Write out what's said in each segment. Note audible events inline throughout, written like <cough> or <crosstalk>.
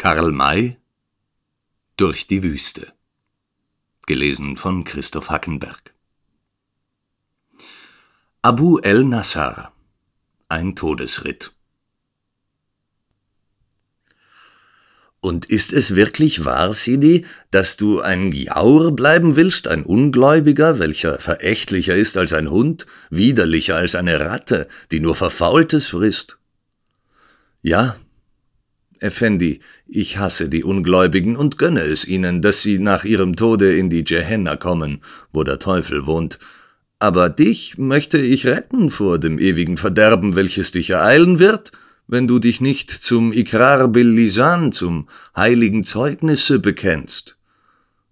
Karl May Durch die Wüste Gelesen von Christoph Hackenberg Abu el Nassar Ein Todesritt Und ist es wirklich wahr, Sidi, dass du ein Jaur bleiben willst, ein Ungläubiger, welcher verächtlicher ist als ein Hund, widerlicher als eine Ratte, die nur Verfaultes frisst? Ja, Effendi, ich hasse die Ungläubigen und gönne es ihnen, dass sie nach ihrem Tode in die Jehenna kommen, wo der Teufel wohnt. Aber dich möchte ich retten vor dem ewigen Verderben, welches dich ereilen wird, wenn du dich nicht zum Ikrar Billisan, zum heiligen Zeugnisse bekennst.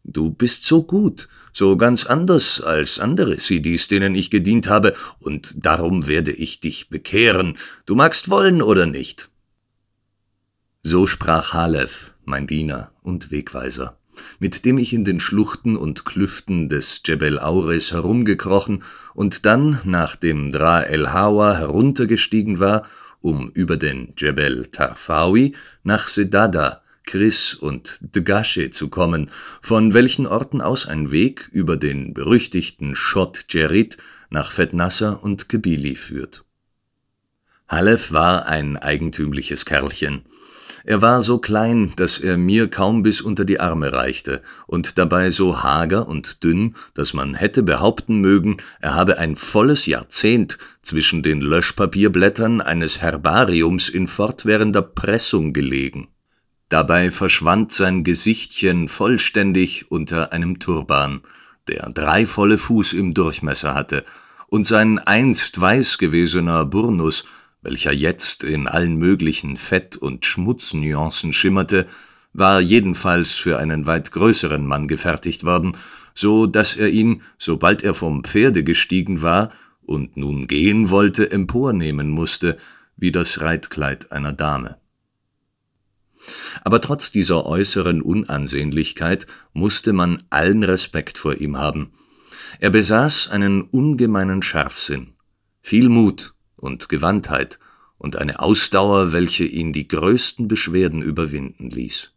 Du bist so gut, so ganz anders als andere Sidis, denen ich gedient habe, und darum werde ich dich bekehren, du magst wollen oder nicht.« so sprach Halef, mein Diener und Wegweiser, mit dem ich in den Schluchten und Klüften des Jebel Aures herumgekrochen und dann nach dem Dra el Hawa heruntergestiegen war, um über den Jebel Tarfawi nach Sedada, Chris und Dgashe zu kommen, von welchen Orten aus ein Weg über den berüchtigten Schott Djerit nach Fetnasser und Kibili führt. Halef war ein eigentümliches Kerlchen, er war so klein, dass er mir kaum bis unter die Arme reichte und dabei so hager und dünn, dass man hätte behaupten mögen, er habe ein volles Jahrzehnt zwischen den Löschpapierblättern eines Herbariums in fortwährender Pressung gelegen. Dabei verschwand sein Gesichtchen vollständig unter einem Turban, der drei volle Fuß im Durchmesser hatte, und sein einst weiß gewesener Burnus welcher jetzt in allen möglichen Fett- und Schmutznuancen schimmerte, war jedenfalls für einen weit größeren Mann gefertigt worden, so dass er ihn, sobald er vom Pferde gestiegen war und nun gehen wollte, empornehmen musste, wie das Reitkleid einer Dame. Aber trotz dieser äußeren Unansehnlichkeit musste man allen Respekt vor ihm haben. Er besaß einen ungemeinen Scharfsinn, viel Mut und Gewandtheit und eine Ausdauer, welche ihn die größten Beschwerden überwinden ließ.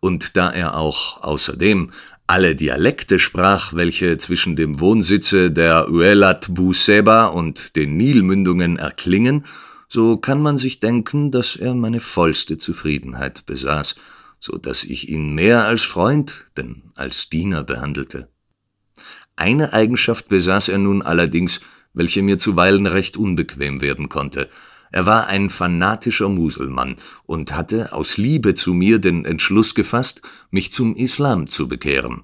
Und da er auch außerdem alle Dialekte sprach, welche zwischen dem Wohnsitze der Uelat Buseba und den Nilmündungen erklingen, so kann man sich denken, dass er meine vollste Zufriedenheit besaß, so dass ich ihn mehr als Freund, denn als Diener behandelte. Eine Eigenschaft besaß er nun allerdings, welche mir zuweilen recht unbequem werden konnte. Er war ein fanatischer Muselmann und hatte aus Liebe zu mir den Entschluss gefasst, mich zum Islam zu bekehren.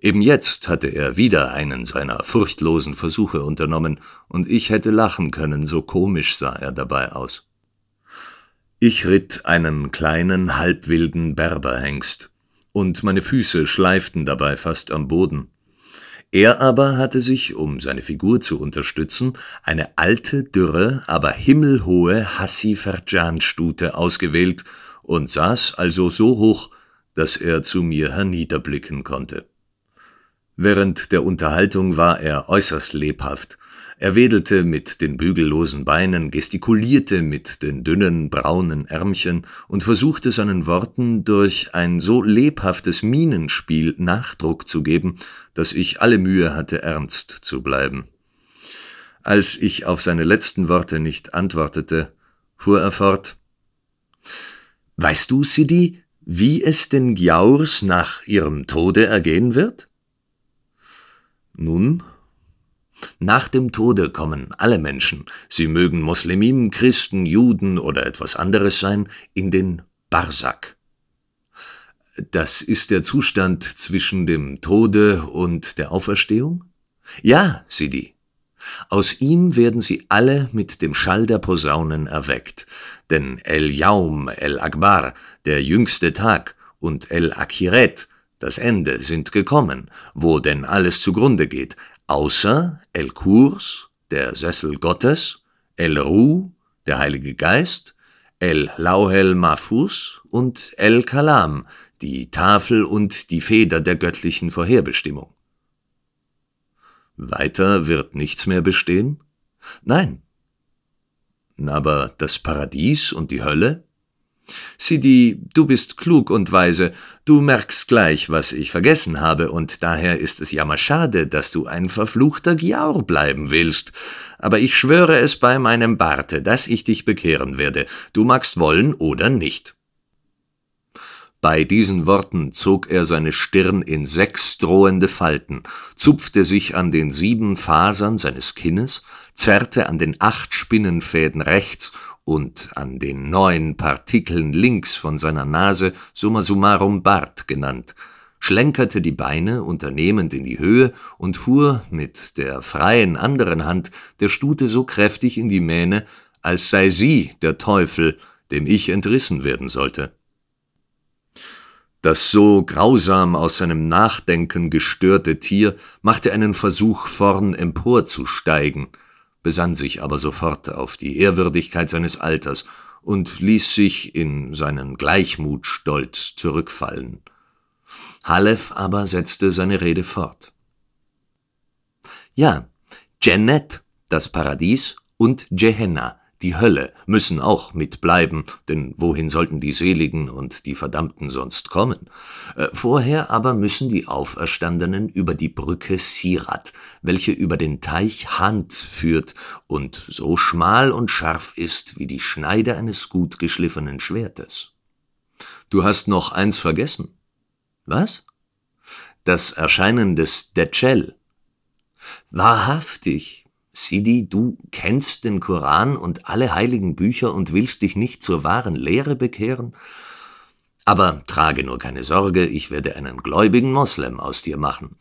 Eben jetzt hatte er wieder einen seiner furchtlosen Versuche unternommen, und ich hätte lachen können, so komisch sah er dabei aus. Ich ritt einen kleinen, halbwilden Berberhengst, und meine Füße schleiften dabei fast am Boden. Er aber hatte sich, um seine Figur zu unterstützen, eine alte, dürre, aber himmelhohe Hassi Ferjan-Stute ausgewählt und saß also so hoch, dass er zu mir herniederblicken konnte. Während der Unterhaltung war er äußerst lebhaft – er wedelte mit den bügellosen Beinen, gestikulierte mit den dünnen braunen Ärmchen und versuchte seinen Worten durch ein so lebhaftes Mienenspiel Nachdruck zu geben, dass ich alle Mühe hatte, ernst zu bleiben. Als ich auf seine letzten Worte nicht antwortete, fuhr er fort Weißt du, Sidi, wie es den Giaurs nach ihrem Tode ergehen wird? Nun, nach dem Tode kommen alle Menschen, sie mögen Moslemin, Christen, Juden oder etwas anderes sein, in den Barsak. Das ist der Zustand zwischen dem Tode und der Auferstehung? Ja, Sidi. Aus ihm werden sie alle mit dem Schall der Posaunen erweckt, denn El Yaum, El Akbar, der jüngste Tag, und El Akiret, das Ende, sind gekommen, wo denn alles zugrunde geht, außer El Kurs, der Sessel Gottes, El Ruh, der Heilige Geist, El Lauhel Mafus und El Kalam, die Tafel und die Feder der göttlichen Vorherbestimmung. Weiter wird nichts mehr bestehen? Nein. Aber das Paradies und die Hölle? Sidi, du bist klug und weise, du merkst gleich, was ich vergessen habe, und daher ist es ja mal schade, dass du ein verfluchter Giaur bleiben willst. Aber ich schwöre es bei meinem Barte, dass ich dich bekehren werde, du magst wollen oder nicht. Bei diesen Worten zog er seine Stirn in sechs drohende Falten, zupfte sich an den sieben Fasern seines Kinnes, zerrte an den acht Spinnenfäden rechts und an den neuen Partikeln links von seiner Nase summa summarum Bart genannt, schlenkerte die Beine unternehmend in die Höhe und fuhr mit der freien anderen Hand der Stute so kräftig in die Mähne, als sei sie der Teufel, dem ich entrissen werden sollte. Das so grausam aus seinem Nachdenken gestörte Tier machte einen Versuch, vorn emporzusteigen – besann sich aber sofort auf die Ehrwürdigkeit seines Alters und ließ sich in seinen Gleichmut stolz zurückfallen. Halef aber setzte seine Rede fort. Ja, Janet, das Paradies, und Jehenna, die Hölle müssen auch mitbleiben, denn wohin sollten die Seligen und die Verdammten sonst kommen? Äh, vorher aber müssen die Auferstandenen über die Brücke Sirat, welche über den Teich Hand führt und so schmal und scharf ist wie die Schneide eines gut geschliffenen Schwertes. Du hast noch eins vergessen. Was? Das Erscheinen des Decel. Wahrhaftig, Sidi, du kennst den Koran und alle heiligen Bücher und willst dich nicht zur wahren Lehre bekehren? Aber trage nur keine Sorge, ich werde einen gläubigen Moslem aus dir machen.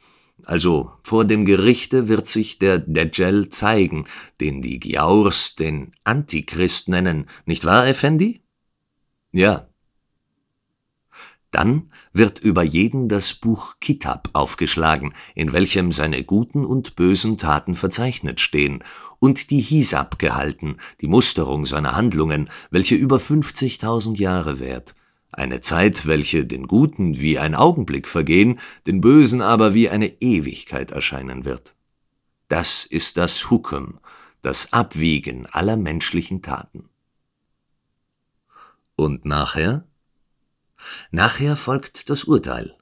Also vor dem Gerichte wird sich der Dajjal zeigen, den die Giaurs den Antichrist nennen, nicht wahr, Effendi? Ja, dann wird über jeden das Buch Kitab aufgeschlagen, in welchem seine guten und bösen Taten verzeichnet stehen, und die Hisab gehalten, die Musterung seiner Handlungen, welche über 50.000 Jahre währt. Eine Zeit, welche den Guten wie ein Augenblick vergehen, den Bösen aber wie eine Ewigkeit erscheinen wird. Das ist das Hukum, das Abwiegen aller menschlichen Taten. Und nachher? Nachher folgt das Urteil.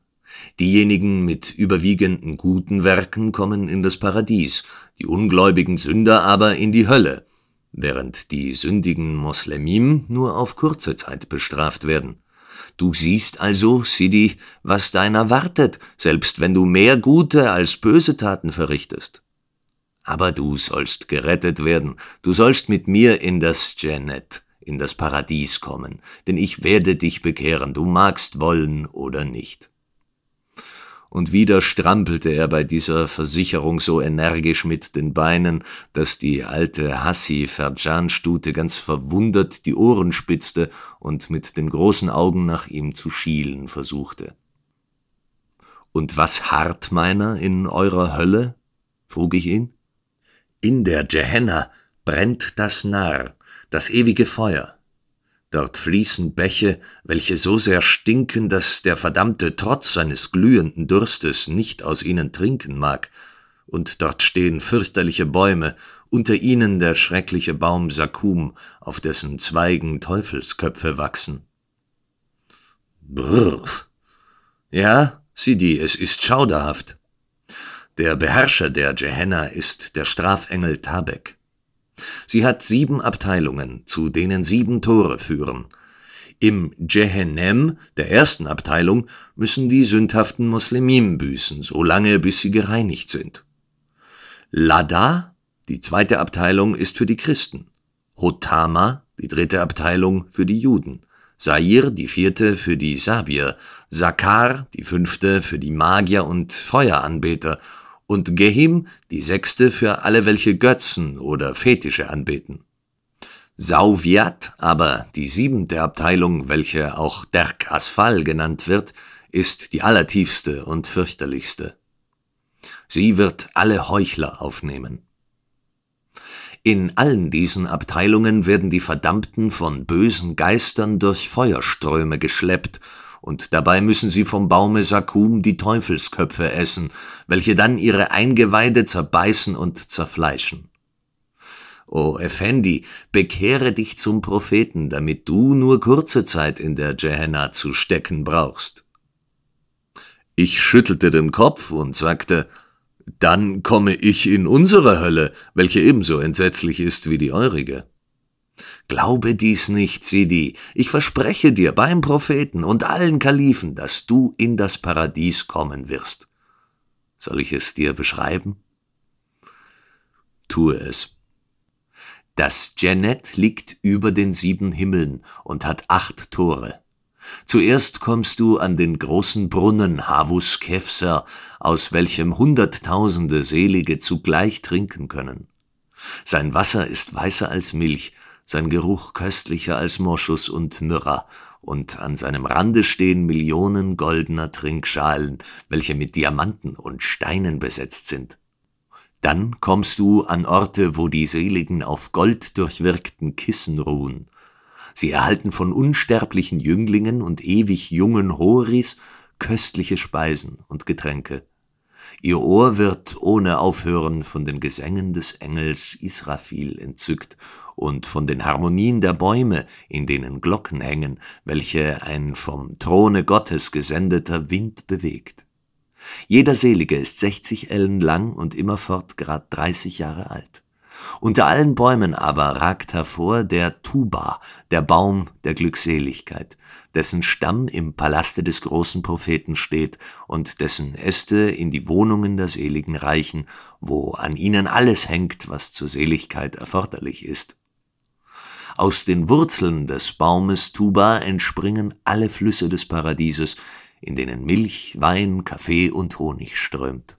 Diejenigen mit überwiegenden guten Werken kommen in das Paradies, die ungläubigen Sünder aber in die Hölle, während die sündigen Moslemim nur auf kurze Zeit bestraft werden. Du siehst also, Sidi, was deiner wartet, selbst wenn du mehr gute als böse Taten verrichtest. Aber du sollst gerettet werden, du sollst mit mir in das Janet in das Paradies kommen, denn ich werde dich bekehren, du magst wollen oder nicht. Und wieder strampelte er bei dieser Versicherung so energisch mit den Beinen, dass die alte Hassi Ferjan-Stute ganz verwundert die Ohren spitzte und mit den großen Augen nach ihm zu schielen versuchte. Und was hart meiner in eurer Hölle? frug ich ihn. In der Jehenna brennt das Narr, das ewige Feuer. Dort fließen Bäche, welche so sehr stinken, dass der Verdammte trotz seines glühenden Durstes nicht aus ihnen trinken mag, und dort stehen fürchterliche Bäume, unter ihnen der schreckliche Baum Sakum, auf dessen Zweigen Teufelsköpfe wachsen. Brrr. Ja, Sidi, es ist schauderhaft. Der Beherrscher der Jehenna ist der Strafengel Tabek. Sie hat sieben Abteilungen, zu denen sieben Tore führen. Im Jehenem, der ersten Abteilung, müssen die sündhaften Muslimim büßen, solange bis sie gereinigt sind. Lada, die zweite Abteilung, ist für die Christen. Hotama, die dritte Abteilung, für die Juden. Sair, die vierte, für die Sabier. Sakar, die fünfte, für die Magier und Feueranbeter und Gehim, die sechste für alle, welche Götzen oder Fetische anbeten. Sauviat, aber die siebente Abteilung, welche auch Derk Asphal genannt wird, ist die allertiefste und fürchterlichste. Sie wird alle Heuchler aufnehmen. In allen diesen Abteilungen werden die Verdammten von bösen Geistern durch Feuerströme geschleppt und dabei müssen sie vom Baume Sakum die Teufelsköpfe essen, welche dann ihre Eingeweide zerbeißen und zerfleischen. O Effendi, bekehre dich zum Propheten, damit du nur kurze Zeit in der Jehenna zu stecken brauchst. Ich schüttelte den Kopf und sagte, dann komme ich in unsere Hölle, welche ebenso entsetzlich ist wie die eurige. Glaube dies nicht, Sidi. Ich verspreche dir beim Propheten und allen Kalifen, dass du in das Paradies kommen wirst. Soll ich es dir beschreiben? Tue es. Das Janet liegt über den sieben Himmeln und hat acht Tore. Zuerst kommst du an den großen Brunnen Havus Kefser, aus welchem hunderttausende Selige zugleich trinken können. Sein Wasser ist weißer als Milch sein Geruch köstlicher als Moschus und Myrrha, und an seinem Rande stehen Millionen goldener Trinkschalen, welche mit Diamanten und Steinen besetzt sind. Dann kommst du an Orte, wo die Seligen auf Gold durchwirkten Kissen ruhen. Sie erhalten von unsterblichen Jünglingen und ewig jungen Horis köstliche Speisen und Getränke. Ihr Ohr wird ohne Aufhören von den Gesängen des Engels Israfil entzückt und von den Harmonien der Bäume, in denen Glocken hängen, welche ein vom Throne Gottes gesendeter Wind bewegt. Jeder Selige ist 60 Ellen lang und immerfort grad 30 Jahre alt. Unter allen Bäumen aber ragt hervor der Tuba, der Baum der Glückseligkeit, dessen Stamm im Palaste des großen Propheten steht und dessen Äste in die Wohnungen der Seligen reichen, wo an ihnen alles hängt, was zur Seligkeit erforderlich ist. Aus den Wurzeln des Baumes Tuba entspringen alle Flüsse des Paradieses, in denen Milch, Wein, Kaffee und Honig strömt.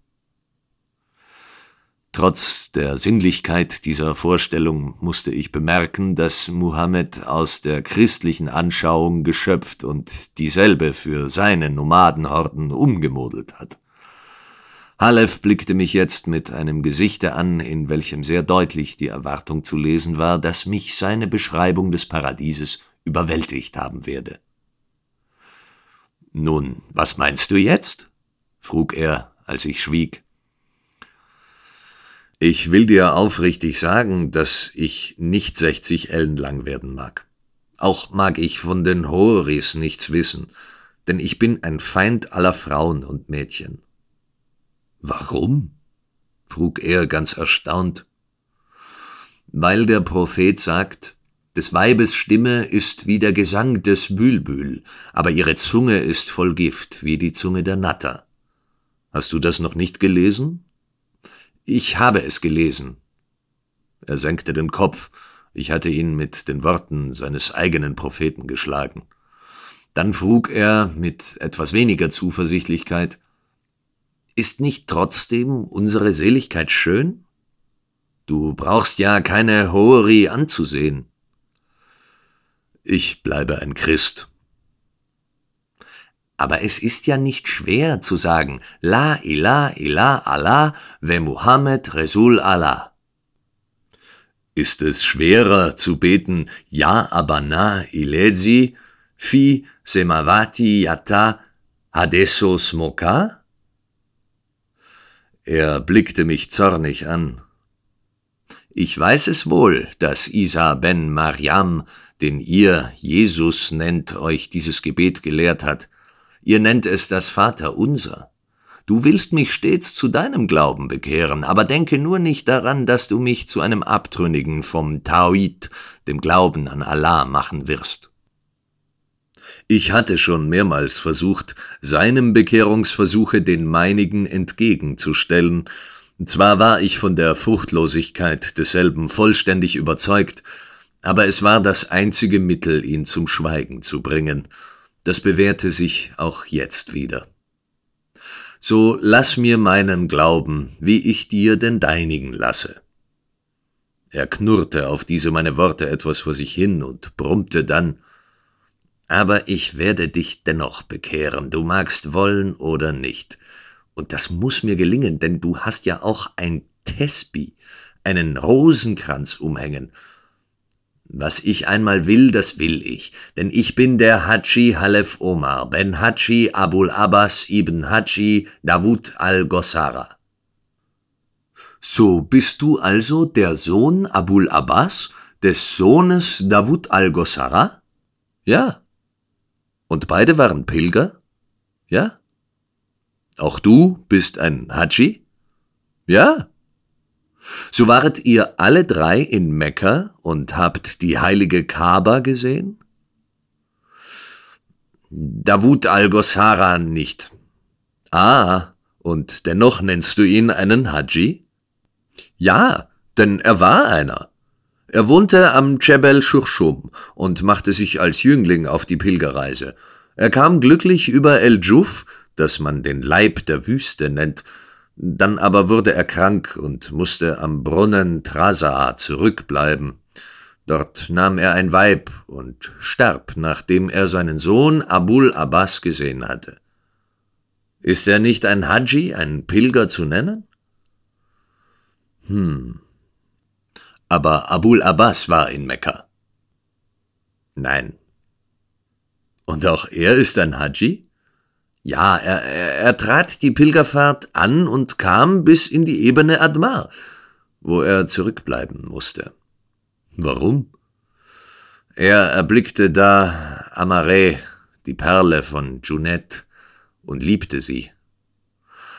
Trotz der Sinnlichkeit dieser Vorstellung musste ich bemerken, dass Muhammad aus der christlichen Anschauung geschöpft und dieselbe für seine Nomadenhorden umgemodelt hat. Halef blickte mich jetzt mit einem Gesichte an, in welchem sehr deutlich die Erwartung zu lesen war, dass mich seine Beschreibung des Paradieses überwältigt haben werde. Nun, was meinst du jetzt? frug er, als ich schwieg. Ich will dir aufrichtig sagen, dass ich nicht 60 Ellen lang werden mag. Auch mag ich von den Horis nichts wissen, denn ich bin ein Feind aller Frauen und Mädchen. Warum? frug er ganz erstaunt. Weil der Prophet sagt, des Weibes Stimme ist wie der Gesang des Bülbül, aber ihre Zunge ist voll Gift, wie die Zunge der Natter. Hast du das noch nicht gelesen? Ich habe es gelesen. Er senkte den Kopf, ich hatte ihn mit den Worten seines eigenen Propheten geschlagen. Dann frug er mit etwas weniger Zuversichtlichkeit ist nicht trotzdem unsere Seligkeit schön? Du brauchst ja keine Hoeri anzusehen. Ich bleibe ein Christ. Aber es ist ja nicht schwer zu sagen La ilah ilah Allah ve Muhammad Resul Allah. Ist es schwerer zu beten Ya abana ilezi fi semavati yata hadesos moka? Er blickte mich zornig an. Ich weiß es wohl, dass Isa ben Mariam, den ihr Jesus nennt, euch dieses Gebet gelehrt hat. Ihr nennt es das Vater unser. Du willst mich stets zu deinem Glauben bekehren, aber denke nur nicht daran, dass du mich zu einem Abtrünnigen vom Tawhid, dem Glauben an Allah, machen wirst. Ich hatte schon mehrmals versucht, seinem Bekehrungsversuche den meinigen entgegenzustellen. Zwar war ich von der Fruchtlosigkeit desselben vollständig überzeugt, aber es war das einzige Mittel, ihn zum Schweigen zu bringen. Das bewährte sich auch jetzt wieder. So lass mir meinen Glauben, wie ich dir den deinigen lasse. Er knurrte auf diese meine Worte etwas vor sich hin und brummte dann aber ich werde dich dennoch bekehren, du magst wollen oder nicht. Und das muss mir gelingen, denn du hast ja auch ein Tespi, einen Rosenkranz umhängen. Was ich einmal will, das will ich, denn ich bin der Hadschi Halef Omar, Ben Hadschi Abul Abbas ibn Hadschi Davud al-Gossara. So bist du also der Sohn Abul Abbas, des Sohnes Davud al-Gossara? Ja, und beide waren Pilger? Ja? Auch du bist ein Hadschi? Ja? So waret ihr alle drei in Mekka und habt die heilige Kaaba gesehen? Davut al-Gosharan nicht. Ah, und dennoch nennst du ihn einen Hadschi? Ja, denn er war einer. Er wohnte am Jebel Schurschum und machte sich als Jüngling auf die Pilgerreise. Er kam glücklich über El Juf, das man den Leib der Wüste nennt, dann aber wurde er krank und musste am Brunnen Trasaa zurückbleiben. Dort nahm er ein Weib und starb, nachdem er seinen Sohn Abul Abbas gesehen hatte. Ist er nicht ein Hadji, ein Pilger zu nennen? Hm, aber Abul Abbas war in Mekka. Nein. Und auch er ist ein Haji? Ja, er, er, er trat die Pilgerfahrt an und kam bis in die Ebene Admar, wo er zurückbleiben musste. Warum? Er erblickte da Amare, die Perle von Junet, und liebte sie.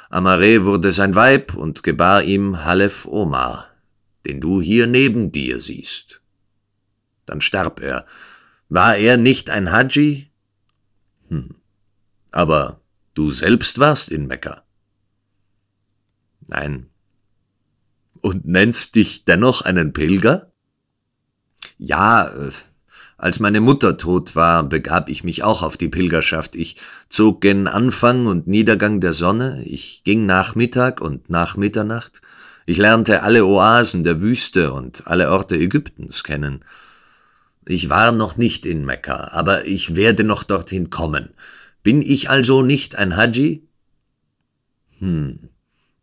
Amare wurde sein Weib und gebar ihm Halef Omar den du hier neben dir siehst. Dann starb er. War er nicht ein Hadji? Hm. Aber du selbst warst in Mekka. Nein. Und nennst dich dennoch einen Pilger? Ja, äh, als meine Mutter tot war, begab ich mich auch auf die Pilgerschaft. Ich zog gen Anfang und Niedergang der Sonne, ich ging nach Mittag und nach Mitternacht, ich lernte alle Oasen der Wüste und alle Orte Ägyptens kennen. Ich war noch nicht in Mekka, aber ich werde noch dorthin kommen. Bin ich also nicht ein Haji? Hm,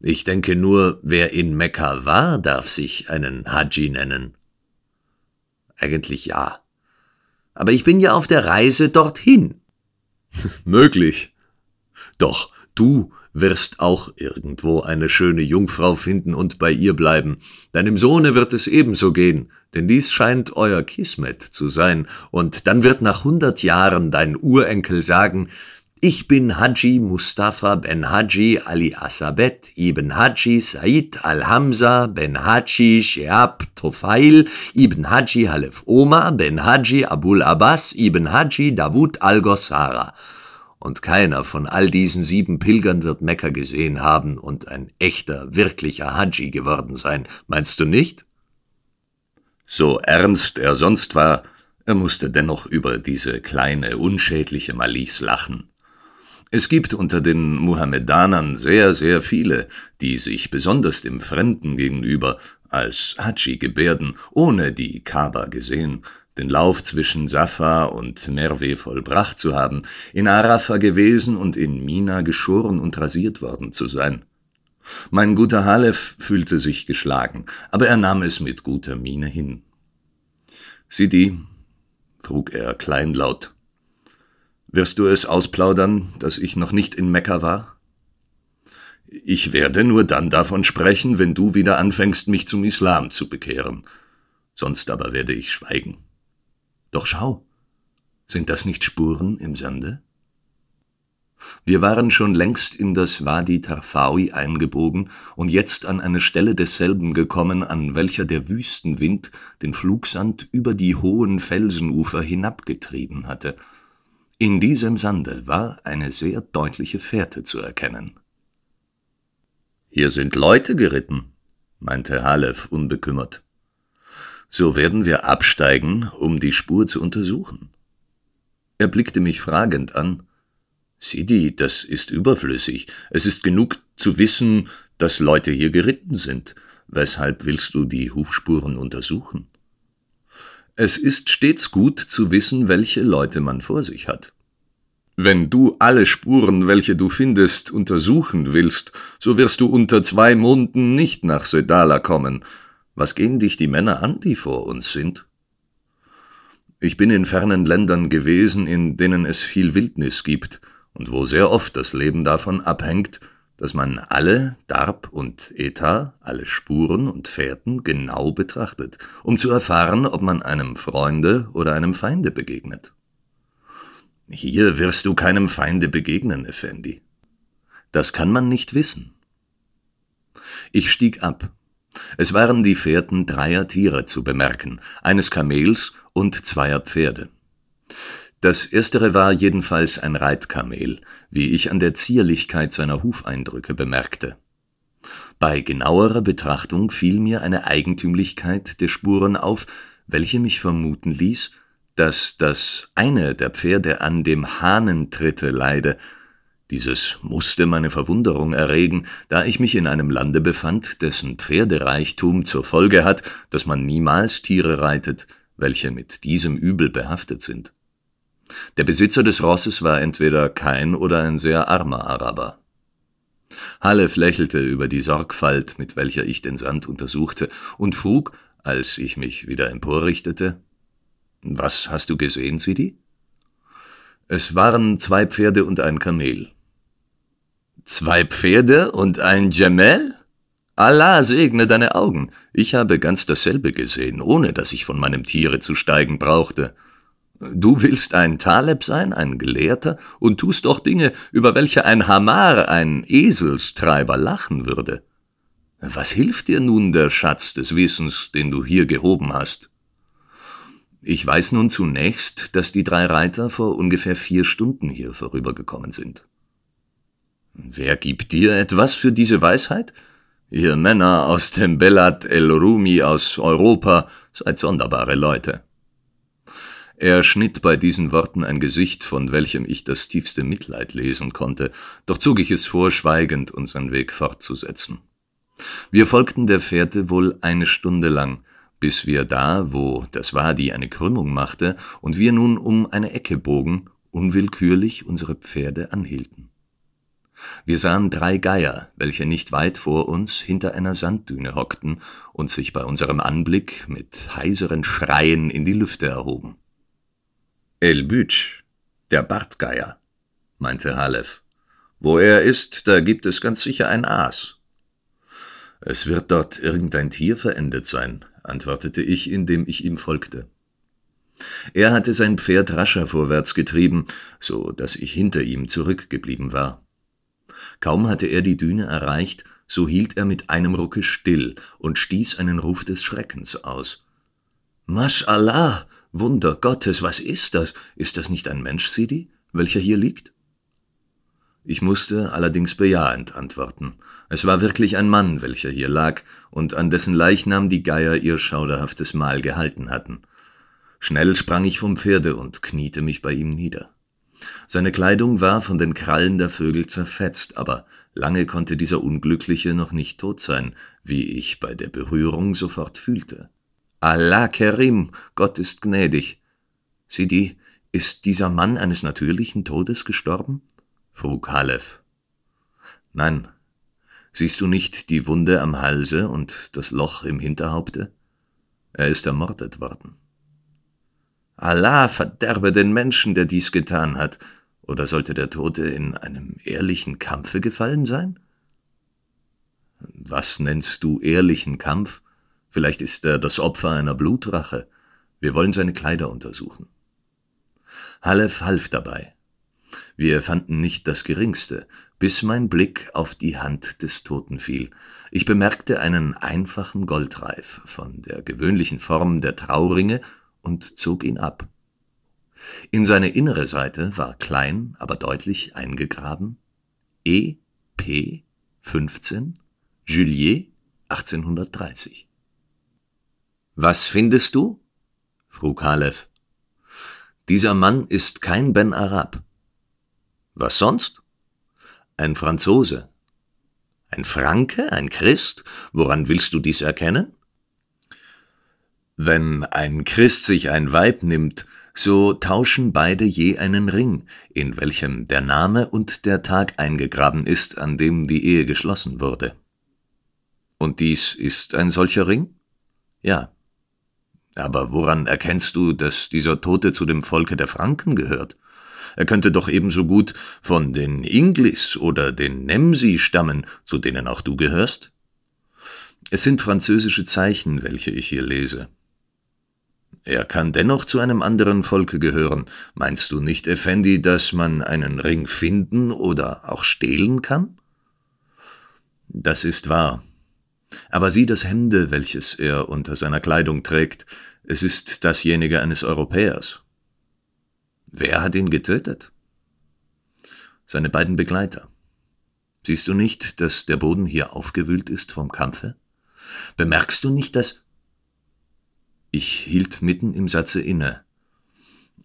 ich denke nur, wer in Mekka war, darf sich einen Haji nennen. Eigentlich ja. Aber ich bin ja auf der Reise dorthin. <laughs> Möglich. Doch du wirst auch irgendwo eine schöne Jungfrau finden und bei ihr bleiben. Deinem Sohne wird es ebenso gehen, denn dies scheint euer Kismet zu sein, und dann wird nach hundert Jahren dein Urenkel sagen, ich bin Haji Mustafa ben Haji Ali Asabet ibn Haji Said al-Hamza ben Haji Sheab Tofail ibn Haji Halef Oma ben Haji Abul Abbas ibn Haji Dawud al-Gossara und keiner von all diesen sieben Pilgern wird Mekka gesehen haben und ein echter, wirklicher Hadji geworden sein, meinst du nicht? So ernst er sonst war, er musste dennoch über diese kleine, unschädliche Malice lachen. Es gibt unter den Muhammedanern sehr, sehr viele, die sich besonders dem Fremden gegenüber als Hadji gebärden, ohne die Kaaba gesehen den Lauf zwischen Safa und Merve vollbracht zu haben, in Arafa gewesen und in Mina geschoren und rasiert worden zu sein. Mein guter Halef fühlte sich geschlagen, aber er nahm es mit guter Miene hin. Sidi, frug er kleinlaut, wirst du es ausplaudern, dass ich noch nicht in Mekka war? Ich werde nur dann davon sprechen, wenn du wieder anfängst, mich zum Islam zu bekehren, sonst aber werde ich schweigen. Doch schau, sind das nicht Spuren im Sande? Wir waren schon längst in das Wadi Tarfawi eingebogen und jetzt an eine Stelle desselben gekommen, an welcher der Wüstenwind den Flugsand über die hohen Felsenufer hinabgetrieben hatte. In diesem Sande war eine sehr deutliche Fährte zu erkennen. Hier sind Leute geritten, meinte Halef unbekümmert. So werden wir absteigen, um die Spur zu untersuchen. Er blickte mich fragend an. Sidi, das ist überflüssig. Es ist genug zu wissen, dass Leute hier geritten sind. Weshalb willst du die Hufspuren untersuchen? Es ist stets gut zu wissen, welche Leute man vor sich hat. Wenn du alle Spuren, welche du findest, untersuchen willst, so wirst du unter zwei Monden nicht nach Sedala kommen, was gehen dich die Männer an, die vor uns sind? Ich bin in fernen Ländern gewesen, in denen es viel Wildnis gibt und wo sehr oft das Leben davon abhängt, dass man alle Darb und Eta, alle Spuren und Fährten genau betrachtet, um zu erfahren, ob man einem Freunde oder einem Feinde begegnet. Hier wirst du keinem Feinde begegnen, Effendi. Das kann man nicht wissen. Ich stieg ab es waren die Fährten dreier Tiere zu bemerken, eines Kamels und zweier Pferde. Das erstere war jedenfalls ein Reitkamel, wie ich an der Zierlichkeit seiner Hufeindrücke bemerkte. Bei genauerer Betrachtung fiel mir eine Eigentümlichkeit der Spuren auf, welche mich vermuten ließ, dass das eine der Pferde an dem Hahnentritte leide, dieses musste meine Verwunderung erregen, da ich mich in einem Lande befand, dessen Pferdereichtum zur Folge hat, dass man niemals Tiere reitet, welche mit diesem Übel behaftet sind. Der Besitzer des Rosses war entweder kein oder ein sehr armer Araber. Halle lächelte über die Sorgfalt, mit welcher ich den Sand untersuchte, und frug, als ich mich wieder emporrichtete, »Was hast du gesehen, Sidi?« es waren zwei Pferde und ein Kamel. Zwei Pferde und ein Jamel? Allah segne deine Augen. Ich habe ganz dasselbe gesehen, ohne dass ich von meinem Tiere zu steigen brauchte. Du willst ein Taleb sein, ein Gelehrter, und tust doch Dinge, über welche ein Hamar, ein Eselstreiber, lachen würde. Was hilft dir nun der Schatz des Wissens, den du hier gehoben hast? Ich weiß nun zunächst, dass die drei Reiter vor ungefähr vier Stunden hier vorübergekommen sind. Wer gibt dir etwas für diese Weisheit? Ihr Männer aus dem Bellat el Rumi aus Europa seid sonderbare Leute. Er schnitt bei diesen Worten ein Gesicht, von welchem ich das tiefste Mitleid lesen konnte, doch zog ich es vor, schweigend unseren Weg fortzusetzen. Wir folgten der Fährte wohl eine Stunde lang, bis wir da, wo das Wadi eine Krümmung machte und wir nun um eine Ecke bogen, unwillkürlich unsere Pferde anhielten. Wir sahen drei Geier, welche nicht weit vor uns hinter einer Sanddüne hockten und sich bei unserem Anblick mit heiseren Schreien in die Lüfte erhoben. El Bütsch, der Bartgeier, meinte Halef. Wo er ist, da gibt es ganz sicher ein Aas. Es wird dort irgendein Tier verendet sein, antwortete ich, indem ich ihm folgte. Er hatte sein Pferd rascher vorwärts getrieben, so dass ich hinter ihm zurückgeblieben war. Kaum hatte er die Düne erreicht, so hielt er mit einem Rucke still und stieß einen Ruf des Schreckens aus. Maschallah, Wunder Gottes, was ist das? Ist das nicht ein Mensch, Sidi, welcher hier liegt? Ich musste allerdings bejahend antworten. Es war wirklich ein Mann, welcher hier lag und an dessen Leichnam die Geier ihr schauderhaftes Mahl gehalten hatten. Schnell sprang ich vom Pferde und kniete mich bei ihm nieder. Seine Kleidung war von den Krallen der Vögel zerfetzt, aber lange konnte dieser Unglückliche noch nicht tot sein, wie ich bei der Berührung sofort fühlte. Allah Kerim, Gott ist gnädig. Sidi, ist dieser Mann eines natürlichen Todes gestorben? frug Halef. Nein. Siehst du nicht die Wunde am Halse und das Loch im Hinterhaupte? Er ist ermordet worden. Allah verderbe den Menschen, der dies getan hat. Oder sollte der Tote in einem ehrlichen Kampfe gefallen sein? Was nennst du ehrlichen Kampf? Vielleicht ist er das Opfer einer Blutrache. Wir wollen seine Kleider untersuchen. Halef half dabei. Wir fanden nicht das geringste, bis mein Blick auf die Hand des Toten fiel. Ich bemerkte einen einfachen Goldreif von der gewöhnlichen Form der Trauringe und zog ihn ab. In seine innere Seite war klein, aber deutlich eingegraben E. P. 15 Julier 1830. Was findest du? frug Halef. Dieser Mann ist kein Ben Arab. Was sonst? Ein Franzose. Ein Franke, ein Christ? Woran willst du dies erkennen? Wenn ein Christ sich ein Weib nimmt, so tauschen beide je einen Ring, in welchem der Name und der Tag eingegraben ist, an dem die Ehe geschlossen wurde. Und dies ist ein solcher Ring? Ja. Aber woran erkennst du, dass dieser Tote zu dem Volke der Franken gehört? Er könnte doch ebenso gut von den Inglis oder den Nemsi stammen, zu denen auch du gehörst. Es sind französische Zeichen, welche ich hier lese. Er kann dennoch zu einem anderen Volke gehören. Meinst du nicht, Effendi, dass man einen Ring finden oder auch stehlen kann? Das ist wahr. Aber sieh das Hemde, welches er unter seiner Kleidung trägt, es ist dasjenige eines Europäers. Wer hat ihn getötet? Seine beiden Begleiter. Siehst du nicht, dass der Boden hier aufgewühlt ist vom Kampfe? Bemerkst du nicht, dass... Ich hielt mitten im Satze inne.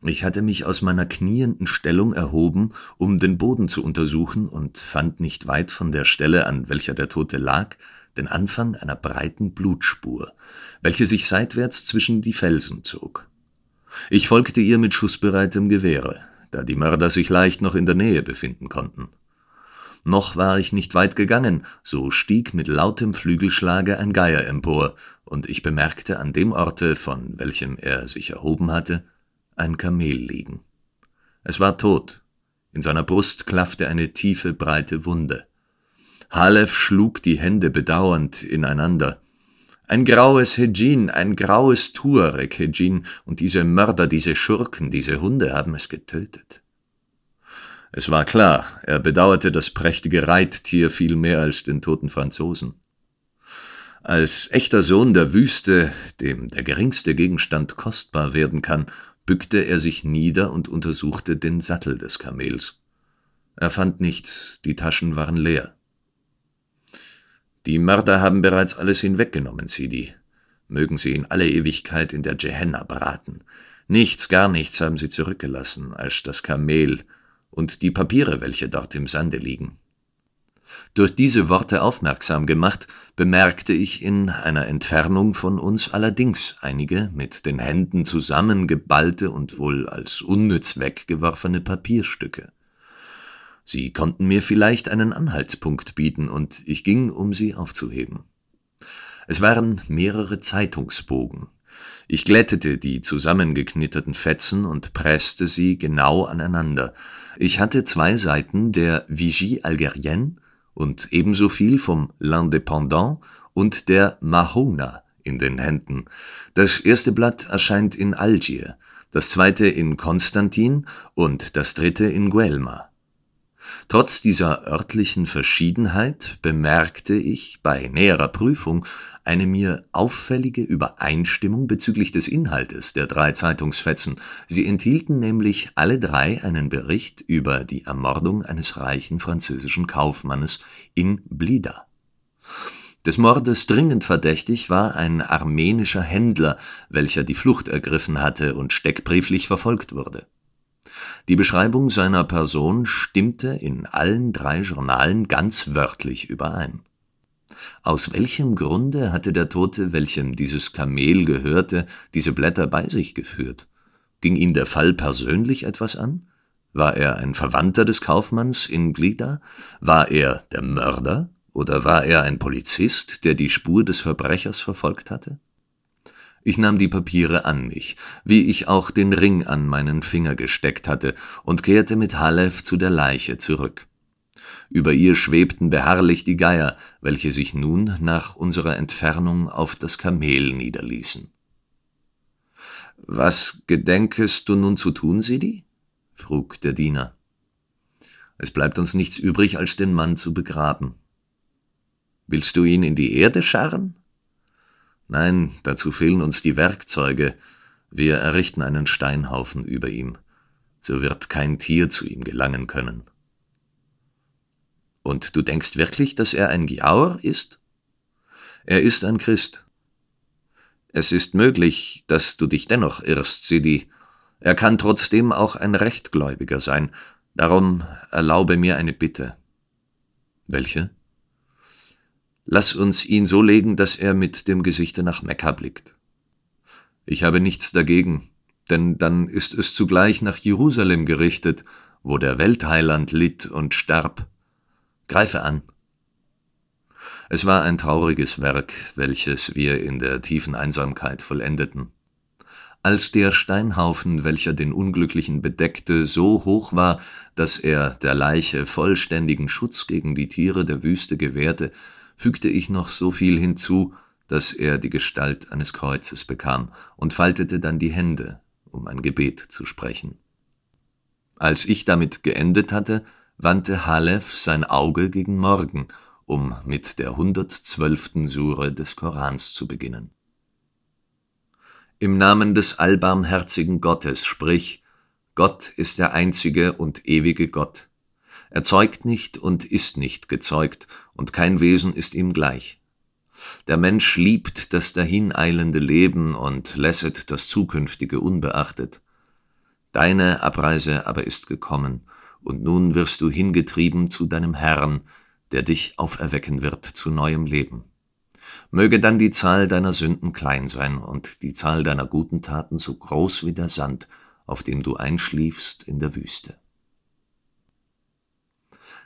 Ich hatte mich aus meiner knienden Stellung erhoben, um den Boden zu untersuchen, und fand nicht weit von der Stelle, an welcher der Tote lag, den Anfang einer breiten Blutspur, welche sich seitwärts zwischen die Felsen zog. Ich folgte ihr mit schussbereitem Gewehre, da die Mörder sich leicht noch in der Nähe befinden konnten. Noch war ich nicht weit gegangen, so stieg mit lautem Flügelschlage ein Geier empor, und ich bemerkte an dem Orte, von welchem er sich erhoben hatte, ein Kamel liegen. Es war tot, in seiner Brust klaffte eine tiefe, breite Wunde. Halef schlug die Hände bedauernd ineinander, ein graues Hejin, ein graues Tuareg Hejin, und diese Mörder, diese Schurken, diese Hunde haben es getötet. Es war klar, er bedauerte das prächtige Reittier viel mehr als den toten Franzosen. Als echter Sohn der Wüste, dem der geringste Gegenstand kostbar werden kann, bückte er sich nieder und untersuchte den Sattel des Kamels. Er fand nichts, die Taschen waren leer. Die Mörder haben bereits alles hinweggenommen, Sidi. Mögen sie in alle Ewigkeit in der Jehenna braten. Nichts, gar nichts haben sie zurückgelassen, als das Kamel und die Papiere, welche dort im Sande liegen. Durch diese Worte aufmerksam gemacht, bemerkte ich in einer Entfernung von uns allerdings einige mit den Händen zusammengeballte und wohl als unnütz weggeworfene Papierstücke. Sie konnten mir vielleicht einen Anhaltspunkt bieten, und ich ging, um sie aufzuheben. Es waren mehrere Zeitungsbogen. Ich glättete die zusammengeknitterten Fetzen und presste sie genau aneinander. Ich hatte zwei Seiten der Vigie Algerienne und ebenso viel vom L'Indépendant und der Mahona in den Händen. Das erste Blatt erscheint in Algier, das zweite in Konstantin und das dritte in Guelma. Trotz dieser örtlichen Verschiedenheit bemerkte ich bei näherer Prüfung eine mir auffällige Übereinstimmung bezüglich des Inhaltes der drei Zeitungsfetzen. Sie enthielten nämlich alle drei einen Bericht über die Ermordung eines reichen französischen Kaufmannes in Blida. Des Mordes dringend verdächtig war ein armenischer Händler, welcher die Flucht ergriffen hatte und steckbrieflich verfolgt wurde. Die Beschreibung seiner Person stimmte in allen drei Journalen ganz wörtlich überein. Aus welchem Grunde hatte der Tote, welchem dieses Kamel gehörte, diese Blätter bei sich geführt? Ging ihn der Fall persönlich etwas an? War er ein Verwandter des Kaufmanns in Glida? War er der Mörder? Oder war er ein Polizist, der die Spur des Verbrechers verfolgt hatte? Ich nahm die Papiere an mich, wie ich auch den Ring an meinen Finger gesteckt hatte, und kehrte mit Halef zu der Leiche zurück. Über ihr schwebten beharrlich die Geier, welche sich nun nach unserer Entfernung auf das Kamel niederließen. Was gedenkest du nun zu tun, Sidi? frug der Diener. Es bleibt uns nichts übrig, als den Mann zu begraben. Willst du ihn in die Erde scharren? Nein, dazu fehlen uns die Werkzeuge. Wir errichten einen Steinhaufen über ihm. So wird kein Tier zu ihm gelangen können. Und du denkst wirklich, dass er ein Giaur ist? Er ist ein Christ. Es ist möglich, dass du dich dennoch irrst, Sidi. Er kann trotzdem auch ein Rechtgläubiger sein. Darum erlaube mir eine Bitte. Welche? Lass uns ihn so legen, dass er mit dem Gesichte nach Mekka blickt. Ich habe nichts dagegen, denn dann ist es zugleich nach Jerusalem gerichtet, wo der Weltheiland litt und starb. Greife an. Es war ein trauriges Werk, welches wir in der tiefen Einsamkeit vollendeten. Als der Steinhaufen, welcher den Unglücklichen bedeckte, so hoch war, dass er der Leiche vollständigen Schutz gegen die Tiere der Wüste gewährte, fügte ich noch so viel hinzu, dass er die Gestalt eines Kreuzes bekam und faltete dann die Hände, um ein Gebet zu sprechen. Als ich damit geendet hatte, wandte Halef sein Auge gegen Morgen, um mit der 112. Sure des Korans zu beginnen. Im Namen des allbarmherzigen Gottes sprich, Gott ist der einzige und ewige Gott, er zeugt nicht und ist nicht gezeugt, und kein Wesen ist ihm gleich. Der Mensch liebt das dahineilende Leben und lässet das Zukünftige unbeachtet. Deine Abreise aber ist gekommen, und nun wirst du hingetrieben zu deinem Herrn, der dich auferwecken wird zu neuem Leben. Möge dann die Zahl deiner Sünden klein sein und die Zahl deiner guten Taten so groß wie der Sand, auf dem du einschliefst in der Wüste.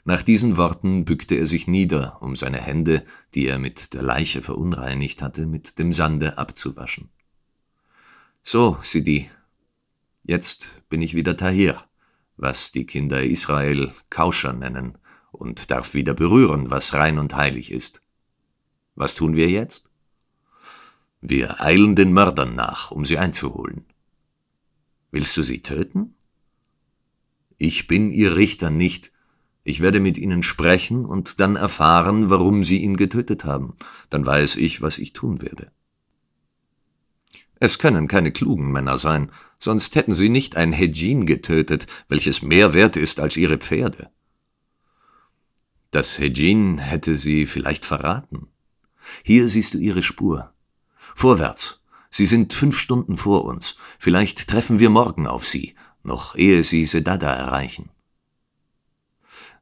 Nach diesen Worten bückte er sich nieder, um seine Hände, die er mit der Leiche verunreinigt hatte, mit dem Sande abzuwaschen. So, Sidi, jetzt bin ich wieder Tahir, was die Kinder Israel Kauscher nennen, und darf wieder berühren, was rein und heilig ist. Was tun wir jetzt? Wir eilen den Mördern nach, um sie einzuholen. Willst du sie töten? Ich bin ihr Richter nicht, ich werde mit ihnen sprechen und dann erfahren, warum sie ihn getötet haben. Dann weiß ich, was ich tun werde. Es können keine klugen Männer sein, sonst hätten sie nicht ein Hedjin getötet, welches mehr wert ist als ihre Pferde. Das Hedjin hätte sie vielleicht verraten. Hier siehst du ihre Spur. Vorwärts. Sie sind fünf Stunden vor uns. Vielleicht treffen wir morgen auf sie, noch ehe sie Sedada erreichen.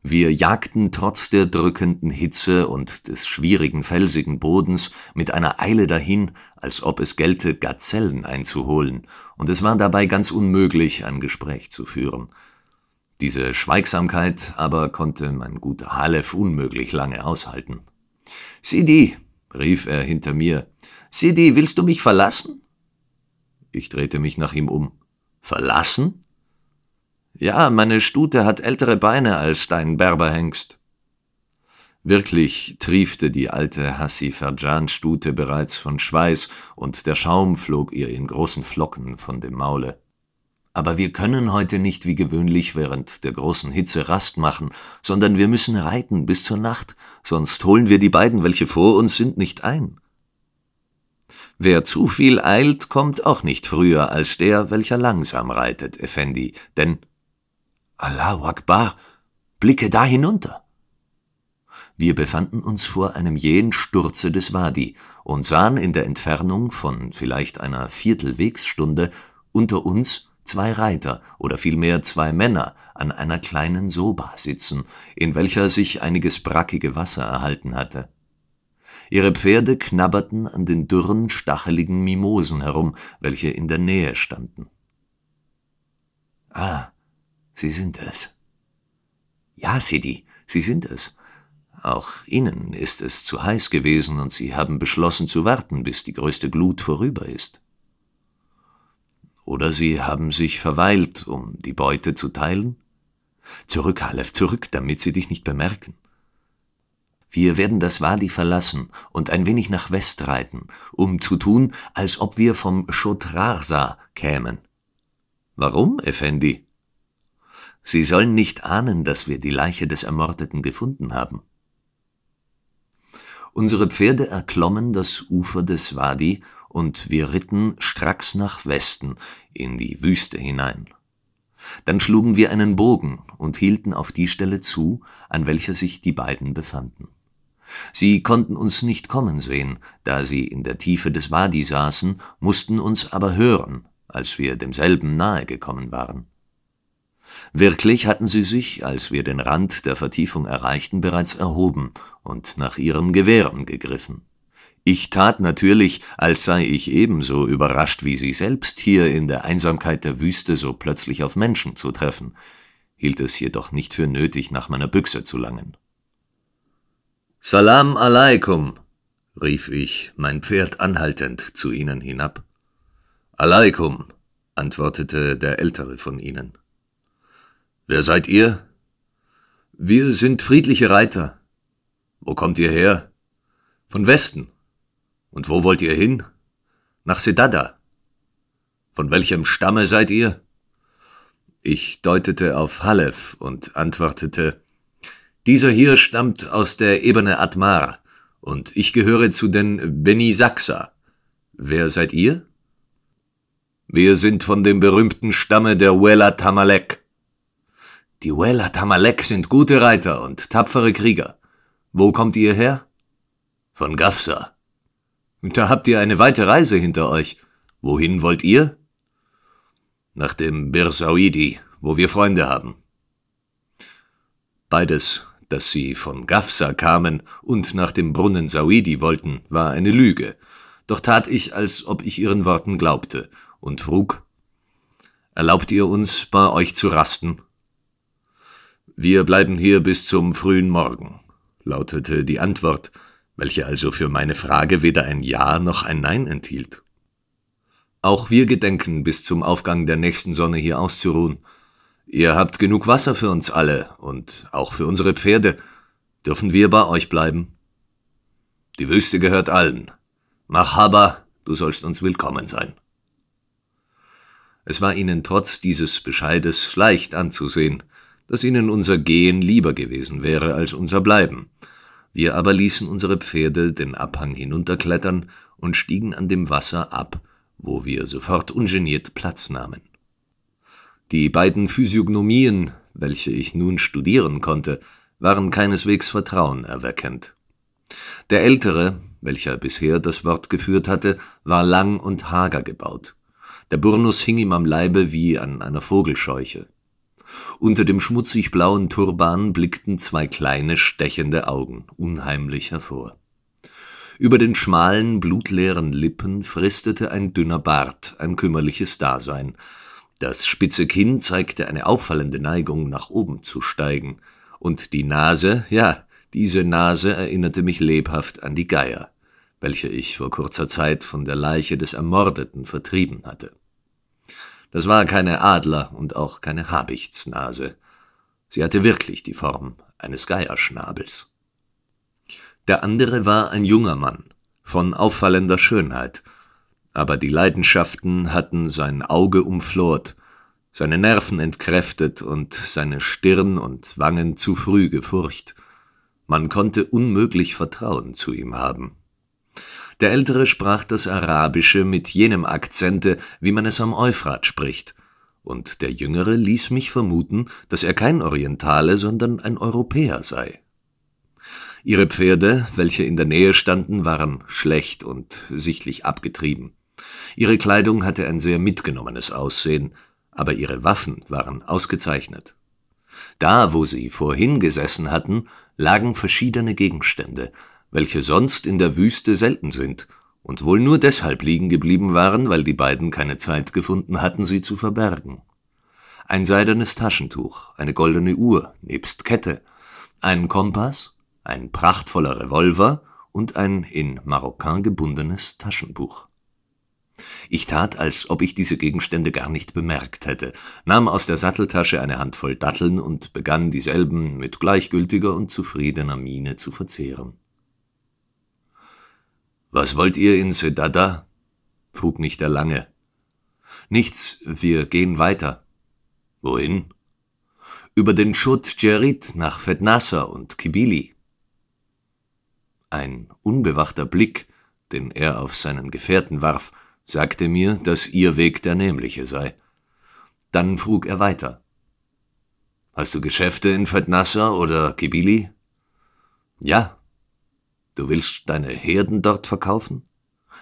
Wir jagten trotz der drückenden Hitze und des schwierigen felsigen Bodens mit einer Eile dahin, als ob es gelte, Gazellen einzuholen, und es war dabei ganz unmöglich, ein Gespräch zu führen. Diese Schweigsamkeit aber konnte mein guter Halef unmöglich lange aushalten. Sidi, rief er hinter mir, Sidi, willst du mich verlassen? Ich drehte mich nach ihm um. Verlassen? Ja, meine Stute hat ältere Beine als dein Berberhengst. Wirklich triefte die alte Hassi Ferjan-Stute bereits von Schweiß, und der Schaum flog ihr in großen Flocken von dem Maule. Aber wir können heute nicht wie gewöhnlich während der großen Hitze Rast machen, sondern wir müssen reiten bis zur Nacht, sonst holen wir die beiden, welche vor uns sind, nicht ein. Wer zu viel eilt, kommt auch nicht früher als der, welcher langsam reitet, Effendi, denn Allahu Akbar, blicke da hinunter. Wir befanden uns vor einem jähen Sturze des Wadi und sahen in der Entfernung von vielleicht einer Viertelwegsstunde unter uns zwei Reiter oder vielmehr zwei Männer an einer kleinen Soba sitzen, in welcher sich einiges brackige Wasser erhalten hatte. Ihre Pferde knabberten an den dürren, stacheligen Mimosen herum, welche in der Nähe standen. Ah, Sie sind es. Ja, Sidi, Sie sind es. Auch Ihnen ist es zu heiß gewesen und Sie haben beschlossen zu warten, bis die größte Glut vorüber ist. Oder Sie haben sich verweilt, um die Beute zu teilen? Zurück, Halef, zurück, damit Sie dich nicht bemerken. Wir werden das Wadi verlassen und ein wenig nach West reiten, um zu tun, als ob wir vom Schotrarsa kämen. Warum, Effendi? Sie sollen nicht ahnen, dass wir die Leiche des Ermordeten gefunden haben. Unsere Pferde erklommen das Ufer des Wadi und wir ritten stracks nach Westen in die Wüste hinein. Dann schlugen wir einen Bogen und hielten auf die Stelle zu, an welcher sich die beiden befanden. Sie konnten uns nicht kommen sehen, da sie in der Tiefe des Wadi saßen, mussten uns aber hören, als wir demselben nahe gekommen waren. Wirklich hatten sie sich, als wir den Rand der Vertiefung erreichten, bereits erhoben und nach ihren Gewehren gegriffen. Ich tat natürlich, als sei ich ebenso überrascht wie sie selbst, hier in der Einsamkeit der Wüste so plötzlich auf Menschen zu treffen, hielt es jedoch nicht für nötig, nach meiner Büchse zu langen. Salam alaikum, rief ich, mein Pferd anhaltend, zu ihnen hinab. Alaikum, antwortete der ältere von ihnen. Wer seid ihr? Wir sind friedliche Reiter. Wo kommt ihr her? Von Westen. Und wo wollt ihr hin? Nach Sedada. Von welchem Stamme seid ihr? Ich deutete auf Halef und antwortete, dieser hier stammt aus der Ebene Atmar, und ich gehöre zu den Beni Saxa. Wer seid ihr? Wir sind von dem berühmten Stamme der Wela Tamalek, die Wella Tamalek sind gute Reiter und tapfere Krieger. Wo kommt ihr her? Von Gafsa. Da habt ihr eine weite Reise hinter euch. Wohin wollt ihr? Nach dem Birsauidi, wo wir Freunde haben. Beides, dass sie von Gafsa kamen und nach dem Brunnen Sauidi wollten, war eine Lüge. Doch tat ich, als ob ich ihren Worten glaubte, und frug, Erlaubt ihr uns, bei euch zu rasten? »Wir bleiben hier bis zum frühen Morgen«, lautete die Antwort, welche also für meine Frage weder ein Ja noch ein Nein enthielt. Auch wir gedenken, bis zum Aufgang der nächsten Sonne hier auszuruhen. Ihr habt genug Wasser für uns alle und auch für unsere Pferde. Dürfen wir bei euch bleiben? Die Wüste gehört allen. Machaba, du sollst uns willkommen sein. Es war ihnen trotz dieses Bescheides leicht anzusehen, dass ihnen unser Gehen lieber gewesen wäre als unser Bleiben. Wir aber ließen unsere Pferde den Abhang hinunterklettern und stiegen an dem Wasser ab, wo wir sofort ungeniert Platz nahmen. Die beiden Physiognomien, welche ich nun studieren konnte, waren keineswegs vertrauenerweckend. Der Ältere, welcher bisher das Wort geführt hatte, war lang und hager gebaut. Der Burnus hing ihm am Leibe wie an einer Vogelscheuche. Unter dem schmutzig blauen Turban blickten zwei kleine stechende Augen unheimlich hervor. Über den schmalen, blutleeren Lippen fristete ein dünner Bart ein kümmerliches Dasein. Das spitze Kinn zeigte eine auffallende Neigung, nach oben zu steigen. Und die Nase, ja, diese Nase erinnerte mich lebhaft an die Geier, welche ich vor kurzer Zeit von der Leiche des Ermordeten vertrieben hatte. Das war keine Adler und auch keine Habichtsnase. Sie hatte wirklich die Form eines Geierschnabels. Der andere war ein junger Mann, von auffallender Schönheit, aber die Leidenschaften hatten sein Auge umflort, seine Nerven entkräftet und seine Stirn und Wangen zu früh gefurcht. Man konnte unmöglich Vertrauen zu ihm haben. Der Ältere sprach das Arabische mit jenem Akzente, wie man es am Euphrat spricht, und der Jüngere ließ mich vermuten, dass er kein Orientale, sondern ein Europäer sei. Ihre Pferde, welche in der Nähe standen, waren schlecht und sichtlich abgetrieben. Ihre Kleidung hatte ein sehr mitgenommenes Aussehen, aber ihre Waffen waren ausgezeichnet. Da, wo sie vorhin gesessen hatten, lagen verschiedene Gegenstände, welche sonst in der Wüste selten sind und wohl nur deshalb liegen geblieben waren, weil die beiden keine Zeit gefunden hatten, sie zu verbergen. Ein seidenes Taschentuch, eine goldene Uhr nebst Kette, ein Kompass, ein prachtvoller Revolver und ein in Marokkan gebundenes Taschenbuch. Ich tat, als ob ich diese Gegenstände gar nicht bemerkt hätte, nahm aus der Satteltasche eine Handvoll Datteln und begann dieselben mit gleichgültiger und zufriedener Miene zu verzehren. Was wollt ihr in Sedada? frug mich der Lange. Nichts, wir gehen weiter. Wohin? Über den Schutt Djerit nach Fednassa und Kibili. Ein unbewachter Blick, den er auf seinen Gefährten warf, sagte mir, dass ihr Weg der nämliche sei. Dann frug er weiter. Hast du Geschäfte in Fednassa oder Kibili? Ja, Du willst deine Herden dort verkaufen?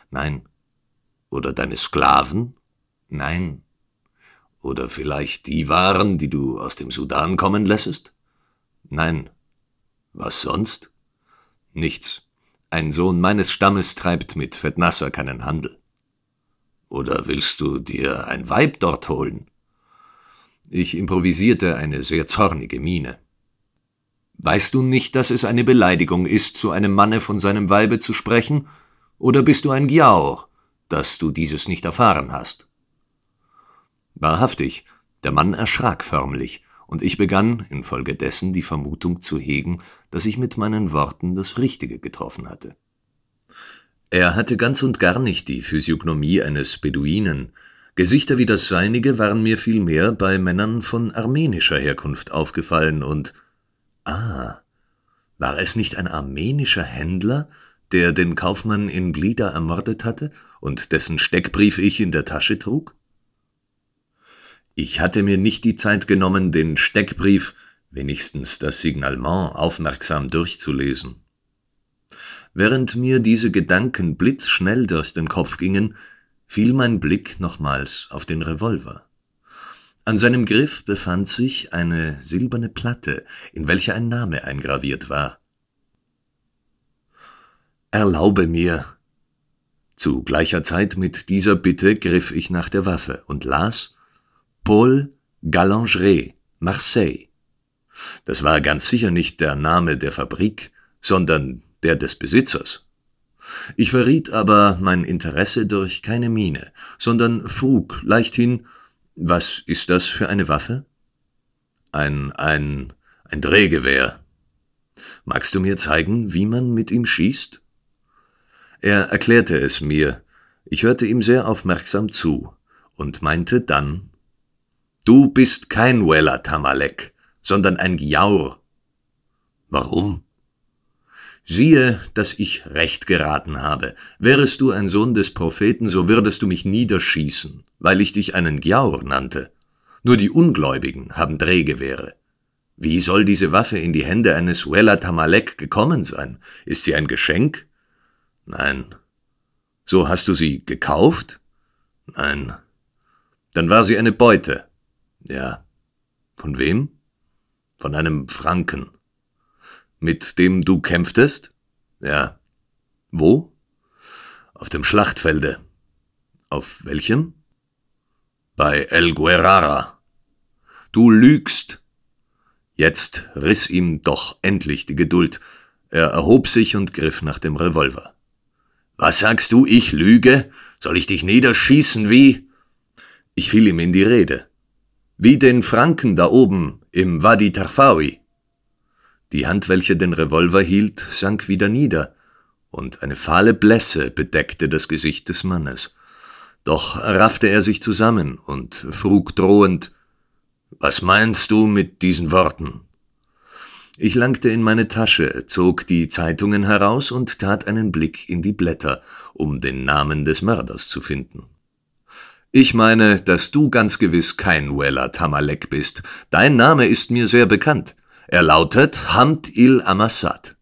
Nein. Oder deine Sklaven? Nein. Oder vielleicht die Waren, die du aus dem Sudan kommen lässest? Nein. Was sonst? Nichts. Ein Sohn meines Stammes treibt mit Fettnasser keinen Handel. Oder willst du dir ein Weib dort holen? Ich improvisierte eine sehr zornige Miene. Weißt du nicht, dass es eine Beleidigung ist, zu einem Manne von seinem Weibe zu sprechen? Oder bist du ein Giaur, dass du dieses nicht erfahren hast? Wahrhaftig, der Mann erschrak förmlich, und ich begann infolgedessen die Vermutung zu hegen, dass ich mit meinen Worten das Richtige getroffen hatte. Er hatte ganz und gar nicht die Physiognomie eines Beduinen, Gesichter wie das seinige waren mir vielmehr bei Männern von armenischer Herkunft aufgefallen und Ah, war es nicht ein armenischer Händler, der den Kaufmann in Blida ermordet hatte und dessen Steckbrief ich in der Tasche trug? Ich hatte mir nicht die Zeit genommen, den Steckbrief, wenigstens das Signalement, aufmerksam durchzulesen. Während mir diese Gedanken blitzschnell durch den Kopf gingen, fiel mein Blick nochmals auf den Revolver. An seinem Griff befand sich eine silberne Platte, in welcher ein Name eingraviert war. Erlaube mir. Zu gleicher Zeit mit dieser Bitte griff ich nach der Waffe und las Paul Galangeret, Marseille. Das war ganz sicher nicht der Name der Fabrik, sondern der des Besitzers. Ich verriet aber mein Interesse durch keine Miene, sondern frug leichthin, was ist das für eine Waffe? Ein, ein, ein Drehgewehr. Magst du mir zeigen, wie man mit ihm schießt? Er erklärte es mir. Ich hörte ihm sehr aufmerksam zu und meinte dann, Du bist kein Weller Tamalek, sondern ein Giaur. Warum? Siehe, dass ich recht geraten habe. Wärest du ein Sohn des Propheten, so würdest du mich niederschießen, weil ich dich einen Giaur nannte. Nur die Ungläubigen haben Drehgewehre. Wie soll diese Waffe in die Hände eines Wella Tamalek gekommen sein? Ist sie ein Geschenk? Nein. So hast du sie gekauft? Nein. Dann war sie eine Beute. Ja. Von wem? Von einem Franken. Mit dem du kämpftest? Ja. Wo? Auf dem Schlachtfelde. Auf welchem? Bei El Guerrara. Du lügst! Jetzt riss ihm doch endlich die Geduld. Er erhob sich und griff nach dem Revolver. Was sagst du, ich lüge? Soll ich dich niederschießen wie? Ich fiel ihm in die Rede. Wie den Franken da oben im Wadi Tarfawi. Die Hand, welche den Revolver hielt, sank wieder nieder, und eine fahle Blässe bedeckte das Gesicht des Mannes. Doch raffte er sich zusammen und frug drohend Was meinst du mit diesen Worten? Ich langte in meine Tasche, zog die Zeitungen heraus und tat einen Blick in die Blätter, um den Namen des Mörders zu finden. Ich meine, dass du ganz gewiss kein Weller Tamalek bist. Dein Name ist mir sehr bekannt. Er lautet Hamd il Amassad.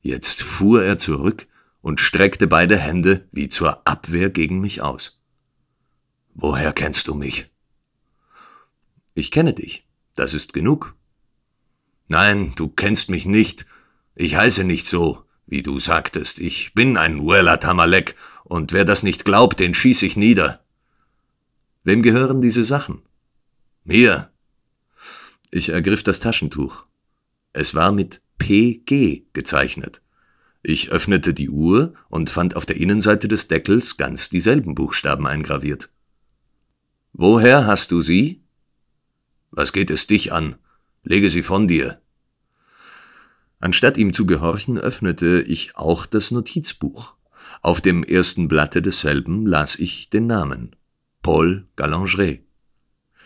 Jetzt fuhr er zurück und streckte beide Hände wie zur Abwehr gegen mich aus. Woher kennst du mich? Ich kenne dich. Das ist genug. Nein, du kennst mich nicht. Ich heiße nicht so, wie du sagtest. Ich bin ein Uela Tamalek, und wer das nicht glaubt, den schieße ich nieder. Wem gehören diese Sachen? Mir, ich ergriff das Taschentuch. Es war mit PG gezeichnet. Ich öffnete die Uhr und fand auf der Innenseite des Deckels ganz dieselben Buchstaben eingraviert. Woher hast du sie? Was geht es dich an? Lege sie von dir. Anstatt ihm zu gehorchen, öffnete ich auch das Notizbuch. Auf dem ersten Blatte desselben las ich den Namen Paul Galangeret.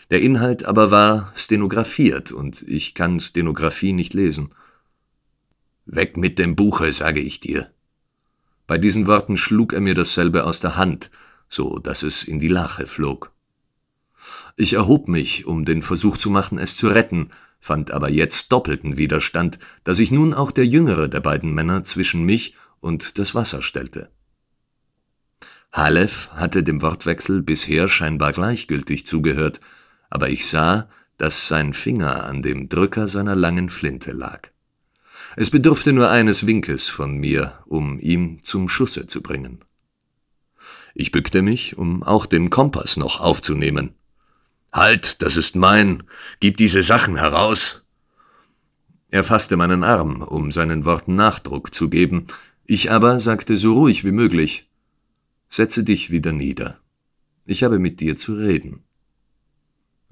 Der Inhalt aber war stenografiert, und ich kann Stenografie nicht lesen. Weg mit dem Buche, sage ich dir. Bei diesen Worten schlug er mir dasselbe aus der Hand, so dass es in die Lache flog. Ich erhob mich, um den Versuch zu machen, es zu retten, fand aber jetzt doppelten Widerstand, da sich nun auch der jüngere der beiden Männer zwischen mich und das Wasser stellte. Halef hatte dem Wortwechsel bisher scheinbar gleichgültig zugehört, aber ich sah, dass sein Finger an dem Drücker seiner langen Flinte lag. Es bedurfte nur eines Winkes von mir, um ihm zum Schusse zu bringen. Ich bückte mich, um auch den Kompass noch aufzunehmen. Halt, das ist mein, gib diese Sachen heraus. Er fasste meinen Arm, um seinen Worten Nachdruck zu geben, ich aber sagte so ruhig wie möglich Setze dich wieder nieder. Ich habe mit dir zu reden.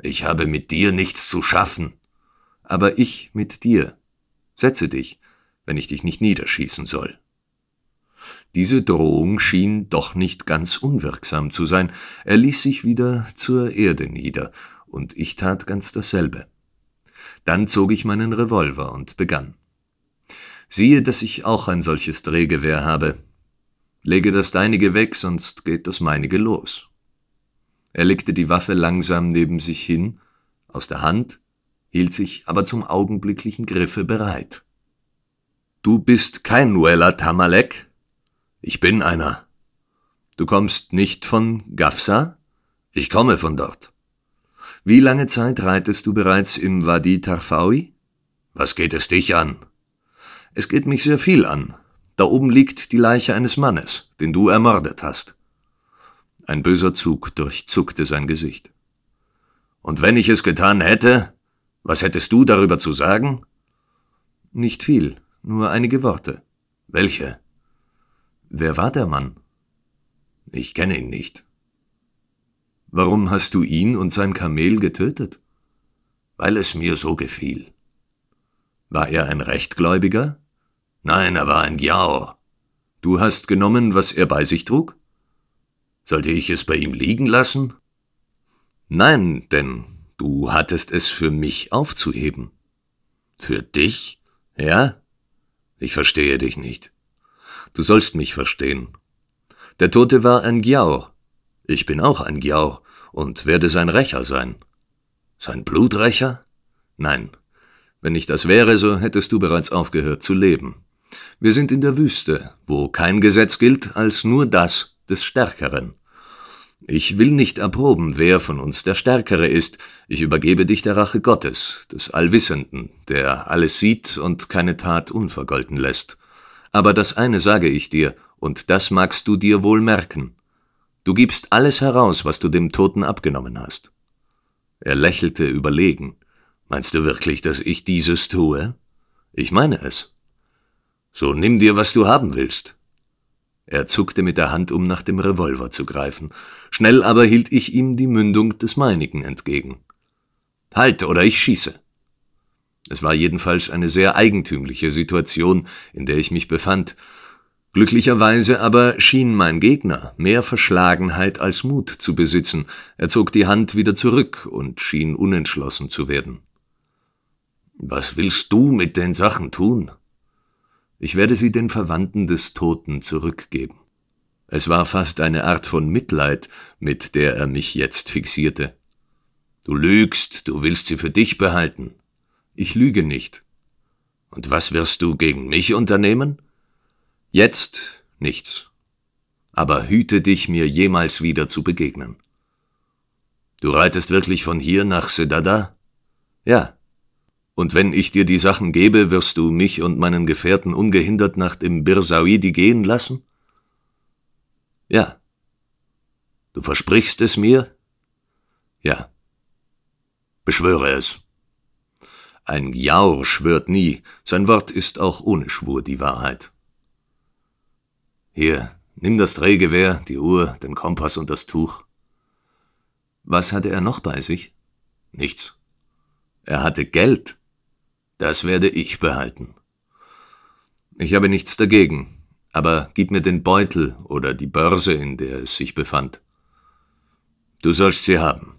Ich habe mit dir nichts zu schaffen, aber ich mit dir. Setze dich, wenn ich dich nicht niederschießen soll. Diese Drohung schien doch nicht ganz unwirksam zu sein, er ließ sich wieder zur Erde nieder, und ich tat ganz dasselbe. Dann zog ich meinen Revolver und begann. Siehe, dass ich auch ein solches Drehgewehr habe. Lege das deinige weg, sonst geht das meinige los. Er legte die Waffe langsam neben sich hin, aus der Hand, hielt sich aber zum augenblicklichen Griffe bereit. Du bist kein Wella Tamalek. Ich bin einer. Du kommst nicht von Gafsa? Ich komme von dort. Wie lange Zeit reitest du bereits im Wadi Tarfawi? Was geht es dich an? Es geht mich sehr viel an. Da oben liegt die Leiche eines Mannes, den du ermordet hast. Ein böser Zug durchzuckte sein Gesicht. Und wenn ich es getan hätte, was hättest du darüber zu sagen? Nicht viel, nur einige Worte. Welche? Wer war der Mann? Ich kenne ihn nicht. Warum hast du ihn und sein Kamel getötet? Weil es mir so gefiel. War er ein Rechtgläubiger? Nein, er war ein Giao. Du hast genommen, was er bei sich trug? Sollte ich es bei ihm liegen lassen? Nein, denn du hattest es für mich aufzuheben. Für dich? Ja? Ich verstehe dich nicht. Du sollst mich verstehen. Der Tote war ein Giao. Ich bin auch ein Giao und werde sein Rächer sein. Sein Bluträcher? Nein. Wenn ich das wäre, so hättest du bereits aufgehört zu leben. Wir sind in der Wüste, wo kein Gesetz gilt als nur das des Stärkeren. Ich will nicht erproben, wer von uns der Stärkere ist. Ich übergebe dich der Rache Gottes, des Allwissenden, der alles sieht und keine Tat unvergolten lässt. Aber das eine sage ich dir, und das magst du dir wohl merken. Du gibst alles heraus, was du dem Toten abgenommen hast. Er lächelte überlegen. Meinst du wirklich, dass ich dieses tue? Ich meine es. So nimm dir, was du haben willst. Er zuckte mit der Hand, um nach dem Revolver zu greifen, Schnell aber hielt ich ihm die Mündung des meinigen entgegen. Halt, oder ich schieße. Es war jedenfalls eine sehr eigentümliche Situation, in der ich mich befand. Glücklicherweise aber schien mein Gegner mehr Verschlagenheit als Mut zu besitzen. Er zog die Hand wieder zurück und schien unentschlossen zu werden. Was willst du mit den Sachen tun? Ich werde sie den Verwandten des Toten zurückgeben. Es war fast eine Art von Mitleid, mit der er mich jetzt fixierte. Du lügst, du willst sie für dich behalten. Ich lüge nicht. Und was wirst du gegen mich unternehmen? Jetzt nichts. Aber hüte dich, mir jemals wieder zu begegnen. Du reitest wirklich von hier nach Sedada? Ja. Und wenn ich dir die Sachen gebe, wirst du mich und meinen Gefährten ungehindert nach dem Birsawidi gehen lassen? Ja. Du versprichst es mir? Ja. Beschwöre es. Ein Jaur schwört nie, sein Wort ist auch ohne Schwur die Wahrheit. Hier, nimm das Drehgewehr, die Uhr, den Kompass und das Tuch. Was hatte er noch bei sich? Nichts. Er hatte Geld. Das werde ich behalten. Ich habe nichts dagegen, aber gib mir den Beutel oder die Börse, in der es sich befand. Du sollst sie haben.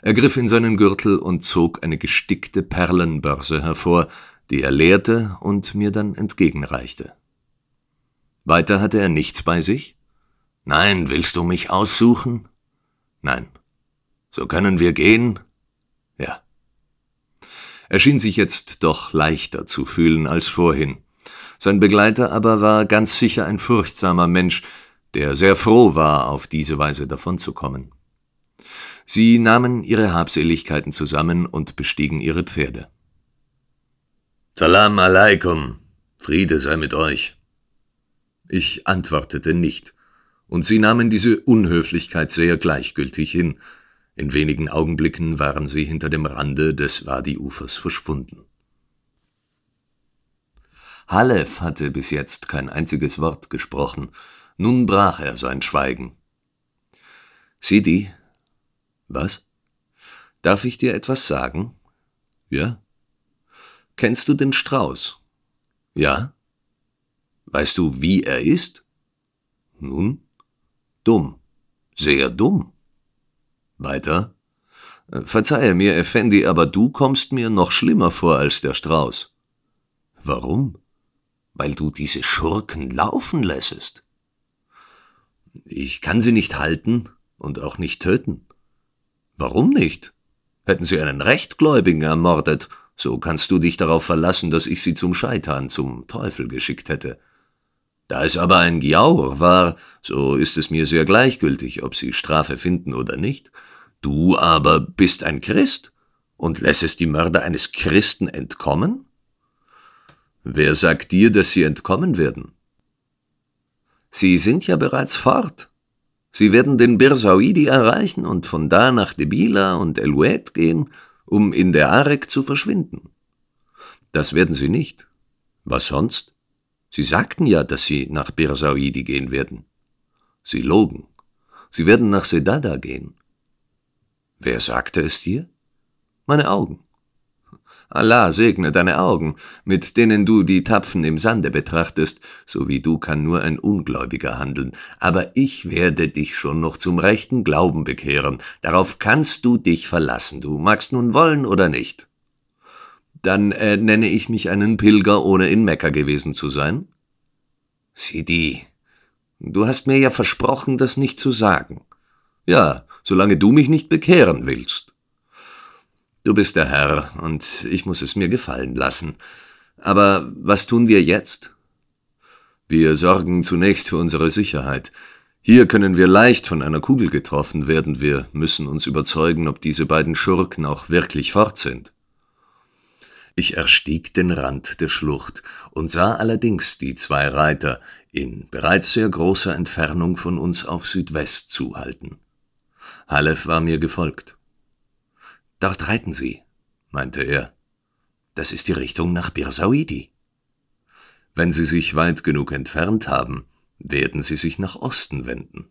Er griff in seinen Gürtel und zog eine gestickte Perlenbörse hervor, die er leerte und mir dann entgegenreichte. Weiter hatte er nichts bei sich? Nein, willst du mich aussuchen? Nein. So können wir gehen? Ja. Er schien sich jetzt doch leichter zu fühlen als vorhin. Sein Begleiter aber war ganz sicher ein furchtsamer Mensch, der sehr froh war, auf diese Weise davonzukommen. Sie nahmen ihre Habseligkeiten zusammen und bestiegen ihre Pferde. Salam alaikum, Friede sei mit euch. Ich antwortete nicht, und sie nahmen diese Unhöflichkeit sehr gleichgültig hin. In wenigen Augenblicken waren sie hinter dem Rande des Wadi-Ufers verschwunden. Halef hatte bis jetzt kein einziges Wort gesprochen. Nun brach er sein Schweigen. Sidi? Was? Darf ich dir etwas sagen? Ja? Kennst du den Strauß? Ja? Weißt du, wie er ist? Nun? Dumm. Sehr dumm. Weiter? Verzeihe mir, Effendi, aber du kommst mir noch schlimmer vor als der Strauß. Warum? weil du diese Schurken laufen lässest. Ich kann sie nicht halten und auch nicht töten. Warum nicht? Hätten sie einen Rechtgläubigen ermordet, so kannst du dich darauf verlassen, dass ich sie zum Scheitern, zum Teufel geschickt hätte. Da es aber ein Giaur war, so ist es mir sehr gleichgültig, ob sie Strafe finden oder nicht. Du aber bist ein Christ und lässest die Mörder eines Christen entkommen? Wer sagt dir, dass sie entkommen werden? Sie sind ja bereits fort. Sie werden den Birsauidi erreichen und von da nach Debila und Eluet gehen, um in der Arek zu verschwinden. Das werden sie nicht. Was sonst? Sie sagten ja, dass sie nach Birsauidi gehen werden. Sie logen. Sie werden nach Sedada gehen. Wer sagte es dir? Meine Augen. Allah segne deine Augen, mit denen du die Tapfen im Sande betrachtest, so wie du kann nur ein Ungläubiger handeln, aber ich werde dich schon noch zum rechten Glauben bekehren, darauf kannst du dich verlassen, du magst nun wollen oder nicht. Dann äh, nenne ich mich einen Pilger, ohne in Mekka gewesen zu sein? Sidi, du hast mir ja versprochen, das nicht zu sagen. Ja, solange du mich nicht bekehren willst. Du bist der Herr, und ich muss es mir gefallen lassen. Aber was tun wir jetzt? Wir sorgen zunächst für unsere Sicherheit. Hier können wir leicht von einer Kugel getroffen werden, wir müssen uns überzeugen, ob diese beiden Schurken auch wirklich fort sind. Ich erstieg den Rand der Schlucht und sah allerdings die zwei Reiter in bereits sehr großer Entfernung von uns auf Südwest zuhalten. Halef war mir gefolgt. Dort reiten Sie, meinte er. Das ist die Richtung nach Birsauidi. Wenn Sie sich weit genug entfernt haben, werden Sie sich nach Osten wenden.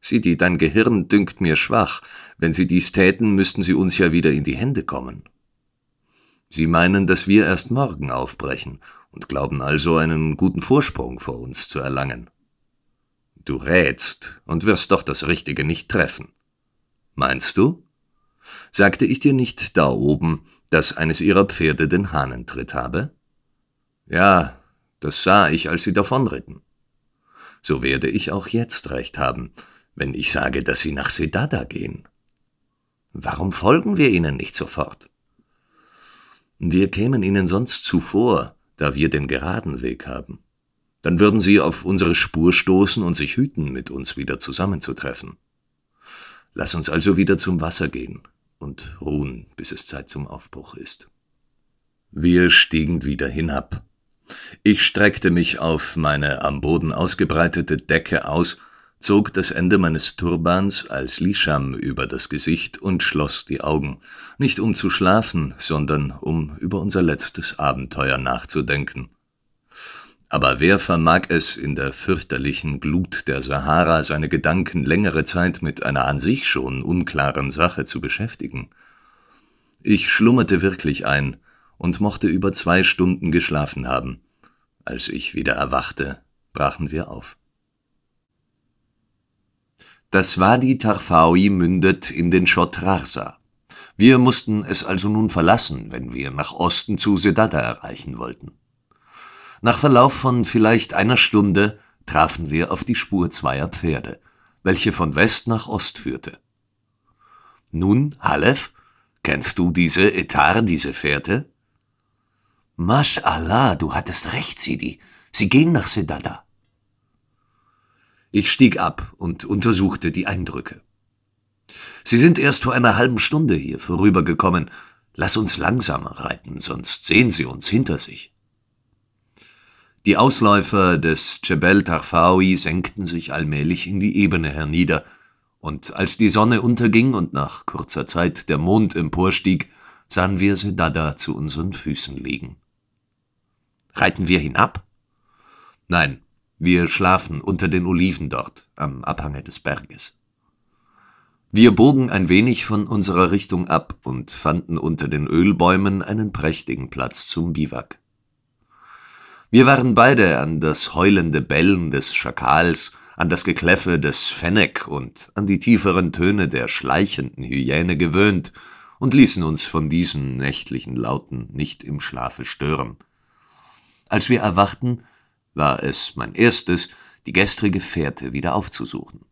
Sidi, dein Gehirn dünkt mir schwach. Wenn Sie dies täten, müssten Sie uns ja wieder in die Hände kommen. Sie meinen, dass wir erst morgen aufbrechen und glauben also einen guten Vorsprung vor uns zu erlangen. Du rätst und wirst doch das Richtige nicht treffen. Meinst du? Sagte ich dir nicht da oben, dass eines ihrer Pferde den Hahnentritt habe? Ja, das sah ich, als sie davonritten. So werde ich auch jetzt recht haben, wenn ich sage, dass sie nach Sedada gehen. Warum folgen wir ihnen nicht sofort? Wir kämen ihnen sonst zuvor, da wir den geraden Weg haben. Dann würden sie auf unsere Spur stoßen und sich hüten, mit uns wieder zusammenzutreffen. Lass uns also wieder zum Wasser gehen und ruhen, bis es Zeit zum Aufbruch ist. Wir stiegen wieder hinab. Ich streckte mich auf meine am Boden ausgebreitete Decke aus, zog das Ende meines Turbans als Lischam über das Gesicht und schloss die Augen, nicht um zu schlafen, sondern um über unser letztes Abenteuer nachzudenken. Aber wer vermag es, in der fürchterlichen Glut der Sahara seine Gedanken längere Zeit mit einer an sich schon unklaren Sache zu beschäftigen? Ich schlummerte wirklich ein und mochte über zwei Stunden geschlafen haben. Als ich wieder erwachte, brachen wir auf. Das Wadi Tarfaui mündet in den Chotrarsa. Wir mussten es also nun verlassen, wenn wir nach Osten zu Sedada erreichen wollten. Nach Verlauf von vielleicht einer Stunde trafen wir auf die Spur zweier Pferde, welche von West nach Ost führte. Nun, Halef, kennst du diese Etar, diese Fährte? Maschallah, du hattest recht, Sidi. Sie gehen nach Sedada. Ich stieg ab und untersuchte die Eindrücke. Sie sind erst vor einer halben Stunde hier vorübergekommen. Lass uns langsamer reiten, sonst sehen sie uns hinter sich. Die Ausläufer des Jebel Tarfawi senkten sich allmählich in die Ebene hernieder, und als die Sonne unterging und nach kurzer Zeit der Mond emporstieg, sahen wir Sedada zu unseren Füßen liegen. Reiten wir hinab? Nein, wir schlafen unter den Oliven dort, am Abhange des Berges. Wir bogen ein wenig von unserer Richtung ab und fanden unter den Ölbäumen einen prächtigen Platz zum Biwak. Wir waren beide an das heulende Bellen des Schakals, an das Gekläffe des Fennec und an die tieferen Töne der schleichenden Hyäne gewöhnt und ließen uns von diesen nächtlichen Lauten nicht im Schlafe stören. Als wir erwachten, war es mein erstes, die gestrige Fährte wieder aufzusuchen.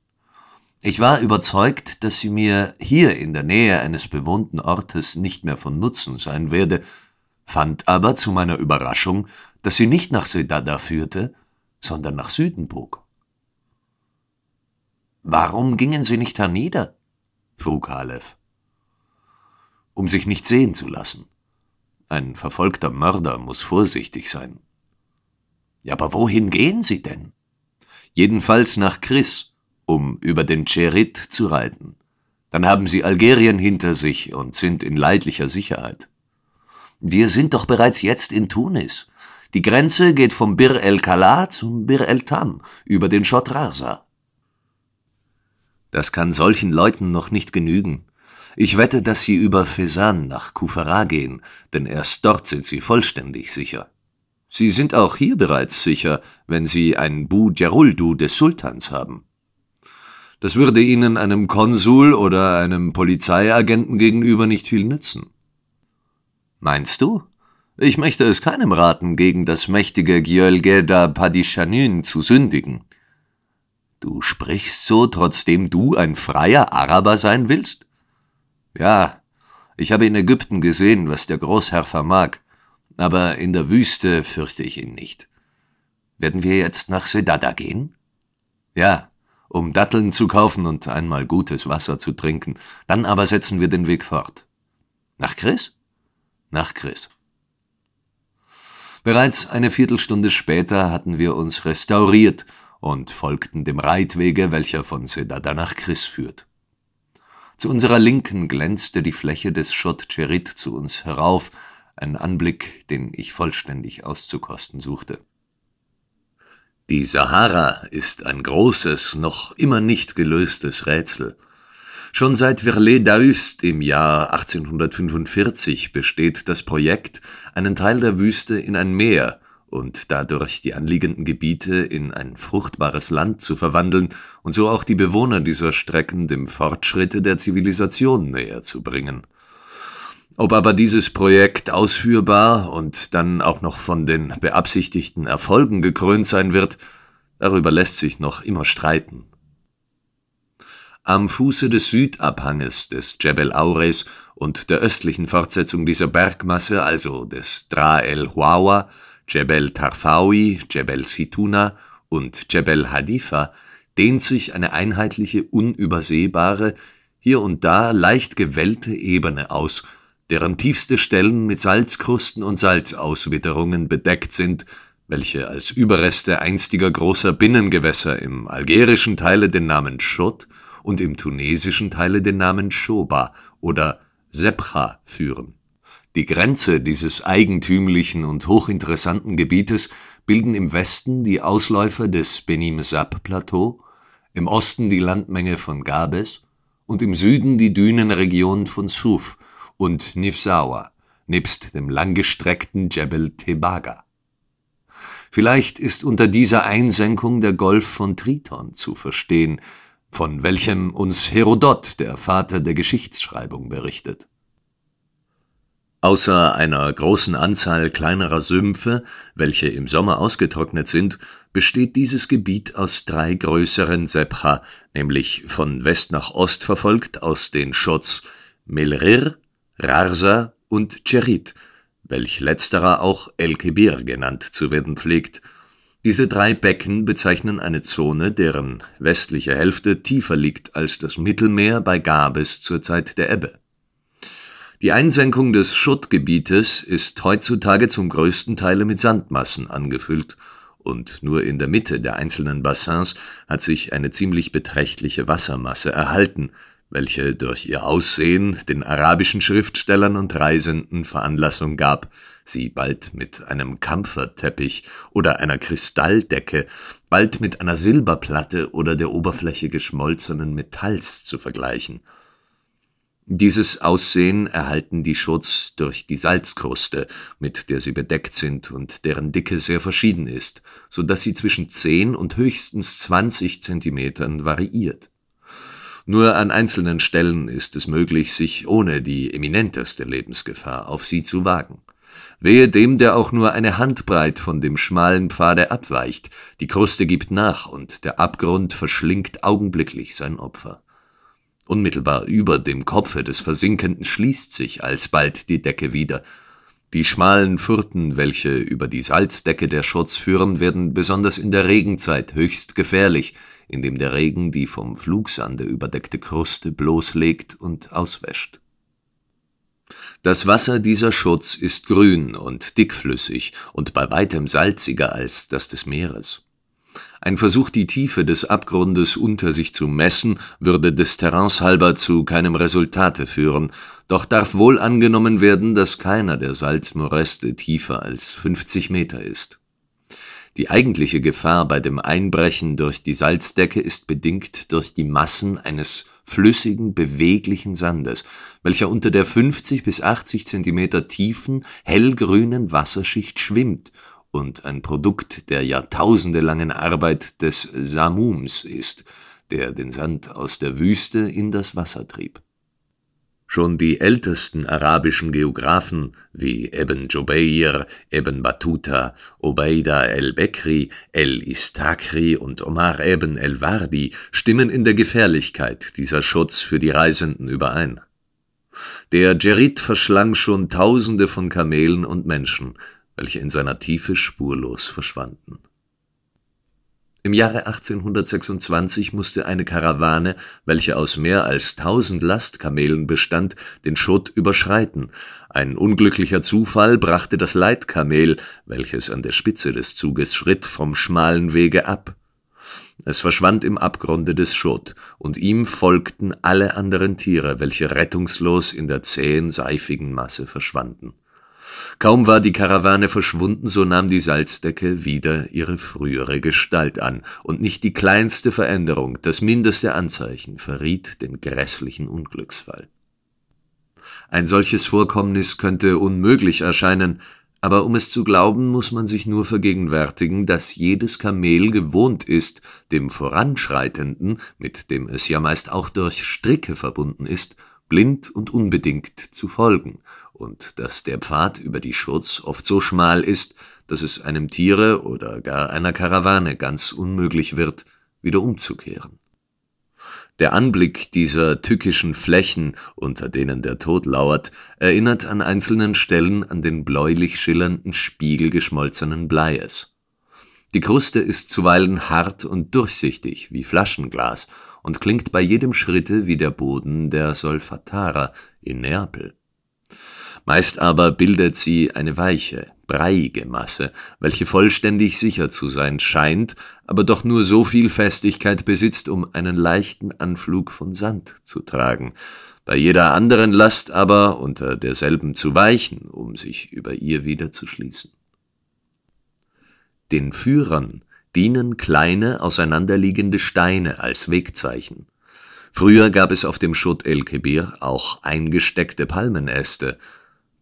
Ich war überzeugt, dass sie mir hier in der Nähe eines bewohnten Ortes nicht mehr von Nutzen sein werde, fand aber zu meiner Überraschung, dass sie nicht nach Sedada führte, sondern nach Südenburg. Warum gingen sie nicht hernieder? frug Halef. Um sich nicht sehen zu lassen. Ein verfolgter Mörder muss vorsichtig sein. Ja, aber wohin gehen sie denn? Jedenfalls nach Chris, um über den Cherit zu reiten. Dann haben sie Algerien hinter sich und sind in leidlicher Sicherheit. Wir sind doch bereits jetzt in Tunis. Die Grenze geht vom Bir el Kala zum Bir el Tam über den Schotrarsa. Das kann solchen Leuten noch nicht genügen. Ich wette, dass sie über Fesan nach Kufara gehen, denn erst dort sind sie vollständig sicher. Sie sind auch hier bereits sicher, wenn sie ein Bu Djaruldu des Sultans haben. Das würde ihnen einem Konsul oder einem Polizeiagenten gegenüber nicht viel nützen. Meinst du? Ich möchte es keinem raten, gegen das mächtige Gyölgeda Padishanin zu sündigen. Du sprichst so, trotzdem du ein freier Araber sein willst? Ja, ich habe in Ägypten gesehen, was der Großherr vermag, aber in der Wüste fürchte ich ihn nicht. Werden wir jetzt nach Sedada gehen? Ja, um Datteln zu kaufen und einmal gutes Wasser zu trinken, dann aber setzen wir den Weg fort. Nach Chris? Nach Chris. Bereits eine Viertelstunde später hatten wir uns restauriert und folgten dem Reitwege, welcher von Sedada nach Chris führt. Zu unserer Linken glänzte die Fläche des Schott-Cherit zu uns herauf, ein Anblick, den ich vollständig auszukosten suchte. Die Sahara ist ein großes, noch immer nicht gelöstes Rätsel, Schon seit Verlet d'Aust im Jahr 1845 besteht das Projekt, einen Teil der Wüste in ein Meer und dadurch die anliegenden Gebiete in ein fruchtbares Land zu verwandeln und so auch die Bewohner dieser Strecken dem Fortschritte der Zivilisation näher zu bringen. Ob aber dieses Projekt ausführbar und dann auch noch von den beabsichtigten Erfolgen gekrönt sein wird, darüber lässt sich noch immer streiten. Am Fuße des Südabhanges des Jebel Aures und der östlichen Fortsetzung dieser Bergmasse, also des Dra el Huawa, Jebel Tarfawi, Jebel Situna und Jebel Hadifa, dehnt sich eine einheitliche, unübersehbare, hier und da leicht gewellte Ebene aus, deren tiefste Stellen mit Salzkrusten und Salzauswitterungen bedeckt sind, welche als Überreste einstiger großer Binnengewässer im algerischen Teile den Namen Schutt und im tunesischen Teile den Namen Shoba oder Sebcha führen. Die Grenze dieses eigentümlichen und hochinteressanten Gebietes bilden im Westen die Ausläufer des Benim-Sab-Plateau, im Osten die Landmenge von Gabes und im Süden die Dünenregion von Suf und Nifsawa, nebst dem langgestreckten Jebel Tebaga. Vielleicht ist unter dieser Einsenkung der Golf von Triton zu verstehen, von welchem uns Herodot, der Vater der Geschichtsschreibung, berichtet. Außer einer großen Anzahl kleinerer Sümpfe, welche im Sommer ausgetrocknet sind, besteht dieses Gebiet aus drei größeren Sepcha, nämlich von West nach Ost verfolgt aus den Schutz Melrir, Rarsa und Cherit, welch letzterer auch El Kebir genannt zu werden pflegt – diese drei Becken bezeichnen eine Zone, deren westliche Hälfte tiefer liegt als das Mittelmeer bei Gabes zur Zeit der Ebbe. Die Einsenkung des Schuttgebietes ist heutzutage zum größten Teil mit Sandmassen angefüllt und nur in der Mitte der einzelnen Bassins hat sich eine ziemlich beträchtliche Wassermasse erhalten, welche durch ihr Aussehen den arabischen Schriftstellern und Reisenden Veranlassung gab, sie bald mit einem Kampferteppich oder einer Kristalldecke, bald mit einer Silberplatte oder der Oberfläche geschmolzenen Metalls zu vergleichen. Dieses Aussehen erhalten die Schutz durch die Salzkruste, mit der sie bedeckt sind und deren Dicke sehr verschieden ist, so dass sie zwischen 10 und höchstens 20 Zentimetern variiert. Nur an einzelnen Stellen ist es möglich, sich ohne die eminenteste Lebensgefahr auf sie zu wagen. Wehe dem, der auch nur eine Handbreit von dem schmalen Pfade abweicht, die Kruste gibt nach und der Abgrund verschlingt augenblicklich sein Opfer. Unmittelbar über dem Kopfe des Versinkenden schließt sich alsbald die Decke wieder. Die schmalen Furten, welche über die Salzdecke der Schurz führen, werden besonders in der Regenzeit höchst gefährlich, indem der Regen die vom Flugsande überdeckte Kruste bloßlegt und auswäscht. Das Wasser dieser Schutz ist grün und dickflüssig und bei weitem salziger als das des Meeres. Ein Versuch, die Tiefe des Abgrundes unter sich zu messen, würde des Terrains halber zu keinem Resultate führen, doch darf wohl angenommen werden, dass keiner der Salzmoreste tiefer als 50 Meter ist. Die eigentliche Gefahr bei dem Einbrechen durch die Salzdecke ist bedingt durch die Massen eines flüssigen, beweglichen Sandes, welcher unter der 50 bis 80 Zentimeter tiefen, hellgrünen Wasserschicht schwimmt und ein Produkt der jahrtausendelangen Arbeit des Samums ist, der den Sand aus der Wüste in das Wasser trieb Schon die ältesten arabischen Geographen wie Ibn Jubayr, Ibn Battuta, Obeida el-Bekri, el-Istakri und Omar ibn el-Wardi stimmen in der Gefährlichkeit dieser Schutz für die Reisenden überein. Der Djerid verschlang schon Tausende von Kamelen und Menschen, welche in seiner Tiefe spurlos verschwanden. Im Jahre 1826 musste eine Karawane, welche aus mehr als tausend Lastkamelen bestand, den Schutt überschreiten. Ein unglücklicher Zufall brachte das Leitkamel, welches an der Spitze des Zuges schritt, vom schmalen Wege ab. Es verschwand im Abgrunde des Schutt, und ihm folgten alle anderen Tiere, welche rettungslos in der zähen, seifigen Masse verschwanden. Kaum war die Karawane verschwunden, so nahm die Salzdecke wieder ihre frühere Gestalt an, und nicht die kleinste Veränderung, das mindeste Anzeichen verriet den grässlichen Unglücksfall. Ein solches Vorkommnis könnte unmöglich erscheinen, aber um es zu glauben, muss man sich nur vergegenwärtigen, dass jedes Kamel gewohnt ist, dem Voranschreitenden, mit dem es ja meist auch durch Stricke verbunden ist, blind und unbedingt zu folgen und dass der Pfad über die Schurz oft so schmal ist, dass es einem Tiere oder gar einer Karawane ganz unmöglich wird, wieder umzukehren. Der Anblick dieser tückischen Flächen, unter denen der Tod lauert, erinnert an einzelnen Stellen an den bläulich schillernden Spiegel geschmolzenen Bleies. Die Kruste ist zuweilen hart und durchsichtig wie Flaschenglas und klingt bei jedem Schritte wie der Boden der Solfatara in Neapel. Meist aber bildet sie eine weiche, breiige Masse, welche vollständig sicher zu sein scheint, aber doch nur so viel Festigkeit besitzt, um einen leichten Anflug von Sand zu tragen, bei jeder anderen Last aber unter derselben zu weichen, um sich über ihr wieder zu schließen. Den Führern dienen kleine, auseinanderliegende Steine als Wegzeichen. Früher gab es auf dem Schutt El Kebir auch eingesteckte Palmenäste,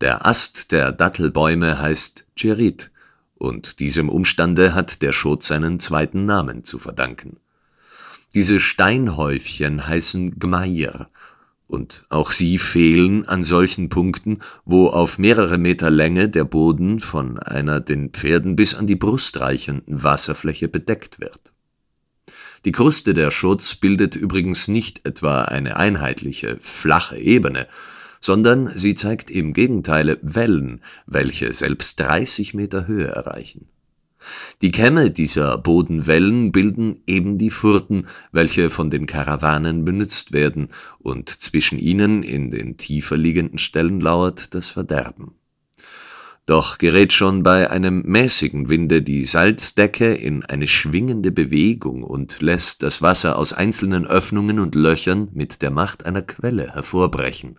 der Ast der Dattelbäume heißt Cherit, und diesem Umstande hat der Schot seinen zweiten Namen zu verdanken. Diese Steinhäufchen heißen Gmair, und auch sie fehlen an solchen Punkten, wo auf mehrere Meter Länge der Boden von einer den Pferden bis an die Brust reichenden Wasserfläche bedeckt wird. Die Kruste der Schutz bildet übrigens nicht etwa eine einheitliche, flache Ebene, sondern sie zeigt im Gegenteile Wellen, welche selbst 30 Meter Höhe erreichen. Die Kämme dieser Bodenwellen bilden eben die Furten, welche von den Karawanen benutzt werden, und zwischen ihnen in den tiefer liegenden Stellen lauert das Verderben. Doch gerät schon bei einem mäßigen Winde die Salzdecke in eine schwingende Bewegung und lässt das Wasser aus einzelnen Öffnungen und Löchern mit der Macht einer Quelle hervorbrechen,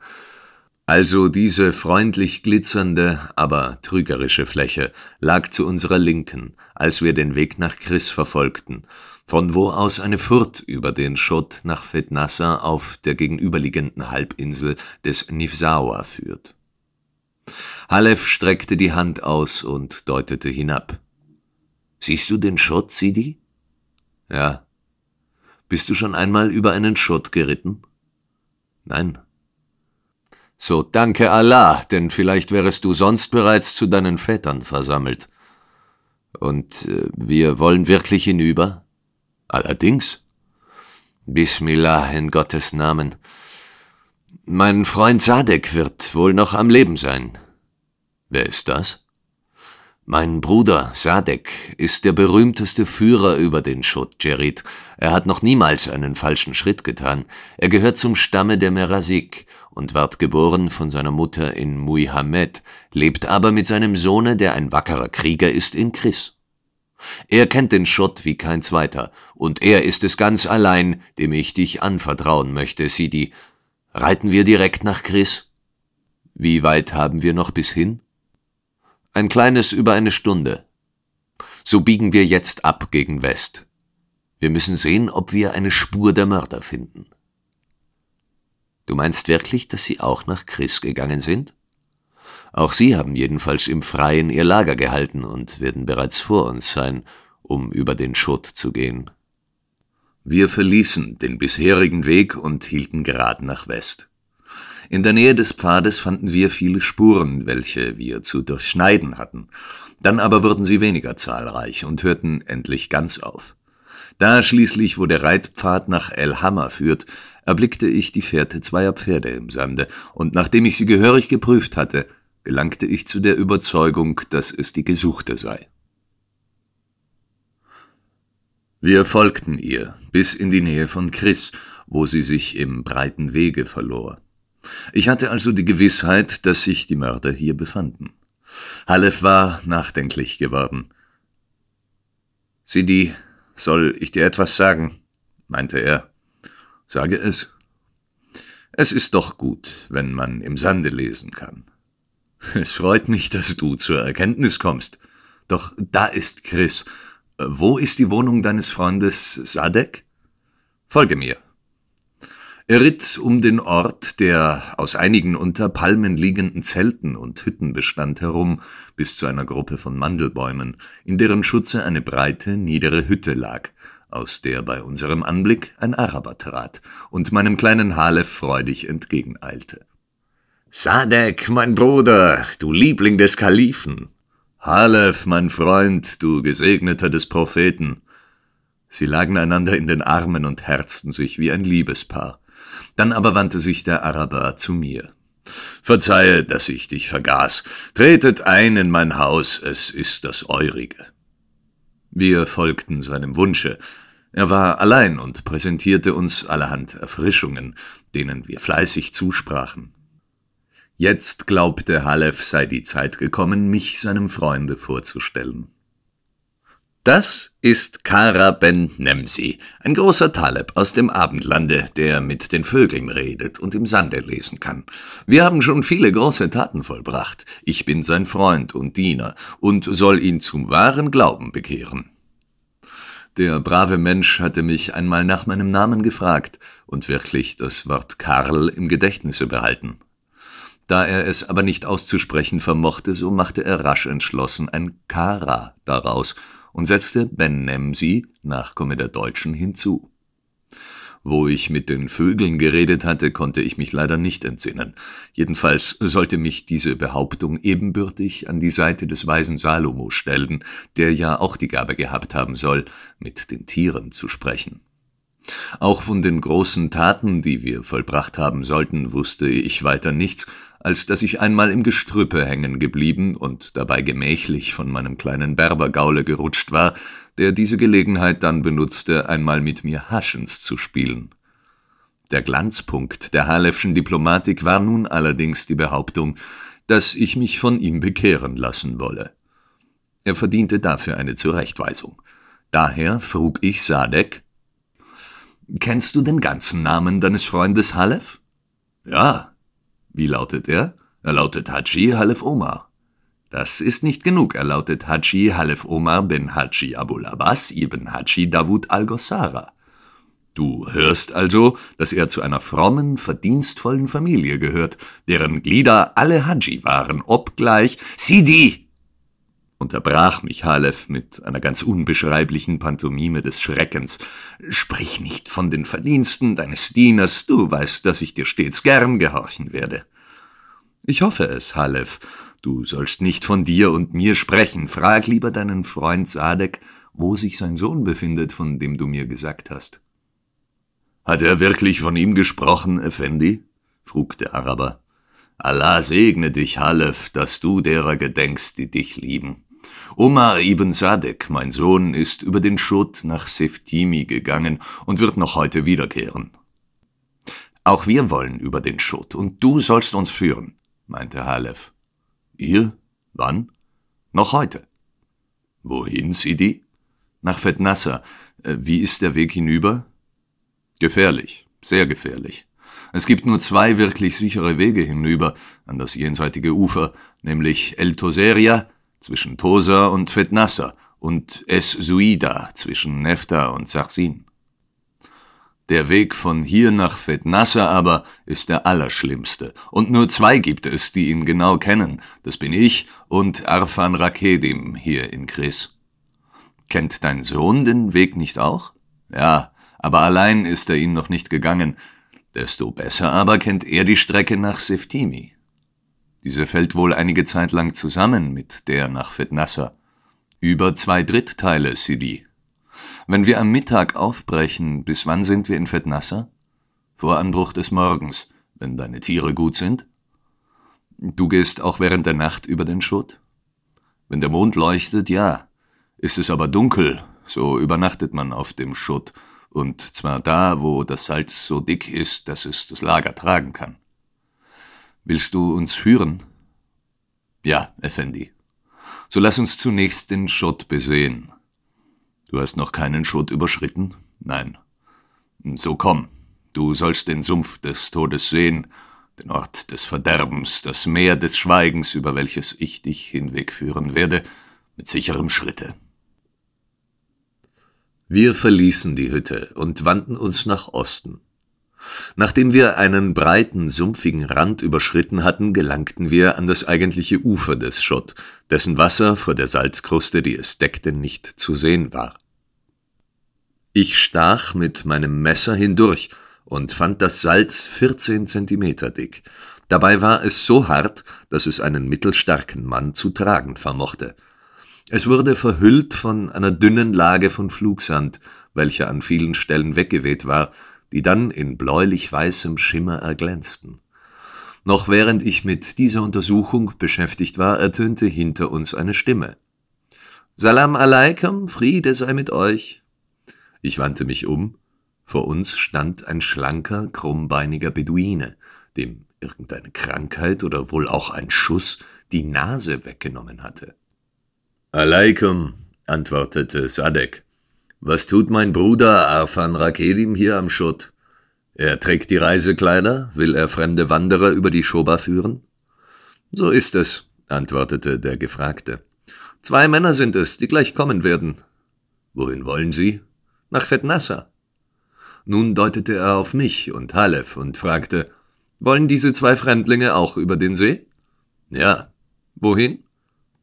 also diese freundlich glitzernde, aber trügerische Fläche lag zu unserer Linken, als wir den Weg nach Chris verfolgten, von wo aus eine Furt über den Schutt nach Fednassa auf der gegenüberliegenden Halbinsel des Nifsawa führt. Halef streckte die Hand aus und deutete hinab. »Siehst du den Schutt, Sidi?« »Ja.« »Bist du schon einmal über einen Schutt geritten?« »Nein.« so danke Allah, denn vielleicht wärest du sonst bereits zu deinen Vätern versammelt. Und äh, wir wollen wirklich hinüber? Allerdings. Bismillah in Gottes Namen. Mein Freund Sadek wird wohl noch am Leben sein. Wer ist das? Mein Bruder Sadek ist der berühmteste Führer über den Schutt, Jerit. Er hat noch niemals einen falschen Schritt getan. Er gehört zum Stamme der Merasik und ward geboren von seiner Mutter in Muhammad, lebt aber mit seinem Sohne, der ein wackerer Krieger ist, in Chris. Er kennt den Schott wie kein zweiter, und er ist es ganz allein, dem ich dich anvertrauen möchte, Sidi. Reiten wir direkt nach Chris? Wie weit haben wir noch bis hin? Ein kleines über eine Stunde. So biegen wir jetzt ab gegen West. Wir müssen sehen, ob wir eine Spur der Mörder finden. Du meinst wirklich, dass sie auch nach Chris gegangen sind? Auch sie haben jedenfalls im Freien ihr Lager gehalten und werden bereits vor uns sein, um über den Schutt zu gehen. Wir verließen den bisherigen Weg und hielten gerade nach West. In der Nähe des Pfades fanden wir viele Spuren, welche wir zu durchschneiden hatten. Dann aber wurden sie weniger zahlreich und hörten endlich ganz auf. Da schließlich, wo der Reitpfad nach El Hammer führt, erblickte ich die Fährte zweier Pferde im Sande, und nachdem ich sie gehörig geprüft hatte, gelangte ich zu der Überzeugung, dass es die Gesuchte sei. Wir folgten ihr bis in die Nähe von Chris, wo sie sich im breiten Wege verlor. Ich hatte also die Gewissheit, dass sich die Mörder hier befanden. Halef war nachdenklich geworden. Sidi, soll ich dir etwas sagen? meinte er. Sage es. Es ist doch gut, wenn man im Sande lesen kann. Es freut mich, dass du zur Erkenntnis kommst. Doch da ist Chris. Wo ist die Wohnung deines Freundes Sadek? Folge mir. Er ritt um den Ort, der aus einigen unter Palmen liegenden Zelten und Hütten bestand, herum, bis zu einer Gruppe von Mandelbäumen, in deren Schutze eine breite, niedere Hütte lag aus der bei unserem Anblick ein Araber trat und meinem kleinen Halef freudig entgegeneilte. Sadek, mein Bruder, du Liebling des Kalifen! Halef, mein Freund, du Gesegneter des Propheten! Sie lagen einander in den Armen und herzten sich wie ein Liebespaar. Dann aber wandte sich der Araber zu mir. Verzeihe, dass ich dich vergaß. Tretet ein in mein Haus, es ist das eurige. Wir folgten seinem Wunsche. Er war allein und präsentierte uns allerhand Erfrischungen, denen wir fleißig zusprachen. Jetzt glaubte Halef sei die Zeit gekommen, mich seinem Freunde vorzustellen. Das ist Kara Ben Nemsi, ein großer Taleb aus dem Abendlande, der mit den Vögeln redet und im Sande lesen kann. Wir haben schon viele große Taten vollbracht. Ich bin sein Freund und Diener und soll ihn zum wahren Glauben bekehren. Der brave Mensch hatte mich einmal nach meinem Namen gefragt und wirklich das Wort Karl im Gedächtnisse behalten. Da er es aber nicht auszusprechen vermochte, so machte er rasch entschlossen ein Kara daraus – und setzte Ben Nemsi, Nachkomme der Deutschen, hinzu. Wo ich mit den Vögeln geredet hatte, konnte ich mich leider nicht entsinnen. Jedenfalls sollte mich diese Behauptung ebenbürtig an die Seite des weisen Salomo stellen, der ja auch die Gabe gehabt haben soll, mit den Tieren zu sprechen. Auch von den großen Taten, die wir vollbracht haben sollten, wusste ich weiter nichts, als dass ich einmal im Gestrüppe hängen geblieben und dabei gemächlich von meinem kleinen Berbergaule gerutscht war, der diese Gelegenheit dann benutzte, einmal mit mir Haschens zu spielen. Der Glanzpunkt der Halefschen Diplomatik war nun allerdings die Behauptung, dass ich mich von ihm bekehren lassen wolle. Er verdiente dafür eine Zurechtweisung. Daher frug ich Sadek, »Kennst du den ganzen Namen deines Freundes Halef?« »Ja«, wie lautet er? Er lautet Haji Halef Omar. Das ist nicht genug, er lautet Haji Halef Omar bin Haji Abul Abbas ibn Haji Dawud al-Gossara. Du hörst also, dass er zu einer frommen, verdienstvollen Familie gehört, deren Glieder alle Haji waren, obgleich Sidi, unterbrach mich Halef mit einer ganz unbeschreiblichen Pantomime des Schreckens. »Sprich nicht von den Verdiensten deines Dieners, du weißt, dass ich dir stets gern gehorchen werde.« »Ich hoffe es, Halef. Du sollst nicht von dir und mir sprechen. Frag lieber deinen Freund Sadek, wo sich sein Sohn befindet, von dem du mir gesagt hast.« »Hat er wirklich von ihm gesprochen, Effendi?« frug der Araber. »Allah segne dich, Halef, dass du derer gedenkst, die dich lieben.« Omar ibn Sadek, mein Sohn, ist über den Schutt nach Seftimi gegangen und wird noch heute wiederkehren. Auch wir wollen über den Schutt, und du sollst uns führen, meinte Halef. Ihr? Wann? Noch heute. Wohin, Sidi? Nach Fetnassa. Äh, wie ist der Weg hinüber? Gefährlich, sehr gefährlich. Es gibt nur zwei wirklich sichere Wege hinüber an das jenseitige Ufer, nämlich El Toseria zwischen Tosa und Fetnasser und Es-Suida zwischen Nefta und Sachsin. Der Weg von hier nach Fetnasser aber ist der allerschlimmste, und nur zwei gibt es, die ihn genau kennen, das bin ich und Arfan Rakedim hier in Kris. Kennt dein Sohn den Weg nicht auch? Ja, aber allein ist er ihn noch nicht gegangen, desto besser aber kennt er die Strecke nach Siftimi. Diese fällt wohl einige Zeit lang zusammen mit der nach Fitnasser. Über zwei Drittteile, Sidi. Wenn wir am Mittag aufbrechen, bis wann sind wir in Fetnasser? Vor Anbruch des Morgens, wenn deine Tiere gut sind. Du gehst auch während der Nacht über den Schutt? Wenn der Mond leuchtet, ja. Ist es aber dunkel, so übernachtet man auf dem Schutt, und zwar da, wo das Salz so dick ist, dass es das Lager tragen kann. Willst du uns führen? Ja, Effendi. So lass uns zunächst den Schutt besehen. Du hast noch keinen Schutt überschritten? Nein. So komm, du sollst den Sumpf des Todes sehen, den Ort des Verderbens, das Meer des Schweigens, über welches ich dich hinwegführen werde, mit sicherem Schritte. Wir verließen die Hütte und wandten uns nach Osten. Nachdem wir einen breiten, sumpfigen Rand überschritten hatten, gelangten wir an das eigentliche Ufer des Schott, dessen Wasser vor der Salzkruste, die es deckte, nicht zu sehen war. Ich stach mit meinem Messer hindurch und fand das Salz 14 Zentimeter dick. Dabei war es so hart, dass es einen mittelstarken Mann zu tragen vermochte. Es wurde verhüllt von einer dünnen Lage von Flugsand, welche an vielen Stellen weggeweht war, die dann in bläulich-weißem Schimmer erglänzten. Noch während ich mit dieser Untersuchung beschäftigt war, ertönte hinter uns eine Stimme. Salam alaikum, Friede sei mit euch. Ich wandte mich um. Vor uns stand ein schlanker, krummbeiniger Beduine, dem irgendeine Krankheit oder wohl auch ein Schuss die Nase weggenommen hatte. Alaikum, antwortete Sadek. Was tut mein Bruder Arfan Rakelim hier am Schutt? Er trägt die Reisekleider, will er fremde Wanderer über die Schoba führen? So ist es, antwortete der Gefragte. Zwei Männer sind es, die gleich kommen werden. Wohin wollen sie? Nach Fetnassa. Nun deutete er auf mich und Halef und fragte, wollen diese zwei Fremdlinge auch über den See? Ja. Wohin?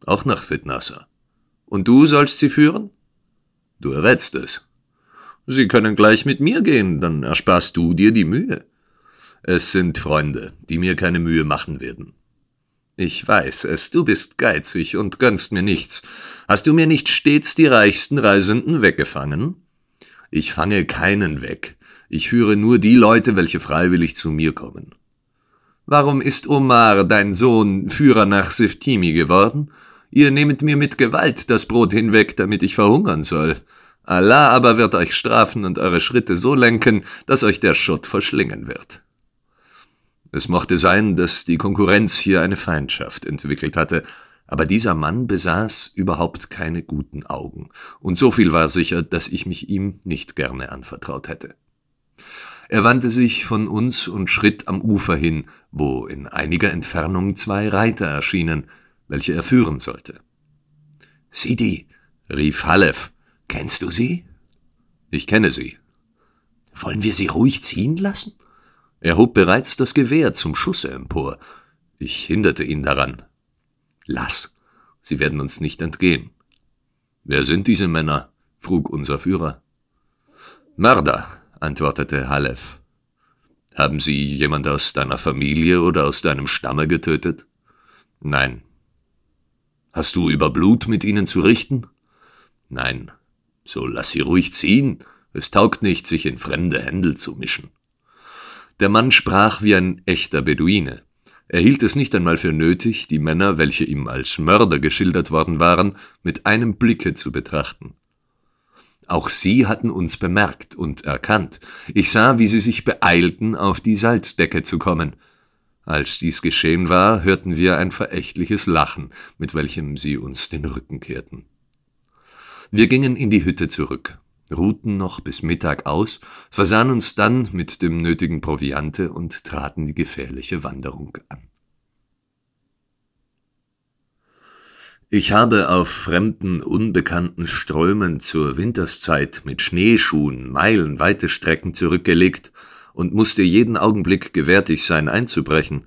Auch nach Fitnasser. Und du sollst sie führen? Du errätst es. Sie können gleich mit mir gehen, dann ersparst du dir die Mühe. Es sind Freunde, die mir keine Mühe machen werden. Ich weiß es, du bist geizig und gönnst mir nichts. Hast du mir nicht stets die reichsten Reisenden weggefangen? Ich fange keinen weg. Ich führe nur die Leute, welche freiwillig zu mir kommen. Warum ist Omar, dein Sohn, Führer nach Siftimi geworden? Ihr nehmt mir mit Gewalt das Brot hinweg, damit ich verhungern soll. Allah aber wird euch strafen und eure Schritte so lenken, dass euch der Schutt verschlingen wird. Es mochte sein, dass die Konkurrenz hier eine Feindschaft entwickelt hatte, aber dieser Mann besaß überhaupt keine guten Augen, und so viel war sicher, dass ich mich ihm nicht gerne anvertraut hätte. Er wandte sich von uns und schritt am Ufer hin, wo in einiger Entfernung zwei Reiter erschienen, welche er führen sollte. Sidi, rief Halef, kennst du sie? Ich kenne sie. Wollen wir sie ruhig ziehen lassen? Er hob bereits das Gewehr zum Schusse empor. Ich hinderte ihn daran. Lass, sie werden uns nicht entgehen. Wer sind diese Männer? frug unser Führer. Mörder, antwortete Halef. Haben sie jemand aus deiner Familie oder aus deinem Stamme getötet? Nein, Hast du über Blut mit ihnen zu richten? Nein, so lass sie ruhig ziehen, es taugt nicht, sich in fremde Händel zu mischen. Der Mann sprach wie ein echter Beduine. Er hielt es nicht einmal für nötig, die Männer, welche ihm als Mörder geschildert worden waren, mit einem Blicke zu betrachten. Auch sie hatten uns bemerkt und erkannt. Ich sah, wie sie sich beeilten, auf die Salzdecke zu kommen. Als dies geschehen war, hörten wir ein verächtliches Lachen, mit welchem sie uns den Rücken kehrten. Wir gingen in die Hütte zurück, ruhten noch bis Mittag aus, versahen uns dann mit dem nötigen Proviante und traten die gefährliche Wanderung an. Ich habe auf fremden, unbekannten Strömen zur Winterszeit mit Schneeschuhen meilenweite Strecken zurückgelegt, und musste jeden Augenblick gewärtig sein einzubrechen,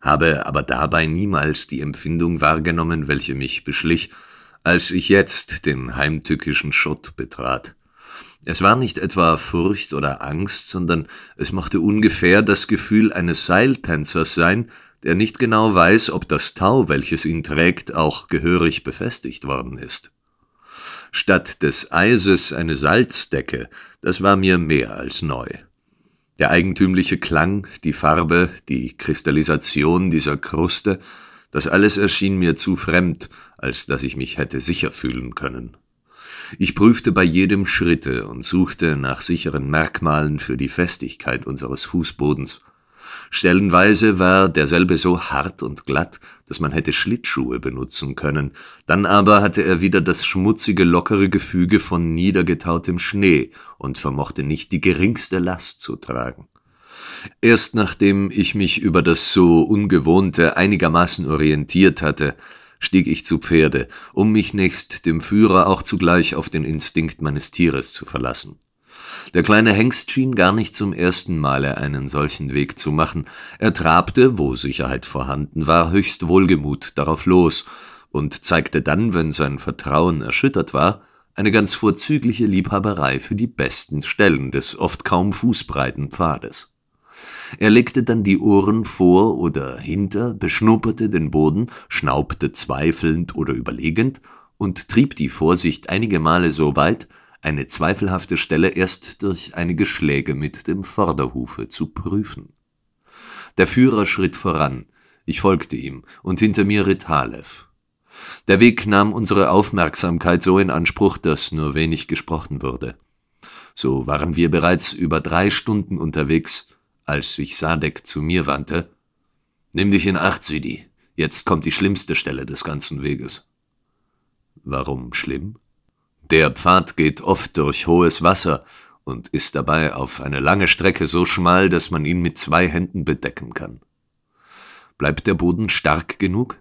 habe aber dabei niemals die Empfindung wahrgenommen, welche mich beschlich, als ich jetzt den heimtückischen Schutt betrat. Es war nicht etwa Furcht oder Angst, sondern es mochte ungefähr das Gefühl eines Seiltänzers sein, der nicht genau weiß, ob das Tau, welches ihn trägt, auch gehörig befestigt worden ist. Statt des Eises eine Salzdecke, das war mir mehr als neu. Der eigentümliche Klang, die Farbe, die Kristallisation dieser Kruste, das alles erschien mir zu fremd, als dass ich mich hätte sicher fühlen können. Ich prüfte bei jedem Schritte und suchte nach sicheren Merkmalen für die Festigkeit unseres Fußbodens, Stellenweise war derselbe so hart und glatt, dass man hätte Schlittschuhe benutzen können, dann aber hatte er wieder das schmutzige, lockere Gefüge von niedergetautem Schnee und vermochte nicht die geringste Last zu tragen. Erst nachdem ich mich über das so ungewohnte einigermaßen orientiert hatte, stieg ich zu Pferde, um mich nächst dem Führer auch zugleich auf den Instinkt meines Tieres zu verlassen. Der kleine Hengst schien gar nicht zum ersten Male einen solchen Weg zu machen. Er trabte, wo Sicherheit vorhanden war, höchst wohlgemut darauf los und zeigte dann, wenn sein Vertrauen erschüttert war, eine ganz vorzügliche Liebhaberei für die besten Stellen des oft kaum fußbreiten Pfades. Er legte dann die Ohren vor oder hinter, beschnupperte den Boden, schnaubte zweifelnd oder überlegend und trieb die Vorsicht einige Male so weit, eine zweifelhafte Stelle erst durch einige Schläge mit dem Vorderhufe zu prüfen. Der Führer schritt voran, ich folgte ihm, und hinter mir ritt Halev. Der Weg nahm unsere Aufmerksamkeit so in Anspruch, dass nur wenig gesprochen wurde. So waren wir bereits über drei Stunden unterwegs, als sich Sadek zu mir wandte. Nimm dich in Acht, Sidi. Jetzt kommt die schlimmste Stelle des ganzen Weges. Warum schlimm? Der Pfad geht oft durch hohes Wasser und ist dabei auf eine lange Strecke so schmal, dass man ihn mit zwei Händen bedecken kann. Bleibt der Boden stark genug?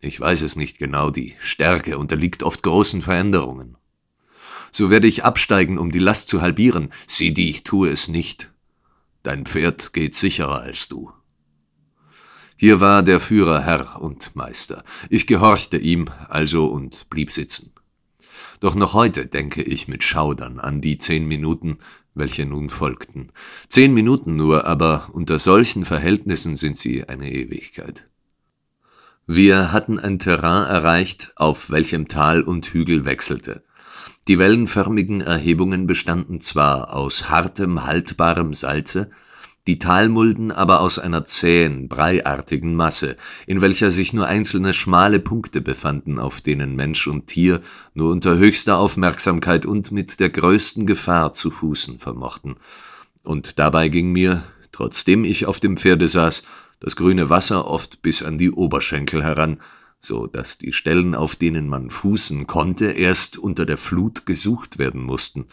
Ich weiß es nicht genau, die Stärke unterliegt oft großen Veränderungen. So werde ich absteigen, um die Last zu halbieren. Sieh die, ich tue es nicht. Dein Pferd geht sicherer als du. Hier war der Führer Herr und Meister. Ich gehorchte ihm also und blieb sitzen. Doch noch heute denke ich mit Schaudern an die zehn Minuten, welche nun folgten. Zehn Minuten nur, aber unter solchen Verhältnissen sind sie eine Ewigkeit. Wir hatten ein Terrain erreicht, auf welchem Tal und Hügel wechselte. Die wellenförmigen Erhebungen bestanden zwar aus hartem, haltbarem Salze, die Talmulden aber aus einer zähen, breiartigen Masse, in welcher sich nur einzelne schmale Punkte befanden, auf denen Mensch und Tier nur unter höchster Aufmerksamkeit und mit der größten Gefahr zu fußen vermochten. Und dabei ging mir, trotzdem ich auf dem Pferde saß, das grüne Wasser oft bis an die Oberschenkel heran, so dass die Stellen, auf denen man fußen konnte, erst unter der Flut gesucht werden mussten.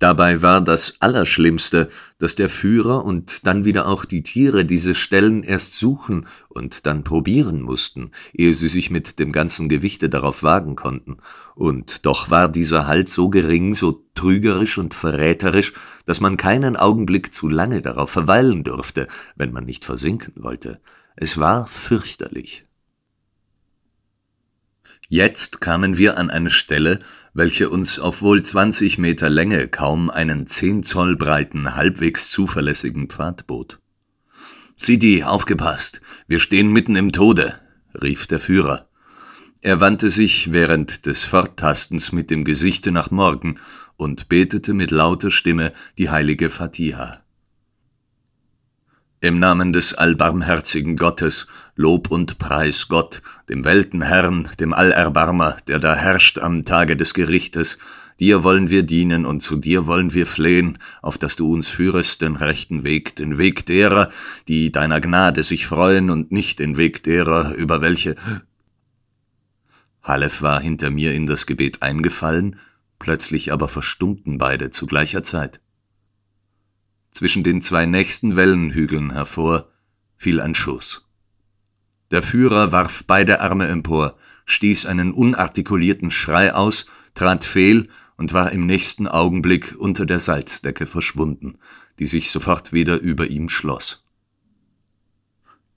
Dabei war das Allerschlimmste, dass der Führer und dann wieder auch die Tiere diese Stellen erst suchen und dann probieren mussten, ehe sie sich mit dem ganzen Gewichte darauf wagen konnten. Und doch war dieser Halt so gering, so trügerisch und verräterisch, dass man keinen Augenblick zu lange darauf verweilen durfte, wenn man nicht versinken wollte. Es war fürchterlich. Jetzt kamen wir an eine Stelle, welche uns auf wohl 20 Meter Länge kaum einen 10 Zoll breiten, halbwegs zuverlässigen Pfad bot. Sidi, aufgepasst, wir stehen mitten im Tode, rief der Führer. Er wandte sich während des Forttastens mit dem Gesichte nach morgen und betete mit lauter Stimme die heilige Fatiha. Im Namen des allbarmherzigen Gottes, Lob und Preis Gott, dem Weltenherrn, dem Allerbarmer, der da herrscht am Tage des Gerichtes, dir wollen wir dienen und zu dir wollen wir flehen, auf dass du uns führest den rechten Weg, den Weg derer, die deiner Gnade sich freuen und nicht den Weg derer, über welche... Halef war hinter mir in das Gebet eingefallen, plötzlich aber verstummten beide zu gleicher Zeit. Zwischen den zwei nächsten Wellenhügeln hervor fiel ein Schuss. Der Führer warf beide Arme empor, stieß einen unartikulierten Schrei aus, trat fehl und war im nächsten Augenblick unter der Salzdecke verschwunden, die sich sofort wieder über ihm schloss.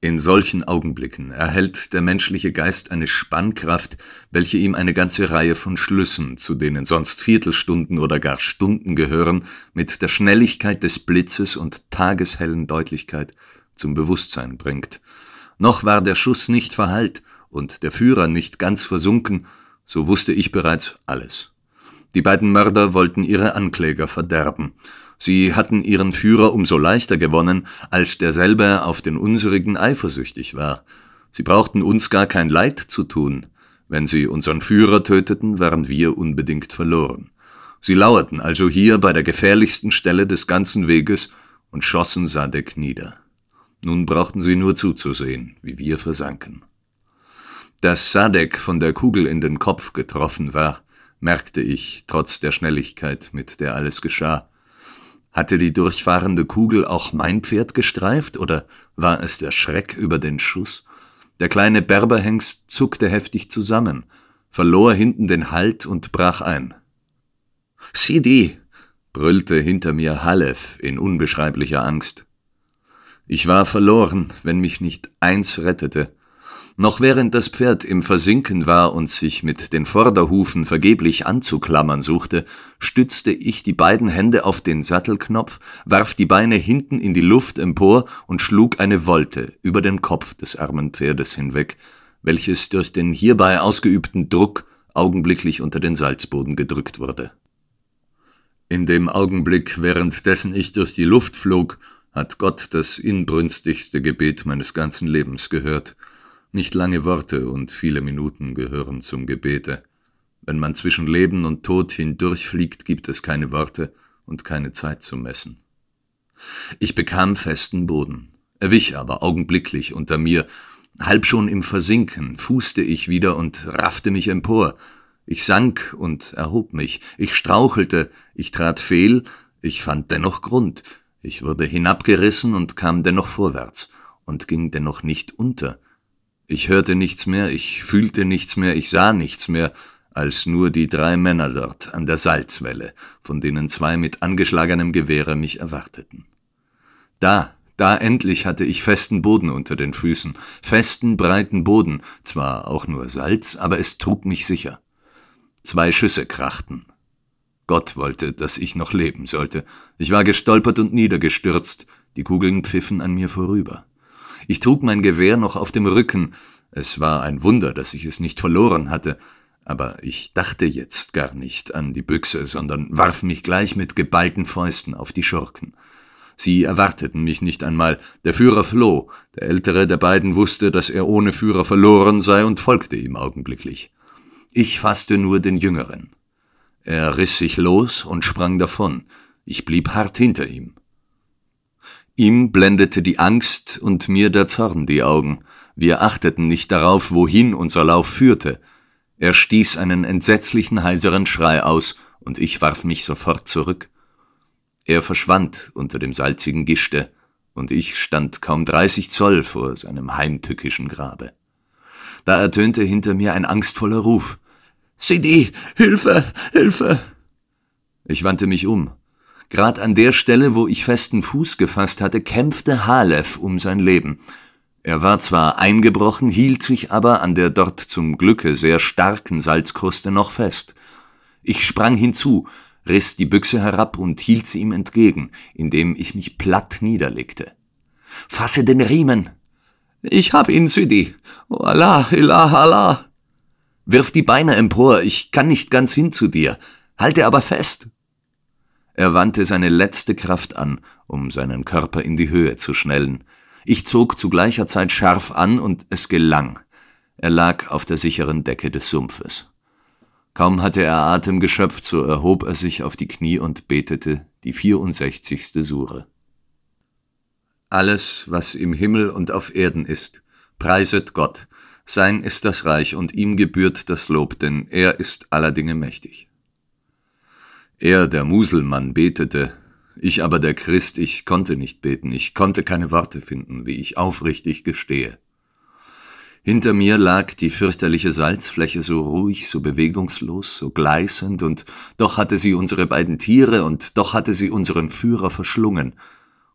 In solchen Augenblicken erhält der menschliche Geist eine Spannkraft, welche ihm eine ganze Reihe von Schlüssen, zu denen sonst Viertelstunden oder gar Stunden gehören, mit der Schnelligkeit des Blitzes und tageshellen Deutlichkeit zum Bewusstsein bringt. Noch war der Schuss nicht verhallt und der Führer nicht ganz versunken, so wusste ich bereits alles. Die beiden Mörder wollten ihre Ankläger verderben, Sie hatten ihren Führer umso leichter gewonnen, als derselbe auf den unsrigen eifersüchtig war. Sie brauchten uns gar kein Leid zu tun. Wenn sie unseren Führer töteten, waren wir unbedingt verloren. Sie lauerten also hier bei der gefährlichsten Stelle des ganzen Weges und schossen Sadek nieder. Nun brauchten sie nur zuzusehen, wie wir versanken. Dass Sadek von der Kugel in den Kopf getroffen war, merkte ich, trotz der Schnelligkeit, mit der alles geschah. Hatte die durchfahrende Kugel auch mein Pferd gestreift oder war es der Schreck über den Schuss? Der kleine Berberhengst zuckte heftig zusammen, verlor hinten den Halt und brach ein. Sidi! brüllte hinter mir Halef in unbeschreiblicher Angst. Ich war verloren, wenn mich nicht eins rettete, noch während das Pferd im Versinken war und sich mit den Vorderhufen vergeblich anzuklammern suchte, stützte ich die beiden Hände auf den Sattelknopf, warf die Beine hinten in die Luft empor und schlug eine Wolte über den Kopf des armen Pferdes hinweg, welches durch den hierbei ausgeübten Druck augenblicklich unter den Salzboden gedrückt wurde. In dem Augenblick, währenddessen ich durch die Luft flog, hat Gott das inbrünstigste Gebet meines ganzen Lebens gehört – nicht lange Worte und viele Minuten gehören zum Gebete. Wenn man zwischen Leben und Tod hindurchfliegt, gibt es keine Worte und keine Zeit zu messen. Ich bekam festen Boden, erwich aber augenblicklich unter mir. Halb schon im Versinken fußte ich wieder und raffte mich empor. Ich sank und erhob mich, ich strauchelte, ich trat fehl, ich fand dennoch Grund. Ich wurde hinabgerissen und kam dennoch vorwärts und ging dennoch nicht unter. Ich hörte nichts mehr, ich fühlte nichts mehr, ich sah nichts mehr, als nur die drei Männer dort an der Salzwelle, von denen zwei mit angeschlagenem Gewehre mich erwarteten. Da, da endlich hatte ich festen Boden unter den Füßen, festen, breiten Boden, zwar auch nur Salz, aber es trug mich sicher. Zwei Schüsse krachten. Gott wollte, dass ich noch leben sollte. Ich war gestolpert und niedergestürzt, die Kugeln pfiffen an mir vorüber. Ich trug mein Gewehr noch auf dem Rücken. Es war ein Wunder, dass ich es nicht verloren hatte. Aber ich dachte jetzt gar nicht an die Büchse, sondern warf mich gleich mit geballten Fäusten auf die Schurken. Sie erwarteten mich nicht einmal. Der Führer floh. Der ältere der beiden wusste, dass er ohne Führer verloren sei und folgte ihm augenblicklich. Ich fasste nur den Jüngeren. Er riss sich los und sprang davon. Ich blieb hart hinter ihm. Ihm blendete die Angst und mir der Zorn die Augen. Wir achteten nicht darauf, wohin unser Lauf führte. Er stieß einen entsetzlichen heiseren Schrei aus, und ich warf mich sofort zurück. Er verschwand unter dem salzigen Gischte, und ich stand kaum dreißig Zoll vor seinem heimtückischen Grabe. Da ertönte hinter mir ein angstvoller Ruf. Sidi, Hilfe, Hilfe! Ich wandte mich um. Grad an der Stelle, wo ich festen Fuß gefasst hatte, kämpfte Halev um sein Leben. Er war zwar eingebrochen, hielt sich aber an der dort zum Glücke sehr starken Salzkruste noch fest. Ich sprang hinzu, riss die Büchse herab und hielt sie ihm entgegen, indem ich mich platt niederlegte. »Fasse den Riemen!« »Ich hab ihn, Sidi!« oh »Allah, Allah, Allah!« »Wirf die Beine empor, ich kann nicht ganz hin zu dir. Halte aber fest, er wandte seine letzte Kraft an, um seinen Körper in die Höhe zu schnellen. Ich zog zu gleicher Zeit scharf an und es gelang. Er lag auf der sicheren Decke des Sumpfes. Kaum hatte er Atem geschöpft, so erhob er sich auf die Knie und betete die 64. Sure. Alles, was im Himmel und auf Erden ist, preiset Gott. Sein ist das Reich und ihm gebührt das Lob, denn er ist aller Dinge mächtig. Er, der Muselmann, betete, ich aber der Christ, ich konnte nicht beten, ich konnte keine Worte finden, wie ich aufrichtig gestehe. Hinter mir lag die fürchterliche Salzfläche so ruhig, so bewegungslos, so gleißend, und doch hatte sie unsere beiden Tiere, und doch hatte sie unseren Führer verschlungen,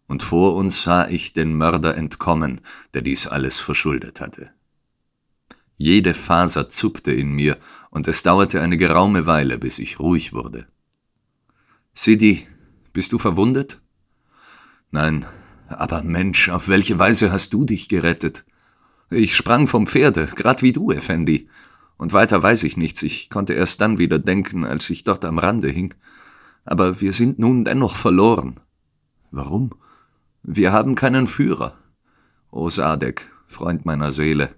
und vor uns sah ich den Mörder entkommen, der dies alles verschuldet hatte. Jede Faser zuckte in mir, und es dauerte eine geraume Weile, bis ich ruhig wurde. Sidi, bist du verwundet? Nein, aber Mensch, auf welche Weise hast du dich gerettet? Ich sprang vom Pferde, grad wie du, Effendi. Und weiter weiß ich nichts, ich konnte erst dann wieder denken, als ich dort am Rande hing. Aber wir sind nun dennoch verloren. Warum? Wir haben keinen Führer. O Sadek, Freund meiner Seele,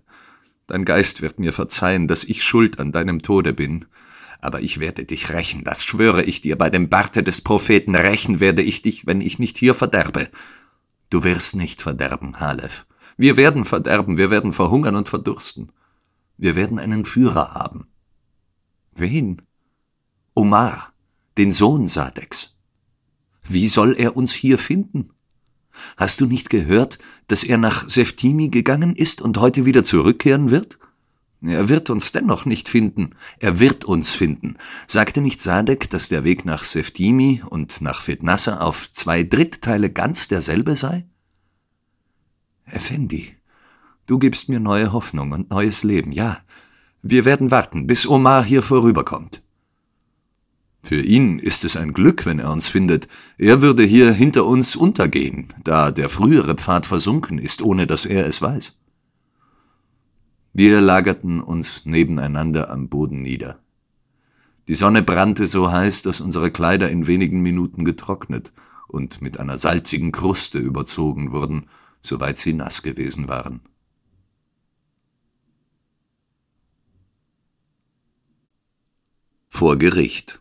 dein Geist wird mir verzeihen, dass ich schuld an deinem Tode bin, aber ich werde dich rächen, das schwöre ich dir, bei dem Barte des Propheten rächen werde ich dich, wenn ich nicht hier verderbe. Du wirst nicht verderben, Halef. Wir werden verderben, wir werden verhungern und verdursten. Wir werden einen Führer haben. Wen? Omar, den Sohn Sadex. Wie soll er uns hier finden? Hast du nicht gehört, dass er nach Seftimi gegangen ist und heute wieder zurückkehren wird? Er wird uns dennoch nicht finden. Er wird uns finden. Sagte nicht Sadek, dass der Weg nach Seftimi und nach Fednassa auf zwei Drittteile ganz derselbe sei? Effendi, du gibst mir neue Hoffnung und neues Leben, ja. Wir werden warten, bis Omar hier vorüberkommt. Für ihn ist es ein Glück, wenn er uns findet. Er würde hier hinter uns untergehen, da der frühere Pfad versunken ist, ohne dass er es weiß. Wir lagerten uns nebeneinander am Boden nieder. Die Sonne brannte so heiß, dass unsere Kleider in wenigen Minuten getrocknet und mit einer salzigen Kruste überzogen wurden, soweit sie nass gewesen waren. Vor Gericht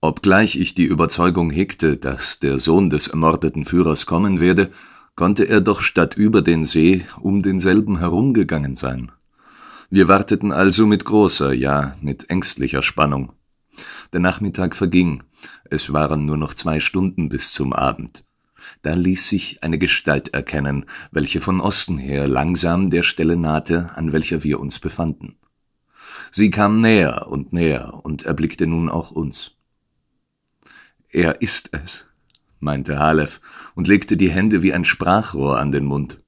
Obgleich ich die Überzeugung hegte, dass der Sohn des ermordeten Führers kommen werde, konnte er doch statt über den See um denselben herumgegangen sein. Wir warteten also mit großer, ja mit ängstlicher Spannung. Der Nachmittag verging, es waren nur noch zwei Stunden bis zum Abend. Da ließ sich eine Gestalt erkennen, welche von Osten her langsam der Stelle nahte, an welcher wir uns befanden. Sie kam näher und näher und erblickte nun auch uns. Er ist es, meinte Halef und legte die Hände wie ein Sprachrohr an den Mund.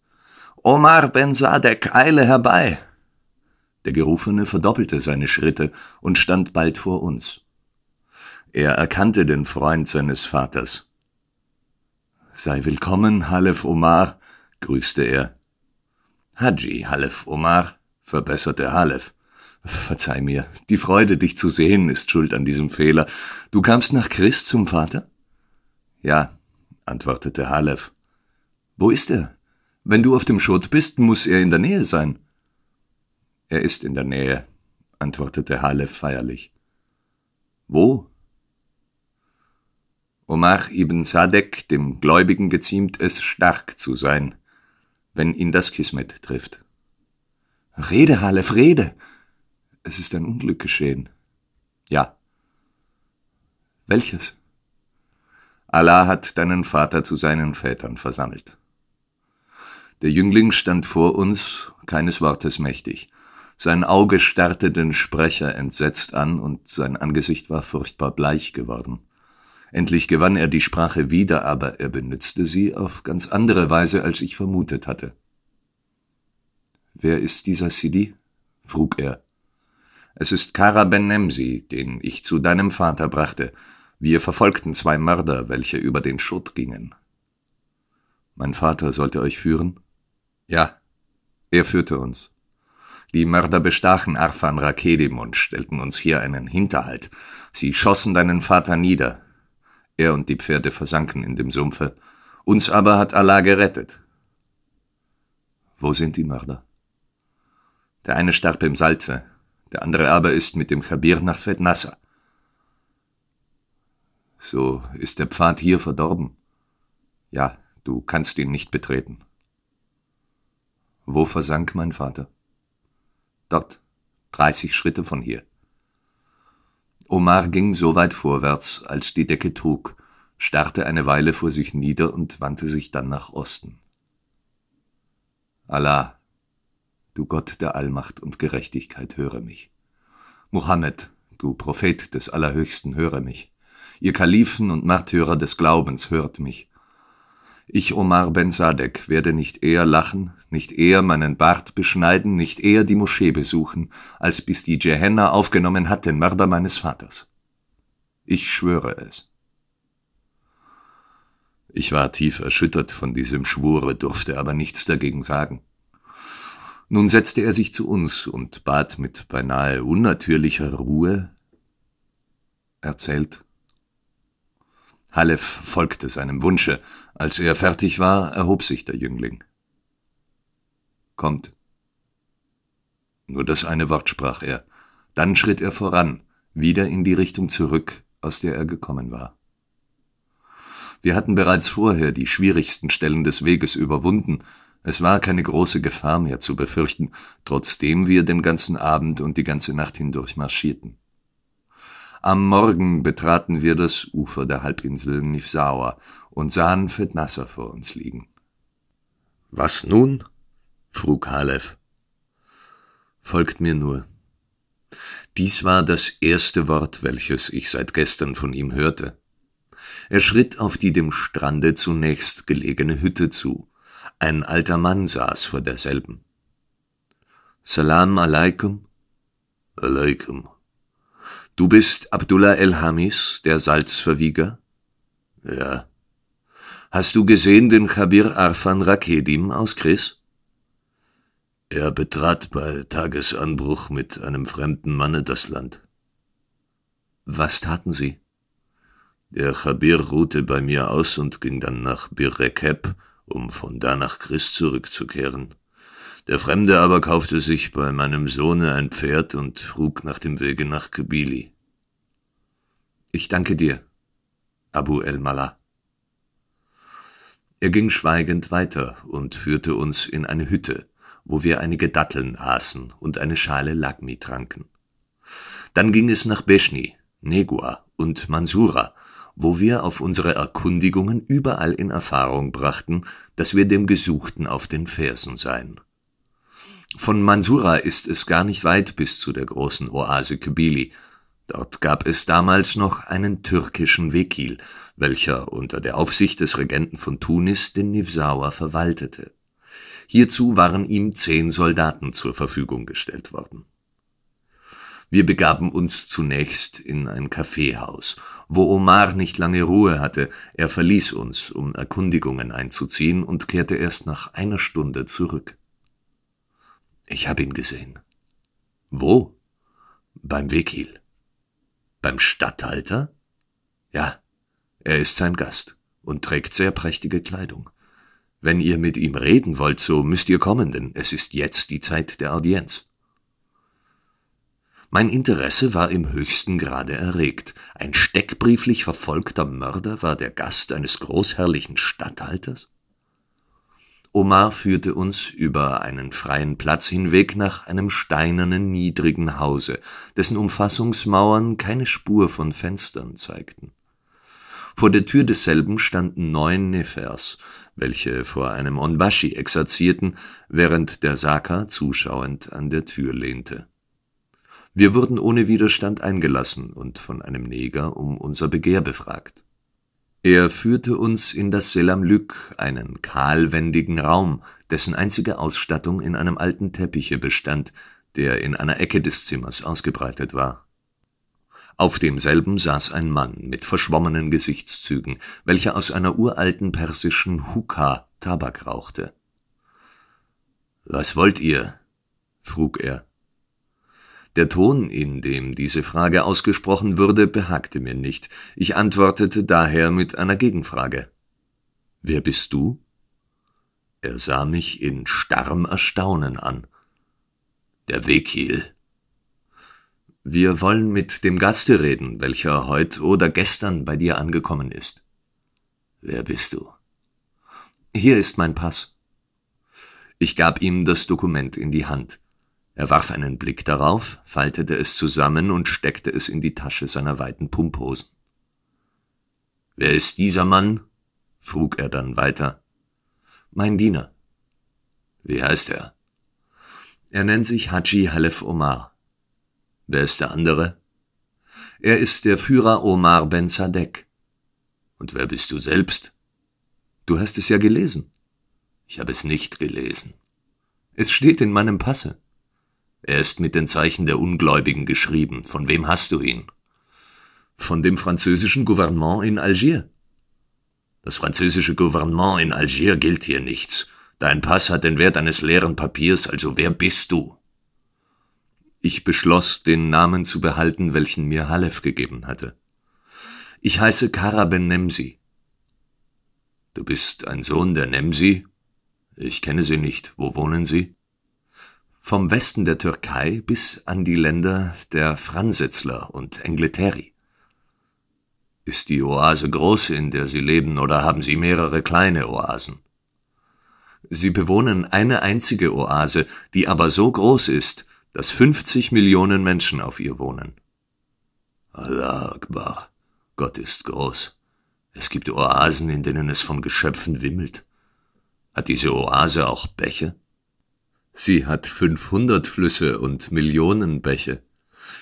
Omar Ben Sadek, eile herbei! Der Gerufene verdoppelte seine Schritte und stand bald vor uns. Er erkannte den Freund seines Vaters. Sei willkommen, Halef Omar, grüßte er. Haji Halef Omar, verbesserte Halef. Verzeih mir, die Freude, dich zu sehen, ist schuld an diesem Fehler. Du kamst nach Christ zum Vater? Ja, antwortete Halef. Wo ist er? Wenn du auf dem Schoot bist, muss er in der Nähe sein. Er ist in der Nähe, antwortete Halef feierlich. Wo? Omar ibn Sadek, dem Gläubigen, geziemt es, stark zu sein, wenn ihn das Kismet trifft. Rede, Halef, rede! Es ist ein Unglück geschehen. Ja. Welches? Allah hat deinen Vater zu seinen Vätern versammelt. Der Jüngling stand vor uns, keines Wortes mächtig. Sein Auge starrte den Sprecher entsetzt an und sein Angesicht war furchtbar bleich geworden. Endlich gewann er die Sprache wieder, aber er benützte sie auf ganz andere Weise, als ich vermutet hatte. Wer ist dieser Sidi? frug er. Es ist Kara Ben Nemsi, den ich zu deinem Vater brachte. Wir verfolgten zwei Mörder, welche über den Schutt gingen. Mein Vater sollte euch führen? Ja, er führte uns. Die Mörder bestachen Arfan Rakedim und stellten uns hier einen Hinterhalt. Sie schossen deinen Vater nieder. Er und die Pferde versanken in dem Sumpfe. Uns aber hat Allah gerettet. Wo sind die Mörder? Der eine starb im Salze, der andere aber ist mit dem Kabir nach Svet Nasser so ist der Pfad hier verdorben. Ja, du kannst ihn nicht betreten. Wo versank mein Vater? Dort, dreißig Schritte von hier. Omar ging so weit vorwärts, als die Decke trug, starrte eine Weile vor sich nieder und wandte sich dann nach Osten. Allah, du Gott der Allmacht und Gerechtigkeit, höre mich. Mohammed, du Prophet des Allerhöchsten, höre mich ihr Kalifen und Märtyrer des Glaubens, hört mich. Ich, Omar Ben Sadek, werde nicht eher lachen, nicht eher meinen Bart beschneiden, nicht eher die Moschee besuchen, als bis die Jehenna aufgenommen hat den Mörder meines Vaters. Ich schwöre es. Ich war tief erschüttert von diesem Schwure, durfte aber nichts dagegen sagen. Nun setzte er sich zu uns und bat mit beinahe unnatürlicher Ruhe Erzählt, Halef folgte seinem Wunsche. Als er fertig war, erhob sich der Jüngling. Kommt. Nur das eine Wort sprach er. Dann schritt er voran, wieder in die Richtung zurück, aus der er gekommen war. Wir hatten bereits vorher die schwierigsten Stellen des Weges überwunden, es war keine große Gefahr mehr zu befürchten, trotzdem wir den ganzen Abend und die ganze Nacht hindurch marschierten. Am Morgen betraten wir das Ufer der Halbinsel Nifsawa und sahen Fednasser vor uns liegen. Was nun? frug Halef. Folgt mir nur. Dies war das erste Wort, welches ich seit gestern von ihm hörte. Er schritt auf die dem Strande zunächst gelegene Hütte zu. Ein alter Mann saß vor derselben. Salam alaikum. Alaikum, Du bist Abdullah el-Hamis, der Salzverwieger? Ja. Hast du gesehen den Khabir Arfan Rakedim aus Chris? Er betrat bei Tagesanbruch mit einem fremden Manne das Land. Was taten sie? Der Khabir ruhte bei mir aus und ging dann nach Bir Rekeb, um von da nach Chris zurückzukehren. Der Fremde aber kaufte sich bei meinem Sohne ein Pferd und frug nach dem Wege nach Kibili. Ich danke dir, Abu el-Mala. Er ging schweigend weiter und führte uns in eine Hütte, wo wir einige Datteln aßen und eine Schale Lagmi tranken. Dann ging es nach Beschni, Negua und Mansura, wo wir auf unsere Erkundigungen überall in Erfahrung brachten, dass wir dem Gesuchten auf den Fersen seien. Von Mansura ist es gar nicht weit bis zu der großen Oase Kibili, Dort gab es damals noch einen türkischen Wekil, welcher unter der Aufsicht des Regenten von Tunis den Nivsawa verwaltete. Hierzu waren ihm zehn Soldaten zur Verfügung gestellt worden. Wir begaben uns zunächst in ein Kaffeehaus, wo Omar nicht lange Ruhe hatte. Er verließ uns, um Erkundigungen einzuziehen und kehrte erst nach einer Stunde zurück. Ich habe ihn gesehen. Wo? Beim Wekil. Beim Statthalter? Ja, er ist sein Gast und trägt sehr prächtige Kleidung. Wenn ihr mit ihm reden wollt, so müsst ihr kommen, denn es ist jetzt die Zeit der Audienz. Mein Interesse war im höchsten Grade erregt. Ein steckbrieflich verfolgter Mörder war der Gast eines großherrlichen Statthalters? Omar führte uns über einen freien Platz hinweg nach einem steinernen, niedrigen Hause, dessen Umfassungsmauern keine Spur von Fenstern zeigten. Vor der Tür desselben standen neun Nefers, welche vor einem Onbashi exerzierten, während der Saka zuschauend an der Tür lehnte. Wir wurden ohne Widerstand eingelassen und von einem Neger um unser Begehr befragt. Er führte uns in das Selamlyk, einen kahlwendigen Raum, dessen einzige Ausstattung in einem alten Teppiche bestand, der in einer Ecke des Zimmers ausgebreitet war. Auf demselben saß ein Mann mit verschwommenen Gesichtszügen, welcher aus einer uralten persischen Hukka Tabak rauchte. Was wollt ihr? frug er. Der Ton, in dem diese Frage ausgesprochen würde, behagte mir nicht. Ich antwortete daher mit einer Gegenfrage. Wer bist du? Er sah mich in starrem Erstaunen an. Der Wekil. Wir wollen mit dem Gaste reden, welcher heut oder gestern bei dir angekommen ist. Wer bist du? Hier ist mein Pass. Ich gab ihm das Dokument in die Hand. Er warf einen Blick darauf, faltete es zusammen und steckte es in die Tasche seiner weiten Pumphosen. Wer ist dieser Mann? frug er dann weiter. Mein Diener. Wie heißt er? Er nennt sich Haji Halef Omar. Wer ist der andere? Er ist der Führer Omar Ben Sadek. Und wer bist du selbst? Du hast es ja gelesen. Ich habe es nicht gelesen. Es steht in meinem Passe. Er ist mit den Zeichen der Ungläubigen geschrieben. Von wem hast du ihn? Von dem französischen Gouvernement in Algier. Das französische Gouvernement in Algier gilt hier nichts. Dein Pass hat den Wert eines leeren Papiers, also wer bist du? Ich beschloss, den Namen zu behalten, welchen mir Halef gegeben hatte. Ich heiße Kara Ben Nemsi. Du bist ein Sohn der Nemsi? Ich kenne sie nicht. Wo wohnen sie? vom Westen der Türkei bis an die Länder der Fransitzler und Engleteri. Ist die Oase groß, in der Sie leben, oder haben Sie mehrere kleine Oasen? Sie bewohnen eine einzige Oase, die aber so groß ist, dass 50 Millionen Menschen auf ihr wohnen. Allah Akbar, Gott ist groß. Es gibt Oasen, in denen es von Geschöpfen wimmelt. Hat diese Oase auch Bäche? Sie hat 500 Flüsse und Millionen Bäche.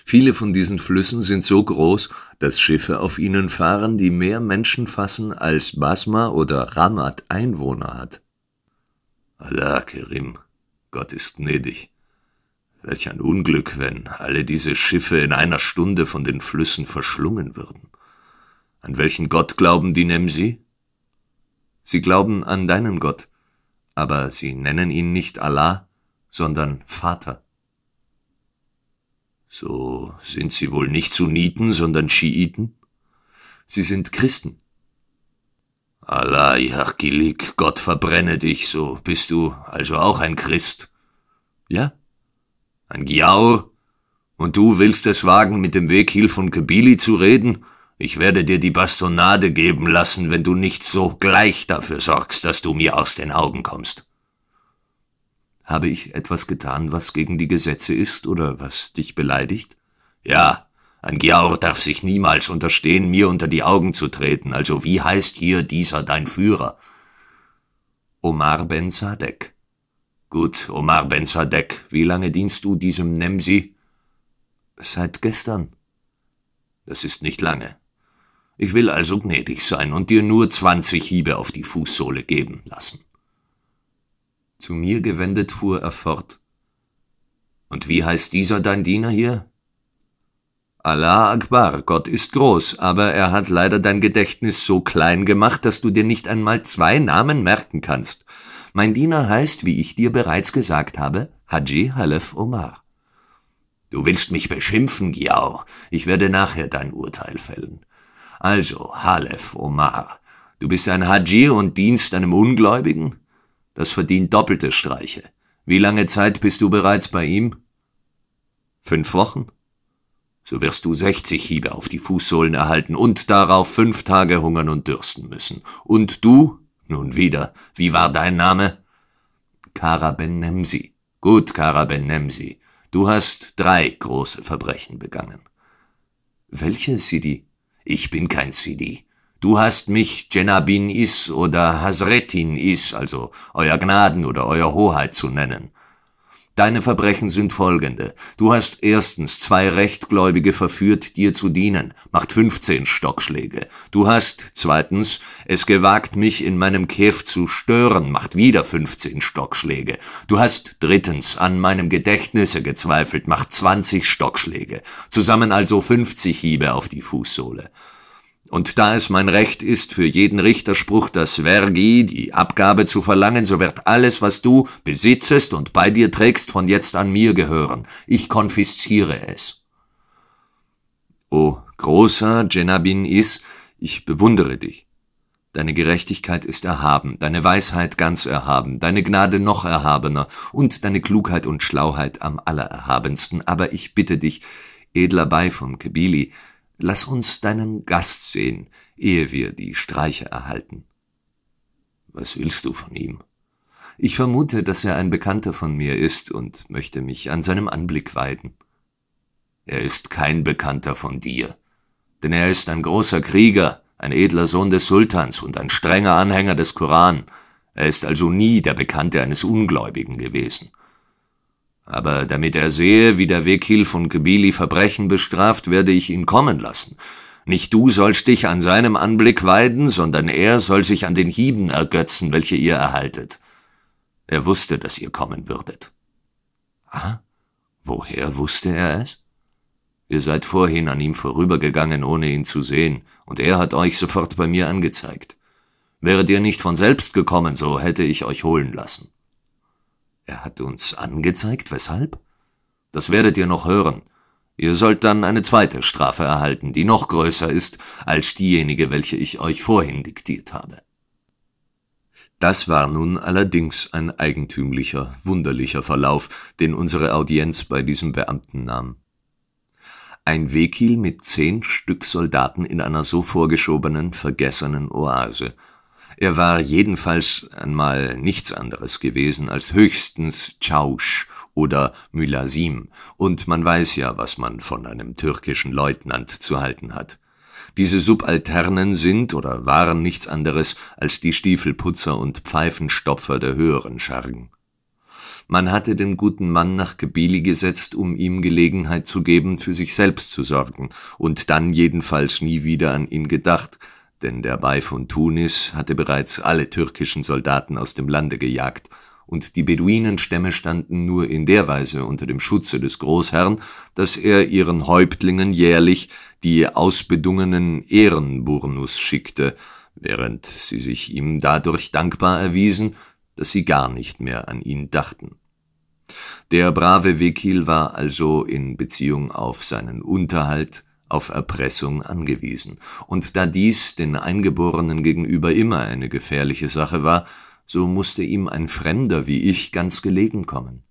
Viele von diesen Flüssen sind so groß, dass Schiffe auf ihnen fahren, die mehr Menschen fassen, als Basma oder Ramat Einwohner hat. Allah Kerim, Gott ist gnädig. Welch ein Unglück, wenn alle diese Schiffe in einer Stunde von den Flüssen verschlungen würden. An welchen Gott glauben die Nemsi? Sie glauben an deinen Gott, aber sie nennen ihn nicht Allah, sondern Vater. So sind Sie wohl nicht Sunniten, sondern Schiiten? Sie sind Christen. Allah, Yahkilik, Gott verbrenne dich, so bist du also auch ein Christ. Ja? Ein Giaur? Und du willst es wagen, mit dem Weghil von Kabili zu reden? Ich werde dir die Bastonade geben lassen, wenn du nicht sogleich dafür sorgst, dass du mir aus den Augen kommst. Habe ich etwas getan, was gegen die Gesetze ist oder was dich beleidigt? Ja, ein Giaur darf sich niemals unterstehen, mir unter die Augen zu treten, also wie heißt hier dieser dein Führer? Omar Ben Sadek. Gut, Omar Ben Sadek, wie lange dienst du diesem Nemsi? Seit gestern. Das ist nicht lange. Ich will also gnädig sein und dir nur zwanzig Hiebe auf die Fußsohle geben lassen. Zu mir gewendet fuhr er fort. Und wie heißt dieser dein Diener hier? Allah Akbar, Gott ist groß, aber er hat leider dein Gedächtnis so klein gemacht, dass du dir nicht einmal zwei Namen merken kannst. Mein Diener heißt, wie ich dir bereits gesagt habe, Haji Halef Omar. Du willst mich beschimpfen, Giaur. Ich werde nachher dein Urteil fällen. Also, Halef Omar, du bist ein Haji und dienst einem Ungläubigen? Das verdient doppelte Streiche. Wie lange Zeit bist du bereits bei ihm? Fünf Wochen? So wirst du sechzig Hiebe auf die Fußsohlen erhalten und darauf fünf Tage hungern und dürsten müssen. Und du? Nun wieder, wie war dein Name? Karaben Nemsi. Gut, Karaben Nemsi. Du hast drei große Verbrechen begangen. Welche, Sidi? Ich bin kein Sidi. Du hast mich Jenabin Is oder Hasretin Is, also Euer Gnaden oder Euer Hoheit zu nennen. Deine Verbrechen sind folgende. Du hast erstens zwei Rechtgläubige verführt, dir zu dienen, macht 15 Stockschläge. Du hast zweitens es gewagt, mich in meinem Käf zu stören, macht wieder 15 Stockschläge. Du hast drittens an meinem Gedächtnisse gezweifelt, macht 20 Stockschläge. Zusammen also 50 Hiebe auf die Fußsohle. Und da es mein Recht ist, für jeden Richterspruch das Vergi, die Abgabe zu verlangen, so wird alles, was du besitzest und bei dir trägst, von jetzt an mir gehören. Ich konfisziere es. O großer Jenabin Is, ich bewundere dich. Deine Gerechtigkeit ist erhaben, deine Weisheit ganz erhaben, deine Gnade noch erhabener und deine Klugheit und Schlauheit am allererhabensten. Aber ich bitte dich, edler Bei von Kabili, Lass uns deinen Gast sehen, ehe wir die Streiche erhalten. Was willst du von ihm? Ich vermute, dass er ein Bekannter von mir ist und möchte mich an seinem Anblick weiden. Er ist kein Bekannter von dir, denn er ist ein großer Krieger, ein edler Sohn des Sultans und ein strenger Anhänger des Koran. Er ist also nie der Bekannte eines Ungläubigen gewesen aber damit er sehe, wie der Wekil von Gebili Verbrechen bestraft, werde ich ihn kommen lassen. Nicht du sollst dich an seinem Anblick weiden, sondern er soll sich an den Hieben ergötzen, welche ihr erhaltet. Er wusste, dass ihr kommen würdet. Ah, woher wusste er es? Ihr seid vorhin an ihm vorübergegangen, ohne ihn zu sehen, und er hat euch sofort bei mir angezeigt. Wäret ihr nicht von selbst gekommen, so hätte ich euch holen lassen. Er hat uns angezeigt, weshalb? Das werdet ihr noch hören. Ihr sollt dann eine zweite Strafe erhalten, die noch größer ist als diejenige, welche ich euch vorhin diktiert habe. Das war nun allerdings ein eigentümlicher, wunderlicher Verlauf, den unsere Audienz bei diesem Beamten nahm. Ein Wekil mit zehn Stück Soldaten in einer so vorgeschobenen, vergessenen Oase, er war jedenfalls einmal nichts anderes gewesen als höchstens Çavuş oder Mülasim, und man weiß ja, was man von einem türkischen Leutnant zu halten hat. Diese Subalternen sind oder waren nichts anderes als die Stiefelputzer und Pfeifenstopfer der höheren Schargen. Man hatte den guten Mann nach Gebili gesetzt, um ihm Gelegenheit zu geben, für sich selbst zu sorgen, und dann jedenfalls nie wieder an ihn gedacht, denn der Bey von Tunis hatte bereits alle türkischen Soldaten aus dem Lande gejagt, und die Beduinenstämme standen nur in der Weise unter dem Schutze des Großherrn, dass er ihren Häuptlingen jährlich die ausbedungenen Ehrenburnus schickte, während sie sich ihm dadurch dankbar erwiesen, dass sie gar nicht mehr an ihn dachten. Der brave Wekil war also in Beziehung auf seinen Unterhalt auf Erpressung angewiesen. Und da dies den Eingeborenen gegenüber immer eine gefährliche Sache war, so musste ihm ein Fremder wie ich ganz gelegen kommen.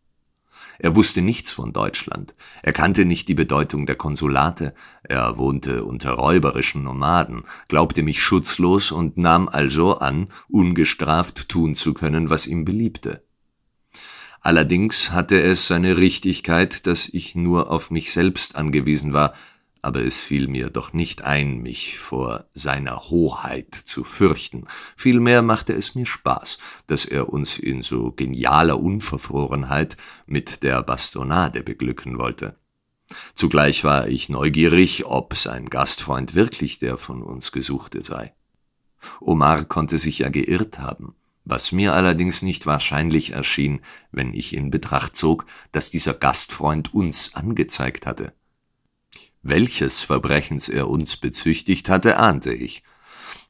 Er wusste nichts von Deutschland, er kannte nicht die Bedeutung der Konsulate, er wohnte unter räuberischen Nomaden, glaubte mich schutzlos und nahm also an, ungestraft tun zu können, was ihm beliebte. Allerdings hatte es seine Richtigkeit, dass ich nur auf mich selbst angewiesen war, aber es fiel mir doch nicht ein, mich vor seiner Hoheit zu fürchten. Vielmehr machte es mir Spaß, dass er uns in so genialer Unverfrorenheit mit der Bastonade beglücken wollte. Zugleich war ich neugierig, ob sein Gastfreund wirklich der von uns Gesuchte sei. Omar konnte sich ja geirrt haben, was mir allerdings nicht wahrscheinlich erschien, wenn ich in Betracht zog, dass dieser Gastfreund uns angezeigt hatte. Welches Verbrechens er uns bezüchtigt hatte, ahnte ich.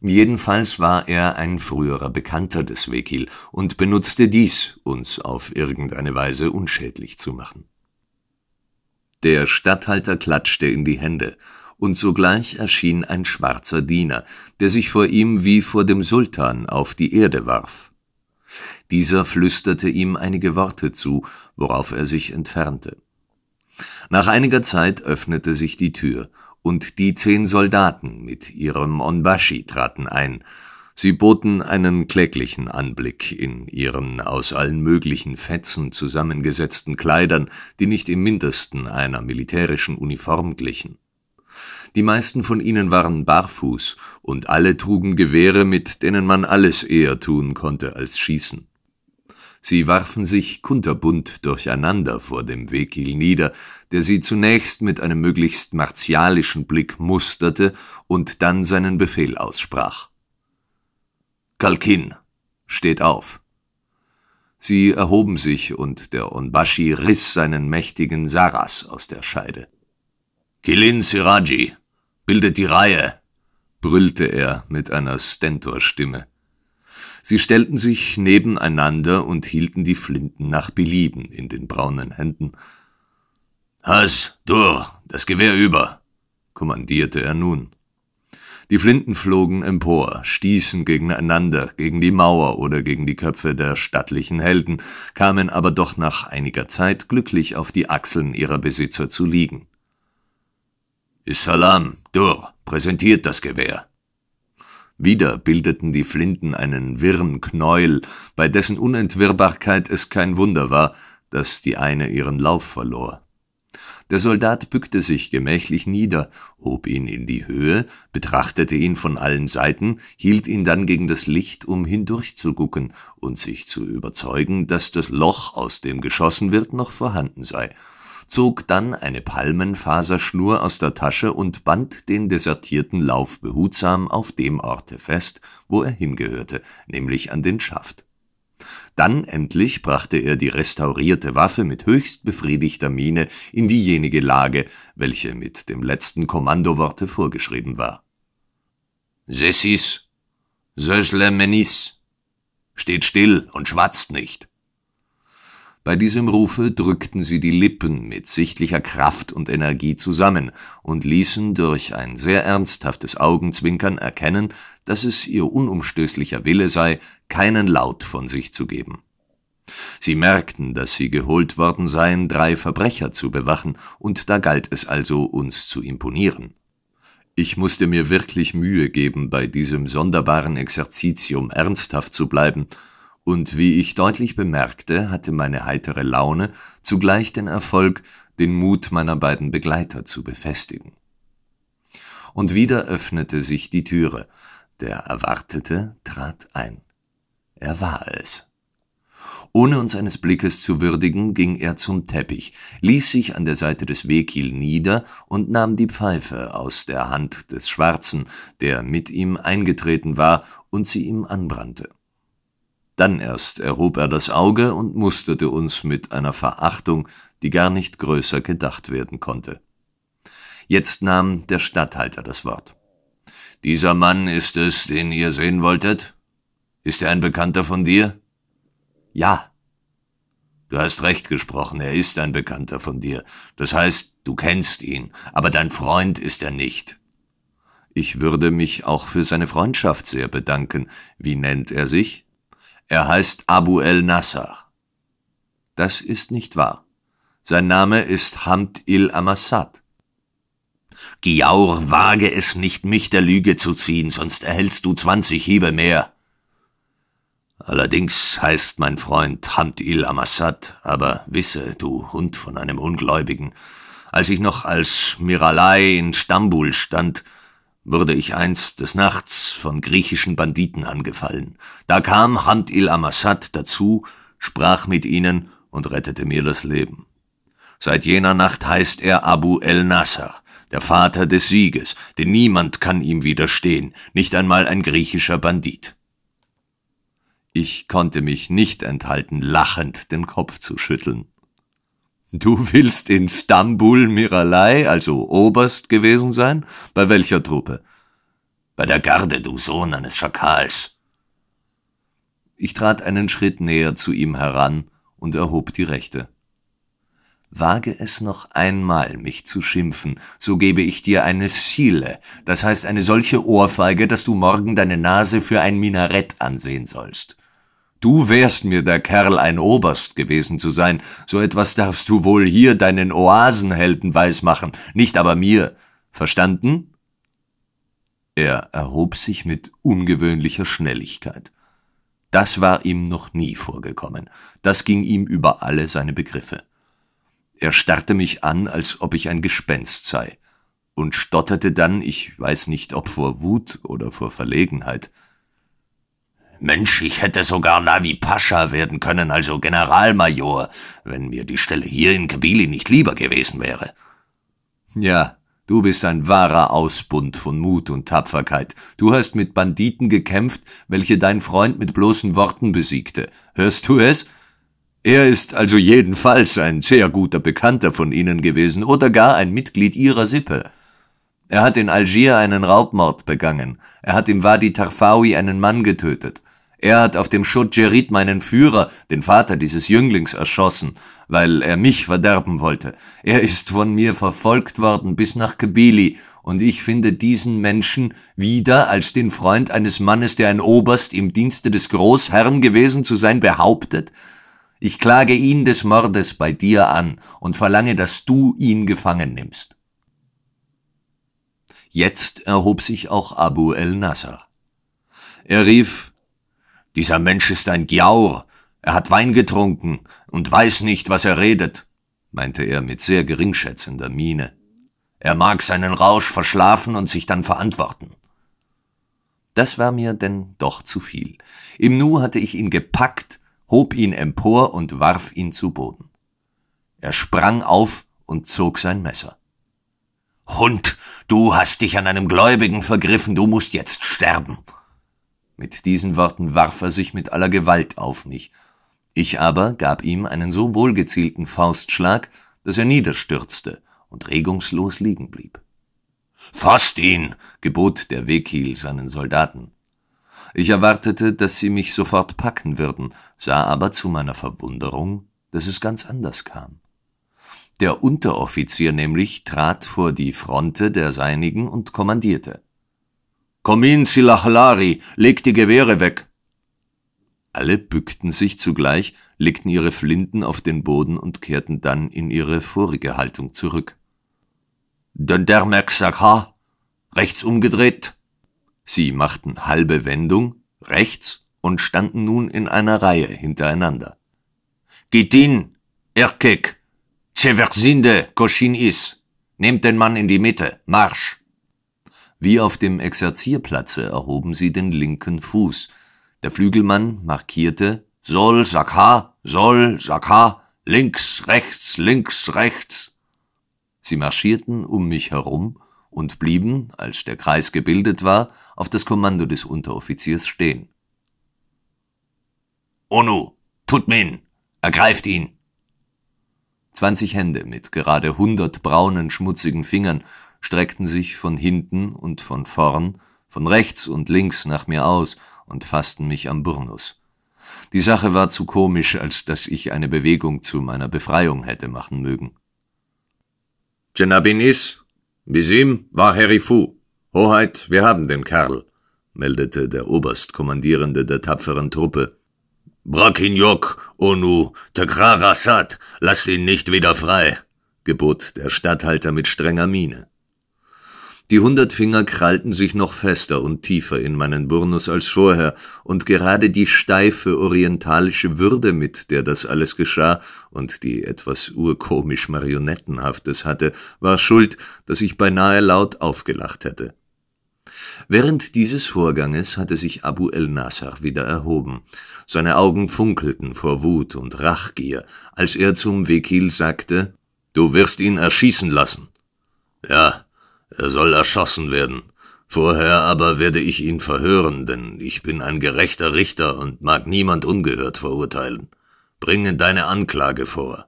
Jedenfalls war er ein früherer Bekannter des Wekil und benutzte dies, uns auf irgendeine Weise unschädlich zu machen. Der Statthalter klatschte in die Hände, und sogleich erschien ein schwarzer Diener, der sich vor ihm wie vor dem Sultan auf die Erde warf. Dieser flüsterte ihm einige Worte zu, worauf er sich entfernte. Nach einiger Zeit öffnete sich die Tür, und die zehn Soldaten mit ihrem Onbashi traten ein. Sie boten einen kläglichen Anblick in ihren aus allen möglichen Fetzen zusammengesetzten Kleidern, die nicht im mindesten einer militärischen Uniform glichen. Die meisten von ihnen waren barfuß, und alle trugen Gewehre, mit denen man alles eher tun konnte als schießen. Sie warfen sich kunterbunt durcheinander vor dem Wekil nieder, der sie zunächst mit einem möglichst martialischen Blick musterte und dann seinen Befehl aussprach. Kalkin, steht auf! Sie erhoben sich und der Onbashi riss seinen mächtigen Saras aus der Scheide. Kilin Siraji, bildet die Reihe, brüllte er mit einer Stentorstimme. Sie stellten sich nebeneinander und hielten die Flinten nach Belieben in den braunen Händen. Hass, du, das Gewehr über, kommandierte er nun. Die Flinten flogen empor, stießen gegeneinander, gegen die Mauer oder gegen die Köpfe der stattlichen Helden, kamen aber doch nach einiger Zeit glücklich auf die Achseln ihrer Besitzer zu liegen. Issalam, Dur, präsentiert das Gewehr, wieder bildeten die Flinten einen wirren Knäuel, bei dessen Unentwirrbarkeit es kein Wunder war, dass die eine ihren Lauf verlor. Der Soldat bückte sich gemächlich nieder, hob ihn in die Höhe, betrachtete ihn von allen Seiten, hielt ihn dann gegen das Licht, um hindurchzugucken und sich zu überzeugen, dass das Loch, aus dem geschossen wird, noch vorhanden sei zog dann eine Palmenfaserschnur aus der Tasche und band den desertierten Lauf behutsam auf dem Orte fest, wo er hingehörte, nämlich an den Schaft. Dann endlich brachte er die restaurierte Waffe mit höchst befriedigter Miene in diejenige Lage, welche mit dem letzten Kommandoworte vorgeschrieben war. Sessis, Sösle Menis, steht still und schwatzt nicht. Bei diesem Rufe drückten sie die Lippen mit sichtlicher Kraft und Energie zusammen und ließen durch ein sehr ernsthaftes Augenzwinkern erkennen, dass es ihr unumstößlicher Wille sei, keinen Laut von sich zu geben. Sie merkten, dass sie geholt worden seien, drei Verbrecher zu bewachen, und da galt es also, uns zu imponieren. Ich musste mir wirklich Mühe geben, bei diesem sonderbaren Exerzitium ernsthaft zu bleiben, und wie ich deutlich bemerkte, hatte meine heitere Laune zugleich den Erfolg, den Mut meiner beiden Begleiter zu befestigen. Und wieder öffnete sich die Türe. Der Erwartete trat ein. Er war es. Ohne uns eines Blickes zu würdigen, ging er zum Teppich, ließ sich an der Seite des Wehkiel nieder und nahm die Pfeife aus der Hand des Schwarzen, der mit ihm eingetreten war, und sie ihm anbrannte. Dann erst erhob er das Auge und musterte uns mit einer Verachtung, die gar nicht größer gedacht werden konnte. Jetzt nahm der Statthalter das Wort. Dieser Mann ist es, den ihr sehen wolltet? Ist er ein Bekannter von dir? Ja. Du hast recht gesprochen, er ist ein Bekannter von dir. Das heißt, du kennst ihn, aber dein Freund ist er nicht. Ich würde mich auch für seine Freundschaft sehr bedanken. Wie nennt er sich? Er heißt Abu el Nasser. Das ist nicht wahr. Sein Name ist Hamd il Amassad. Giaur, wage es nicht, mich der Lüge zu ziehen, sonst erhältst du zwanzig Hiebe mehr. Allerdings heißt mein Freund Hamd il Amassad, aber wisse, du Hund von einem Ungläubigen, als ich noch als Miralai in Stambul stand, wurde ich einst des Nachts von griechischen Banditen angefallen. Da kam Hamd il-Amassad dazu, sprach mit ihnen und rettete mir das Leben. Seit jener Nacht heißt er Abu el-Nasser, der Vater des Sieges, denn niemand kann ihm widerstehen, nicht einmal ein griechischer Bandit. Ich konnte mich nicht enthalten, lachend den Kopf zu schütteln. Du willst in Stambul Miralai, also Oberst, gewesen sein? Bei welcher Truppe? Bei der Garde, du Sohn eines Schakals. Ich trat einen Schritt näher zu ihm heran und erhob die Rechte. Wage es noch einmal, mich zu schimpfen, so gebe ich dir eine Schiele, das heißt eine solche Ohrfeige, dass du morgen deine Nase für ein Minarett ansehen sollst. Du wärst mir der Kerl, ein Oberst gewesen zu sein. So etwas darfst du wohl hier deinen Oasenhelden weismachen, nicht aber mir. Verstanden? Er erhob sich mit ungewöhnlicher Schnelligkeit. Das war ihm noch nie vorgekommen. Das ging ihm über alle seine Begriffe. Er starrte mich an, als ob ich ein Gespenst sei, und stotterte dann, ich weiß nicht ob vor Wut oder vor Verlegenheit, Mensch, ich hätte sogar Navi Pascha werden können, also Generalmajor, wenn mir die Stelle hier in Kabili nicht lieber gewesen wäre. Ja, du bist ein wahrer Ausbund von Mut und Tapferkeit. Du hast mit Banditen gekämpft, welche dein Freund mit bloßen Worten besiegte. Hörst du es? Er ist also jedenfalls ein sehr guter Bekannter von ihnen gewesen oder gar ein Mitglied ihrer Sippe. Er hat in Algier einen Raubmord begangen. Er hat im Wadi Tarfawi einen Mann getötet. Er hat auf dem Schot Jerit meinen Führer, den Vater dieses Jünglings, erschossen, weil er mich verderben wollte. Er ist von mir verfolgt worden bis nach Kabili, und ich finde diesen Menschen wieder als den Freund eines Mannes, der ein Oberst im Dienste des Großherrn gewesen zu sein behauptet. Ich klage ihn des Mordes bei dir an und verlange, dass du ihn gefangen nimmst. Jetzt erhob sich auch Abu el-Nasser. Er rief, dieser Mensch ist ein Giaur, er hat Wein getrunken und weiß nicht, was er redet, meinte er mit sehr geringschätzender Miene. Er mag seinen Rausch verschlafen und sich dann verantworten. Das war mir denn doch zu viel. Im Nu hatte ich ihn gepackt, hob ihn empor und warf ihn zu Boden. Er sprang auf und zog sein Messer. Hund, du hast dich an einem Gläubigen vergriffen, du musst jetzt sterben. Mit diesen Worten warf er sich mit aller Gewalt auf mich. Ich aber gab ihm einen so wohlgezielten Faustschlag, dass er niederstürzte und regungslos liegen blieb. »Fasst ihn!« gebot der Wekil seinen Soldaten. Ich erwartete, dass sie mich sofort packen würden, sah aber zu meiner Verwunderung, dass es ganz anders kam. Der Unteroffizier nämlich trat vor die Fronte der Seinigen und kommandierte. Komin Silachlari, leg die Gewehre weg! Alle bückten sich zugleich, legten ihre Flinten auf den Boden und kehrten dann in ihre vorige Haltung zurück. Döndermek Sakha, rechts umgedreht! Sie machten halbe Wendung, rechts, und standen nun in einer Reihe hintereinander. Gitin, Erkek, Ceversinde, Koshin Is, nehmt den Mann in die Mitte, Marsch! Wie auf dem Exerzierplatze erhoben sie den linken Fuß. Der Flügelmann markierte Soll, Saka, Soll, Saka, links, rechts, links, rechts. Sie marschierten um mich herum und blieben, als der Kreis gebildet war, auf das Kommando des Unteroffiziers stehen. Onu, Tutmin, ergreift ihn! Zwanzig Hände mit gerade hundert braunen, schmutzigen Fingern streckten sich von hinten und von vorn, von rechts und links nach mir aus und fassten mich am Burnus. Die Sache war zu komisch, als dass ich eine Bewegung zu meiner Befreiung hätte machen mögen. Genabinis, Bisim, war Herifu. Hoheit, wir haben den Kerl, meldete der Oberstkommandierende der tapferen Truppe. Brakinjok, Onu, Tekrarasat, lasst ihn nicht wieder frei, gebot der Statthalter mit strenger Miene. Die hundert Finger krallten sich noch fester und tiefer in meinen Burnus als vorher, und gerade die steife orientalische Würde, mit der das alles geschah und die etwas urkomisch Marionettenhaftes hatte, war schuld, dass ich beinahe laut aufgelacht hätte. Während dieses Vorganges hatte sich Abu el Nasser wieder erhoben. Seine Augen funkelten vor Wut und Rachgier, als er zum Wekil sagte, Du wirst ihn erschießen lassen. Ja, er soll erschossen werden. Vorher aber werde ich ihn verhören, denn ich bin ein gerechter Richter und mag niemand ungehört verurteilen. Bringe deine Anklage vor.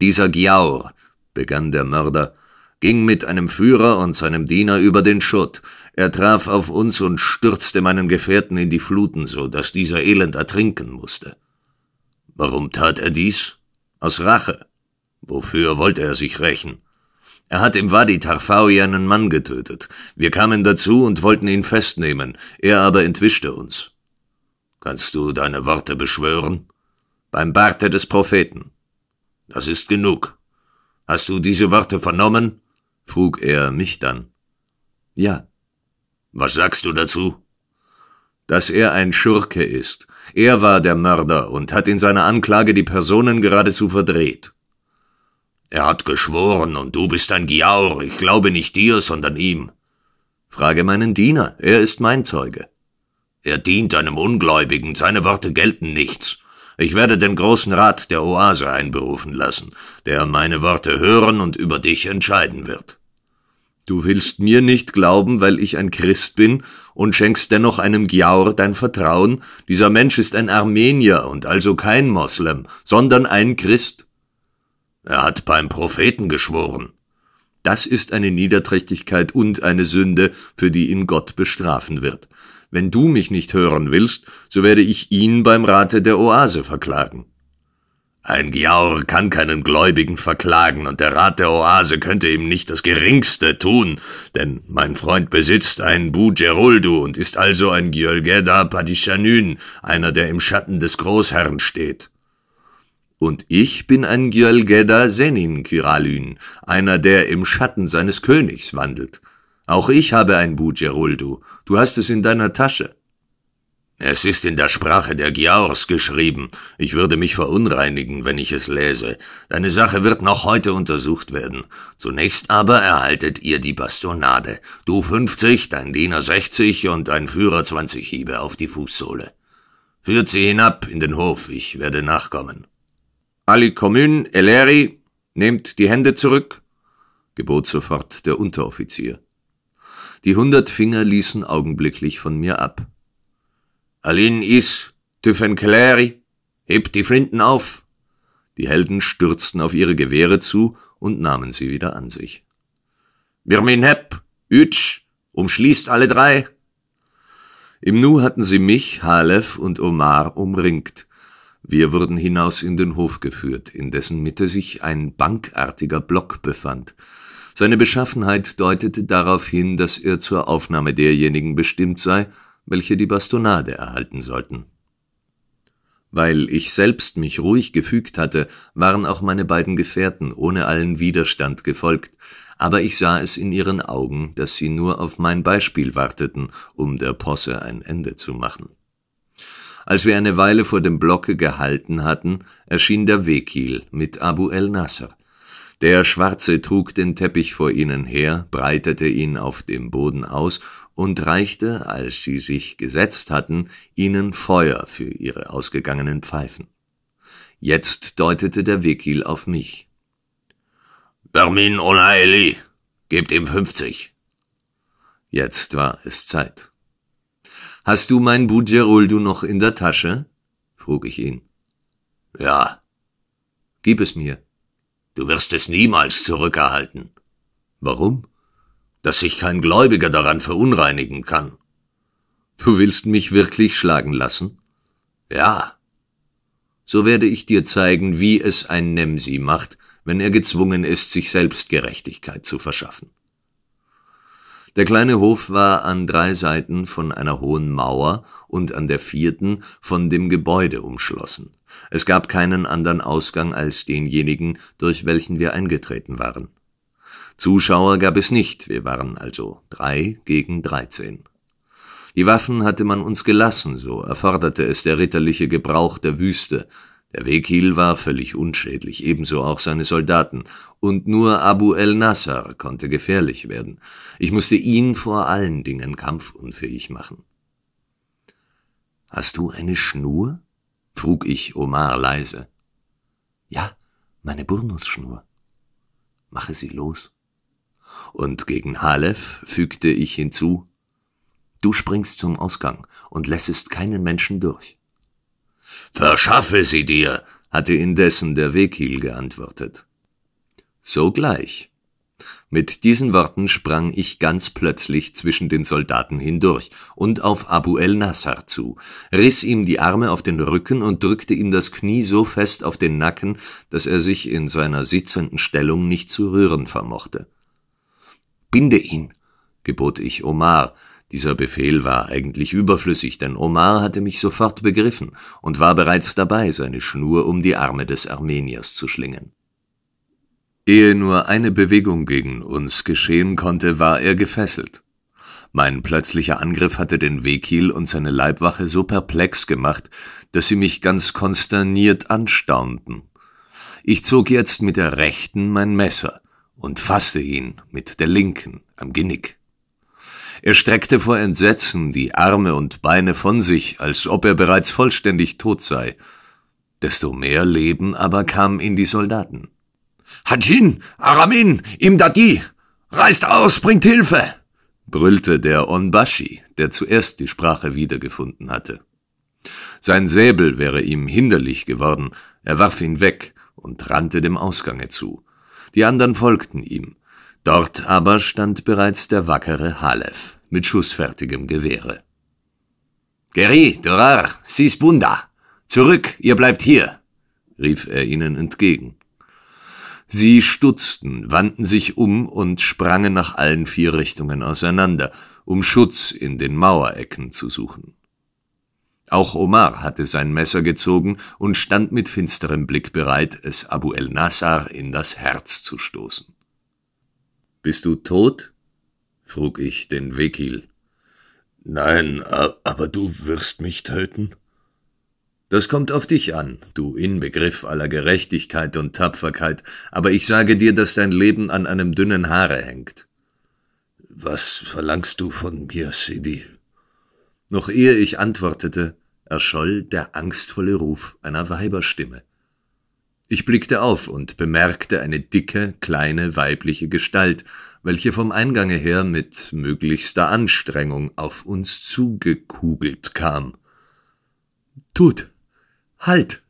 Dieser Giaur, begann der Mörder, ging mit einem Führer und seinem Diener über den Schutt. Er traf auf uns und stürzte meinen Gefährten in die Fluten, so dass dieser elend ertrinken musste. Warum tat er dies? Aus Rache. Wofür wollte er sich rächen? Er hat im Wadi Tarfawi einen Mann getötet. Wir kamen dazu und wollten ihn festnehmen, er aber entwischte uns. Kannst du deine Worte beschwören? Beim Barte des Propheten. Das ist genug. Hast du diese Worte vernommen? frug er mich dann. Ja. Was sagst du dazu? Dass er ein Schurke ist. Er war der Mörder und hat in seiner Anklage die Personen geradezu verdreht. Er hat geschworen, und du bist ein Giaur. Ich glaube nicht dir, sondern ihm. Frage meinen Diener, er ist mein Zeuge. Er dient einem Ungläubigen, seine Worte gelten nichts. Ich werde den großen Rat der Oase einberufen lassen, der meine Worte hören und über dich entscheiden wird. Du willst mir nicht glauben, weil ich ein Christ bin, und schenkst dennoch einem Giaur dein Vertrauen, dieser Mensch ist ein Armenier und also kein Moslem, sondern ein Christ. Er hat beim Propheten geschworen. Das ist eine Niederträchtigkeit und eine Sünde, für die ihn Gott bestrafen wird. Wenn du mich nicht hören willst, so werde ich ihn beim Rate der Oase verklagen. Ein Giaur kann keinen Gläubigen verklagen, und der Rat der Oase könnte ihm nicht das Geringste tun, denn mein Freund besitzt einen Bujeroldu und ist also ein Giolgeda Padishanün, einer, der im Schatten des Großherrn steht. Und ich bin ein Gyalgeda Senin Kiralyn, einer, der im Schatten seines Königs wandelt. Auch ich habe ein Bujeruldu. Du hast es in deiner Tasche. Es ist in der Sprache der Giaurs geschrieben. Ich würde mich verunreinigen, wenn ich es lese. Deine Sache wird noch heute untersucht werden. Zunächst aber erhaltet ihr die Bastonade. Du 50, dein Diener 60 und dein Führer 20 Hiebe auf die Fußsohle. Führt sie hinab in den Hof, ich werde nachkommen. Ali Komün, Eleri, nehmt die Hände zurück, gebot sofort der Unteroffizier. Die hundert Finger ließen augenblicklich von mir ab. Alin Is, Tüfenkleri, hebt die Flinten auf! Die Helden stürzten auf ihre Gewehre zu und nahmen sie wieder an sich. Birmin Hepp, Ütsch, umschließt alle drei! Im Nu hatten sie mich, Halef und Omar umringt. Wir wurden hinaus in den Hof geführt, in dessen Mitte sich ein bankartiger Block befand. Seine Beschaffenheit deutete darauf hin, dass er zur Aufnahme derjenigen bestimmt sei, welche die Bastonade erhalten sollten. Weil ich selbst mich ruhig gefügt hatte, waren auch meine beiden Gefährten ohne allen Widerstand gefolgt, aber ich sah es in ihren Augen, dass sie nur auf mein Beispiel warteten, um der Posse ein Ende zu machen. Als wir eine Weile vor dem Blocke gehalten hatten, erschien der Wekil mit Abu el Nasser. Der Schwarze trug den Teppich vor ihnen her, breitete ihn auf dem Boden aus und reichte, als sie sich gesetzt hatten, ihnen Feuer für ihre ausgegangenen Pfeifen. Jetzt deutete der Wekil auf mich. Bermin Onaeli, gebt ihm fünfzig. Jetzt war es Zeit. Hast du mein Bugeroldo noch in der Tasche? frug ich ihn. Ja. Gib es mir. Du wirst es niemals zurückerhalten. Warum? Dass sich kein Gläubiger daran verunreinigen kann. Du willst mich wirklich schlagen lassen? Ja. So werde ich dir zeigen, wie es ein Nemsi macht, wenn er gezwungen ist, sich selbst Gerechtigkeit zu verschaffen. Der kleine Hof war an drei Seiten von einer hohen Mauer und an der vierten von dem Gebäude umschlossen. Es gab keinen anderen Ausgang als denjenigen, durch welchen wir eingetreten waren. Zuschauer gab es nicht, wir waren also drei gegen dreizehn. Die Waffen hatte man uns gelassen, so erforderte es der ritterliche Gebrauch der Wüste, der Wekil war völlig unschädlich, ebenso auch seine Soldaten, und nur Abu el Nasser konnte gefährlich werden. Ich musste ihn vor allen Dingen kampfunfähig machen. Hast du eine Schnur? frug ich Omar leise. Ja, meine Burnusschnur. Mache sie los. Und gegen Halef fügte ich hinzu, du springst zum Ausgang und lässest keinen Menschen durch. Verschaffe sie dir, hatte indessen der Weghiel geantwortet. Sogleich. Mit diesen Worten sprang ich ganz plötzlich zwischen den Soldaten hindurch und auf Abu el Nassar zu, riss ihm die Arme auf den Rücken und drückte ihm das Knie so fest auf den Nacken, dass er sich in seiner sitzenden Stellung nicht zu rühren vermochte. Binde ihn, gebot ich Omar, dieser Befehl war eigentlich überflüssig, denn Omar hatte mich sofort begriffen und war bereits dabei, seine Schnur um die Arme des Armeniers zu schlingen. Ehe nur eine Bewegung gegen uns geschehen konnte, war er gefesselt. Mein plötzlicher Angriff hatte den Wekil und seine Leibwache so perplex gemacht, dass sie mich ganz konsterniert anstaunten. Ich zog jetzt mit der rechten mein Messer und fasste ihn mit der linken am Genick. Er streckte vor Entsetzen die Arme und Beine von sich, als ob er bereits vollständig tot sei. Desto mehr Leben aber kam in die Soldaten. Hajin, Aramin, Imdadi! Reißt aus, bringt Hilfe! brüllte der Onbashi, der zuerst die Sprache wiedergefunden hatte. Sein Säbel wäre ihm hinderlich geworden, er warf ihn weg und rannte dem Ausgange zu. Die anderen folgten ihm. Dort aber stand bereits der wackere Halef mit schussfertigem Gewehre. Geri, Dorar, Sisbunda, zurück, ihr bleibt hier, rief er ihnen entgegen. Sie stutzten, wandten sich um und sprangen nach allen vier Richtungen auseinander, um Schutz in den Mauerecken zu suchen. Auch Omar hatte sein Messer gezogen und stand mit finsterem Blick bereit, es Abu el nasar in das Herz zu stoßen. Bist du tot? frug ich den Wekil. Nein, aber du wirst mich töten? Das kommt auf dich an, du Inbegriff aller Gerechtigkeit und Tapferkeit, aber ich sage dir, dass dein Leben an einem dünnen Haare hängt. Was verlangst du von mir, Sidi? Noch ehe ich antwortete, erscholl der angstvolle Ruf einer Weiberstimme. Ich blickte auf und bemerkte eine dicke, kleine weibliche Gestalt, welche vom Eingange her mit möglichster Anstrengung auf uns zugekugelt kam. Tut, halt,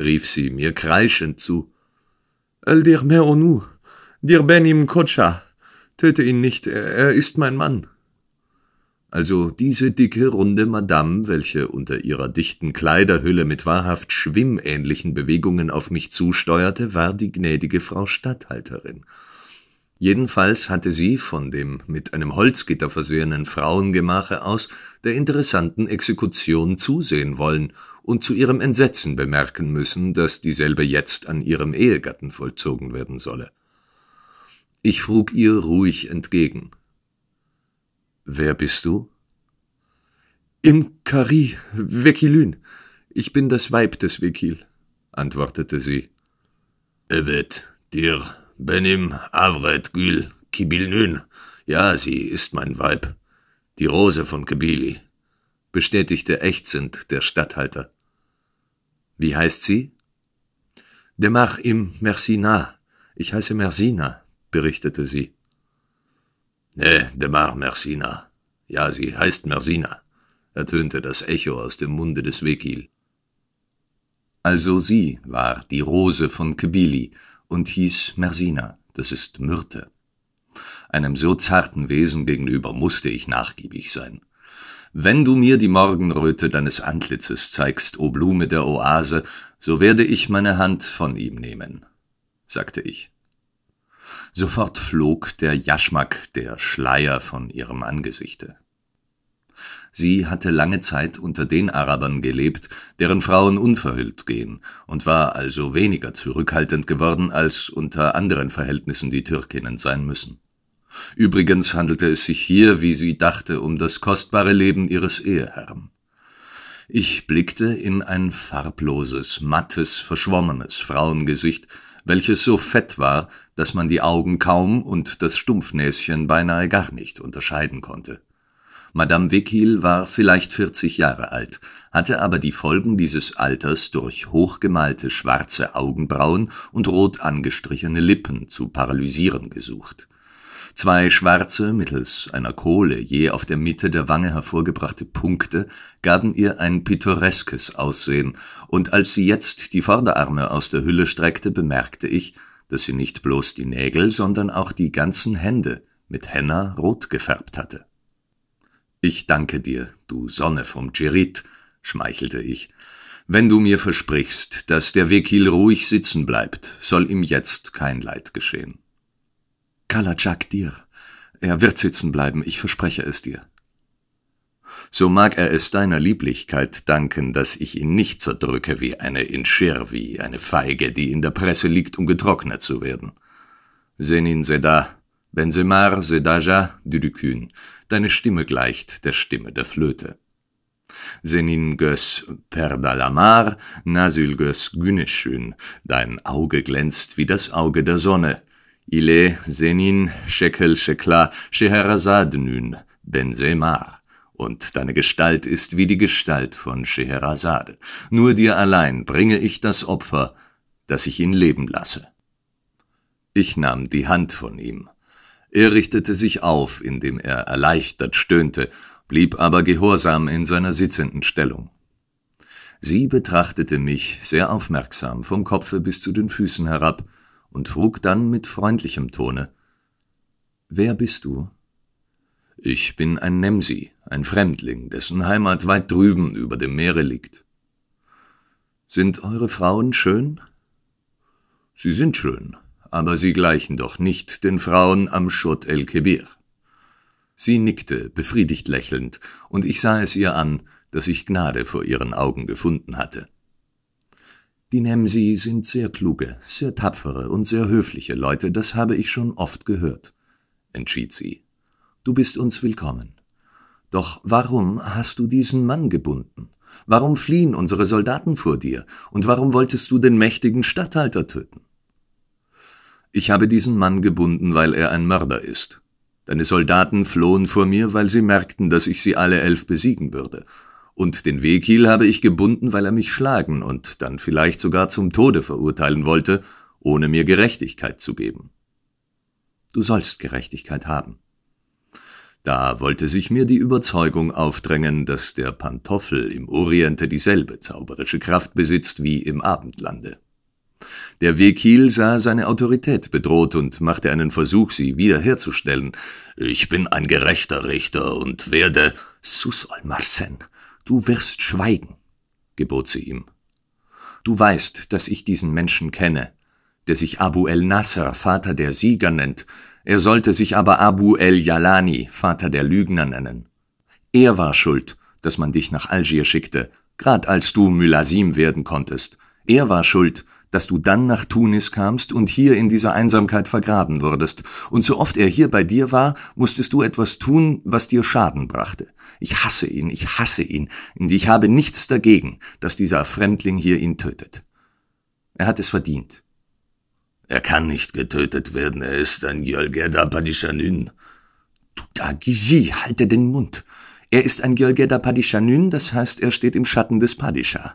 rief sie mir kreischend zu. El dir mehr meonu, dir ben im kocha, töte ihn nicht, er ist mein Mann also diese dicke, runde Madame, welche unter ihrer dichten Kleiderhülle mit wahrhaft schwimmähnlichen Bewegungen auf mich zusteuerte, war die gnädige Frau Statthalterin. Jedenfalls hatte sie von dem mit einem Holzgitter versehenen Frauengemache aus der interessanten Exekution zusehen wollen und zu ihrem Entsetzen bemerken müssen, dass dieselbe jetzt an ihrem Ehegatten vollzogen werden solle. Ich frug ihr ruhig entgegen, Wer bist du? Im Kari, Vekilyn. Ich bin das Weib des Vekil, antwortete sie. Evet, dir, benim, avret, gül, kibilnün. Ja, sie ist mein Weib. Die Rose von Kibili, bestätigte ächzend der Statthalter. Wie heißt sie? Demach im Mersina. Ich heiße Mersina, berichtete sie. Ne, Demar Mersina. Ja, sie heißt Mersina, ertönte das Echo aus dem Munde des Wekil. Also sie war die Rose von Kibili und hieß Mersina, das ist Myrte. Einem so zarten Wesen gegenüber musste ich nachgiebig sein. Wenn du mir die Morgenröte deines Antlitzes zeigst, o Blume der Oase, so werde ich meine Hand von ihm nehmen, sagte ich. Sofort flog der Jaschmak, der Schleier, von ihrem Angesichte. Sie hatte lange Zeit unter den Arabern gelebt, deren Frauen unverhüllt gehen, und war also weniger zurückhaltend geworden, als unter anderen Verhältnissen die Türkinnen sein müssen. Übrigens handelte es sich hier, wie sie dachte, um das kostbare Leben ihres Eheherrn. Ich blickte in ein farbloses, mattes, verschwommenes Frauengesicht, welches so fett war, dass man die Augen kaum und das Stumpfnäschen beinahe gar nicht unterscheiden konnte. Madame Wickhil war vielleicht 40 Jahre alt, hatte aber die Folgen dieses Alters durch hochgemalte schwarze Augenbrauen und rot angestrichene Lippen zu paralysieren gesucht. Zwei schwarze, mittels einer Kohle je auf der Mitte der Wange hervorgebrachte Punkte gaben ihr ein pittoreskes Aussehen, und als sie jetzt die Vorderarme aus der Hülle streckte, bemerkte ich, dass sie nicht bloß die Nägel, sondern auch die ganzen Hände mit Henna rot gefärbt hatte. Ich danke dir, du Sonne vom Dscherit, schmeichelte ich. Wenn du mir versprichst, dass der Vekil ruhig sitzen bleibt, soll ihm jetzt kein Leid geschehen. Kalajak dir. Er wird sitzen bleiben, ich verspreche es dir. So mag er es deiner Lieblichkeit danken, dass ich ihn nicht zerdrücke wie eine Inschervi, eine Feige, die in der Presse liegt, um getrocknet zu werden. Senin Seda, Benzemar Sedaja Düdükün, deine Stimme gleicht der Stimme der Flöte. Senin gös perdalamar, Nasil gös güneschön, dein Auge glänzt wie das Auge der Sonne, Ile Senin Shekel Shekla Scheherazade nun Benzema. Und deine Gestalt ist wie die Gestalt von Scheherazade. Nur dir allein bringe ich das Opfer, dass ich ihn leben lasse. Ich nahm die Hand von ihm. Er richtete sich auf, indem er erleichtert stöhnte, blieb aber gehorsam in seiner sitzenden Stellung. Sie betrachtete mich sehr aufmerksam vom Kopfe bis zu den Füßen herab, und frug dann mit freundlichem Tone Wer bist du? Ich bin ein Nemsi, ein Fremdling, dessen Heimat weit drüben über dem Meere liegt. Sind eure Frauen schön? Sie sind schön, aber sie gleichen doch nicht den Frauen am Schut el Kebir. Sie nickte, befriedigt lächelnd, und ich sah es ihr an, dass ich Gnade vor ihren Augen gefunden hatte. Die Nemsi sind sehr kluge, sehr tapfere und sehr höfliche Leute, das habe ich schon oft gehört, entschied sie. Du bist uns willkommen. Doch warum hast du diesen Mann gebunden? Warum fliehen unsere Soldaten vor dir? Und warum wolltest du den mächtigen Statthalter töten? Ich habe diesen Mann gebunden, weil er ein Mörder ist. Deine Soldaten flohen vor mir, weil sie merkten, dass ich sie alle elf besiegen würde und den Weghiel habe ich gebunden, weil er mich schlagen und dann vielleicht sogar zum Tode verurteilen wollte, ohne mir Gerechtigkeit zu geben. Du sollst Gerechtigkeit haben. Da wollte sich mir die Überzeugung aufdrängen, dass der Pantoffel im Oriente dieselbe zauberische Kraft besitzt wie im Abendlande. Der Wekil sah seine Autorität bedroht und machte einen Versuch, sie wiederherzustellen. Ich bin ein gerechter Richter und werde Susol ol Marsen, Du wirst schweigen, gebot sie ihm. Du weißt, dass ich diesen Menschen kenne, der sich Abu el Nasser, Vater der Sieger nennt, er sollte sich aber Abu el Jalani, Vater der Lügner nennen. Er war schuld, dass man dich nach Algier schickte, grad als du Mülasim werden konntest. Er war schuld, dass du dann nach Tunis kamst und hier in dieser Einsamkeit vergraben wurdest. Und so oft er hier bei dir war, musstest du etwas tun, was dir Schaden brachte. Ich hasse ihn, ich hasse ihn, und ich habe nichts dagegen, dass dieser Fremdling hier ihn tötet. Er hat es verdient. Er kann nicht getötet werden, er ist ein Gölgeda Padishanün. Du Dagiji, halte den Mund. Er ist ein Gölgeda Padishanün, das heißt, er steht im Schatten des Padishah.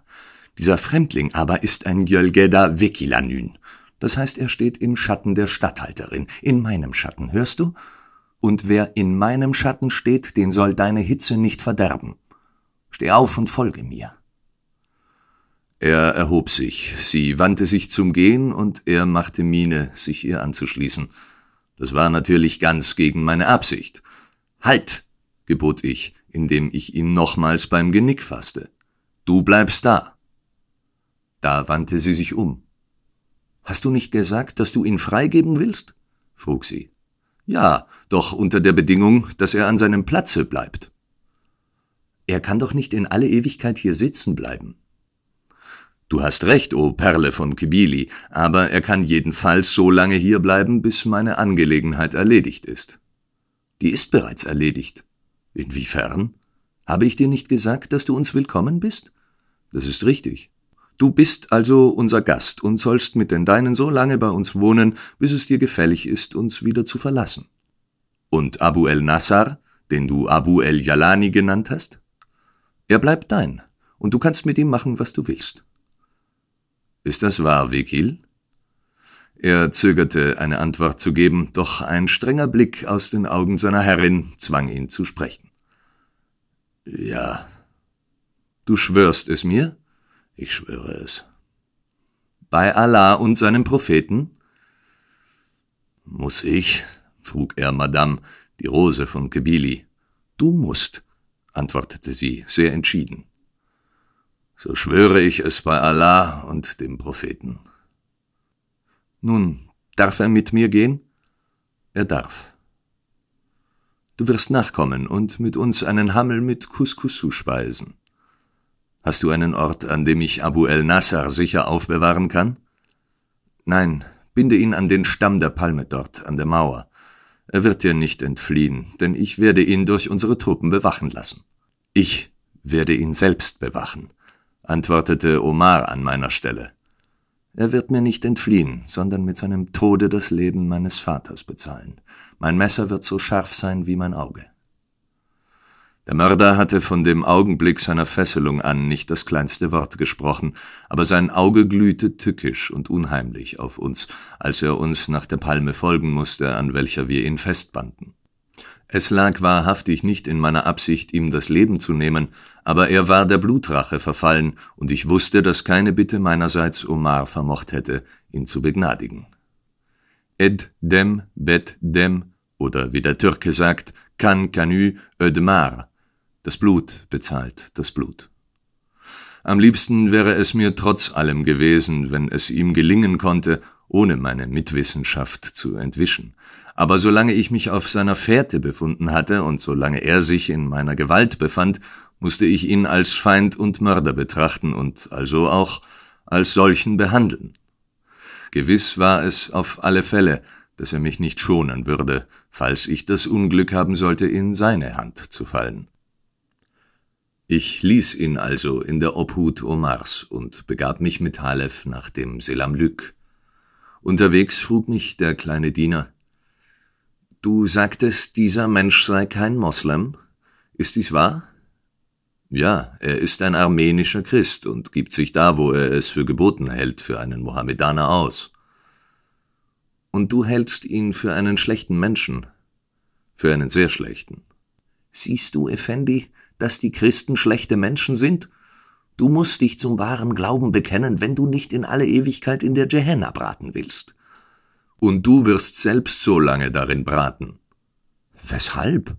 Dieser Fremdling aber ist ein Gjölgeda Vekilanyn. Das heißt, er steht im Schatten der Statthalterin, in meinem Schatten, hörst du? Und wer in meinem Schatten steht, den soll deine Hitze nicht verderben. Steh auf und folge mir. Er erhob sich, sie wandte sich zum Gehen, und er machte Miene, sich ihr anzuschließen. Das war natürlich ganz gegen meine Absicht. Halt, gebot ich, indem ich ihn nochmals beim Genick fasste. Du bleibst da. Da wandte sie sich um. Hast du nicht gesagt, dass du ihn freigeben willst? frug sie. Ja, doch unter der Bedingung, dass er an seinem Platze bleibt. Er kann doch nicht in alle Ewigkeit hier sitzen bleiben. Du hast recht, o Perle von Kibili, aber er kann jedenfalls so lange hier bleiben, bis meine Angelegenheit erledigt ist. Die ist bereits erledigt. Inwiefern? Habe ich dir nicht gesagt, dass du uns willkommen bist? Das ist richtig. Du bist also unser Gast und sollst mit den Deinen so lange bei uns wohnen, bis es dir gefällig ist, uns wieder zu verlassen. Und Abu el-Nassar, den du Abu el-Jalani genannt hast? Er bleibt dein, und du kannst mit ihm machen, was du willst. Ist das wahr, Wekil? Er zögerte, eine Antwort zu geben, doch ein strenger Blick aus den Augen seiner Herrin zwang ihn zu sprechen. Ja. Du schwörst es mir? Ich schwöre es. Bei Allah und seinem Propheten? Muss ich? frug er Madame, die Rose von Kibili. Du musst, antwortete sie sehr entschieden. So schwöre ich es bei Allah und dem Propheten. Nun, darf er mit mir gehen? Er darf. Du wirst nachkommen und mit uns einen Hammel mit Couscoussou speisen. Hast du einen Ort, an dem ich Abu el Nassar sicher aufbewahren kann? Nein, binde ihn an den Stamm der Palme dort, an der Mauer. Er wird dir nicht entfliehen, denn ich werde ihn durch unsere Truppen bewachen lassen. Ich werde ihn selbst bewachen, antwortete Omar an meiner Stelle. Er wird mir nicht entfliehen, sondern mit seinem Tode das Leben meines Vaters bezahlen. Mein Messer wird so scharf sein wie mein Auge. Der Mörder hatte von dem Augenblick seiner Fesselung an nicht das kleinste Wort gesprochen, aber sein Auge glühte tückisch und unheimlich auf uns, als er uns nach der Palme folgen musste, an welcher wir ihn festbanden. Es lag wahrhaftig nicht in meiner Absicht, ihm das Leben zu nehmen, aber er war der Blutrache verfallen, und ich wusste, dass keine Bitte meinerseits Omar vermocht hätte, ihn zu begnadigen. Ed dem, bet dem, oder wie der Türke sagt, kan kanü ödmar, das Blut bezahlt das Blut. Am liebsten wäre es mir trotz allem gewesen, wenn es ihm gelingen konnte, ohne meine Mitwissenschaft zu entwischen. Aber solange ich mich auf seiner Fährte befunden hatte und solange er sich in meiner Gewalt befand, musste ich ihn als Feind und Mörder betrachten und also auch als solchen behandeln. Gewiss war es auf alle Fälle, dass er mich nicht schonen würde, falls ich das Unglück haben sollte, in seine Hand zu fallen. Ich ließ ihn also in der Obhut Omars und begab mich mit Halef nach dem Selamlük. Unterwegs frug mich der kleine Diener, Du sagtest, dieser Mensch sei kein Moslem? Ist dies wahr? Ja, er ist ein armenischer Christ und gibt sich da, wo er es für geboten hält, für einen Mohammedaner aus. Und du hältst ihn für einen schlechten Menschen? Für einen sehr schlechten. Siehst du, Effendi, dass die Christen schlechte Menschen sind? Du musst dich zum wahren Glauben bekennen, wenn du nicht in alle Ewigkeit in der Gehenna braten willst. Und du wirst selbst so lange darin braten. Weshalb?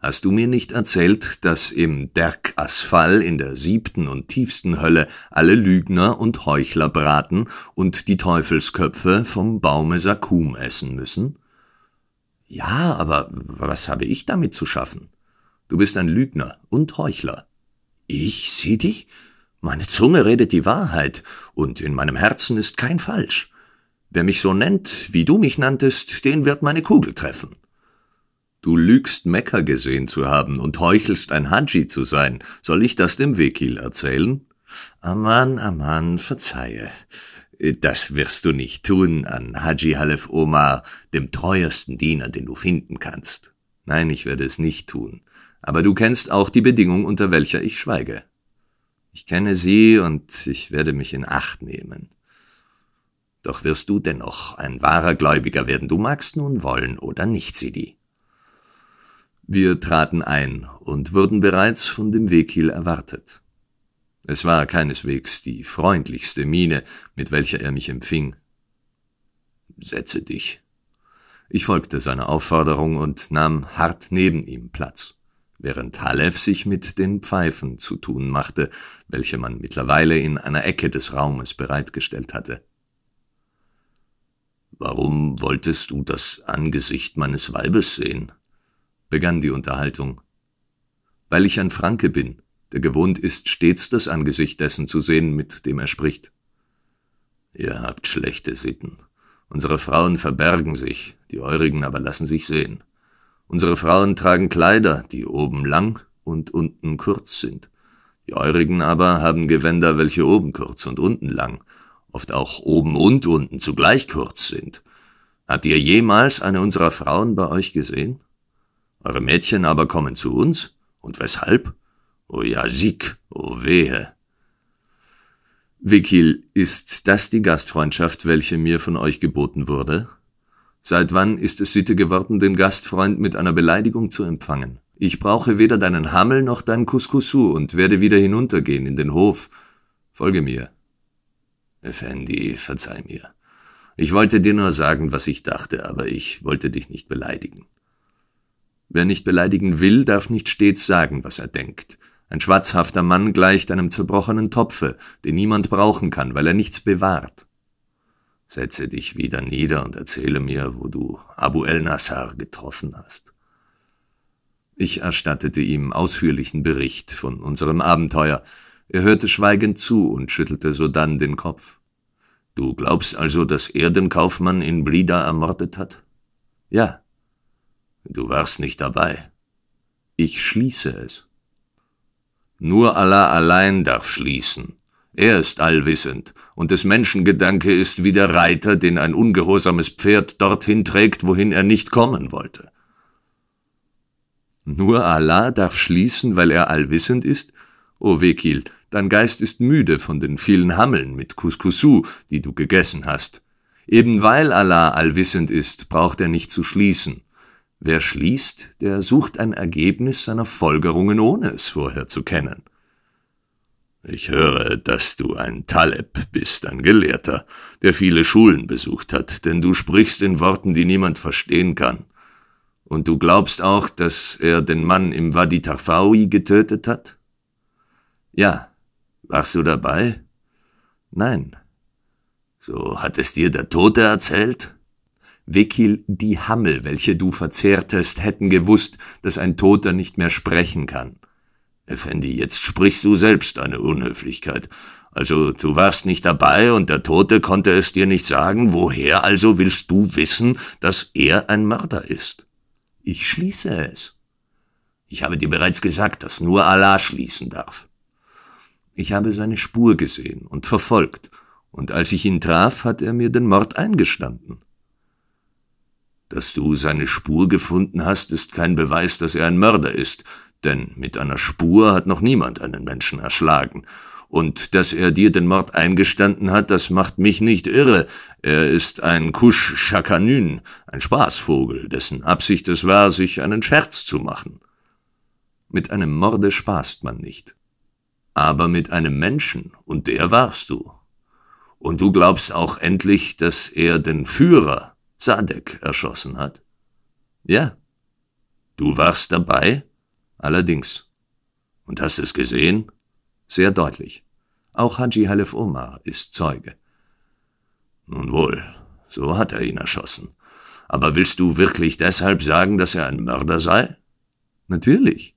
Hast du mir nicht erzählt, dass im Derk Asphal in der siebten und tiefsten Hölle alle Lügner und Heuchler braten und die Teufelsköpfe vom Baume Sakum essen müssen? Ja, aber was habe ich damit zu schaffen? Du bist ein Lügner und Heuchler. Ich, Sidi? Meine Zunge redet die Wahrheit, und in meinem Herzen ist kein Falsch. Wer mich so nennt, wie du mich nanntest, den wird meine Kugel treffen. Du lügst Mekka gesehen zu haben und heuchelst ein Haji zu sein. Soll ich das dem Wekil erzählen? Aman, Aman, verzeihe. Das wirst du nicht tun an Haji Halef Omar, dem treuesten Diener, den du finden kannst. Nein, ich werde es nicht tun aber du kennst auch die Bedingung, unter welcher ich schweige. Ich kenne sie und ich werde mich in Acht nehmen. Doch wirst du dennoch ein wahrer Gläubiger werden, du magst nun wollen oder nicht, Sidi. Wir traten ein und wurden bereits von dem Wekil erwartet. Es war keineswegs die freundlichste Miene, mit welcher er mich empfing. Setze dich. Ich folgte seiner Aufforderung und nahm hart neben ihm Platz während Halev sich mit den Pfeifen zu tun machte, welche man mittlerweile in einer Ecke des Raumes bereitgestellt hatte. Warum wolltest du das Angesicht meines Weibes sehen? begann die Unterhaltung. Weil ich ein Franke bin, der gewohnt ist, stets das Angesicht dessen zu sehen, mit dem er spricht. Ihr habt schlechte Sitten. Unsere Frauen verbergen sich, die eurigen aber lassen sich sehen. Unsere Frauen tragen Kleider, die oben lang und unten kurz sind. Die eurigen aber haben Gewänder, welche oben kurz und unten lang, oft auch oben und unten zugleich kurz sind. Habt ihr jemals eine unserer Frauen bei euch gesehen? Eure Mädchen aber kommen zu uns? Und weshalb? O ja, sieg, o wehe. Wikil, ist das die Gastfreundschaft, welche mir von euch geboten wurde? Seit wann ist es Sitte geworden, den Gastfreund mit einer Beleidigung zu empfangen? Ich brauche weder deinen Hammel noch dein Kuskusu und werde wieder hinuntergehen in den Hof. Folge mir. Effendi, verzeih mir. Ich wollte dir nur sagen, was ich dachte, aber ich wollte dich nicht beleidigen. Wer nicht beleidigen will, darf nicht stets sagen, was er denkt. Ein schwatzhafter Mann gleicht einem zerbrochenen Topfe, den niemand brauchen kann, weil er nichts bewahrt. Setze dich wieder nieder und erzähle mir, wo du Abu el-Nassar getroffen hast. Ich erstattete ihm ausführlichen Bericht von unserem Abenteuer. Er hörte schweigend zu und schüttelte sodann den Kopf. Du glaubst also, dass er den Kaufmann in Blida ermordet hat? Ja. Du warst nicht dabei. Ich schließe es. Nur Allah allein darf schließen, er ist allwissend, und des Menschen Gedanke ist wie der Reiter, den ein ungehorsames Pferd dorthin trägt, wohin er nicht kommen wollte. Nur Allah darf schließen, weil er allwissend ist? O Wekil, dein Geist ist müde von den vielen Hammeln mit Kuskusu, die du gegessen hast. Eben weil Allah allwissend ist, braucht er nicht zu schließen. Wer schließt, der sucht ein Ergebnis seiner Folgerungen, ohne es vorher zu kennen. Ich höre, dass du ein Taleb bist, ein Gelehrter, der viele Schulen besucht hat, denn du sprichst in Worten, die niemand verstehen kann. Und du glaubst auch, dass er den Mann im Wadi Tafawi getötet hat? Ja. Warst du dabei? Nein. So hat es dir der Tote erzählt? Wekil, die Hammel, welche du verzehrtest, hätten gewusst, dass ein Toter nicht mehr sprechen kann. Effendi, äh, jetzt sprichst du selbst eine Unhöflichkeit. Also du warst nicht dabei und der Tote konnte es dir nicht sagen, woher also willst du wissen, dass er ein Mörder ist? Ich schließe es. Ich habe dir bereits gesagt, dass nur Allah schließen darf. Ich habe seine Spur gesehen und verfolgt, und als ich ihn traf, hat er mir den Mord eingestanden. Dass du seine Spur gefunden hast, ist kein Beweis, dass er ein Mörder ist, denn mit einer Spur hat noch niemand einen Menschen erschlagen. Und dass er dir den Mord eingestanden hat, das macht mich nicht irre. Er ist ein Kusch-Schakanün, ein Spaßvogel, dessen Absicht es war, sich einen Scherz zu machen. Mit einem Morde spaßt man nicht. Aber mit einem Menschen, und der warst du. Und du glaubst auch endlich, dass er den Führer, Sadek, erschossen hat? Ja. Du warst dabei? Allerdings. Und hast es gesehen? Sehr deutlich. Auch Haji Halef Omar ist Zeuge. Nun wohl, so hat er ihn erschossen. Aber willst du wirklich deshalb sagen, dass er ein Mörder sei? Natürlich.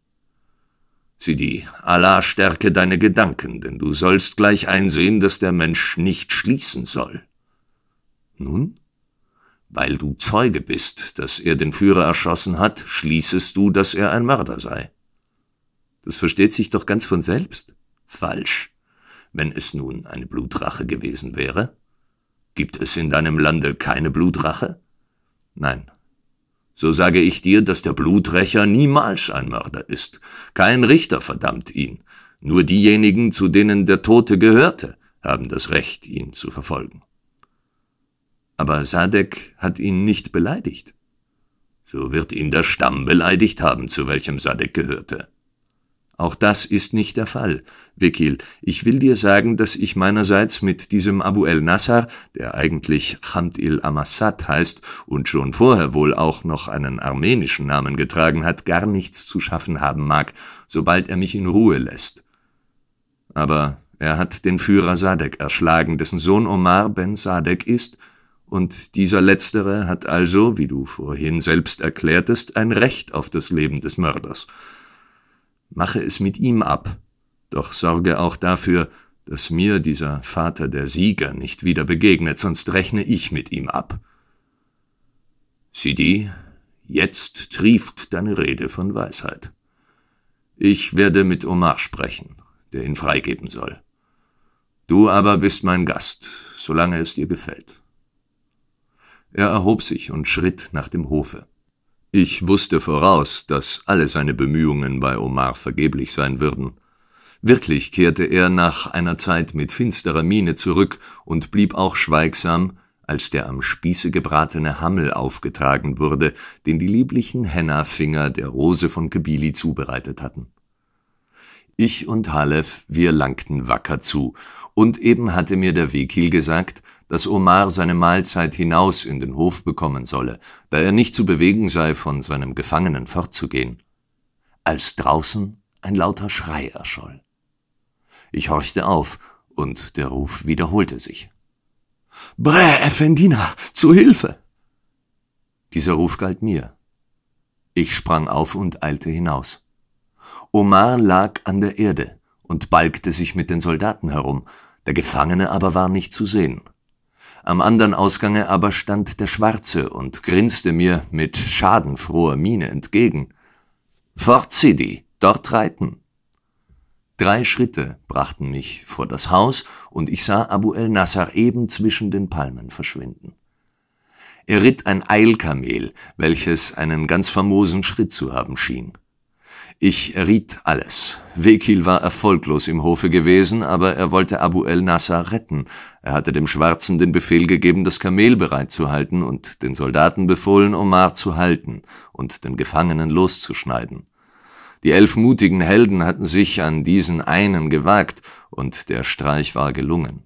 Sidi, Allah stärke deine Gedanken, denn du sollst gleich einsehen, dass der Mensch nicht schließen soll. Nun? Weil du Zeuge bist, dass er den Führer erschossen hat, schließest du, dass er ein Mörder sei. Das versteht sich doch ganz von selbst. Falsch. Wenn es nun eine Blutrache gewesen wäre? Gibt es in deinem Lande keine Blutrache? Nein. So sage ich dir, dass der Bluträcher niemals ein Mörder ist. Kein Richter verdammt ihn. Nur diejenigen, zu denen der Tote gehörte, haben das Recht, ihn zu verfolgen. Aber Sadek hat ihn nicht beleidigt. So wird ihn der Stamm beleidigt haben, zu welchem Sadek gehörte. Auch das ist nicht der Fall. Wekil, ich will dir sagen, dass ich meinerseits mit diesem Abu el Nassar, der eigentlich Hamd il Amassad heißt und schon vorher wohl auch noch einen armenischen Namen getragen hat, gar nichts zu schaffen haben mag, sobald er mich in Ruhe lässt. Aber er hat den Führer Sadek erschlagen, dessen Sohn Omar ben Sadek ist und dieser letztere hat also, wie du vorhin selbst erklärtest, ein Recht auf das Leben des Mörders. Mache es mit ihm ab, doch sorge auch dafür, dass mir dieser Vater der Sieger nicht wieder begegnet, sonst rechne ich mit ihm ab. Sidi, jetzt trieft deine Rede von Weisheit. Ich werde mit Omar sprechen, der ihn freigeben soll. Du aber bist mein Gast, solange es dir gefällt. Er erhob sich und schritt nach dem Hofe. Ich wusste voraus, dass alle seine Bemühungen bei Omar vergeblich sein würden. Wirklich kehrte er nach einer Zeit mit finsterer Miene zurück und blieb auch schweigsam, als der am Spieße gebratene Hammel aufgetragen wurde, den die lieblichen Henna-Finger der Rose von Kabili zubereitet hatten. Ich und Halef, wir langten wacker zu, und eben hatte mir der Wekil gesagt, dass Omar seine Mahlzeit hinaus in den Hof bekommen solle, da er nicht zu bewegen sei, von seinem Gefangenen fortzugehen, als draußen ein lauter Schrei erscholl. Ich horchte auf, und der Ruf wiederholte sich. Bre, Effendina, zu Hilfe! Dieser Ruf galt mir. Ich sprang auf und eilte hinaus. Omar lag an der Erde und balgte sich mit den Soldaten herum, der Gefangene aber war nicht zu sehen am anderen Ausgange aber stand der Schwarze und grinste mir mit schadenfroher Miene entgegen. Fort Sidi, dort reiten. Drei Schritte brachten mich vor das Haus, und ich sah Abu el Nassar eben zwischen den Palmen verschwinden. Er ritt ein Eilkamel, welches einen ganz famosen Schritt zu haben schien. Ich riet alles. Wekil war erfolglos im Hofe gewesen, aber er wollte Abu el Nasser retten. Er hatte dem Schwarzen den Befehl gegeben, das Kamel bereitzuhalten und den Soldaten befohlen, Omar zu halten und den Gefangenen loszuschneiden. Die elf mutigen Helden hatten sich an diesen einen gewagt, und der Streich war gelungen.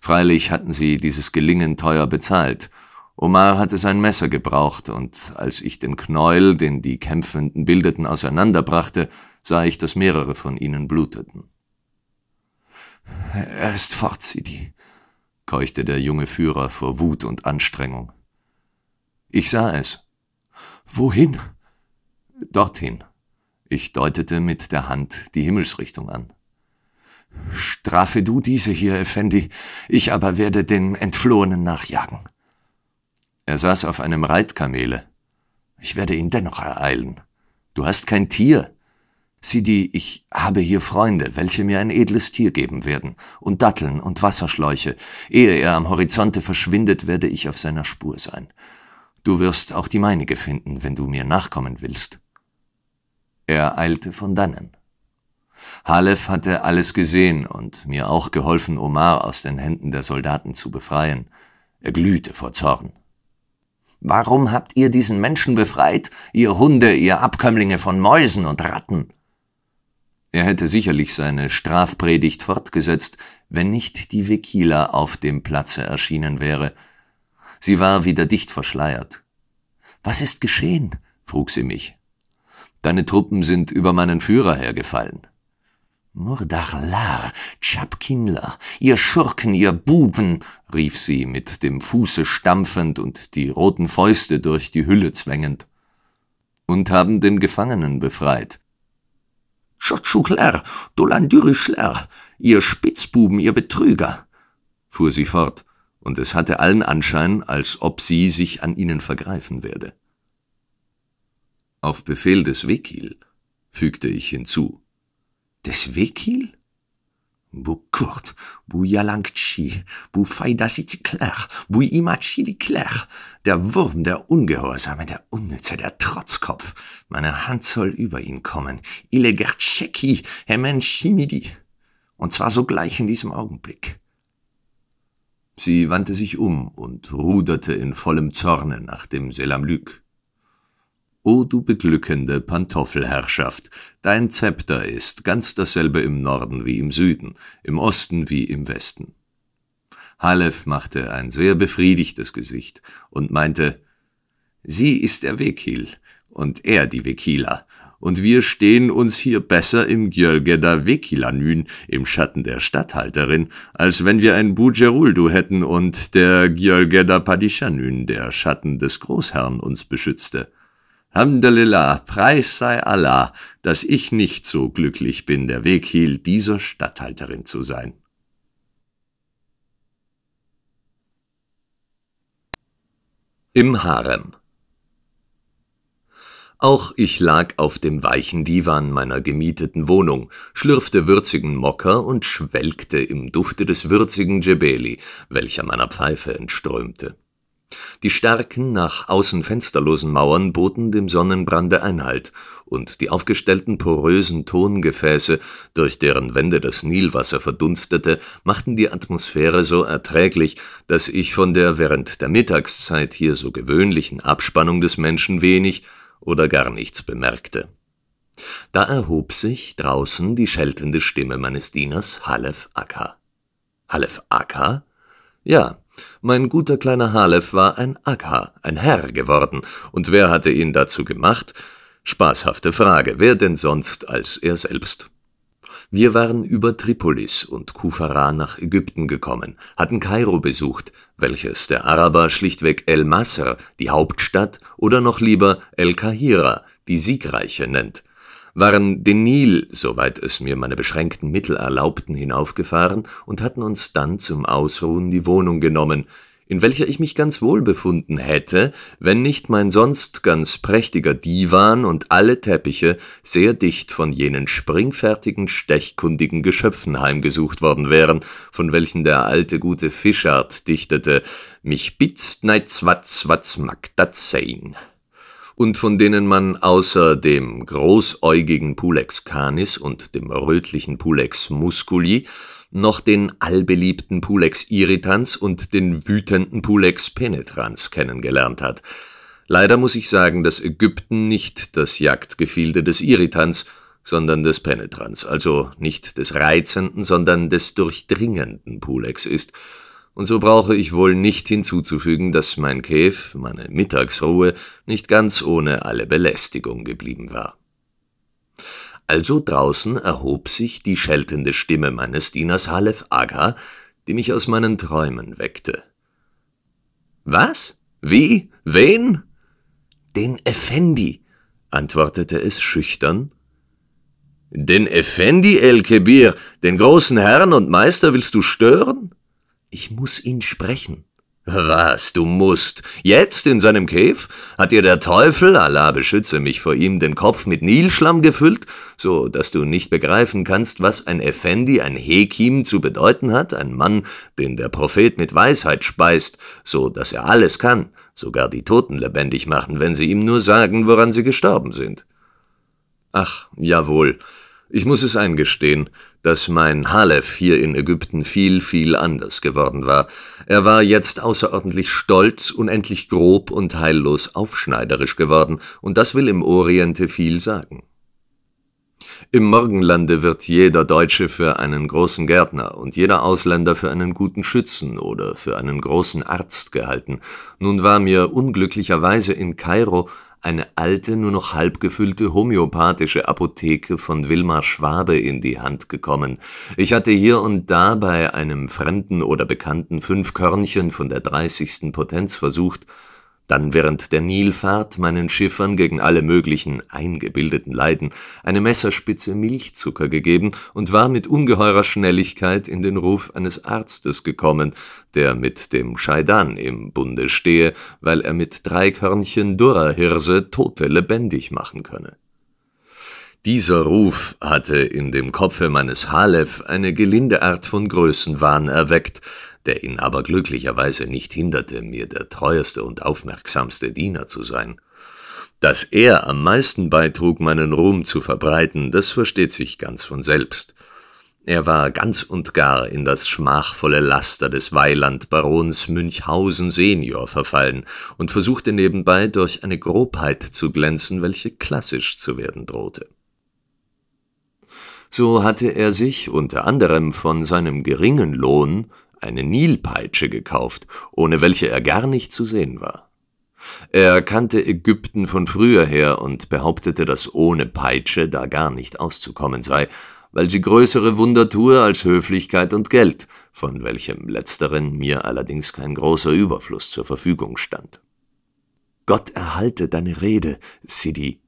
Freilich hatten sie dieses Gelingen teuer bezahlt – Omar hatte sein Messer gebraucht, und als ich den Knäuel, den die Kämpfenden bildeten, auseinanderbrachte, sah ich, dass mehrere von ihnen bluteten. »Er ist fort, Sidi«, keuchte der junge Führer vor Wut und Anstrengung. Ich sah es. »Wohin?« »Dorthin«, ich deutete mit der Hand die Himmelsrichtung an. Strafe du diese hier, Effendi, ich aber werde den Entflohenen nachjagen. Er saß auf einem Reitkamele. Ich werde ihn dennoch ereilen. Du hast kein Tier. Sidi, ich habe hier Freunde, welche mir ein edles Tier geben werden, und Datteln und Wasserschläuche. Ehe er am Horizonte verschwindet, werde ich auf seiner Spur sein. Du wirst auch die meinige finden, wenn du mir nachkommen willst. Er eilte von dannen. Halef hatte alles gesehen und mir auch geholfen, Omar aus den Händen der Soldaten zu befreien. Er glühte vor Zorn. Warum habt ihr diesen Menschen befreit, ihr Hunde, ihr Abkömmlinge von Mäusen und Ratten? Er hätte sicherlich seine Strafpredigt fortgesetzt, wenn nicht die Vekila auf dem Platze erschienen wäre. Sie war wieder dicht verschleiert. Was ist geschehen? frug sie mich. Deine Truppen sind über meinen Führer hergefallen. Murdachlar, Tschapkinler, ihr Schurken, ihr Buben, rief sie mit dem Fuße stampfend und die roten Fäuste durch die Hülle zwängend. Und haben den Gefangenen befreit. Schotschukler, Dolandürüschler, ihr Spitzbuben, ihr Betrüger, fuhr sie fort, und es hatte allen Anschein, als ob sie sich an ihnen vergreifen werde. Auf Befehl des Wekil, fügte ich hinzu, des Deswekil? Bu Kurt, bu Yalangchi, bu Faidasitsikler, bu Imachilikler, der Wurm, der Ungehorsame, der Unnütze, der Trotzkopf. Meine Hand soll über ihn kommen. Ilegertscheki, Hemen chimidi. Und zwar sogleich in diesem Augenblick. Sie wandte sich um und ruderte in vollem Zorne nach dem Selamlük. O du beglückende Pantoffelherrschaft, dein Zepter ist ganz dasselbe im Norden wie im Süden, im Osten wie im Westen. Halef machte ein sehr befriedigtes Gesicht und meinte, Sie ist der Wekil und er die Wekila, und wir stehen uns hier besser im Gjölgeder Wekilanün, im Schatten der Statthalterin, als wenn wir ein Bujeruldu hätten und der Gjölgeder Padishanün, der Schatten des Großherrn, uns beschützte. Hamdalillah, Preis sei Allah, dass ich nicht so glücklich bin, der Weg hielt, dieser Statthalterin zu sein. Im Harem Auch ich lag auf dem weichen Divan meiner gemieteten Wohnung, schlürfte würzigen Mokka und schwelgte im Dufte des würzigen Djebeli, welcher meiner Pfeife entströmte. Die starken, nach außen fensterlosen Mauern boten dem Sonnenbrande Einhalt, und die aufgestellten porösen Tongefäße, durch deren Wände das Nilwasser verdunstete, machten die Atmosphäre so erträglich, dass ich von der während der Mittagszeit hier so gewöhnlichen Abspannung des Menschen wenig oder gar nichts bemerkte. Da erhob sich draußen die scheltende Stimme meines Dieners Halef Akka. Halef Akka? Ja, mein guter kleiner Halef war ein Agha, ein Herr geworden, und wer hatte ihn dazu gemacht? Spaßhafte Frage, wer denn sonst als er selbst? Wir waren über Tripolis und Kufara nach Ägypten gekommen, hatten Kairo besucht, welches der Araber schlichtweg El Masr, die Hauptstadt, oder noch lieber El Kahira, die Siegreiche nennt, waren den Nil, soweit es mir meine beschränkten Mittel erlaubten, hinaufgefahren und hatten uns dann zum Ausruhen die Wohnung genommen, in welcher ich mich ganz wohl befunden hätte, wenn nicht mein sonst ganz prächtiger Divan und alle Teppiche sehr dicht von jenen springfertigen, stechkundigen Geschöpfen heimgesucht worden wären, von welchen der alte gute Fischart dichtete, mich bitzt neid swatz watz mag dat sein und von denen man außer dem großäugigen Pulex canis und dem rötlichen Pulex musculi noch den allbeliebten Pulex irritans und den wütenden Pulex penetrans kennengelernt hat. Leider muss ich sagen, dass Ägypten nicht das Jagdgefilde des Irritans, sondern des Penetrans, also nicht des reizenden, sondern des durchdringenden Pulex ist, und so brauche ich wohl nicht hinzuzufügen, dass mein Käf, meine Mittagsruhe, nicht ganz ohne alle Belästigung geblieben war. Also draußen erhob sich die scheltende Stimme meines Dieners Halef Aga, die mich aus meinen Träumen weckte. Was? Wie? Wen? Den Effendi, antwortete es schüchtern. Den Effendi El-Kebir, den großen Herrn und Meister, willst du stören? Ich muss ihn sprechen. Was, du musst? Jetzt in seinem Käf? Hat dir der Teufel, Allah beschütze mich vor ihm, den Kopf mit Nilschlamm gefüllt, so dass du nicht begreifen kannst, was ein Effendi, ein Hekim zu bedeuten hat, ein Mann, den der Prophet mit Weisheit speist, so dass er alles kann, sogar die Toten lebendig machen, wenn sie ihm nur sagen, woran sie gestorben sind. Ach, jawohl, ich muss es eingestehen, dass mein Halef hier in Ägypten viel, viel anders geworden war. Er war jetzt außerordentlich stolz, unendlich grob und heillos aufschneiderisch geworden, und das will im Oriente viel sagen. Im Morgenlande wird jeder Deutsche für einen großen Gärtner und jeder Ausländer für einen guten Schützen oder für einen großen Arzt gehalten. Nun war mir unglücklicherweise in Kairo eine alte, nur noch halb gefüllte homöopathische Apotheke von Wilmar Schwabe in die Hand gekommen. Ich hatte hier und da bei einem Fremden oder Bekannten fünf Körnchen von der dreißigsten Potenz versucht, dann während der Nilfahrt meinen Schiffern gegen alle möglichen eingebildeten Leiden eine Messerspitze Milchzucker gegeben und war mit ungeheurer Schnelligkeit in den Ruf eines Arztes gekommen, der mit dem Scheidan im Bunde stehe, weil er mit drei Körnchen Durrahirse Tote lebendig machen könne. Dieser Ruf hatte in dem Kopfe meines Halef eine gelinde Art von Größenwahn erweckt, der ihn aber glücklicherweise nicht hinderte, mir der treueste und aufmerksamste Diener zu sein. Dass er am meisten beitrug, meinen Ruhm zu verbreiten, das versteht sich ganz von selbst. Er war ganz und gar in das schmachvolle Laster des Weilandbarons Münchhausen Senior verfallen und versuchte nebenbei durch eine Grobheit zu glänzen, welche klassisch zu werden drohte. So hatte er sich unter anderem von seinem geringen Lohn eine Nilpeitsche gekauft, ohne welche er gar nicht zu sehen war. Er kannte Ägypten von früher her und behauptete, dass ohne Peitsche da gar nicht auszukommen sei, weil sie größere Wunder tue als Höflichkeit und Geld, von welchem letzteren mir allerdings kein großer Überfluss zur Verfügung stand. Gott erhalte deine Rede, Sidi,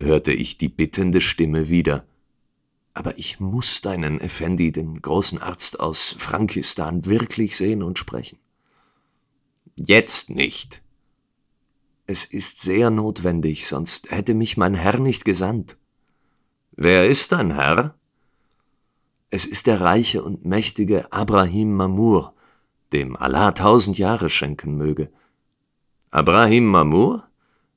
hörte ich die bittende Stimme wieder, aber ich muss deinen Effendi, den großen Arzt aus Frankistan, wirklich sehen und sprechen. Jetzt nicht. Es ist sehr notwendig, sonst hätte mich mein Herr nicht gesandt. Wer ist dein Herr? Es ist der reiche und mächtige Abrahim Mamur, dem Allah tausend Jahre schenken möge. Abrahim Mamur?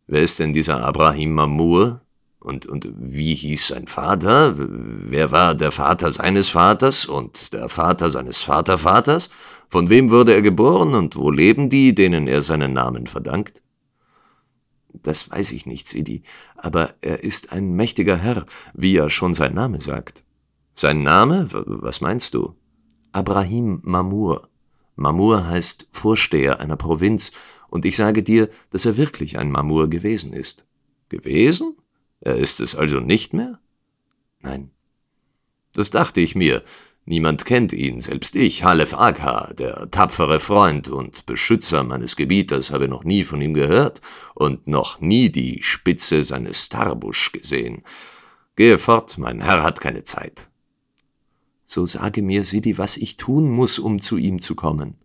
Wer ist denn dieser Abrahim Mamur? Und, und wie hieß sein Vater? Wer war der Vater seines Vaters und der Vater seines Vatervaters? Von wem wurde er geboren und wo leben die, denen er seinen Namen verdankt? Das weiß ich nicht, Sidi, aber er ist ein mächtiger Herr, wie ja schon sein Name sagt. Sein Name? Was meinst du? Abrahim Mamur. Mamur heißt Vorsteher einer Provinz, und ich sage dir, dass er wirklich ein Mamur gewesen ist. Gewesen? Er ist es also nicht mehr? Nein. Das dachte ich mir. Niemand kennt ihn, selbst ich, Halef Akha, der tapfere Freund und Beschützer meines Gebieters, habe noch nie von ihm gehört und noch nie die Spitze seines Tarbusch gesehen. Gehe fort, mein Herr hat keine Zeit. So sage mir, Sidi, was ich tun muss, um zu ihm zu kommen.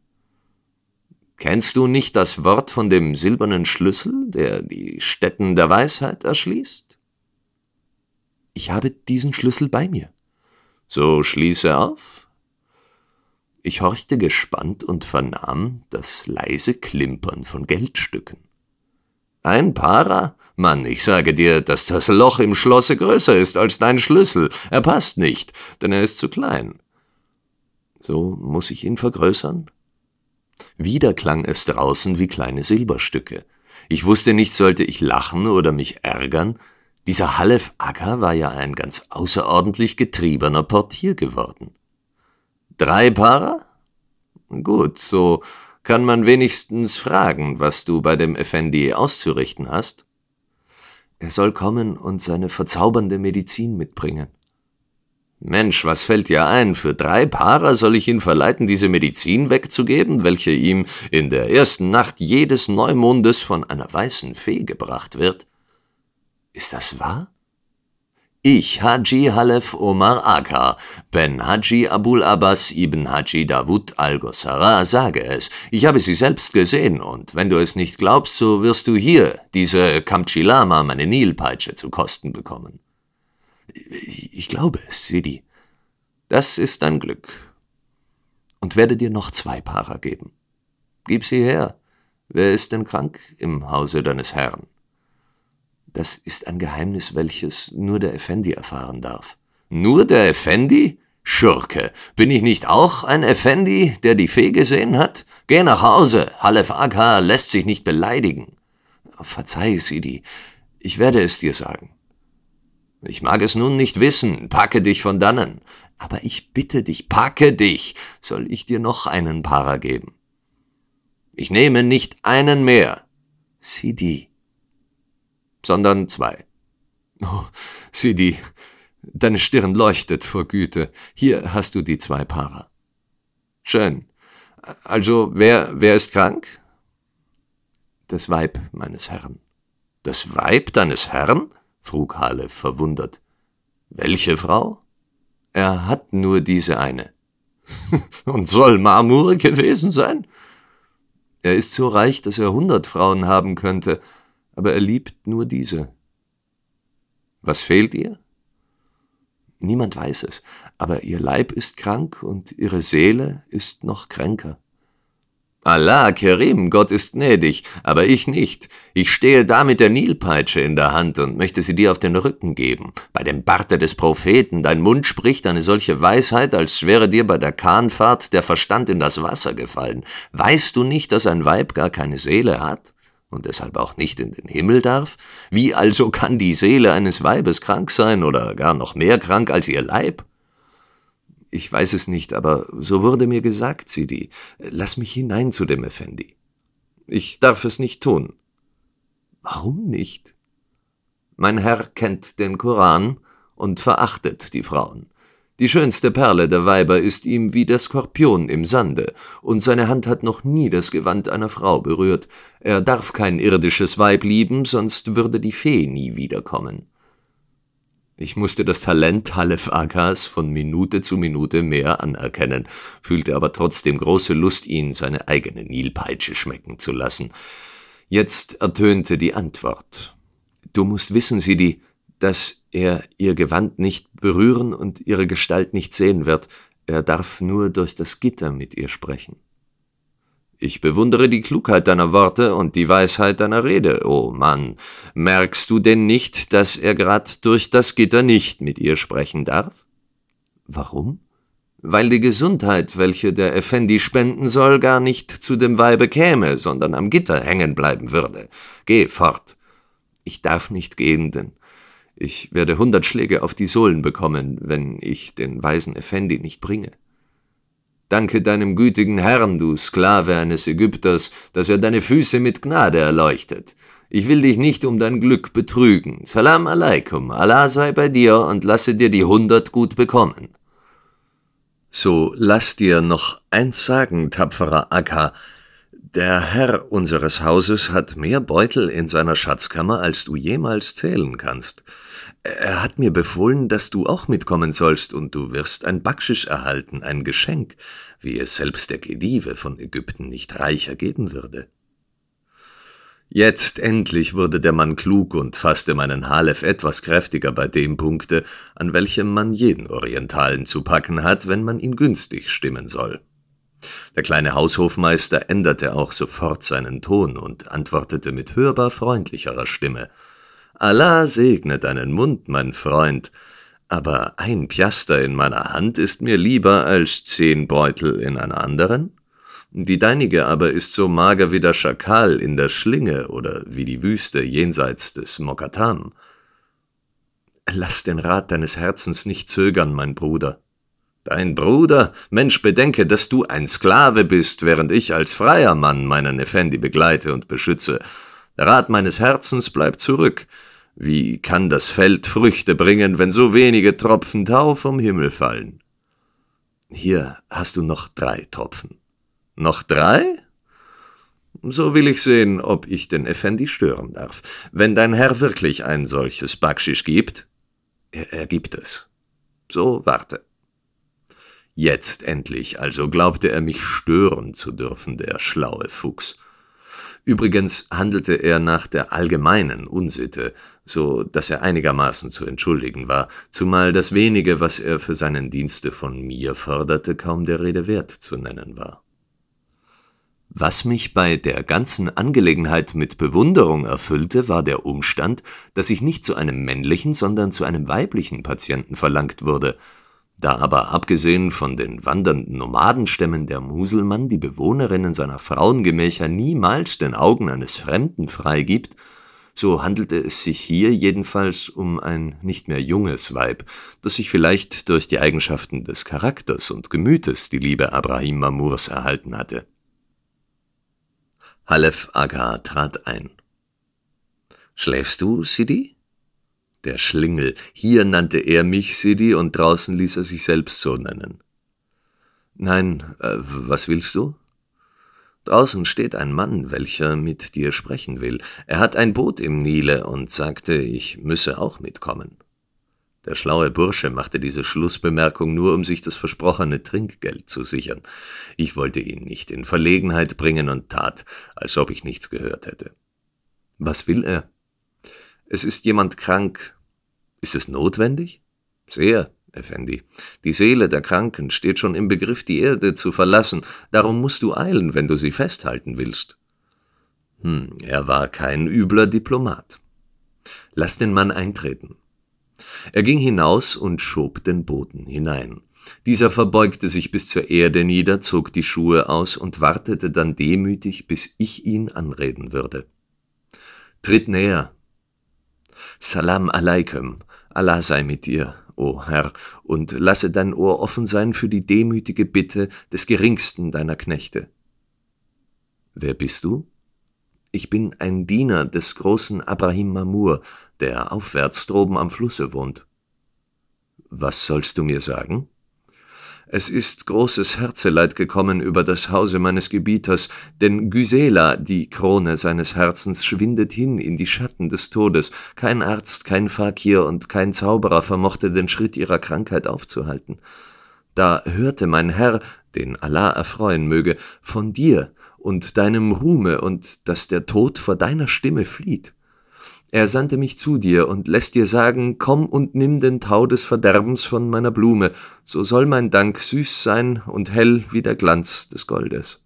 Kennst du nicht das Wort von dem silbernen Schlüssel, der die Stätten der Weisheit erschließt? ich habe diesen Schlüssel bei mir. So schließe auf. Ich horchte gespannt und vernahm das leise Klimpern von Geldstücken. Ein Para? Mann, ich sage dir, dass das Loch im Schlosse größer ist als dein Schlüssel. Er passt nicht, denn er ist zu klein. So muss ich ihn vergrößern? Wieder klang es draußen wie kleine Silberstücke. Ich wusste nicht, sollte ich lachen oder mich ärgern, dieser Halef Acker war ja ein ganz außerordentlich getriebener Portier geworden. Drei Paare? Gut, so kann man wenigstens fragen, was du bei dem Effendi auszurichten hast. Er soll kommen und seine verzaubernde Medizin mitbringen. Mensch, was fällt dir ein? Für drei Paare soll ich ihn verleiten, diese Medizin wegzugeben, welche ihm in der ersten Nacht jedes Neumondes von einer weißen Fee gebracht wird? Ist das wahr? Ich, Haji Halef Omar Aka, Ben Haji Abul Abbas ibn Haji Dawud al gosara sage es. Ich habe sie selbst gesehen und wenn du es nicht glaubst, so wirst du hier diese Kamchilama, meine Nilpeitsche, zu Kosten bekommen. Ich glaube es, Sidi. Das ist dein Glück. Und werde dir noch zwei Paare geben. Gib sie her. Wer ist denn krank im Hause deines Herrn? Das ist ein Geheimnis, welches nur der Effendi erfahren darf. Nur der Effendi? Schurke, bin ich nicht auch ein Effendi, der die Fee gesehen hat? Geh nach Hause, Halef Agha lässt sich nicht beleidigen. Verzeih, Sidi, ich werde es dir sagen. Ich mag es nun nicht wissen, packe dich von dannen. Aber ich bitte dich, packe dich, soll ich dir noch einen Para geben? Ich nehme nicht einen mehr. Sidi, sondern zwei. Oh, sieh die, deine Stirn leuchtet vor Güte. Hier hast du die zwei Paare. Schön. Also, wer, wer ist krank? Das Weib meines Herrn. Das Weib deines Herrn? frug Halle verwundert. Welche Frau? Er hat nur diese eine. <laughs> Und soll Marmur gewesen sein? Er ist so reich, dass er hundert Frauen haben könnte, aber er liebt nur diese. Was fehlt ihr? Niemand weiß es, aber ihr Leib ist krank und ihre Seele ist noch kränker. Allah, Kerim, Gott ist gnädig, aber ich nicht. Ich stehe da mit der Nilpeitsche in der Hand und möchte sie dir auf den Rücken geben. Bei dem Barte des Propheten, dein Mund spricht eine solche Weisheit, als wäre dir bei der Kahnfahrt der Verstand in das Wasser gefallen. Weißt du nicht, dass ein Weib gar keine Seele hat? und deshalb auch nicht in den Himmel darf? Wie also kann die Seele eines Weibes krank sein oder gar noch mehr krank als ihr Leib? Ich weiß es nicht, aber so wurde mir gesagt, Sidi. Lass mich hinein zu dem Effendi. Ich darf es nicht tun. Warum nicht? Mein Herr kennt den Koran und verachtet die Frauen. Die schönste Perle der Weiber ist ihm wie der Skorpion im Sande, und seine Hand hat noch nie das Gewand einer Frau berührt. Er darf kein irdisches Weib lieben, sonst würde die Fee nie wiederkommen. Ich musste das Talent Halef Agas von Minute zu Minute mehr anerkennen, fühlte aber trotzdem große Lust, ihn seine eigene Nilpeitsche schmecken zu lassen. Jetzt ertönte die Antwort. Du musst wissen, Sidi, dass er ihr Gewand nicht berühren und ihre Gestalt nicht sehen wird, er darf nur durch das Gitter mit ihr sprechen. Ich bewundere die Klugheit deiner Worte und die Weisheit deiner Rede, o oh Mann. Merkst du denn nicht, dass er grad durch das Gitter nicht mit ihr sprechen darf? Warum? Weil die Gesundheit, welche der Effendi spenden soll, gar nicht zu dem Weibe käme, sondern am Gitter hängen bleiben würde. Geh fort. Ich darf nicht gehen, denn ich werde hundert Schläge auf die Sohlen bekommen, wenn ich den weisen Effendi nicht bringe. Danke deinem gütigen Herrn, du Sklave eines Ägypters, dass er deine Füße mit Gnade erleuchtet. Ich will dich nicht um dein Glück betrügen. Salam alaikum, Allah sei bei dir und lasse dir die hundert gut bekommen. So lass dir noch eins sagen, tapferer Akka. Der Herr unseres Hauses hat mehr Beutel in seiner Schatzkammer, als du jemals zählen kannst. Er hat mir befohlen, dass du auch mitkommen sollst, und du wirst ein Backschisch erhalten, ein Geschenk, wie es selbst der Gedive von Ägypten nicht reicher geben würde. Jetzt endlich wurde der Mann klug und fasste meinen Halef etwas kräftiger bei dem Punkte, an welchem man jeden Orientalen zu packen hat, wenn man ihn günstig stimmen soll. Der kleine Haushofmeister änderte auch sofort seinen Ton und antwortete mit hörbar freundlicherer Stimme – Allah segne deinen Mund, mein Freund, aber ein Piaster in meiner Hand ist mir lieber als zehn Beutel in einer anderen. Die deinige aber ist so mager wie der Schakal in der Schlinge oder wie die Wüste jenseits des Mokattam. Lass den Rat deines Herzens nicht zögern, mein Bruder. Dein Bruder, Mensch, bedenke, dass du ein Sklave bist, während ich als freier Mann meinen Effendi begleite und beschütze, Rat meines Herzens bleibt zurück. Wie kann das Feld Früchte bringen, wenn so wenige Tropfen Tau vom Himmel fallen? Hier hast du noch drei Tropfen. Noch drei? So will ich sehen, ob ich den Effendi stören darf. Wenn dein Herr wirklich ein solches Backschisch gibt, er, er gibt es. So warte. Jetzt endlich also glaubte er mich stören zu dürfen, der schlaue Fuchs. Übrigens handelte er nach der allgemeinen Unsitte, so dass er einigermaßen zu entschuldigen war, zumal das wenige, was er für seinen Dienste von mir förderte, kaum der Rede wert zu nennen war. Was mich bei der ganzen Angelegenheit mit Bewunderung erfüllte, war der Umstand, dass ich nicht zu einem männlichen, sondern zu einem weiblichen Patienten verlangt wurde, da aber abgesehen von den wandernden Nomadenstämmen der Muselmann die Bewohnerinnen seiner Frauengemächer niemals den Augen eines Fremden freigibt, so handelte es sich hier jedenfalls um ein nicht mehr junges Weib, das sich vielleicht durch die Eigenschaften des Charakters und Gemütes die Liebe Abrahim Mamurs erhalten hatte. Halef Aga trat ein. Schläfst du, Sidi? der Schlingel. Hier nannte er mich Sidi und draußen ließ er sich selbst so nennen. Nein, äh, was willst du? Draußen steht ein Mann, welcher mit dir sprechen will. Er hat ein Boot im Nile und sagte, ich müsse auch mitkommen. Der schlaue Bursche machte diese Schlussbemerkung nur, um sich das versprochene Trinkgeld zu sichern. Ich wollte ihn nicht in Verlegenheit bringen und tat, als ob ich nichts gehört hätte. Was will er? Es ist jemand krank, ist es notwendig? Sehr, Effendi. Die Seele der Kranken steht schon im Begriff, die Erde zu verlassen. Darum musst du eilen, wenn du sie festhalten willst. Hm, er war kein übler Diplomat. Lass den Mann eintreten. Er ging hinaus und schob den Boten hinein. Dieser verbeugte sich bis zur Erde nieder, zog die Schuhe aus und wartete dann demütig, bis ich ihn anreden würde. Tritt näher. Salam alaikum, Allah sei mit dir, o oh Herr, und lasse dein Ohr offen sein für die demütige Bitte des geringsten deiner Knechte. Wer bist du? Ich bin ein Diener des großen Abrahim Mamur, der aufwärts droben am Flusse wohnt. Was sollst du mir sagen? Es ist großes Herzeleid gekommen über das Hause meines Gebieters, denn Gysela, die Krone seines Herzens, schwindet hin in die Schatten des Todes. Kein Arzt, kein Fakir und kein Zauberer vermochte den Schritt ihrer Krankheit aufzuhalten. Da hörte mein Herr, den Allah erfreuen möge, von dir und deinem Ruhme und dass der Tod vor deiner Stimme flieht. Er sandte mich zu dir und lässt dir sagen, komm und nimm den Tau des Verderbens von meiner Blume, so soll mein Dank süß sein und hell wie der Glanz des Goldes.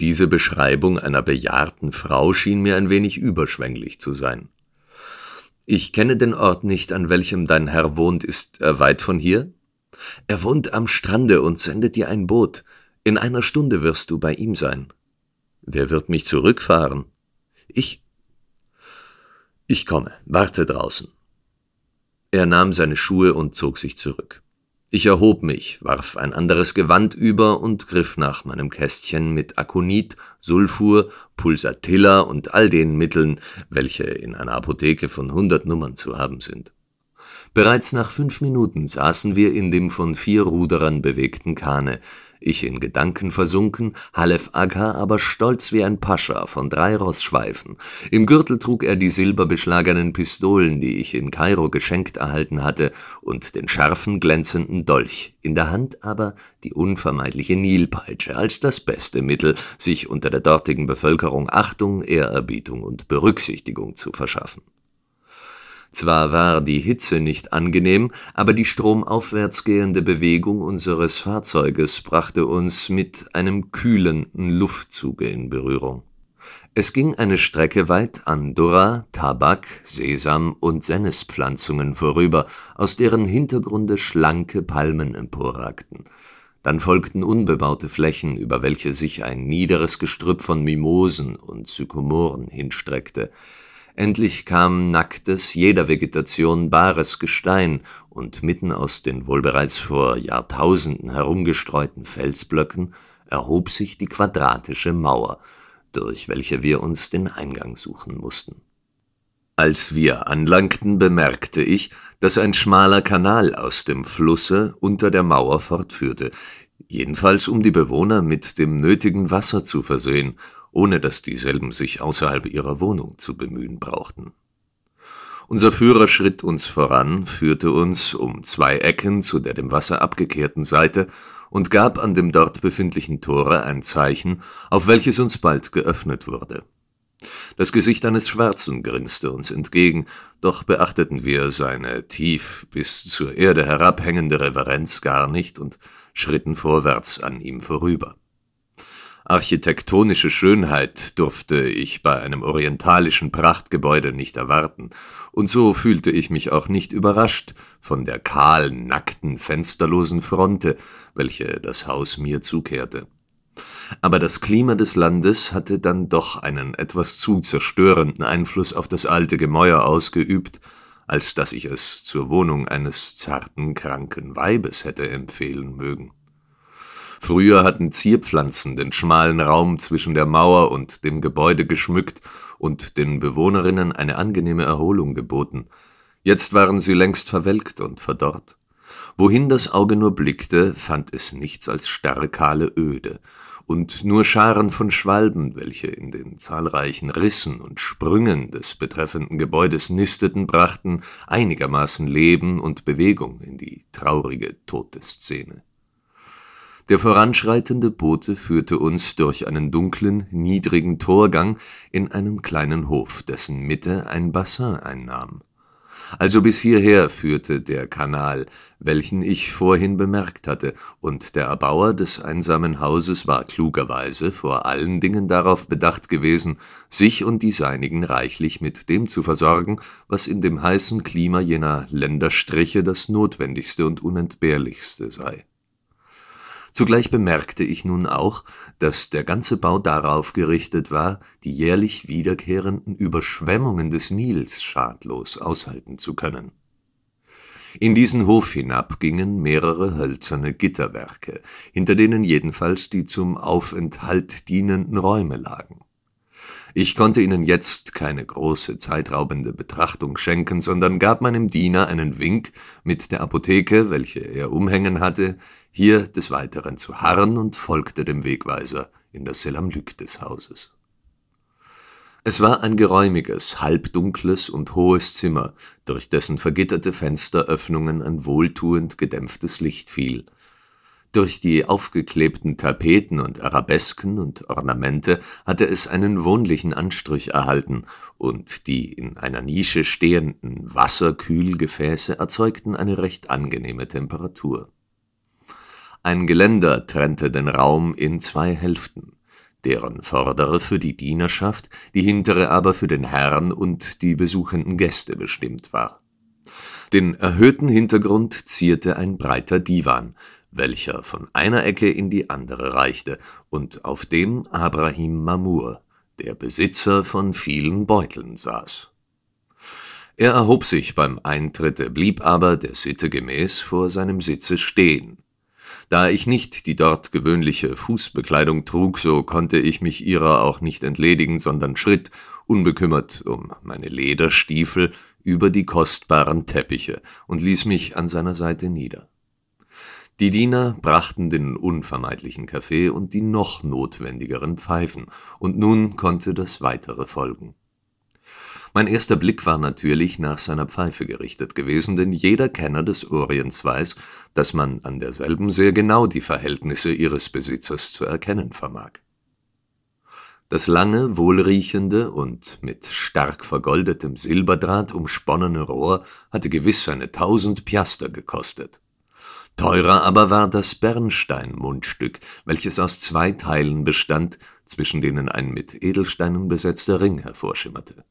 Diese Beschreibung einer bejahrten Frau schien mir ein wenig überschwänglich zu sein. Ich kenne den Ort nicht, an welchem dein Herr wohnt. Ist er weit von hier? Er wohnt am Strande und sendet dir ein Boot. In einer Stunde wirst du bei ihm sein. Wer wird mich zurückfahren? Ich. Ich komme, warte draußen. Er nahm seine Schuhe und zog sich zurück. Ich erhob mich, warf ein anderes Gewand über und griff nach meinem Kästchen mit Akonit, Sulfur, Pulsatilla und all den Mitteln, welche in einer Apotheke von hundert Nummern zu haben sind. Bereits nach fünf Minuten saßen wir in dem von vier Ruderern bewegten Kahne, ich in Gedanken versunken, Halef Agha aber stolz wie ein Pascha von drei Rossschweifen. Im Gürtel trug er die silberbeschlagenen Pistolen, die ich in Kairo geschenkt erhalten hatte, und den scharfen, glänzenden Dolch, in der Hand aber die unvermeidliche Nilpeitsche als das beste Mittel, sich unter der dortigen Bevölkerung Achtung, Ehrerbietung und Berücksichtigung zu verschaffen. Zwar war die Hitze nicht angenehm, aber die stromaufwärts gehende Bewegung unseres Fahrzeuges brachte uns mit einem kühlenden Luftzuge in Berührung. Es ging eine Strecke weit an Dura, Tabak, Sesam und Sennespflanzungen vorüber, aus deren Hintergrunde schlanke Palmen emporragten. Dann folgten unbebaute Flächen, über welche sich ein niederes Gestrüpp von Mimosen und Sykomoren hinstreckte. Endlich kam nacktes, jeder Vegetation bares Gestein, und mitten aus den wohl bereits vor Jahrtausenden herumgestreuten Felsblöcken erhob sich die quadratische Mauer, durch welche wir uns den Eingang suchen mussten. Als wir anlangten, bemerkte ich, dass ein schmaler Kanal aus dem Flusse unter der Mauer fortführte, jedenfalls um die Bewohner mit dem nötigen Wasser zu versehen, ohne dass dieselben sich außerhalb ihrer Wohnung zu bemühen brauchten. Unser Führer schritt uns voran, führte uns um zwei Ecken zu der dem Wasser abgekehrten Seite und gab an dem dort befindlichen Tore ein Zeichen, auf welches uns bald geöffnet wurde. Das Gesicht eines Schwarzen grinste uns entgegen, doch beachteten wir seine tief bis zur Erde herabhängende Reverenz gar nicht und schritten vorwärts an ihm vorüber. Architektonische Schönheit durfte ich bei einem orientalischen Prachtgebäude nicht erwarten, und so fühlte ich mich auch nicht überrascht von der kahlen, nackten, fensterlosen Fronte, welche das Haus mir zukehrte. Aber das Klima des Landes hatte dann doch einen etwas zu zerstörenden Einfluss auf das alte Gemäuer ausgeübt, als dass ich es zur Wohnung eines zarten, kranken Weibes hätte empfehlen mögen. Früher hatten Zierpflanzen den schmalen Raum zwischen der Mauer und dem Gebäude geschmückt und den Bewohnerinnen eine angenehme Erholung geboten. Jetzt waren sie längst verwelkt und verdorrt. Wohin das Auge nur blickte, fand es nichts als starre kahle Öde, und nur Scharen von Schwalben, welche in den zahlreichen Rissen und Sprüngen des betreffenden Gebäudes nisteten, brachten einigermaßen Leben und Bewegung in die traurige Todesszene. Der voranschreitende Bote führte uns durch einen dunklen, niedrigen Torgang in einen kleinen Hof, dessen Mitte ein Bassin einnahm. Also bis hierher führte der Kanal, welchen ich vorhin bemerkt hatte, und der Erbauer des einsamen Hauses war klugerweise vor allen Dingen darauf bedacht gewesen, sich und die Seinigen reichlich mit dem zu versorgen, was in dem heißen Klima jener Länderstriche das Notwendigste und Unentbehrlichste sei. Zugleich bemerkte ich nun auch, dass der ganze Bau darauf gerichtet war, die jährlich wiederkehrenden Überschwemmungen des Nils schadlos aushalten zu können. In diesen Hof hinab gingen mehrere hölzerne Gitterwerke, hinter denen jedenfalls die zum Aufenthalt dienenden Räume lagen. Ich konnte ihnen jetzt keine große, zeitraubende Betrachtung schenken, sondern gab meinem Diener einen Wink, mit der Apotheke, welche er umhängen hatte, hier des Weiteren zu harren und folgte dem Wegweiser in das Selamlück des Hauses. Es war ein geräumiges, halbdunkles und hohes Zimmer, durch dessen vergitterte Fensteröffnungen ein wohltuend gedämpftes Licht fiel. Durch die aufgeklebten Tapeten und Arabesken und Ornamente hatte es einen wohnlichen Anstrich erhalten, und die in einer Nische stehenden Wasserkühlgefäße erzeugten eine recht angenehme Temperatur. Ein Geländer trennte den Raum in zwei Hälften deren vordere für die Dienerschaft, die hintere aber für den Herrn und die besuchenden Gäste bestimmt war. Den erhöhten Hintergrund zierte ein breiter Divan, welcher von einer Ecke in die andere reichte und auf dem Abrahim Mamur, der Besitzer von vielen Beuteln, saß. Er erhob sich beim Eintritte, blieb aber der Sitte gemäß vor seinem Sitze stehen, da ich nicht die dort gewöhnliche Fußbekleidung trug, so konnte ich mich ihrer auch nicht entledigen, sondern schritt, unbekümmert um meine Lederstiefel, über die kostbaren Teppiche und ließ mich an seiner Seite nieder. Die Diener brachten den unvermeidlichen Kaffee und die noch notwendigeren Pfeifen, und nun konnte das Weitere folgen. Mein erster Blick war natürlich nach seiner Pfeife gerichtet gewesen, denn jeder Kenner des Orients weiß, dass man an derselben sehr genau die Verhältnisse ihres Besitzers zu erkennen vermag. Das lange, wohlriechende und mit stark vergoldetem Silberdraht umsponnene Rohr hatte gewiss seine tausend Piaster gekostet. Teurer aber war das Bernstein-Mundstück, welches aus zwei Teilen bestand, zwischen denen ein mit Edelsteinen besetzter Ring hervorschimmerte.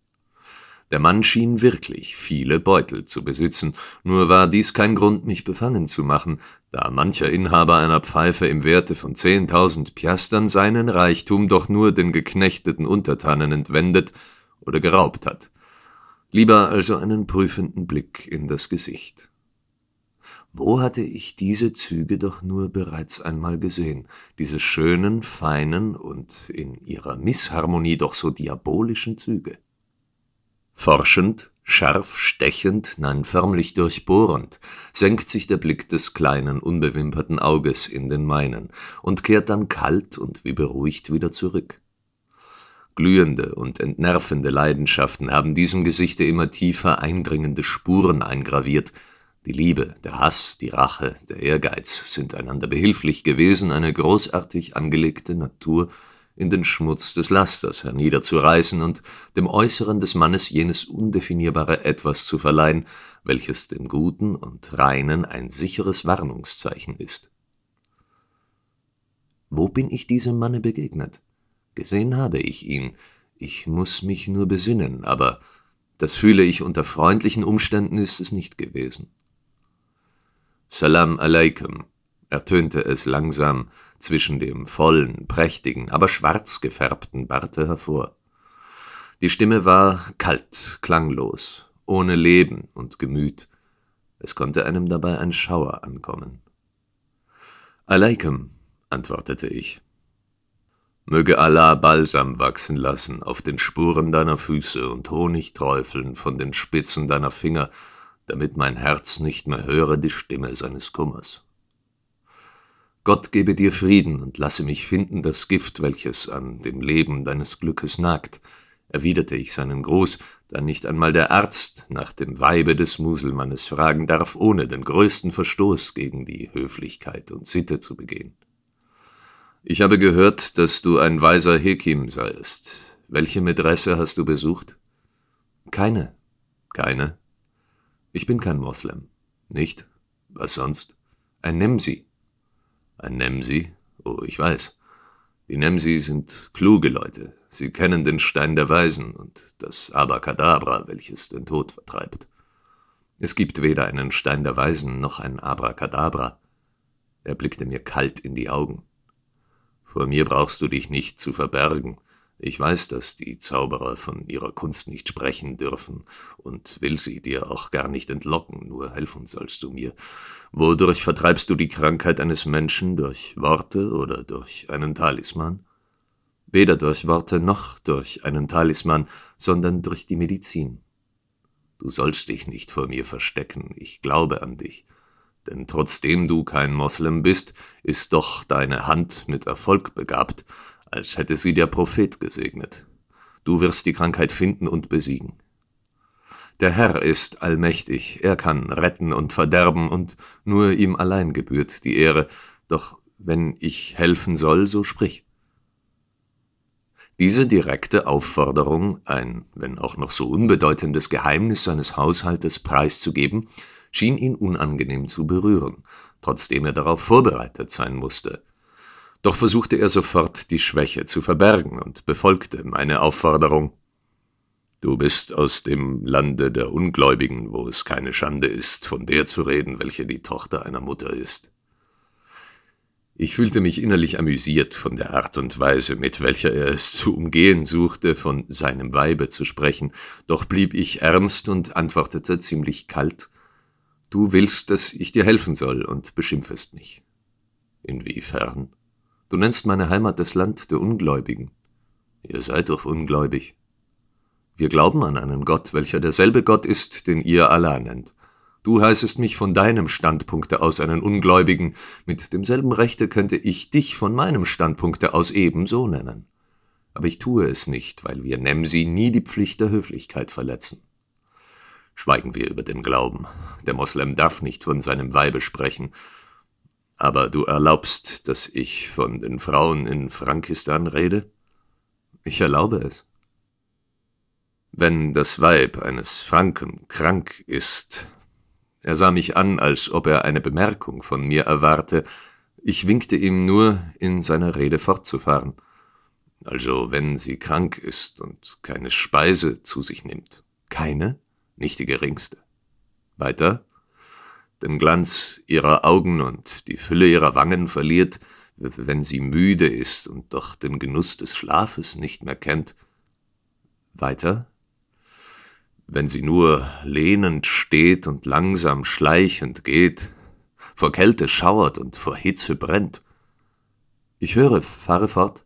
Der Mann schien wirklich viele Beutel zu besitzen, nur war dies kein Grund, mich befangen zu machen, da mancher Inhaber einer Pfeife im Werte von zehntausend Piastern seinen Reichtum doch nur den geknechteten Untertanen entwendet oder geraubt hat. Lieber also einen prüfenden Blick in das Gesicht. Wo hatte ich diese Züge doch nur bereits einmal gesehen, diese schönen, feinen und in ihrer Missharmonie doch so diabolischen Züge? Forschend, scharf, stechend, nein förmlich durchbohrend, senkt sich der Blick des kleinen, unbewimperten Auges in den meinen und kehrt dann kalt und wie beruhigt wieder zurück. Glühende und entnervende Leidenschaften haben diesem Gesichte immer tiefer eindringende Spuren eingraviert. Die Liebe, der Hass, die Rache, der Ehrgeiz sind einander behilflich gewesen, eine großartig angelegte Natur in den Schmutz des Lasters herniederzureißen und dem Äußeren des Mannes jenes undefinierbare Etwas zu verleihen, welches dem Guten und Reinen ein sicheres Warnungszeichen ist. Wo bin ich diesem Manne begegnet? Gesehen habe ich ihn, ich muss mich nur besinnen, aber das fühle ich unter freundlichen Umständen ist es nicht gewesen. Salam alaikum, ertönte es langsam zwischen dem vollen, prächtigen, aber schwarz gefärbten Barte hervor. Die Stimme war kalt, klanglos, ohne Leben und Gemüt. Es konnte einem dabei ein Schauer ankommen. Alaikum, antwortete ich. Möge Allah Balsam wachsen lassen auf den Spuren deiner Füße und Honig träufeln von den Spitzen deiner Finger, damit mein Herz nicht mehr höre die Stimme seines Kummers. Gott gebe dir Frieden und lasse mich finden das Gift, welches an dem Leben deines Glückes nagt, erwiderte ich seinen Gruß, da nicht einmal der Arzt nach dem Weibe des Muselmannes fragen darf, ohne den größten Verstoß gegen die Höflichkeit und Sitte zu begehen. Ich habe gehört, dass du ein weiser Hekim seiest. Welche Medresse hast du besucht? Keine. Keine? Ich bin kein Moslem. Nicht? Was sonst? Ein Nemsi. Ein Nemsi? Oh, ich weiß. Die Nemsi sind kluge Leute. Sie kennen den Stein der Weisen und das Abracadabra, welches den Tod vertreibt. Es gibt weder einen Stein der Weisen noch ein Abracadabra. Er blickte mir kalt in die Augen. Vor mir brauchst du dich nicht zu verbergen. Ich weiß, dass die Zauberer von ihrer Kunst nicht sprechen dürfen und will sie dir auch gar nicht entlocken, nur helfen sollst du mir. Wodurch vertreibst du die Krankheit eines Menschen, durch Worte oder durch einen Talisman? Weder durch Worte noch durch einen Talisman, sondern durch die Medizin. Du sollst dich nicht vor mir verstecken, ich glaube an dich. Denn trotzdem du kein Moslem bist, ist doch deine Hand mit Erfolg begabt, als hätte sie der Prophet gesegnet. Du wirst die Krankheit finden und besiegen. Der Herr ist allmächtig, er kann retten und verderben, und nur ihm allein gebührt die Ehre, doch wenn ich helfen soll, so sprich. Diese direkte Aufforderung, ein, wenn auch noch so unbedeutendes Geheimnis seines Haushaltes preiszugeben, schien ihn unangenehm zu berühren, trotzdem er darauf vorbereitet sein musste. Doch versuchte er sofort, die Schwäche zu verbergen und befolgte meine Aufforderung. Du bist aus dem Lande der Ungläubigen, wo es keine Schande ist, von der zu reden, welche die Tochter einer Mutter ist. Ich fühlte mich innerlich amüsiert von der Art und Weise, mit welcher er es zu umgehen suchte, von seinem Weibe zu sprechen, doch blieb ich ernst und antwortete ziemlich kalt Du willst, dass ich dir helfen soll und beschimpfest mich. Inwiefern? Du nennst meine Heimat das Land der Ungläubigen. Ihr seid doch ungläubig. Wir glauben an einen Gott, welcher derselbe Gott ist, den ihr Allah nennt. Du heißest mich von deinem Standpunkte aus einen Ungläubigen, mit demselben Rechte könnte ich dich von meinem Standpunkte aus ebenso nennen. Aber ich tue es nicht, weil wir Nemsi nie die Pflicht der Höflichkeit verletzen. Schweigen wir über den Glauben. Der Moslem darf nicht von seinem Weibe sprechen, aber du erlaubst, dass ich von den Frauen in Frankistan rede? Ich erlaube es. Wenn das Weib eines Franken krank ist. Er sah mich an, als ob er eine Bemerkung von mir erwarte. Ich winkte ihm nur, in seiner Rede fortzufahren. Also, wenn sie krank ist und keine Speise zu sich nimmt. Keine? Nicht die geringste. Weiter? den Glanz ihrer Augen und die Fülle ihrer Wangen verliert, wenn sie müde ist und doch den Genuss des Schlafes nicht mehr kennt. Weiter? Wenn sie nur lehnend steht und langsam schleichend geht, vor Kälte schauert und vor Hitze brennt. Ich höre, fahre fort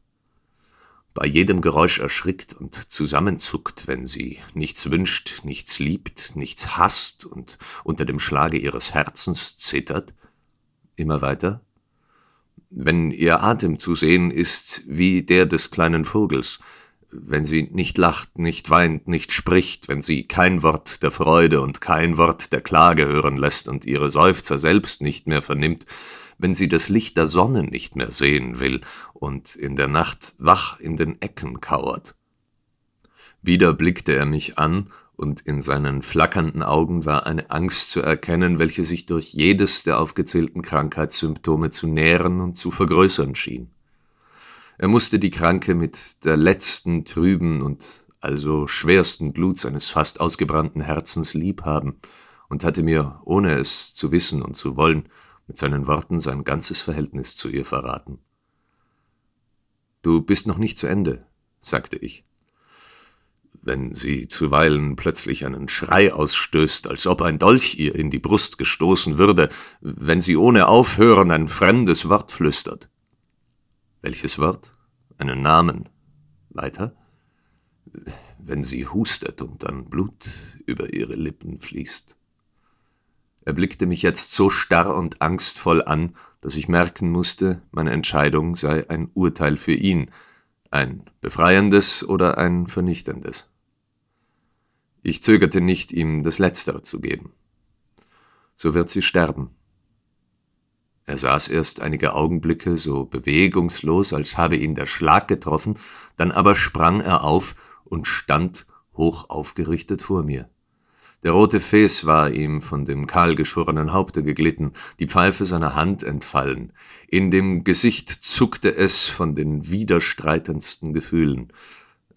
bei jedem Geräusch erschrickt und zusammenzuckt, wenn sie nichts wünscht, nichts liebt, nichts hasst und unter dem Schlage ihres Herzens zittert? Immer weiter? Wenn ihr Atem zu sehen ist wie der des kleinen Vogels, wenn sie nicht lacht, nicht weint, nicht spricht, wenn sie kein Wort der Freude und kein Wort der Klage hören lässt und ihre Seufzer selbst nicht mehr vernimmt, wenn sie das Licht der Sonne nicht mehr sehen will und in der Nacht wach in den Ecken kauert. Wieder blickte er mich an, und in seinen flackernden Augen war eine Angst zu erkennen, welche sich durch jedes der aufgezählten Krankheitssymptome zu nähren und zu vergrößern schien. Er musste die Kranke mit der letzten trüben und also schwersten Glut seines fast ausgebrannten Herzens lieb haben und hatte mir, ohne es zu wissen und zu wollen, mit seinen Worten sein ganzes Verhältnis zu ihr verraten. Du bist noch nicht zu Ende, sagte ich. Wenn sie zuweilen plötzlich einen Schrei ausstößt, als ob ein Dolch ihr in die Brust gestoßen würde, wenn sie ohne Aufhören ein fremdes Wort flüstert. Welches Wort? Einen Namen. Weiter? Wenn sie hustet und dann Blut über ihre Lippen fließt. Er blickte mich jetzt so starr und angstvoll an, dass ich merken musste, meine Entscheidung sei ein Urteil für ihn, ein befreiendes oder ein vernichtendes. Ich zögerte nicht, ihm das Letztere zu geben. So wird sie sterben. Er saß erst einige Augenblicke so bewegungslos, als habe ihn der Schlag getroffen, dann aber sprang er auf und stand hoch aufgerichtet vor mir. Der rote Fes war ihm von dem kahl geschorenen Haupte geglitten, die Pfeife seiner Hand entfallen. In dem Gesicht zuckte es von den widerstreitendsten Gefühlen.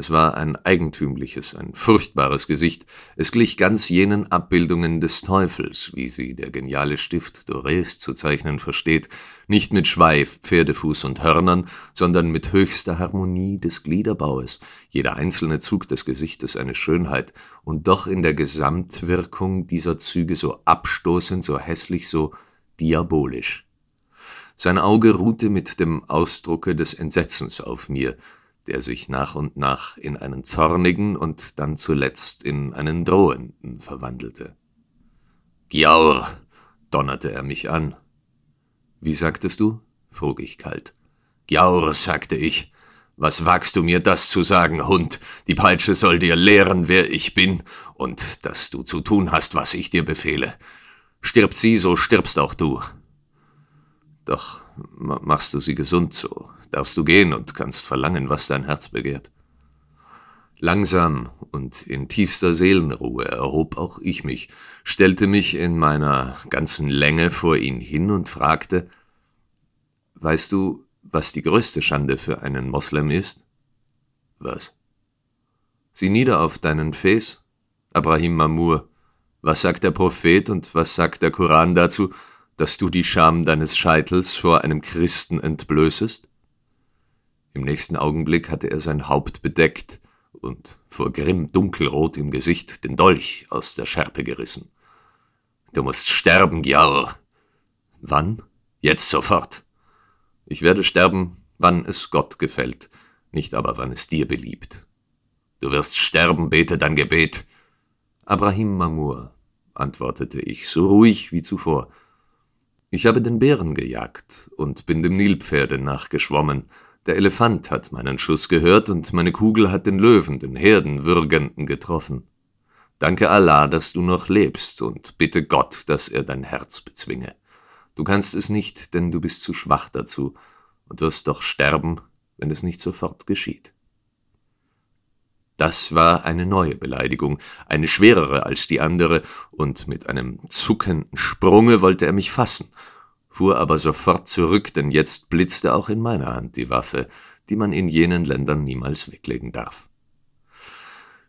Es war ein eigentümliches, ein furchtbares Gesicht, es glich ganz jenen Abbildungen des Teufels, wie sie der geniale Stift Dores zu zeichnen versteht, nicht mit Schweif, Pferdefuß und Hörnern, sondern mit höchster Harmonie des Gliederbaues, jeder einzelne Zug des Gesichtes eine Schönheit, und doch in der Gesamtwirkung dieser Züge so abstoßend, so hässlich, so diabolisch. Sein Auge ruhte mit dem Ausdrucke des Entsetzens auf mir, der sich nach und nach in einen zornigen und dann zuletzt in einen drohenden verwandelte. Giaur, donnerte er mich an. Wie sagtest du? frug ich kalt. Giaur, sagte ich. Was wagst du mir das zu sagen, Hund? Die Peitsche soll dir lehren, wer ich bin und dass du zu tun hast, was ich dir befehle. Stirbt sie, so stirbst auch du. Doch machst du sie gesund so, darfst du gehen und kannst verlangen, was dein Herz begehrt. Langsam und in tiefster Seelenruhe erhob auch ich mich, stellte mich in meiner ganzen Länge vor ihn hin und fragte, Weißt du, was die größte Schande für einen Moslem ist? Was? Sieh nieder auf deinen Fes, Abrahim Mamur. Was sagt der Prophet und was sagt der Koran dazu, dass du die Scham deines Scheitels vor einem Christen entblößest? Im nächsten Augenblick hatte er sein Haupt bedeckt und vor Grimm dunkelrot im Gesicht den Dolch aus der Schärpe gerissen. Du musst sterben, Jarl. Wann? Jetzt sofort. Ich werde sterben, wann es Gott gefällt, nicht aber wann es dir beliebt. Du wirst sterben, bete dein Gebet. Abrahim Mamur, antwortete ich, so ruhig wie zuvor. Ich habe den Bären gejagt und bin dem Nilpferde nachgeschwommen, der Elefant hat meinen Schuss gehört und meine Kugel hat den Löwen, den Herdenwürgenden, getroffen. Danke Allah, dass du noch lebst und bitte Gott, dass er dein Herz bezwinge. Du kannst es nicht, denn du bist zu schwach dazu und wirst doch sterben, wenn es nicht sofort geschieht. Das war eine neue Beleidigung, eine schwerere als die andere, und mit einem zuckenden Sprunge wollte er mich fassen fuhr aber sofort zurück, denn jetzt blitzte auch in meiner Hand die Waffe, die man in jenen Ländern niemals weglegen darf.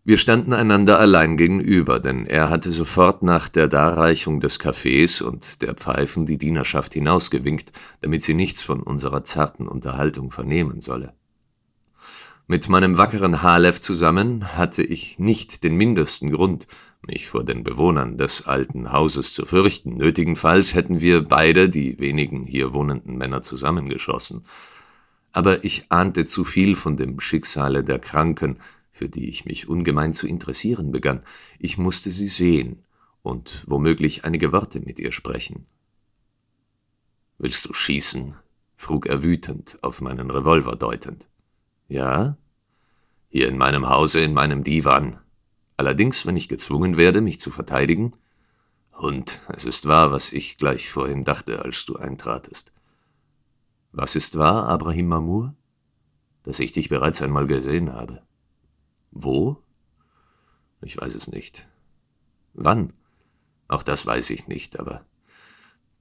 Wir standen einander allein gegenüber, denn er hatte sofort nach der Darreichung des Kaffees und der Pfeifen die Dienerschaft hinausgewinkt, damit sie nichts von unserer zarten Unterhaltung vernehmen solle. Mit meinem wackeren Halef zusammen hatte ich nicht den mindesten Grund, mich vor den Bewohnern des alten Hauses zu fürchten. Nötigenfalls hätten wir beide die wenigen hier wohnenden Männer zusammengeschossen. Aber ich ahnte zu viel von dem Schicksale der Kranken, für die ich mich ungemein zu interessieren begann. Ich musste sie sehen und womöglich einige Worte mit ihr sprechen. Willst du schießen? frug er wütend, auf meinen Revolver deutend. Ja? Hier in meinem Hause, in meinem Divan, Allerdings, wenn ich gezwungen werde, mich zu verteidigen. Hund, es ist wahr, was ich gleich vorhin dachte, als du eintratest. Was ist wahr, Abrahim Mamur? Dass ich dich bereits einmal gesehen habe. Wo? Ich weiß es nicht. Wann? Auch das weiß ich nicht, aber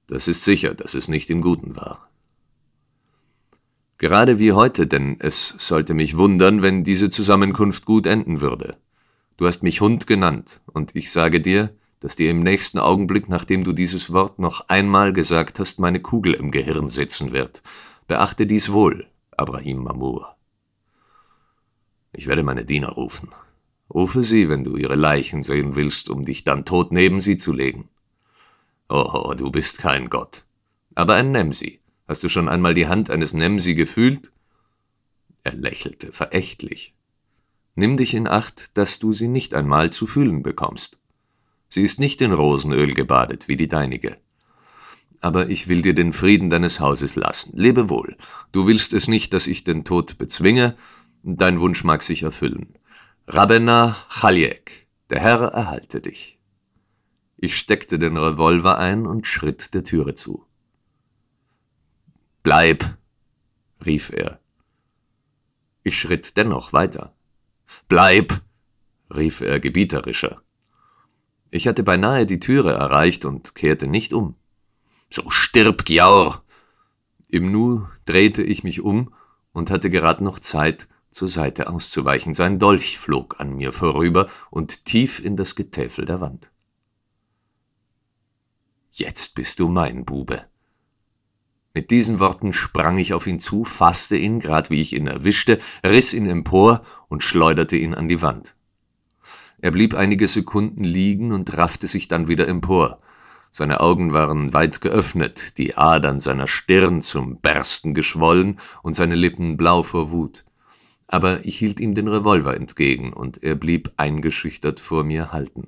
das ist sicher, dass es nicht im Guten war. Gerade wie heute, denn es sollte mich wundern, wenn diese Zusammenkunft gut enden würde. Du hast mich Hund genannt, und ich sage dir, dass dir im nächsten Augenblick, nachdem du dieses Wort noch einmal gesagt hast, meine Kugel im Gehirn sitzen wird. Beachte dies wohl, Abrahim Mamur. Ich werde meine Diener rufen. Rufe sie, wenn du ihre Leichen sehen willst, um dich dann tot neben sie zu legen. Oh, oh du bist kein Gott. Aber ein Nemsi. Hast du schon einmal die Hand eines Nemsi gefühlt? Er lächelte verächtlich nimm dich in Acht, dass du sie nicht einmal zu fühlen bekommst. Sie ist nicht in Rosenöl gebadet wie die deinige. Aber ich will dir den Frieden deines Hauses lassen. Lebe wohl. Du willst es nicht, dass ich den Tod bezwinge. Dein Wunsch mag sich erfüllen. Rabbena Chaliek, der Herr erhalte dich. Ich steckte den Revolver ein und schritt der Türe zu. Bleib, rief er. Ich schritt dennoch weiter. Bleib! rief er gebieterischer. Ich hatte beinahe die Türe erreicht und kehrte nicht um. So stirb, Giaur! Im Nu drehte ich mich um und hatte gerade noch Zeit, zur Seite auszuweichen. Sein Dolch flog an mir vorüber und tief in das Getäfel der Wand. Jetzt bist du mein Bube, mit diesen Worten sprang ich auf ihn zu, fasste ihn, grad wie ich ihn erwischte, riss ihn empor und schleuderte ihn an die Wand. Er blieb einige Sekunden liegen und raffte sich dann wieder empor. Seine Augen waren weit geöffnet, die Adern seiner Stirn zum Bersten geschwollen und seine Lippen blau vor Wut. Aber ich hielt ihm den Revolver entgegen und er blieb eingeschüchtert vor mir halten.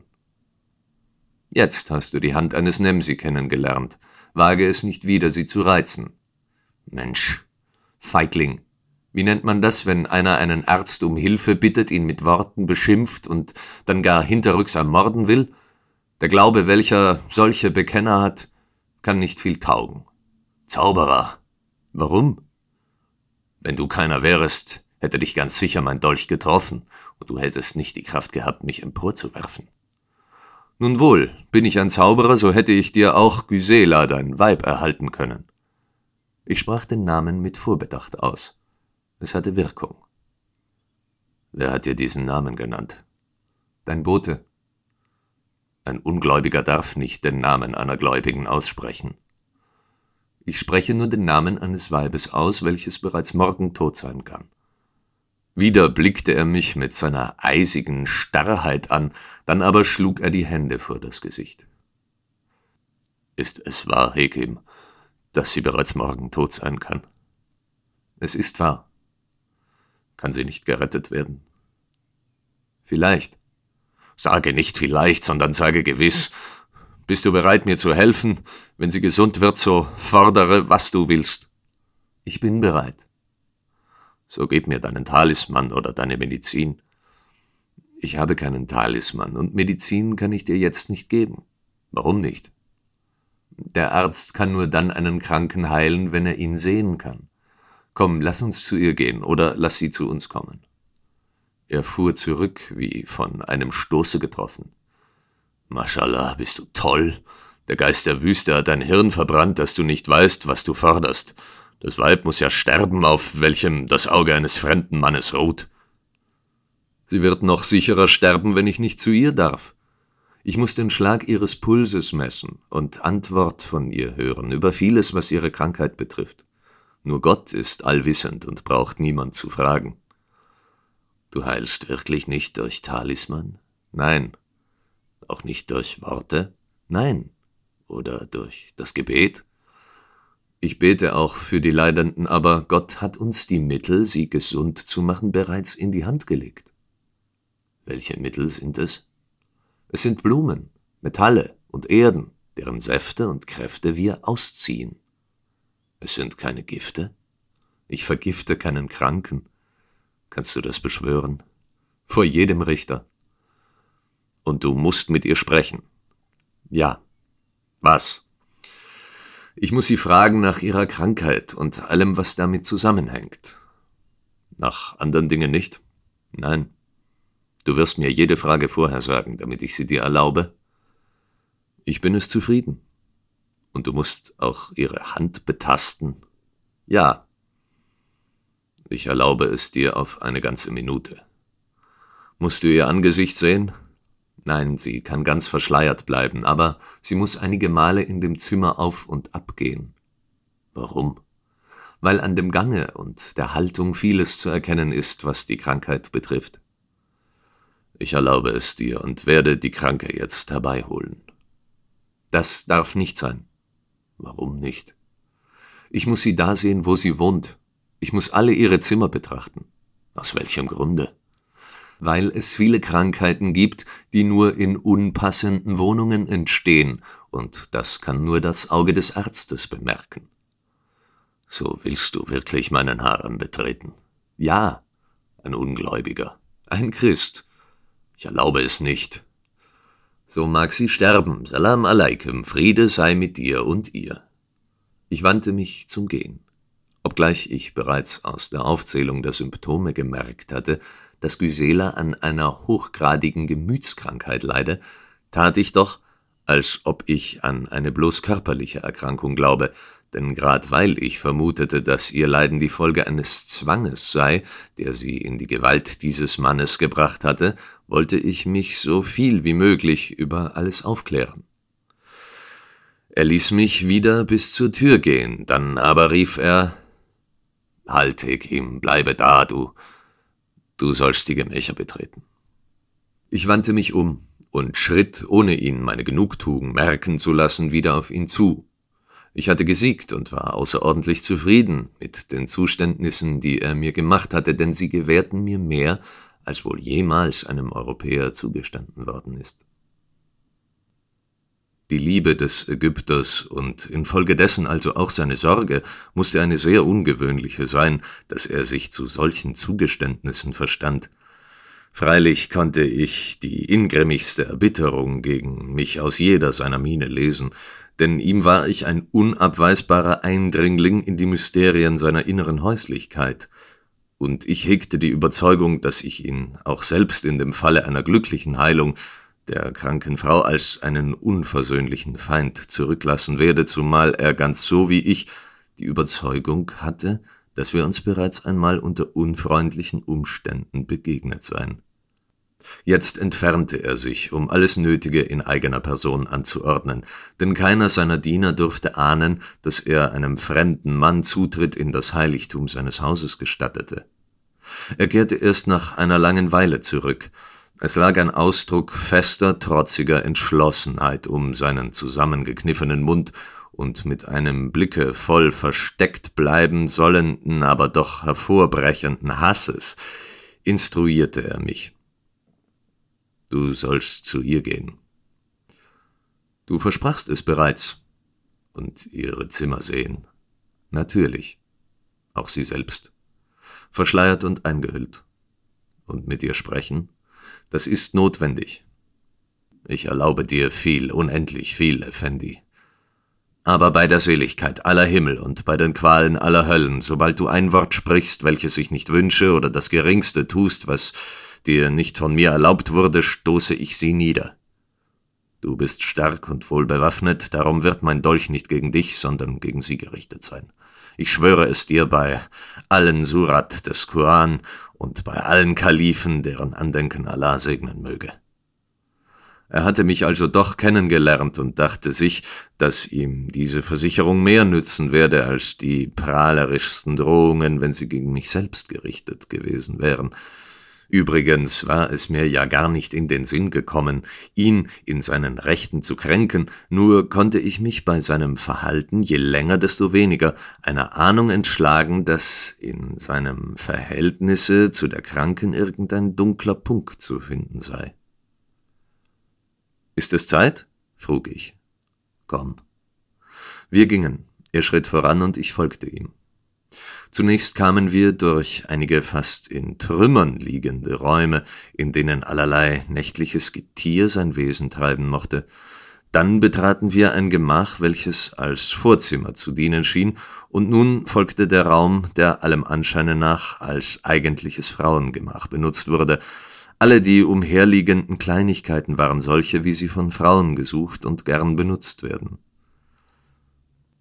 Jetzt hast du die Hand eines Nemsi kennengelernt, wage es nicht wieder, sie zu reizen. Mensch, Feigling. Wie nennt man das, wenn einer einen Arzt um Hilfe bittet, ihn mit Worten beschimpft und dann gar hinterrücks ermorden will? Der Glaube, welcher solche Bekenner hat, kann nicht viel taugen. Zauberer. Warum? Wenn du keiner wärest, hätte dich ganz sicher mein Dolch getroffen, und du hättest nicht die Kraft gehabt, mich emporzuwerfen. Nun wohl, bin ich ein Zauberer, so hätte ich dir auch Gysela, dein Weib, erhalten können. Ich sprach den Namen mit Vorbedacht aus. Es hatte Wirkung. Wer hat dir diesen Namen genannt? Dein Bote. Ein Ungläubiger darf nicht den Namen einer Gläubigen aussprechen. Ich spreche nur den Namen eines Weibes aus, welches bereits morgen tot sein kann. Wieder blickte er mich mit seiner eisigen Starrheit an, dann aber schlug er die Hände vor das Gesicht. Ist es wahr, Hekim, dass sie bereits morgen tot sein kann? Es ist wahr. Kann sie nicht gerettet werden? Vielleicht. Sage nicht vielleicht, sondern sage gewiss. Bist du bereit, mir zu helfen? Wenn sie gesund wird, so fordere, was du willst. Ich bin bereit. So gib mir deinen Talisman oder deine Medizin. Ich habe keinen Talisman und Medizin kann ich dir jetzt nicht geben. Warum nicht? Der Arzt kann nur dann einen Kranken heilen, wenn er ihn sehen kann. Komm, lass uns zu ihr gehen oder lass sie zu uns kommen. Er fuhr zurück, wie von einem Stoße getroffen. Maschallah, bist du toll. Der Geist der Wüste hat dein Hirn verbrannt, dass du nicht weißt, was du forderst. Das Weib muss ja sterben, auf welchem das Auge eines fremden Mannes ruht. Sie wird noch sicherer sterben, wenn ich nicht zu ihr darf. Ich muss den Schlag ihres Pulses messen und Antwort von ihr hören über vieles, was ihre Krankheit betrifft. Nur Gott ist allwissend und braucht niemand zu fragen. Du heilst wirklich nicht durch Talisman? Nein. Auch nicht durch Worte? Nein. Oder durch das Gebet? Ich bete auch für die Leidenden, aber Gott hat uns die Mittel, sie gesund zu machen, bereits in die Hand gelegt. Welche Mittel sind es? Es sind Blumen, Metalle und Erden, deren Säfte und Kräfte wir ausziehen. Es sind keine Gifte. Ich vergifte keinen Kranken. Kannst du das beschwören? Vor jedem Richter. Und du musst mit ihr sprechen. Ja. Was? Ich muss sie fragen nach ihrer Krankheit und allem, was damit zusammenhängt. Nach anderen Dingen nicht? Nein. Du wirst mir jede Frage vorher sagen, damit ich sie dir erlaube. Ich bin es zufrieden. Und du musst auch ihre Hand betasten. Ja. Ich erlaube es dir auf eine ganze Minute. Musst du ihr Angesicht sehen? Nein, sie kann ganz verschleiert bleiben, aber sie muss einige Male in dem Zimmer auf und ab gehen. Warum? Weil an dem Gange und der Haltung vieles zu erkennen ist, was die Krankheit betrifft. Ich erlaube es dir und werde die Kranke jetzt herbeiholen. Das darf nicht sein. Warum nicht? Ich muss sie da sehen, wo sie wohnt. Ich muss alle ihre Zimmer betrachten. Aus welchem Grunde? weil es viele Krankheiten gibt, die nur in unpassenden Wohnungen entstehen, und das kann nur das Auge des Arztes bemerken. So willst du wirklich meinen Harem betreten? Ja, ein Ungläubiger, ein Christ. Ich erlaube es nicht. So mag sie sterben, Salam alaikum, Friede sei mit dir und ihr. Ich wandte mich zum Gehen. Obgleich ich bereits aus der Aufzählung der Symptome gemerkt hatte, dass Gysela an einer hochgradigen Gemütskrankheit leide, tat ich doch, als ob ich an eine bloß körperliche Erkrankung glaube, denn grad weil ich vermutete, dass ihr Leiden die Folge eines Zwanges sei, der sie in die Gewalt dieses Mannes gebracht hatte, wollte ich mich so viel wie möglich über alles aufklären. Er ließ mich wieder bis zur Tür gehen, dann aber rief er Haltig ihm, bleibe da, du Du sollst die Gemächer betreten. Ich wandte mich um und schritt, ohne ihn meine Genugtuung merken zu lassen, wieder auf ihn zu. Ich hatte gesiegt und war außerordentlich zufrieden mit den Zuständnissen, die er mir gemacht hatte, denn sie gewährten mir mehr, als wohl jemals einem Europäer zugestanden worden ist die Liebe des Ägypters und infolgedessen also auch seine Sorge musste eine sehr ungewöhnliche sein, dass er sich zu solchen Zugeständnissen verstand. Freilich konnte ich die ingrimmigste Erbitterung gegen mich aus jeder seiner Miene lesen, denn ihm war ich ein unabweisbarer Eindringling in die Mysterien seiner inneren Häuslichkeit, und ich hegte die Überzeugung, dass ich ihn auch selbst in dem Falle einer glücklichen Heilung der kranken Frau als einen unversöhnlichen Feind zurücklassen werde, zumal er ganz so wie ich die Überzeugung hatte, dass wir uns bereits einmal unter unfreundlichen Umständen begegnet seien. Jetzt entfernte er sich, um alles Nötige in eigener Person anzuordnen, denn keiner seiner Diener durfte ahnen, dass er einem fremden Mann Zutritt in das Heiligtum seines Hauses gestattete. Er kehrte erst nach einer langen Weile zurück, es lag ein Ausdruck fester, trotziger Entschlossenheit um seinen zusammengekniffenen Mund und mit einem Blicke voll versteckt bleiben sollenden, aber doch hervorbrechenden Hasses, instruierte er mich. Du sollst zu ihr gehen. Du versprachst es bereits. Und ihre Zimmer sehen. Natürlich. Auch sie selbst. Verschleiert und eingehüllt. Und mit ihr sprechen das ist notwendig. Ich erlaube dir viel, unendlich viel, Effendi. Aber bei der Seligkeit aller Himmel und bei den Qualen aller Höllen, sobald du ein Wort sprichst, welches ich nicht wünsche, oder das Geringste tust, was dir nicht von mir erlaubt wurde, stoße ich sie nieder. Du bist stark und wohlbewaffnet, darum wird mein Dolch nicht gegen dich, sondern gegen sie gerichtet sein. Ich schwöre es dir bei allen Surat des Koran und bei allen Kalifen, deren Andenken Allah segnen möge. Er hatte mich also doch kennengelernt und dachte sich, dass ihm diese Versicherung mehr nützen werde als die prahlerischsten Drohungen, wenn sie gegen mich selbst gerichtet gewesen wären. Übrigens war es mir ja gar nicht in den Sinn gekommen, ihn in seinen Rechten zu kränken, nur konnte ich mich bei seinem Verhalten je länger desto weniger einer Ahnung entschlagen, dass in seinem Verhältnisse zu der Kranken irgendein dunkler Punkt zu finden sei. Ist es Zeit? frug ich. Komm. Wir gingen, er schritt voran und ich folgte ihm. Zunächst kamen wir durch einige fast in Trümmern liegende Räume, in denen allerlei nächtliches Getier sein Wesen treiben mochte. Dann betraten wir ein Gemach, welches als Vorzimmer zu dienen schien, und nun folgte der Raum, der allem Anscheine nach als eigentliches Frauengemach benutzt wurde. Alle die umherliegenden Kleinigkeiten waren solche, wie sie von Frauen gesucht und gern benutzt werden.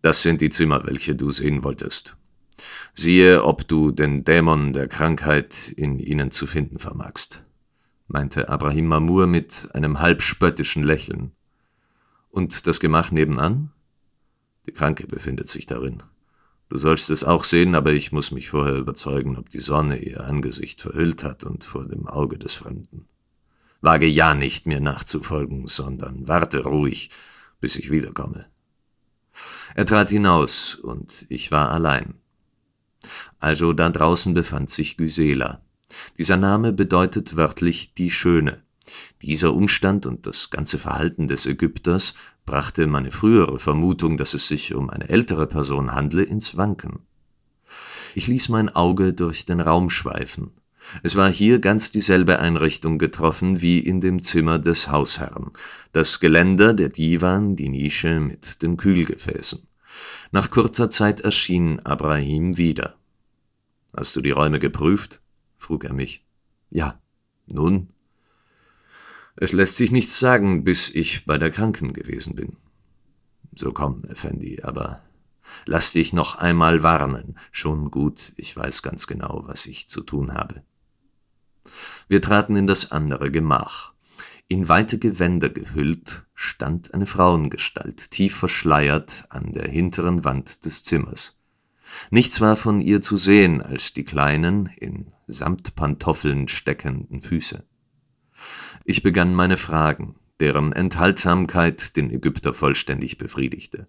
Das sind die Zimmer, welche du sehen wolltest, Siehe, ob du den Dämon der Krankheit in ihnen zu finden vermagst, meinte Abrahim Mamur mit einem halb spöttischen Lächeln. Und das Gemach nebenan? Die Kranke befindet sich darin. Du sollst es auch sehen, aber ich muss mich vorher überzeugen, ob die Sonne ihr Angesicht verhüllt hat und vor dem Auge des Fremden. Wage ja nicht, mir nachzufolgen, sondern warte ruhig, bis ich wiederkomme. Er trat hinaus, und ich war allein. Also da draußen befand sich Gysela. Dieser Name bedeutet wörtlich die Schöne. Dieser Umstand und das ganze Verhalten des Ägypters brachte meine frühere Vermutung, dass es sich um eine ältere Person handle, ins Wanken. Ich ließ mein Auge durch den Raum schweifen. Es war hier ganz dieselbe Einrichtung getroffen wie in dem Zimmer des Hausherrn. Das Geländer, der Divan, die Nische mit den Kühlgefäßen. Nach kurzer Zeit erschien Abrahim wieder. Hast du die Räume geprüft? frug er mich. Ja. Nun? Es lässt sich nichts sagen, bis ich bei der Kranken gewesen bin. So komm, Effendi, aber lass dich noch einmal warnen. Schon gut, ich weiß ganz genau, was ich zu tun habe. Wir traten in das andere Gemach. In weite Gewänder gehüllt stand eine Frauengestalt, tief verschleiert, an der hinteren Wand des Zimmers. Nichts war von ihr zu sehen als die kleinen, in Samtpantoffeln steckenden Füße. Ich begann meine Fragen, deren Enthaltsamkeit den Ägypter vollständig befriedigte,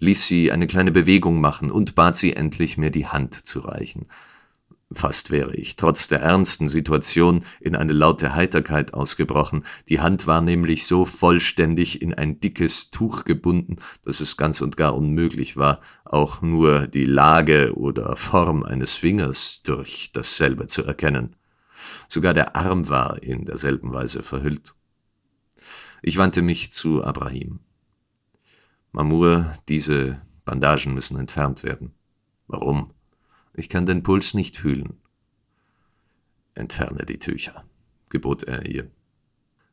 ließ sie eine kleine Bewegung machen und bat sie endlich, mir die Hand zu reichen – Fast wäre ich, trotz der ernsten Situation, in eine laute Heiterkeit ausgebrochen. Die Hand war nämlich so vollständig in ein dickes Tuch gebunden, dass es ganz und gar unmöglich war, auch nur die Lage oder Form eines Fingers durch dasselbe zu erkennen. Sogar der Arm war in derselben Weise verhüllt. Ich wandte mich zu Abrahim. Mamur, diese Bandagen müssen entfernt werden. Warum? Ich kann den Puls nicht fühlen. Entferne die Tücher, gebot er ihr.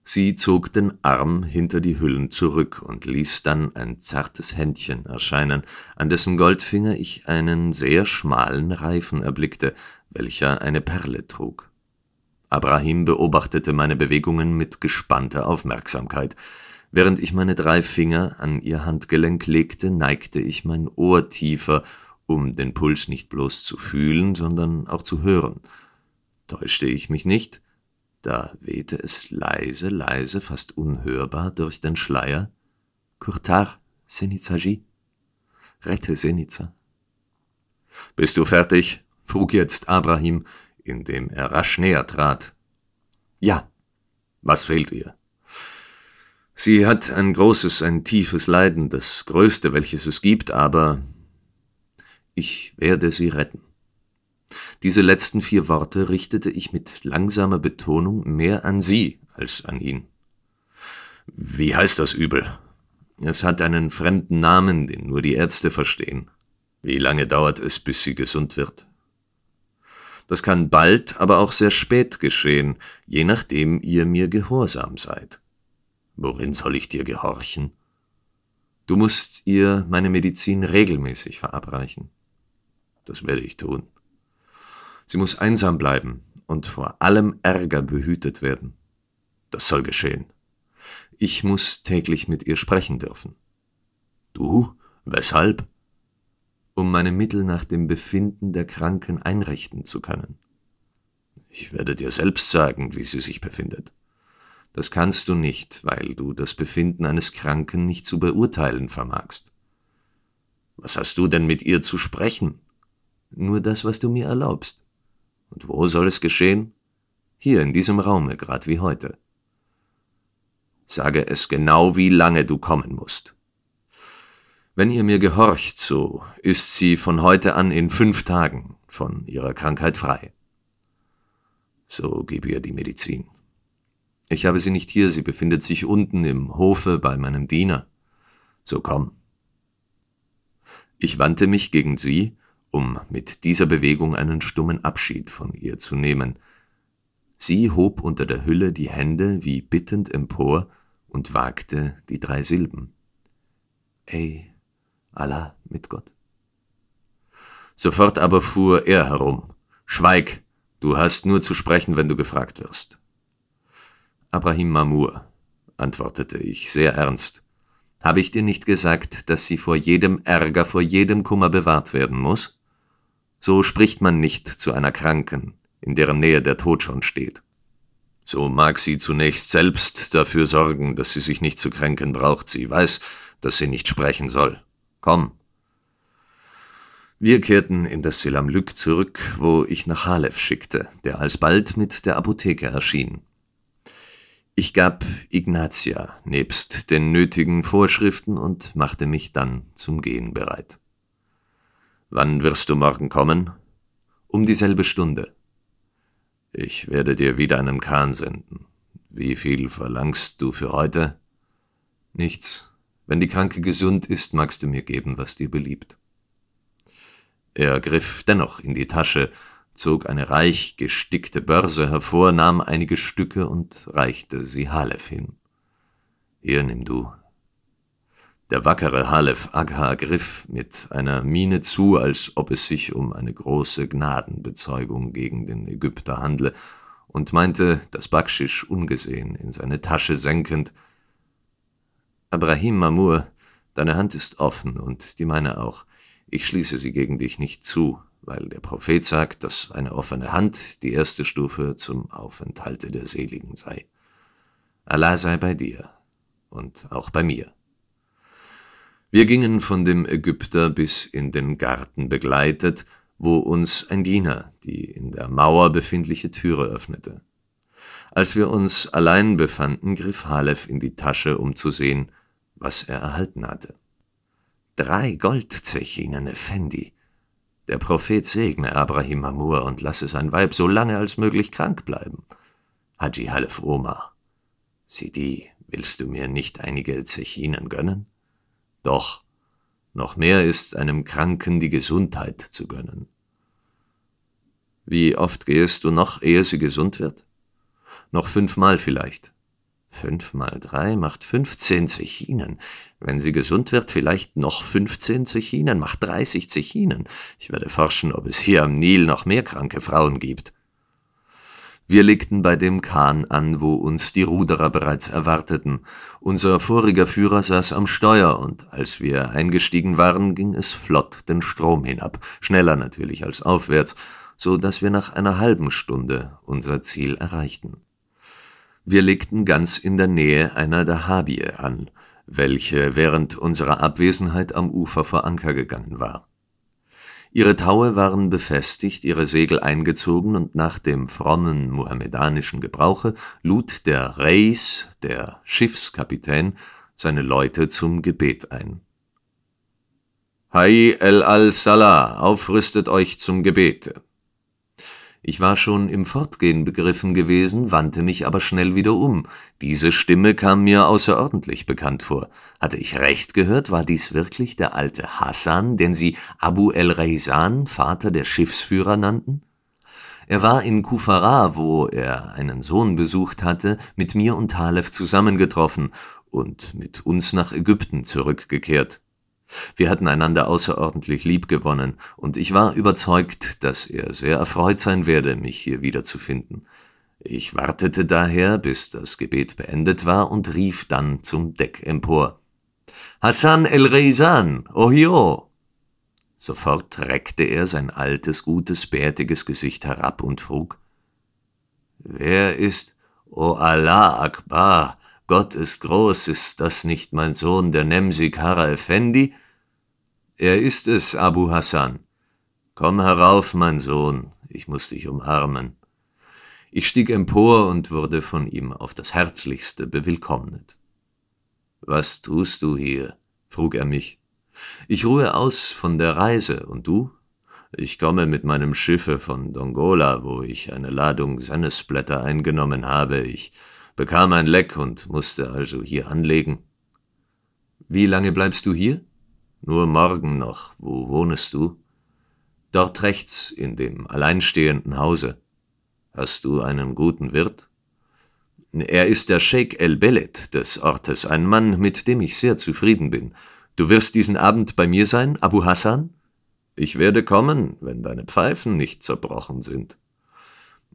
Sie zog den Arm hinter die Hüllen zurück und ließ dann ein zartes Händchen erscheinen, an dessen Goldfinger ich einen sehr schmalen Reifen erblickte, welcher eine Perle trug. Abrahim beobachtete meine Bewegungen mit gespannter Aufmerksamkeit. Während ich meine drei Finger an ihr Handgelenk legte, neigte ich mein Ohr tiefer um den Puls nicht bloß zu fühlen, sondern auch zu hören. Täuschte ich mich nicht, da wehte es leise, leise, fast unhörbar durch den Schleier. Kurtar, Senizagi, rette Seniza. Bist du fertig? frug jetzt Abrahim, indem er rasch näher trat. Ja. Was fehlt ihr? Sie hat ein großes, ein tiefes Leiden, das größte, welches es gibt, aber ich werde sie retten. Diese letzten vier Worte richtete ich mit langsamer Betonung mehr an sie als an ihn. Wie heißt das Übel? Es hat einen fremden Namen, den nur die Ärzte verstehen. Wie lange dauert es, bis sie gesund wird? Das kann bald, aber auch sehr spät geschehen, je nachdem ihr mir gehorsam seid. Worin soll ich dir gehorchen? Du musst ihr meine Medizin regelmäßig verabreichen. Das werde ich tun. Sie muss einsam bleiben und vor allem Ärger behütet werden. Das soll geschehen. Ich muss täglich mit ihr sprechen dürfen. Du? Weshalb? Um meine Mittel nach dem Befinden der Kranken einrichten zu können. Ich werde dir selbst sagen, wie sie sich befindet. Das kannst du nicht, weil du das Befinden eines Kranken nicht zu beurteilen vermagst. Was hast du denn mit ihr zu sprechen? nur das, was du mir erlaubst. Und wo soll es geschehen? Hier in diesem Raume, grad wie heute. Sage es genau, wie lange du kommen musst. Wenn ihr mir gehorcht, so ist sie von heute an in fünf Tagen von ihrer Krankheit frei. So gib ihr die Medizin. Ich habe sie nicht hier, sie befindet sich unten im Hofe bei meinem Diener. So komm. Ich wandte mich gegen sie um mit dieser Bewegung einen stummen Abschied von ihr zu nehmen. Sie hob unter der Hülle die Hände wie bittend empor und wagte die drei Silben. Ey, Allah mit Gott. Sofort aber fuhr er herum. Schweig, du hast nur zu sprechen, wenn du gefragt wirst. Abrahim Mamur, antwortete ich sehr ernst, habe ich dir nicht gesagt, dass sie vor jedem Ärger, vor jedem Kummer bewahrt werden muss? So spricht man nicht zu einer Kranken, in deren Nähe der Tod schon steht. So mag sie zunächst selbst dafür sorgen, dass sie sich nicht zu kränken braucht. Sie weiß, dass sie nicht sprechen soll. Komm. Wir kehrten in das Selamlyk zurück, wo ich nach Halev schickte, der alsbald mit der Apotheke erschien. Ich gab Ignatia nebst den nötigen Vorschriften und machte mich dann zum Gehen bereit. Wann wirst du morgen kommen? Um dieselbe Stunde. Ich werde dir wieder einen Kahn senden. Wie viel verlangst du für heute? Nichts. Wenn die Kranke gesund ist, magst du mir geben, was dir beliebt. Er griff dennoch in die Tasche, zog eine reich gestickte Börse hervor, nahm einige Stücke und reichte sie Halef hin. Hier nimm du, der wackere Halef Agha griff mit einer Miene zu, als ob es sich um eine große Gnadenbezeugung gegen den Ägypter handle, und meinte, das Bakschisch ungesehen in seine Tasche senkend, Abrahim Mamur, deine Hand ist offen und die meine auch. Ich schließe sie gegen dich nicht zu, weil der Prophet sagt, dass eine offene Hand die erste Stufe zum Aufenthalte der Seligen sei. Allah sei bei dir und auch bei mir. Wir gingen von dem Ägypter bis in den Garten begleitet, wo uns ein Diener die in der Mauer befindliche Türe öffnete. Als wir uns allein befanden, griff Halef in die Tasche, um zu sehen, was er erhalten hatte. Drei Goldzechinen, Effendi. Der Prophet segne Abrahim Amur und lasse sein Weib so lange als möglich krank bleiben. Haji Halef Omar. Sidi, willst du mir nicht einige Zechinen gönnen? Doch noch mehr ist einem Kranken die Gesundheit zu gönnen. Wie oft gehst du noch, ehe sie gesund wird? Noch fünfmal vielleicht. Fünf mal drei macht fünfzehn Zechinen. Wenn sie gesund wird, vielleicht noch fünfzehn Zechinen, macht dreißig Zechinen. Ich werde forschen, ob es hier am Nil noch mehr kranke Frauen gibt. Wir legten bei dem Kahn an, wo uns die Ruderer bereits erwarteten. Unser voriger Führer saß am Steuer, und als wir eingestiegen waren, ging es flott den Strom hinab, schneller natürlich als aufwärts, so dass wir nach einer halben Stunde unser Ziel erreichten. Wir legten ganz in der Nähe einer Dahabie an, welche während unserer Abwesenheit am Ufer vor Anker gegangen war. Ihre Taue waren befestigt, ihre Segel eingezogen und nach dem frommen mohammedanischen Gebrauche lud der Reis, der Schiffskapitän, seine Leute zum Gebet ein. Hai el al-Salah, aufrüstet euch zum Gebete. Ich war schon im Fortgehen begriffen gewesen, wandte mich aber schnell wieder um. Diese Stimme kam mir außerordentlich bekannt vor. Hatte ich recht gehört, war dies wirklich der alte Hassan, den sie Abu el-Reisan, Vater der Schiffsführer, nannten? Er war in Kufara, wo er einen Sohn besucht hatte, mit mir und Halef zusammengetroffen und mit uns nach Ägypten zurückgekehrt. Wir hatten einander außerordentlich lieb gewonnen, und ich war überzeugt, dass er sehr erfreut sein werde, mich hier wiederzufinden. Ich wartete daher, bis das Gebet beendet war, und rief dann zum Deck empor. Hassan el Reisan, ohio! Sofort reckte er sein altes, gutes, bärtiges Gesicht herab und frug, Wer ist O Allah Akbar, Gott ist groß, ist das nicht mein Sohn, der Nemsi Kara Effendi? Er ist es, Abu Hassan. Komm herauf, mein Sohn, ich muß dich umarmen. Ich stieg empor und wurde von ihm auf das Herzlichste bewillkommnet. Was tust du hier? frug er mich. Ich ruhe aus von der Reise, und du? Ich komme mit meinem Schiffe von Dongola, wo ich eine Ladung Sennesplätter eingenommen habe. Ich bekam ein Leck und musste also hier anlegen. Wie lange bleibst du hier? Nur morgen noch. Wo wohnest du? Dort rechts, in dem alleinstehenden Hause. Hast du einen guten Wirt? Er ist der Sheikh El Belet des Ortes, ein Mann, mit dem ich sehr zufrieden bin. Du wirst diesen Abend bei mir sein, Abu Hassan? Ich werde kommen, wenn deine Pfeifen nicht zerbrochen sind.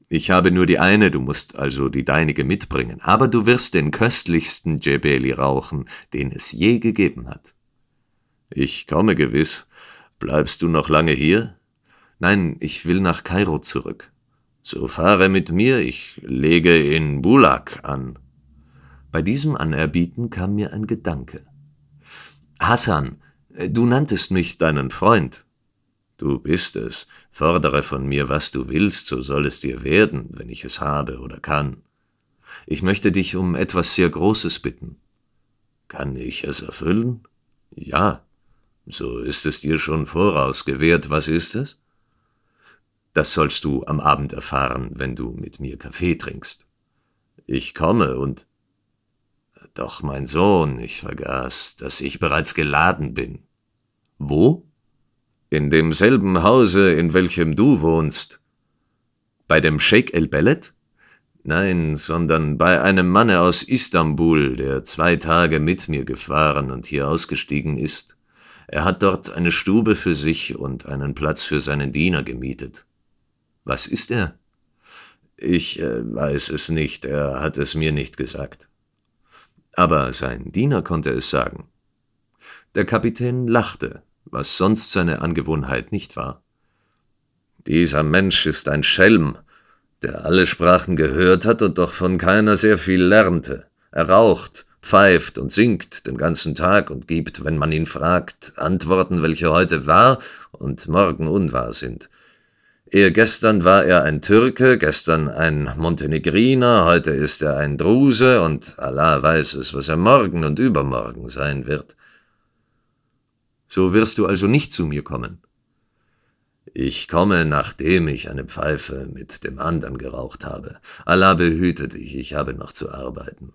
Ich habe nur die eine, du musst also die deinige mitbringen, aber du wirst den köstlichsten Djebeli rauchen, den es je gegeben hat. Ich komme gewiss. Bleibst du noch lange hier? Nein, ich will nach Kairo zurück. So fahre mit mir, ich lege in Bulak an. Bei diesem Anerbieten kam mir ein Gedanke. Hassan, du nanntest mich deinen Freund. Du bist es, fordere von mir, was du willst, so soll es dir werden, wenn ich es habe oder kann. Ich möchte dich um etwas sehr Großes bitten. Kann ich es erfüllen? Ja. So ist es dir schon voraus gewährt, was ist es? Das sollst du am Abend erfahren, wenn du mit mir Kaffee trinkst. Ich komme und... Doch, mein Sohn, ich vergaß, dass ich bereits geladen bin. Wo? in demselben Hause, in welchem du wohnst. Bei dem Sheikh El bellet Nein, sondern bei einem Manne aus Istanbul, der zwei Tage mit mir gefahren und hier ausgestiegen ist. Er hat dort eine Stube für sich und einen Platz für seinen Diener gemietet. Was ist er? Ich äh, weiß es nicht, er hat es mir nicht gesagt. Aber sein Diener konnte es sagen. Der Kapitän lachte was sonst seine Angewohnheit nicht war. Dieser Mensch ist ein Schelm, der alle Sprachen gehört hat und doch von keiner sehr viel lernte. Er raucht, pfeift und singt den ganzen Tag und gibt, wenn man ihn fragt, Antworten, welche heute wahr und morgen unwahr sind. Ehe gestern war er ein Türke, gestern ein Montenegriner, heute ist er ein Druse, und Allah weiß es, was er morgen und übermorgen sein wird so wirst du also nicht zu mir kommen. Ich komme, nachdem ich eine Pfeife mit dem anderen geraucht habe. Allah behüte dich, ich habe noch zu arbeiten.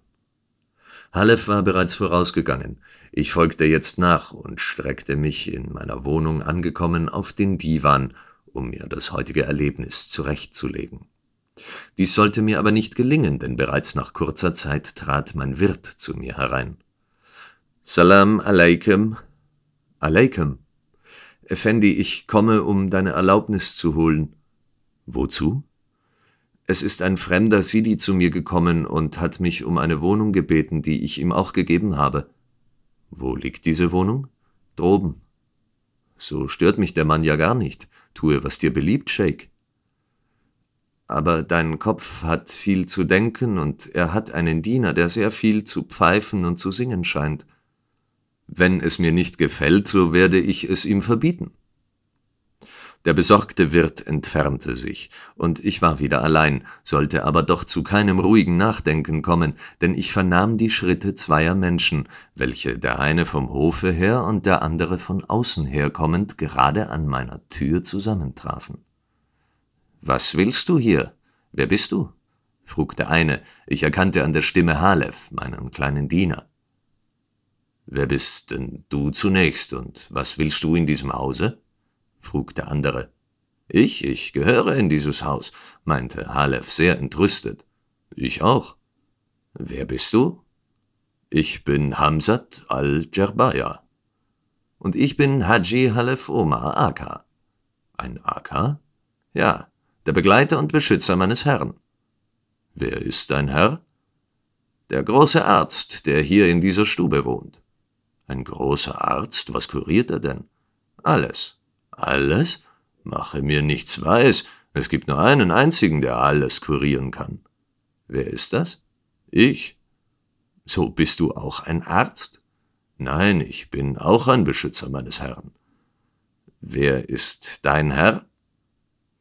Halef war bereits vorausgegangen. Ich folgte jetzt nach und streckte mich in meiner Wohnung angekommen auf den Divan, um mir das heutige Erlebnis zurechtzulegen. Dies sollte mir aber nicht gelingen, denn bereits nach kurzer Zeit trat mein Wirt zu mir herein. Salam alaikum, Aleikum. Effendi, ich komme, um deine Erlaubnis zu holen. Wozu? Es ist ein fremder Sidi zu mir gekommen und hat mich um eine Wohnung gebeten, die ich ihm auch gegeben habe. Wo liegt diese Wohnung? Droben. So stört mich der Mann ja gar nicht. Tue, was dir beliebt, Sheikh. Aber dein Kopf hat viel zu denken und er hat einen Diener, der sehr viel zu pfeifen und zu singen scheint. Wenn es mir nicht gefällt, so werde ich es ihm verbieten. Der besorgte Wirt entfernte sich, und ich war wieder allein, sollte aber doch zu keinem ruhigen Nachdenken kommen, denn ich vernahm die Schritte zweier Menschen, welche der eine vom Hofe her und der andere von außen her kommend gerade an meiner Tür zusammentrafen. Was willst du hier? Wer bist du? frug der eine, ich erkannte an der Stimme Halef, meinen kleinen Diener. Wer bist denn du zunächst und was willst du in diesem Hause? frug der andere. Ich, ich gehöre in dieses Haus, meinte Halef sehr entrüstet. Ich auch. Wer bist du? Ich bin Hamzat al-Jerbaya. Und ich bin Haji Halef Omar Aka. Ein Aka? Ja, der Begleiter und Beschützer meines Herrn. Wer ist dein Herr? Der große Arzt, der hier in dieser Stube wohnt. Ein großer Arzt, was kuriert er denn? Alles. Alles? Mache mir nichts weiß. Es gibt nur einen einzigen, der alles kurieren kann. Wer ist das? Ich. So bist du auch ein Arzt? Nein, ich bin auch ein Beschützer meines Herrn. Wer ist dein Herr?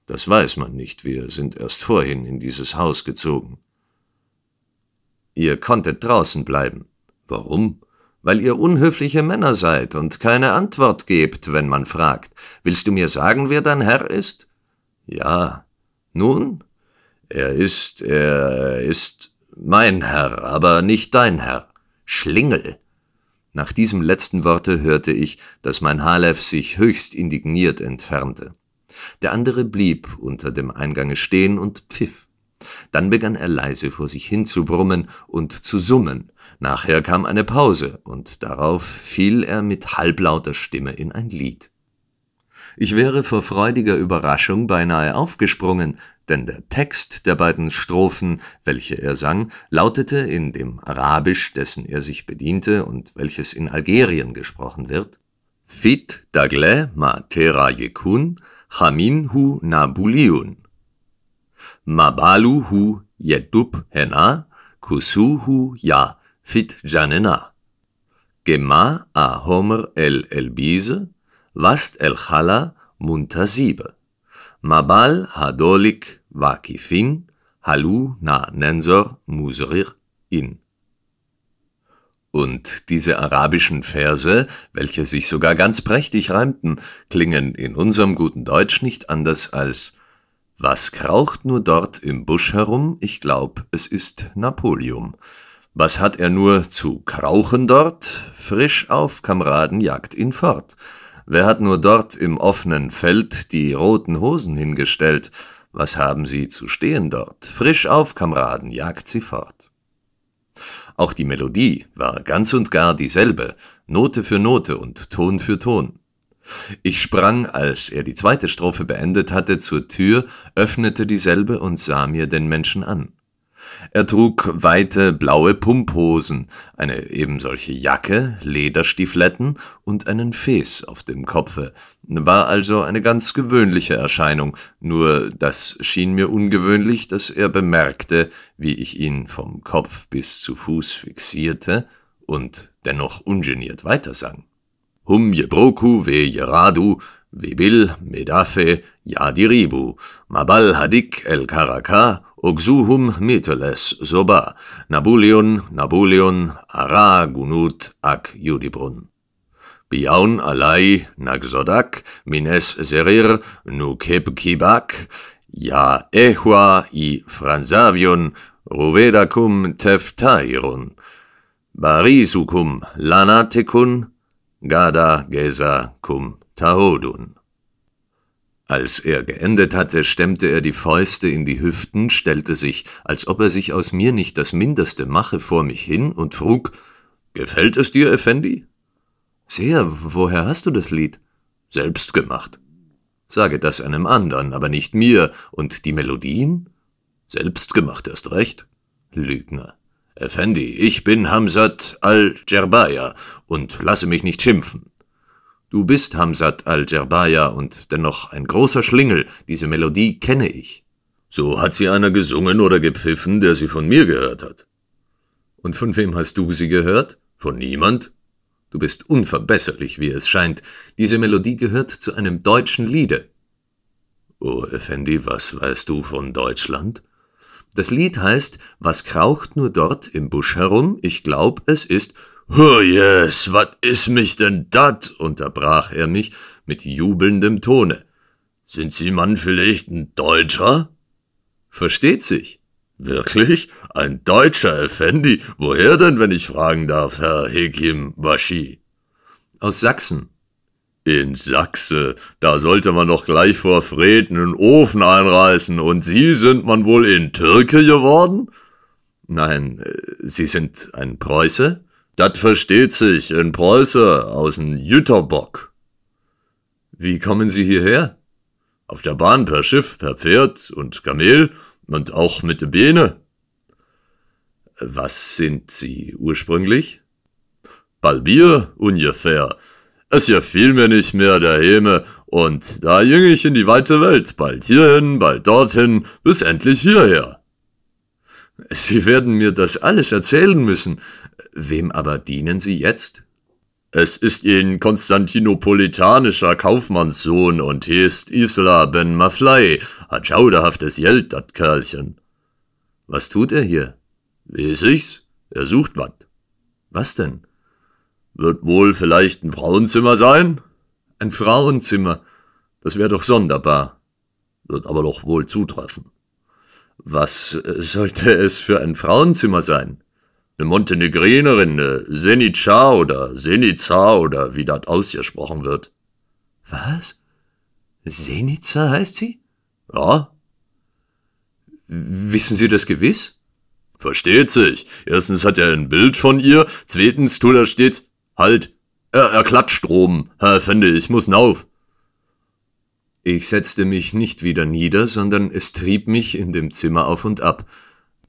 Das weiß man nicht, wir sind erst vorhin in dieses Haus gezogen. Ihr konntet draußen bleiben. Warum? weil ihr unhöfliche Männer seid und keine Antwort gebt, wenn man fragt. Willst du mir sagen, wer dein Herr ist? Ja. Nun? Er ist, er ist mein Herr, aber nicht dein Herr. Schlingel. Nach diesem letzten Worte hörte ich, dass mein Halef sich höchst indigniert entfernte. Der andere blieb unter dem Eingange stehen und pfiff. Dann begann er leise vor sich hin zu brummen und zu summen, Nachher kam eine Pause, und darauf fiel er mit halblauter Stimme in ein Lied. Ich wäre vor freudiger Überraschung beinahe aufgesprungen, denn der Text der beiden Strophen, welche er sang, lautete in dem Arabisch, dessen er sich bediente und welches in Algerien gesprochen wird, Fit dagle ma tera yekun, haminhu nabuliun. Mabaluhu yedub hena, kusuhu ya תתג'ננה. גמה החומר אל אלביז, וסט אל חלה מונטזיב. מבל הדוליק ועקיפין, hallu na nensor muserir in. Und diese arabischen Verse, welche sich sogar ganz prächtig reimten, klingen in unserem guten Deutsch nicht anders als Was kraucht nur dort im Busch herum? Ich glaub, es ist Napoleon. Was hat er nur zu krauchen dort? Frisch auf, Kameraden, jagt ihn fort. Wer hat nur dort im offenen Feld die roten Hosen hingestellt? Was haben sie zu stehen dort? Frisch auf, Kameraden, jagt sie fort. Auch die Melodie war ganz und gar dieselbe, Note für Note und Ton für Ton. Ich sprang, als er die zweite Strophe beendet hatte, zur Tür, öffnete dieselbe und sah mir den Menschen an. Er trug weite blaue Pumphosen, eine ebensolche Jacke, Lederstiefletten und einen Fes auf dem Kopfe, war also eine ganz gewöhnliche Erscheinung, nur das schien mir ungewöhnlich, dass er bemerkte, wie ich ihn vom Kopf bis zu Fuß fixierte und dennoch ungeniert weitersang. Hum je broku ve je jeradu, Vebil, Medafe, Yadiribu, Mabal Hadik el Karaka, Oxuhum meteles soba Nabulion Nabulion ara gunut ac Judibon Biaun alai nagsodak mines serir nu kibak ja ehua i Franzavion roveda cum barisucum Barisukum gada gesa cum tahodun Als er geendet hatte, stemmte er die Fäuste in die Hüften, stellte sich, als ob er sich aus mir nicht das Mindeste mache, vor mich hin und frug, »Gefällt es dir, Effendi?« »Sehr, woher hast du das Lied?« »Selbst gemacht.« »Sage das einem anderen, aber nicht mir. Und die Melodien?« »Selbst gemacht, erst recht.« Lügner. »Effendi, ich bin Hamzat al-Djerbaya und lasse mich nicht schimpfen. Du bist Hamzat al-Djerbaya und dennoch ein großer Schlingel, diese Melodie kenne ich. So hat sie einer gesungen oder gepfiffen, der sie von mir gehört hat. Und von wem hast du sie gehört? Von niemand? Du bist unverbesserlich, wie es scheint. Diese Melodie gehört zu einem deutschen Liede. O oh, Effendi, was weißt du von Deutschland? Das Lied heißt Was kraucht nur dort im Busch herum? Ich glaub, es ist Oh yes, wat is mich denn dat? unterbrach er mich mit jubelndem Tone. Sind Sie Mann vielleicht ein Deutscher? Versteht sich. Wirklich? Ein deutscher Effendi? Woher denn, wenn ich fragen darf, Herr Hekim Bashi? Aus Sachsen. In Sachse, da sollte man doch gleich vor Fred einen Ofen einreißen, und Sie sind man wohl in Türke geworden? Nein, äh, Sie sind ein Preuße? Das versteht sich in Preußen aus'n Jüterbock. Wie kommen Sie hierher? Auf der Bahn per Schiff, per Pferd und Kamel und auch mit der Biene. Was sind Sie ursprünglich? Balbier ungefähr. Es gefiel mir nicht mehr der Heme, und da ging ich in die weite Welt, bald hierhin, bald dorthin, bis endlich hierher. Sie werden mir das alles erzählen müssen. Wem aber dienen sie jetzt? Es ist ein konstantinopolitanischer Kaufmannssohn und ist Isla ben Maflei, hat schauderhaftes Geld, dat Kerlchen. Was tut er hier? Weiß ich's, er sucht wat. Was denn? Wird wohl vielleicht ein Frauenzimmer sein? Ein Frauenzimmer, das wäre doch sonderbar. Wird aber doch wohl zutreffen. Was äh, sollte es für ein Frauenzimmer sein? eine Montenegrinerin, eine Senica oder Senica oder wie das ausgesprochen wird. Was? Senica heißt sie? Ja. Wissen Sie das gewiss? Versteht sich. Erstens hat er ein Bild von ihr, zweitens tut er stets, halt, er, er klatscht oben. Herr Fende, ich muss nauf. Ich setzte mich nicht wieder nieder, sondern es trieb mich in dem Zimmer auf und ab.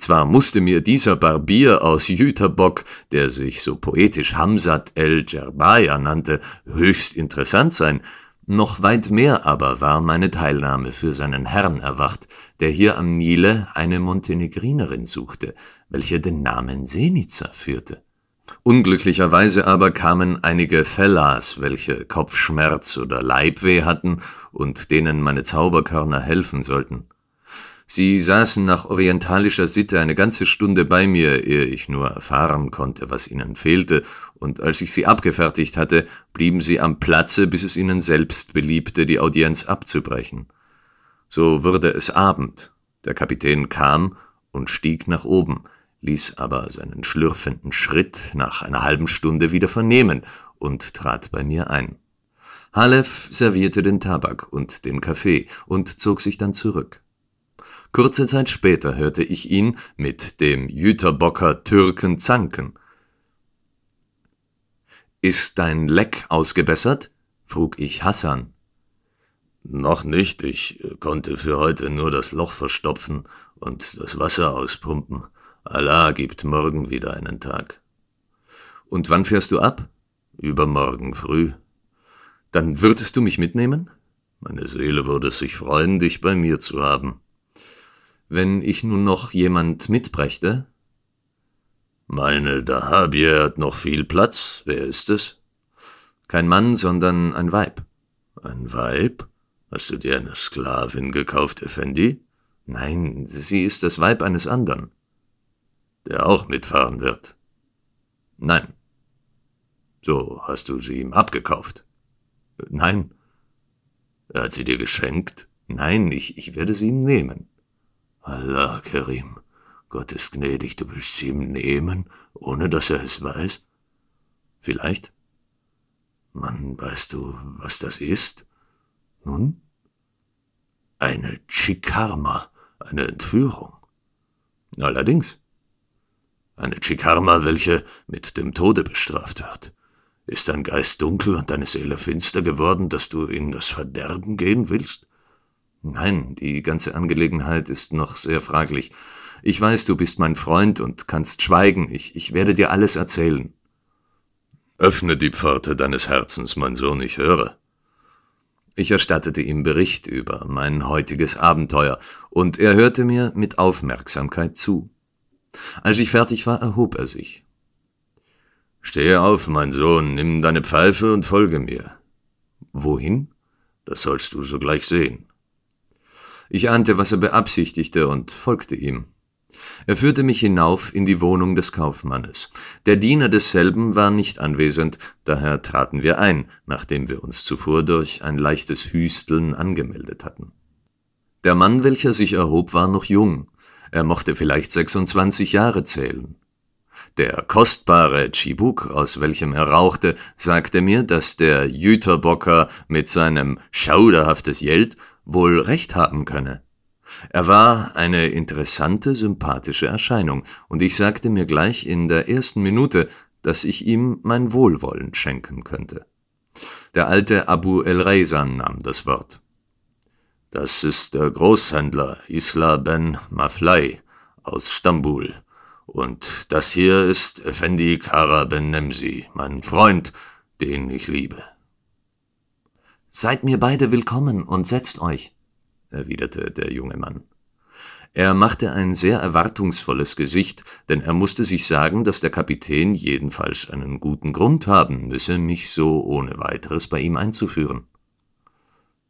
Zwar musste mir dieser Barbier aus Jüterbock, der sich so poetisch Hamzat el-Djerbaya nannte, höchst interessant sein, noch weit mehr aber war meine Teilnahme für seinen Herrn erwacht, der hier am Nile eine Montenegrinerin suchte, welche den Namen Senica führte. Unglücklicherweise aber kamen einige Fellas, welche Kopfschmerz oder Leibweh hatten und denen meine Zauberkörner helfen sollten. Sie saßen nach orientalischer Sitte eine ganze Stunde bei mir, ehe ich nur erfahren konnte, was ihnen fehlte, und als ich sie abgefertigt hatte, blieben sie am Platze, bis es ihnen selbst beliebte, die Audienz abzubrechen. So wurde es Abend. Der Kapitän kam und stieg nach oben, ließ aber seinen schlürfenden Schritt nach einer halben Stunde wieder vernehmen und trat bei mir ein. Halef servierte den Tabak und den Kaffee und zog sich dann zurück. Kurze Zeit später hörte ich ihn mit dem Jüterbocker Türken zanken. Ist dein Leck ausgebessert? frug ich Hassan. Noch nicht, ich konnte für heute nur das Loch verstopfen und das Wasser auspumpen. Allah gibt morgen wieder einen Tag. Und wann fährst du ab? Übermorgen früh. Dann würdest du mich mitnehmen? Meine Seele würde sich freuen, dich bei mir zu haben wenn ich nun noch jemand mitbrächte? Meine Dahabier hat noch viel Platz. Wer ist es? Kein Mann, sondern ein Weib. Ein Weib? Hast du dir eine Sklavin gekauft, Effendi? Nein, sie ist das Weib eines anderen. Der auch mitfahren wird? Nein. So hast du sie ihm abgekauft? Nein. Er hat sie dir geschenkt? Nein, ich, ich werde sie ihm nehmen. Allah, Kerim, Gott ist gnädig, du willst sie ihm nehmen, ohne dass er es weiß? Vielleicht? Mann, weißt du, was das ist? Nun? Eine Chikarma, eine Entführung. Allerdings. Eine Chikarma, welche mit dem Tode bestraft wird. Ist dein Geist dunkel und deine Seele finster geworden, dass du in das Verderben gehen willst? Nein, die ganze Angelegenheit ist noch sehr fraglich. Ich weiß, du bist mein Freund und kannst schweigen. Ich, ich werde dir alles erzählen. Öffne die Pforte deines Herzens, mein Sohn, ich höre. Ich erstattete ihm Bericht über mein heutiges Abenteuer, und er hörte mir mit Aufmerksamkeit zu. Als ich fertig war, erhob er sich. Stehe auf, mein Sohn, nimm deine Pfeife und folge mir. Wohin? Das sollst du sogleich sehen. Ich ahnte, was er beabsichtigte und folgte ihm. Er führte mich hinauf in die Wohnung des Kaufmannes. Der Diener desselben war nicht anwesend, daher traten wir ein, nachdem wir uns zuvor durch ein leichtes Hüsteln angemeldet hatten. Der Mann, welcher sich erhob, war noch jung. Er mochte vielleicht 26 Jahre zählen. Der kostbare Chibuk, aus welchem er rauchte, sagte mir, dass der Jüterbocker mit seinem schauderhaftes Geld wohl recht haben könne. Er war eine interessante, sympathische Erscheinung, und ich sagte mir gleich in der ersten Minute, dass ich ihm mein Wohlwollen schenken könnte. Der alte Abu El Reisan nahm das Wort. Das ist der Großhändler Isla Ben Maflai aus Stambul. Und das hier ist Effendi Kara Ben Nemsi, mein Freund, den ich liebe. Seid mir beide willkommen und setzt euch, erwiderte der junge Mann. Er machte ein sehr erwartungsvolles Gesicht, denn er musste sich sagen, dass der Kapitän jedenfalls einen guten Grund haben müsse, mich so ohne weiteres bei ihm einzuführen.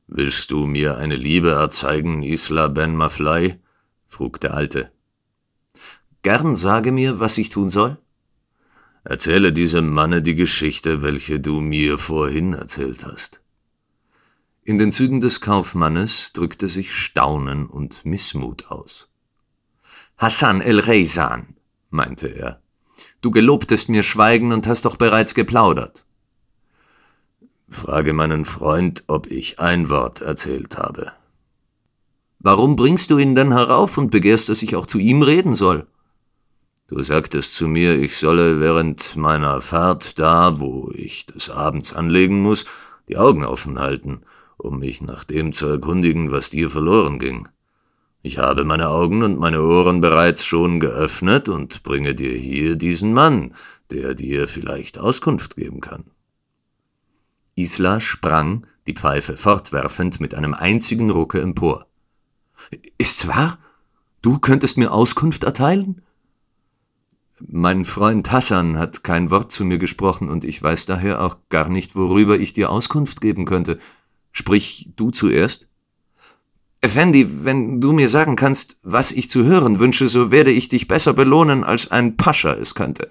Willst du mir eine Liebe erzeigen, Isla Ben Maflai? frug der Alte. Gern sage mir, was ich tun soll. Erzähle diesem Manne die Geschichte, welche du mir vorhin erzählt hast. In den Zügen des Kaufmannes drückte sich Staunen und Missmut aus. Hassan el Reisan, meinte er, du gelobtest mir Schweigen und hast doch bereits geplaudert. Frage meinen Freund, ob ich ein Wort erzählt habe. Warum bringst du ihn denn herauf und begehrst, dass ich auch zu ihm reden soll? Du sagtest zu mir, ich solle während meiner Fahrt da, wo ich des Abends anlegen muss, die Augen offen halten um mich nach dem zu erkundigen, was dir verloren ging. Ich habe meine Augen und meine Ohren bereits schon geöffnet und bringe dir hier diesen Mann, der dir vielleicht Auskunft geben kann. Isla sprang, die Pfeife fortwerfend, mit einem einzigen Rucke empor. Ist's wahr? Du könntest mir Auskunft erteilen? Mein Freund Hassan hat kein Wort zu mir gesprochen, und ich weiß daher auch gar nicht, worüber ich dir Auskunft geben könnte. Sprich du zuerst? Effendi, wenn du mir sagen kannst, was ich zu hören wünsche, so werde ich dich besser belohnen, als ein Pascha es könnte.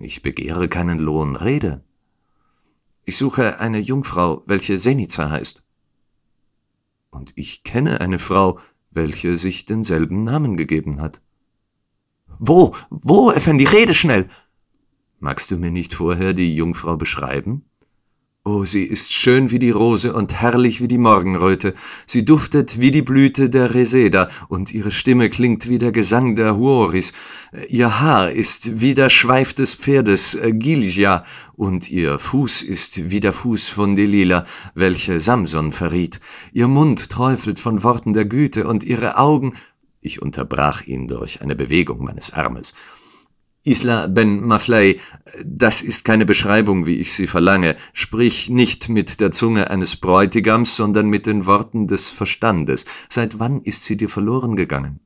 Ich begehre keinen Lohn, rede. Ich suche eine Jungfrau, welche Seniza heißt. Und ich kenne eine Frau, welche sich denselben Namen gegeben hat. Wo, wo, Effendi, rede schnell! Magst du mir nicht vorher die Jungfrau beschreiben? Oh, sie ist schön wie die Rose und herrlich wie die Morgenröte, sie duftet wie die Blüte der Reseda, und ihre Stimme klingt wie der Gesang der Huoris, ihr Haar ist wie der Schweif des Pferdes äh, Gilja, und ihr Fuß ist wie der Fuß von Delila, welche Samson verriet, ihr Mund träufelt von Worten der Güte, und ihre Augen ich unterbrach ihn durch eine Bewegung meines Armes. Isla Ben Maflay, das ist keine Beschreibung, wie ich sie verlange. Sprich nicht mit der Zunge eines Bräutigams, sondern mit den Worten des Verstandes. Seit wann ist sie dir verloren gegangen?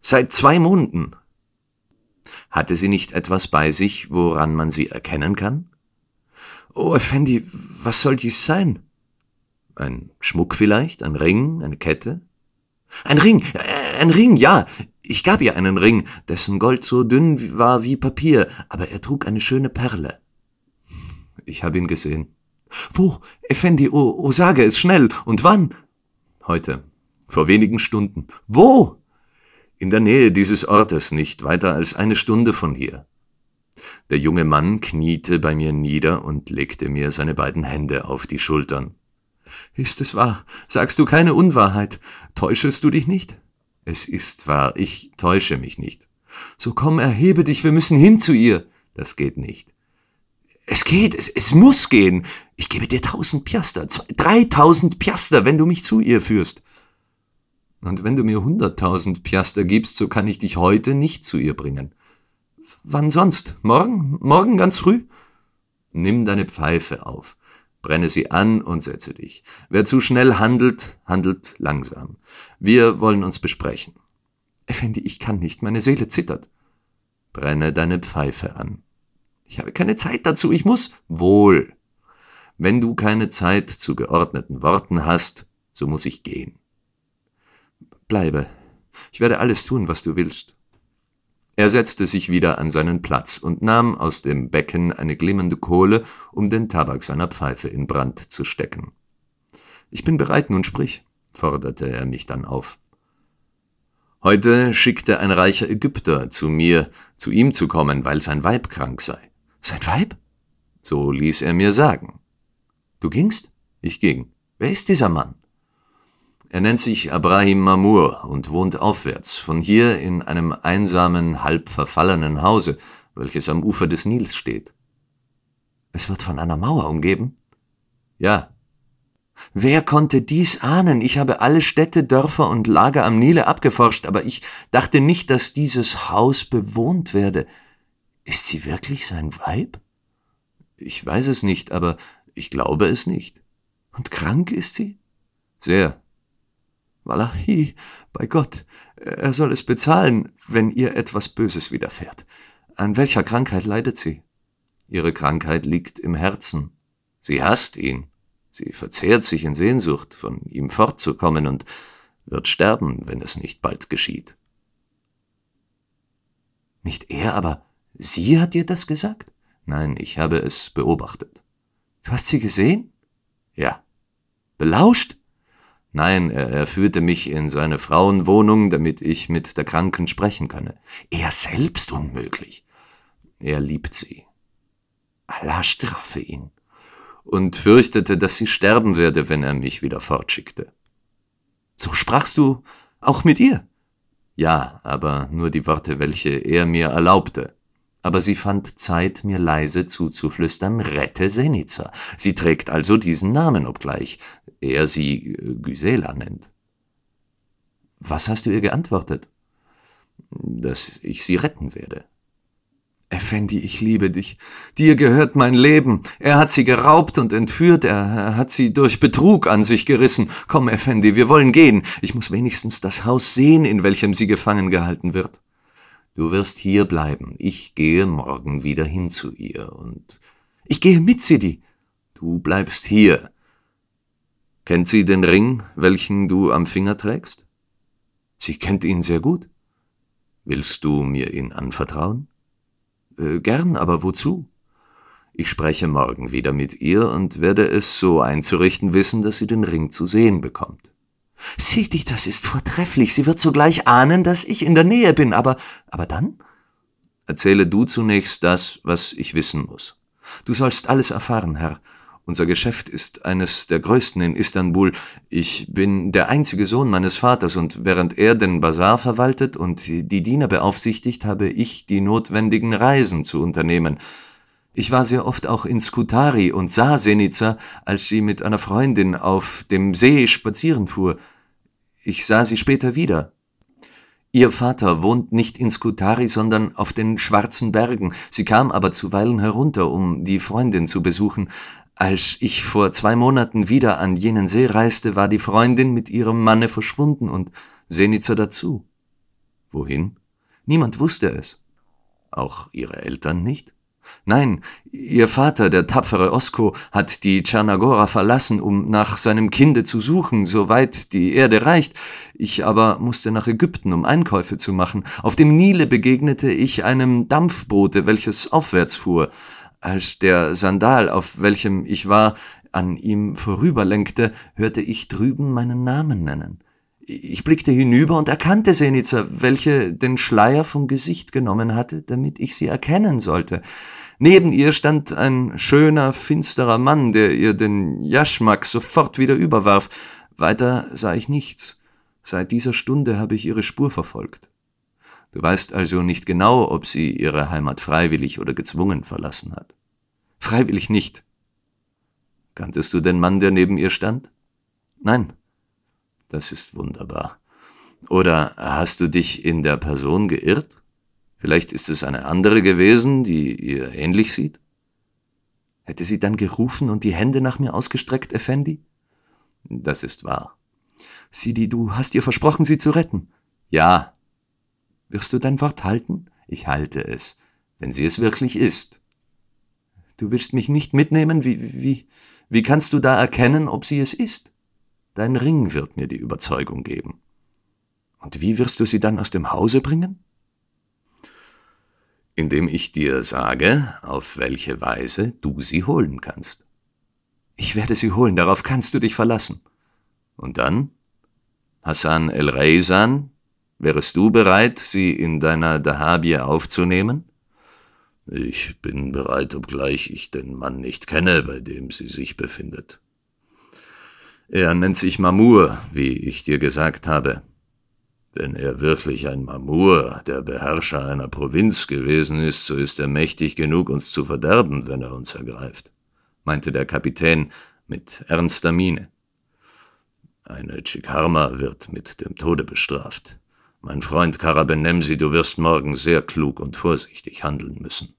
Seit zwei Monaten. Hatte sie nicht etwas bei sich, woran man sie erkennen kann? Oh, Effendi, was soll dies sein? Ein Schmuck vielleicht? Ein Ring? Eine Kette? Ein Ring, äh, ein Ring, ja. Ich gab ihr einen Ring, dessen Gold so dünn war wie Papier, aber er trug eine schöne Perle. Ich habe ihn gesehen. Wo? Effendi, oh, oh, sage es schnell. Und wann? Heute. Vor wenigen Stunden. Wo? In der Nähe dieses Ortes, nicht weiter als eine Stunde von hier. Der junge Mann kniete bei mir nieder und legte mir seine beiden Hände auf die Schultern. Ist es wahr? Sagst du keine Unwahrheit? Täuschest du dich nicht? Es ist wahr, ich täusche mich nicht. So komm, erhebe dich, wir müssen hin zu ihr. Das geht nicht. Es geht, es, es muss gehen. Ich gebe dir tausend Piaster, zwei, dreitausend Piaster, wenn du mich zu ihr führst. Und wenn du mir hunderttausend Piaster gibst, so kann ich dich heute nicht zu ihr bringen. Wann sonst? Morgen? Morgen ganz früh? Nimm deine Pfeife auf Brenne sie an und setze dich. Wer zu schnell handelt, handelt langsam. Wir wollen uns besprechen. Effendi, ich kann nicht, meine Seele zittert. Brenne deine Pfeife an. Ich habe keine Zeit dazu, ich muss wohl. Wenn du keine Zeit zu geordneten Worten hast, so muss ich gehen. Bleibe. Ich werde alles tun, was du willst. Er setzte sich wieder an seinen Platz und nahm aus dem Becken eine glimmende Kohle, um den Tabak seiner Pfeife in Brand zu stecken. Ich bin bereit, nun sprich, forderte er mich dann auf. Heute schickte ein reicher Ägypter zu mir, zu ihm zu kommen, weil sein Weib krank sei. Sein Weib? So ließ er mir sagen. Du gingst? Ich ging. Wer ist dieser Mann? Er nennt sich Abrahim Mamur und wohnt aufwärts, von hier in einem einsamen, halb verfallenen Hause, welches am Ufer des Nils steht. Es wird von einer Mauer umgeben? Ja. Wer konnte dies ahnen? Ich habe alle Städte, Dörfer und Lager am Nile abgeforscht, aber ich dachte nicht, dass dieses Haus bewohnt werde. Ist sie wirklich sein Weib? Ich weiß es nicht, aber ich glaube es nicht. Und krank ist sie? Sehr. Wallahi, bei Gott, er soll es bezahlen, wenn ihr etwas Böses widerfährt. An welcher Krankheit leidet sie? Ihre Krankheit liegt im Herzen. Sie hasst ihn. Sie verzehrt sich in Sehnsucht, von ihm fortzukommen und wird sterben, wenn es nicht bald geschieht. Nicht er, aber sie hat dir das gesagt? Nein, ich habe es beobachtet. Du hast sie gesehen? Ja. Belauscht? Nein, er, er führte mich in seine Frauenwohnung, damit ich mit der Kranken sprechen könne. Er selbst unmöglich. Er liebt sie. Allah strafe ihn. Und fürchtete, dass sie sterben werde, wenn er mich wieder fortschickte. So sprachst du auch mit ihr? Ja, aber nur die Worte, welche er mir erlaubte. Aber sie fand Zeit, mir leise zuzuflüstern, rette Senica. Sie trägt also diesen Namen, obgleich er sie äh, Gisela nennt. Was hast du ihr geantwortet? Dass ich sie retten werde. Effendi, ich liebe dich. Dir gehört mein Leben. Er hat sie geraubt und entführt. Er hat sie durch Betrug an sich gerissen. Komm, Effendi, wir wollen gehen. Ich muss wenigstens das Haus sehen, in welchem sie gefangen gehalten wird. Du wirst hier bleiben. Ich gehe morgen wieder hin zu ihr und ich gehe mit, Sidi. Du bleibst hier. Kennt sie den Ring, welchen du am Finger trägst? Sie kennt ihn sehr gut. Willst du mir ihn anvertrauen? Äh, gern, aber wozu? Ich spreche morgen wieder mit ihr und werde es so einzurichten wissen, dass sie den Ring zu sehen bekommt. Sieh dich, das ist vortrefflich. Sie wird sogleich ahnen, dass ich in der Nähe bin, aber, aber dann? Erzähle du zunächst das, was ich wissen muss. Du sollst alles erfahren, Herr, unser Geschäft ist eines der größten in Istanbul. Ich bin der einzige Sohn meines Vaters und während er den Bazar verwaltet und die Diener beaufsichtigt, habe ich die notwendigen Reisen zu unternehmen. Ich war sehr oft auch in Skutari und sah Senica, als sie mit einer Freundin auf dem See spazieren fuhr. Ich sah sie später wieder. Ihr Vater wohnt nicht in Skutari, sondern auf den Schwarzen Bergen. Sie kam aber zuweilen herunter, um die Freundin zu besuchen. Als ich vor zwei Monaten wieder an jenen See reiste, war die Freundin mit ihrem Manne verschwunden und Senitzer dazu. Wohin? Niemand wusste es. Auch ihre Eltern nicht? Nein, ihr Vater, der tapfere Osko, hat die Tschernagora verlassen, um nach seinem Kinde zu suchen, soweit die Erde reicht. Ich aber musste nach Ägypten, um Einkäufe zu machen. Auf dem Nile begegnete ich einem Dampfboote, welches aufwärts fuhr. Als der Sandal, auf welchem ich war, an ihm vorüberlenkte, hörte ich drüben meinen Namen nennen. Ich blickte hinüber und erkannte Senitzer, welche den Schleier vom Gesicht genommen hatte, damit ich sie erkennen sollte. Neben ihr stand ein schöner, finsterer Mann, der ihr den Jaschmak sofort wieder überwarf. Weiter sah ich nichts. Seit dieser Stunde habe ich ihre Spur verfolgt. Du weißt also nicht genau, ob sie ihre Heimat freiwillig oder gezwungen verlassen hat. Freiwillig nicht. Kanntest du den Mann, der neben ihr stand? Nein. Das ist wunderbar. Oder hast du dich in der Person geirrt? Vielleicht ist es eine andere gewesen, die ihr ähnlich sieht? Hätte sie dann gerufen und die Hände nach mir ausgestreckt, Effendi? Das ist wahr. Sidi, du hast ihr versprochen, sie zu retten. Ja, wirst du dein Wort halten? Ich halte es, wenn sie es wirklich ist. Du willst mich nicht mitnehmen? Wie, wie, wie kannst du da erkennen, ob sie es ist? Dein Ring wird mir die Überzeugung geben. Und wie wirst du sie dann aus dem Hause bringen? Indem ich dir sage, auf welche Weise du sie holen kannst. Ich werde sie holen, darauf kannst du dich verlassen. Und dann? Hassan el reysan Wärest du bereit, sie in deiner Dahabie aufzunehmen? Ich bin bereit, obgleich ich den Mann nicht kenne, bei dem sie sich befindet. Er nennt sich Mamur, wie ich dir gesagt habe. Wenn er wirklich ein Mamur, der Beherrscher einer Provinz gewesen ist, so ist er mächtig genug, uns zu verderben, wenn er uns ergreift, meinte der Kapitän mit ernster Miene. Eine Chikarma wird mit dem Tode bestraft. Mein Freund Karabenemsi, du wirst morgen sehr klug und vorsichtig handeln müssen.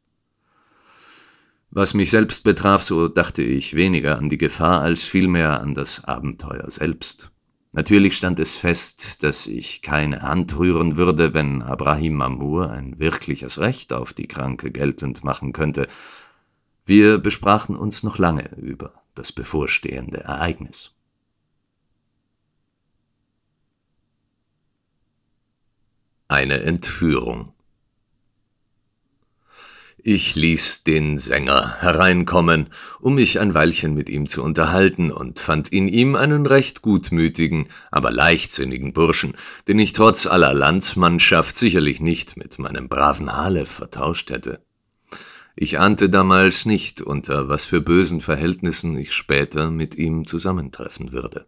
Was mich selbst betraf, so dachte ich weniger an die Gefahr als vielmehr an das Abenteuer selbst. Natürlich stand es fest, dass ich keine Hand rühren würde, wenn Abrahim Mamur ein wirkliches Recht auf die Kranke geltend machen könnte. Wir besprachen uns noch lange über das bevorstehende Ereignis. Eine Entführung. Ich ließ den Sänger hereinkommen, um mich ein Weilchen mit ihm zu unterhalten, und fand in ihm einen recht gutmütigen, aber leichtsinnigen Burschen, den ich trotz aller Landsmannschaft sicherlich nicht mit meinem braven Hale vertauscht hätte. Ich ahnte damals nicht, unter was für bösen Verhältnissen ich später mit ihm zusammentreffen würde.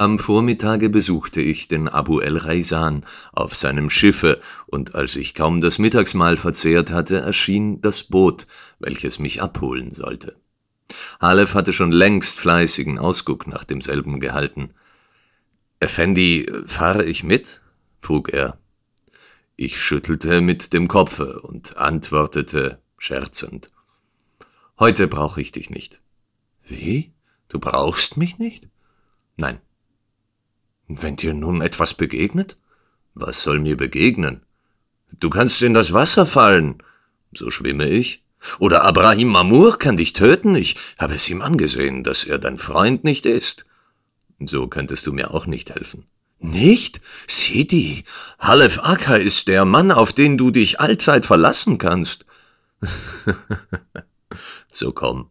Am Vormittage besuchte ich den Abu el Raisan auf seinem Schiffe, und als ich kaum das Mittagsmahl verzehrt hatte, erschien das Boot, welches mich abholen sollte. Halef hatte schon längst fleißigen Ausguck nach demselben gehalten. Effendi, fahre ich mit? frug er. Ich schüttelte mit dem Kopfe und antwortete scherzend. Heute brauche ich dich nicht. Wie? Du brauchst mich nicht? Nein. Wenn dir nun etwas begegnet? Was soll mir begegnen? Du kannst in das Wasser fallen. So schwimme ich. Oder Abrahim Mamur kann dich töten. Ich habe es ihm angesehen, dass er dein Freund nicht ist. So könntest du mir auch nicht helfen. Nicht? Sidi, Halef Akka ist der Mann, auf den du dich allzeit verlassen kannst. <laughs> so komm.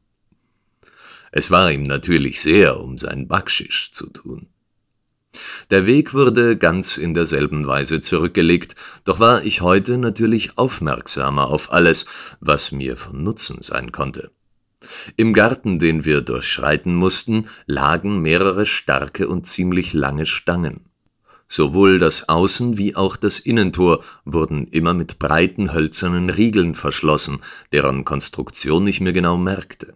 Es war ihm natürlich sehr um sein Backschisch zu tun. Der Weg wurde ganz in derselben Weise zurückgelegt, doch war ich heute natürlich aufmerksamer auf alles, was mir von Nutzen sein konnte. Im Garten, den wir durchschreiten mussten, lagen mehrere starke und ziemlich lange Stangen. Sowohl das Außen- wie auch das Innentor wurden immer mit breiten hölzernen Riegeln verschlossen, deren Konstruktion ich mir genau merkte.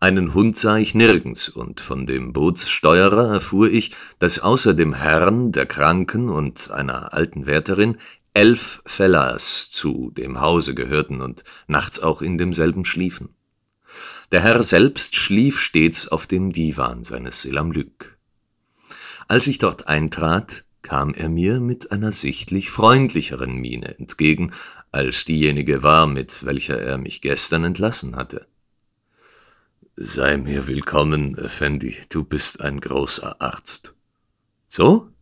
Einen Hund sah ich nirgends, und von dem Bootssteuerer erfuhr ich, dass außer dem Herrn, der Kranken und einer alten Wärterin elf Fellers zu dem Hause gehörten und nachts auch in demselben schliefen. Der Herr selbst schlief stets auf dem Divan seines Selamlyk. Als ich dort eintrat, kam er mir mit einer sichtlich freundlicheren Miene entgegen, als diejenige war, mit welcher er mich gestern entlassen hatte. Sei mir willkommen, Effendi, du bist ein großer Arzt. So?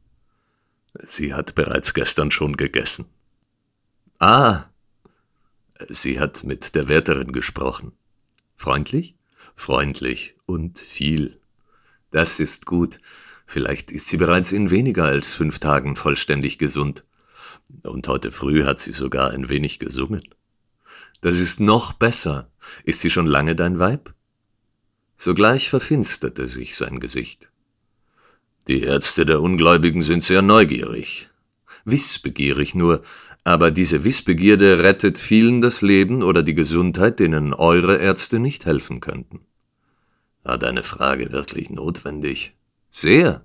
Sie hat bereits gestern schon gegessen. Ah. Sie hat mit der Wärterin gesprochen. Freundlich? Freundlich und viel. Das ist gut. Vielleicht ist sie bereits in weniger als fünf Tagen vollständig gesund. Und heute früh hat sie sogar ein wenig gesungen. Das ist noch besser. Ist sie schon lange dein Weib? Sogleich verfinsterte sich sein Gesicht. Die Ärzte der Ungläubigen sind sehr neugierig. Wissbegierig nur, aber diese Wissbegierde rettet vielen das Leben oder die Gesundheit, denen eure Ärzte nicht helfen könnten. War deine Frage wirklich notwendig? Sehr.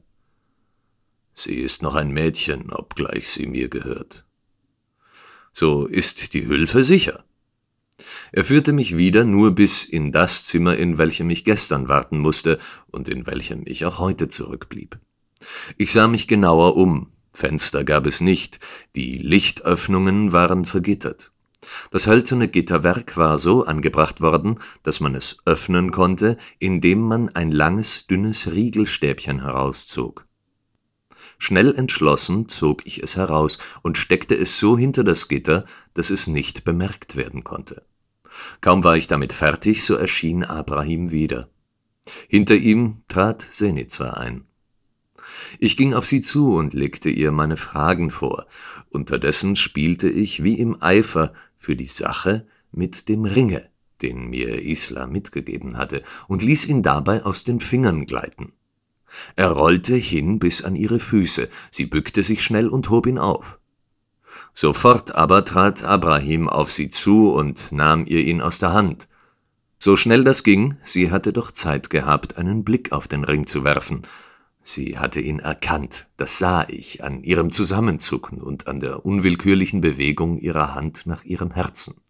Sie ist noch ein Mädchen, obgleich sie mir gehört. So ist die Hülfe sicher. Er führte mich wieder nur bis in das Zimmer, in welchem ich gestern warten musste und in welchem ich auch heute zurückblieb. Ich sah mich genauer um. Fenster gab es nicht, die Lichtöffnungen waren vergittert. Das hölzerne Gitterwerk war so angebracht worden, dass man es öffnen konnte, indem man ein langes, dünnes Riegelstäbchen herauszog. Schnell entschlossen zog ich es heraus und steckte es so hinter das Gitter, dass es nicht bemerkt werden konnte. Kaum war ich damit fertig, so erschien Abrahim wieder. Hinter ihm trat Senitza ein. Ich ging auf sie zu und legte ihr meine Fragen vor. Unterdessen spielte ich wie im Eifer für die Sache mit dem Ringe, den mir Isla mitgegeben hatte, und ließ ihn dabei aus den Fingern gleiten. Er rollte hin bis an ihre Füße, sie bückte sich schnell und hob ihn auf. Sofort aber trat Abraham auf sie zu und nahm ihr ihn aus der Hand. So schnell das ging, sie hatte doch Zeit gehabt, einen Blick auf den Ring zu werfen. Sie hatte ihn erkannt, das sah ich an ihrem Zusammenzucken und an der unwillkürlichen Bewegung ihrer Hand nach ihrem Herzen.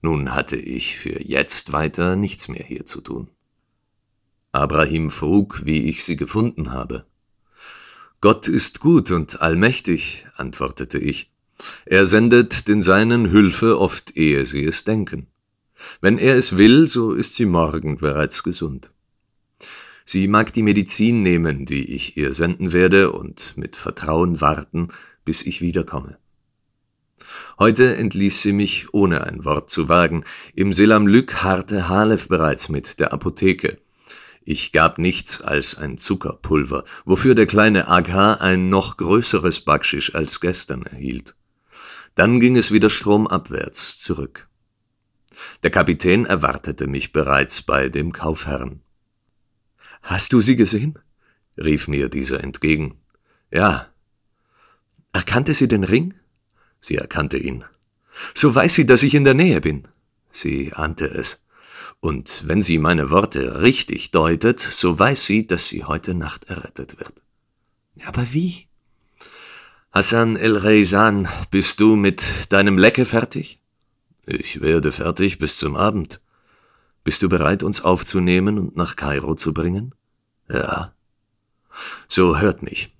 Nun hatte ich für jetzt weiter nichts mehr hier zu tun. Abraham frug, wie ich sie gefunden habe. Gott ist gut und allmächtig, antwortete ich. Er sendet den Seinen Hülfe oft, ehe sie es denken. Wenn er es will, so ist sie morgen bereits gesund. Sie mag die Medizin nehmen, die ich ihr senden werde, und mit Vertrauen warten, bis ich wiederkomme. Heute entließ sie mich, ohne ein Wort zu wagen. Im Selam Lück harte Halef bereits mit der Apotheke. Ich gab nichts als ein Zuckerpulver, wofür der kleine AK ein noch größeres Backschisch als gestern erhielt. Dann ging es wieder stromabwärts zurück. Der Kapitän erwartete mich bereits bei dem Kaufherrn. Hast du sie gesehen? rief mir dieser entgegen. Ja. Erkannte sie den Ring? Sie erkannte ihn. So weiß sie, dass ich in der Nähe bin. Sie ahnte es. Und wenn sie meine Worte richtig deutet, so weiß sie, dass sie heute Nacht errettet wird. Aber wie? Hassan El Reisan, bist du mit deinem Lecke fertig? Ich werde fertig bis zum Abend. Bist du bereit, uns aufzunehmen und nach Kairo zu bringen? Ja. So hört mich.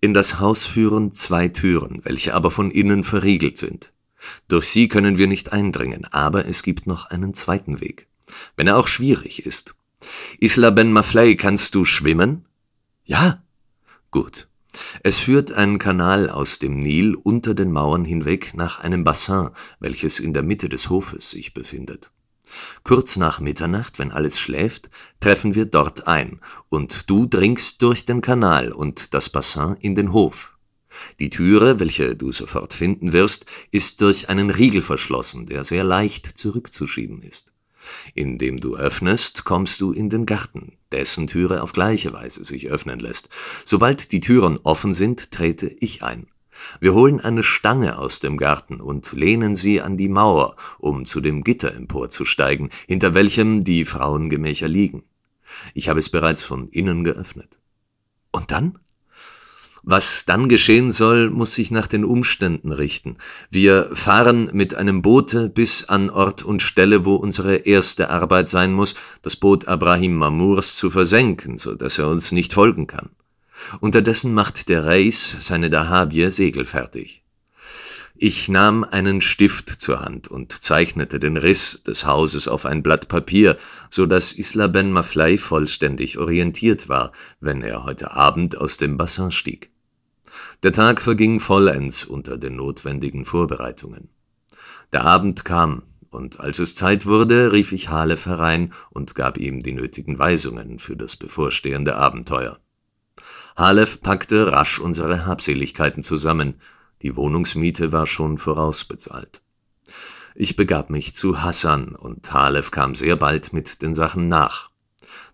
In das Haus führen zwei Türen, welche aber von innen verriegelt sind. Durch sie können wir nicht eindringen, aber es gibt noch einen zweiten Weg wenn er auch schwierig ist. Isla Ben Maflay, kannst du schwimmen? Ja. Gut. Es führt einen Kanal aus dem Nil unter den Mauern hinweg nach einem Bassin, welches in der Mitte des Hofes sich befindet. Kurz nach Mitternacht, wenn alles schläft, treffen wir dort ein, und du dringst durch den Kanal und das Bassin in den Hof. Die Türe, welche du sofort finden wirst, ist durch einen Riegel verschlossen, der sehr leicht zurückzuschieben ist. Indem du öffnest, kommst du in den Garten, dessen Türe auf gleiche Weise sich öffnen lässt. Sobald die Türen offen sind, trete ich ein. Wir holen eine Stange aus dem Garten und lehnen sie an die Mauer, um zu dem Gitter emporzusteigen, hinter welchem die Frauengemächer liegen. Ich habe es bereits von innen geöffnet. Und dann? Was dann geschehen soll, muss sich nach den Umständen richten. Wir fahren mit einem Boote bis an Ort und Stelle, wo unsere erste Arbeit sein muss, das Boot Abrahim Mamurs zu versenken, so dass er uns nicht folgen kann. Unterdessen macht der Reis seine Dahabie segelfertig. Ich nahm einen Stift zur Hand und zeichnete den Riss des Hauses auf ein Blatt Papier, so dass Isla Ben Maflei vollständig orientiert war, wenn er heute Abend aus dem Bassin stieg. Der Tag verging vollends unter den notwendigen Vorbereitungen. Der Abend kam, und als es Zeit wurde, rief ich Halef herein und gab ihm die nötigen Weisungen für das bevorstehende Abenteuer. Halef packte rasch unsere Habseligkeiten zusammen, die Wohnungsmiete war schon vorausbezahlt. Ich begab mich zu Hassan, und Halef kam sehr bald mit den Sachen nach.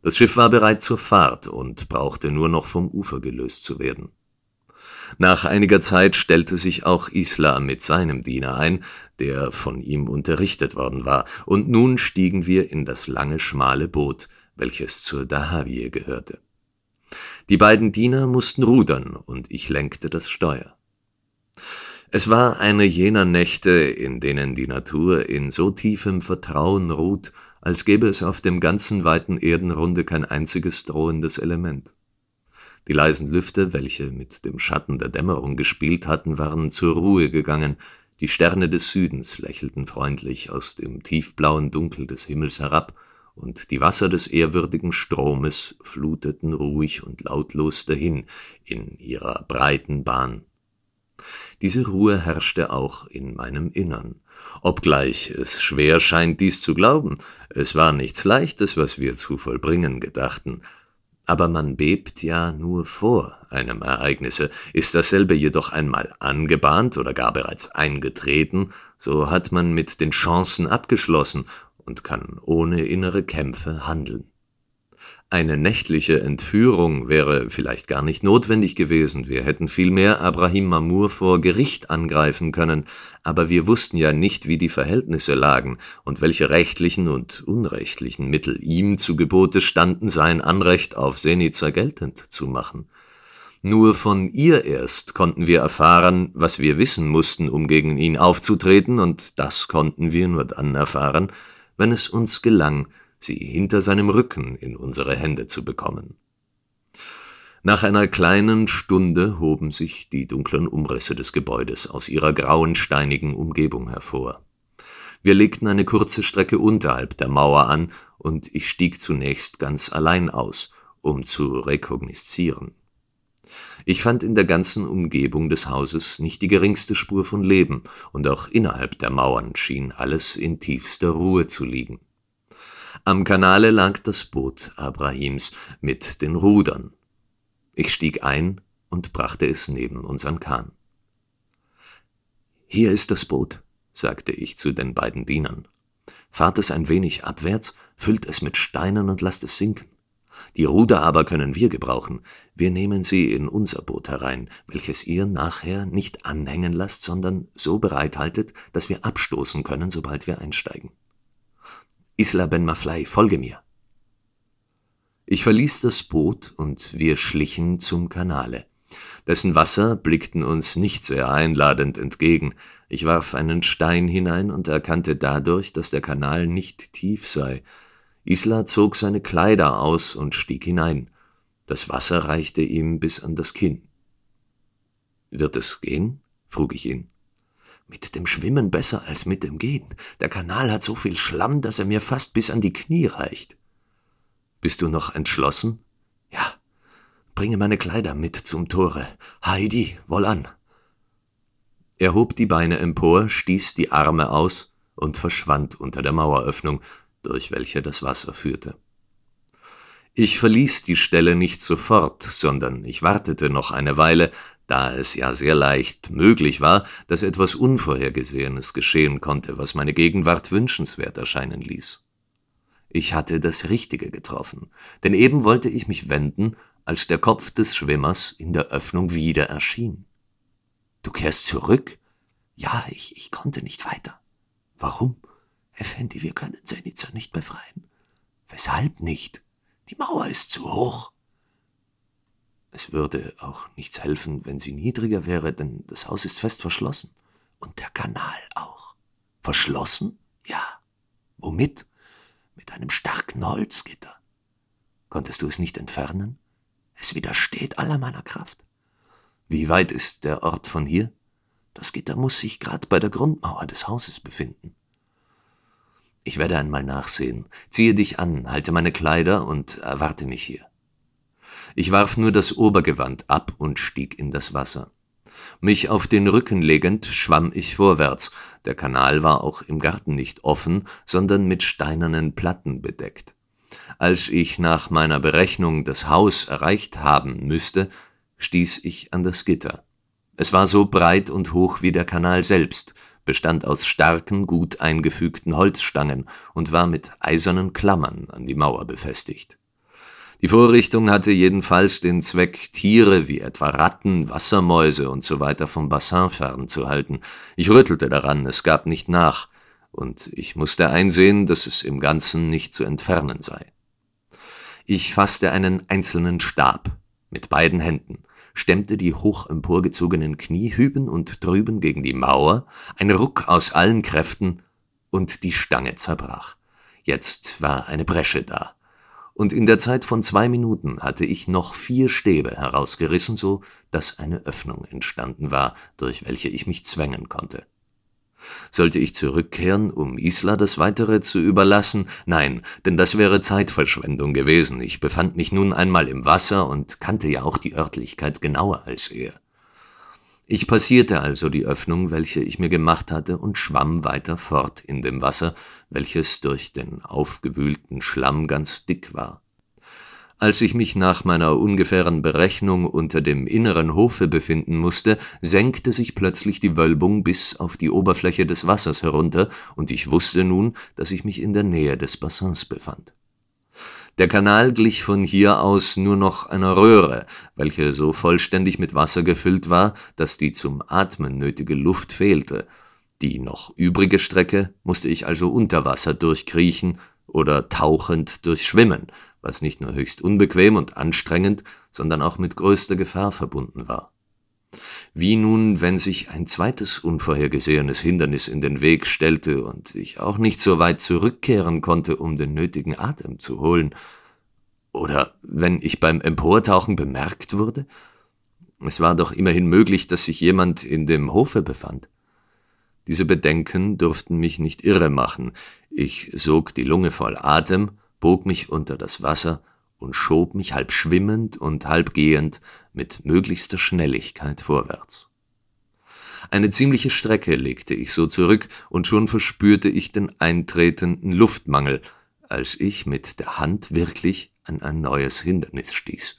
Das Schiff war bereit zur Fahrt und brauchte nur noch vom Ufer gelöst zu werden. Nach einiger Zeit stellte sich auch Isla mit seinem Diener ein, der von ihm unterrichtet worden war, und nun stiegen wir in das lange, schmale Boot, welches zur Dahabie gehörte. Die beiden Diener mussten rudern, und ich lenkte das Steuer. Es war eine jener Nächte, in denen die Natur in so tiefem Vertrauen ruht, als gäbe es auf dem ganzen weiten Erdenrunde kein einziges drohendes Element. Die leisen Lüfte, welche mit dem Schatten der Dämmerung gespielt hatten, waren zur Ruhe gegangen, die Sterne des Südens lächelten freundlich aus dem tiefblauen Dunkel des Himmels herab, und die Wasser des ehrwürdigen Stromes fluteten ruhig und lautlos dahin in ihrer breiten Bahn. Diese Ruhe herrschte auch in meinem Innern, obgleich es schwer scheint dies zu glauben, es war nichts Leichtes, was wir zu vollbringen gedachten, aber man bebt ja nur vor einem Ereignisse, ist dasselbe jedoch einmal angebahnt oder gar bereits eingetreten, so hat man mit den Chancen abgeschlossen und kann ohne innere Kämpfe handeln. Eine nächtliche Entführung wäre vielleicht gar nicht notwendig gewesen, wir hätten vielmehr Abrahim Mamur vor Gericht angreifen können, aber wir wussten ja nicht, wie die Verhältnisse lagen und welche rechtlichen und unrechtlichen Mittel ihm zu Gebote standen, sein Anrecht auf Senica geltend zu machen. Nur von ihr erst konnten wir erfahren, was wir wissen mussten, um gegen ihn aufzutreten, und das konnten wir nur dann erfahren, wenn es uns gelang, sie hinter seinem Rücken in unsere Hände zu bekommen. Nach einer kleinen Stunde hoben sich die dunklen Umrisse des Gebäudes aus ihrer grauen steinigen Umgebung hervor. Wir legten eine kurze Strecke unterhalb der Mauer an und ich stieg zunächst ganz allein aus, um zu rekognoszieren. Ich fand in der ganzen Umgebung des Hauses nicht die geringste Spur von Leben und auch innerhalb der Mauern schien alles in tiefster Ruhe zu liegen. Am Kanale lag das Boot Abrahims mit den Rudern. Ich stieg ein und brachte es neben unseren Kahn. Hier ist das Boot, sagte ich zu den beiden Dienern. Fahrt es ein wenig abwärts, füllt es mit Steinen und lasst es sinken. Die Ruder aber können wir gebrauchen. Wir nehmen sie in unser Boot herein, welches ihr nachher nicht anhängen lasst, sondern so bereithaltet, dass wir abstoßen können, sobald wir einsteigen. Isla Ben Maflai, folge mir. Ich verließ das Boot und wir schlichen zum Kanale. Dessen Wasser blickten uns nicht sehr einladend entgegen. Ich warf einen Stein hinein und erkannte dadurch, dass der Kanal nicht tief sei. Isla zog seine Kleider aus und stieg hinein. Das Wasser reichte ihm bis an das Kinn. Wird es gehen? frug ich ihn. Mit dem Schwimmen besser als mit dem Gehen. Der Kanal hat so viel Schlamm, dass er mir fast bis an die Knie reicht. Bist du noch entschlossen? Ja. Bringe meine Kleider mit zum Tore. Heidi, wohlan. Er hob die Beine empor, stieß die Arme aus und verschwand unter der Maueröffnung, durch welche das Wasser führte. Ich verließ die Stelle nicht sofort, sondern ich wartete noch eine Weile, da es ja sehr leicht möglich war, dass etwas Unvorhergesehenes geschehen konnte, was meine Gegenwart wünschenswert erscheinen ließ. Ich hatte das Richtige getroffen, denn eben wollte ich mich wenden, als der Kopf des Schwimmers in der Öffnung wieder erschien. Du kehrst zurück? Ja, ich, ich konnte nicht weiter. Warum? Effendi, wir können Senica nicht befreien. Weshalb nicht? Die Mauer ist zu hoch. Es würde auch nichts helfen, wenn sie niedriger wäre, denn das Haus ist fest verschlossen. Und der Kanal auch. Verschlossen? Ja. Womit? Mit einem starken Holzgitter. Konntest du es nicht entfernen? Es widersteht aller meiner Kraft. Wie weit ist der Ort von hier? Das Gitter muss sich grad bei der Grundmauer des Hauses befinden. Ich werde einmal nachsehen. Ziehe dich an, halte meine Kleider und erwarte mich hier. Ich warf nur das Obergewand ab und stieg in das Wasser. Mich auf den Rücken legend schwamm ich vorwärts, der Kanal war auch im Garten nicht offen, sondern mit steinernen Platten bedeckt. Als ich nach meiner Berechnung das Haus erreicht haben müsste, stieß ich an das Gitter. Es war so breit und hoch wie der Kanal selbst, bestand aus starken, gut eingefügten Holzstangen und war mit eisernen Klammern an die Mauer befestigt. Die Vorrichtung hatte jedenfalls den Zweck, Tiere wie etwa Ratten, Wassermäuse und so weiter vom Bassin fernzuhalten. Ich rüttelte daran, es gab nicht nach, und ich musste einsehen, dass es im Ganzen nicht zu entfernen sei. Ich fasste einen einzelnen Stab mit beiden Händen, stemmte die hoch emporgezogenen Kniehüben und drüben gegen die Mauer, ein Ruck aus allen Kräften, und die Stange zerbrach. Jetzt war eine Bresche da und in der Zeit von zwei Minuten hatte ich noch vier Stäbe herausgerissen, so dass eine Öffnung entstanden war, durch welche ich mich zwängen konnte. Sollte ich zurückkehren, um Isla das Weitere zu überlassen? Nein, denn das wäre Zeitverschwendung gewesen. Ich befand mich nun einmal im Wasser und kannte ja auch die Örtlichkeit genauer als er. Ich passierte also die Öffnung, welche ich mir gemacht hatte, und schwamm weiter fort in dem Wasser, welches durch den aufgewühlten Schlamm ganz dick war. Als ich mich nach meiner ungefähren Berechnung unter dem inneren Hofe befinden musste, senkte sich plötzlich die Wölbung bis auf die Oberfläche des Wassers herunter, und ich wusste nun, dass ich mich in der Nähe des Bassins befand. Der Kanal glich von hier aus nur noch einer Röhre, welche so vollständig mit Wasser gefüllt war, dass die zum Atmen nötige Luft fehlte. Die noch übrige Strecke musste ich also unter Wasser durchkriechen oder tauchend durchschwimmen, was nicht nur höchst unbequem und anstrengend, sondern auch mit größter Gefahr verbunden war. Wie nun, wenn sich ein zweites unvorhergesehenes Hindernis in den Weg stellte und ich auch nicht so weit zurückkehren konnte, um den nötigen Atem zu holen, oder wenn ich beim Emportauchen bemerkt wurde? Es war doch immerhin möglich, dass sich jemand in dem Hofe befand. Diese Bedenken durften mich nicht irre machen. Ich sog die Lunge voll Atem, bog mich unter das Wasser und schob mich halb schwimmend und halb gehend mit möglichster Schnelligkeit vorwärts. Eine ziemliche Strecke legte ich so zurück, und schon verspürte ich den eintretenden Luftmangel, als ich mit der Hand wirklich an ein neues Hindernis stieß.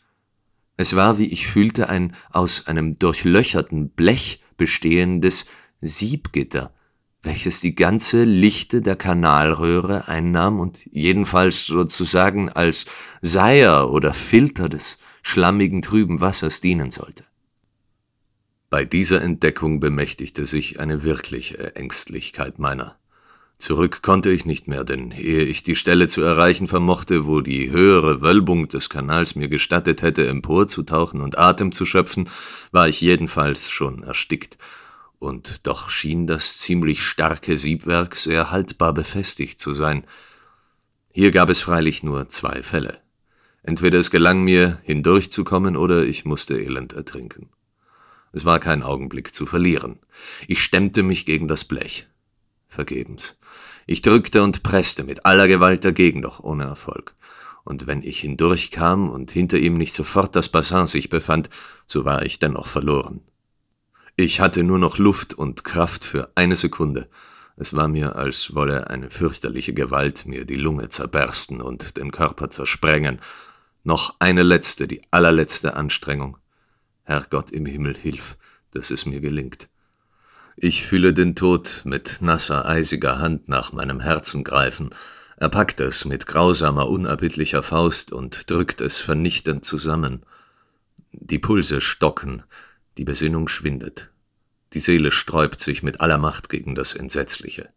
Es war, wie ich fühlte, ein aus einem durchlöcherten Blech bestehendes Siebgitter, welches die ganze Lichte der Kanalröhre einnahm und jedenfalls sozusagen als Seier oder Filter des schlammigen, trüben Wassers dienen sollte. Bei dieser Entdeckung bemächtigte sich eine wirkliche Ängstlichkeit meiner. Zurück konnte ich nicht mehr, denn ehe ich die Stelle zu erreichen vermochte, wo die höhere Wölbung des Kanals mir gestattet hätte, emporzutauchen und Atem zu schöpfen, war ich jedenfalls schon erstickt. Und doch schien das ziemlich starke Siebwerk sehr haltbar befestigt zu sein. Hier gab es freilich nur zwei Fälle. Entweder es gelang mir, hindurchzukommen, oder ich musste elend ertrinken. Es war kein Augenblick zu verlieren. Ich stemmte mich gegen das Blech. Vergebens. Ich drückte und presste mit aller Gewalt dagegen, doch ohne Erfolg. Und wenn ich hindurchkam und hinter ihm nicht sofort das Bassin sich befand, so war ich dennoch verloren. Ich hatte nur noch Luft und Kraft für eine Sekunde. Es war mir, als wolle eine fürchterliche Gewalt mir die Lunge zerbersten und den Körper zersprengen, noch eine letzte, die allerletzte Anstrengung. Herrgott im Himmel, hilf, dass es mir gelingt. Ich fühle den Tod mit nasser, eisiger Hand nach meinem Herzen greifen. Er packt es mit grausamer, unerbittlicher Faust und drückt es vernichtend zusammen. Die Pulse stocken, die Besinnung schwindet. Die Seele sträubt sich mit aller Macht gegen das Entsetzliche.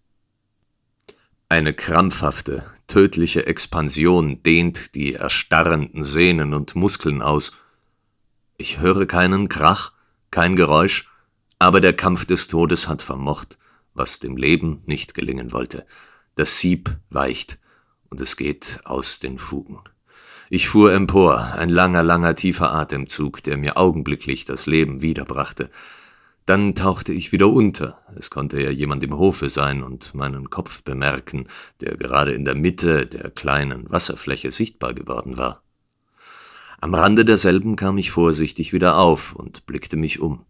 Eine krampfhafte, tödliche Expansion dehnt die erstarrenden Sehnen und Muskeln aus. Ich höre keinen Krach, kein Geräusch, aber der Kampf des Todes hat vermocht, was dem Leben nicht gelingen wollte. Das Sieb weicht, und es geht aus den Fugen. Ich fuhr empor, ein langer, langer, tiefer Atemzug, der mir augenblicklich das Leben wiederbrachte. Dann tauchte ich wieder unter. Es konnte ja jemand im Hofe sein und meinen Kopf bemerken, der gerade in der Mitte der kleinen Wasserfläche sichtbar geworden war. Am Rande derselben kam ich vorsichtig wieder auf und blickte mich um.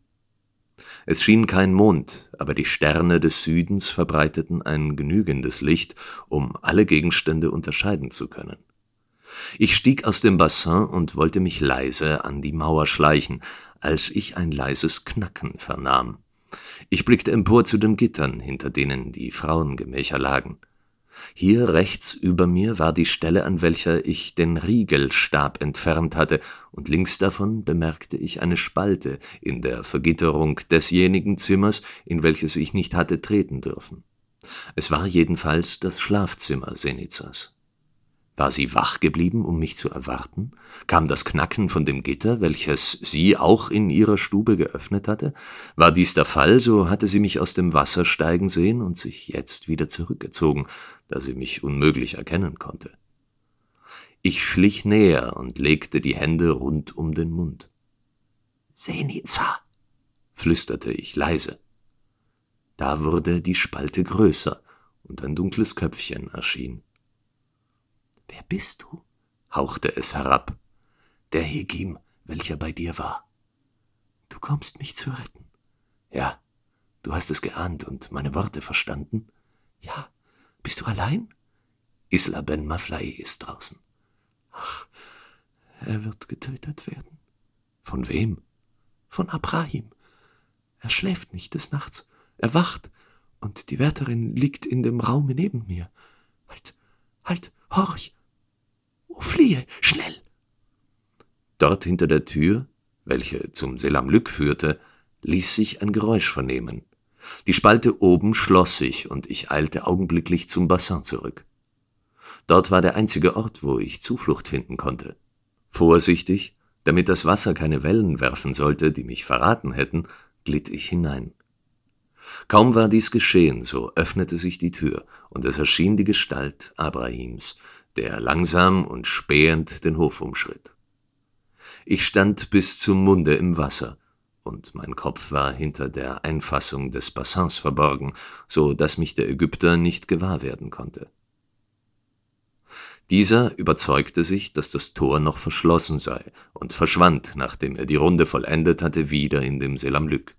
Es schien kein Mond, aber die Sterne des Südens verbreiteten ein genügendes Licht, um alle Gegenstände unterscheiden zu können. Ich stieg aus dem Bassin und wollte mich leise an die Mauer schleichen, als ich ein leises Knacken vernahm. Ich blickte empor zu den Gittern, hinter denen die Frauengemächer lagen. Hier rechts über mir war die Stelle, an welcher ich den Riegelstab entfernt hatte, und links davon bemerkte ich eine Spalte in der Vergitterung desjenigen Zimmers, in welches ich nicht hatte treten dürfen. Es war jedenfalls das Schlafzimmer Senizas. War sie wach geblieben, um mich zu erwarten? Kam das Knacken von dem Gitter, welches sie auch in ihrer Stube geöffnet hatte? War dies der Fall, so hatte sie mich aus dem Wasser steigen sehen und sich jetzt wieder zurückgezogen, da sie mich unmöglich erkennen konnte. Ich schlich näher und legte die Hände rund um den Mund. Senica, flüsterte ich leise. Da wurde die Spalte größer und ein dunkles Köpfchen erschien. Wer bist du? hauchte es herab. Der Hegim, welcher bei dir war. Du kommst mich zu retten. Ja, du hast es geahnt und meine Worte verstanden? Ja, bist du allein? Isla Ben Maflai ist draußen. Ach, er wird getötet werden. Von wem? Von Abrahim. Er schläft nicht des Nachts. Er wacht, und die Wärterin liegt in dem Raume neben mir. Halt, halt, horch, Oh, fliehe, schnell! Dort hinter der Tür, welche zum Selamlück führte, ließ sich ein Geräusch vernehmen. Die Spalte oben schloss sich und ich eilte augenblicklich zum Bassin zurück. Dort war der einzige Ort, wo ich Zuflucht finden konnte. Vorsichtig, damit das Wasser keine Wellen werfen sollte, die mich verraten hätten, glitt ich hinein. Kaum war dies geschehen, so öffnete sich die Tür, und es erschien die Gestalt Abrahims, der langsam und spähend den Hof umschritt. Ich stand bis zum Munde im Wasser, und mein Kopf war hinter der Einfassung des Bassins verborgen, so dass mich der Ägypter nicht gewahr werden konnte. Dieser überzeugte sich, dass das Tor noch verschlossen sei und verschwand, nachdem er die Runde vollendet hatte, wieder in dem Selamlück.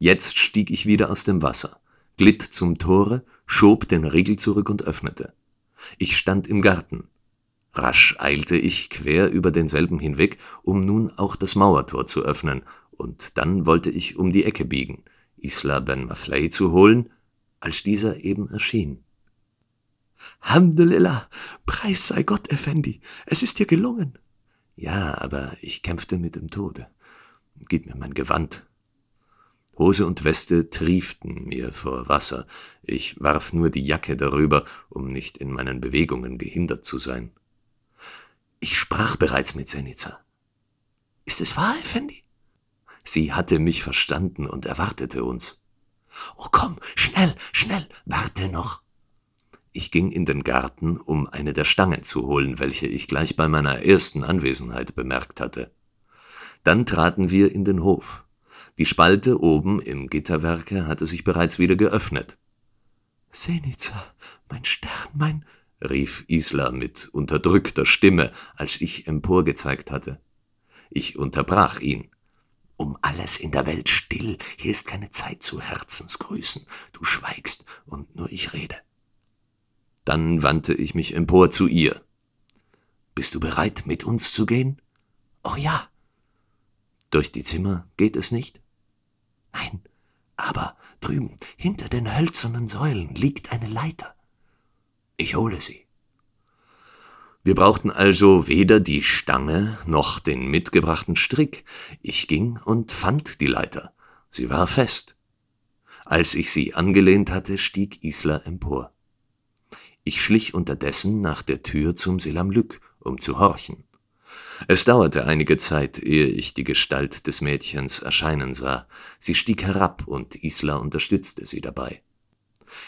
Jetzt stieg ich wieder aus dem Wasser, glitt zum Tore, schob den Riegel zurück und öffnete. Ich stand im Garten. Rasch eilte ich quer über denselben hinweg, um nun auch das Mauertor zu öffnen, und dann wollte ich um die Ecke biegen, Isla Ben Maflay zu holen, als dieser eben erschien. Hamdelillah, Preis sei Gott, Effendi, es ist dir gelungen. Ja, aber ich kämpfte mit dem Tode. Gib mir mein Gewand, Hose und Weste trieften mir vor Wasser, ich warf nur die Jacke darüber, um nicht in meinen Bewegungen gehindert zu sein. Ich sprach bereits mit Senica. Ist es wahr, Effendi? Sie hatte mich verstanden und erwartete uns. Oh komm, schnell, schnell, warte noch. Ich ging in den Garten, um eine der Stangen zu holen, welche ich gleich bei meiner ersten Anwesenheit bemerkt hatte. Dann traten wir in den Hof. Die Spalte oben im Gitterwerke hatte sich bereits wieder geöffnet. Seniza, mein Stern, mein rief Isla mit unterdrückter Stimme, als ich emporgezeigt hatte. Ich unterbrach ihn. Um alles in der Welt still, hier ist keine Zeit zu Herzensgrüßen. Du schweigst und nur ich rede. Dann wandte ich mich empor zu ihr. Bist du bereit, mit uns zu gehen? Oh ja. Durch die Zimmer geht es nicht? Nein, aber drüben hinter den hölzernen Säulen liegt eine Leiter. Ich hole sie. Wir brauchten also weder die Stange noch den mitgebrachten Strick. Ich ging und fand die Leiter. Sie war fest. Als ich sie angelehnt hatte, stieg Isla empor. Ich schlich unterdessen nach der Tür zum Selamlück, um zu horchen. Es dauerte einige Zeit, ehe ich die Gestalt des Mädchens erscheinen sah. Sie stieg herab und Isla unterstützte sie dabei.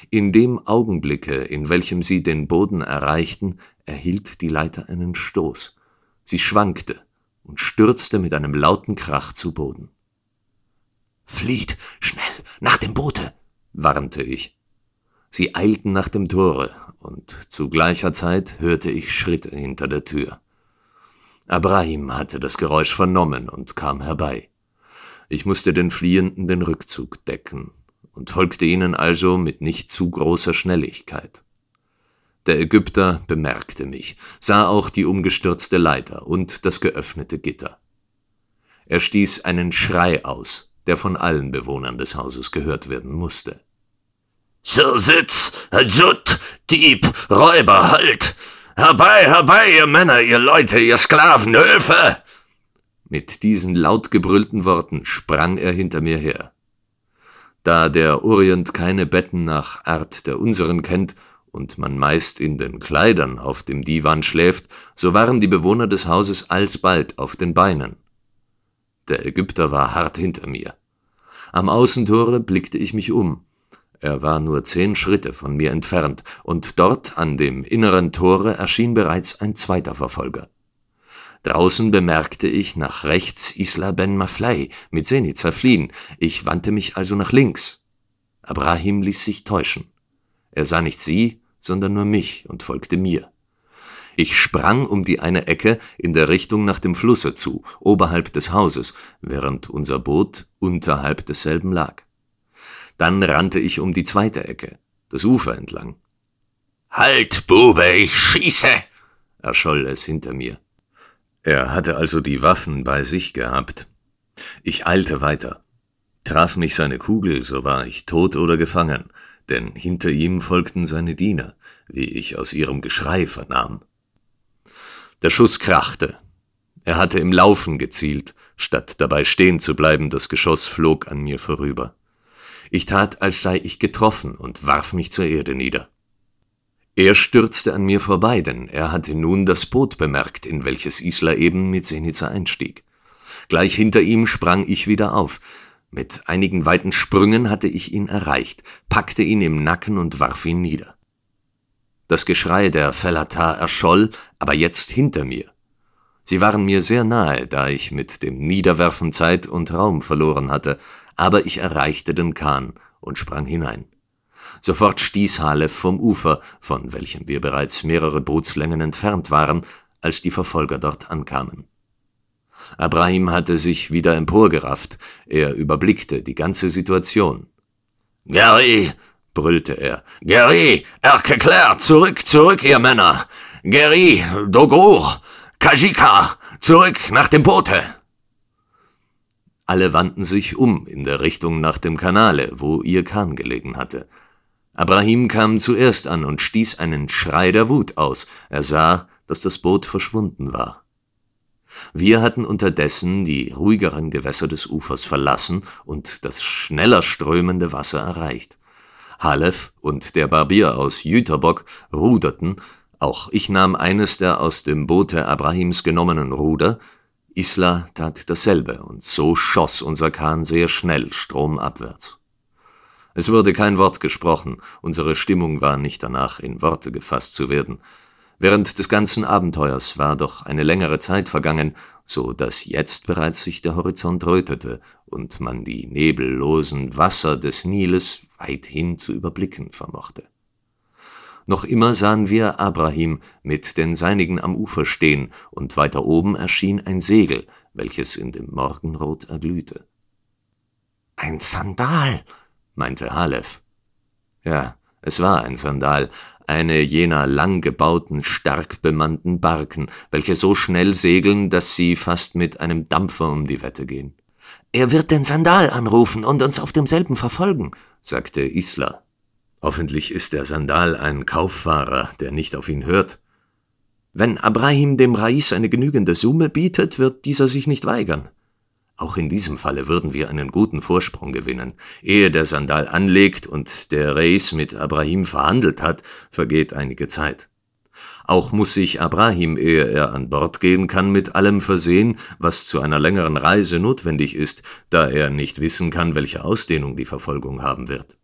In dem Augenblicke, in welchem sie den Boden erreichten, erhielt die Leiter einen Stoß. Sie schwankte und stürzte mit einem lauten Krach zu Boden. Flieht, schnell, nach dem Boote, warnte ich. Sie eilten nach dem Tore, und zu gleicher Zeit hörte ich Schritte hinter der Tür. Abraham hatte das Geräusch vernommen und kam herbei. Ich musste den Fliehenden den Rückzug decken und folgte ihnen also mit nicht zu großer Schnelligkeit. Der Ägypter bemerkte mich, sah auch die umgestürzte Leiter und das geöffnete Gitter. Er stieß einen Schrei aus, der von allen Bewohnern des Hauses gehört werden musste. Sir Sitz, Jut, Dieb, Räuber, halt! Herbei, herbei, ihr Männer, ihr Leute, ihr Sklaven, Höfe! Mit diesen laut gebrüllten Worten sprang er hinter mir her. Da der Orient keine Betten nach Art der unseren kennt und man meist in den Kleidern auf dem Divan schläft, so waren die Bewohner des Hauses alsbald auf den Beinen. Der Ägypter war hart hinter mir. Am Außentore blickte ich mich um. Er war nur zehn Schritte von mir entfernt, und dort an dem inneren Tore erschien bereits ein zweiter Verfolger. Draußen bemerkte ich nach rechts Isla Ben Maflay mit Senica fliehen. Ich wandte mich also nach links. Abrahim ließ sich täuschen. Er sah nicht sie, sondern nur mich und folgte mir. Ich sprang um die eine Ecke in der Richtung nach dem Flusse zu, oberhalb des Hauses, während unser Boot unterhalb desselben lag. Dann rannte ich um die zweite Ecke, das Ufer entlang. Halt, Bube, ich schieße! erscholl es hinter mir. Er hatte also die Waffen bei sich gehabt. Ich eilte weiter. Traf mich seine Kugel, so war ich tot oder gefangen, denn hinter ihm folgten seine Diener, wie ich aus ihrem Geschrei vernahm. Der Schuss krachte. Er hatte im Laufen gezielt, statt dabei stehen zu bleiben, das Geschoss flog an mir vorüber. Ich tat, als sei ich getroffen und warf mich zur Erde nieder. Er stürzte an mir vorbei, denn er hatte nun das Boot bemerkt, in welches Isla eben mit Senica einstieg. Gleich hinter ihm sprang ich wieder auf. Mit einigen weiten Sprüngen hatte ich ihn erreicht, packte ihn im Nacken und warf ihn nieder. Das Geschrei der Fellatar erscholl, aber jetzt hinter mir. Sie waren mir sehr nahe, da ich mit dem Niederwerfen Zeit und Raum verloren hatte, aber ich erreichte den Kahn und sprang hinein. Sofort stieß Hale vom Ufer, von welchem wir bereits mehrere Bootslängen entfernt waren, als die Verfolger dort ankamen. Abraham hatte sich wieder emporgerafft, er überblickte die ganze Situation. Gary, brüllte er, Gary, Erkekler, zurück, zurück, ihr Männer! Gary, Dogur, Kajika, zurück nach dem Boote! Alle wandten sich um in der Richtung nach dem Kanale, wo ihr Kahn gelegen hatte. Abraham kam zuerst an und stieß einen Schrei der Wut aus. Er sah, dass das Boot verschwunden war. Wir hatten unterdessen die ruhigeren Gewässer des Ufers verlassen und das schneller strömende Wasser erreicht. Halef und der Barbier aus Jüterbock ruderten, auch ich nahm eines der aus dem Boote Abrahims genommenen Ruder, Isla tat dasselbe und so schoss unser Kahn sehr schnell stromabwärts. Es wurde kein Wort gesprochen, unsere Stimmung war nicht danach, in Worte gefasst zu werden. Während des ganzen Abenteuers war doch eine längere Zeit vergangen, so dass jetzt bereits sich der Horizont rötete und man die nebellosen Wasser des Niles weithin zu überblicken vermochte. Noch immer sahen wir Abraham mit den Seinigen am Ufer stehen, und weiter oben erschien ein Segel, welches in dem Morgenrot erglühte. Ein Sandal, meinte Halef. Ja, es war ein Sandal, eine jener lang gebauten, stark bemannten Barken, welche so schnell segeln, dass sie fast mit einem Dampfer um die Wette gehen. Er wird den Sandal anrufen und uns auf demselben verfolgen, sagte Isla, Hoffentlich ist der Sandal ein Kauffahrer, der nicht auf ihn hört. Wenn Abrahim dem Reis eine genügende Summe bietet, wird dieser sich nicht weigern. Auch in diesem Falle würden wir einen guten Vorsprung gewinnen. Ehe der Sandal anlegt und der Reis mit Abrahim verhandelt hat, vergeht einige Zeit. Auch muss sich Abrahim, ehe er an Bord gehen kann, mit allem versehen, was zu einer längeren Reise notwendig ist, da er nicht wissen kann, welche Ausdehnung die Verfolgung haben wird.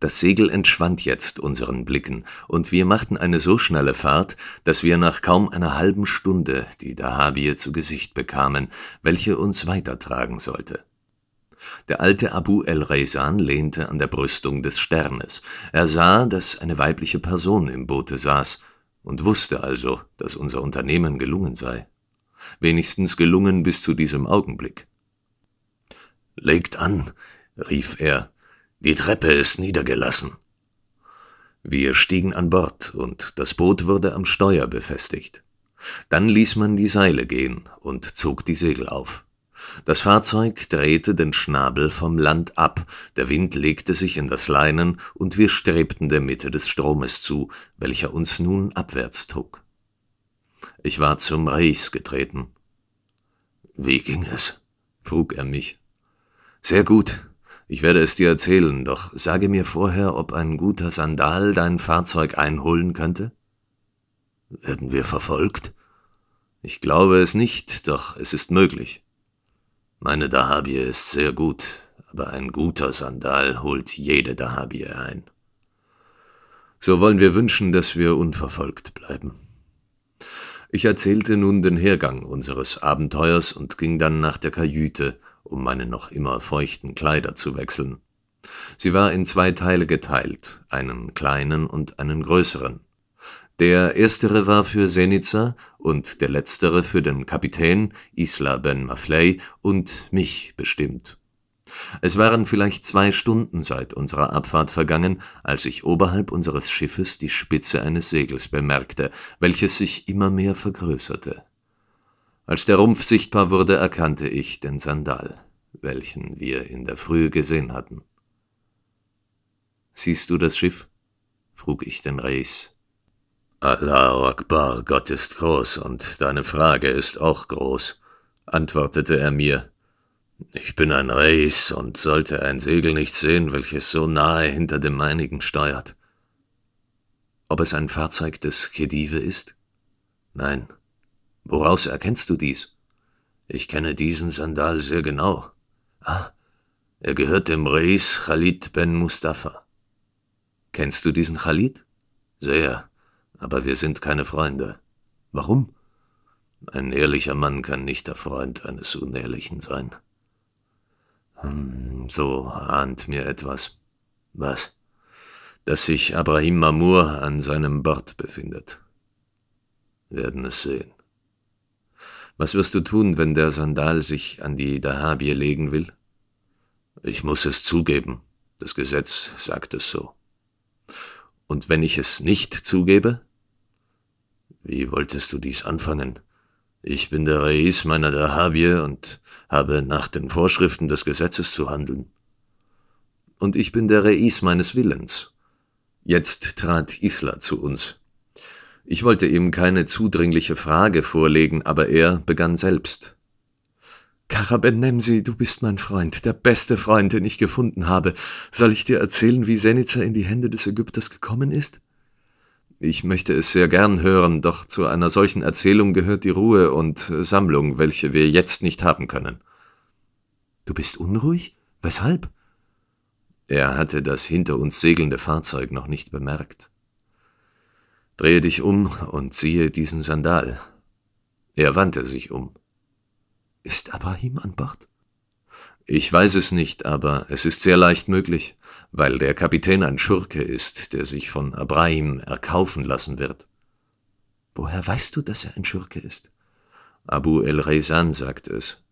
Das Segel entschwand jetzt unseren Blicken, und wir machten eine so schnelle Fahrt, dass wir nach kaum einer halben Stunde die Dahabie zu Gesicht bekamen, welche uns weitertragen sollte. Der alte Abu el-Reisan lehnte an der Brüstung des Sternes. Er sah, dass eine weibliche Person im Boote saß und wusste also, dass unser Unternehmen gelungen sei. Wenigstens gelungen bis zu diesem Augenblick. Legt an, rief er, die Treppe ist niedergelassen. Wir stiegen an Bord und das Boot wurde am Steuer befestigt. Dann ließ man die Seile gehen und zog die Segel auf. Das Fahrzeug drehte den Schnabel vom Land ab, der Wind legte sich in das Leinen und wir strebten der Mitte des Stromes zu, welcher uns nun abwärts trug. Ich war zum Reichs getreten. Wie ging es? frug er mich. Sehr gut, ich werde es dir erzählen, doch sage mir vorher, ob ein guter Sandal dein Fahrzeug einholen könnte? Werden wir verfolgt? Ich glaube es nicht, doch es ist möglich. Meine Dahabie ist sehr gut, aber ein guter Sandal holt jede Dahabie ein. So wollen wir wünschen, dass wir unverfolgt bleiben. Ich erzählte nun den Hergang unseres Abenteuers und ging dann nach der Kajüte, um meine noch immer feuchten Kleider zu wechseln. Sie war in zwei Teile geteilt, einen kleinen und einen größeren. Der erstere war für Senica und der letztere für den Kapitän Isla Ben Mafley und mich bestimmt. Es waren vielleicht zwei Stunden seit unserer Abfahrt vergangen, als ich oberhalb unseres Schiffes die Spitze eines Segels bemerkte, welches sich immer mehr vergrößerte. Als der Rumpf sichtbar wurde, erkannte ich den Sandal, welchen wir in der Früh gesehen hatten. Siehst du das Schiff? frug ich den Reis. Allah Akbar, Gott ist groß und deine Frage ist auch groß, antwortete er mir. Ich bin ein Reis und sollte ein Segel nicht sehen, welches so nahe hinter dem meinigen steuert. Ob es ein Fahrzeug des Khedive ist? Nein, Woraus erkennst du dies? Ich kenne diesen Sandal sehr genau. Ah, er gehört dem Reis Khalid ben Mustafa. Kennst du diesen Khalid? Sehr, aber wir sind keine Freunde. Warum? Ein ehrlicher Mann kann nicht der Freund eines Unehrlichen sein. Hm, so ahnt mir etwas. Was? Dass sich Abrahim Mamur an seinem Bord befindet. Werden es sehen. Was wirst du tun, wenn der Sandal sich an die Dahabie legen will? Ich muss es zugeben. Das Gesetz sagt es so. Und wenn ich es nicht zugebe? Wie wolltest du dies anfangen? Ich bin der Reis meiner Dahabie und habe nach den Vorschriften des Gesetzes zu handeln. Und ich bin der Reis meines Willens. Jetzt trat Isla zu uns. Ich wollte ihm keine zudringliche Frage vorlegen, aber er begann selbst. Karabenemsi, du bist mein Freund, der beste Freund, den ich gefunden habe. Soll ich dir erzählen, wie Senica in die Hände des Ägypters gekommen ist? Ich möchte es sehr gern hören, doch zu einer solchen Erzählung gehört die Ruhe und Sammlung, welche wir jetzt nicht haben können. Du bist unruhig? Weshalb? Er hatte das hinter uns segelnde Fahrzeug noch nicht bemerkt. Drehe dich um und ziehe diesen Sandal. Er wandte sich um. Ist Abraham an Bord? Ich weiß es nicht, aber es ist sehr leicht möglich, weil der Kapitän ein Schurke ist, der sich von Abraham erkaufen lassen wird. Woher weißt du, dass er ein Schurke ist? Abu el-Raisan sagt es.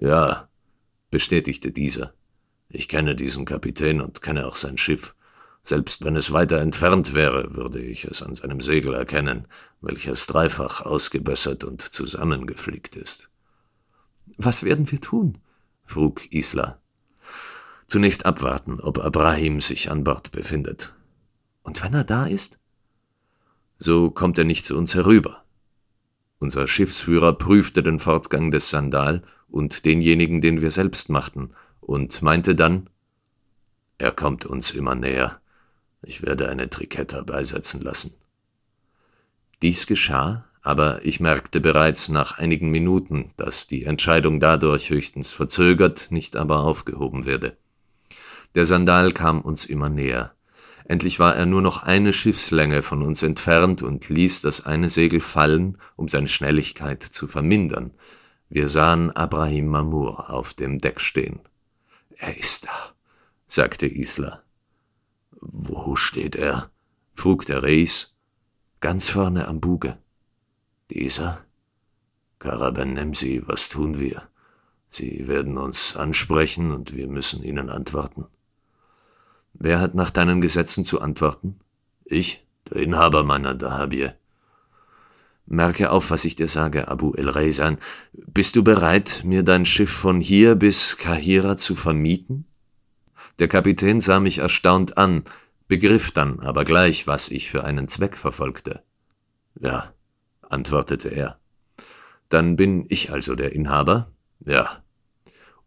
Ja, bestätigte dieser. Ich kenne diesen Kapitän und kenne auch sein Schiff. Selbst wenn es weiter entfernt wäre, würde ich es an seinem Segel erkennen, welches dreifach ausgebessert und zusammengeflickt ist. Was werden wir tun? frug Isla. Zunächst abwarten, ob Abrahim sich an Bord befindet. Und wenn er da ist? So kommt er nicht zu uns herüber. Unser Schiffsführer prüfte den Fortgang des Sandal und denjenigen, den wir selbst machten, und meinte dann, er kommt uns immer näher. Ich werde eine Triketta beisetzen lassen. Dies geschah, aber ich merkte bereits nach einigen Minuten, dass die Entscheidung dadurch höchstens verzögert, nicht aber aufgehoben werde. Der Sandal kam uns immer näher. Endlich war er nur noch eine Schiffslänge von uns entfernt und ließ das eine Segel fallen, um seine Schnelligkeit zu vermindern. Wir sahen Abrahim Mamur auf dem Deck stehen. Er ist da, sagte Isla. Wo steht er? frug der Reis. Ganz vorne am Buge. Dieser? Karaben Nemsi, was tun wir? Sie werden uns ansprechen und wir müssen ihnen antworten. Wer hat nach deinen Gesetzen zu antworten? Ich, der Inhaber meiner Dahabie. Merke auf, was ich dir sage, Abu el Reisan. Bist du bereit, mir dein Schiff von hier bis Kahira zu vermieten? Der Kapitän sah mich erstaunt an, begriff dann aber gleich, was ich für einen Zweck verfolgte. Ja, antwortete er. Dann bin ich also der Inhaber? Ja.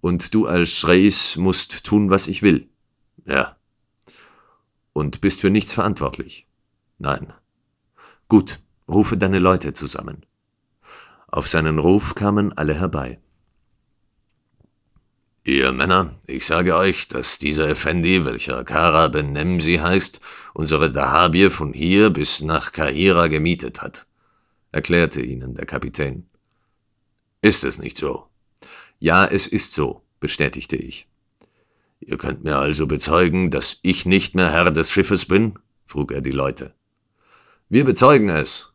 Und du als Reis musst tun, was ich will? Ja. Und bist für nichts verantwortlich? Nein. Gut, rufe deine Leute zusammen. Auf seinen Ruf kamen alle herbei. Ihr Männer, ich sage euch, dass dieser Effendi, welcher Kara ben Nemsi heißt, unsere Dahabie von hier bis nach Kahira gemietet hat, erklärte ihnen der Kapitän. Ist es nicht so? Ja, es ist so, bestätigte ich. Ihr könnt mir also bezeugen, dass ich nicht mehr Herr des Schiffes bin? frug er die Leute. Wir bezeugen es.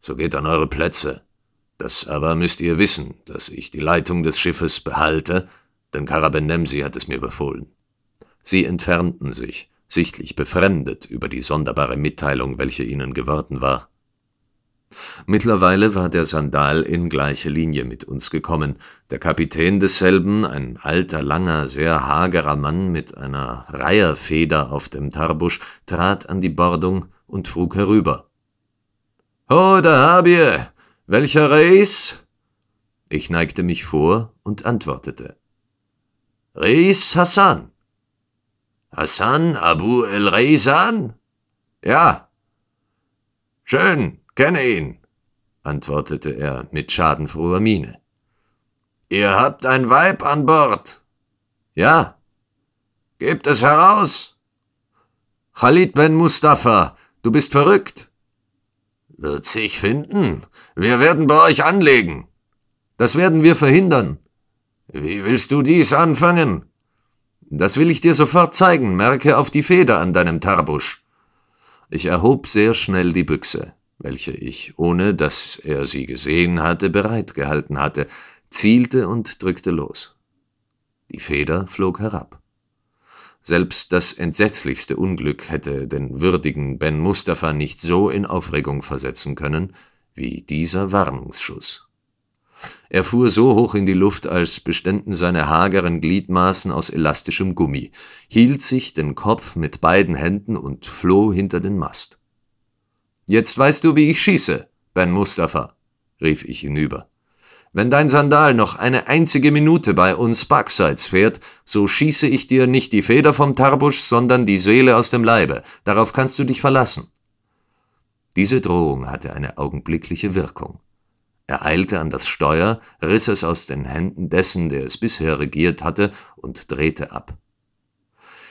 So geht an eure Plätze. Das aber müsst ihr wissen, dass ich die Leitung des Schiffes behalte denn Karabenemsi hat es mir befohlen. Sie entfernten sich, sichtlich befremdet über die sonderbare Mitteilung, welche ihnen geworden war. Mittlerweile war der Sandal in gleiche Linie mit uns gekommen. Der Kapitän desselben, ein alter, langer, sehr hagerer Mann mit einer Reiherfeder auf dem Tarbusch, trat an die Bordung und frug herüber. »Ho, da hab ihr! Welcher Reis?« Ich neigte mich vor und antwortete. Reis Hassan. Hassan Abu El Reisan? Ja. Schön, kenne ihn, antwortete er mit schadenfroher Miene. Ihr habt ein Weib an Bord. Ja. Gebt es heraus. Khalid ben Mustafa, du bist verrückt. Wird sich finden. Wir werden bei euch anlegen. Das werden wir verhindern. Wie willst du dies anfangen? Das will ich dir sofort zeigen, merke auf die Feder an deinem Tarbusch. Ich erhob sehr schnell die Büchse, welche ich, ohne dass er sie gesehen hatte, bereit gehalten hatte, zielte und drückte los. Die Feder flog herab. Selbst das entsetzlichste Unglück hätte den würdigen Ben Mustafa nicht so in Aufregung versetzen können wie dieser Warnungsschuss. Er fuhr so hoch in die Luft, als beständen seine hageren Gliedmaßen aus elastischem Gummi, hielt sich den Kopf mit beiden Händen und floh hinter den Mast. Jetzt weißt du, wie ich schieße, Ben Mustafa, rief ich hinüber. Wenn dein Sandal noch eine einzige Minute bei uns Backseits fährt, so schieße ich dir nicht die Feder vom Tarbusch, sondern die Seele aus dem Leibe. Darauf kannst du dich verlassen. Diese Drohung hatte eine augenblickliche Wirkung. Er eilte an das Steuer, riss es aus den Händen dessen, der es bisher regiert hatte, und drehte ab.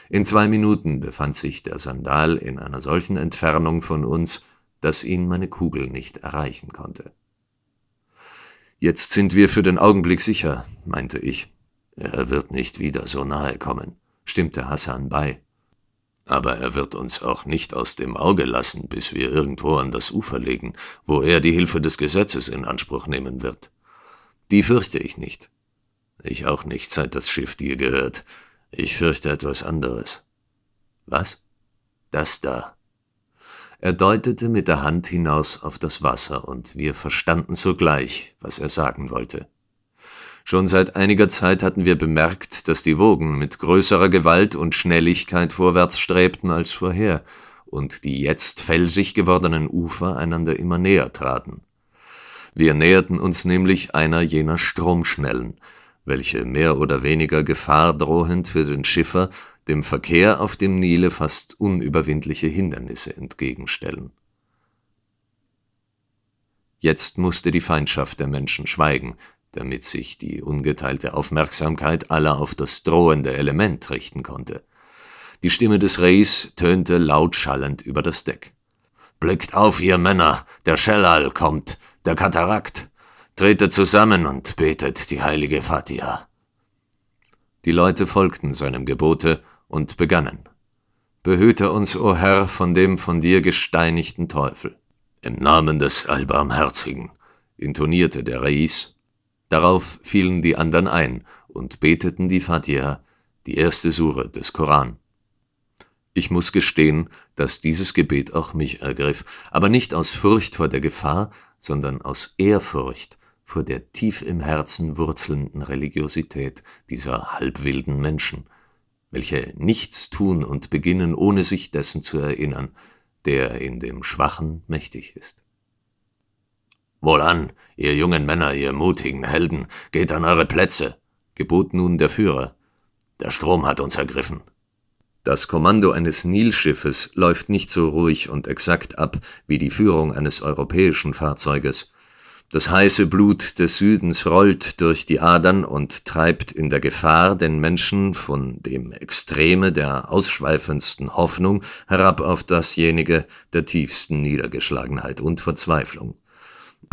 In zwei Minuten befand sich der Sandal in einer solchen Entfernung von uns, dass ihn meine Kugel nicht erreichen konnte. Jetzt sind wir für den Augenblick sicher, meinte ich. Er wird nicht wieder so nahe kommen, stimmte Hassan bei aber er wird uns auch nicht aus dem Auge lassen, bis wir irgendwo an das Ufer legen, wo er die Hilfe des Gesetzes in Anspruch nehmen wird. Die fürchte ich nicht. Ich auch nicht, seit das Schiff dir gehört. Ich fürchte etwas anderes. Was? Das da. Er deutete mit der Hand hinaus auf das Wasser, und wir verstanden sogleich, was er sagen wollte. Schon seit einiger Zeit hatten wir bemerkt, dass die Wogen mit größerer Gewalt und Schnelligkeit vorwärts strebten als vorher und die jetzt felsig gewordenen Ufer einander immer näher traten. Wir näherten uns nämlich einer jener Stromschnellen, welche mehr oder weniger gefahrdrohend für den Schiffer dem Verkehr auf dem Nile fast unüberwindliche Hindernisse entgegenstellen. Jetzt musste die Feindschaft der Menschen schweigen – damit sich die ungeteilte Aufmerksamkeit aller auf das drohende Element richten konnte. Die Stimme des Reis tönte lautschallend über das Deck. Blickt auf, ihr Männer, der Schellal kommt, der Katarakt. Tretet zusammen und betet die heilige Fatia. Die Leute folgten seinem Gebote und begannen. Behüte uns, o oh Herr, von dem von dir gesteinigten Teufel. Im Namen des Allbarmherzigen, intonierte der Reis Darauf fielen die anderen ein und beteten die Fatiha, die erste Sure des Koran. Ich muss gestehen, dass dieses Gebet auch mich ergriff, aber nicht aus Furcht vor der Gefahr, sondern aus Ehrfurcht vor der tief im Herzen wurzelnden Religiosität dieser halbwilden Menschen, welche nichts tun und beginnen, ohne sich dessen zu erinnern, der in dem Schwachen mächtig ist. Wohlan, ihr jungen Männer, ihr mutigen Helden, geht an eure Plätze, gebot nun der Führer. Der Strom hat uns ergriffen. Das Kommando eines Nilschiffes läuft nicht so ruhig und exakt ab wie die Führung eines europäischen Fahrzeuges. Das heiße Blut des Südens rollt durch die Adern und treibt in der Gefahr den Menschen von dem Extreme der ausschweifendsten Hoffnung herab auf dasjenige der tiefsten Niedergeschlagenheit und Verzweiflung.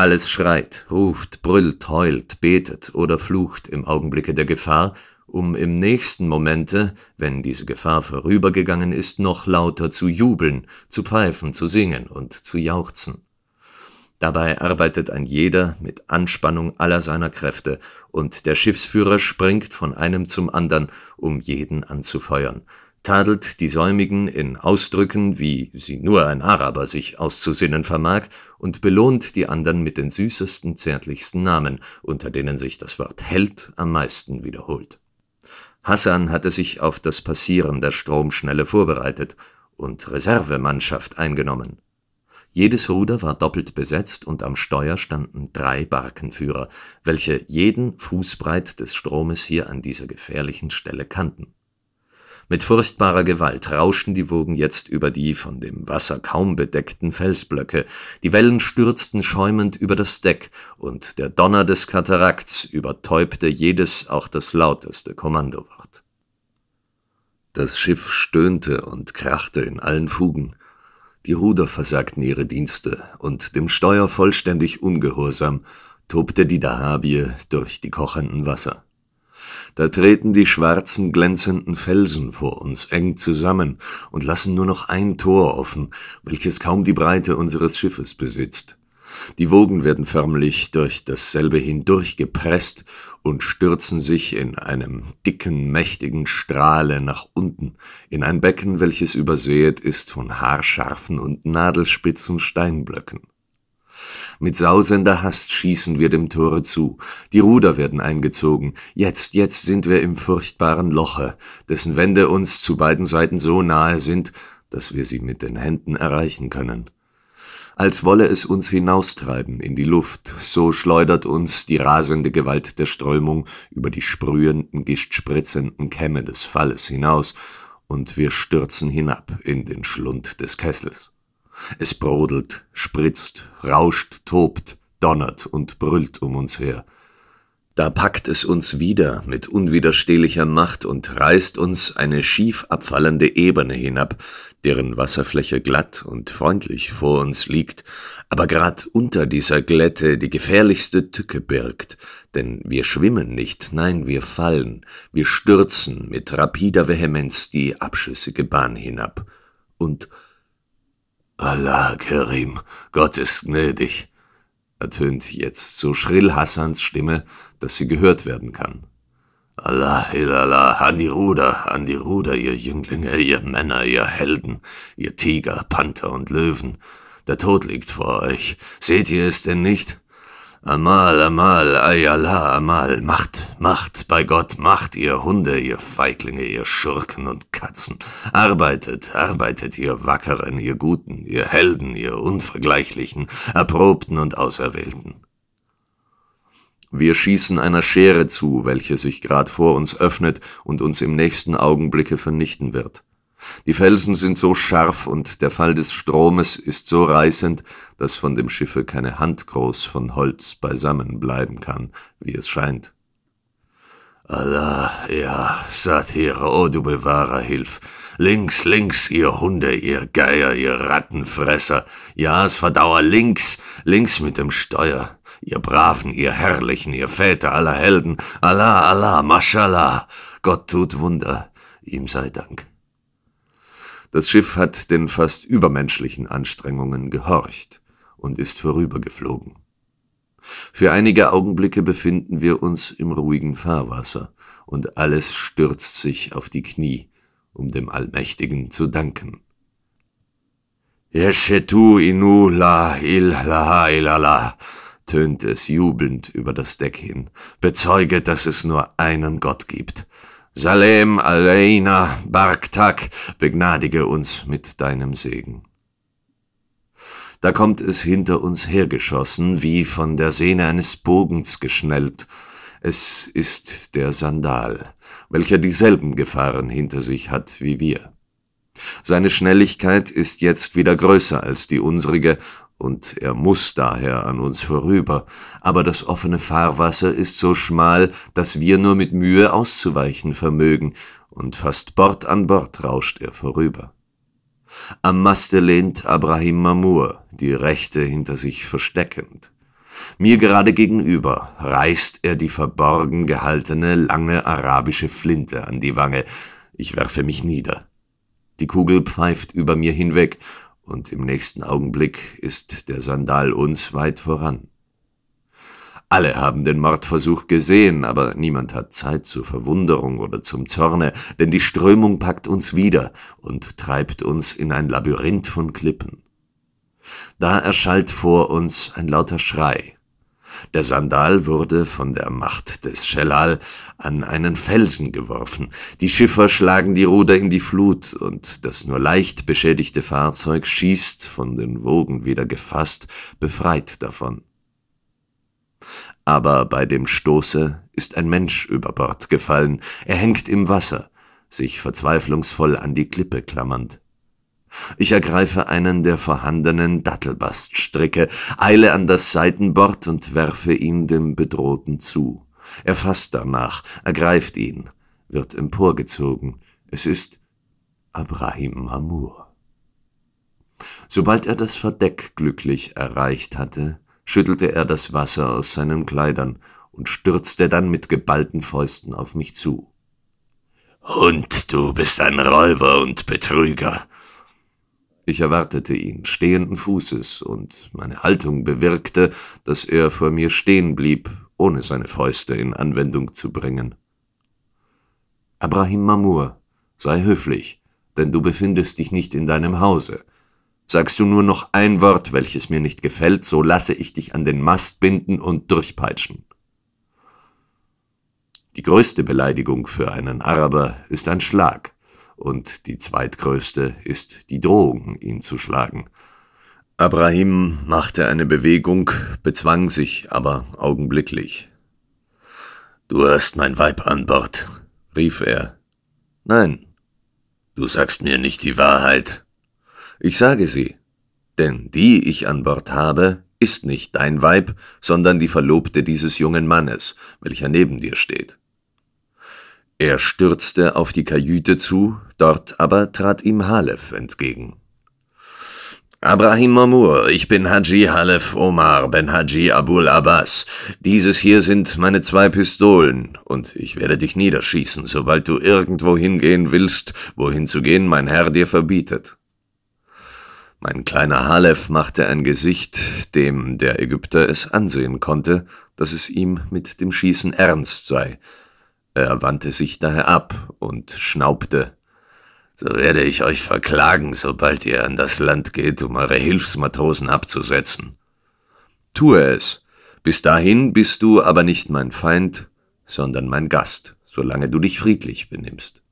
Alles schreit, ruft, brüllt, heult, betet oder flucht im Augenblicke der Gefahr, um im nächsten Momente, wenn diese Gefahr vorübergegangen ist, noch lauter zu jubeln, zu pfeifen, zu singen und zu jauchzen. Dabei arbeitet ein jeder mit Anspannung aller seiner Kräfte, und der Schiffsführer springt von einem zum anderen, um jeden anzufeuern, tadelt die Säumigen in Ausdrücken, wie sie nur ein Araber sich auszusinnen vermag, und belohnt die anderen mit den süßesten, zärtlichsten Namen, unter denen sich das Wort Held am meisten wiederholt. Hassan hatte sich auf das Passieren der Stromschnelle vorbereitet und Reservemannschaft eingenommen. Jedes Ruder war doppelt besetzt und am Steuer standen drei Barkenführer, welche jeden Fußbreit des Stromes hier an dieser gefährlichen Stelle kannten. Mit furchtbarer Gewalt rauschten die Wogen jetzt über die von dem Wasser kaum bedeckten Felsblöcke, die Wellen stürzten schäumend über das Deck, und der Donner des Katarakts übertäubte jedes auch das lauteste Kommandowort. Das Schiff stöhnte und krachte in allen Fugen, die Ruder versagten ihre Dienste, und dem Steuer vollständig ungehorsam tobte die Dahabie durch die kochenden Wasser. Da treten die schwarzen, glänzenden Felsen vor uns eng zusammen und lassen nur noch ein Tor offen, welches kaum die Breite unseres Schiffes besitzt. Die Wogen werden förmlich durch dasselbe hindurch gepresst und stürzen sich in einem dicken, mächtigen Strahle nach unten, in ein Becken, welches übersäet ist von haarscharfen und nadelspitzen Steinblöcken. Mit sausender Hast schießen wir dem Tore zu. Die Ruder werden eingezogen. Jetzt, jetzt sind wir im furchtbaren Loche, dessen Wände uns zu beiden Seiten so nahe sind, dass wir sie mit den Händen erreichen können. Als wolle es uns hinaustreiben in die Luft, so schleudert uns die rasende Gewalt der Strömung über die sprühenden, gistspritzenden Kämme des Falles hinaus, und wir stürzen hinab in den Schlund des Kessels. Es brodelt, spritzt, rauscht, tobt, donnert und brüllt um uns her. Da packt es uns wieder mit unwiderstehlicher Macht und reißt uns eine schief abfallende Ebene hinab, deren Wasserfläche glatt und freundlich vor uns liegt, aber grad unter dieser Glätte die gefährlichste Tücke birgt, denn wir schwimmen nicht, nein, wir fallen, wir stürzen mit rapider Vehemenz die abschüssige Bahn hinab. Und Allah Kerim, Gott ist gnädig, ertönt jetzt so schrill Hassans Stimme, dass sie gehört werden kann. Allah, Ilallah, an die Ruder, an die Ruder, ihr Jünglinge, äh, ihr Männer, ihr Helden, ihr Tiger, Panther und Löwen. Der Tod liegt vor euch. Seht ihr es denn nicht? Amal, Amal, Ayala, Amal, macht, macht, bei Gott, macht, ihr Hunde, ihr Feiglinge, ihr Schurken und Katzen. Arbeitet, arbeitet, ihr Wackeren, ihr Guten, ihr Helden, ihr Unvergleichlichen, Erprobten und Auserwählten. Wir schießen einer Schere zu, welche sich grad vor uns öffnet und uns im nächsten Augenblicke vernichten wird. Die Felsen sind so scharf und der Fall des Stromes ist so reißend, dass von dem Schiffe keine Hand groß von Holz beisammen bleiben kann, wie es scheint. Allah, ja, Satire, o oh, du Bewahrer, hilf. Links, links, ihr Hunde, ihr Geier, ihr Rattenfresser. Ja, es verdauer links, links mit dem Steuer. Ihr Braven, ihr Herrlichen, ihr Väter aller Helden. Allah, Allah, Mashallah. Gott tut Wunder. Ihm sei Dank. Das Schiff hat den fast übermenschlichen Anstrengungen gehorcht und ist vorübergeflogen. Für einige Augenblicke befinden wir uns im ruhigen Fahrwasser, und alles stürzt sich auf die Knie, um dem Allmächtigen zu danken. Yeshetu inu la ilaha ilala, tönt es jubelnd über das Deck hin, bezeuget, dass es nur einen Gott gibt, Salem Aleina Barktak, begnadige uns mit deinem Segen. Da kommt es hinter uns hergeschossen, wie von der Sehne eines Bogens geschnellt. Es ist der Sandal, welcher dieselben Gefahren hinter sich hat wie wir. Seine Schnelligkeit ist jetzt wieder größer als die unsrige und er muss daher an uns vorüber, aber das offene Fahrwasser ist so schmal, dass wir nur mit Mühe auszuweichen vermögen, und fast Bord an Bord rauscht er vorüber. Am Maste lehnt Abrahim Mamur, die Rechte hinter sich versteckend. Mir gerade gegenüber reißt er die verborgen gehaltene lange arabische Flinte an die Wange. Ich werfe mich nieder. Die Kugel pfeift über mir hinweg und im nächsten Augenblick ist der Sandal uns weit voran. Alle haben den Mordversuch gesehen, aber niemand hat Zeit zur Verwunderung oder zum Zorne, denn die Strömung packt uns wieder und treibt uns in ein Labyrinth von Klippen. Da erschallt vor uns ein lauter Schrei, der Sandal wurde von der Macht des Schellal an einen Felsen geworfen. Die Schiffer schlagen die Ruder in die Flut und das nur leicht beschädigte Fahrzeug schießt, von den Wogen wieder gefasst, befreit davon. Aber bei dem Stoße ist ein Mensch über Bord gefallen. Er hängt im Wasser, sich verzweiflungsvoll an die Klippe klammernd. Ich ergreife einen der vorhandenen Dattelbaststricke, eile an das Seitenbord und werfe ihn dem Bedrohten zu. Er fasst danach, ergreift ihn, wird emporgezogen. Es ist Abrahim Mamur. Sobald er das Verdeck glücklich erreicht hatte, schüttelte er das Wasser aus seinen Kleidern und stürzte dann mit geballten Fäusten auf mich zu. Hund, du bist ein Räuber und Betrüger. Ich erwartete ihn stehenden Fußes, und meine Haltung bewirkte, dass er vor mir stehen blieb, ohne seine Fäuste in Anwendung zu bringen. Abrahim Mamur, sei höflich, denn du befindest dich nicht in deinem Hause. Sagst du nur noch ein Wort, welches mir nicht gefällt, so lasse ich dich an den Mast binden und durchpeitschen. Die größte Beleidigung für einen Araber ist ein Schlag und die zweitgrößte ist die Drohung, ihn zu schlagen. Abrahim machte eine Bewegung, bezwang sich aber augenblicklich. Du hast mein Weib an Bord, rief er. Nein, du sagst mir nicht die Wahrheit. Ich sage sie, denn die ich an Bord habe, ist nicht dein Weib, sondern die Verlobte dieses jungen Mannes, welcher neben dir steht. Er stürzte auf die Kajüte zu, Dort aber trat ihm Halef entgegen. Abrahim Mamur, ich bin Haji Halef Omar ben Haji Abul Abbas. Dieses hier sind meine zwei Pistolen, und ich werde dich niederschießen, sobald du irgendwo hingehen willst, wohin zu gehen mein Herr dir verbietet. Mein kleiner Halef machte ein Gesicht, dem der Ägypter es ansehen konnte, dass es ihm mit dem Schießen ernst sei. Er wandte sich daher ab und schnaubte so werde ich euch verklagen, sobald ihr an das Land geht, um eure Hilfsmatrosen abzusetzen. Tue es. Bis dahin bist du aber nicht mein Feind, sondern mein Gast, solange du dich friedlich benimmst.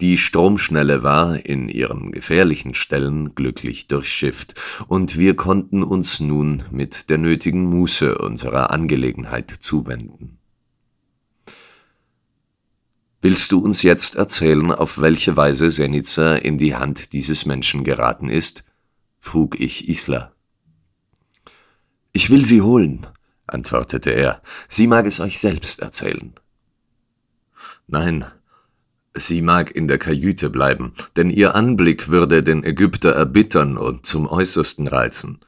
Die Stromschnelle war in ihren gefährlichen Stellen glücklich durchschifft, und wir konnten uns nun mit der nötigen Muße unserer Angelegenheit zuwenden. Willst du uns jetzt erzählen, auf welche Weise Senica in die Hand dieses Menschen geraten ist? frug ich Isla. Ich will sie holen, antwortete er. Sie mag es euch selbst erzählen. Nein, sie mag in der Kajüte bleiben, denn ihr Anblick würde den Ägypter erbittern und zum Äußersten reizen.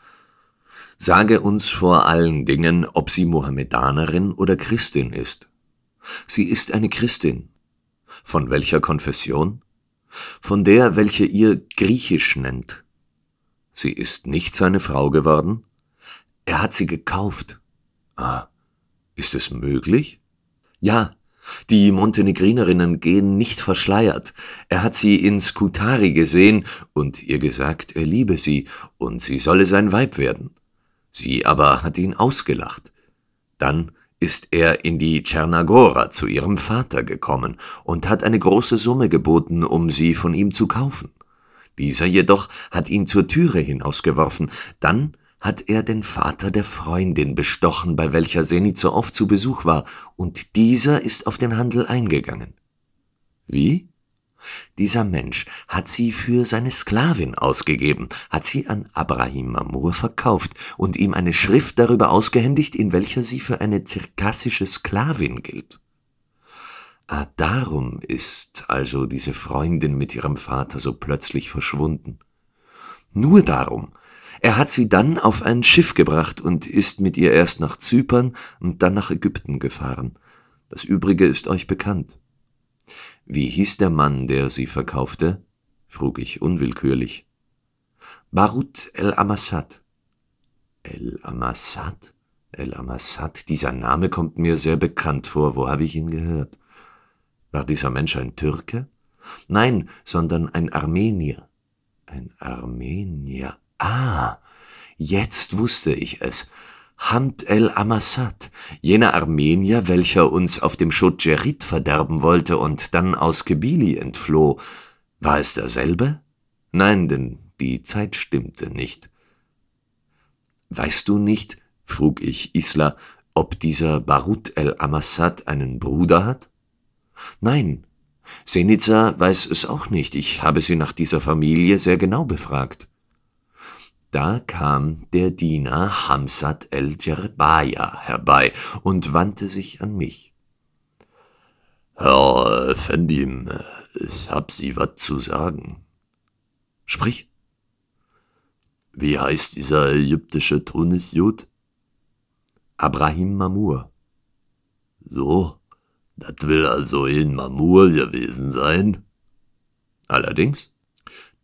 Sage uns vor allen Dingen, ob sie Mohammedanerin oder Christin ist. Sie ist eine Christin, von welcher Konfession? Von der, welche ihr griechisch nennt. Sie ist nicht seine Frau geworden? Er hat sie gekauft. Ah, ist es möglich? Ja, die Montenegrinerinnen gehen nicht verschleiert. Er hat sie in Skutari gesehen und ihr gesagt, er liebe sie und sie solle sein Weib werden. Sie aber hat ihn ausgelacht. Dann ist er in die Tschernagora zu ihrem Vater gekommen und hat eine große Summe geboten, um sie von ihm zu kaufen. Dieser jedoch hat ihn zur Türe hinausgeworfen, dann hat er den Vater der Freundin bestochen, bei welcher Senizo oft zu Besuch war, und dieser ist auf den Handel eingegangen. Wie? Dieser Mensch hat sie für seine Sklavin ausgegeben, hat sie an Abrahim Mamur verkauft und ihm eine Schrift darüber ausgehändigt, in welcher sie für eine zirkassische Sklavin gilt. Ah, darum ist also diese Freundin mit ihrem Vater so plötzlich verschwunden. Nur darum. Er hat sie dann auf ein Schiff gebracht und ist mit ihr erst nach Zypern und dann nach Ägypten gefahren. Das übrige ist euch bekannt. Wie hieß der Mann, der sie verkaufte? frug ich unwillkürlich. Barut el Amassad. El Amassad? El Amassad? Dieser Name kommt mir sehr bekannt vor. Wo habe ich ihn gehört? War dieser Mensch ein Türke? Nein, sondern ein Armenier. Ein Armenier. Ah, jetzt wusste ich es. Hamd el-Amassad, jener Armenier, welcher uns auf dem Schutt verderben wollte und dann aus Kibili entfloh, war es derselbe? Nein, denn die Zeit stimmte nicht. Weißt du nicht, frug ich Isla, ob dieser Barut el-Amassad einen Bruder hat? Nein. Senica weiß es auch nicht. Ich habe sie nach dieser Familie sehr genau befragt. Da kam der Diener Hamsat el Djerbaya herbei und wandte sich an mich. Herr Fendim, ich hab Sie wat zu sagen. Sprich. Wie heißt dieser ägyptische Tunisjud? Abrahim Mamur. So, das will also in Mamur gewesen sein. Allerdings.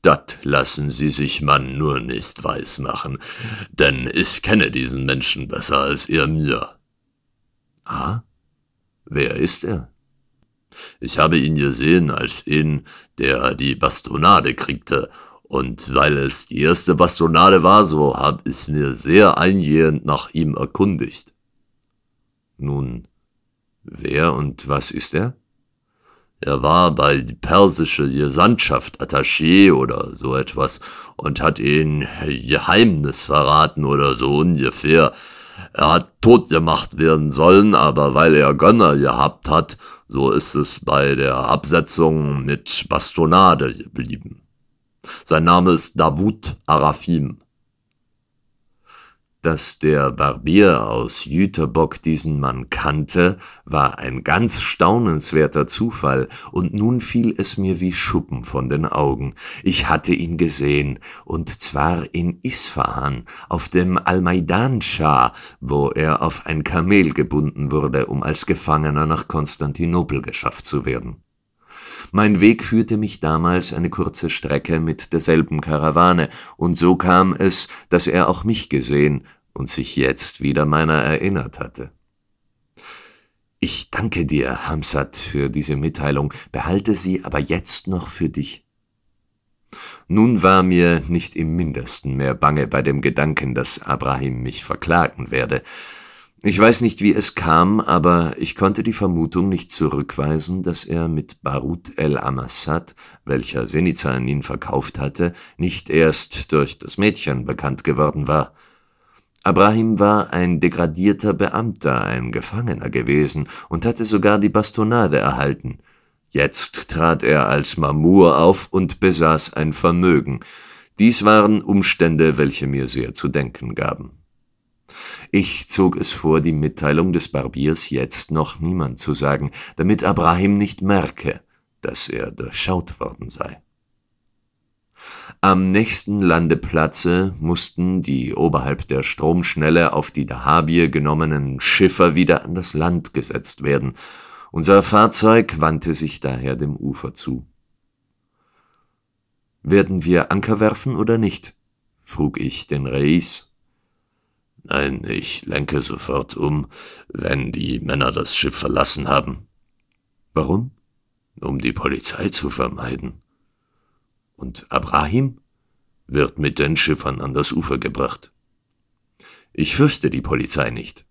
Dat lassen Sie sich man nur nicht weiß machen, denn ich kenne diesen Menschen besser als ihr mir. Ah? Wer ist er? Ich habe ihn gesehen als ihn, der die Bastonade kriegte, und weil es die erste Bastonade war, so hab ich mir sehr eingehend nach ihm erkundigt. Nun, wer und was ist er? Er war bei persische Gesandtschaft Attaché oder so etwas und hat ihn Geheimnis verraten oder so ungefähr. Er hat totgemacht werden sollen, aber weil er Gönner gehabt hat, so ist es bei der Absetzung mit Bastonade geblieben. Sein Name ist Davut Arafim. Dass der Barbier aus Jüterbock diesen Mann kannte, war ein ganz staunenswerter Zufall, und nun fiel es mir wie Schuppen von den Augen. Ich hatte ihn gesehen, und zwar in Isfahan, auf dem Almaidan-Schah, wo er auf ein Kamel gebunden wurde, um als Gefangener nach Konstantinopel geschafft zu werden. Mein Weg führte mich damals eine kurze Strecke mit derselben Karawane, und so kam es, dass er auch mich gesehen und sich jetzt wieder meiner erinnert hatte. Ich danke dir, Hamsat, für diese Mitteilung, behalte sie aber jetzt noch für dich. Nun war mir nicht im mindesten mehr bange bei dem Gedanken, dass Abraham mich verklagen werde. Ich weiß nicht, wie es kam, aber ich konnte die Vermutung nicht zurückweisen, dass er mit Barut el-Amassad, welcher Seniza an ihn verkauft hatte, nicht erst durch das Mädchen bekannt geworden war. Abrahim war ein degradierter Beamter, ein Gefangener gewesen und hatte sogar die Bastonade erhalten. Jetzt trat er als Mamur auf und besaß ein Vermögen. Dies waren Umstände, welche mir sehr zu denken gaben. Ich zog es vor, die Mitteilung des Barbiers jetzt noch niemand zu sagen, damit Abraham nicht merke, dass er durchschaut worden sei. Am nächsten Landeplatze mussten die oberhalb der Stromschnelle auf die Dahabie genommenen Schiffer wieder an das Land gesetzt werden. Unser Fahrzeug wandte sich daher dem Ufer zu. Werden wir Anker werfen oder nicht? frug ich den Reis. Nein, ich lenke sofort um, wenn die Männer das Schiff verlassen haben. Warum? Um die Polizei zu vermeiden. Und Abrahim wird mit den Schiffern an das Ufer gebracht. Ich fürchte die Polizei nicht.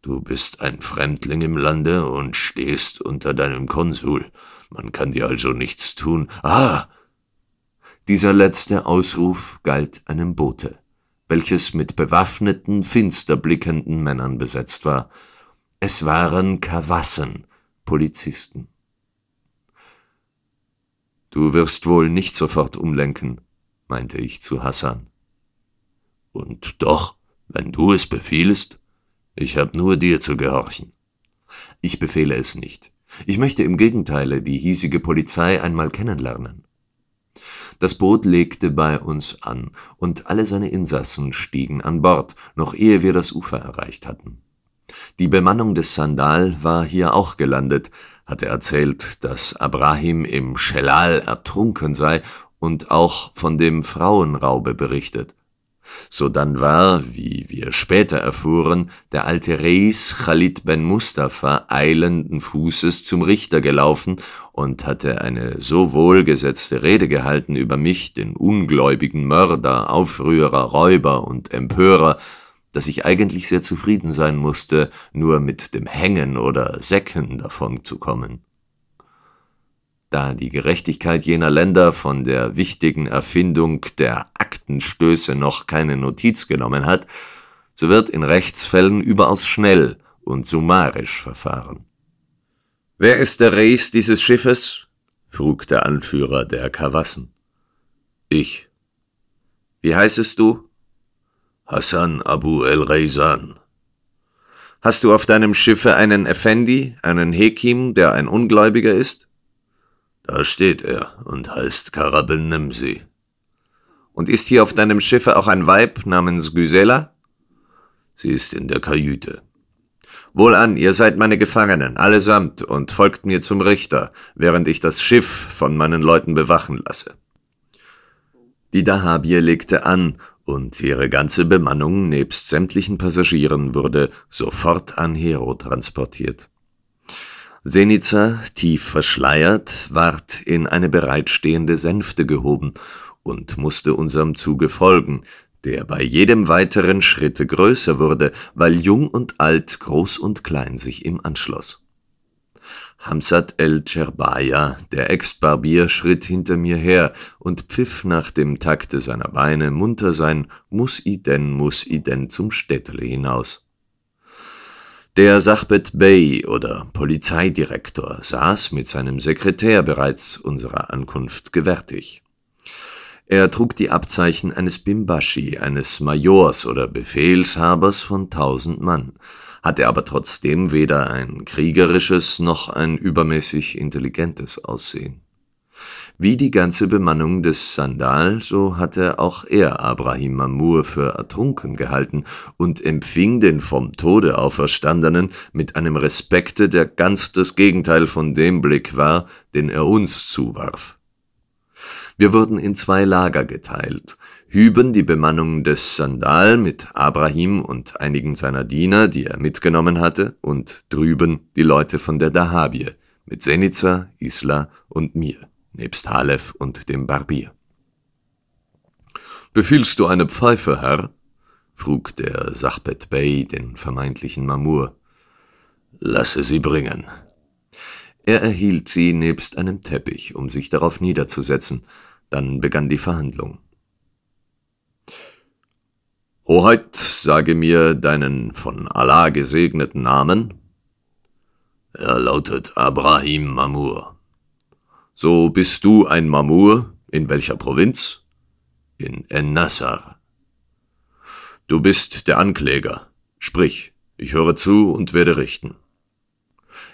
Du bist ein Fremdling im Lande und stehst unter deinem Konsul. Man kann dir also nichts tun. Ah! Dieser letzte Ausruf galt einem Boote, welches mit bewaffneten, finster blickenden Männern besetzt war. Es waren Kawassen, Polizisten. Du wirst wohl nicht sofort umlenken, meinte ich zu Hassan. Und doch, wenn du es befiehlest, ich habe nur dir zu gehorchen. Ich befehle es nicht. Ich möchte im Gegenteile die hiesige Polizei einmal kennenlernen. Das Boot legte bei uns an, und alle seine Insassen stiegen an Bord, noch ehe wir das Ufer erreicht hatten. Die Bemannung des Sandal war hier auch gelandet, hat er erzählt, dass Abrahim im Schelal ertrunken sei und auch von dem Frauenraube berichtet. So dann war, wie wir später erfuhren, der alte Reis Khalid ben Mustafa eilenden Fußes zum Richter gelaufen und hatte eine so wohlgesetzte Rede gehalten über mich, den ungläubigen Mörder, Aufrührer, Räuber und Empörer, dass ich eigentlich sehr zufrieden sein musste, nur mit dem Hängen oder Säcken davon zu kommen. Da die Gerechtigkeit jener Länder von der wichtigen Erfindung der Aktenstöße noch keine Notiz genommen hat, so wird in Rechtsfällen überaus schnell und summarisch verfahren. Wer ist der Reis dieses Schiffes? frug der Anführer der Kawassen. Ich. Wie heißest du? Hassan Abu El Reisan. Hast du auf deinem Schiffe einen Effendi, einen Hekim, der ein Ungläubiger ist? Da steht er und heißt Karabin Nimsi. Und ist hier auf deinem Schiffe auch ein Weib namens Güsela? Sie ist in der Kajüte. Wohlan, ihr seid meine Gefangenen, allesamt, und folgt mir zum Richter, während ich das Schiff von meinen Leuten bewachen lasse. Die Dahabier legte an und ihre ganze Bemannung nebst sämtlichen Passagieren wurde sofort an Hero transportiert. Senica, tief verschleiert, ward in eine bereitstehende Sänfte gehoben und musste unserem Zuge folgen, der bei jedem weiteren Schritte größer wurde, weil jung und alt, groß und klein sich ihm anschloss. Hamzat el-Cherbaya, der Ex-Barbier, schritt hinter mir her und pfiff nach dem Takte seiner Beine munter sein »Muss muss i denn, i denn« zum Städtele hinaus. Der Sachbet Bey oder Polizeidirektor saß mit seinem Sekretär bereits unserer Ankunft gewärtig. Er trug die Abzeichen eines Bimbashi, eines Majors oder Befehlshabers von tausend Mann – hatte aber trotzdem weder ein kriegerisches noch ein übermäßig intelligentes Aussehen. Wie die ganze Bemannung des Sandal, so hatte auch er Abraham Mamur für ertrunken gehalten und empfing den vom Tode auferstandenen mit einem Respekte, der ganz das Gegenteil von dem Blick war, den er uns zuwarf. Wir wurden in zwei Lager geteilt, hüben die Bemannung des Sandal mit Abrahim und einigen seiner Diener, die er mitgenommen hatte, und drüben die Leute von der Dahabie mit Seniza, Isla und mir, nebst Halef und dem Barbier. Befiehlst du eine Pfeife, Herr? frug der Sachbet Bey den vermeintlichen Mamur. Lasse sie bringen. Er erhielt sie nebst einem Teppich, um sich darauf niederzusetzen. Dann begann die Verhandlung. Hoheit, sage mir deinen von Allah gesegneten Namen. Er lautet Abrahim Mamur. So bist du ein Mamur, in welcher Provinz? In En-Nassar. Du bist der Ankläger. Sprich, ich höre zu und werde richten.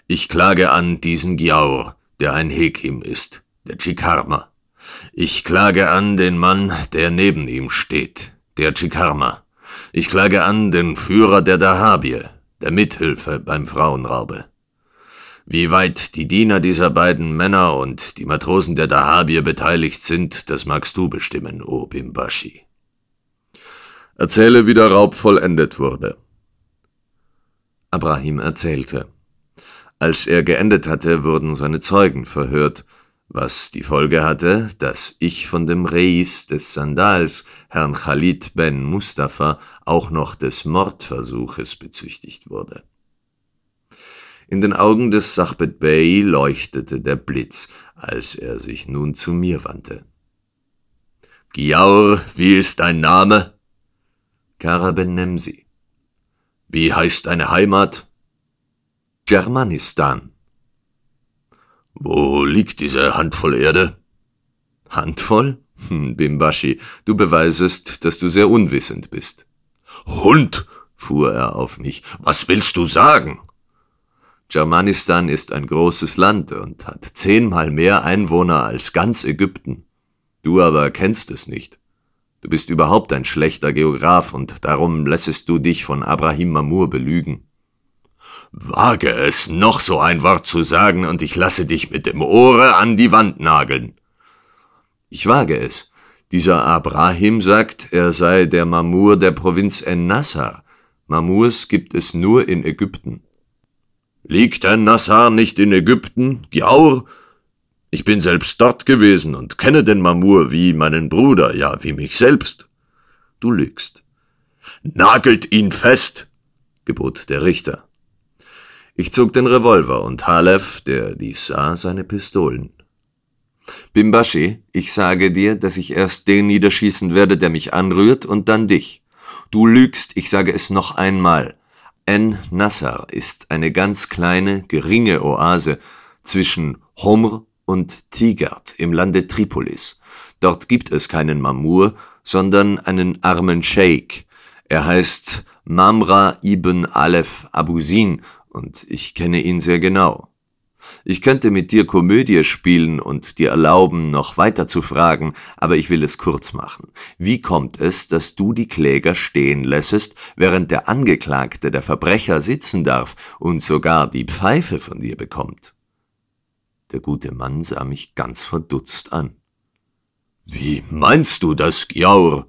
Ich klage an diesen Giaur, der ein Hekim ist, der Chikarma. Ich klage an den Mann, der neben ihm steht, der Chikarma. Ich klage an den Führer der Dahabie, der Mithilfe beim Frauenraube. Wie weit die Diener dieser beiden Männer und die Matrosen der Dahabie beteiligt sind, das magst du bestimmen, O Bimbashi. Erzähle, wie der Raub vollendet wurde. Abrahim erzählte. Als er geendet hatte, wurden seine Zeugen verhört, was die Folge hatte, dass ich von dem Reis des Sandals, Herrn Khalid ben Mustafa, auch noch des Mordversuches bezüchtigt wurde. In den Augen des Sachbet Bey leuchtete der Blitz, als er sich nun zu mir wandte. Giaur, wie ist dein Name? Kara ben Nemsi. Wie heißt deine Heimat? Germanistan. Wo liegt diese Handvoll Erde? Handvoll? Hm, Bimbashi, du beweisest, dass du sehr unwissend bist. Hund! fuhr er auf mich. Was willst du sagen? Germanistan ist ein großes Land und hat zehnmal mehr Einwohner als ganz Ägypten. Du aber kennst es nicht. Du bist überhaupt ein schlechter Geograf und darum lässest du dich von Abrahim Mamur belügen. Wage es, noch so ein Wort zu sagen, und ich lasse dich mit dem Ohre an die Wand nageln. Ich wage es. Dieser Abrahim sagt, er sei der Mamur der Provinz En-Nassar. Mamurs gibt es nur in Ägypten. Liegt En-Nassar nicht in Ägypten? Giaur? Ich bin selbst dort gewesen und kenne den Mamur wie meinen Bruder, ja, wie mich selbst. Du lügst. Nagelt ihn fest, gebot der Richter. Ich zog den Revolver und Halef, der dies sah, seine Pistolen. Bimbashi, ich sage dir, dass ich erst den niederschießen werde, der mich anrührt, und dann dich. Du lügst, ich sage es noch einmal. En Nassar ist eine ganz kleine, geringe Oase zwischen Homr und Tigert im Lande Tripolis. Dort gibt es keinen Mamur, sondern einen armen Sheikh. Er heißt Mamra ibn Aleph Abusin und ich kenne ihn sehr genau. Ich könnte mit dir Komödie spielen und dir erlauben, noch weiter zu fragen, aber ich will es kurz machen. Wie kommt es, dass du die Kläger stehen lässest, während der Angeklagte, der Verbrecher, sitzen darf und sogar die Pfeife von dir bekommt? Der gute Mann sah mich ganz verdutzt an. Wie meinst du das, Giaur?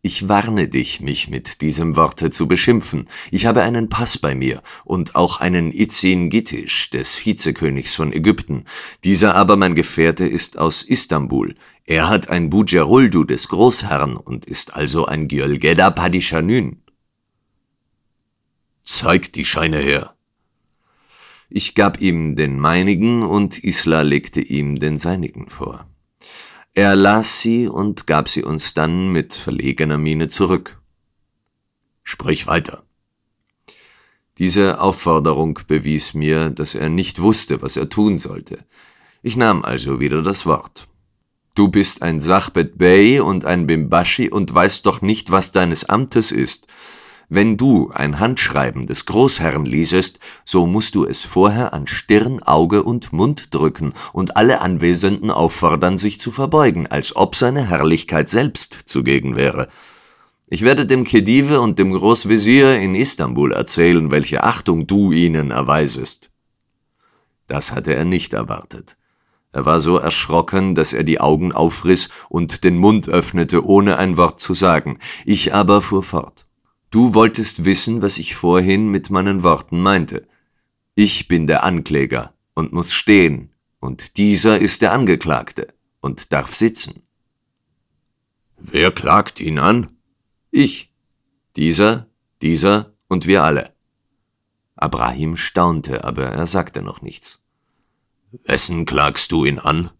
Ich warne dich, mich mit diesem Worte zu beschimpfen. Ich habe einen Pass bei mir und auch einen Itzin Gittisch des Vizekönigs von Ägypten. Dieser aber, mein Gefährte, ist aus Istanbul. Er hat ein Bujeruldu des Großherrn und ist also ein Gyölgeda Padishanün. Zeig die Scheine her. Ich gab ihm den meinigen und Isla legte ihm den seinigen vor. Er las sie und gab sie uns dann mit verlegener Miene zurück. Sprich weiter. Diese Aufforderung bewies mir, dass er nicht wusste, was er tun sollte. Ich nahm also wieder das Wort. Du bist ein Sachbet Bey und ein Bimbashi und weißt doch nicht, was deines Amtes ist. Wenn du ein Handschreiben des Großherrn liesest, so musst du es vorher an Stirn, Auge und Mund drücken und alle Anwesenden auffordern, sich zu verbeugen, als ob seine Herrlichkeit selbst zugegen wäre. Ich werde dem Khedive und dem Großvezier in Istanbul erzählen, welche Achtung du ihnen erweisest. Das hatte er nicht erwartet. Er war so erschrocken, dass er die Augen aufriss und den Mund öffnete, ohne ein Wort zu sagen. Ich aber fuhr fort. Du wolltest wissen, was ich vorhin mit meinen Worten meinte. Ich bin der Ankläger und muss stehen, und dieser ist der Angeklagte und darf sitzen. Wer klagt ihn an? Ich. Dieser, dieser und wir alle. Abrahim staunte, aber er sagte noch nichts. Wessen klagst du ihn an?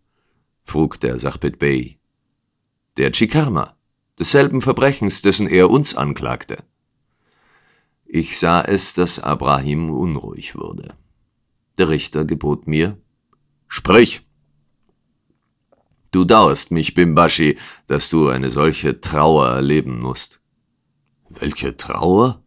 frug der Sachbet Bey. Der Chikarma, desselben Verbrechens, dessen er uns anklagte. Ich sah es, dass Abraham unruhig wurde. Der Richter gebot mir, Sprich! Du dauerst mich, Bimbashi, dass du eine solche Trauer erleben musst. Welche Trauer?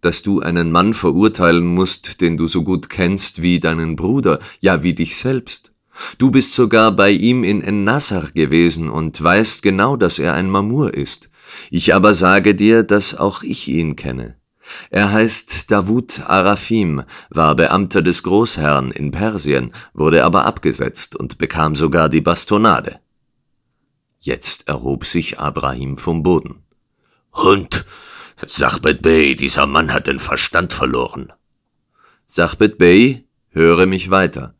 Dass du einen Mann verurteilen musst, den du so gut kennst wie deinen Bruder, ja wie dich selbst. Du bist sogar bei ihm in Ennassar gewesen und weißt genau, dass er ein Mamur ist. Ich aber sage dir, dass auch ich ihn kenne. Er heißt Davut Arafim, war Beamter des Großherrn in Persien, wurde aber abgesetzt und bekam sogar die Bastonade. Jetzt erhob sich Abraham vom Boden. Hund! Sachbet Bey, dieser Mann hat den Verstand verloren. Sachbet Bey, höre mich weiter.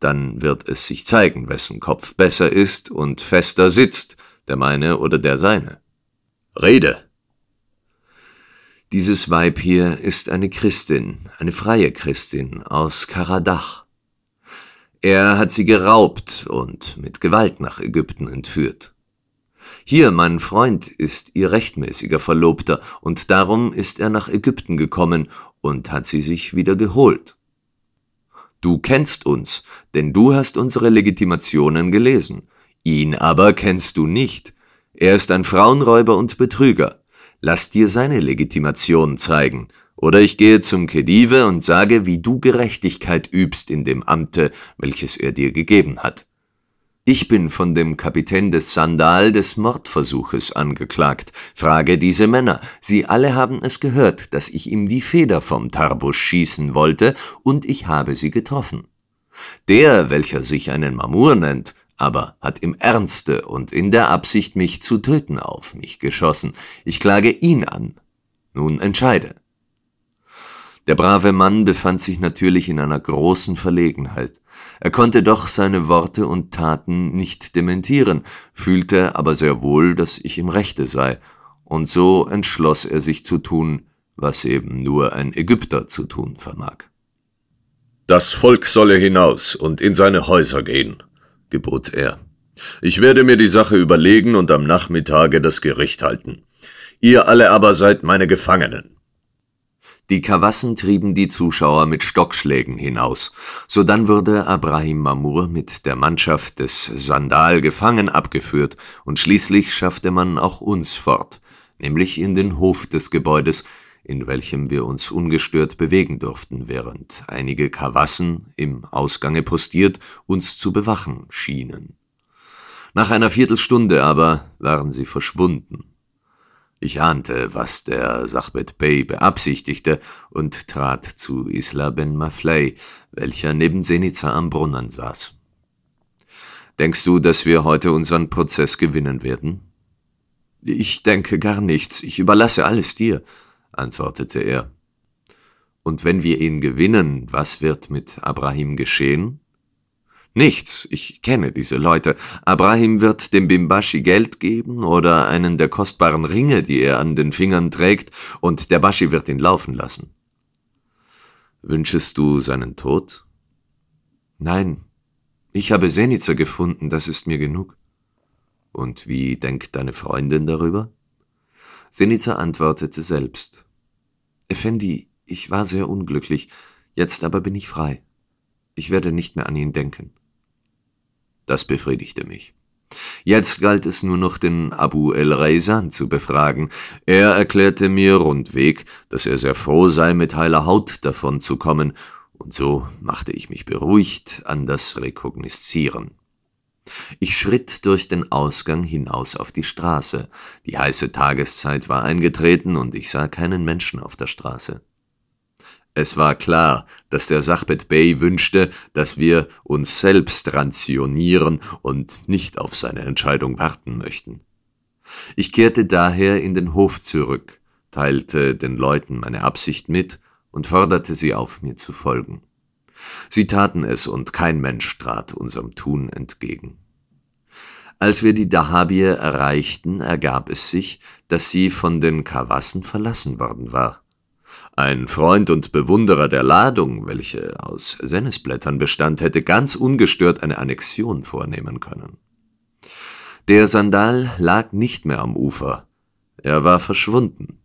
Dann wird es sich zeigen, wessen Kopf besser ist und fester sitzt, der meine oder der seine. Rede! Dieses Weib hier ist eine Christin, eine freie Christin aus Karadach. Er hat sie geraubt und mit Gewalt nach Ägypten entführt. Hier, mein Freund, ist ihr rechtmäßiger Verlobter, und darum ist er nach Ägypten gekommen und hat sie sich wieder geholt. Du kennst uns, denn du hast unsere Legitimationen gelesen. Ihn aber kennst du nicht. Er ist ein Frauenräuber und Betrüger lass dir seine Legitimation zeigen, oder ich gehe zum Kedive und sage, wie du Gerechtigkeit übst in dem Amte, welches er dir gegeben hat. Ich bin von dem Kapitän des Sandal des Mordversuches angeklagt. Frage diese Männer. Sie alle haben es gehört, dass ich ihm die Feder vom Tarbusch schießen wollte, und ich habe sie getroffen. Der, welcher sich einen Mamur nennt, aber hat im Ernste und in der Absicht, mich zu töten, auf mich geschossen. Ich klage ihn an. Nun entscheide. Der brave Mann befand sich natürlich in einer großen Verlegenheit. Er konnte doch seine Worte und Taten nicht dementieren, fühlte aber sehr wohl, dass ich im Rechte sei, und so entschloss er sich zu tun, was eben nur ein Ägypter zu tun vermag. Das Volk solle hinaus und in seine Häuser gehen, gebot er. Ich werde mir die Sache überlegen und am Nachmittage das Gericht halten. Ihr alle aber seid meine Gefangenen. Die Kawassen trieben die Zuschauer mit Stockschlägen hinaus. Sodann wurde Abrahim Mamur mit der Mannschaft des Sandal gefangen abgeführt und schließlich schaffte man auch uns fort, nämlich in den Hof des Gebäudes, in welchem wir uns ungestört bewegen durften, während einige Kawassen, im Ausgange postiert, uns zu bewachen schienen. Nach einer Viertelstunde aber waren sie verschwunden. Ich ahnte, was der Sachbet Bey beabsichtigte und trat zu Isla Ben Mafley, welcher neben Senica am Brunnen saß. Denkst du, dass wir heute unseren Prozess gewinnen werden? Ich denke gar nichts, ich überlasse alles dir antwortete er. Und wenn wir ihn gewinnen, was wird mit Abrahim geschehen? Nichts, ich kenne diese Leute. Abrahim wird dem Bimbashi Geld geben oder einen der kostbaren Ringe, die er an den Fingern trägt, und der Bashi wird ihn laufen lassen. Wünschest du seinen Tod? Nein, ich habe Senitzer gefunden, das ist mir genug. Und wie denkt deine Freundin darüber? Senitzer antwortete selbst. Effendi, ich war sehr unglücklich, jetzt aber bin ich frei. Ich werde nicht mehr an ihn denken. Das befriedigte mich. Jetzt galt es nur noch, den Abu el Reisan zu befragen. Er erklärte mir rundweg, dass er sehr froh sei, mit heiler Haut davon zu kommen, und so machte ich mich beruhigt an das Rekognoszieren. Ich schritt durch den Ausgang hinaus auf die Straße. Die heiße Tageszeit war eingetreten und ich sah keinen Menschen auf der Straße. Es war klar, dass der Sachbet Bey wünschte, dass wir uns selbst rationieren und nicht auf seine Entscheidung warten möchten. Ich kehrte daher in den Hof zurück, teilte den Leuten meine Absicht mit und forderte sie auf, mir zu folgen. Sie taten es, und kein Mensch trat unserem Tun entgegen. Als wir die Dahabir erreichten, ergab es sich, dass sie von den Kawassen verlassen worden war. Ein Freund und Bewunderer der Ladung, welche aus Sennesblättern bestand, hätte ganz ungestört eine Annexion vornehmen können. Der Sandal lag nicht mehr am Ufer, er war verschwunden.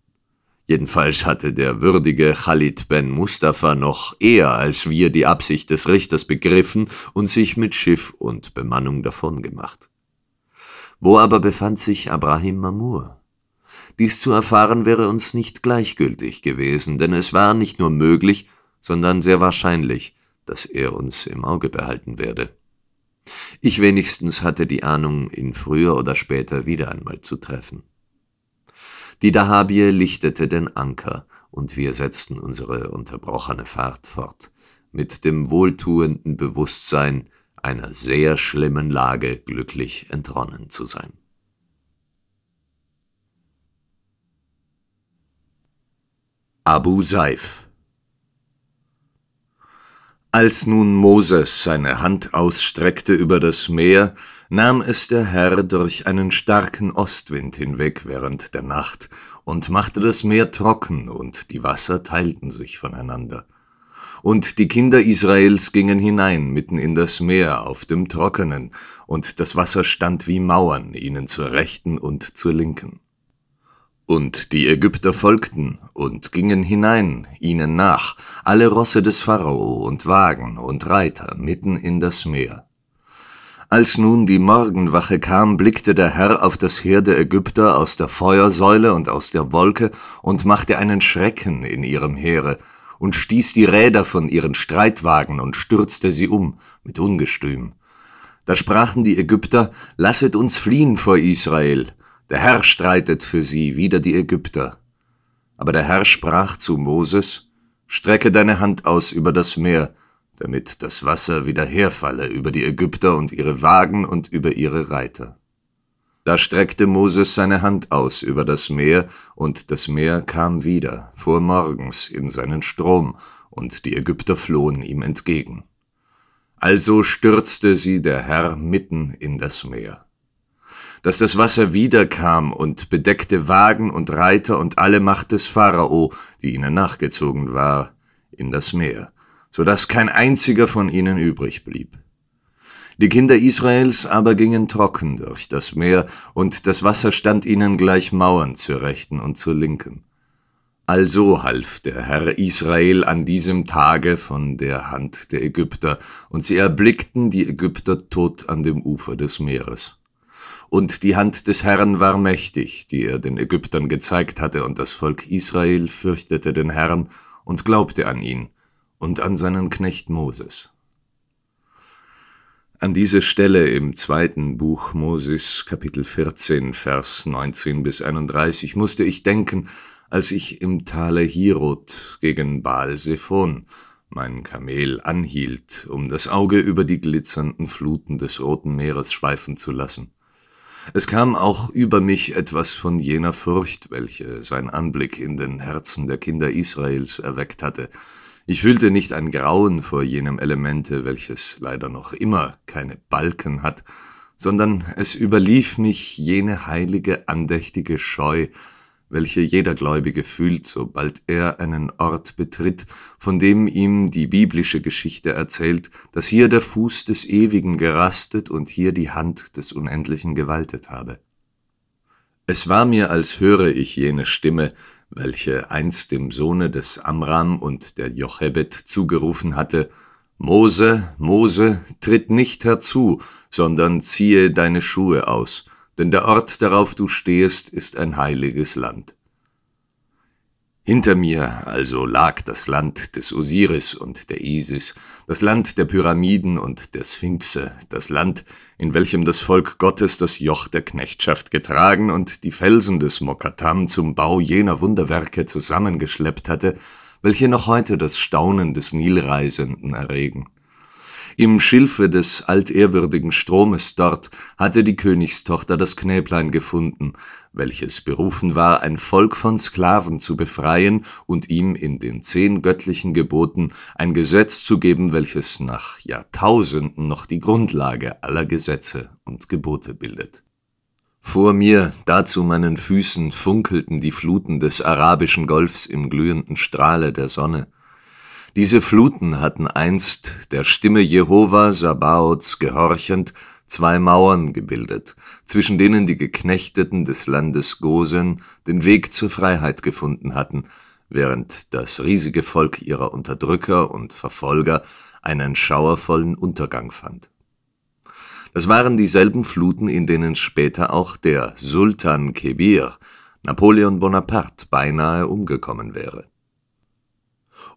Jedenfalls hatte der würdige Khalid ben Mustafa noch eher als wir die Absicht des Richters begriffen und sich mit Schiff und Bemannung davongemacht. Wo aber befand sich Abrahim Mamur? Dies zu erfahren wäre uns nicht gleichgültig gewesen, denn es war nicht nur möglich, sondern sehr wahrscheinlich, dass er uns im Auge behalten werde. Ich wenigstens hatte die Ahnung, ihn früher oder später wieder einmal zu treffen. Die Dahabie lichtete den Anker, und wir setzten unsere unterbrochene Fahrt fort, mit dem wohltuenden Bewusstsein, einer sehr schlimmen Lage glücklich entronnen zu sein. Abu Saif Als nun Moses seine Hand ausstreckte über das Meer, nahm es der Herr durch einen starken Ostwind hinweg während der Nacht und machte das Meer trocken, und die Wasser teilten sich voneinander. Und die Kinder Israels gingen hinein mitten in das Meer auf dem Trockenen, und das Wasser stand wie Mauern ihnen zur rechten und zur linken. Und die Ägypter folgten und gingen hinein, ihnen nach, alle Rosse des Pharao und Wagen und Reiter mitten in das Meer. Als nun die Morgenwache kam, blickte der Herr auf das Heer der Ägypter aus der Feuersäule und aus der Wolke und machte einen Schrecken in ihrem Heere und stieß die Räder von ihren Streitwagen und stürzte sie um mit Ungestüm. Da sprachen die Ägypter, lasset uns fliehen vor Israel, der Herr streitet für sie wider die Ägypter. Aber der Herr sprach zu Moses, Strecke deine Hand aus über das Meer, damit das Wasser wieder herfalle über die Ägypter und ihre Wagen und über ihre Reiter. Da streckte Moses seine Hand aus über das Meer, und das Meer kam wieder, vor morgens, in seinen Strom, und die Ägypter flohen ihm entgegen. Also stürzte sie der Herr mitten in das Meer. Dass das Wasser wiederkam und bedeckte Wagen und Reiter und alle Macht des Pharao, die ihnen nachgezogen war, in das Meer so dass kein einziger von ihnen übrig blieb. Die Kinder Israels aber gingen trocken durch das Meer, und das Wasser stand ihnen gleich Mauern zur rechten und zur linken. Also half der Herr Israel an diesem Tage von der Hand der Ägypter, und sie erblickten die Ägypter tot an dem Ufer des Meeres. Und die Hand des Herrn war mächtig, die er den Ägyptern gezeigt hatte, und das Volk Israel fürchtete den Herrn und glaubte an ihn, und an seinen Knecht Moses. An diese Stelle im zweiten Buch Moses, Kapitel 14, Vers 19 bis 31, musste ich denken, als ich im Tale Hirot gegen Baal Sephon mein Kamel anhielt, um das Auge über die glitzernden Fluten des Roten Meeres schweifen zu lassen. Es kam auch über mich etwas von jener Furcht, welche sein Anblick in den Herzen der Kinder Israels erweckt hatte, ich fühlte nicht ein Grauen vor jenem Elemente, welches leider noch immer keine Balken hat, sondern es überlief mich jene heilige, andächtige Scheu, welche jeder Gläubige fühlt, sobald er einen Ort betritt, von dem ihm die biblische Geschichte erzählt, dass hier der Fuß des Ewigen gerastet und hier die Hand des Unendlichen gewaltet habe. Es war mir, als höre ich jene Stimme, welche einst dem Sohne des Amram und der Jochebed zugerufen hatte, Mose, Mose, tritt nicht herzu, sondern ziehe deine Schuhe aus, denn der Ort, darauf du stehst, ist ein heiliges Land. Hinter mir also lag das Land des Osiris und der Isis, das Land der Pyramiden und der Sphinxe, das Land, in welchem das Volk Gottes das Joch der Knechtschaft getragen und die Felsen des Mokattam zum Bau jener Wunderwerke zusammengeschleppt hatte, welche noch heute das Staunen des Nilreisenden erregen. Im Schilfe des altehrwürdigen Stromes dort hatte die Königstochter das Knäblein gefunden, welches berufen war, ein Volk von Sklaven zu befreien und ihm in den zehn göttlichen Geboten ein Gesetz zu geben, welches nach Jahrtausenden noch die Grundlage aller Gesetze und Gebote bildet. Vor mir, da zu meinen Füßen, funkelten die Fluten des arabischen Golfs im glühenden Strahle der Sonne, diese Fluten hatten einst der Stimme Jehova Sabaoths gehorchend zwei Mauern gebildet, zwischen denen die Geknechteten des Landes Gosen den Weg zur Freiheit gefunden hatten, während das riesige Volk ihrer Unterdrücker und Verfolger einen schauervollen Untergang fand. Das waren dieselben Fluten, in denen später auch der Sultan Kebir, Napoleon Bonaparte, beinahe umgekommen wäre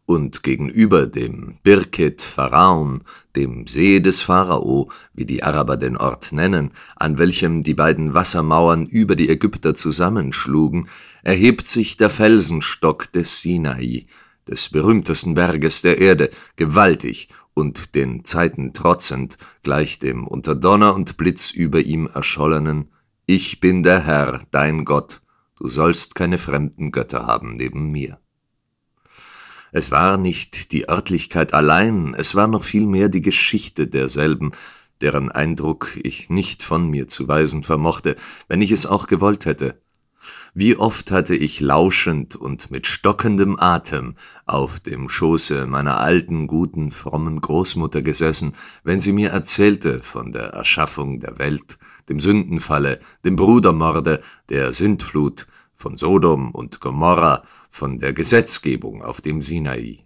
und gegenüber dem Birket Pharaon, dem See des Pharao, wie die Araber den Ort nennen, an welchem die beiden Wassermauern über die Ägypter zusammenschlugen, erhebt sich der Felsenstock des Sinai, des berühmtesten Berges der Erde, gewaltig und den Zeiten trotzend, gleich dem unter Donner und Blitz über ihm erschollenen Ich bin der Herr, dein Gott, du sollst keine fremden Götter haben neben mir. Es war nicht die Örtlichkeit allein, es war noch vielmehr die Geschichte derselben, deren Eindruck ich nicht von mir zu weisen vermochte, wenn ich es auch gewollt hätte. Wie oft hatte ich lauschend und mit stockendem Atem auf dem Schoße meiner alten, guten, frommen Großmutter gesessen, wenn sie mir erzählte von der Erschaffung der Welt, dem Sündenfalle, dem Brudermorde, der Sintflut, von Sodom und Gomorra, von der Gesetzgebung auf dem Sinai.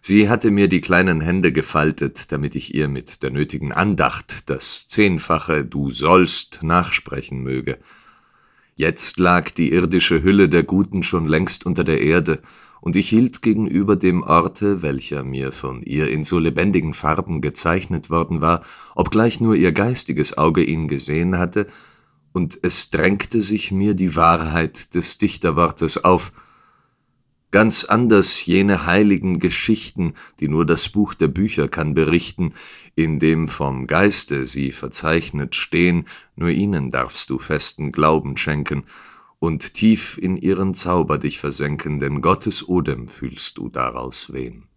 Sie hatte mir die kleinen Hände gefaltet, damit ich ihr mit der nötigen Andacht das zehnfache Du sollst nachsprechen möge. Jetzt lag die irdische Hülle der Guten schon längst unter der Erde, und ich hielt gegenüber dem Orte, welcher mir von ihr in so lebendigen Farben gezeichnet worden war, obgleich nur ihr geistiges Auge ihn gesehen hatte, und es drängte sich mir die Wahrheit des Dichterwortes auf. Ganz anders jene heiligen Geschichten, die nur das Buch der Bücher kann berichten, in dem vom Geiste sie verzeichnet stehen, nur ihnen darfst du festen Glauben schenken und tief in ihren Zauber dich versenken, denn Gottes Odem fühlst du daraus wehen.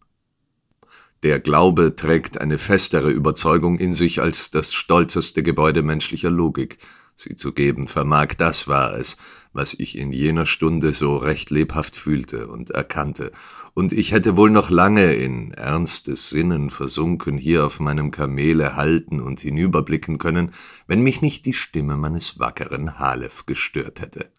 Der Glaube trägt eine festere Überzeugung in sich als das stolzeste Gebäude menschlicher Logik, sie zu geben vermag, das war es, was ich in jener Stunde so recht lebhaft fühlte und erkannte, und ich hätte wohl noch lange in ernstes Sinnen versunken hier auf meinem Kamele halten und hinüberblicken können, wenn mich nicht die Stimme meines wackeren Halef gestört hätte.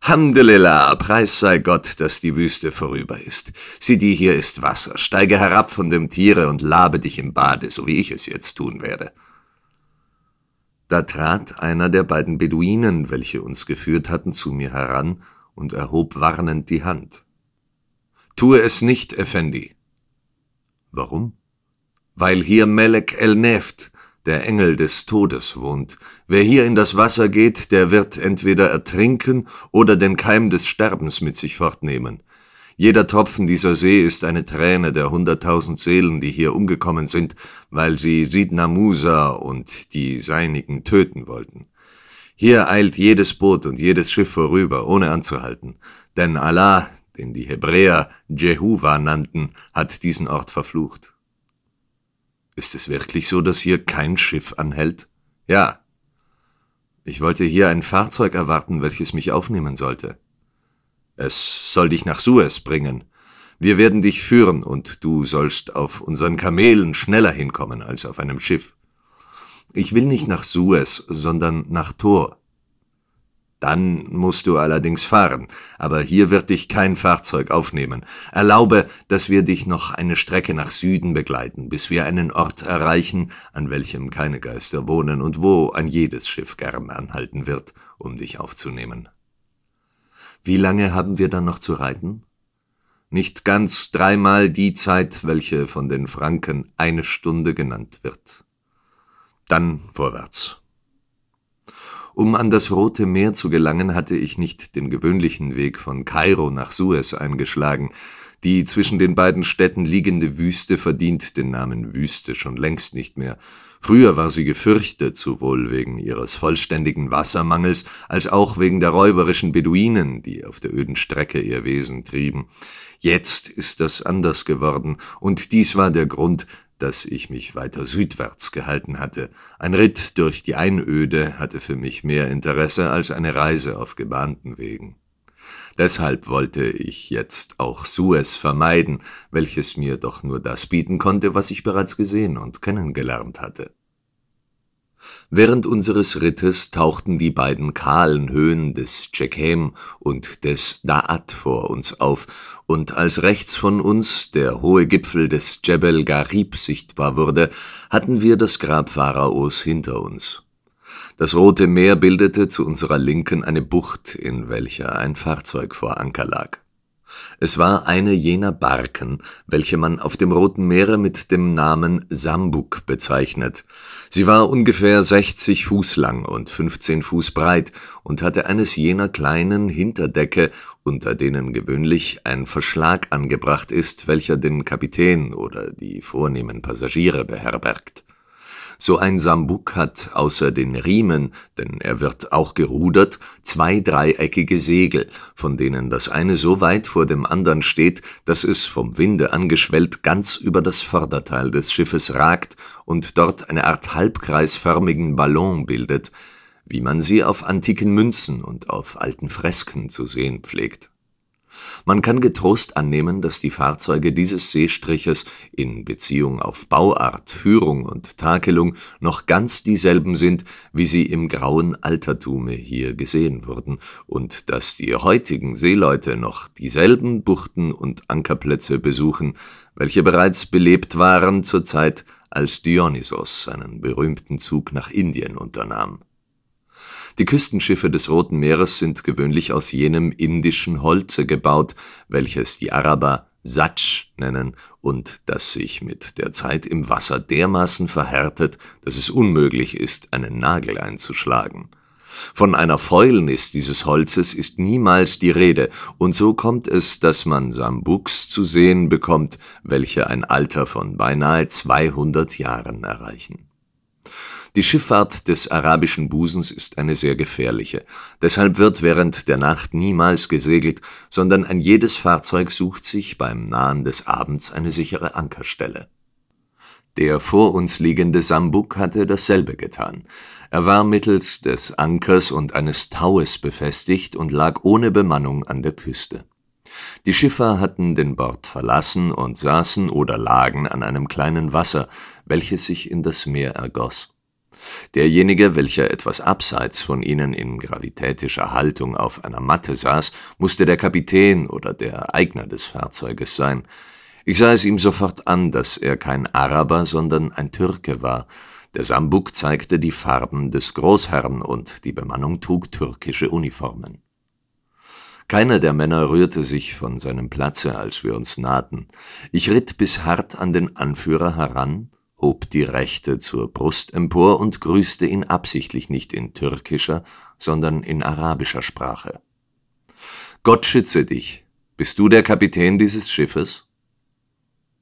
Handelillah, preis sei Gott, dass die Wüste vorüber ist. Sieh, die hier ist Wasser. Steige herab von dem Tiere und labe dich im Bade, so wie ich es jetzt tun werde. Da trat einer der beiden Beduinen, welche uns geführt hatten, zu mir heran und erhob warnend die Hand. Tue es nicht, Effendi. Warum? Weil hier Melek el-Neft, der Engel des Todes, wohnt. Wer hier in das Wasser geht, der wird entweder ertrinken oder den Keim des Sterbens mit sich fortnehmen. Jeder Tropfen dieser See ist eine Träne der hunderttausend Seelen, die hier umgekommen sind, weil sie Sidna Musa und die Seinigen töten wollten. Hier eilt jedes Boot und jedes Schiff vorüber, ohne anzuhalten, denn Allah, den die Hebräer Jehovah nannten, hat diesen Ort verflucht. Ist es wirklich so, dass hier kein Schiff anhält? Ja. Ich wollte hier ein Fahrzeug erwarten, welches mich aufnehmen sollte. Es soll dich nach Suez bringen. Wir werden dich führen, und du sollst auf unseren Kamelen schneller hinkommen als auf einem Schiff. Ich will nicht nach Suez, sondern nach Tor. Dann musst du allerdings fahren, aber hier wird dich kein Fahrzeug aufnehmen. Erlaube, dass wir dich noch eine Strecke nach Süden begleiten, bis wir einen Ort erreichen, an welchem keine Geister wohnen und wo ein jedes Schiff gern anhalten wird, um dich aufzunehmen. Wie lange haben wir dann noch zu reiten? Nicht ganz dreimal die Zeit, welche von den Franken eine Stunde genannt wird. Dann vorwärts. Um an das Rote Meer zu gelangen, hatte ich nicht den gewöhnlichen Weg von Kairo nach Suez eingeschlagen. Die zwischen den beiden Städten liegende Wüste verdient den Namen Wüste schon längst nicht mehr. Früher war sie gefürchtet, sowohl wegen ihres vollständigen Wassermangels als auch wegen der räuberischen Beduinen, die auf der öden Strecke ihr Wesen trieben. Jetzt ist das anders geworden, und dies war der Grund, dass ich mich weiter südwärts gehalten hatte. Ein Ritt durch die Einöde hatte für mich mehr Interesse als eine Reise auf gebahnten Wegen. Deshalb wollte ich jetzt auch Suez vermeiden, welches mir doch nur das bieten konnte, was ich bereits gesehen und kennengelernt hatte. Während unseres Rittes tauchten die beiden kahlen Höhen des Chekhem und des Da'at vor uns auf, und als rechts von uns der hohe Gipfel des Jebel Garib sichtbar wurde, hatten wir das Grab Pharaos hinter uns. Das Rote Meer bildete zu unserer Linken eine Bucht, in welcher ein Fahrzeug vor Anker lag. Es war eine jener Barken, welche man auf dem Roten Meere mit dem Namen Sambuk bezeichnet. Sie war ungefähr 60 Fuß lang und 15 Fuß breit und hatte eines jener kleinen Hinterdecke, unter denen gewöhnlich ein Verschlag angebracht ist, welcher den Kapitän oder die vornehmen Passagiere beherbergt. So ein Sambuk hat außer den Riemen, denn er wird auch gerudert, zwei dreieckige Segel, von denen das eine so weit vor dem anderen steht, dass es vom Winde angeschwellt ganz über das Vorderteil des Schiffes ragt und dort eine Art halbkreisförmigen Ballon bildet, wie man sie auf antiken Münzen und auf alten Fresken zu sehen pflegt man kann getrost annehmen, dass die Fahrzeuge dieses Seestriches in Beziehung auf Bauart, Führung und Takelung noch ganz dieselben sind, wie sie im grauen Altertume hier gesehen wurden, und dass die heutigen Seeleute noch dieselben Buchten und Ankerplätze besuchen, welche bereits belebt waren zur Zeit, als Dionysos seinen berühmten Zug nach Indien unternahm. Die Küstenschiffe des Roten Meeres sind gewöhnlich aus jenem indischen Holze gebaut, welches die Araber Satsch nennen und das sich mit der Zeit im Wasser dermaßen verhärtet, dass es unmöglich ist, einen Nagel einzuschlagen. Von einer Fäulnis dieses Holzes ist niemals die Rede, und so kommt es, dass man Sambuks zu sehen bekommt, welche ein Alter von beinahe 200 Jahren erreichen. Die Schifffahrt des arabischen Busens ist eine sehr gefährliche. Deshalb wird während der Nacht niemals gesegelt, sondern ein jedes Fahrzeug sucht sich beim Nahen des Abends eine sichere Ankerstelle. Der vor uns liegende Sambuk hatte dasselbe getan. Er war mittels des Ankers und eines Taues befestigt und lag ohne Bemannung an der Küste. Die Schiffer hatten den Bord verlassen und saßen oder lagen an einem kleinen Wasser, welches sich in das Meer ergoss. Derjenige, welcher etwas abseits von ihnen in gravitätischer Haltung auf einer Matte saß, musste der Kapitän oder der Eigner des Fahrzeuges sein. Ich sah es ihm sofort an, dass er kein Araber, sondern ein Türke war. Der Sambuk zeigte die Farben des Großherrn und die Bemannung trug türkische Uniformen. Keiner der Männer rührte sich von seinem Platze, als wir uns nahten. Ich ritt bis hart an den Anführer heran, hob die rechte zur Brust empor und grüßte ihn absichtlich nicht in türkischer, sondern in arabischer Sprache. Gott schütze dich. Bist du der Kapitän dieses Schiffes?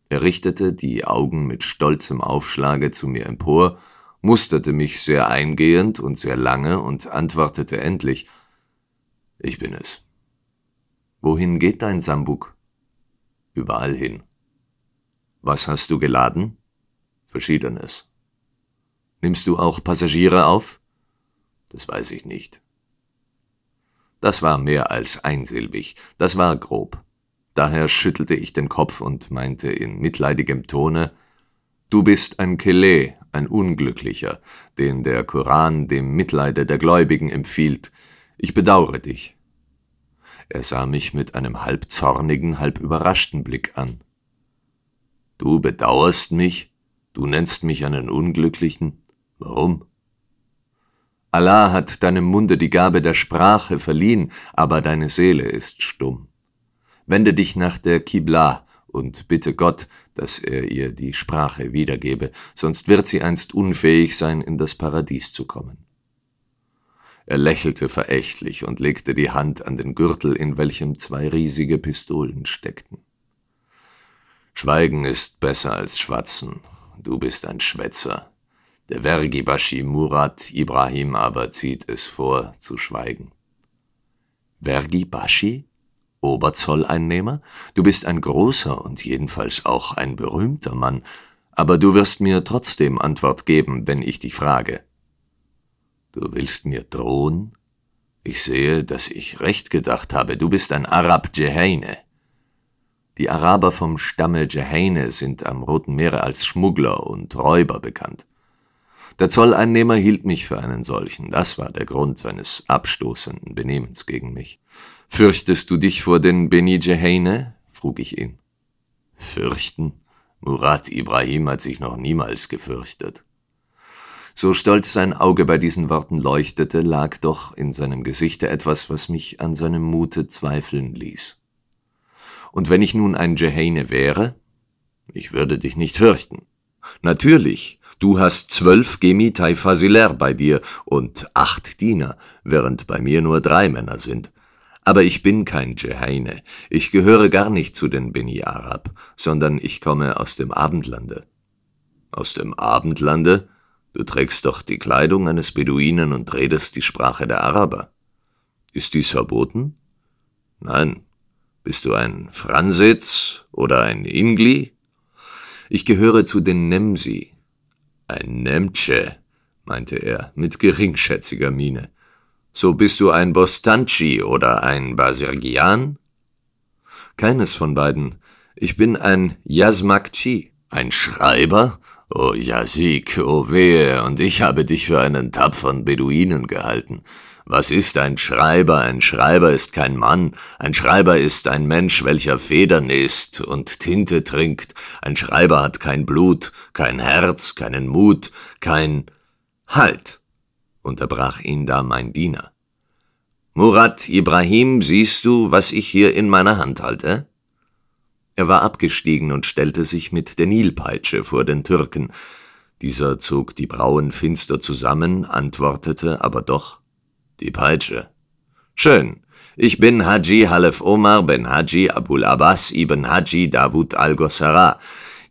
Er richtete die Augen mit stolzem Aufschlage zu mir empor, musterte mich sehr eingehend und sehr lange und antwortete endlich Ich bin es. Wohin geht dein Sambuk? Überall hin. Was hast du geladen? Verschiedenes. Nimmst du auch Passagiere auf? Das weiß ich nicht. Das war mehr als einsilbig, das war grob. Daher schüttelte ich den Kopf und meinte in mitleidigem Tone, Du bist ein Kele, ein Unglücklicher, den der Koran dem Mitleide der Gläubigen empfiehlt. Ich bedauere dich. Er sah mich mit einem halb zornigen, halb überraschten Blick an. Du bedauerst mich? Du nennst mich einen Unglücklichen? Warum? Allah hat deinem Munde die Gabe der Sprache verliehen, aber deine Seele ist stumm. Wende dich nach der Kibla und bitte Gott, dass er ihr die Sprache wiedergebe, sonst wird sie einst unfähig sein, in das Paradies zu kommen. Er lächelte verächtlich und legte die Hand an den Gürtel, in welchem zwei riesige Pistolen steckten. Schweigen ist besser als Schwatzen, du bist ein Schwätzer. Der Vergibashi Murat Ibrahim aber zieht es vor, zu schweigen. Vergibashi? Oberzolleinnehmer? Du bist ein großer und jedenfalls auch ein berühmter Mann, aber du wirst mir trotzdem Antwort geben, wenn ich dich frage. Du willst mir drohen? Ich sehe, dass ich recht gedacht habe, du bist ein Arab Jehaine. Die Araber vom Stamme Jehane sind am Roten Meere als Schmuggler und Räuber bekannt. Der Zolleinnehmer hielt mich für einen solchen, das war der Grund seines abstoßenden Benehmens gegen mich. Fürchtest du dich vor den Beni Jehane? frug ich ihn. Fürchten? Murat Ibrahim hat sich noch niemals gefürchtet. So stolz sein Auge bei diesen Worten leuchtete, lag doch in seinem Gesichte etwas, was mich an seinem Mute zweifeln ließ. Und wenn ich nun ein Jehane wäre? Ich würde dich nicht fürchten. Natürlich, du hast zwölf Gemitai Fasiler bei dir und acht Diener, während bei mir nur drei Männer sind. Aber ich bin kein Jehaine, ich gehöre gar nicht zu den Beni Arab, sondern ich komme aus dem Abendlande. Aus dem Abendlande? Du trägst doch die Kleidung eines Beduinen und redest die Sprache der Araber. Ist dies verboten? Nein, bist du ein Fransitz oder ein Ingli? Ich gehöre zu den Nemsi. Ein Nemtsche, meinte er mit geringschätziger Miene. So bist du ein Bostanci oder ein Basirgian? Keines von beiden. Ich bin ein Yasmakchi. Ein Schreiber? O oh, Yasik, o oh wehe, und ich habe dich für einen tapfern Beduinen gehalten. Was ist ein Schreiber? Ein Schreiber ist kein Mann. Ein Schreiber ist ein Mensch, welcher Federn isst und Tinte trinkt. Ein Schreiber hat kein Blut, kein Herz, keinen Mut, kein... Halt! unterbrach ihn da mein Diener. Murat Ibrahim, siehst du, was ich hier in meiner Hand halte? Er war abgestiegen und stellte sich mit der Nilpeitsche vor den Türken. Dieser zog die Brauen finster zusammen, antwortete aber doch die Peitsche. Schön. Ich bin Haji Halef Omar bin Haji Abul Abbas ibn Haji Davud al gosara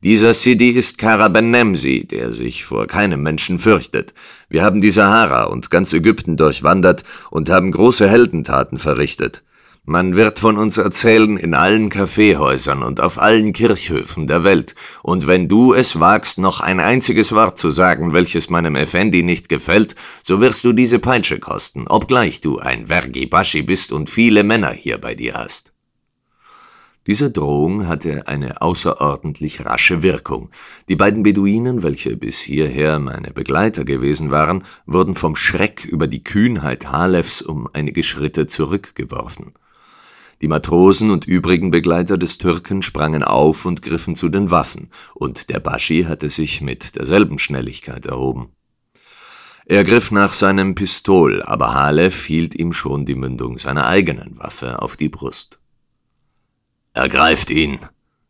Dieser Sidi ist Kara ben Nemsi, der sich vor keinem Menschen fürchtet. Wir haben die Sahara und ganz Ägypten durchwandert und haben große Heldentaten verrichtet. Man wird von uns erzählen in allen Kaffeehäusern und auf allen Kirchhöfen der Welt, und wenn du es wagst, noch ein einziges Wort zu sagen, welches meinem Effendi nicht gefällt, so wirst du diese Peitsche kosten, obgleich du ein Vergibaschi bist und viele Männer hier bei dir hast. Diese Drohung hatte eine außerordentlich rasche Wirkung. Die beiden Beduinen, welche bis hierher meine Begleiter gewesen waren, wurden vom Schreck über die Kühnheit Halefs um einige Schritte zurückgeworfen. Die Matrosen und übrigen Begleiter des Türken sprangen auf und griffen zu den Waffen, und der Baschi hatte sich mit derselben Schnelligkeit erhoben. Er griff nach seinem Pistol, aber Halef hielt ihm schon die Mündung seiner eigenen Waffe auf die Brust. Ergreift ihn,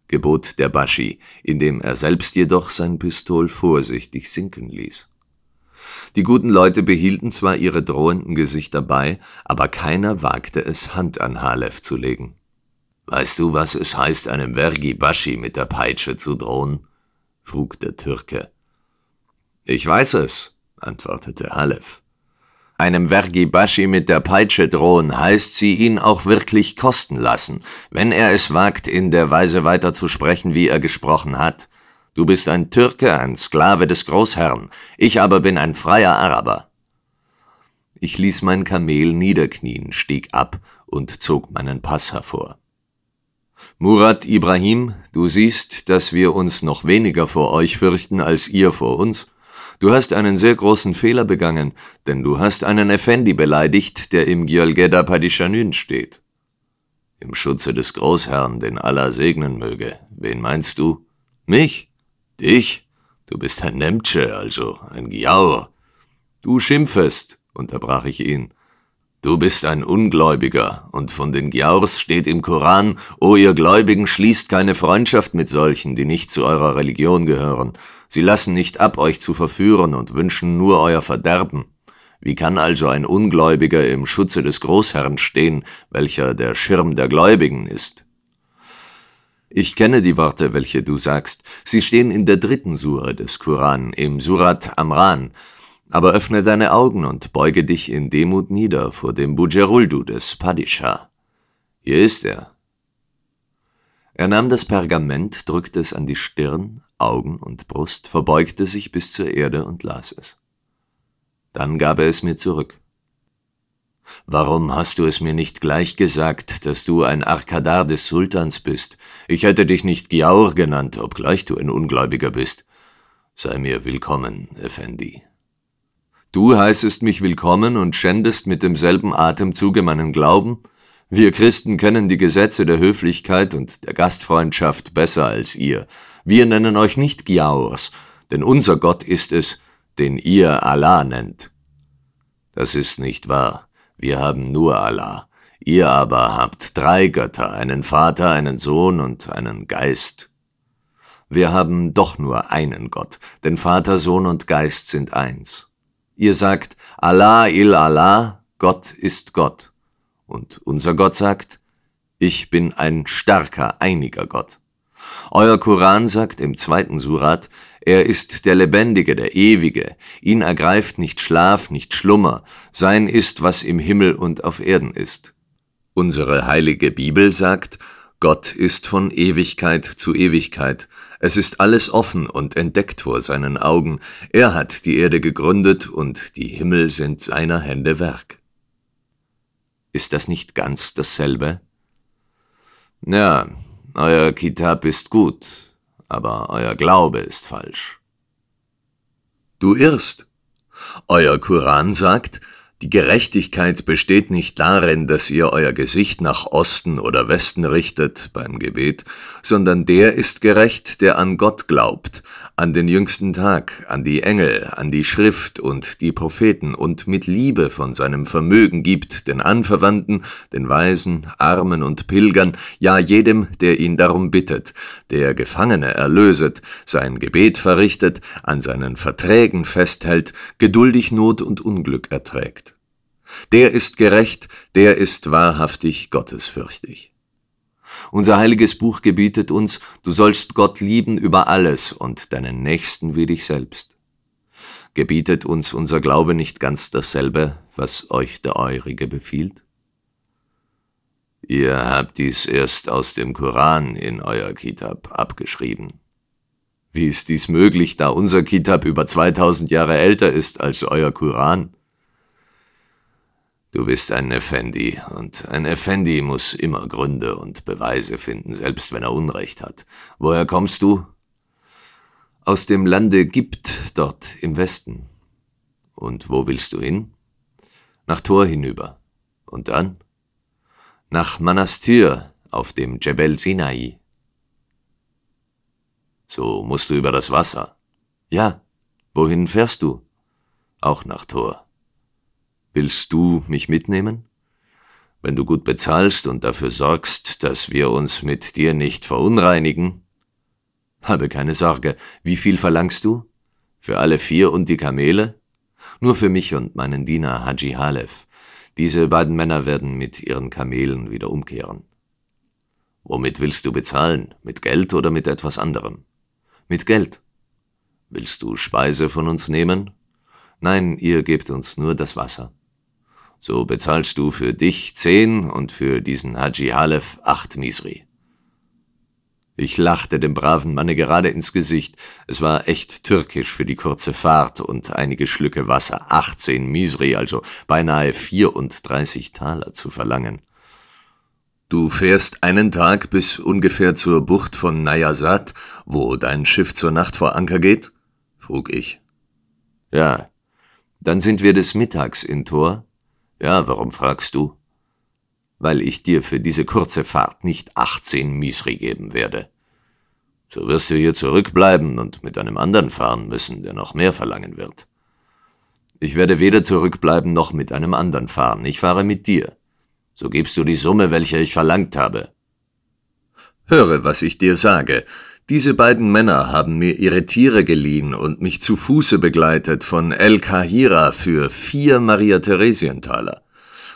gebot der Baschi, indem er selbst jedoch sein Pistol vorsichtig sinken ließ. Die guten Leute behielten zwar ihre drohenden Gesichter bei, aber keiner wagte es, Hand an Halef zu legen. Weißt du, was es heißt, einem Vergi-Baschi mit der Peitsche zu drohen? frug der Türke. Ich weiß es, antwortete Halef. Einem Vergibaschi mit der Peitsche drohen heißt sie ihn auch wirklich kosten lassen, wenn er es wagt, in der Weise weiter zu sprechen, wie er gesprochen hat. Du bist ein Türke, ein Sklave des Großherrn, ich aber bin ein freier Araber. Ich ließ mein Kamel niederknien, stieg ab und zog meinen Pass hervor. Murat Ibrahim, du siehst, dass wir uns noch weniger vor euch fürchten als ihr vor uns. Du hast einen sehr großen Fehler begangen, denn du hast einen Effendi beleidigt, der im Gyalgeda Padishanün steht. Im Schutze des Großherrn, den Allah segnen möge. Wen meinst du? Mich? Dich? Du bist ein Nemtsche, also ein Giaur. Du schimpfest, unterbrach ich ihn. Du bist ein Ungläubiger, und von den Giaurs steht im Koran, O ihr Gläubigen, schließt keine Freundschaft mit solchen, die nicht zu eurer Religion gehören. Sie lassen nicht ab, euch zu verführen und wünschen nur euer Verderben. Wie kann also ein Ungläubiger im Schutze des Großherrn stehen, welcher der Schirm der Gläubigen ist? Ich kenne die Worte, welche du sagst. Sie stehen in der dritten Sure des Koran, im Surat Amran. Aber öffne deine Augen und beuge dich in Demut nieder vor dem Bujeruldu des Padishah. Hier ist er. Er nahm das Pergament, drückte es an die Stirn, Augen und Brust, verbeugte sich bis zur Erde und las es. Dann gab er es mir zurück. Warum hast du es mir nicht gleich gesagt, dass du ein Arkadar des Sultans bist? Ich hätte dich nicht Giaur genannt, obgleich du ein Ungläubiger bist. Sei mir willkommen, Effendi. Du heißest mich willkommen und schändest mit demselben Atemzuge meinen Glauben? Wir Christen kennen die Gesetze der Höflichkeit und der Gastfreundschaft besser als ihr. Wir nennen euch nicht Giaurs, denn unser Gott ist es, den ihr Allah nennt. Das ist nicht wahr. Wir haben nur Allah. Ihr aber habt drei Götter, einen Vater, einen Sohn und einen Geist. Wir haben doch nur einen Gott, denn Vater, Sohn und Geist sind eins. Ihr sagt, Allah il Allah, Gott ist Gott. Und unser Gott sagt, ich bin ein starker, einiger Gott. Euer Koran sagt im zweiten Surat, er ist der Lebendige, der Ewige. Ihn ergreift nicht Schlaf, nicht Schlummer. Sein ist, was im Himmel und auf Erden ist. Unsere heilige Bibel sagt, Gott ist von Ewigkeit zu Ewigkeit. Es ist alles offen und entdeckt vor seinen Augen. Er hat die Erde gegründet und die Himmel sind seiner Hände Werk. Ist das nicht ganz dasselbe? Ja, euer Kitab ist gut, aber euer Glaube ist falsch. Du irrst. Euer Koran sagt, die Gerechtigkeit besteht nicht darin, dass ihr euer Gesicht nach Osten oder Westen richtet beim Gebet, sondern der ist gerecht, der an Gott glaubt, an den jüngsten Tag, an die Engel, an die Schrift und die Propheten und mit Liebe von seinem Vermögen gibt, den Anverwandten, den Weisen, Armen und Pilgern, ja jedem, der ihn darum bittet, der Gefangene erlöset, sein Gebet verrichtet, an seinen Verträgen festhält, geduldig Not und Unglück erträgt. Der ist gerecht, der ist wahrhaftig gottesfürchtig. Unser heiliges Buch gebietet uns, du sollst Gott lieben über alles und deinen Nächsten wie dich selbst. Gebietet uns unser Glaube nicht ganz dasselbe, was euch der eurige befiehlt? Ihr habt dies erst aus dem Koran in euer Kitab abgeschrieben. Wie ist dies möglich, da unser Kitab über 2000 Jahre älter ist als euer Koran? Du bist ein Effendi, und ein Effendi muss immer Gründe und Beweise finden, selbst wenn er Unrecht hat. Woher kommst du? Aus dem Lande Gibt, dort im Westen. Und wo willst du hin? Nach Tor hinüber. Und dann? Nach Manastir, auf dem Djebel Sinai. So musst du über das Wasser. Ja, wohin fährst du? Auch nach Tor. Willst du mich mitnehmen? Wenn du gut bezahlst und dafür sorgst, dass wir uns mit dir nicht verunreinigen? Habe keine Sorge. Wie viel verlangst du? Für alle vier und die Kamele? Nur für mich und meinen Diener Haji Halef. Diese beiden Männer werden mit ihren Kamelen wieder umkehren. Womit willst du bezahlen? Mit Geld oder mit etwas anderem? Mit Geld. Willst du Speise von uns nehmen? Nein, ihr gebt uns nur das Wasser. So bezahlst du für dich zehn und für diesen Haji Halef acht Misri. Ich lachte dem braven Manne gerade ins Gesicht. Es war echt türkisch für die kurze Fahrt und einige Schlücke Wasser, 18 Misri, also beinahe 34 Taler zu verlangen. Du fährst einen Tag bis ungefähr zur Bucht von Nayasat, wo dein Schiff zur Nacht vor Anker geht? frug ich. Ja. Dann sind wir des Mittags in Tor, ja, warum fragst du? Weil ich dir für diese kurze Fahrt nicht 18 Misri geben werde. So wirst du hier zurückbleiben und mit einem anderen fahren müssen, der noch mehr verlangen wird. Ich werde weder zurückbleiben noch mit einem anderen fahren. Ich fahre mit dir. So gibst du die Summe, welche ich verlangt habe. Höre, was ich dir sage. Diese beiden Männer haben mir ihre Tiere geliehen und mich zu Fuße begleitet von El Kahira für vier Maria Theresienthaler.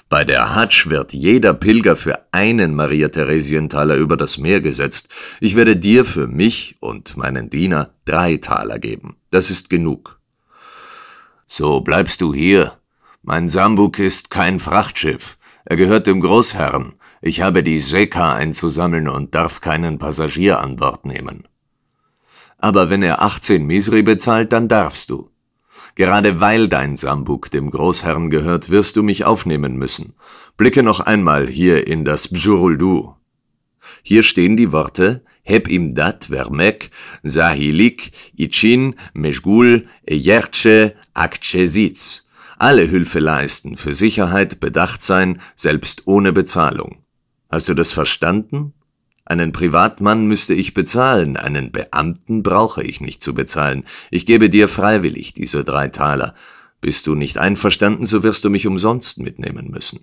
Bei der Hatsch wird jeder Pilger für einen Maria Theresienthaler über das Meer gesetzt. Ich werde dir für mich und meinen Diener drei Taler geben. Das ist genug. So bleibst du hier. Mein Sambuk ist kein Frachtschiff. Er gehört dem Großherrn. Ich habe die Seka einzusammeln und darf keinen Passagier an Bord nehmen. Aber wenn er 18 Misri bezahlt, dann darfst du. Gerade weil dein Sambuk dem Großherrn gehört, wirst du mich aufnehmen müssen. Blicke noch einmal hier in das Bjuruldu. Hier stehen die Worte Heb im Dat Vermek, Sahilik, Ichin, Meshgul, Ejerche, Akchesitz. Alle Hilfe leisten, für Sicherheit bedacht sein, selbst ohne Bezahlung. Hast du das verstanden? Einen Privatmann müsste ich bezahlen, einen Beamten brauche ich nicht zu bezahlen. Ich gebe dir freiwillig diese drei Taler. Bist du nicht einverstanden, so wirst du mich umsonst mitnehmen müssen.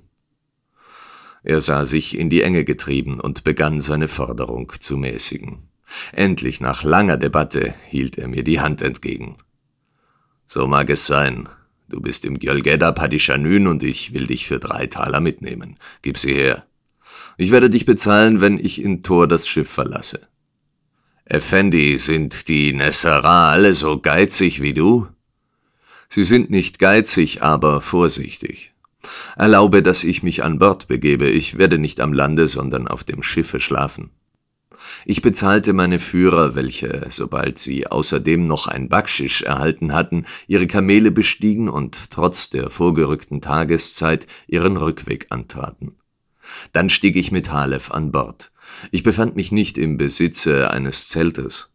Er sah sich in die Enge getrieben und begann seine Forderung zu mäßigen. Endlich, nach langer Debatte, hielt er mir die Hand entgegen. So mag es sein. Du bist im Gölgeda Padischanün und ich will dich für drei Taler mitnehmen. Gib sie her. Ich werde dich bezahlen, wenn ich in Tor das Schiff verlasse. Effendi, sind die Nessara alle so geizig wie du? Sie sind nicht geizig, aber vorsichtig. Erlaube, dass ich mich an Bord begebe, ich werde nicht am Lande, sondern auf dem Schiffe schlafen. Ich bezahlte meine Führer, welche, sobald sie außerdem noch ein Backschisch erhalten hatten, ihre Kamele bestiegen und trotz der vorgerückten Tageszeit ihren Rückweg antraten. Dann stieg ich mit Halef an Bord. Ich befand mich nicht im Besitze eines Zeltes.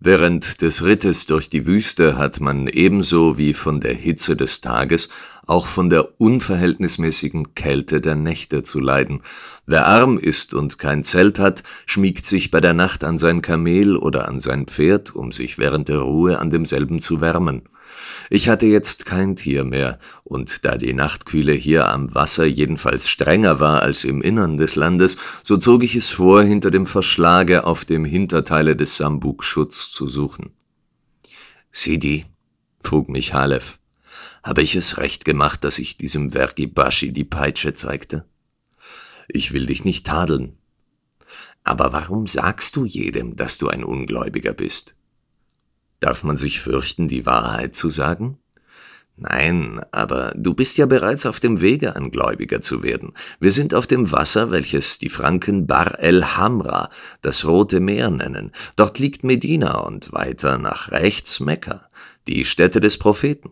Während des Rittes durch die Wüste hat man ebenso wie von der Hitze des Tages auch von der unverhältnismäßigen Kälte der Nächte zu leiden. Wer arm ist und kein Zelt hat, schmiegt sich bei der Nacht an sein Kamel oder an sein Pferd, um sich während der Ruhe an demselben zu wärmen. Ich hatte jetzt kein Tier mehr, und da die Nachtkühle hier am Wasser jedenfalls strenger war als im Innern des Landes, so zog ich es vor, hinter dem Verschlage auf dem Hinterteile des Sambuk Schutz zu suchen. Sidi, frug mich Halef, habe ich es recht gemacht, dass ich diesem Vergibashi die Peitsche zeigte? Ich will dich nicht tadeln. Aber warum sagst du jedem, dass du ein Ungläubiger bist? Darf man sich fürchten, die Wahrheit zu sagen? Nein, aber du bist ja bereits auf dem Wege, ein Gläubiger zu werden. Wir sind auf dem Wasser, welches die Franken Bar el Hamra, das Rote Meer nennen. Dort liegt Medina und weiter nach rechts Mekka, die Stätte des Propheten.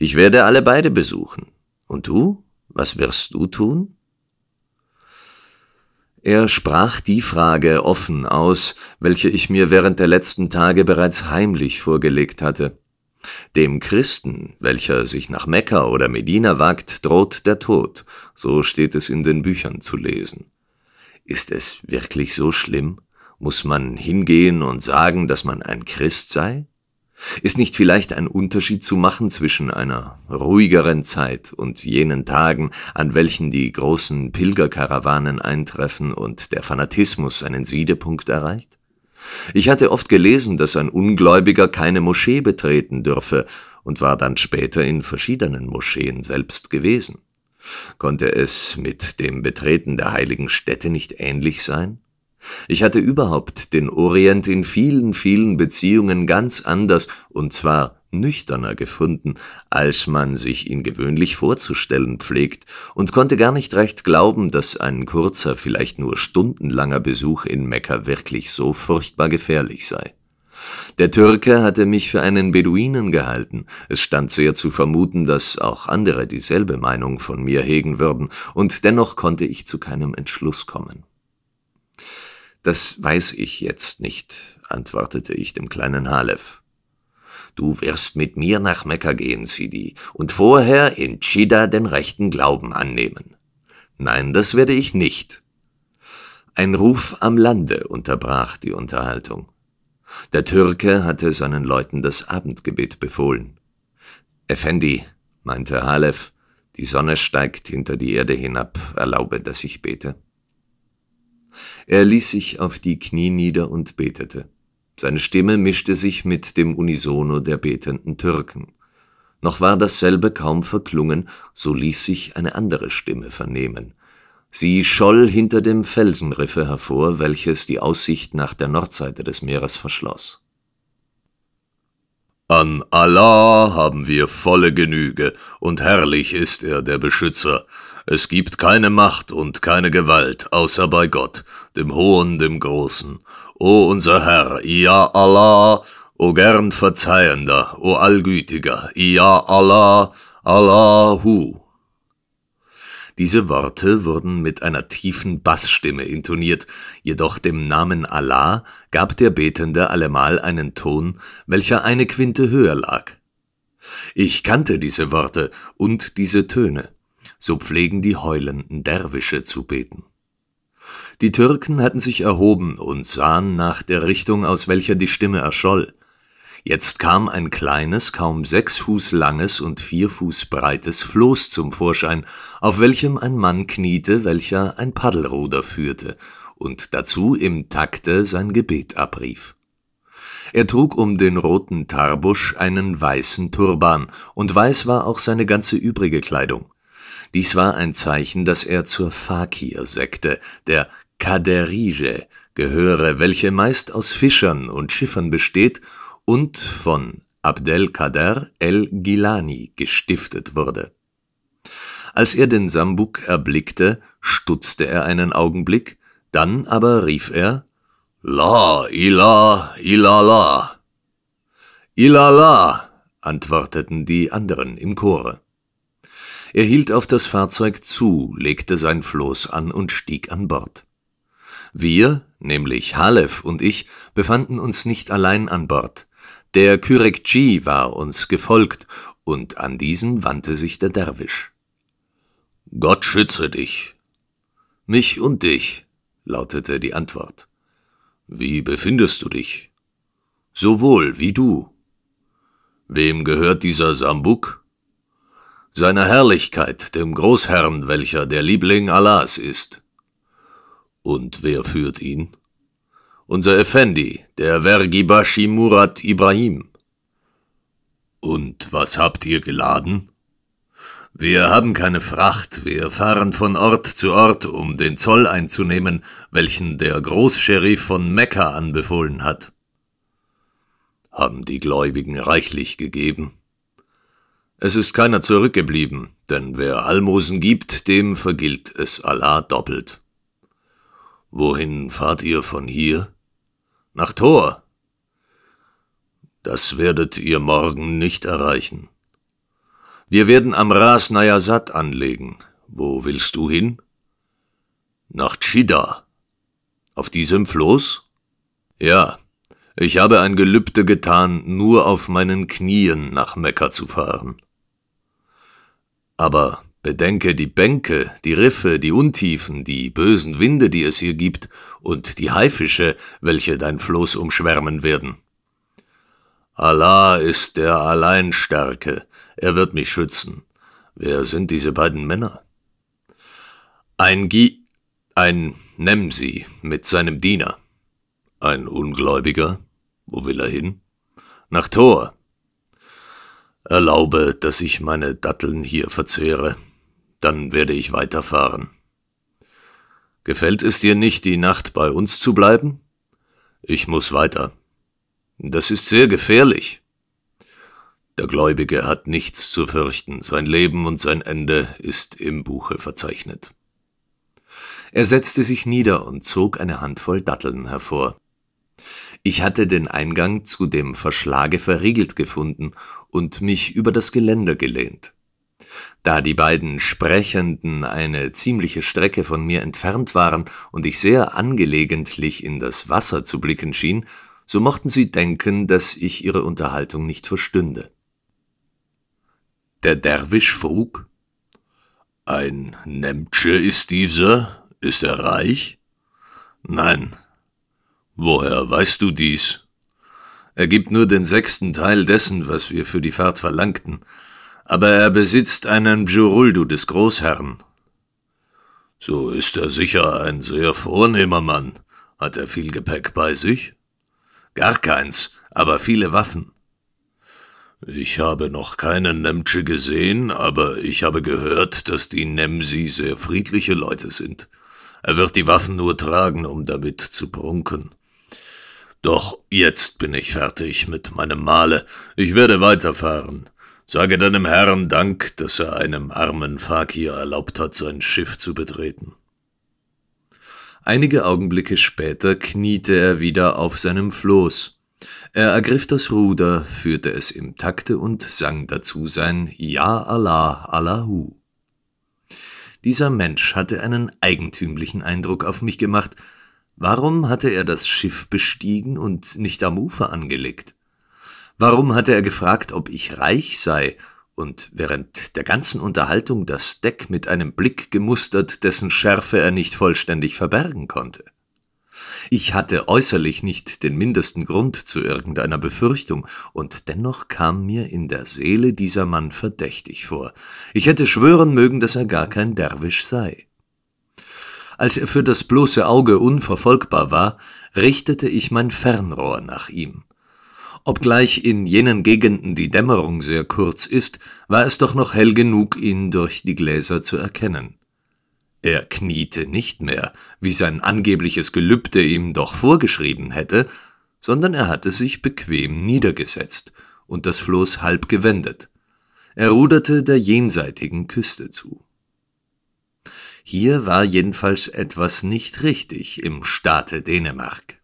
Ich werde alle beide besuchen. Und du? Was wirst du tun? Er sprach die Frage offen aus, welche ich mir während der letzten Tage bereits heimlich vorgelegt hatte. Dem Christen, welcher sich nach Mekka oder Medina wagt, droht der Tod, so steht es in den Büchern zu lesen. Ist es wirklich so schlimm? Muss man hingehen und sagen, dass man ein Christ sei? Ist nicht vielleicht ein Unterschied zu machen zwischen einer ruhigeren Zeit und jenen Tagen, an welchen die großen Pilgerkarawanen eintreffen und der Fanatismus seinen Siedepunkt erreicht? Ich hatte oft gelesen, dass ein Ungläubiger keine Moschee betreten dürfe und war dann später in verschiedenen Moscheen selbst gewesen. Konnte es mit dem Betreten der heiligen Städte nicht ähnlich sein? Ich hatte überhaupt den Orient in vielen, vielen Beziehungen ganz anders, und zwar nüchterner gefunden, als man sich ihn gewöhnlich vorzustellen pflegt, und konnte gar nicht recht glauben, dass ein kurzer, vielleicht nur stundenlanger Besuch in Mekka wirklich so furchtbar gefährlich sei. Der Türke hatte mich für einen Beduinen gehalten, es stand sehr zu vermuten, dass auch andere dieselbe Meinung von mir hegen würden, und dennoch konnte ich zu keinem Entschluss kommen. Das weiß ich jetzt nicht, antwortete ich dem kleinen Halef. Du wirst mit mir nach Mekka gehen, Sidi, und vorher in Chida den rechten Glauben annehmen. Nein, das werde ich nicht. Ein Ruf am Lande unterbrach die Unterhaltung. Der Türke hatte seinen Leuten das Abendgebet befohlen. Effendi, meinte Halef, die Sonne steigt hinter die Erde hinab, erlaube, dass ich bete. Er ließ sich auf die Knie nieder und betete. Seine Stimme mischte sich mit dem Unisono der betenden Türken. Noch war dasselbe kaum verklungen, so ließ sich eine andere Stimme vernehmen. Sie scholl hinter dem Felsenriffe hervor, welches die Aussicht nach der Nordseite des Meeres verschloss. An Allah haben wir volle Genüge, und herrlich ist er der Beschützer. Es gibt keine Macht und keine Gewalt, außer bei Gott, dem Hohen, dem Großen. O unser Herr, ja Allah, o gern Verzeihender, o Allgütiger, ja Allah, Allahu. Diese Worte wurden mit einer tiefen Bassstimme intoniert, jedoch dem Namen Allah gab der Betende allemal einen Ton, welcher eine Quinte höher lag. Ich kannte diese Worte und diese Töne so pflegen die heulenden Derwische zu beten. Die Türken hatten sich erhoben und sahen nach der Richtung, aus welcher die Stimme erscholl. Jetzt kam ein kleines, kaum sechs Fuß langes und vier Fuß breites Floß zum Vorschein, auf welchem ein Mann kniete, welcher ein Paddelruder führte und dazu im Takte sein Gebet abrief. Er trug um den roten Tarbusch einen weißen Turban, und weiß war auch seine ganze übrige Kleidung. Dies war ein Zeichen, dass er zur Fakir-Sekte, der Kaderige, gehöre, welche meist aus Fischern und Schiffern besteht und von Abdelkader el-Gilani gestiftet wurde. Als er den Sambuk erblickte, stutzte er einen Augenblick, dann aber rief er La ila ilala. Ilala, antworteten die anderen im Chore. Er hielt auf das Fahrzeug zu, legte sein Floß an und stieg an Bord. Wir, nämlich Halef und ich, befanden uns nicht allein an Bord. Der Kürekci war uns gefolgt, und an diesen wandte sich der Derwisch. Gott schütze dich. Mich und dich, lautete die Antwort. Wie befindest du dich? Sowohl wie du. Wem gehört dieser Sambuk? seiner Herrlichkeit, dem Großherrn, welcher der Liebling Allahs ist. Und wer führt ihn? Unser Effendi, der Vergibashi Murat Ibrahim. Und was habt ihr geladen? Wir haben keine Fracht, wir fahren von Ort zu Ort, um den Zoll einzunehmen, welchen der Großscherif von Mekka anbefohlen hat. Haben die Gläubigen reichlich gegeben? Es ist keiner zurückgeblieben, denn wer Almosen gibt, dem vergilt es Allah doppelt. Wohin fahrt ihr von hier? Nach Tor. Das werdet ihr morgen nicht erreichen. Wir werden am Ras Nayasat anlegen. Wo willst du hin? Nach Chida. Auf diesem Floß? Ja, ich habe ein Gelübde getan, nur auf meinen Knien nach Mekka zu fahren. Aber bedenke die Bänke, die Riffe, die Untiefen, die bösen Winde, die es hier gibt, und die Haifische, welche dein Floß umschwärmen werden. Allah ist der Alleinstärke, er wird mich schützen. Wer sind diese beiden Männer? Ein Gi... ein Nemsi mit seinem Diener. Ein Ungläubiger? Wo will er hin? Nach Tor. Erlaube, dass ich meine Datteln hier verzehre. Dann werde ich weiterfahren. Gefällt es dir nicht, die Nacht bei uns zu bleiben? Ich muss weiter. Das ist sehr gefährlich. Der Gläubige hat nichts zu fürchten, sein Leben und sein Ende ist im Buche verzeichnet. Er setzte sich nieder und zog eine Handvoll Datteln hervor. Ich hatte den Eingang zu dem Verschlage verriegelt gefunden und mich über das Geländer gelehnt. Da die beiden Sprechenden eine ziemliche Strecke von mir entfernt waren und ich sehr angelegentlich in das Wasser zu blicken schien, so mochten sie denken, dass ich ihre Unterhaltung nicht verstünde. Der Derwisch frug, »Ein Nemtsche ist dieser? Ist er reich?« »Nein, Woher weißt du dies? Er gibt nur den sechsten Teil dessen, was wir für die Fahrt verlangten, aber er besitzt einen Gioruldo des Großherrn. So ist er sicher ein sehr vornehmer Mann. Hat er viel Gepäck bei sich? Gar keins, aber viele Waffen. Ich habe noch keinen Nemtsche gesehen, aber ich habe gehört, dass die Nemsi sehr friedliche Leute sind. Er wird die Waffen nur tragen, um damit zu prunken. Doch jetzt bin ich fertig mit meinem Male. Ich werde weiterfahren. Sage deinem Herrn Dank, dass er einem armen Fakir erlaubt hat, sein Schiff zu betreten. Einige Augenblicke später kniete er wieder auf seinem Floß. Er ergriff das Ruder, führte es im Takte und sang dazu sein Ja Allah, Allahu. Dieser Mensch hatte einen eigentümlichen Eindruck auf mich gemacht, Warum hatte er das Schiff bestiegen und nicht am Ufer angelegt? Warum hatte er gefragt, ob ich reich sei und während der ganzen Unterhaltung das Deck mit einem Blick gemustert, dessen Schärfe er nicht vollständig verbergen konnte. Ich hatte äußerlich nicht den mindesten Grund zu irgendeiner Befürchtung, und dennoch kam mir in der Seele dieser Mann verdächtig vor. Ich hätte schwören mögen, dass er gar kein Derwisch sei. Als er für das bloße Auge unverfolgbar war, richtete ich mein Fernrohr nach ihm. Obgleich in jenen Gegenden die Dämmerung sehr kurz ist, war es doch noch hell genug, ihn durch die Gläser zu erkennen. Er kniete nicht mehr, wie sein angebliches Gelübde ihm doch vorgeschrieben hätte, sondern er hatte sich bequem niedergesetzt und das Floß halb gewendet. Er ruderte der jenseitigen Küste zu. Hier war jedenfalls etwas nicht richtig im Staate Dänemark.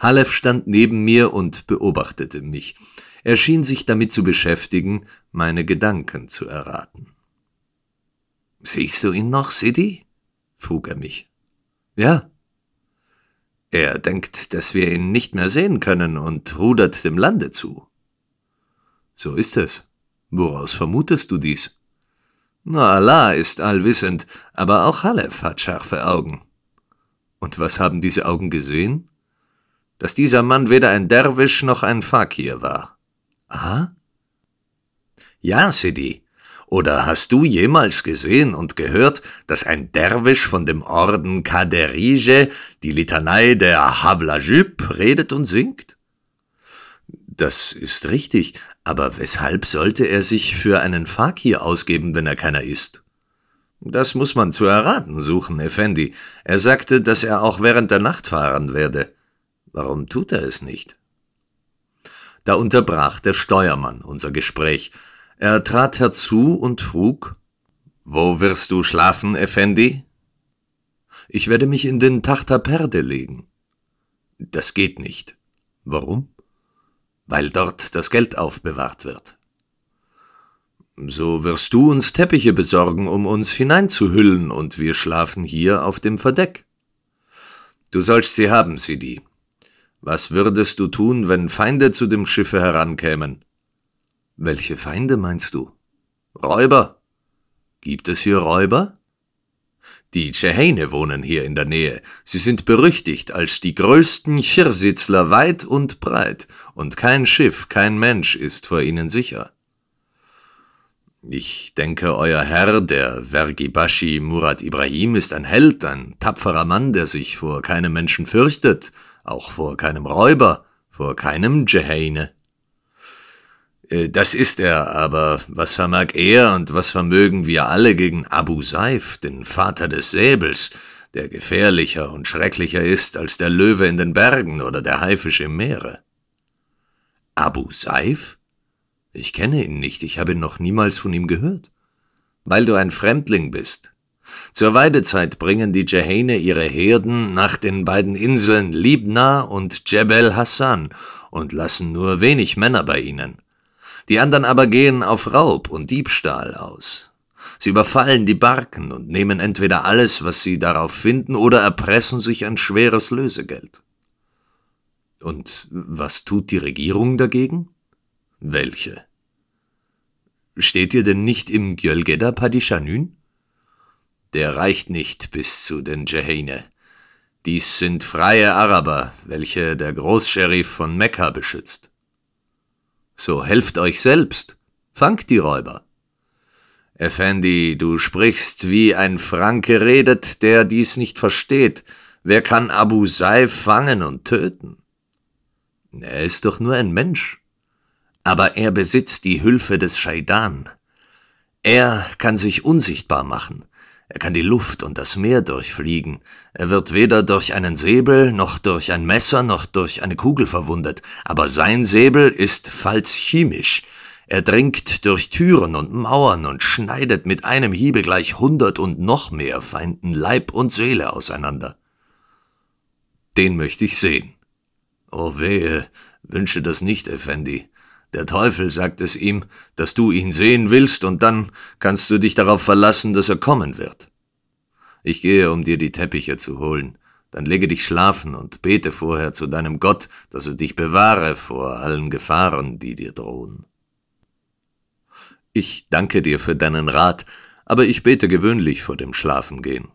Halef stand neben mir und beobachtete mich. Er schien sich damit zu beschäftigen, meine Gedanken zu erraten. Siehst du ihn noch, Sidi? frug er mich. Ja. Er denkt, dass wir ihn nicht mehr sehen können und rudert dem Lande zu. So ist es. Woraus vermutest du dies? Nur Allah ist allwissend, aber auch Halef hat scharfe Augen. Und was haben diese Augen gesehen? Dass dieser Mann weder ein Derwisch noch ein Fakir war. Ah? Ja, Sidi. Oder hast du jemals gesehen und gehört, dass ein Derwisch von dem Orden Kaderije die Litanei der Havlajib redet und singt? Das ist richtig, aber weshalb sollte er sich für einen Fakir ausgeben, wenn er keiner ist? Das muss man zu erraten suchen, Effendi. Er sagte, dass er auch während der Nacht fahren werde. Warum tut er es nicht? Da unterbrach der Steuermann unser Gespräch. Er trat herzu und frug, »Wo wirst du schlafen, Effendi?« »Ich werde mich in den Tachterperde legen.« »Das geht nicht.« »Warum?« weil dort das Geld aufbewahrt wird. So wirst du uns Teppiche besorgen, um uns hineinzuhüllen, und wir schlafen hier auf dem Verdeck. Du sollst sie haben, Sidi. Was würdest du tun, wenn Feinde zu dem Schiffe herankämen? Welche Feinde meinst du? Räuber. Gibt es hier Räuber? Die Tschechene wohnen hier in der Nähe. Sie sind berüchtigt als die größten Chirsitzler weit und breit, und kein Schiff, kein Mensch ist vor ihnen sicher. Ich denke, euer Herr, der Vergibashi Murat Ibrahim, ist ein Held, ein tapferer Mann, der sich vor keinem Menschen fürchtet, auch vor keinem Räuber, vor keinem Jehane. Äh, das ist er, aber was vermag er und was vermögen wir alle gegen Abu Saif, den Vater des Säbels, der gefährlicher und schrecklicher ist als der Löwe in den Bergen oder der Haifisch im Meere? Abu Saif? Ich kenne ihn nicht, ich habe noch niemals von ihm gehört. Weil du ein Fremdling bist. Zur Weidezeit bringen die Jehane ihre Herden nach den beiden Inseln Libna und Jebel Hassan und lassen nur wenig Männer bei ihnen. Die anderen aber gehen auf Raub und Diebstahl aus. Sie überfallen die Barken und nehmen entweder alles, was sie darauf finden, oder erpressen sich ein schweres Lösegeld. Und was tut die Regierung dagegen? Welche? Steht ihr denn nicht im Gölgeda Padishanün? Der reicht nicht bis zu den Jehaine. Dies sind freie Araber, welche der Großscherif von Mekka beschützt. So helft euch selbst. Fangt die Räuber. Effendi, du sprichst wie ein Franke redet, der dies nicht versteht. Wer kann Abu Saif fangen und töten? Er ist doch nur ein Mensch. Aber er besitzt die Hülfe des Scheidan. Er kann sich unsichtbar machen er kann die Luft und das Meer durchfliegen. Er wird weder durch einen Säbel, noch durch ein Messer, noch durch eine Kugel verwundet. Aber sein Säbel ist falsch chemisch. Er dringt durch Türen und Mauern und schneidet mit einem Hiebe gleich hundert und noch mehr Feinden Leib und Seele auseinander. Den möchte ich sehen. Oh wehe, wünsche das nicht, Effendi. Der Teufel sagt es ihm, dass du ihn sehen willst, und dann kannst du dich darauf verlassen, dass er kommen wird. Ich gehe, um dir die Teppiche zu holen. Dann lege dich schlafen und bete vorher zu deinem Gott, dass er dich bewahre vor allen Gefahren, die dir drohen. Ich danke dir für deinen Rat, aber ich bete gewöhnlich vor dem Schlafengehen.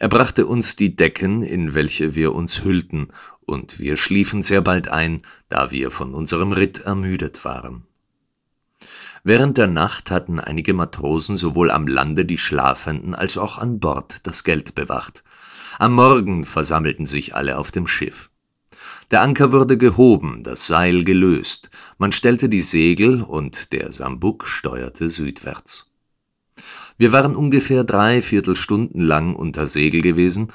Er brachte uns die Decken, in welche wir uns hüllten, und wir schliefen sehr bald ein, da wir von unserem Ritt ermüdet waren. Während der Nacht hatten einige Matrosen sowohl am Lande die Schlafenden als auch an Bord das Geld bewacht. Am Morgen versammelten sich alle auf dem Schiff. Der Anker wurde gehoben, das Seil gelöst, man stellte die Segel und der Sambuk steuerte südwärts. Wir waren ungefähr drei Viertelstunden lang unter Segel gewesen,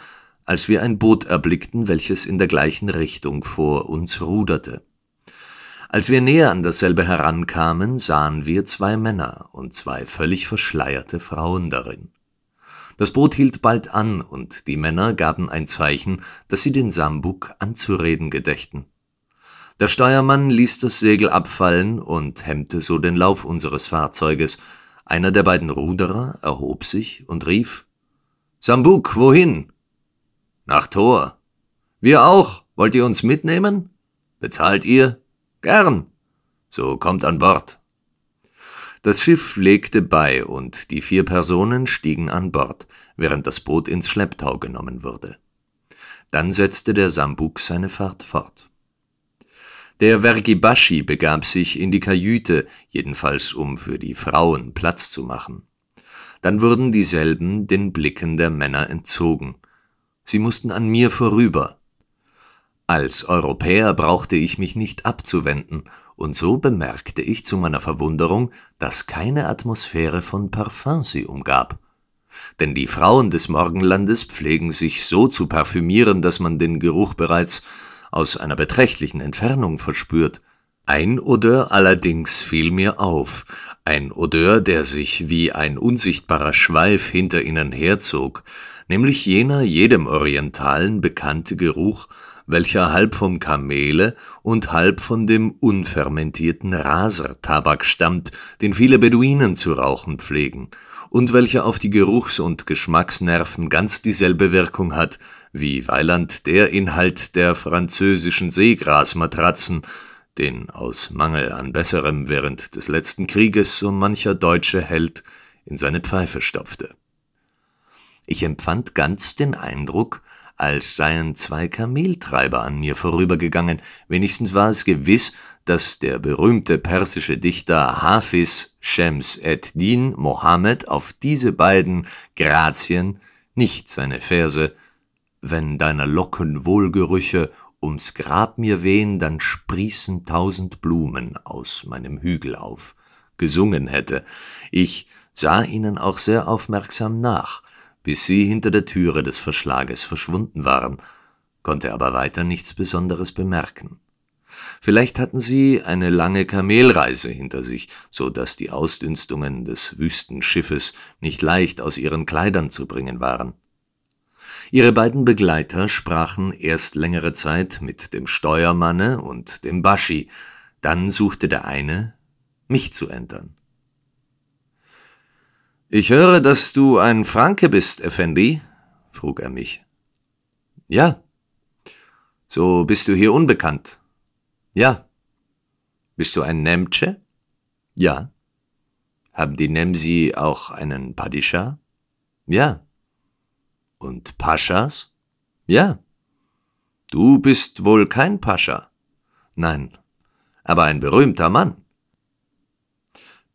als wir ein Boot erblickten, welches in der gleichen Richtung vor uns ruderte. Als wir näher an dasselbe herankamen, sahen wir zwei Männer und zwei völlig verschleierte Frauen darin. Das Boot hielt bald an, und die Männer gaben ein Zeichen, dass sie den Sambuk anzureden gedächten. Der Steuermann ließ das Segel abfallen und hemmte so den Lauf unseres Fahrzeuges, einer der beiden Ruderer erhob sich und rief Sambuk, wohin? Nach Tor. Wir auch. Wollt ihr uns mitnehmen? Bezahlt ihr? Gern. So kommt an Bord. Das Schiff legte bei und die vier Personen stiegen an Bord, während das Boot ins Schlepptau genommen wurde. Dann setzte der Sambuk seine Fahrt fort. Der Vergibashi begab sich in die Kajüte, jedenfalls um für die Frauen Platz zu machen. Dann wurden dieselben den Blicken der Männer entzogen. Sie mussten an mir vorüber. Als Europäer brauchte ich mich nicht abzuwenden, und so bemerkte ich zu meiner Verwunderung, dass keine Atmosphäre von Parfum sie umgab. Denn die Frauen des Morgenlandes pflegen sich so zu parfümieren, dass man den Geruch bereits aus einer beträchtlichen Entfernung verspürt. Ein Odeur allerdings fiel mir auf, ein Odeur, der sich wie ein unsichtbarer Schweif hinter ihnen herzog, nämlich jener jedem Orientalen bekannte Geruch, welcher halb vom Kamele und halb von dem unfermentierten Rasertabak stammt, den viele Beduinen zu rauchen pflegen – und welcher auf die Geruchs- und Geschmacksnerven ganz dieselbe Wirkung hat, wie Weiland der Inhalt der französischen Seegrasmatratzen, den aus Mangel an besserem während des letzten Krieges so mancher deutsche Held in seine Pfeife stopfte. Ich empfand ganz den Eindruck, als seien zwei Kameltreiber an mir vorübergegangen, wenigstens war es gewiss, dass der berühmte persische Dichter Hafiz Shems ed-Din Mohammed auf diese beiden Grazien nicht seine Verse Wenn deiner Locken Wohlgerüche ums Grab mir wehen, dann sprießen tausend Blumen aus meinem Hügel auf, gesungen hätte. Ich sah ihnen auch sehr aufmerksam nach, bis sie hinter der Türe des Verschlages verschwunden waren, konnte aber weiter nichts Besonderes bemerken. Vielleicht hatten sie eine lange Kamelreise hinter sich, so dass die Ausdünstungen des Wüstenschiffes nicht leicht aus ihren Kleidern zu bringen waren. Ihre beiden Begleiter sprachen erst längere Zeit mit dem Steuermanne und dem Baschi, dann suchte der eine, mich zu entern. Ich höre, dass du ein Franke bist, Effendi, frug er mich. Ja. So bist du hier unbekannt, ja. Bist du ein Nemtsche? Ja. Haben die Nemsi auch einen Padishah? Ja. Und Paschas? Ja. Du bist wohl kein Pascha. Nein, aber ein berühmter Mann.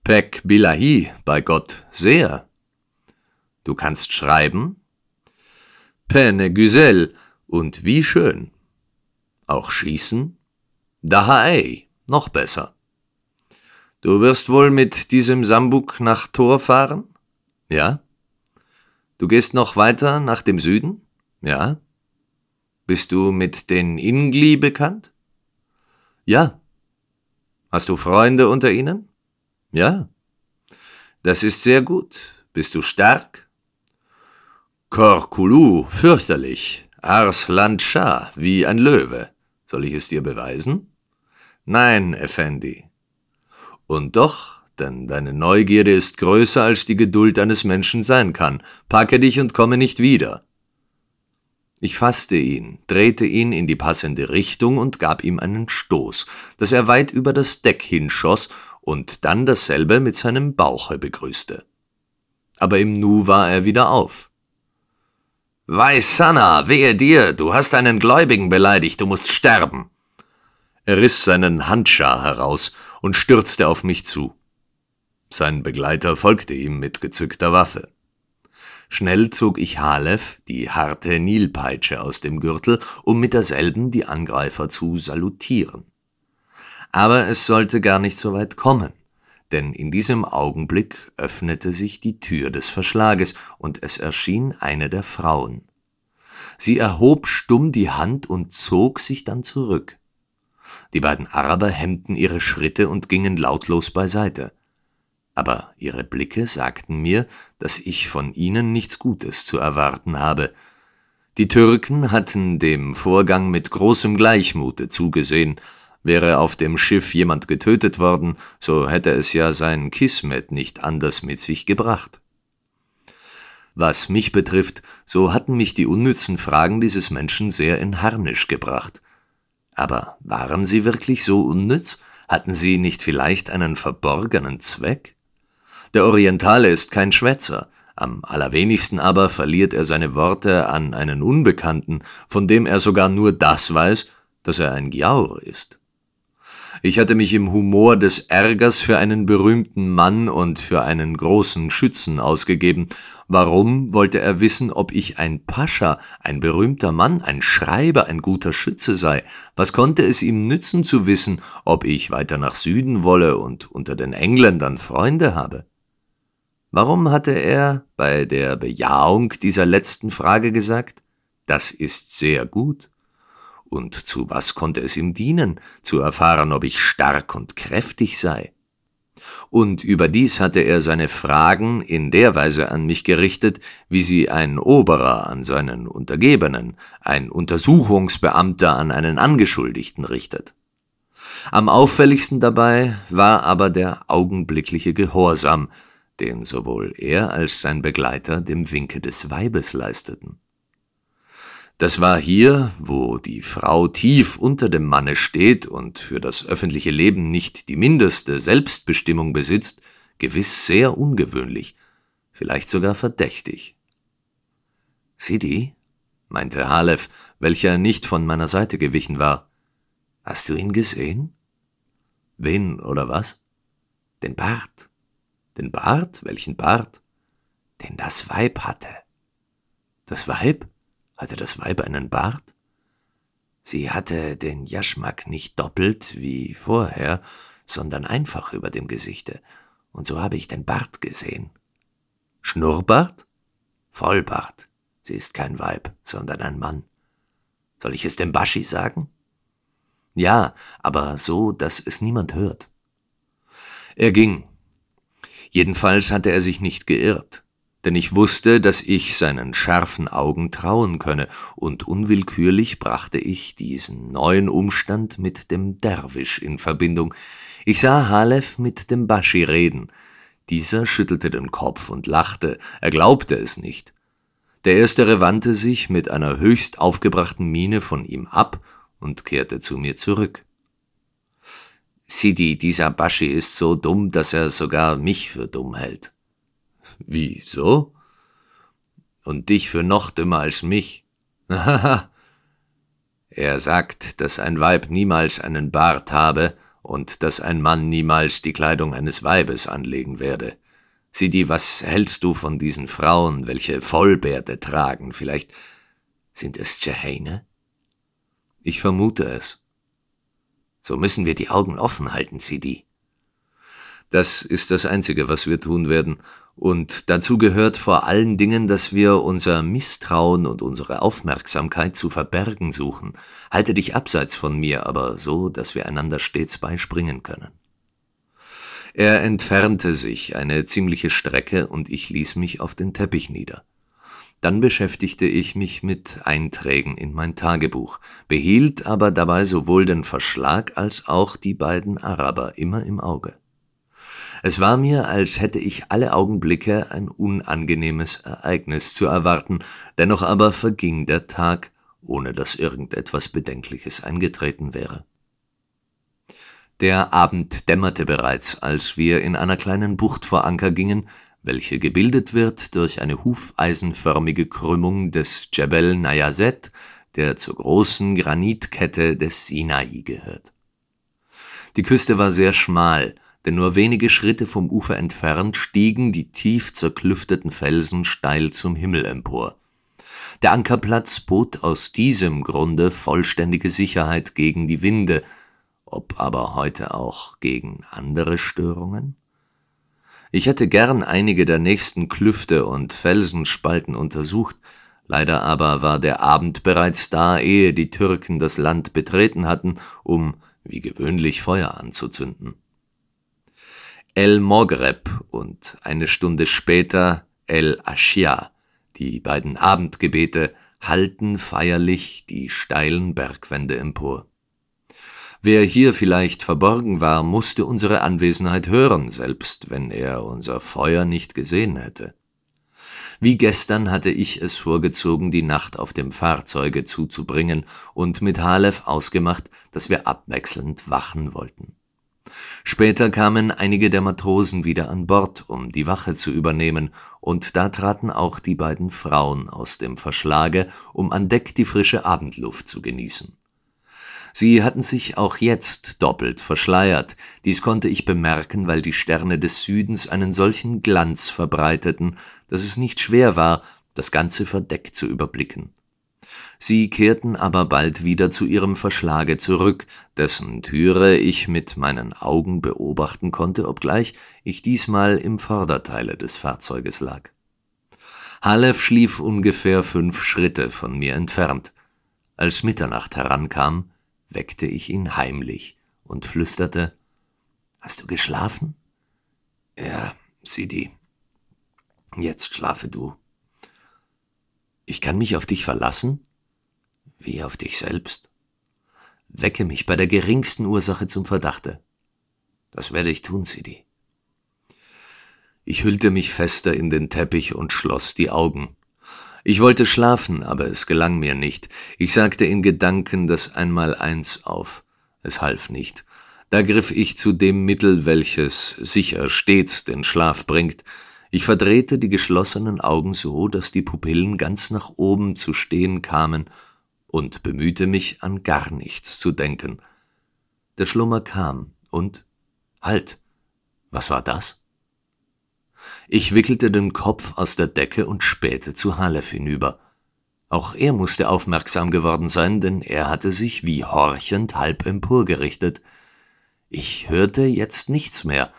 Pek Bilahi, bei Gott, sehr. Du kannst schreiben? Pene Güzel, und wie schön. Auch schießen? Dahai, noch besser. Du wirst wohl mit diesem Sambuk nach Tor fahren? Ja. Du gehst noch weiter nach dem Süden? Ja. Bist du mit den Ingli bekannt? Ja. Hast du Freunde unter ihnen? Ja. Das ist sehr gut. Bist du stark? Korkulu, fürchterlich. Arslan Shah, wie ein Löwe. Soll ich es dir beweisen? Nein, Effendi. Und doch, denn deine Neugierde ist größer, als die Geduld eines Menschen sein kann. Packe dich und komme nicht wieder. Ich fasste ihn, drehte ihn in die passende Richtung und gab ihm einen Stoß, dass er weit über das Deck hinschoss und dann dasselbe mit seinem Bauche begrüßte. Aber im Nu war er wieder auf. Weißanna, wehe dir, du hast einen Gläubigen beleidigt, du musst sterben. Er riss seinen Handschar heraus und stürzte auf mich zu. Sein Begleiter folgte ihm mit gezückter Waffe. Schnell zog ich Halef die harte Nilpeitsche aus dem Gürtel, um mit derselben die Angreifer zu salutieren. Aber es sollte gar nicht so weit kommen, denn in diesem Augenblick öffnete sich die Tür des Verschlages und es erschien eine der Frauen. Sie erhob stumm die Hand und zog sich dann zurück. Die beiden Araber hemmten ihre Schritte und gingen lautlos beiseite. Aber ihre Blicke sagten mir, dass ich von ihnen nichts Gutes zu erwarten habe. Die Türken hatten dem Vorgang mit großem Gleichmute zugesehen. Wäre auf dem Schiff jemand getötet worden, so hätte es ja sein Kismet nicht anders mit sich gebracht. Was mich betrifft, so hatten mich die unnützen Fragen dieses Menschen sehr in Harnisch gebracht. Aber waren sie wirklich so unnütz? Hatten sie nicht vielleicht einen verborgenen Zweck? Der Orientale ist kein Schwätzer, am allerwenigsten aber verliert er seine Worte an einen Unbekannten, von dem er sogar nur das weiß, dass er ein Giaur ist. Ich hatte mich im Humor des Ärgers für einen berühmten Mann und für einen großen Schützen ausgegeben. Warum wollte er wissen, ob ich ein Pascha, ein berühmter Mann, ein Schreiber, ein guter Schütze sei? Was konnte es ihm nützen zu wissen, ob ich weiter nach Süden wolle und unter den Engländern Freunde habe? Warum hatte er bei der Bejahung dieser letzten Frage gesagt, das ist sehr gut? und zu was konnte es ihm dienen, zu erfahren, ob ich stark und kräftig sei? Und überdies hatte er seine Fragen in der Weise an mich gerichtet, wie sie ein Oberer an seinen Untergebenen, ein Untersuchungsbeamter an einen Angeschuldigten richtet. Am auffälligsten dabei war aber der augenblickliche Gehorsam, den sowohl er als sein Begleiter dem Winke des Weibes leisteten. Das war hier, wo die Frau tief unter dem Manne steht und für das öffentliche Leben nicht die mindeste Selbstbestimmung besitzt, gewiss sehr ungewöhnlich, vielleicht sogar verdächtig. Sidi, meinte Halef, welcher nicht von meiner Seite gewichen war, hast du ihn gesehen? Wen oder was? Den Bart. Den Bart? Welchen Bart? Den das Weib hatte. Das Weib? Hatte das Weib einen Bart? Sie hatte den Jaschmak nicht doppelt wie vorher, sondern einfach über dem Gesichte, und so habe ich den Bart gesehen. Schnurrbart? Vollbart. Sie ist kein Weib, sondern ein Mann. Soll ich es dem Baschi sagen? Ja, aber so, dass es niemand hört. Er ging. Jedenfalls hatte er sich nicht geirrt denn ich wusste, dass ich seinen scharfen Augen trauen könne, und unwillkürlich brachte ich diesen neuen Umstand mit dem Derwisch in Verbindung. Ich sah Halef mit dem Baschi reden. Dieser schüttelte den Kopf und lachte, er glaubte es nicht. Der Erstere wandte sich mit einer höchst aufgebrachten Miene von ihm ab und kehrte zu mir zurück. Sidi, dieser Baschi ist so dumm, dass er sogar mich für dumm hält. Wieso? Und dich für noch dümmer als mich. Haha. <laughs> er sagt, dass ein Weib niemals einen Bart habe und dass ein Mann niemals die Kleidung eines Weibes anlegen werde. Sidi, was hältst du von diesen Frauen, welche Vollbärte tragen? Vielleicht sind es Jehane? Ich vermute es. So müssen wir die Augen offen halten, Sidi. Das ist das Einzige, was wir tun werden, und dazu gehört vor allen Dingen, dass wir unser Misstrauen und unsere Aufmerksamkeit zu verbergen suchen. Halte dich abseits von mir, aber so, dass wir einander stets beispringen können. Er entfernte sich eine ziemliche Strecke und ich ließ mich auf den Teppich nieder. Dann beschäftigte ich mich mit Einträgen in mein Tagebuch, behielt aber dabei sowohl den Verschlag als auch die beiden Araber immer im Auge. Es war mir, als hätte ich alle Augenblicke ein unangenehmes Ereignis zu erwarten, dennoch aber verging der Tag, ohne dass irgendetwas Bedenkliches eingetreten wäre. Der Abend dämmerte bereits, als wir in einer kleinen Bucht vor Anker gingen, welche gebildet wird durch eine hufeisenförmige Krümmung des Jebel Nayazet, der zur großen Granitkette des Sinai gehört. Die Küste war sehr schmal, denn nur wenige Schritte vom Ufer entfernt stiegen die tief zerklüfteten Felsen steil zum Himmel empor. Der Ankerplatz bot aus diesem Grunde vollständige Sicherheit gegen die Winde, ob aber heute auch gegen andere Störungen? Ich hätte gern einige der nächsten Klüfte und Felsenspalten untersucht, leider aber war der Abend bereits da, ehe die Türken das Land betreten hatten, um, wie gewöhnlich, Feuer anzuzünden. El Moghreb und eine Stunde später El Ashia. Die beiden Abendgebete halten feierlich die steilen Bergwände empor. Wer hier vielleicht verborgen war, musste unsere Anwesenheit hören, selbst wenn er unser Feuer nicht gesehen hätte. Wie gestern hatte ich es vorgezogen, die Nacht auf dem Fahrzeuge zuzubringen und mit Halef ausgemacht, dass wir abwechselnd wachen wollten. Später kamen einige der Matrosen wieder an Bord, um die Wache zu übernehmen, und da traten auch die beiden Frauen aus dem Verschlage, um an Deck die frische Abendluft zu genießen. Sie hatten sich auch jetzt doppelt verschleiert. Dies konnte ich bemerken, weil die Sterne des Südens einen solchen Glanz verbreiteten, dass es nicht schwer war, das ganze Verdeck zu überblicken. Sie kehrten aber bald wieder zu ihrem Verschlage zurück, dessen Türe ich mit meinen Augen beobachten konnte, obgleich ich diesmal im Vorderteile des Fahrzeuges lag. Halef schlief ungefähr fünf Schritte von mir entfernt. Als Mitternacht herankam, weckte ich ihn heimlich und flüsterte Hast du geschlafen? Ja, Sidi. Jetzt schlafe du. Ich kann mich auf dich verlassen? wie auf dich selbst. Wecke mich bei der geringsten Ursache zum Verdachte. Das werde ich tun, Sidi. Ich hüllte mich fester in den Teppich und schloss die Augen. Ich wollte schlafen, aber es gelang mir nicht. Ich sagte in Gedanken das Einmaleins auf. Es half nicht. Da griff ich zu dem Mittel, welches sicher stets den Schlaf bringt. Ich verdrehte die geschlossenen Augen so, dass die Pupillen ganz nach oben zu stehen kamen und bemühte mich, an gar nichts zu denken. Der Schlummer kam und Halt. Was war das? Ich wickelte den Kopf aus der Decke und spähte zu Halef hinüber. Auch er musste aufmerksam geworden sein, denn er hatte sich wie horchend halb emporgerichtet. Ich hörte jetzt nichts mehr,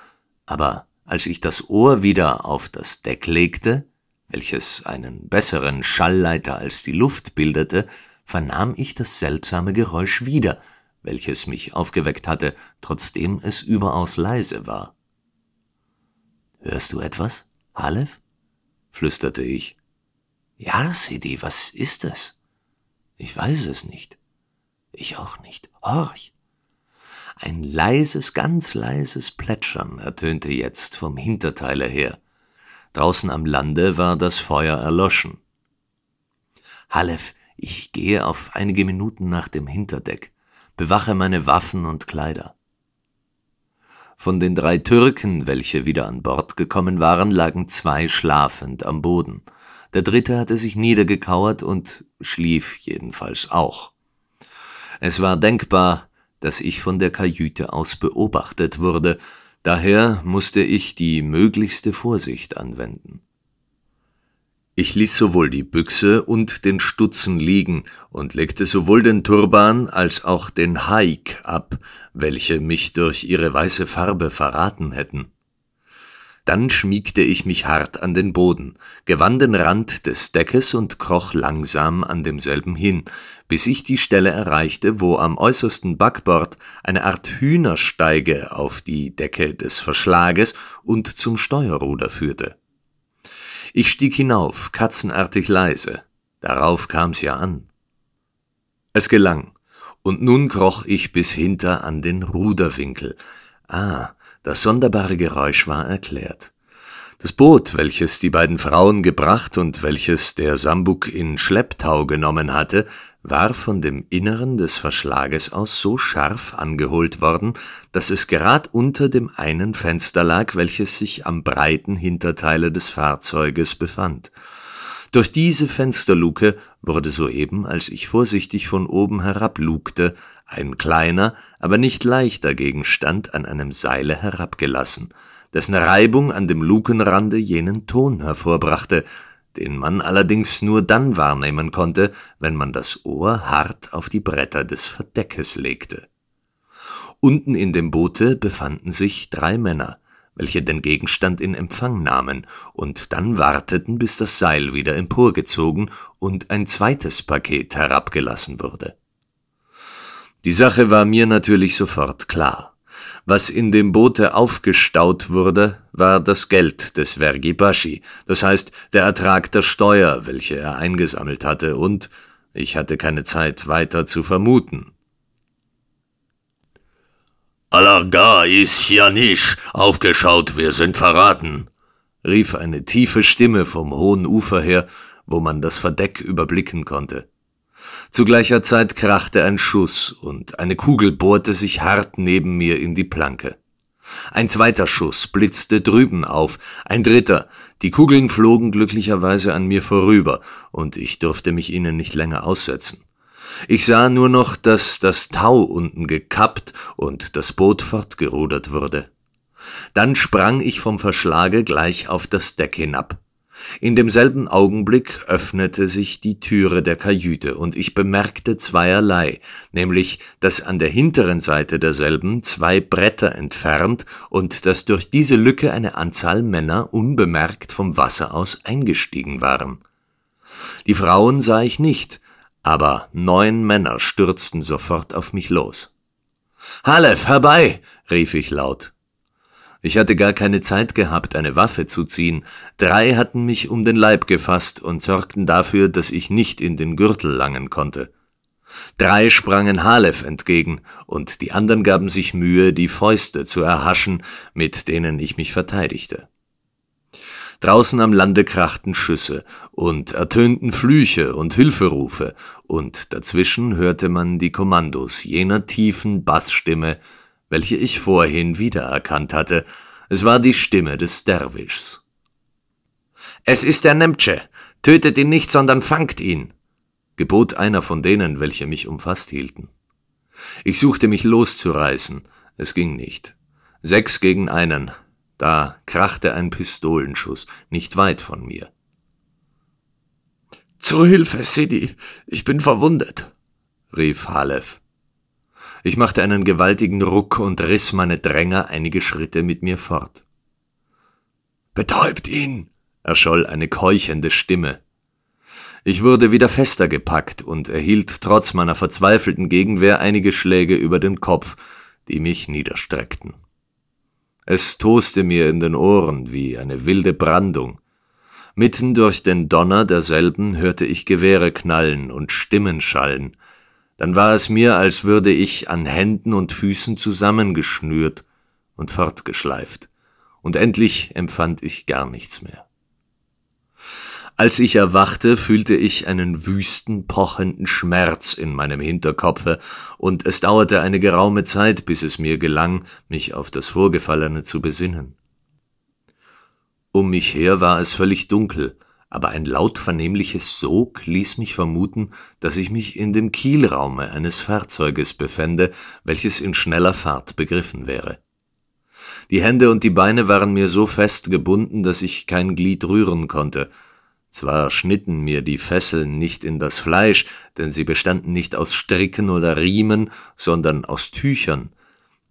aber als ich das Ohr wieder auf das Deck legte, welches einen besseren Schallleiter als die Luft bildete, vernahm ich das seltsame Geräusch wieder, welches mich aufgeweckt hatte, trotzdem es überaus leise war. »Hörst du etwas, Halef?« flüsterte ich. »Ja, Sidi, was ist es?« »Ich weiß es nicht.« »Ich auch nicht. Horch!« Ein leises, ganz leises Plätschern ertönte jetzt vom Hinterteile her. Draußen am Lande war das Feuer erloschen. Halef, ich gehe auf einige Minuten nach dem Hinterdeck, bewache meine Waffen und Kleider. Von den drei Türken, welche wieder an Bord gekommen waren, lagen zwei schlafend am Boden. Der dritte hatte sich niedergekauert und schlief jedenfalls auch. Es war denkbar, dass ich von der Kajüte aus beobachtet wurde, daher musste ich die möglichste Vorsicht anwenden. Ich ließ sowohl die Büchse und den Stutzen liegen und legte sowohl den Turban als auch den Haik ab, welche mich durch ihre weiße Farbe verraten hätten. Dann schmiegte ich mich hart an den Boden, gewann den Rand des Deckes und kroch langsam an demselben hin, bis ich die Stelle erreichte, wo am äußersten Backbord eine Art Hühnersteige auf die Decke des Verschlages und zum Steuerruder führte. Ich stieg hinauf, katzenartig leise. Darauf kam's ja an. Es gelang, und nun kroch ich bis hinter an den Ruderwinkel. Ah, das sonderbare Geräusch war erklärt. Das Boot, welches die beiden Frauen gebracht und welches der Sambuk in Schlepptau genommen hatte, war von dem Inneren des Verschlages aus so scharf angeholt worden, dass es gerade unter dem einen Fenster lag, welches sich am breiten Hinterteile des Fahrzeuges befand. Durch diese Fensterluke wurde soeben, als ich vorsichtig von oben herablugte, ein kleiner, aber nicht leichter Gegenstand an einem Seile herabgelassen dessen Reibung an dem Lukenrande jenen Ton hervorbrachte, den man allerdings nur dann wahrnehmen konnte, wenn man das Ohr hart auf die Bretter des Verdeckes legte. Unten in dem Boote befanden sich drei Männer, welche den Gegenstand in Empfang nahmen und dann warteten, bis das Seil wieder emporgezogen und ein zweites Paket herabgelassen wurde. Die Sache war mir natürlich sofort klar. Was in dem Boote aufgestaut wurde, war das Geld des Vergibaschi, das heißt der Ertrag der Steuer, welche er eingesammelt hatte, und ich hatte keine Zeit weiter zu vermuten. Alarga ist hier nicht. Aufgeschaut, wir sind verraten, rief eine tiefe Stimme vom hohen Ufer her, wo man das Verdeck überblicken konnte. Zu gleicher Zeit krachte ein Schuss und eine Kugel bohrte sich hart neben mir in die Planke. Ein zweiter Schuss blitzte drüben auf, ein dritter. Die Kugeln flogen glücklicherweise an mir vorüber und ich durfte mich ihnen nicht länger aussetzen. Ich sah nur noch, dass das Tau unten gekappt und das Boot fortgerudert wurde. Dann sprang ich vom Verschlage gleich auf das Deck hinab. In demselben Augenblick öffnete sich die Türe der Kajüte, und ich bemerkte zweierlei, nämlich, dass an der hinteren Seite derselben zwei Bretter entfernt und dass durch diese Lücke eine Anzahl Männer unbemerkt vom Wasser aus eingestiegen waren. Die Frauen sah ich nicht, aber neun Männer stürzten sofort auf mich los. Halef, herbei! rief ich laut. Ich hatte gar keine Zeit gehabt, eine Waffe zu ziehen. Drei hatten mich um den Leib gefasst und sorgten dafür, dass ich nicht in den Gürtel langen konnte. Drei sprangen Halef entgegen, und die anderen gaben sich Mühe, die Fäuste zu erhaschen, mit denen ich mich verteidigte. Draußen am Lande krachten Schüsse und ertönten Flüche und Hilferufe, und dazwischen hörte man die Kommandos jener tiefen Bassstimme, welche ich vorhin wiedererkannt hatte. Es war die Stimme des Derwischs. Es ist der Nemtsche. Tötet ihn nicht, sondern fangt ihn, gebot einer von denen, welche mich umfasst hielten. Ich suchte mich loszureißen, es ging nicht. Sechs gegen einen, da krachte ein Pistolenschuss, nicht weit von mir. Zu Hilfe, Sidi, ich bin verwundet, rief Halef. Ich machte einen gewaltigen Ruck und riss meine Dränger einige Schritte mit mir fort. Betäubt ihn! erscholl eine keuchende Stimme. Ich wurde wieder fester gepackt und erhielt trotz meiner verzweifelten Gegenwehr einige Schläge über den Kopf, die mich niederstreckten. Es toste mir in den Ohren wie eine wilde Brandung. Mitten durch den Donner derselben hörte ich Gewehre knallen und Stimmen schallen dann war es mir, als würde ich an Händen und Füßen zusammengeschnürt und fortgeschleift, und endlich empfand ich gar nichts mehr. Als ich erwachte, fühlte ich einen wüsten, pochenden Schmerz in meinem Hinterkopfe, und es dauerte eine geraume Zeit, bis es mir gelang, mich auf das Vorgefallene zu besinnen. Um mich her war es völlig dunkel, aber ein laut vernehmliches Sog ließ mich vermuten, dass ich mich in dem Kielraume eines Fahrzeuges befände, welches in schneller Fahrt begriffen wäre. Die Hände und die Beine waren mir so fest gebunden, dass ich kein Glied rühren konnte. Zwar schnitten mir die Fesseln nicht in das Fleisch, denn sie bestanden nicht aus Stricken oder Riemen, sondern aus Tüchern,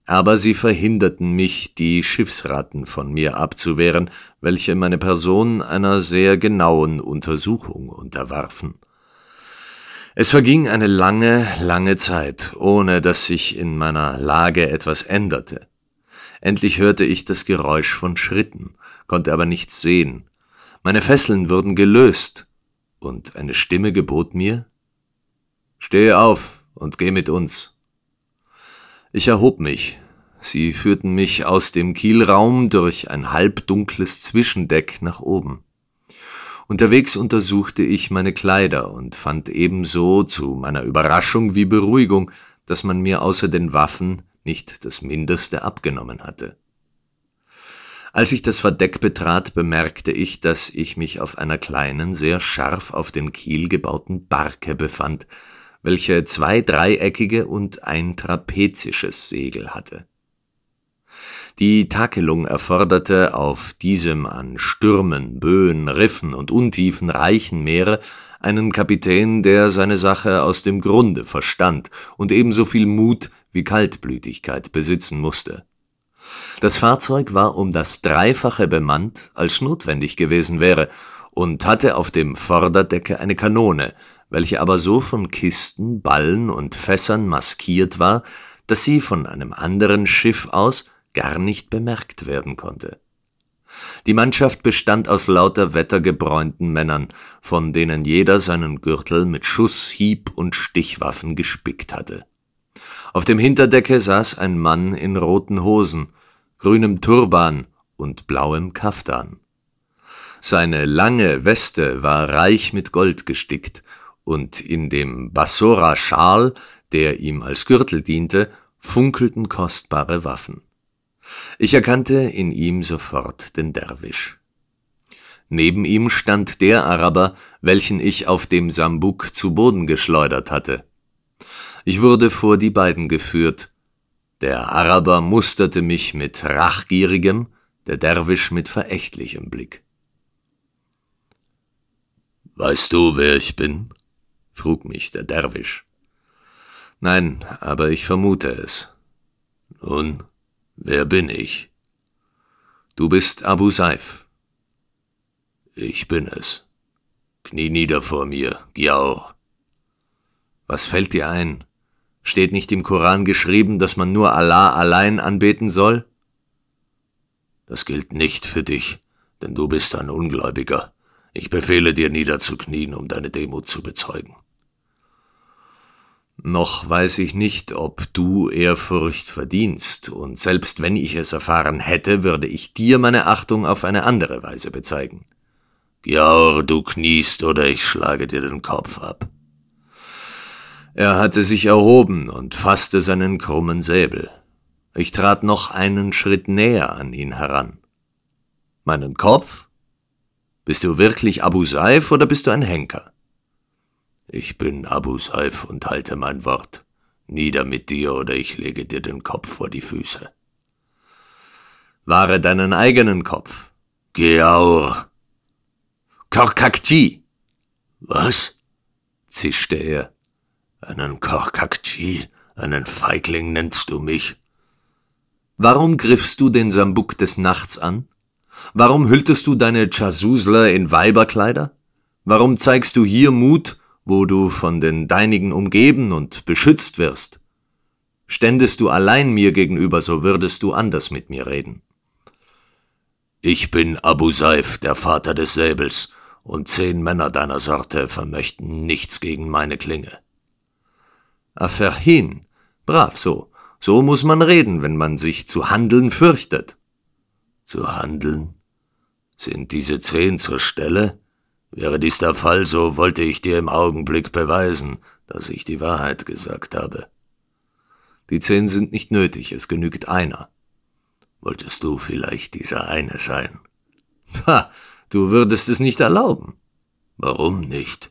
aber sie verhinderten mich, die Schiffsratten von mir abzuwehren, welche meine Person einer sehr genauen Untersuchung unterwarfen. Es verging eine lange, lange Zeit, ohne dass sich in meiner Lage etwas änderte. Endlich hörte ich das Geräusch von Schritten, konnte aber nichts sehen. Meine Fesseln wurden gelöst, und eine Stimme gebot mir Steh auf und geh mit uns. Ich erhob mich. Sie führten mich aus dem Kielraum durch ein halbdunkles Zwischendeck nach oben. Unterwegs untersuchte ich meine Kleider und fand ebenso zu meiner Überraschung wie Beruhigung, dass man mir außer den Waffen nicht das Mindeste abgenommen hatte. Als ich das Verdeck betrat, bemerkte ich, dass ich mich auf einer kleinen, sehr scharf auf den Kiel gebauten Barke befand, welche zwei dreieckige und ein trapezisches Segel hatte. Die Takelung erforderte auf diesem an Stürmen, Böen, Riffen und Untiefen reichen Meere einen Kapitän, der seine Sache aus dem Grunde verstand und ebenso viel Mut wie Kaltblütigkeit besitzen musste. Das Fahrzeug war um das Dreifache bemannt, als notwendig gewesen wäre, und hatte auf dem Vorderdecke eine Kanone, welche aber so von Kisten, Ballen und Fässern maskiert war, dass sie von einem anderen Schiff aus gar nicht bemerkt werden konnte. Die Mannschaft bestand aus lauter wettergebräunten Männern, von denen jeder seinen Gürtel mit Schuss, Hieb und Stichwaffen gespickt hatte. Auf dem Hinterdecke saß ein Mann in roten Hosen, grünem Turban und blauem Kaftan. Seine lange Weste war reich mit Gold gestickt, und in dem Bassora-Schal, der ihm als Gürtel diente, funkelten kostbare Waffen. Ich erkannte in ihm sofort den Derwisch. Neben ihm stand der Araber, welchen ich auf dem Sambuk zu Boden geschleudert hatte. Ich wurde vor die beiden geführt. Der Araber musterte mich mit rachgierigem, der Derwisch mit verächtlichem Blick. Weißt du, wer ich bin? frug mich der Derwisch. Nein, aber ich vermute es. Nun, wer bin ich? Du bist Abu Seif. Ich bin es. Knie nieder vor mir, Giaur. Was fällt dir ein? Steht nicht im Koran geschrieben, dass man nur Allah allein anbeten soll? Das gilt nicht für dich, denn du bist ein Ungläubiger. Ich befehle dir niederzuknien, um deine Demut zu bezeugen. Noch weiß ich nicht, ob du Ehrfurcht verdienst, und selbst wenn ich es erfahren hätte, würde ich dir meine Achtung auf eine andere Weise bezeigen. Giaur, du kniest oder ich schlage dir den Kopf ab. Er hatte sich erhoben und fasste seinen krummen Säbel. Ich trat noch einen Schritt näher an ihn heran. Meinen Kopf? Bist du wirklich Abu Saif oder bist du ein Henker? Ich bin Abu Saif und halte mein Wort. Nieder mit dir oder ich lege dir den Kopf vor die Füße. Wahre deinen eigenen Kopf. Geaur. Korkakchi. Was? zischte er. Einen Korkakchi, einen Feigling nennst du mich. Warum griffst du den Sambuk des Nachts an? Warum hülltest du deine Chasusler in Weiberkleider? Warum zeigst du hier Mut wo du von den Deinigen umgeben und beschützt wirst. Ständest du allein mir gegenüber, so würdest du anders mit mir reden. Ich bin Abu Saif, der Vater des Säbels, und zehn Männer deiner Sorte vermöchten nichts gegen meine Klinge. Aferhin, brav so, so muss man reden, wenn man sich zu handeln fürchtet. Zu handeln? Sind diese zehn zur Stelle? Wäre dies der Fall, so wollte ich dir im Augenblick beweisen, dass ich die Wahrheit gesagt habe. Die zehn sind nicht nötig, es genügt einer. Wolltest du vielleicht dieser eine sein? Ha, du würdest es nicht erlauben. Warum nicht?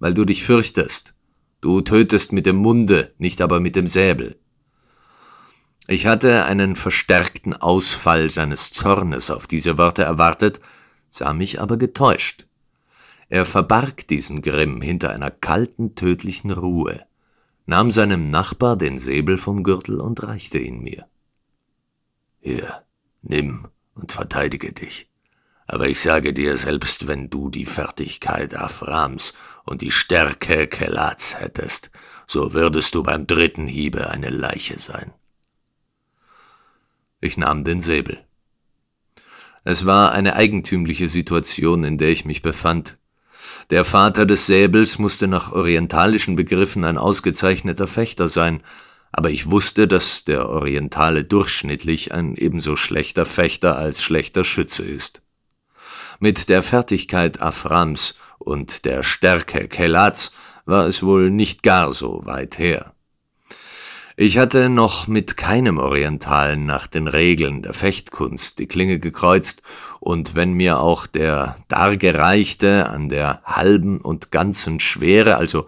Weil du dich fürchtest. Du tötest mit dem Munde, nicht aber mit dem Säbel. Ich hatte einen verstärkten Ausfall seines Zornes auf diese Worte erwartet, sah mich aber getäuscht. Er verbarg diesen Grimm hinter einer kalten, tödlichen Ruhe, nahm seinem Nachbar den Säbel vom Gürtel und reichte ihn mir. Hier, nimm und verteidige dich. Aber ich sage dir, selbst wenn du die Fertigkeit Aframs und die Stärke Kelats hättest, so würdest du beim dritten Hiebe eine Leiche sein. Ich nahm den Säbel. Es war eine eigentümliche Situation, in der ich mich befand. Der Vater des Säbels musste nach orientalischen Begriffen ein ausgezeichneter Fechter sein, aber ich wusste, dass der Orientale durchschnittlich ein ebenso schlechter Fechter als schlechter Schütze ist. Mit der Fertigkeit Aframs und der Stärke Kelats war es wohl nicht gar so weit her. Ich hatte noch mit keinem Orientalen nach den Regeln der Fechtkunst die Klinge gekreuzt, und wenn mir auch der dargereichte, an der halben und ganzen Schwere, also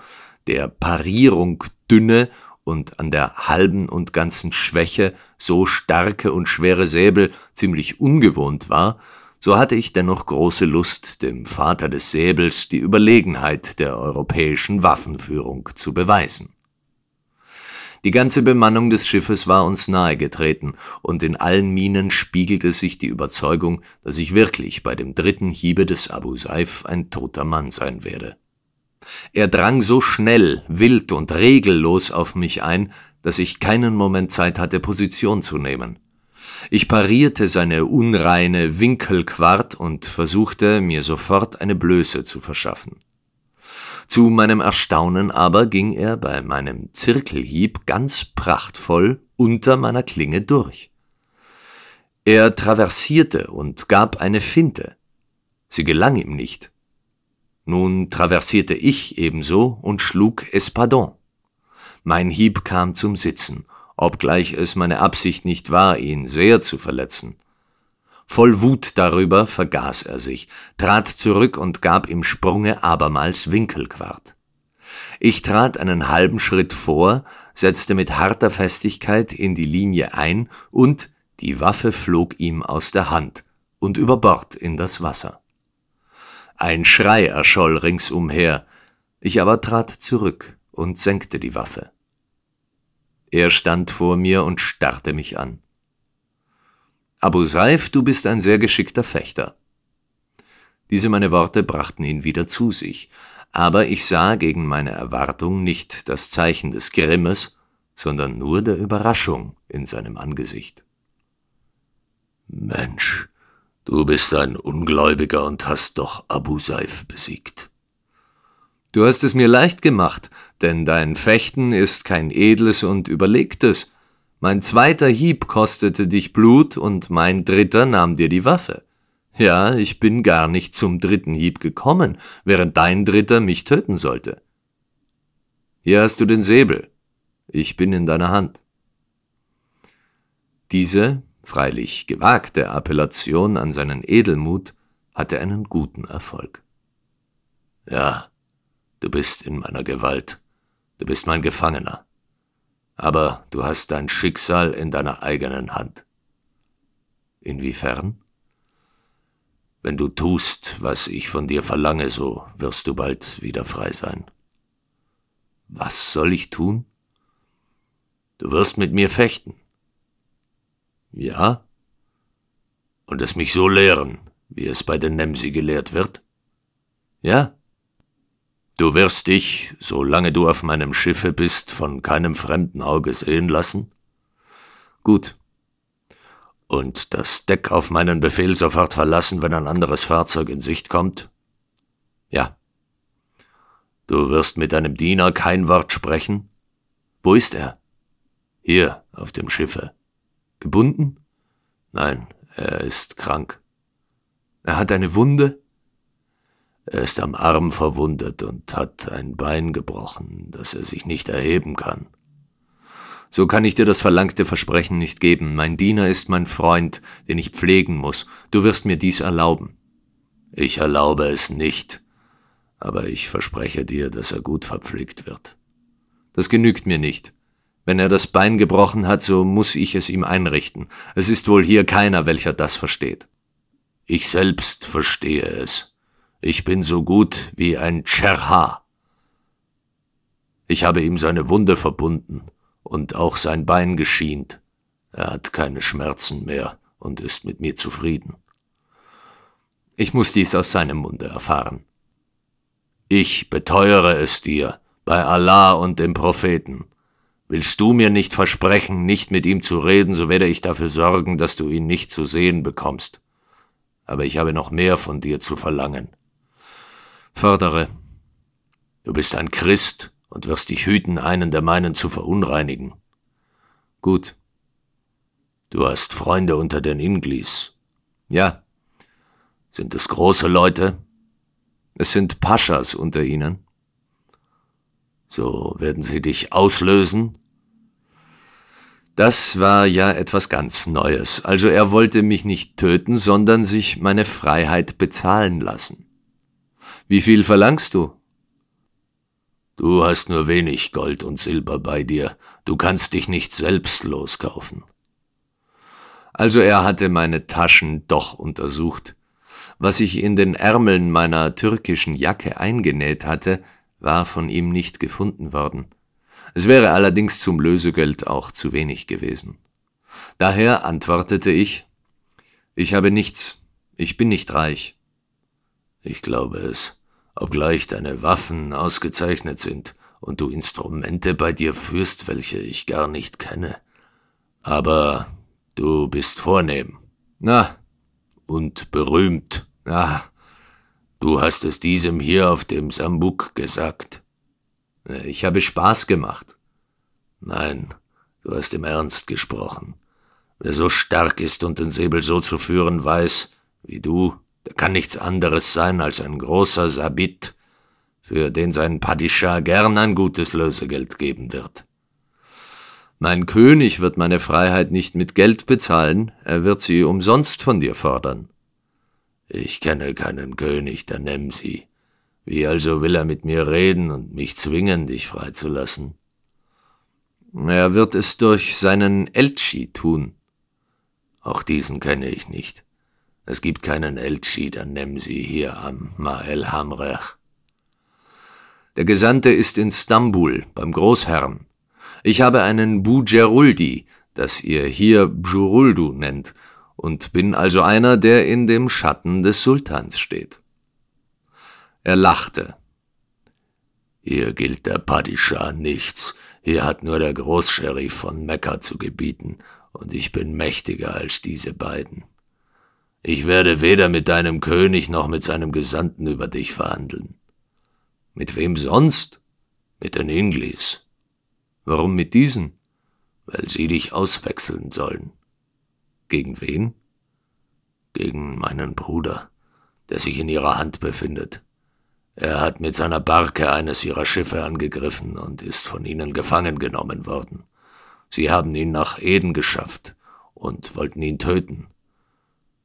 der Parierung dünne und an der halben und ganzen Schwäche so starke und schwere Säbel ziemlich ungewohnt war, so hatte ich dennoch große Lust, dem Vater des Säbels die Überlegenheit der europäischen Waffenführung zu beweisen. Die ganze Bemannung des Schiffes war uns nahegetreten, und in allen Mienen spiegelte sich die Überzeugung, dass ich wirklich bei dem dritten Hiebe des Abu Saif ein toter Mann sein werde. Er drang so schnell, wild und regellos auf mich ein, dass ich keinen Moment Zeit hatte, Position zu nehmen. Ich parierte seine unreine Winkelquart und versuchte, mir sofort eine Blöße zu verschaffen. Zu meinem Erstaunen aber ging er bei meinem Zirkelhieb ganz prachtvoll unter meiner Klinge durch. Er traversierte und gab eine Finte. Sie gelang ihm nicht. Nun traversierte ich ebenso und schlug Espadon. Mein Hieb kam zum Sitzen, obgleich es meine Absicht nicht war, ihn sehr zu verletzen. Voll Wut darüber vergaß er sich, trat zurück und gab im Sprunge abermals Winkelquart. Ich trat einen halben Schritt vor, setzte mit harter Festigkeit in die Linie ein und die Waffe flog ihm aus der Hand und über Bord in das Wasser. Ein Schrei erscholl ringsumher, ich aber trat zurück und senkte die Waffe. Er stand vor mir und starrte mich an. Abu Saif, du bist ein sehr geschickter Fechter. Diese meine Worte brachten ihn wieder zu sich, aber ich sah gegen meine Erwartung nicht das Zeichen des Grimmes, sondern nur der Überraschung in seinem Angesicht. Mensch, du bist ein Ungläubiger und hast doch Abu Saif besiegt. Du hast es mir leicht gemacht, denn dein Fechten ist kein edles und überlegtes, mein zweiter Hieb kostete dich Blut und mein dritter nahm dir die Waffe. Ja, ich bin gar nicht zum dritten Hieb gekommen, während dein dritter mich töten sollte. Hier hast du den Säbel. Ich bin in deiner Hand. Diese, freilich gewagte Appellation an seinen Edelmut hatte einen guten Erfolg. Ja, du bist in meiner Gewalt. Du bist mein Gefangener aber du hast dein Schicksal in deiner eigenen Hand. Inwiefern? Wenn du tust, was ich von dir verlange, so wirst du bald wieder frei sein. Was soll ich tun? Du wirst mit mir fechten. Ja? Und es mich so lehren, wie es bei den Nemsi gelehrt wird? Ja? Du wirst dich, solange du auf meinem Schiffe bist, von keinem fremden Auge sehen lassen? Gut. Und das Deck auf meinen Befehl sofort verlassen, wenn ein anderes Fahrzeug in Sicht kommt? Ja. Du wirst mit deinem Diener kein Wort sprechen? Wo ist er? Hier, auf dem Schiffe. Gebunden? Nein, er ist krank. Er hat eine Wunde? Er ist am Arm verwundet und hat ein Bein gebrochen, das er sich nicht erheben kann. So kann ich dir das verlangte Versprechen nicht geben. Mein Diener ist mein Freund, den ich pflegen muss. Du wirst mir dies erlauben. Ich erlaube es nicht, aber ich verspreche dir, dass er gut verpflegt wird. Das genügt mir nicht. Wenn er das Bein gebrochen hat, so muss ich es ihm einrichten. Es ist wohl hier keiner, welcher das versteht. Ich selbst verstehe es. Ich bin so gut wie ein Tscherha. Ich habe ihm seine Wunde verbunden und auch sein Bein geschient. Er hat keine Schmerzen mehr und ist mit mir zufrieden. Ich muss dies aus seinem Munde erfahren. Ich beteuere es dir, bei Allah und dem Propheten. Willst du mir nicht versprechen, nicht mit ihm zu reden, so werde ich dafür sorgen, dass du ihn nicht zu sehen bekommst. Aber ich habe noch mehr von dir zu verlangen. Fördere. Du bist ein Christ und wirst dich hüten, einen der meinen zu verunreinigen. Gut. Du hast Freunde unter den Inglis. Ja. Sind es große Leute? Es sind Paschas unter ihnen. So werden sie dich auslösen? Das war ja etwas ganz Neues. Also er wollte mich nicht töten, sondern sich meine Freiheit bezahlen lassen. Wie viel verlangst du? Du hast nur wenig Gold und Silber bei dir, du kannst dich nicht selbst loskaufen. Also er hatte meine Taschen doch untersucht. Was ich in den Ärmeln meiner türkischen Jacke eingenäht hatte, war von ihm nicht gefunden worden. Es wäre allerdings zum Lösegeld auch zu wenig gewesen. Daher antwortete ich, ich habe nichts, ich bin nicht reich. Ich glaube es, obgleich deine Waffen ausgezeichnet sind und du Instrumente bei dir führst, welche ich gar nicht kenne. Aber du bist vornehm. Na, und berühmt. Na, du hast es diesem hier auf dem Sambuk gesagt. Ich habe Spaß gemacht. Nein, du hast im Ernst gesprochen. Wer so stark ist und den Säbel so zu führen weiß, wie du, der kann nichts anderes sein als ein großer Sabit, für den sein Padischah gern ein gutes Lösegeld geben wird. Mein König wird meine Freiheit nicht mit Geld bezahlen, er wird sie umsonst von dir fordern. Ich kenne keinen König, der nimm sie. Wie also will er mit mir reden und mich zwingen, dich freizulassen? Er wird es durch seinen Elchi tun. Auch diesen kenne ich nicht. Es gibt keinen Elchi, dann nimm Sie hier am Mael Hamrech. Der Gesandte ist in Stambul, beim Großherrn. Ich habe einen Bujeruldi, das ihr hier Bjuruldu nennt, und bin also einer, der in dem Schatten des Sultans steht. Er lachte. Hier gilt der Padischah nichts, hier hat nur der Großscherif von Mekka zu gebieten, und ich bin mächtiger als diese beiden. Ich werde weder mit deinem König noch mit seinem Gesandten über dich verhandeln. Mit wem sonst? Mit den Inglis. Warum mit diesen? Weil sie dich auswechseln sollen. Gegen wen? Gegen meinen Bruder, der sich in ihrer Hand befindet. Er hat mit seiner Barke eines ihrer Schiffe angegriffen und ist von ihnen gefangen genommen worden. Sie haben ihn nach Eden geschafft und wollten ihn töten.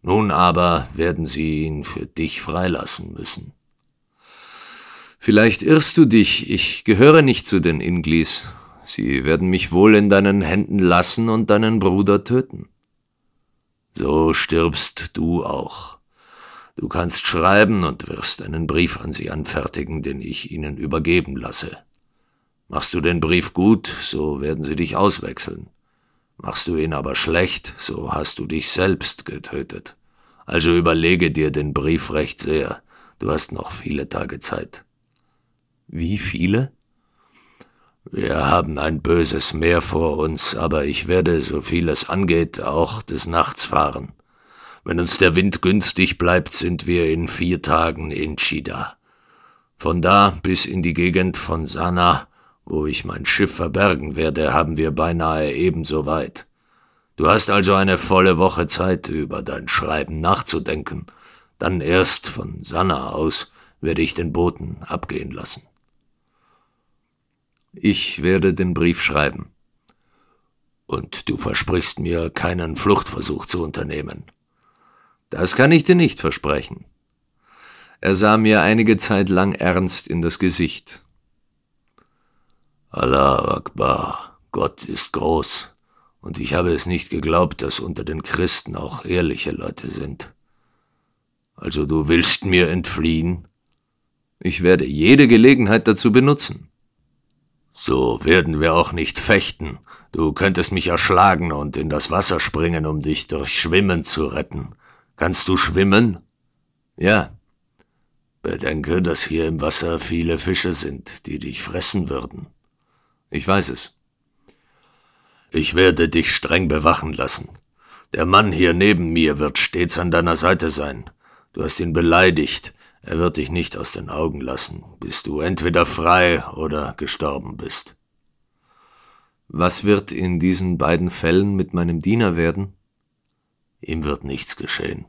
Nun aber werden sie ihn für dich freilassen müssen. Vielleicht irrst du dich, ich gehöre nicht zu den Inglis. Sie werden mich wohl in deinen Händen lassen und deinen Bruder töten. So stirbst du auch. Du kannst schreiben und wirst einen Brief an sie anfertigen, den ich ihnen übergeben lasse. Machst du den Brief gut, so werden sie dich auswechseln. Machst du ihn aber schlecht, so hast du dich selbst getötet. Also überlege dir den Brief recht sehr. Du hast noch viele Tage Zeit. Wie viele? Wir haben ein böses Meer vor uns, aber ich werde, so viel es angeht, auch des Nachts fahren. Wenn uns der Wind günstig bleibt, sind wir in vier Tagen in Chida. Von da bis in die Gegend von Sana wo ich mein Schiff verbergen werde, haben wir beinahe ebenso weit. Du hast also eine volle Woche Zeit, über dein Schreiben nachzudenken. Dann erst von Sanna aus werde ich den Boten abgehen lassen. Ich werde den Brief schreiben. Und du versprichst mir, keinen Fluchtversuch zu unternehmen. Das kann ich dir nicht versprechen. Er sah mir einige Zeit lang ernst in das Gesicht. Allah Akbar, Gott ist groß. Und ich habe es nicht geglaubt, dass unter den Christen auch ehrliche Leute sind. Also du willst mir entfliehen? Ich werde jede Gelegenheit dazu benutzen. So werden wir auch nicht fechten. Du könntest mich erschlagen und in das Wasser springen, um dich durch Schwimmen zu retten. Kannst du schwimmen? Ja. Bedenke, dass hier im Wasser viele Fische sind, die dich fressen würden. Ich weiß es. Ich werde dich streng bewachen lassen. Der Mann hier neben mir wird stets an deiner Seite sein. Du hast ihn beleidigt. Er wird dich nicht aus den Augen lassen, bis du entweder frei oder gestorben bist. Was wird in diesen beiden Fällen mit meinem Diener werden? Ihm wird nichts geschehen.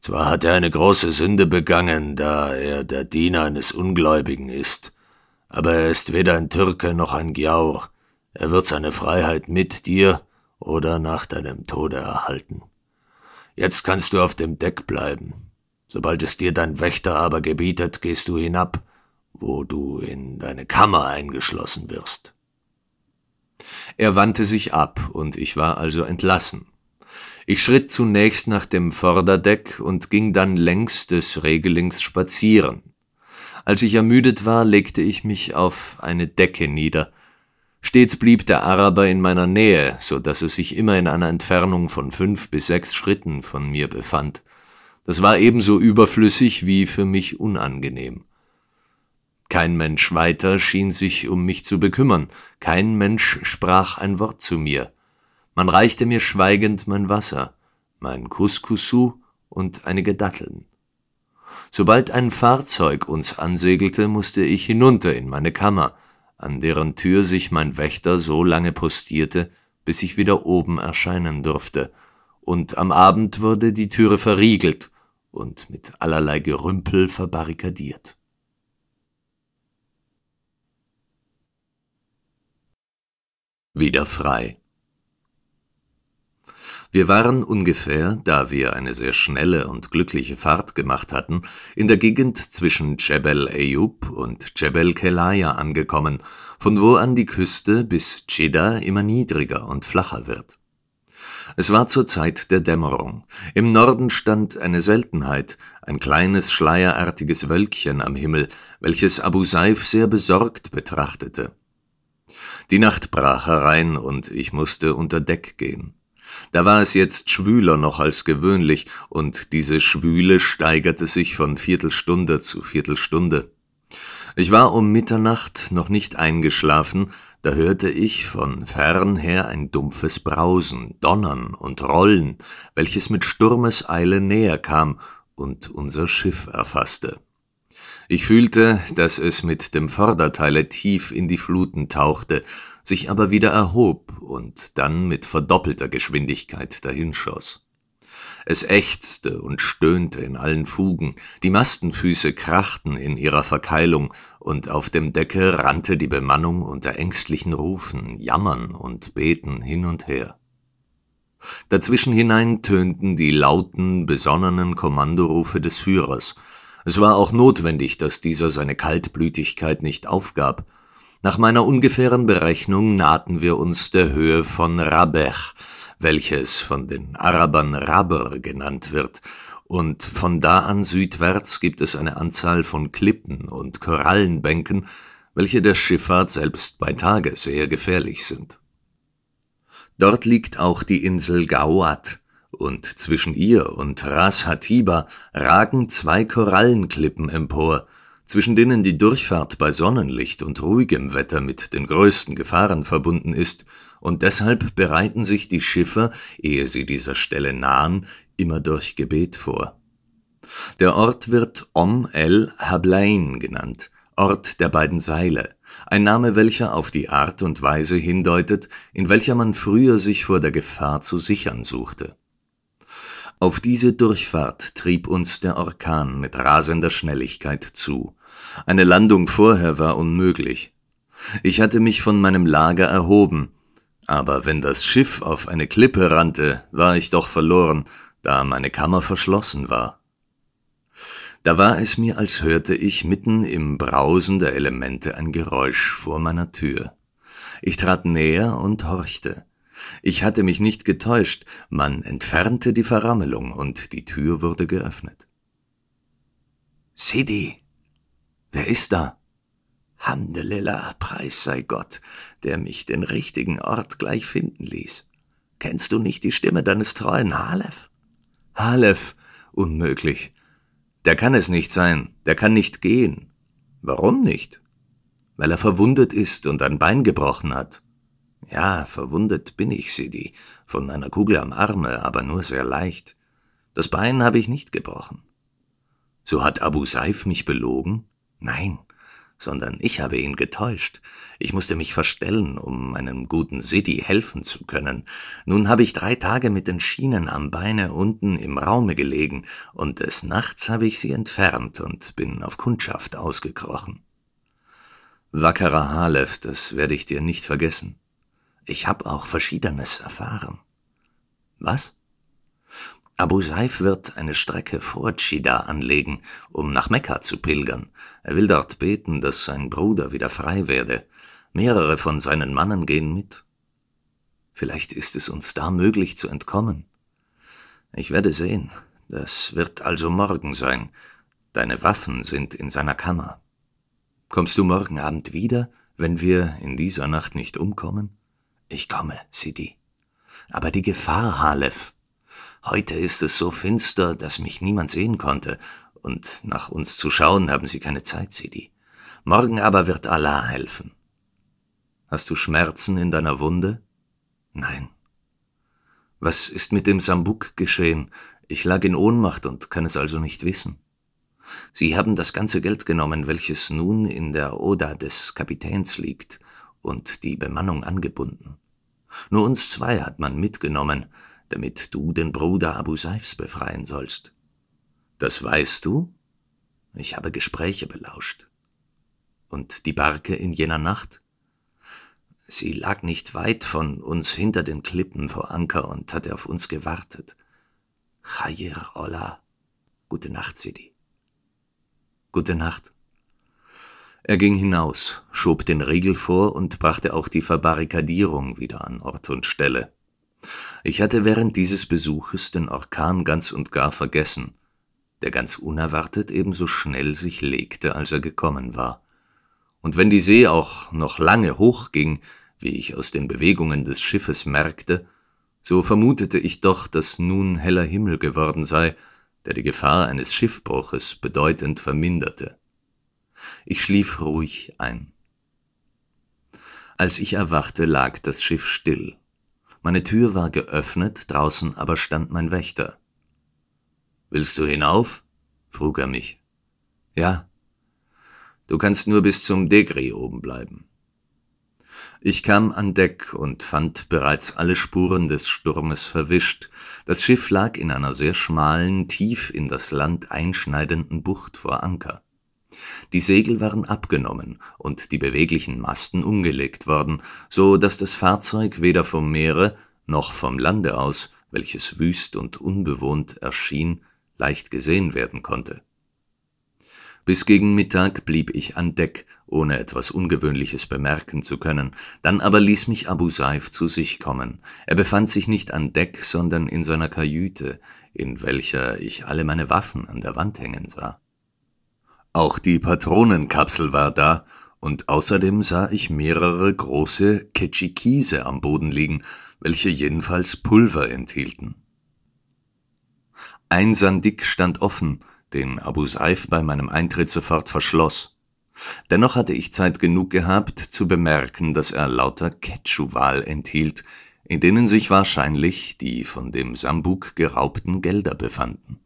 Zwar hat er eine große Sünde begangen, da er der Diener eines Ungläubigen ist, aber er ist weder ein Türke noch ein Giaur. Er wird seine Freiheit mit dir oder nach deinem Tode erhalten. Jetzt kannst du auf dem Deck bleiben. Sobald es dir dein Wächter aber gebietet, gehst du hinab, wo du in deine Kammer eingeschlossen wirst. Er wandte sich ab, und ich war also entlassen. Ich schritt zunächst nach dem Vorderdeck und ging dann längs des Regelings spazieren. Als ich ermüdet war, legte ich mich auf eine Decke nieder. Stets blieb der Araber in meiner Nähe, so dass er sich immer in einer Entfernung von fünf bis sechs Schritten von mir befand. Das war ebenso überflüssig wie für mich unangenehm. Kein Mensch weiter schien sich um mich zu bekümmern, kein Mensch sprach ein Wort zu mir. Man reichte mir schweigend mein Wasser, mein Kuskusu und einige Datteln. Sobald ein Fahrzeug uns ansegelte, musste ich hinunter in meine Kammer, an deren Tür sich mein Wächter so lange postierte, bis ich wieder oben erscheinen durfte, und am Abend wurde die Türe verriegelt und mit allerlei Gerümpel verbarrikadiert. Wieder frei. Wir waren ungefähr, da wir eine sehr schnelle und glückliche Fahrt gemacht hatten, in der Gegend zwischen Dschebel Ayub und Dschebel Kelaya angekommen, von wo an die Küste bis Jeddah immer niedriger und flacher wird. Es war zur Zeit der Dämmerung. Im Norden stand eine Seltenheit, ein kleines schleierartiges Wölkchen am Himmel, welches Abu Saif sehr besorgt betrachtete. Die Nacht brach herein und ich musste unter Deck gehen. Da war es jetzt schwüler noch als gewöhnlich, und diese Schwüle steigerte sich von Viertelstunde zu Viertelstunde. Ich war um Mitternacht noch nicht eingeschlafen, da hörte ich von fern her ein dumpfes Brausen, Donnern und Rollen, welches mit Sturmeseile näher kam und unser Schiff erfasste. Ich fühlte, dass es mit dem Vorderteile tief in die Fluten tauchte, sich aber wieder erhob und dann mit verdoppelter Geschwindigkeit dahinschoss. Es ächzte und stöhnte in allen Fugen, die Mastenfüße krachten in ihrer Verkeilung, und auf dem Decke rannte die Bemannung unter ängstlichen Rufen, Jammern und Beten hin und her. Dazwischen hinein tönten die lauten, besonnenen Kommandorufe des Führers. Es war auch notwendig, dass dieser seine Kaltblütigkeit nicht aufgab, nach meiner ungefähren Berechnung nahten wir uns der Höhe von Rabech, welches von den Arabern Rabber genannt wird, und von da an südwärts gibt es eine Anzahl von Klippen und Korallenbänken, welche der Schifffahrt selbst bei Tage sehr gefährlich sind. Dort liegt auch die Insel Gawat, und zwischen ihr und Ras Hatiba ragen zwei Korallenklippen empor, zwischen denen die Durchfahrt bei Sonnenlicht und ruhigem Wetter mit den größten Gefahren verbunden ist, und deshalb bereiten sich die Schiffer, ehe sie dieser Stelle nahen, immer durch Gebet vor. Der Ort wird Om el Hablain genannt, Ort der beiden Seile, ein Name, welcher auf die Art und Weise hindeutet, in welcher man früher sich vor der Gefahr zu sichern suchte. Auf diese Durchfahrt trieb uns der Orkan mit rasender Schnelligkeit zu, eine Landung vorher war unmöglich. Ich hatte mich von meinem Lager erhoben, aber wenn das Schiff auf eine Klippe rannte, war ich doch verloren, da meine Kammer verschlossen war. Da war es mir, als hörte ich mitten im Brausen der Elemente ein Geräusch vor meiner Tür. Ich trat näher und horchte. Ich hatte mich nicht getäuscht, man entfernte die Verrammelung und die Tür wurde geöffnet. Sidi, Wer ist da? Hamdelillah, Preis sei Gott, der mich den richtigen Ort gleich finden ließ. Kennst du nicht die Stimme deines treuen Halef? Halef, unmöglich. Der kann es nicht sein, der kann nicht gehen. Warum nicht? Weil er verwundet ist und ein Bein gebrochen hat. Ja, verwundet bin ich, Sidi, von einer Kugel am Arme, aber nur sehr leicht. Das Bein habe ich nicht gebrochen. So hat Abu Saif mich belogen? Nein, sondern ich habe ihn getäuscht. Ich musste mich verstellen, um meinem guten Siddy helfen zu können. Nun habe ich drei Tage mit den Schienen am Beine unten im Raume gelegen, und des Nachts habe ich sie entfernt und bin auf Kundschaft ausgekrochen. Wackerer Halef, das werde ich dir nicht vergessen. Ich habe auch Verschiedenes erfahren. Was? Abu Saif wird eine Strecke vor Chida anlegen, um nach Mekka zu pilgern. Er will dort beten, dass sein Bruder wieder frei werde. Mehrere von seinen Mannen gehen mit. Vielleicht ist es uns da möglich zu entkommen. Ich werde sehen. Das wird also morgen sein. Deine Waffen sind in seiner Kammer. Kommst du morgen Abend wieder, wenn wir in dieser Nacht nicht umkommen? Ich komme, Sidi. Aber die Gefahr, Halef, Heute ist es so finster, dass mich niemand sehen konnte, und nach uns zu schauen haben sie keine Zeit, Sidi. Morgen aber wird Allah helfen. Hast du Schmerzen in deiner Wunde? Nein. Was ist mit dem Sambuk geschehen? Ich lag in Ohnmacht und kann es also nicht wissen. Sie haben das ganze Geld genommen, welches nun in der Oda des Kapitäns liegt, und die Bemannung angebunden. Nur uns zwei hat man mitgenommen, damit du den Bruder Abu Seifs befreien sollst. Das weißt du? Ich habe Gespräche belauscht. Und die Barke in jener Nacht? Sie lag nicht weit von uns hinter den Klippen vor Anker und hatte auf uns gewartet. Chayir Ola. Gute Nacht, Sidi. Gute Nacht. Er ging hinaus, schob den Riegel vor und brachte auch die Verbarrikadierung wieder an Ort und Stelle. Ich hatte während dieses Besuches den Orkan ganz und gar vergessen, der ganz unerwartet ebenso schnell sich legte, als er gekommen war. Und wenn die See auch noch lange hoch ging, wie ich aus den Bewegungen des Schiffes merkte, so vermutete ich doch, dass nun heller Himmel geworden sei, der die Gefahr eines Schiffbruches bedeutend verminderte. Ich schlief ruhig ein. Als ich erwachte, lag das Schiff still. Meine Tür war geöffnet, draußen aber stand mein Wächter. Willst du hinauf? frug er mich. Ja. Du kannst nur bis zum Degri oben bleiben. Ich kam an Deck und fand bereits alle Spuren des Sturmes verwischt. Das Schiff lag in einer sehr schmalen, tief in das Land einschneidenden Bucht vor Anker. Die Segel waren abgenommen und die beweglichen Masten umgelegt worden, so dass das Fahrzeug weder vom Meere noch vom Lande aus, welches wüst und unbewohnt erschien, leicht gesehen werden konnte. Bis gegen Mittag blieb ich an Deck, ohne etwas Ungewöhnliches bemerken zu können, dann aber ließ mich Abu Saif zu sich kommen. Er befand sich nicht an Deck, sondern in seiner Kajüte, in welcher ich alle meine Waffen an der Wand hängen sah. Auch die Patronenkapsel war da, und außerdem sah ich mehrere große Ketschikise am Boden liegen, welche jedenfalls Pulver enthielten. Ein Sandik stand offen, den Abu Saif bei meinem Eintritt sofort verschloss. Dennoch hatte ich Zeit genug gehabt, zu bemerken, dass er lauter Ketschuwal enthielt, in denen sich wahrscheinlich die von dem Sambuk geraubten Gelder befanden.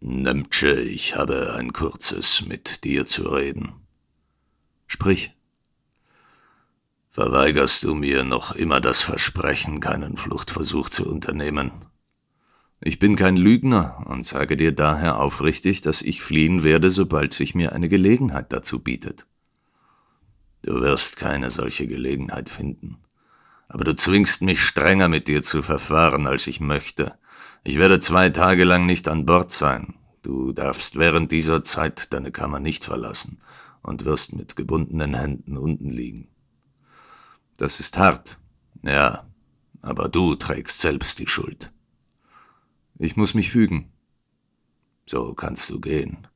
Nemtsche, ich habe ein kurzes mit dir zu reden. Sprich. Verweigerst du mir noch immer das Versprechen, keinen Fluchtversuch zu unternehmen? Ich bin kein Lügner und sage dir daher aufrichtig, dass ich fliehen werde, sobald sich mir eine Gelegenheit dazu bietet. Du wirst keine solche Gelegenheit finden, aber du zwingst mich strenger mit dir zu verfahren, als ich möchte, ich werde zwei Tage lang nicht an Bord sein. Du darfst während dieser Zeit deine Kammer nicht verlassen und wirst mit gebundenen Händen unten liegen. Das ist hart. Ja, aber du trägst selbst die Schuld. Ich muss mich fügen. So kannst du gehen.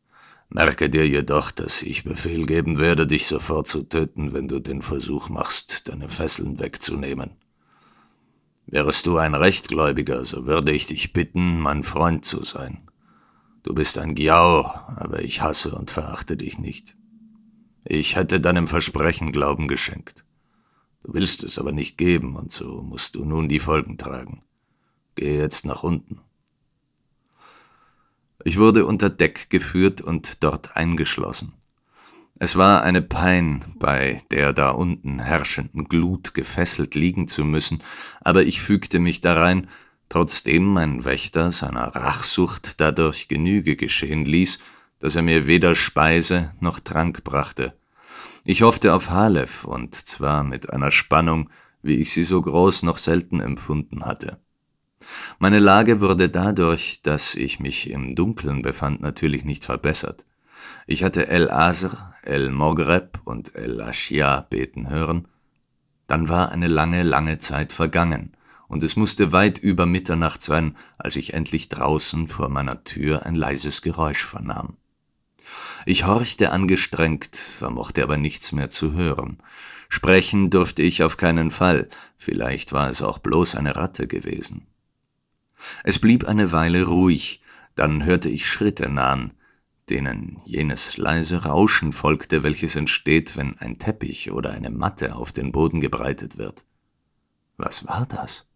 Merke dir jedoch, dass ich Befehl geben werde, dich sofort zu töten, wenn du den Versuch machst, deine Fesseln wegzunehmen. Wärest du ein Rechtgläubiger, so würde ich dich bitten, mein Freund zu sein. Du bist ein Giaur, aber ich hasse und verachte dich nicht. Ich hätte deinem Versprechen Glauben geschenkt. Du willst es aber nicht geben, und so musst du nun die Folgen tragen. Gehe jetzt nach unten. Ich wurde unter Deck geführt und dort eingeschlossen. Es war eine Pein, bei der da unten herrschenden Glut gefesselt liegen zu müssen, aber ich fügte mich darein, trotzdem mein Wächter seiner Rachsucht dadurch Genüge geschehen ließ, dass er mir weder Speise noch Trank brachte. Ich hoffte auf Halef, und zwar mit einer Spannung, wie ich sie so groß noch selten empfunden hatte. Meine Lage wurde dadurch, dass ich mich im Dunkeln befand, natürlich nicht verbessert. Ich hatte El Asr El Mogreb und El Ashia beten hören, dann war eine lange, lange Zeit vergangen, und es musste weit über Mitternacht sein, als ich endlich draußen vor meiner Tür ein leises Geräusch vernahm. Ich horchte angestrengt, vermochte aber nichts mehr zu hören. Sprechen durfte ich auf keinen Fall, vielleicht war es auch bloß eine Ratte gewesen. Es blieb eine Weile ruhig, dann hörte ich Schritte nahen, denen jenes leise Rauschen folgte, welches entsteht, wenn ein Teppich oder eine Matte auf den Boden gebreitet wird. Was war das?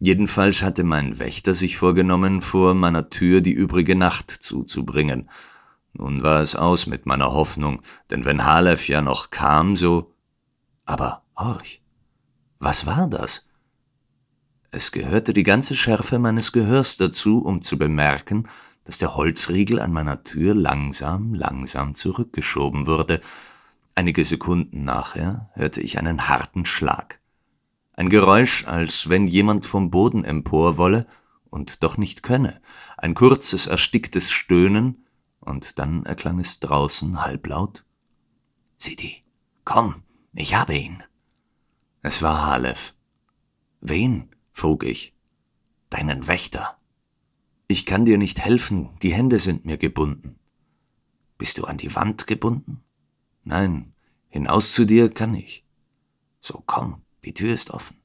Jedenfalls hatte mein Wächter sich vorgenommen, vor meiner Tür die übrige Nacht zuzubringen. Nun war es aus mit meiner Hoffnung, denn wenn Halef ja noch kam, so. Aber horch, was war das? Es gehörte die ganze Schärfe meines Gehörs dazu, um zu bemerken, dass der Holzriegel an meiner Tür langsam, langsam zurückgeschoben wurde. Einige Sekunden nachher hörte ich einen harten Schlag. Ein Geräusch, als wenn jemand vom Boden empor wolle und doch nicht könne. Ein kurzes, ersticktes Stöhnen, und dann erklang es draußen halblaut. Sidi, komm, ich habe ihn. Es war Halef. Wen? frug ich. Deinen Wächter. Ich kann dir nicht helfen, die Hände sind mir gebunden. Bist du an die Wand gebunden? Nein, hinaus zu dir kann ich. So komm, die Tür ist offen.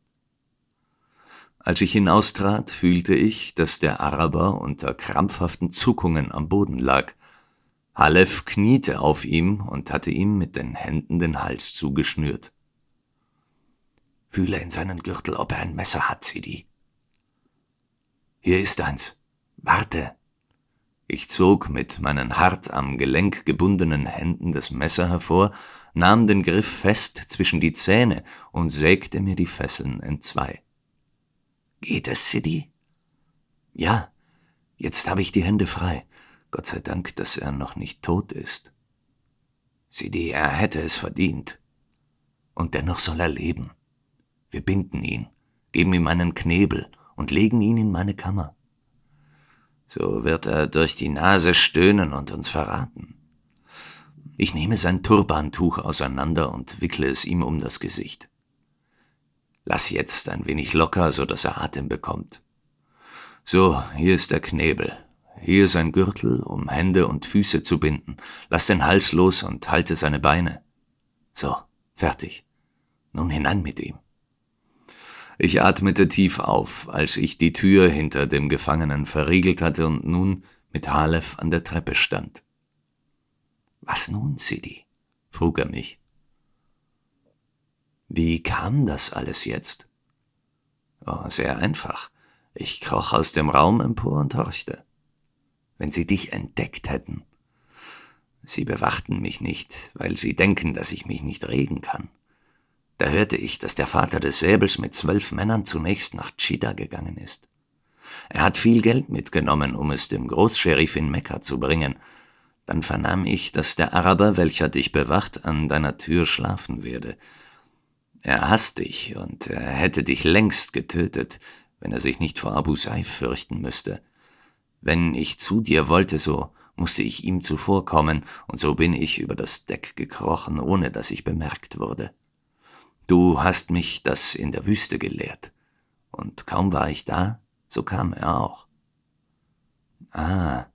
Als ich hinaustrat, fühlte ich, dass der Araber unter krampfhaften Zuckungen am Boden lag. Halef kniete auf ihm und hatte ihm mit den Händen den Hals zugeschnürt. Fühle in seinen Gürtel, ob er ein Messer hat, Sidi. Hier ist eins. Warte! Ich zog mit meinen hart am Gelenk gebundenen Händen das Messer hervor, nahm den Griff fest zwischen die Zähne und sägte mir die Fesseln entzwei. Geht es, Sidi? Ja, jetzt habe ich die Hände frei. Gott sei Dank, dass er noch nicht tot ist. Sidi, er hätte es verdient. Und dennoch soll er leben. Wir binden ihn, geben ihm einen Knebel und legen ihn in meine Kammer so wird er durch die Nase stöhnen und uns verraten. Ich nehme sein Turbantuch auseinander und wickle es ihm um das Gesicht. Lass jetzt ein wenig locker, so dass er Atem bekommt. So, hier ist der Knebel. Hier sein Gürtel, um Hände und Füße zu binden. Lass den Hals los und halte seine Beine. So, fertig. Nun hinein mit ihm. Ich atmete tief auf, als ich die Tür hinter dem Gefangenen verriegelt hatte und nun mit Halef an der Treppe stand. Was nun, Sidi? frug er mich. Wie kam das alles jetzt? Oh, sehr einfach. Ich kroch aus dem Raum empor und horchte. Wenn sie dich entdeckt hätten. Sie bewachten mich nicht, weil sie denken, dass ich mich nicht regen kann. Da hörte ich, dass der Vater des Säbels mit zwölf Männern zunächst nach Chida gegangen ist. Er hat viel Geld mitgenommen, um es dem Großscheriff in Mekka zu bringen. Dann vernahm ich, dass der Araber, welcher dich bewacht, an deiner Tür schlafen werde. Er hasst dich und er hätte dich längst getötet, wenn er sich nicht vor Abu Saif fürchten müsste. Wenn ich zu dir wollte, so musste ich ihm zuvorkommen, und so bin ich über das Deck gekrochen, ohne dass ich bemerkt wurde. Du hast mich das in der Wüste gelehrt. Und kaum war ich da, so kam er auch. Ah,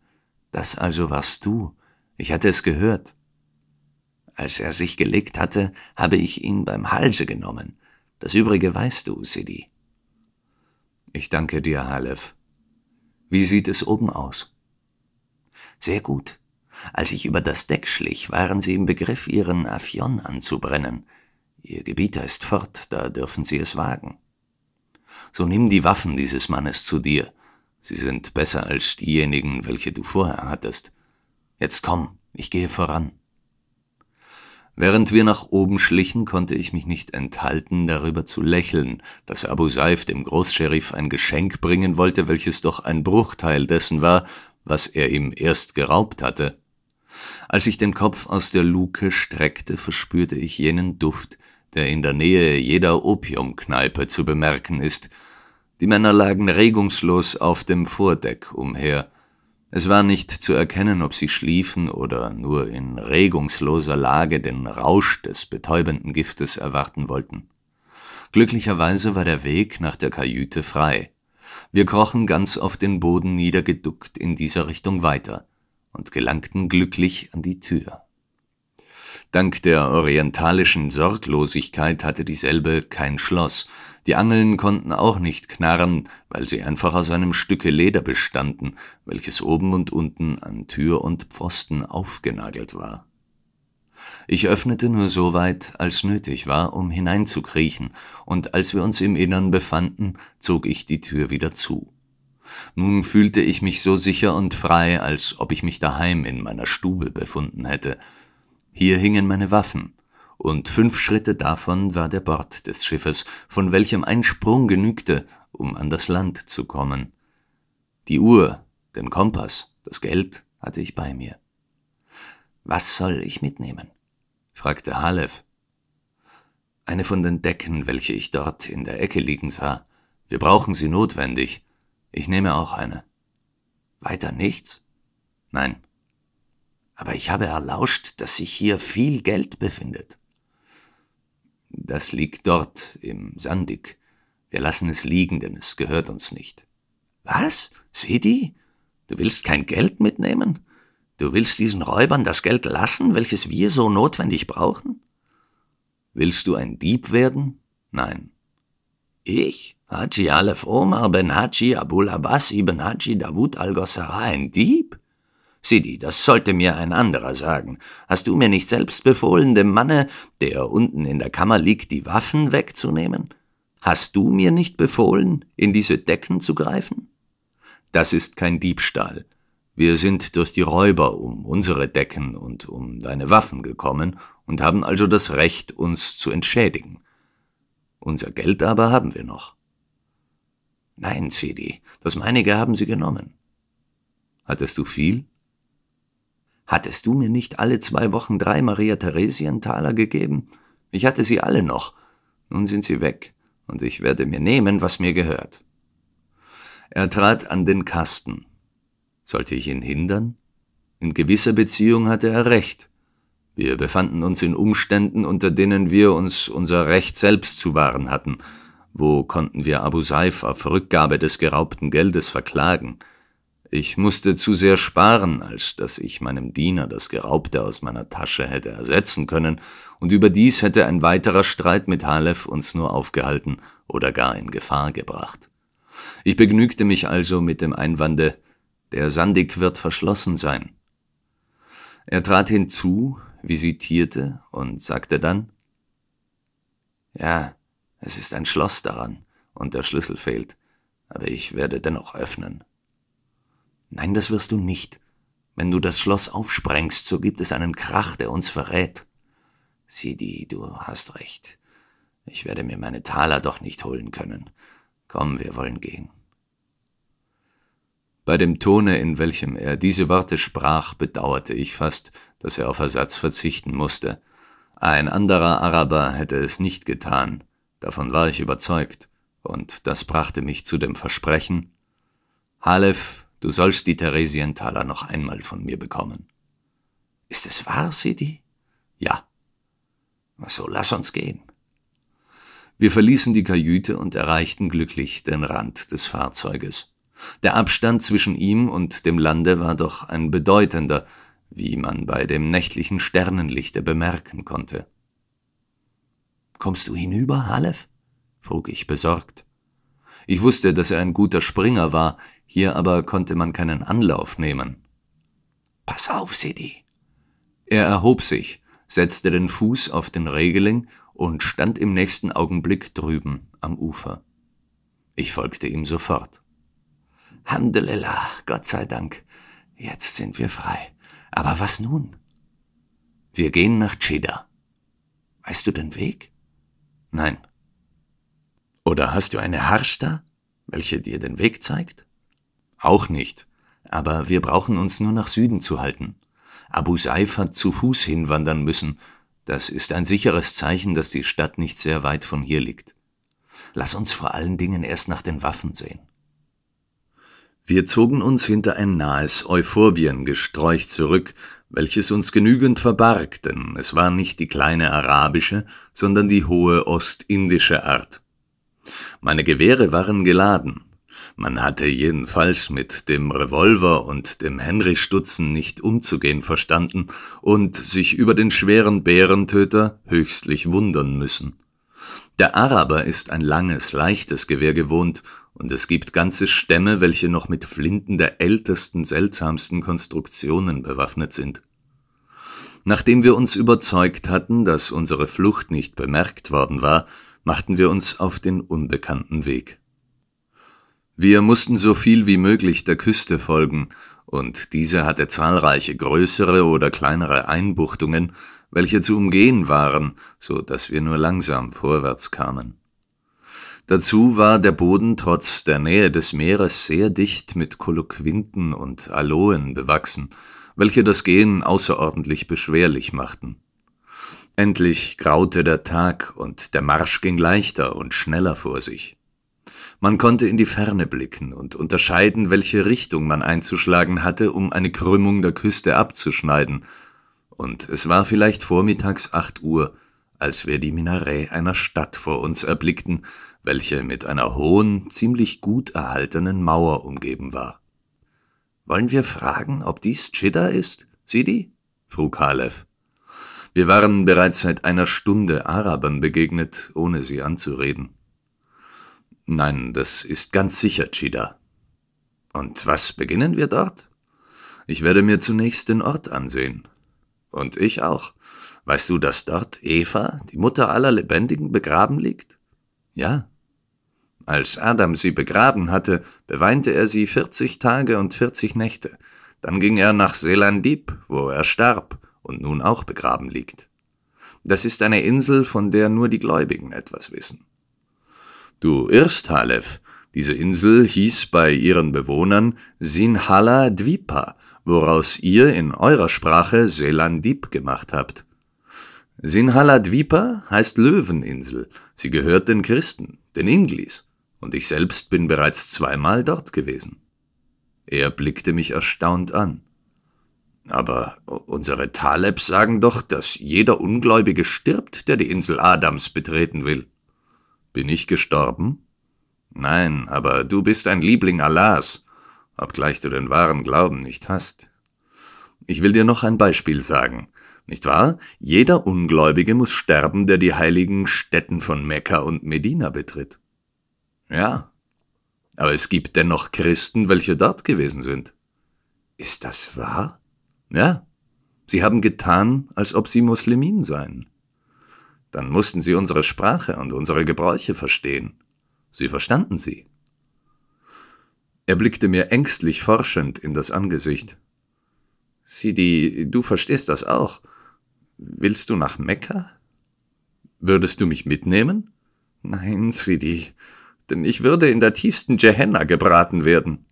das also warst du. Ich hatte es gehört. Als er sich gelegt hatte, habe ich ihn beim Halse genommen. Das Übrige weißt du, Sidi. Ich danke dir, Halef. Wie sieht es oben aus? Sehr gut. Als ich über das Deck schlich, waren sie im Begriff, ihren Afion anzubrennen. Ihr Gebieter ist fort, da dürfen Sie es wagen. So nimm die Waffen dieses Mannes zu dir, sie sind besser als diejenigen, welche du vorher hattest. Jetzt komm, ich gehe voran. Während wir nach oben schlichen, konnte ich mich nicht enthalten, darüber zu lächeln, dass Abu Saif dem Großscheriff ein Geschenk bringen wollte, welches doch ein Bruchteil dessen war, was er ihm erst geraubt hatte. Als ich den Kopf aus der Luke streckte, verspürte ich jenen Duft, der in der Nähe jeder Opiumkneipe zu bemerken ist. Die Männer lagen regungslos auf dem Vordeck umher. Es war nicht zu erkennen, ob sie schliefen oder nur in regungsloser Lage den Rausch des betäubenden Giftes erwarten wollten. Glücklicherweise war der Weg nach der Kajüte frei. Wir krochen ganz auf den Boden niedergeduckt in dieser Richtung weiter und gelangten glücklich an die Tür. Dank der orientalischen Sorglosigkeit hatte dieselbe kein Schloss, die Angeln konnten auch nicht knarren, weil sie einfach aus einem Stücke Leder bestanden, welches oben und unten an Tür und Pfosten aufgenagelt war. Ich öffnete nur so weit, als nötig war, um hineinzukriechen, und als wir uns im Innern befanden, zog ich die Tür wieder zu. Nun fühlte ich mich so sicher und frei, als ob ich mich daheim in meiner Stube befunden hätte, hier hingen meine Waffen, und fünf Schritte davon war der Bord des Schiffes, von welchem ein Sprung genügte, um an das Land zu kommen. Die Uhr, den Kompass, das Geld hatte ich bei mir. Was soll ich mitnehmen? fragte Halef. Eine von den Decken, welche ich dort in der Ecke liegen sah. Wir brauchen sie notwendig. Ich nehme auch eine. Weiter nichts? Nein aber ich habe erlauscht, dass sich hier viel Geld befindet. Das liegt dort im Sandig. Wir lassen es liegen, denn es gehört uns nicht. Was? Sidi? Du willst kein Geld mitnehmen? Du willst diesen Räubern das Geld lassen, welches wir so notwendig brauchen? Willst du ein Dieb werden? Nein. Ich, Haji Aleph Omar ben Haji Abul Abbas ibn Haji Dawud al-Gossara, ein Dieb? Sidi, das sollte mir ein anderer sagen. Hast du mir nicht selbst befohlen, dem Manne, der unten in der Kammer liegt, die Waffen wegzunehmen? Hast du mir nicht befohlen, in diese Decken zu greifen? Das ist kein Diebstahl. Wir sind durch die Räuber um unsere Decken und um deine Waffen gekommen und haben also das Recht, uns zu entschädigen. Unser Geld aber haben wir noch. Nein, Sidi, das meinige haben sie genommen. Hattest du viel? Hattest du mir nicht alle zwei Wochen drei Maria Theresientaler gegeben? Ich hatte sie alle noch. Nun sind sie weg, und ich werde mir nehmen, was mir gehört. Er trat an den Kasten. Sollte ich ihn hindern? In gewisser Beziehung hatte er recht. Wir befanden uns in Umständen, unter denen wir uns unser Recht selbst zu wahren hatten. Wo konnten wir Abu Saif auf Rückgabe des geraubten Geldes verklagen? Ich musste zu sehr sparen, als dass ich meinem Diener das Geraubte aus meiner Tasche hätte ersetzen können, und überdies hätte ein weiterer Streit mit Halef uns nur aufgehalten oder gar in Gefahr gebracht. Ich begnügte mich also mit dem Einwande, der Sandig wird verschlossen sein. Er trat hinzu, visitierte und sagte dann, »Ja, es ist ein Schloss daran, und der Schlüssel fehlt, aber ich werde dennoch öffnen.« Nein, das wirst du nicht. Wenn du das Schloss aufsprengst, so gibt es einen Krach, der uns verrät. Sidi, du hast recht. Ich werde mir meine Taler doch nicht holen können. Komm, wir wollen gehen. Bei dem Tone, in welchem er diese Worte sprach, bedauerte ich fast, dass er auf Ersatz verzichten musste. Ein anderer Araber hätte es nicht getan, davon war ich überzeugt, und das brachte mich zu dem Versprechen Halef Du sollst die Theresienthaler noch einmal von mir bekommen. Ist es wahr, Sidi? Ja. So lass uns gehen. Wir verließen die Kajüte und erreichten glücklich den Rand des Fahrzeuges. Der Abstand zwischen ihm und dem Lande war doch ein bedeutender, wie man bei dem nächtlichen Sternenlichte bemerken konnte. Kommst du hinüber, Halef? frug ich besorgt. Ich wusste, dass er ein guter Springer war, hier aber konnte man keinen Anlauf nehmen. »Pass auf, Sidi!« Er erhob sich, setzte den Fuß auf den Regeling und stand im nächsten Augenblick drüben am Ufer. Ich folgte ihm sofort. Handelellah, Gott sei Dank, jetzt sind wir frei. Aber was nun? Wir gehen nach Cheddar. Weißt du den Weg? Nein. Oder hast du eine Harsta, welche dir den Weg zeigt? Auch nicht. Aber wir brauchen uns nur nach Süden zu halten. Abu Saif hat zu Fuß hinwandern müssen. Das ist ein sicheres Zeichen, dass die Stadt nicht sehr weit von hier liegt. Lass uns vor allen Dingen erst nach den Waffen sehen. Wir zogen uns hinter ein nahes Euphorbiengesträuch zurück, welches uns genügend verbarg, denn es war nicht die kleine arabische, sondern die hohe ostindische Art. Meine Gewehre waren geladen, man hatte jedenfalls mit dem Revolver und dem Henry-Stutzen nicht umzugehen verstanden und sich über den schweren Bärentöter höchstlich wundern müssen. Der Araber ist ein langes, leichtes Gewehr gewohnt, und es gibt ganze Stämme, welche noch mit Flinten der ältesten, seltsamsten Konstruktionen bewaffnet sind. Nachdem wir uns überzeugt hatten, dass unsere Flucht nicht bemerkt worden war, machten wir uns auf den unbekannten Weg. Wir mussten so viel wie möglich der Küste folgen, und diese hatte zahlreiche größere oder kleinere Einbuchtungen, welche zu umgehen waren, so dass wir nur langsam vorwärts kamen. Dazu war der Boden trotz der Nähe des Meeres sehr dicht mit Koloquinten und Aloen bewachsen, welche das Gehen außerordentlich beschwerlich machten. Endlich graute der Tag und der Marsch ging leichter und schneller vor sich. Man konnte in die Ferne blicken und unterscheiden, welche Richtung man einzuschlagen hatte, um eine Krümmung der Küste abzuschneiden, und es war vielleicht vormittags acht Uhr, als wir die Minarett einer Stadt vor uns erblickten, welche mit einer hohen, ziemlich gut erhaltenen Mauer umgeben war. »Wollen wir fragen, ob dies Chidda ist, Sidi?« frug Halef. Wir waren bereits seit einer Stunde Arabern begegnet, ohne sie anzureden. Nein, das ist ganz sicher, Chida. Und was beginnen wir dort? Ich werde mir zunächst den Ort ansehen. Und ich auch. Weißt du, dass dort Eva, die Mutter aller Lebendigen, begraben liegt? Ja. Als Adam sie begraben hatte, beweinte er sie 40 Tage und 40 Nächte. Dann ging er nach Selandib, wo er starb und nun auch begraben liegt. Das ist eine Insel, von der nur die Gläubigen etwas wissen. Du irrst, Halef. Diese Insel hieß bei ihren Bewohnern Sinhala Dvipa, woraus ihr in eurer Sprache Selandip gemacht habt. Sinhala Dvipa heißt Löweninsel. Sie gehört den Christen, den Inglis, und ich selbst bin bereits zweimal dort gewesen. Er blickte mich erstaunt an. Aber unsere Talebs sagen doch, dass jeder Ungläubige stirbt, der die Insel Adams betreten will. Bin ich gestorben? Nein, aber du bist ein Liebling Allahs, obgleich du den wahren Glauben nicht hast. Ich will dir noch ein Beispiel sagen. Nicht wahr? Jeder Ungläubige muss sterben, der die heiligen Stätten von Mekka und Medina betritt. Ja. Aber es gibt dennoch Christen, welche dort gewesen sind. Ist das wahr? Ja. Sie haben getan, als ob sie Muslimin seien dann mussten sie unsere Sprache und unsere Gebräuche verstehen. Sie verstanden sie. Er blickte mir ängstlich forschend in das Angesicht. Sidi, du verstehst das auch. Willst du nach Mekka? Würdest du mich mitnehmen? Nein, Sidi, denn ich würde in der tiefsten Jehenna gebraten werden.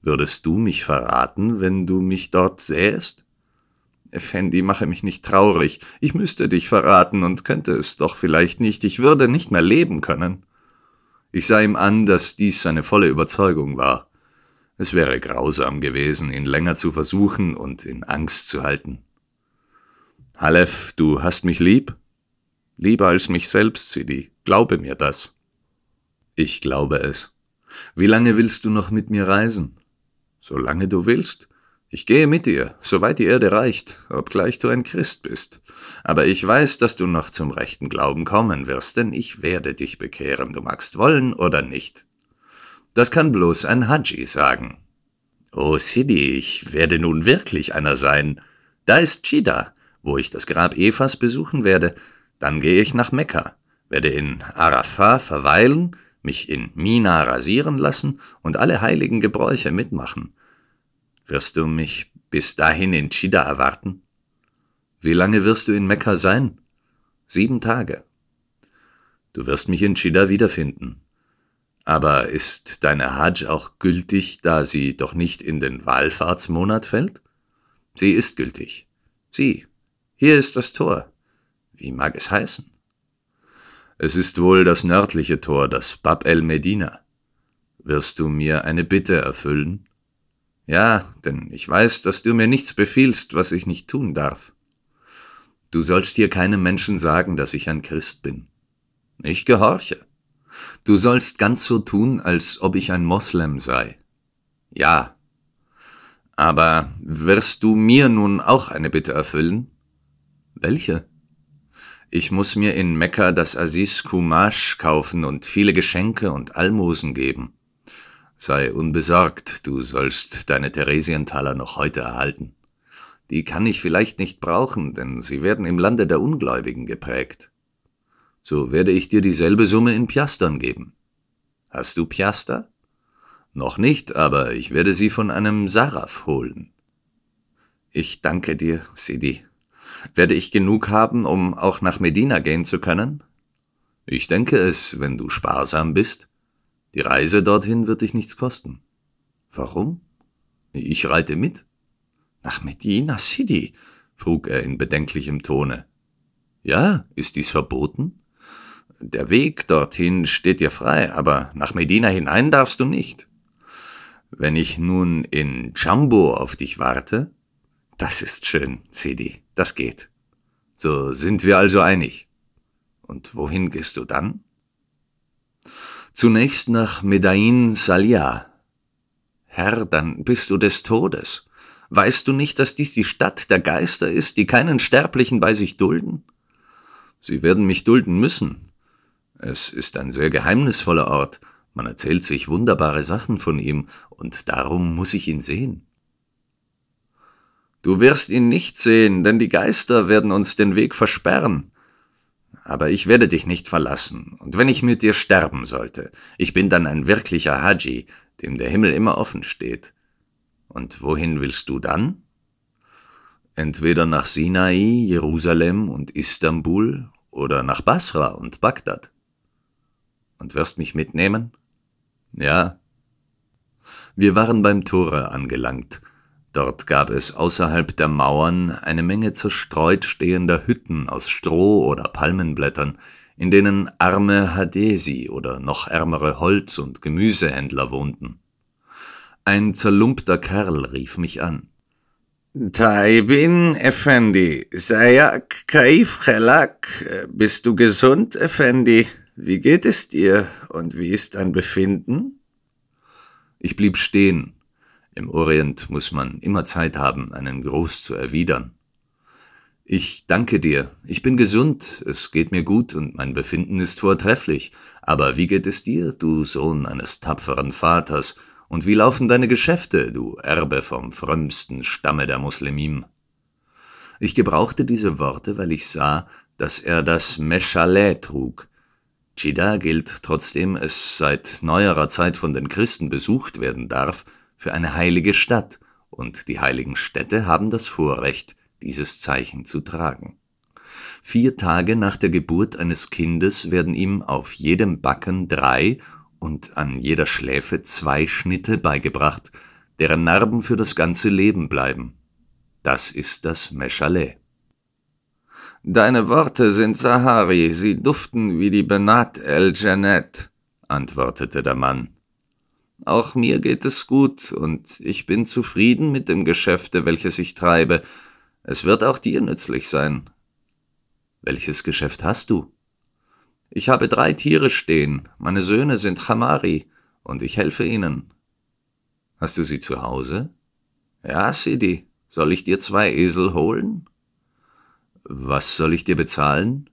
Würdest du mich verraten, wenn du mich dort sähest? Effendi, mache mich nicht traurig. Ich müsste dich verraten und könnte es doch vielleicht nicht. Ich würde nicht mehr leben können. Ich sah ihm an, dass dies seine volle Überzeugung war. Es wäre grausam gewesen, ihn länger zu versuchen und in Angst zu halten. Halef, du hast mich lieb? Lieber als mich selbst, Sidi. Glaube mir das. Ich glaube es. Wie lange willst du noch mit mir reisen? Solange du willst. Ich gehe mit dir, soweit die Erde reicht, obgleich du ein Christ bist. Aber ich weiß, dass du noch zum rechten Glauben kommen wirst, denn ich werde dich bekehren, du magst wollen oder nicht. Das kann bloß ein Haji sagen. Oh Sidi, ich werde nun wirklich einer sein. Da ist Chida, wo ich das Grab Evas besuchen werde. Dann gehe ich nach Mekka, werde in Arafah verweilen, mich in Mina rasieren lassen und alle heiligen Gebräuche mitmachen wirst du mich bis dahin in Chida erwarten? Wie lange wirst du in Mekka sein? Sieben Tage. Du wirst mich in Chida wiederfinden. Aber ist deine Hajj auch gültig, da sie doch nicht in den Wallfahrtsmonat fällt? Sie ist gültig. Sieh, hier ist das Tor. Wie mag es heißen? Es ist wohl das nördliche Tor, das Bab el Medina. Wirst du mir eine Bitte erfüllen? Ja, denn ich weiß, dass du mir nichts befiehlst, was ich nicht tun darf. Du sollst hier keinem Menschen sagen, dass ich ein Christ bin. Ich gehorche. Du sollst ganz so tun, als ob ich ein Moslem sei. Ja. Aber wirst du mir nun auch eine Bitte erfüllen? Welche? Ich muss mir in Mekka das Aziz Kumash kaufen und viele Geschenke und Almosen geben. Sei unbesorgt, du sollst deine Theresientaler noch heute erhalten. Die kann ich vielleicht nicht brauchen, denn sie werden im Lande der Ungläubigen geprägt. So werde ich dir dieselbe Summe in Piastern geben. Hast du Piaster? Noch nicht, aber ich werde sie von einem Saraf holen. Ich danke dir, Sidi. Werde ich genug haben, um auch nach Medina gehen zu können? Ich denke es, wenn du sparsam bist. Die Reise dorthin wird dich nichts kosten. Warum? Ich reite mit. Nach Medina City, frug er in bedenklichem Tone. Ja, ist dies verboten? Der Weg dorthin steht dir frei, aber nach Medina hinein darfst du nicht. Wenn ich nun in Jambo auf dich warte? Das ist schön, Sidi, das geht. So sind wir also einig. Und wohin gehst du dann? Zunächst nach Medain Salia. Herr, dann bist du des Todes. Weißt du nicht, dass dies die Stadt der Geister ist, die keinen Sterblichen bei sich dulden? Sie werden mich dulden müssen. Es ist ein sehr geheimnisvoller Ort, man erzählt sich wunderbare Sachen von ihm, und darum muss ich ihn sehen. Du wirst ihn nicht sehen, denn die Geister werden uns den Weg versperren aber ich werde dich nicht verlassen, und wenn ich mit dir sterben sollte, ich bin dann ein wirklicher Haji, dem der Himmel immer offen steht. Und wohin willst du dann? Entweder nach Sinai, Jerusalem und Istanbul oder nach Basra und Bagdad. Und wirst mich mitnehmen? Ja. Wir waren beim Tore angelangt, Dort gab es außerhalb der Mauern eine Menge zerstreut stehender Hütten aus Stroh oder Palmenblättern, in denen arme Hadesi oder noch ärmere Holz- und Gemüsehändler wohnten. Ein zerlumpter Kerl rief mich an. Taibin, Effendi, Sayak Kaif Chelak, bist du gesund, Effendi? Wie geht es dir und wie ist dein Befinden? Ich blieb stehen im Orient muss man immer Zeit haben, einen Gruß zu erwidern. Ich danke dir, ich bin gesund, es geht mir gut und mein Befinden ist vortrefflich, aber wie geht es dir, du Sohn eines tapferen Vaters, und wie laufen deine Geschäfte, du Erbe vom frömmsten Stamme der Muslimim? Ich gebrauchte diese Worte, weil ich sah, dass er das Meschalet trug. Chida gilt, trotzdem es seit neuerer Zeit von den Christen besucht werden darf, für eine heilige Stadt, und die heiligen Städte haben das Vorrecht, dieses Zeichen zu tragen. Vier Tage nach der Geburt eines Kindes werden ihm auf jedem Backen drei und an jeder Schläfe zwei Schnitte beigebracht, deren Narben für das ganze Leben bleiben. Das ist das Meschalet. Deine Worte sind Sahari, sie duften wie die Benat el Janet, antwortete der Mann. Auch mir geht es gut, und ich bin zufrieden mit dem Geschäfte, welches ich treibe. Es wird auch dir nützlich sein. Welches Geschäft hast du? Ich habe drei Tiere stehen, meine Söhne sind Hamari, und ich helfe ihnen. Hast du sie zu Hause? Ja, Sidi, soll ich dir zwei Esel holen? Was soll ich dir bezahlen?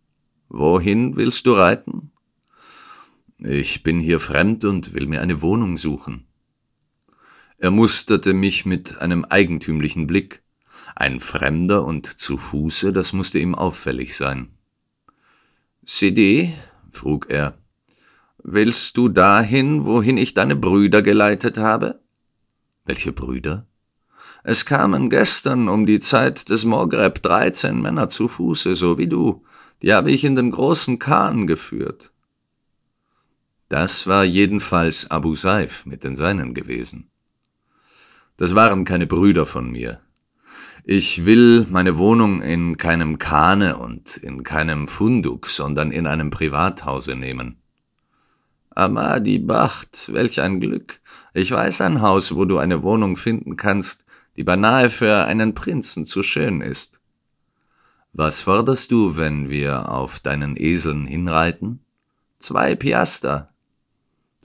Wohin willst du reiten? Ich bin hier fremd und will mir eine Wohnung suchen. Er musterte mich mit einem eigentümlichen Blick. Ein Fremder und zu Fuße, das musste ihm auffällig sein. Sidi, frug er, willst du dahin, wohin ich deine Brüder geleitet habe? Welche Brüder? Es kamen gestern um die Zeit des Morgreb dreizehn Männer zu Fuße, so wie du. Die habe ich in den großen Kahn geführt. Das war jedenfalls Abu Saif mit den Seinen gewesen. Das waren keine Brüder von mir. Ich will meine Wohnung in keinem Kahne und in keinem Funduk, sondern in einem Privathause nehmen. Amadi Bacht, welch ein Glück. Ich weiß ein Haus, wo du eine Wohnung finden kannst, die beinahe für einen Prinzen zu schön ist. Was forderst du, wenn wir auf deinen Eseln hinreiten? Zwei Piaster,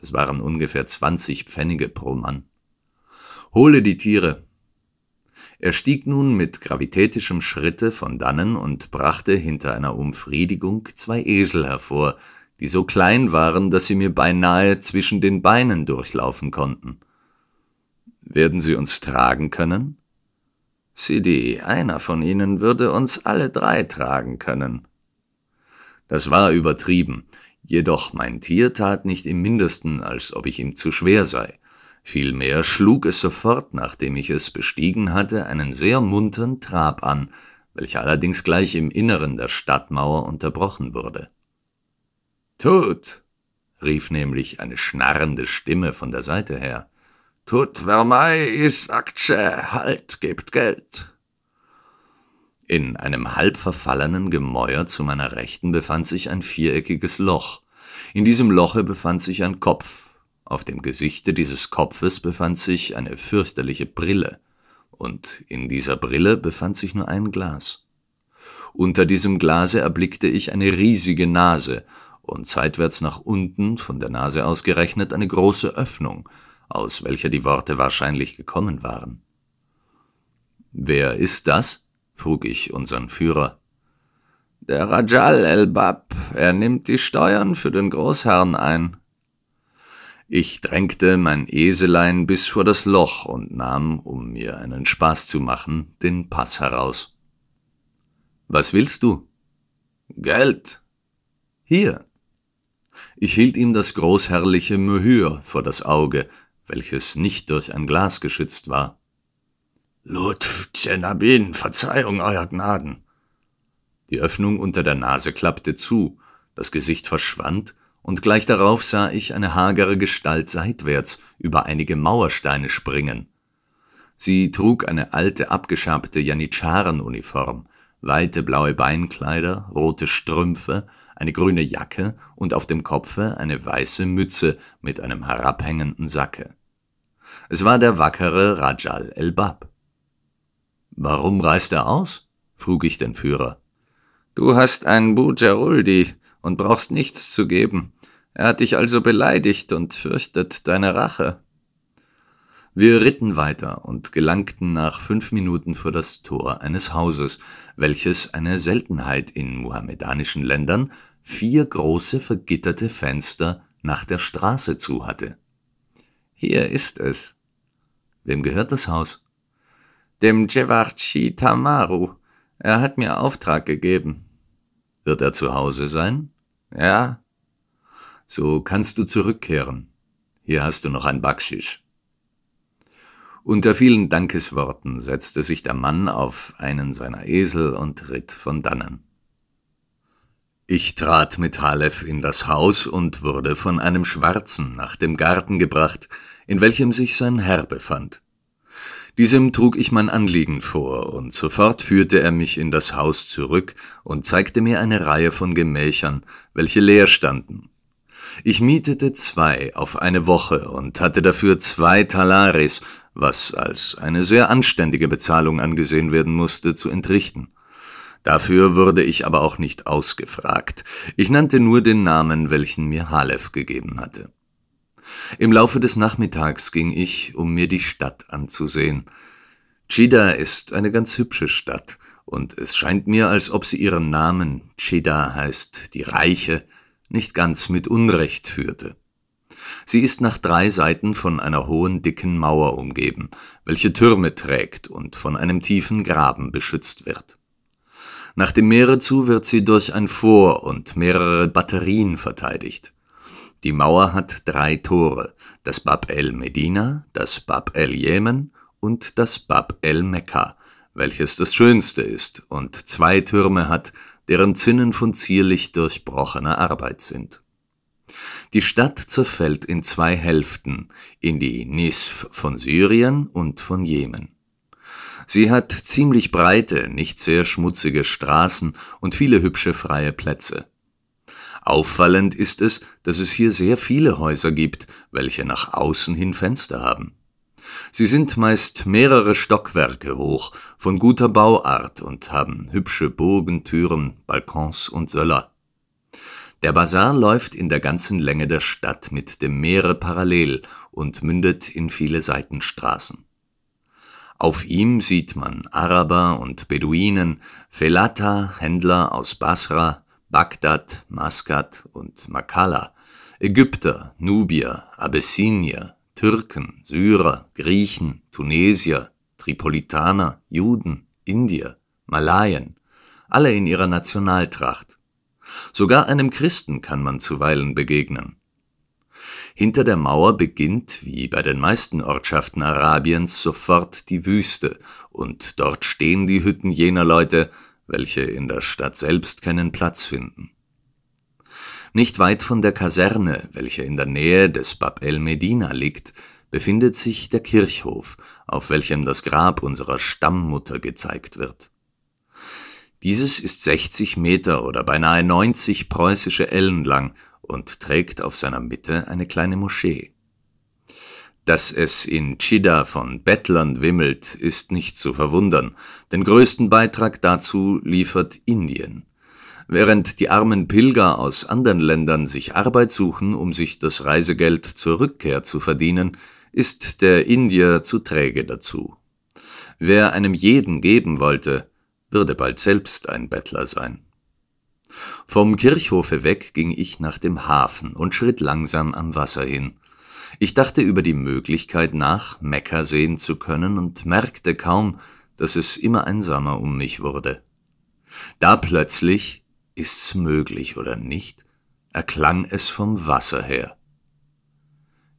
es waren ungefähr 20 Pfennige pro Mann. Hole die Tiere! Er stieg nun mit gravitätischem Schritte von dannen und brachte hinter einer Umfriedigung zwei Esel hervor, die so klein waren, dass sie mir beinahe zwischen den Beinen durchlaufen konnten. Werden sie uns tragen können? Sidi, einer von ihnen würde uns alle drei tragen können. Das war übertrieben, Jedoch mein Tier tat nicht im mindesten, als ob ich ihm zu schwer sei. Vielmehr schlug es sofort, nachdem ich es bestiegen hatte, einen sehr muntern Trab an, welcher allerdings gleich im Inneren der Stadtmauer unterbrochen wurde. Tut! rief nämlich eine schnarrende Stimme von der Seite her. Tut wer vermei is aktsche, halt, gebt Geld! In einem halb verfallenen Gemäuer zu meiner Rechten befand sich ein viereckiges Loch. In diesem Loche befand sich ein Kopf. Auf dem Gesichte dieses Kopfes befand sich eine fürchterliche Brille. Und in dieser Brille befand sich nur ein Glas. Unter diesem Glase erblickte ich eine riesige Nase und seitwärts nach unten, von der Nase ausgerechnet, eine große Öffnung, aus welcher die Worte wahrscheinlich gekommen waren. Wer ist das? frug ich unseren Führer. Der Rajal el-Bab, er nimmt die Steuern für den Großherrn ein. Ich drängte mein Eselein bis vor das Loch und nahm, um mir einen Spaß zu machen, den Pass heraus. Was willst du? Geld. Hier. Ich hielt ihm das großherrliche Möhür vor das Auge, welches nicht durch ein Glas geschützt war. Lutf, Tschernabin, Verzeihung, Euer Gnaden. Die Öffnung unter der Nase klappte zu, das Gesicht verschwand, und gleich darauf sah ich eine hagere Gestalt seitwärts über einige Mauersteine springen. Sie trug eine alte, abgeschabte Janitscharenuniform, weite blaue Beinkleider, rote Strümpfe, eine grüne Jacke und auf dem Kopfe eine weiße Mütze mit einem herabhängenden Sacke. Es war der wackere Rajal El-Bab. Warum reist er aus? frug ich den Führer. Du hast einen Bugeruldi und brauchst nichts zu geben. Er hat dich also beleidigt und fürchtet deine Rache. Wir ritten weiter und gelangten nach fünf Minuten vor das Tor eines Hauses, welches eine Seltenheit in mohammedanischen Ländern vier große vergitterte Fenster nach der Straße zu hatte. Hier ist es. Wem gehört das Haus? dem Jevarchi Tamaru. Er hat mir Auftrag gegeben. Wird er zu Hause sein? Ja. So kannst du zurückkehren. Hier hast du noch ein Backschisch. Unter vielen Dankesworten setzte sich der Mann auf einen seiner Esel und ritt von dannen. Ich trat mit Halef in das Haus und wurde von einem Schwarzen nach dem Garten gebracht, in welchem sich sein Herr befand. Diesem trug ich mein Anliegen vor, und sofort führte er mich in das Haus zurück und zeigte mir eine Reihe von Gemächern, welche leer standen. Ich mietete zwei auf eine Woche und hatte dafür zwei Talaris, was als eine sehr anständige Bezahlung angesehen werden musste, zu entrichten. Dafür wurde ich aber auch nicht ausgefragt. Ich nannte nur den Namen, welchen mir Halef gegeben hatte. Im Laufe des Nachmittags ging ich, um mir die Stadt anzusehen. Chida ist eine ganz hübsche Stadt, und es scheint mir, als ob sie ihren Namen, Chida heißt die Reiche, nicht ganz mit Unrecht führte. Sie ist nach drei Seiten von einer hohen, dicken Mauer umgeben, welche Türme trägt und von einem tiefen Graben beschützt wird. Nach dem Meere zu wird sie durch ein Vor und mehrere Batterien verteidigt. Die Mauer hat drei Tore, das Bab el Medina, das Bab el Jemen und das Bab el Mekka, welches das schönste ist und zwei Türme hat, deren Zinnen von zierlich durchbrochener Arbeit sind. Die Stadt zerfällt in zwei Hälften, in die Nisf von Syrien und von Jemen. Sie hat ziemlich breite, nicht sehr schmutzige Straßen und viele hübsche freie Plätze. Auffallend ist es, dass es hier sehr viele Häuser gibt, welche nach außen hin Fenster haben. Sie sind meist mehrere Stockwerke hoch, von guter Bauart und haben hübsche Burgentüren, Balkons und Söller. Der Bazar läuft in der ganzen Länge der Stadt mit dem Meere parallel und mündet in viele Seitenstraßen. Auf ihm sieht man Araber und Beduinen, Felata, Händler aus Basra, Bagdad, Maskat und Makala, Ägypter, Nubier, Abessinier, Türken, Syrer, Griechen, Tunesier, Tripolitaner, Juden, Indier, Malaien, alle in ihrer Nationaltracht. Sogar einem Christen kann man zuweilen begegnen. Hinter der Mauer beginnt, wie bei den meisten Ortschaften Arabiens, sofort die Wüste, und dort stehen die Hütten jener Leute, welche in der Stadt selbst keinen Platz finden. Nicht weit von der Kaserne, welche in der Nähe des Bab el Medina liegt, befindet sich der Kirchhof, auf welchem das Grab unserer Stammmutter gezeigt wird. Dieses ist 60 Meter oder beinahe 90 preußische Ellen lang und trägt auf seiner Mitte eine kleine Moschee. Dass es in Chida von Bettlern wimmelt, ist nicht zu verwundern. Den größten Beitrag dazu liefert Indien. Während die armen Pilger aus anderen Ländern sich Arbeit suchen, um sich das Reisegeld zur Rückkehr zu verdienen, ist der Indier zu träge dazu. Wer einem jeden geben wollte, würde bald selbst ein Bettler sein. Vom Kirchhofe weg ging ich nach dem Hafen und schritt langsam am Wasser hin. Ich dachte über die Möglichkeit nach, Mekka sehen zu können und merkte kaum, dass es immer einsamer um mich wurde. Da plötzlich, ist's möglich oder nicht, erklang es vom Wasser her.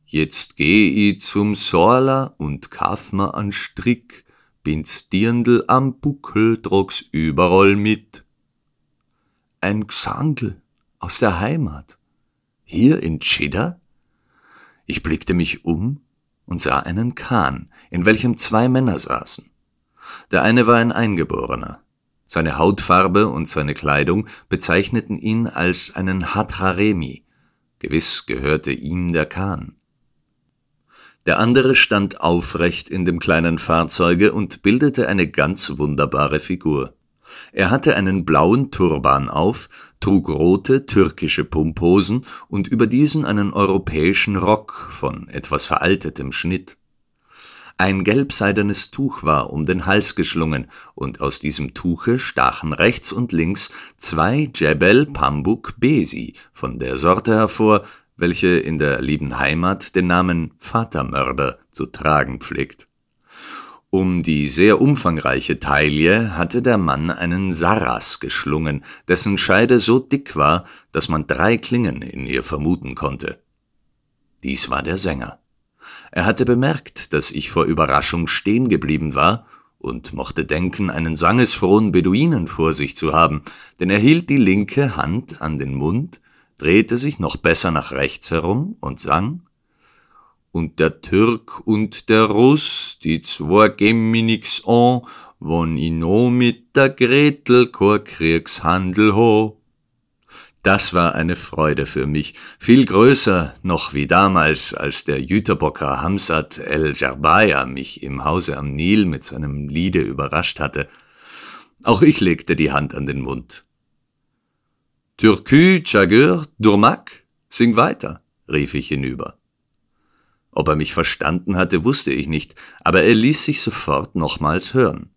Jetzt geh i zum Sorla und kauf mir an Strick, bin's Dirndl am Buckel, trag's überall mit. Ein Gsangl aus der Heimat, hier in Tschidda? Ich blickte mich um und sah einen Kahn, in welchem zwei Männer saßen. Der eine war ein Eingeborener. Seine Hautfarbe und seine Kleidung bezeichneten ihn als einen Hatraremi. Gewiss gehörte ihm der Kahn. Der andere stand aufrecht in dem kleinen Fahrzeuge und bildete eine ganz wunderbare Figur. Er hatte einen blauen Turban auf, trug rote türkische Pumphosen und über diesen einen europäischen Rock von etwas veraltetem Schnitt. Ein gelbseidenes Tuch war um den Hals geschlungen, und aus diesem Tuche stachen rechts und links zwei Jebel Pambuk Besi von der Sorte hervor, welche in der lieben Heimat den Namen Vatermörder zu tragen pflegt. Um die sehr umfangreiche Taille hatte der Mann einen Sarras geschlungen, dessen Scheide so dick war, dass man drei Klingen in ihr vermuten konnte. Dies war der Sänger. Er hatte bemerkt, dass ich vor Überraschung stehen geblieben war und mochte denken, einen sangesfrohen Beduinen vor sich zu haben, denn er hielt die linke Hand an den Mund, drehte sich noch besser nach rechts herum und sang und der Türk und der Russ, die zwei geben nix an, wann i no mit der Gretel kein Kriegshandel ho. Das war eine Freude für mich, viel größer noch wie damals, als der Jüterbocker Hamsat el-Jarbaya mich im Hause am Nil mit seinem Liede überrascht hatte. Auch ich legte die Hand an den Mund. Türkü, Chagür, Durmak, sing weiter, rief ich hinüber. Ob er mich verstanden hatte, wusste ich nicht, aber er ließ sich sofort nochmals hören.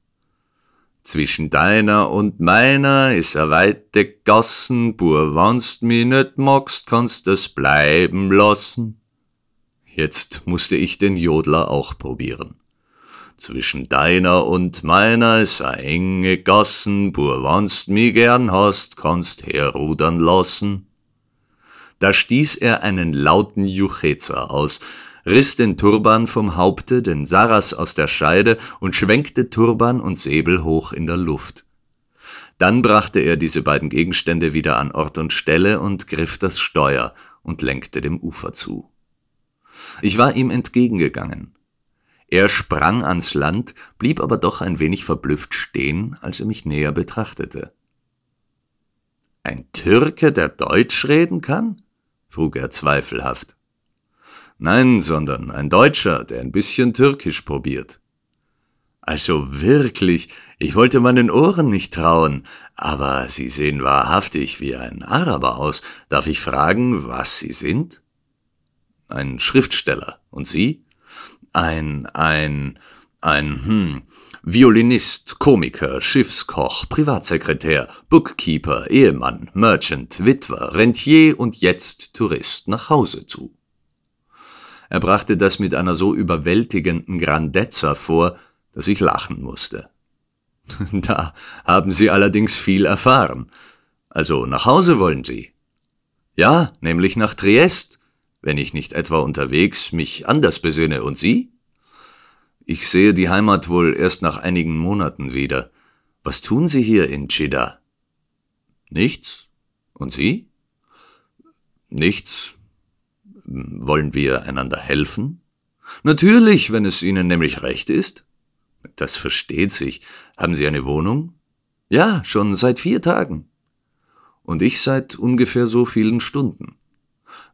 Zwischen deiner und meiner is a weite Gassen, Bur, wannst mi net magst, kannst es bleiben lassen. Jetzt musste ich den Jodler auch probieren. Zwischen deiner und meiner is a enge Gassen, Bur, wannst mi gern hast, kannst herrudern lassen. Da stieß er einen lauten Juchezer aus, riss den Turban vom Haupte, den Saras aus der Scheide und schwenkte Turban und Säbel hoch in der Luft. Dann brachte er diese beiden Gegenstände wieder an Ort und Stelle und griff das Steuer und lenkte dem Ufer zu. Ich war ihm entgegengegangen. Er sprang ans Land, blieb aber doch ein wenig verblüfft stehen, als er mich näher betrachtete. Ein Türke, der Deutsch reden kann? frug er zweifelhaft. Nein, sondern ein Deutscher, der ein bisschen Türkisch probiert. Also wirklich, ich wollte meinen Ohren nicht trauen, aber Sie sehen wahrhaftig wie ein Araber aus. Darf ich fragen, was Sie sind? Ein Schriftsteller. Und Sie? Ein, ein, ein, hm, Violinist, Komiker, Schiffskoch, Privatsekretär, Bookkeeper, Ehemann, Merchant, Witwer, Rentier und jetzt Tourist nach Hause zu. Er brachte das mit einer so überwältigenden Grandezza vor, dass ich lachen musste. <laughs> Da haben Sie allerdings viel erfahren. Also nach Hause wollen Sie? Ja, nämlich nach Triest, wenn ich nicht etwa unterwegs mich anders besinne. Und Sie? Ich sehe die Heimat wohl erst nach einigen Monaten wieder. Was tun Sie hier in Chida? Nichts. Und Sie? Nichts, wollen wir einander helfen? Natürlich, wenn es Ihnen nämlich recht ist. Das versteht sich. Haben Sie eine Wohnung? Ja, schon seit vier Tagen. Und ich seit ungefähr so vielen Stunden.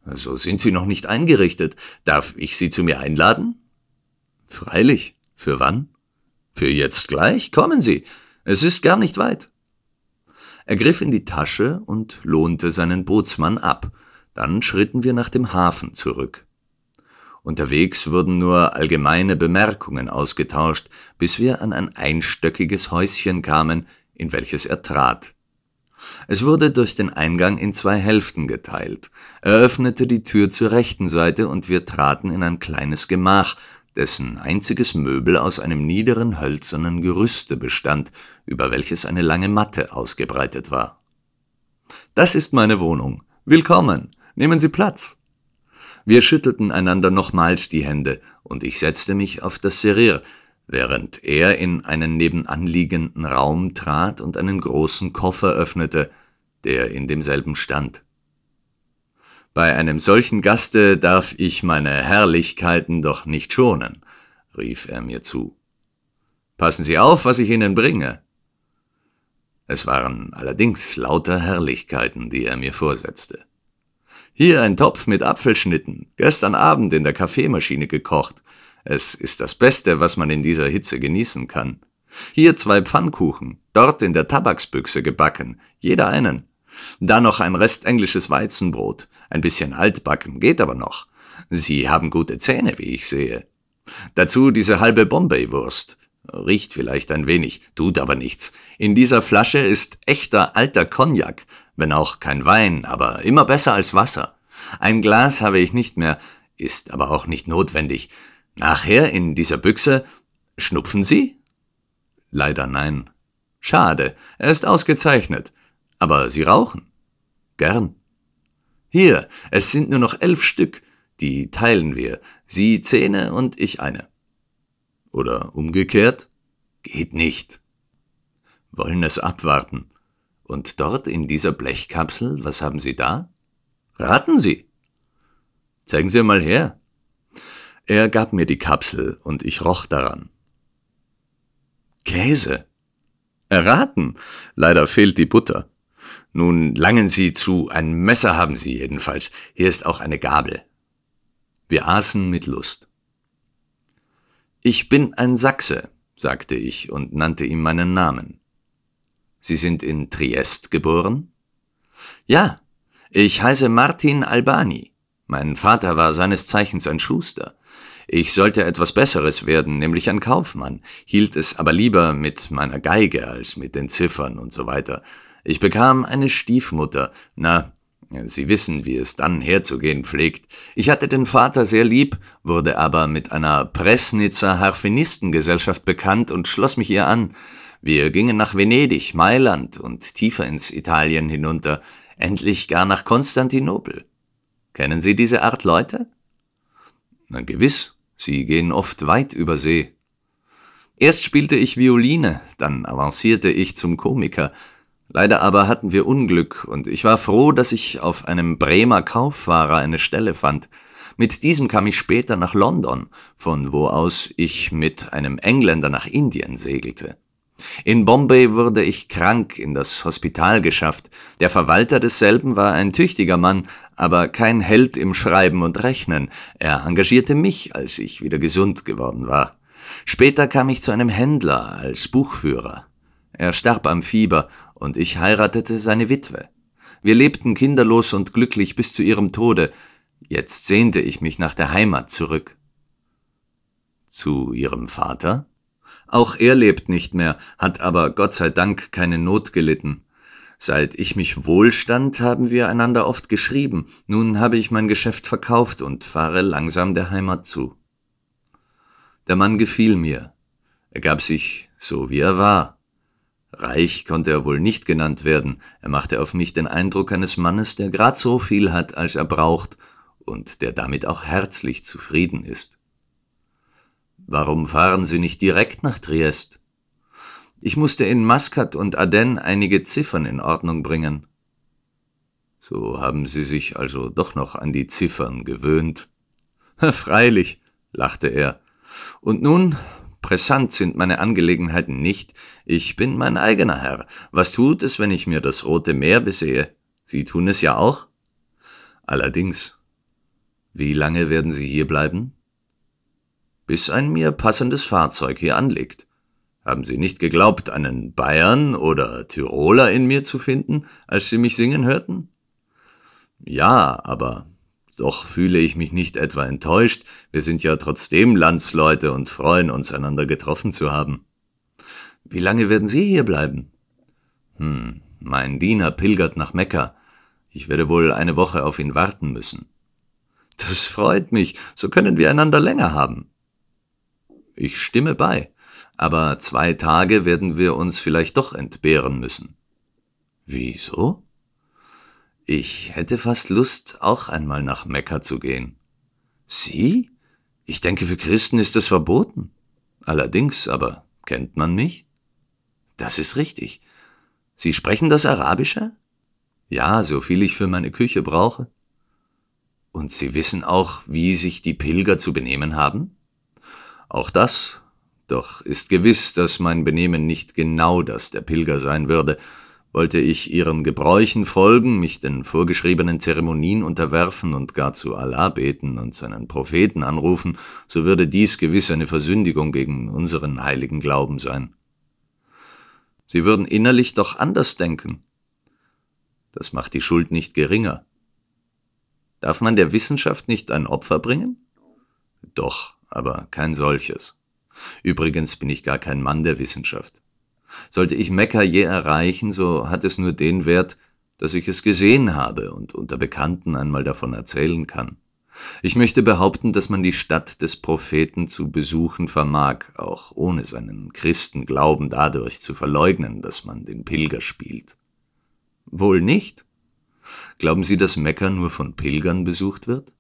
Also sind Sie noch nicht eingerichtet. Darf ich Sie zu mir einladen? Freilich. Für wann? Für jetzt gleich? Kommen Sie. Es ist gar nicht weit. Er griff in die Tasche und lohnte seinen Bootsmann ab, dann schritten wir nach dem Hafen zurück. Unterwegs wurden nur allgemeine Bemerkungen ausgetauscht, bis wir an ein einstöckiges Häuschen kamen, in welches er trat. Es wurde durch den Eingang in zwei Hälften geteilt. Er öffnete die Tür zur rechten Seite und wir traten in ein kleines Gemach, dessen einziges Möbel aus einem niederen hölzernen Gerüste bestand, über welches eine lange Matte ausgebreitet war. Das ist meine Wohnung. Willkommen, Nehmen Sie Platz. Wir schüttelten einander nochmals die Hände, und ich setzte mich auf das Serier, während er in einen nebenanliegenden Raum trat und einen großen Koffer öffnete, der in demselben stand. Bei einem solchen Gaste darf ich meine Herrlichkeiten doch nicht schonen, rief er mir zu. Passen Sie auf, was ich Ihnen bringe. Es waren allerdings lauter Herrlichkeiten, die er mir vorsetzte. Hier ein Topf mit Apfelschnitten, gestern Abend in der Kaffeemaschine gekocht. Es ist das Beste, was man in dieser Hitze genießen kann. Hier zwei Pfannkuchen, dort in der Tabaksbüchse gebacken, jeder einen. Da noch ein Rest englisches Weizenbrot, ein bisschen altbacken, geht aber noch. Sie haben gute Zähne, wie ich sehe. Dazu diese halbe Bombay-Wurst. Riecht vielleicht ein wenig, tut aber nichts. In dieser Flasche ist echter alter Cognac, wenn auch kein Wein, aber immer besser als Wasser. Ein Glas habe ich nicht mehr, ist aber auch nicht notwendig. Nachher in dieser Büchse, schnupfen Sie? Leider nein. Schade, er ist ausgezeichnet. Aber Sie rauchen? Gern. Hier, es sind nur noch elf Stück, die teilen wir, Sie Zähne und ich eine. Oder umgekehrt? Geht nicht. Wollen es abwarten. Und dort in dieser Blechkapsel, was haben Sie da? Raten Sie. Zeigen Sie mal her. Er gab mir die Kapsel und ich roch daran. Käse. Erraten. Leider fehlt die Butter. Nun langen Sie zu, ein Messer haben Sie jedenfalls. Hier ist auch eine Gabel. Wir aßen mit Lust. Ich bin ein Sachse, sagte ich und nannte ihm meinen Namen. Sie sind in Triest geboren? Ja, ich heiße Martin Albani. Mein Vater war seines Zeichens ein Schuster. Ich sollte etwas Besseres werden, nämlich ein Kaufmann, hielt es aber lieber mit meiner Geige als mit den Ziffern und so weiter. Ich bekam eine Stiefmutter. Na, Sie wissen, wie es dann herzugehen pflegt. Ich hatte den Vater sehr lieb, wurde aber mit einer Pressnitzer Harfenistengesellschaft bekannt und schloss mich ihr an. Wir gingen nach Venedig, Mailand und tiefer ins Italien hinunter, endlich gar nach Konstantinopel. Kennen Sie diese Art Leute? Na, gewiss, sie gehen oft weit über See. Erst spielte ich Violine, dann avancierte ich zum Komiker. Leider aber hatten wir Unglück, und ich war froh, dass ich auf einem Bremer Kauffahrer eine Stelle fand. Mit diesem kam ich später nach London, von wo aus ich mit einem Engländer nach Indien segelte. In Bombay wurde ich krank in das Hospital geschafft. Der Verwalter desselben war ein tüchtiger Mann, aber kein Held im Schreiben und Rechnen. Er engagierte mich, als ich wieder gesund geworden war. Später kam ich zu einem Händler als Buchführer. Er starb am Fieber und ich heiratete seine Witwe. Wir lebten kinderlos und glücklich bis zu ihrem Tode. Jetzt sehnte ich mich nach der Heimat zurück. Zu ihrem Vater? Auch er lebt nicht mehr, hat aber Gott sei Dank keine Not gelitten. Seit ich mich wohlstand, haben wir einander oft geschrieben. Nun habe ich mein Geschäft verkauft und fahre langsam der Heimat zu. Der Mann gefiel mir. Er gab sich so, wie er war. Reich konnte er wohl nicht genannt werden. Er machte auf mich den Eindruck eines Mannes, der grad so viel hat, als er braucht, und der damit auch herzlich zufrieden ist. Warum fahren Sie nicht direkt nach Triest? Ich musste in Maskat und Aden einige Ziffern in Ordnung bringen. So haben Sie sich also doch noch an die Ziffern gewöhnt. <laughs> Freilich, lachte er. Und nun, pressant sind meine Angelegenheiten nicht, ich bin mein eigener Herr. Was tut es, wenn ich mir das Rote Meer besehe? Sie tun es ja auch? Allerdings. Wie lange werden Sie hier bleiben? bis ein mir passendes Fahrzeug hier anlegt. Haben Sie nicht geglaubt, einen Bayern oder Tiroler in mir zu finden, als Sie mich singen hörten? Ja, aber doch fühle ich mich nicht etwa enttäuscht, wir sind ja trotzdem Landsleute und freuen uns, einander getroffen zu haben. Wie lange werden Sie hier bleiben? Hm, mein Diener pilgert nach Mekka. Ich werde wohl eine Woche auf ihn warten müssen. Das freut mich, so können wir einander länger haben. Ich stimme bei, aber zwei Tage werden wir uns vielleicht doch entbehren müssen. Wieso? Ich hätte fast Lust, auch einmal nach Mekka zu gehen. Sie? Ich denke, für Christen ist das verboten. Allerdings, aber kennt man mich? Das ist richtig. Sie sprechen das Arabische? Ja, so viel ich für meine Küche brauche. Und Sie wissen auch, wie sich die Pilger zu benehmen haben? Auch das doch ist gewiss, dass mein Benehmen nicht genau das der Pilger sein würde, wollte ich ihren Gebräuchen folgen, mich den vorgeschriebenen Zeremonien unterwerfen und gar zu Allah beten und seinen Propheten anrufen, so würde dies gewiss eine Versündigung gegen unseren heiligen Glauben sein. Sie würden innerlich doch anders denken. Das macht die Schuld nicht geringer. Darf man der Wissenschaft nicht ein Opfer bringen? Doch aber kein solches. Übrigens bin ich gar kein Mann der Wissenschaft. Sollte ich Mekka je erreichen, so hat es nur den Wert, dass ich es gesehen habe und unter Bekannten einmal davon erzählen kann. Ich möchte behaupten, dass man die Stadt des Propheten zu besuchen vermag, auch ohne seinen Christenglauben dadurch zu verleugnen, dass man den Pilger spielt. Wohl nicht? Glauben Sie, dass Mekka nur von Pilgern besucht wird?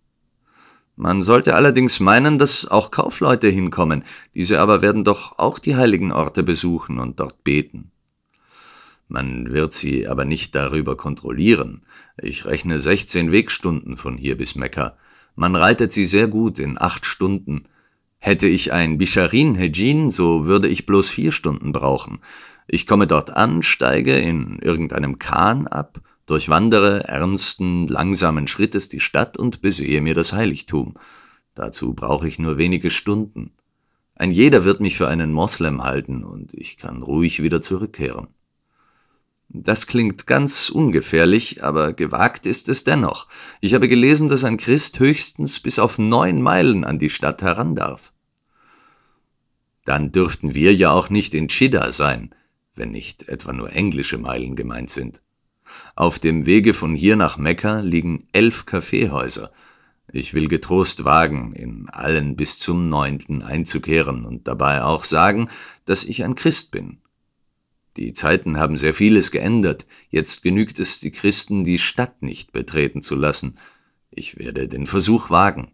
Man sollte allerdings meinen, dass auch Kaufleute hinkommen, diese aber werden doch auch die heiligen Orte besuchen und dort beten. Man wird sie aber nicht darüber kontrollieren. Ich rechne 16 Wegstunden von hier bis Mekka. Man reitet sie sehr gut in acht Stunden. Hätte ich ein Bisharin Hejin, so würde ich bloß vier Stunden brauchen. Ich komme dort an, steige in irgendeinem Kahn ab durchwandere ernsten, langsamen Schrittes die Stadt und besehe mir das Heiligtum. Dazu brauche ich nur wenige Stunden. Ein jeder wird mich für einen Moslem halten, und ich kann ruhig wieder zurückkehren. Das klingt ganz ungefährlich, aber gewagt ist es dennoch. Ich habe gelesen, dass ein Christ höchstens bis auf neun Meilen an die Stadt heran darf. Dann dürften wir ja auch nicht in Chida sein, wenn nicht etwa nur englische Meilen gemeint sind. Auf dem Wege von hier nach Mekka liegen elf Kaffeehäuser. Ich will getrost wagen, in allen bis zum neunten einzukehren und dabei auch sagen, dass ich ein Christ bin. Die Zeiten haben sehr vieles geändert. Jetzt genügt es, die Christen die Stadt nicht betreten zu lassen. Ich werde den Versuch wagen.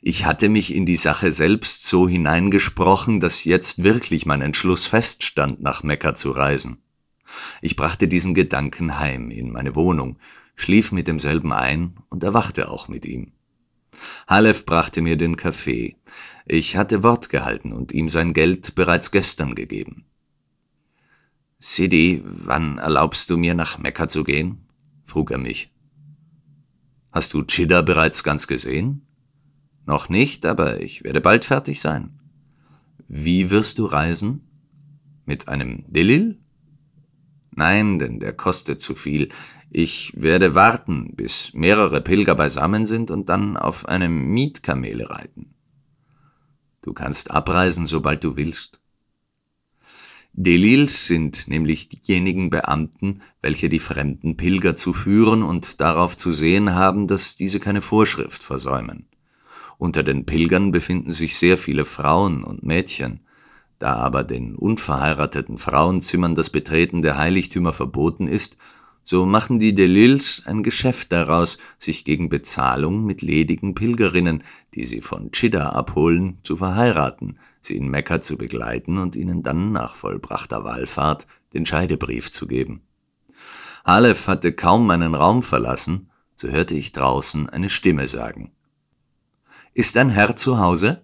Ich hatte mich in die Sache selbst so hineingesprochen, dass jetzt wirklich mein Entschluss feststand, nach Mekka zu reisen. Ich brachte diesen Gedanken heim in meine Wohnung, schlief mit demselben ein und erwachte auch mit ihm. Halef brachte mir den Kaffee. Ich hatte Wort gehalten und ihm sein Geld bereits gestern gegeben. Sidi, wann erlaubst du mir, nach Mekka zu gehen? frug er mich. Hast du Chidda bereits ganz gesehen? Noch nicht, aber ich werde bald fertig sein. Wie wirst du reisen? Mit einem Delil? Nein, denn der kostet zu viel. Ich werde warten, bis mehrere Pilger beisammen sind und dann auf einem Mietkamele reiten. Du kannst abreisen, sobald du willst. Delils sind nämlich diejenigen Beamten, welche die fremden Pilger zu führen und darauf zu sehen haben, dass diese keine Vorschrift versäumen. Unter den Pilgern befinden sich sehr viele Frauen und Mädchen, da aber den unverheirateten Frauenzimmern das Betreten der Heiligtümer verboten ist, so machen die Delils ein Geschäft daraus, sich gegen Bezahlung mit ledigen Pilgerinnen, die sie von Chidda abholen, zu verheiraten, sie in Mekka zu begleiten und ihnen dann nach vollbrachter Wallfahrt den Scheidebrief zu geben. Aleph hatte kaum meinen Raum verlassen, so hörte ich draußen eine Stimme sagen. Ist dein Herr zu Hause?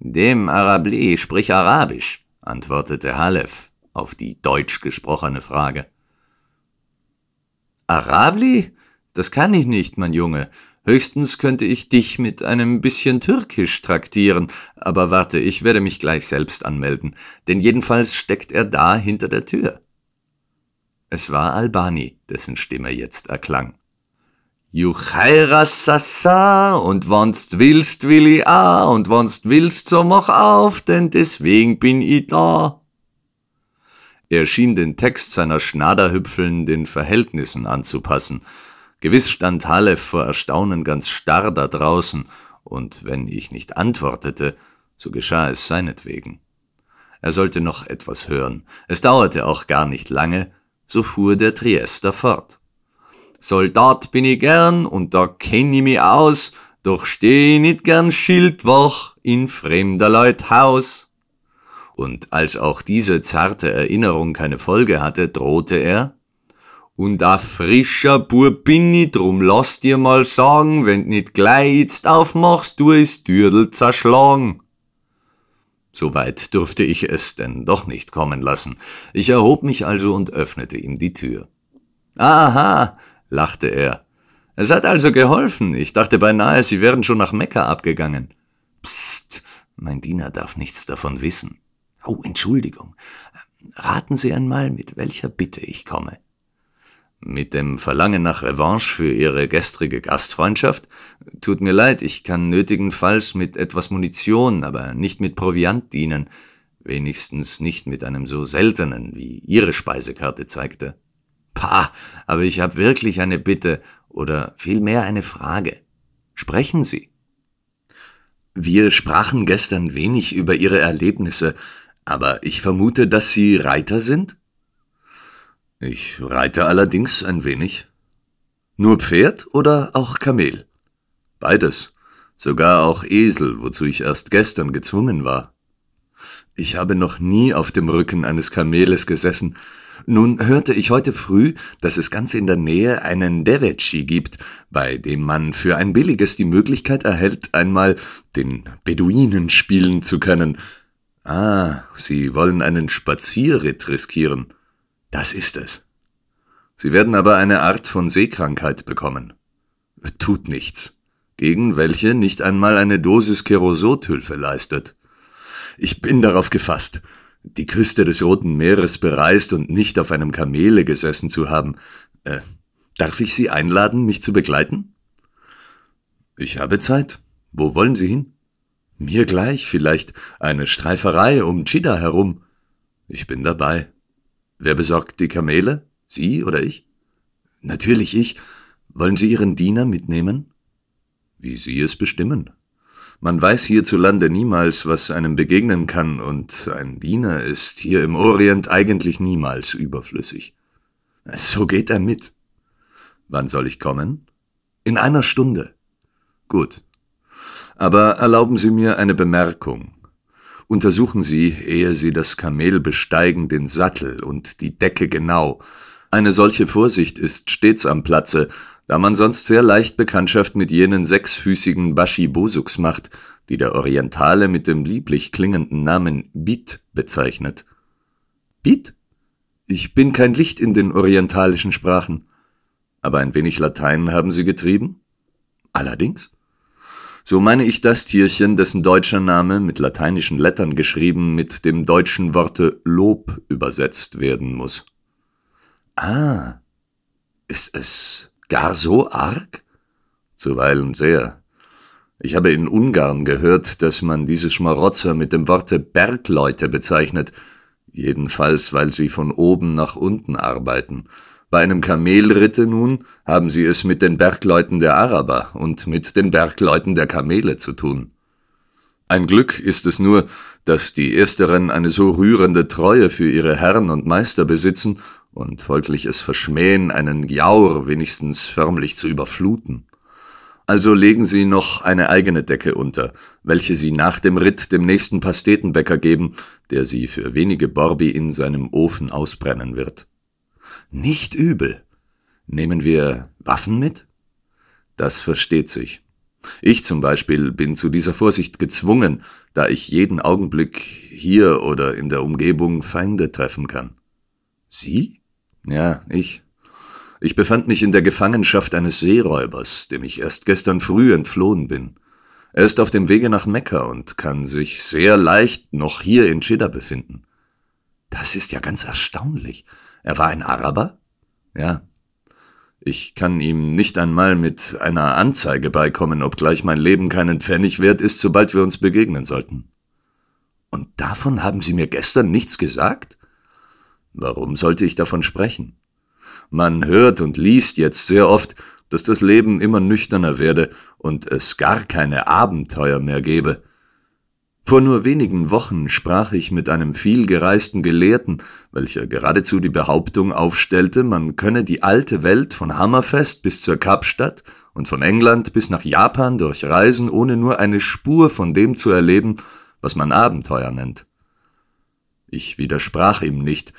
Dem Arablé sprich Arabisch, antwortete Halef auf die deutsch gesprochene Frage. Arabli? Das kann ich nicht, mein Junge. Höchstens könnte ich dich mit einem bisschen Türkisch traktieren, aber warte, ich werde mich gleich selbst anmelden, denn jedenfalls steckt er da hinter der Tür. Es war Albani, dessen Stimme jetzt erklang. Juchairas sasa und wannst willst will i a und wannst willst so mach auf, denn deswegen bin i da. Er schien den Text seiner Schnaderhüpfeln den Verhältnissen anzupassen. Gewiss stand Halef vor Erstaunen ganz starr da draußen, und wenn ich nicht antwortete, so geschah es seinetwegen. Er sollte noch etwas hören. Es dauerte auch gar nicht lange, so fuhr der Triester fort. Soldat bin ich gern und da kenn ich mich aus, doch steh ich nicht gern schildwach in fremder Leut Haus. Und als auch diese zarte Erinnerung keine Folge hatte, drohte er, und a frischer Bub bin ich, drum lass dir mal sagen, wenn nit gleich jetzt aufmachst, du is Dürdel zerschlagen. Soweit durfte ich es denn doch nicht kommen lassen. Ich erhob mich also und öffnete ihm die Tür. Aha, lachte er. Es hat also geholfen. Ich dachte beinahe, Sie wären schon nach Mekka abgegangen. Psst, mein Diener darf nichts davon wissen. Oh, Entschuldigung. Raten Sie einmal, mit welcher Bitte ich komme. Mit dem Verlangen nach Revanche für Ihre gestrige Gastfreundschaft? Tut mir leid, ich kann nötigenfalls mit etwas Munition, aber nicht mit Proviant dienen, wenigstens nicht mit einem so seltenen, wie Ihre Speisekarte zeigte. Pah, aber ich habe wirklich eine Bitte oder vielmehr eine Frage. Sprechen Sie. Wir sprachen gestern wenig über Ihre Erlebnisse, aber ich vermute, dass Sie Reiter sind? Ich reite allerdings ein wenig. Nur Pferd oder auch Kamel? Beides. Sogar auch Esel, wozu ich erst gestern gezwungen war. Ich habe noch nie auf dem Rücken eines Kameles gesessen, nun hörte ich heute früh, dass es ganz in der Nähe einen Deretschi gibt, bei dem man für ein billiges die Möglichkeit erhält, einmal den Beduinen spielen zu können. Ah, Sie wollen einen Spazierritt riskieren. Das ist es. Sie werden aber eine Art von Seekrankheit bekommen. Tut nichts gegen welche nicht einmal eine Dosis Kerosothülfe leistet. Ich bin darauf gefasst die Küste des Roten Meeres bereist und nicht auf einem Kamele gesessen zu haben. Äh, darf ich Sie einladen, mich zu begleiten? Ich habe Zeit. Wo wollen Sie hin? Mir gleich vielleicht eine Streiferei um Chida herum. Ich bin dabei. Wer besorgt die Kamele? Sie oder ich? Natürlich ich. Wollen Sie Ihren Diener mitnehmen? Wie Sie es bestimmen. Man weiß hierzulande niemals, was einem begegnen kann, und ein Diener ist hier im Orient eigentlich niemals überflüssig. So geht er mit. Wann soll ich kommen? In einer Stunde. Gut. Aber erlauben Sie mir eine Bemerkung. Untersuchen Sie, ehe Sie das Kamel besteigen, den Sattel und die Decke genau. Eine solche Vorsicht ist stets am Platze, da man sonst sehr leicht Bekanntschaft mit jenen sechsfüßigen Bashibosuks macht, die der Orientale mit dem lieblich klingenden Namen Bit bezeichnet. Bit? Ich bin kein Licht in den orientalischen Sprachen. Aber ein wenig Latein haben sie getrieben? Allerdings. So meine ich das Tierchen, dessen deutscher Name mit lateinischen Lettern geschrieben mit dem deutschen Worte Lob übersetzt werden muss. Ah, ist es Gar so arg? Zuweilen sehr. Ich habe in Ungarn gehört, dass man diese Schmarotzer mit dem Worte Bergleute bezeichnet, jedenfalls weil sie von oben nach unten arbeiten. Bei einem Kamelritte nun haben sie es mit den Bergleuten der Araber und mit den Bergleuten der Kamele zu tun. Ein Glück ist es nur, dass die Ersteren eine so rührende Treue für ihre Herren und Meister besitzen und folglich es verschmähen, einen Jaur wenigstens förmlich zu überfluten. Also legen Sie noch eine eigene Decke unter, welche Sie nach dem Ritt dem nächsten Pastetenbäcker geben, der sie für wenige Borbi in seinem Ofen ausbrennen wird. Nicht übel. Nehmen wir Waffen mit? Das versteht sich. Ich zum Beispiel bin zu dieser Vorsicht gezwungen, da ich jeden Augenblick hier oder in der Umgebung Feinde treffen kann. Sie? Ja, ich. Ich befand mich in der Gefangenschaft eines Seeräubers, dem ich erst gestern früh entflohen bin. Er ist auf dem Wege nach Mekka und kann sich sehr leicht noch hier in Jeddah befinden. Das ist ja ganz erstaunlich. Er war ein Araber? Ja. Ich kann ihm nicht einmal mit einer Anzeige beikommen, obgleich mein Leben keinen Pfennig wert ist, sobald wir uns begegnen sollten. Und davon haben Sie mir gestern nichts gesagt? Warum sollte ich davon sprechen? Man hört und liest jetzt sehr oft, dass das Leben immer nüchterner werde und es gar keine Abenteuer mehr gebe. Vor nur wenigen Wochen sprach ich mit einem vielgereisten Gelehrten, welcher geradezu die Behauptung aufstellte, man könne die alte Welt von Hammerfest bis zur Kapstadt und von England bis nach Japan durchreisen, ohne nur eine Spur von dem zu erleben, was man Abenteuer nennt. Ich widersprach ihm nicht,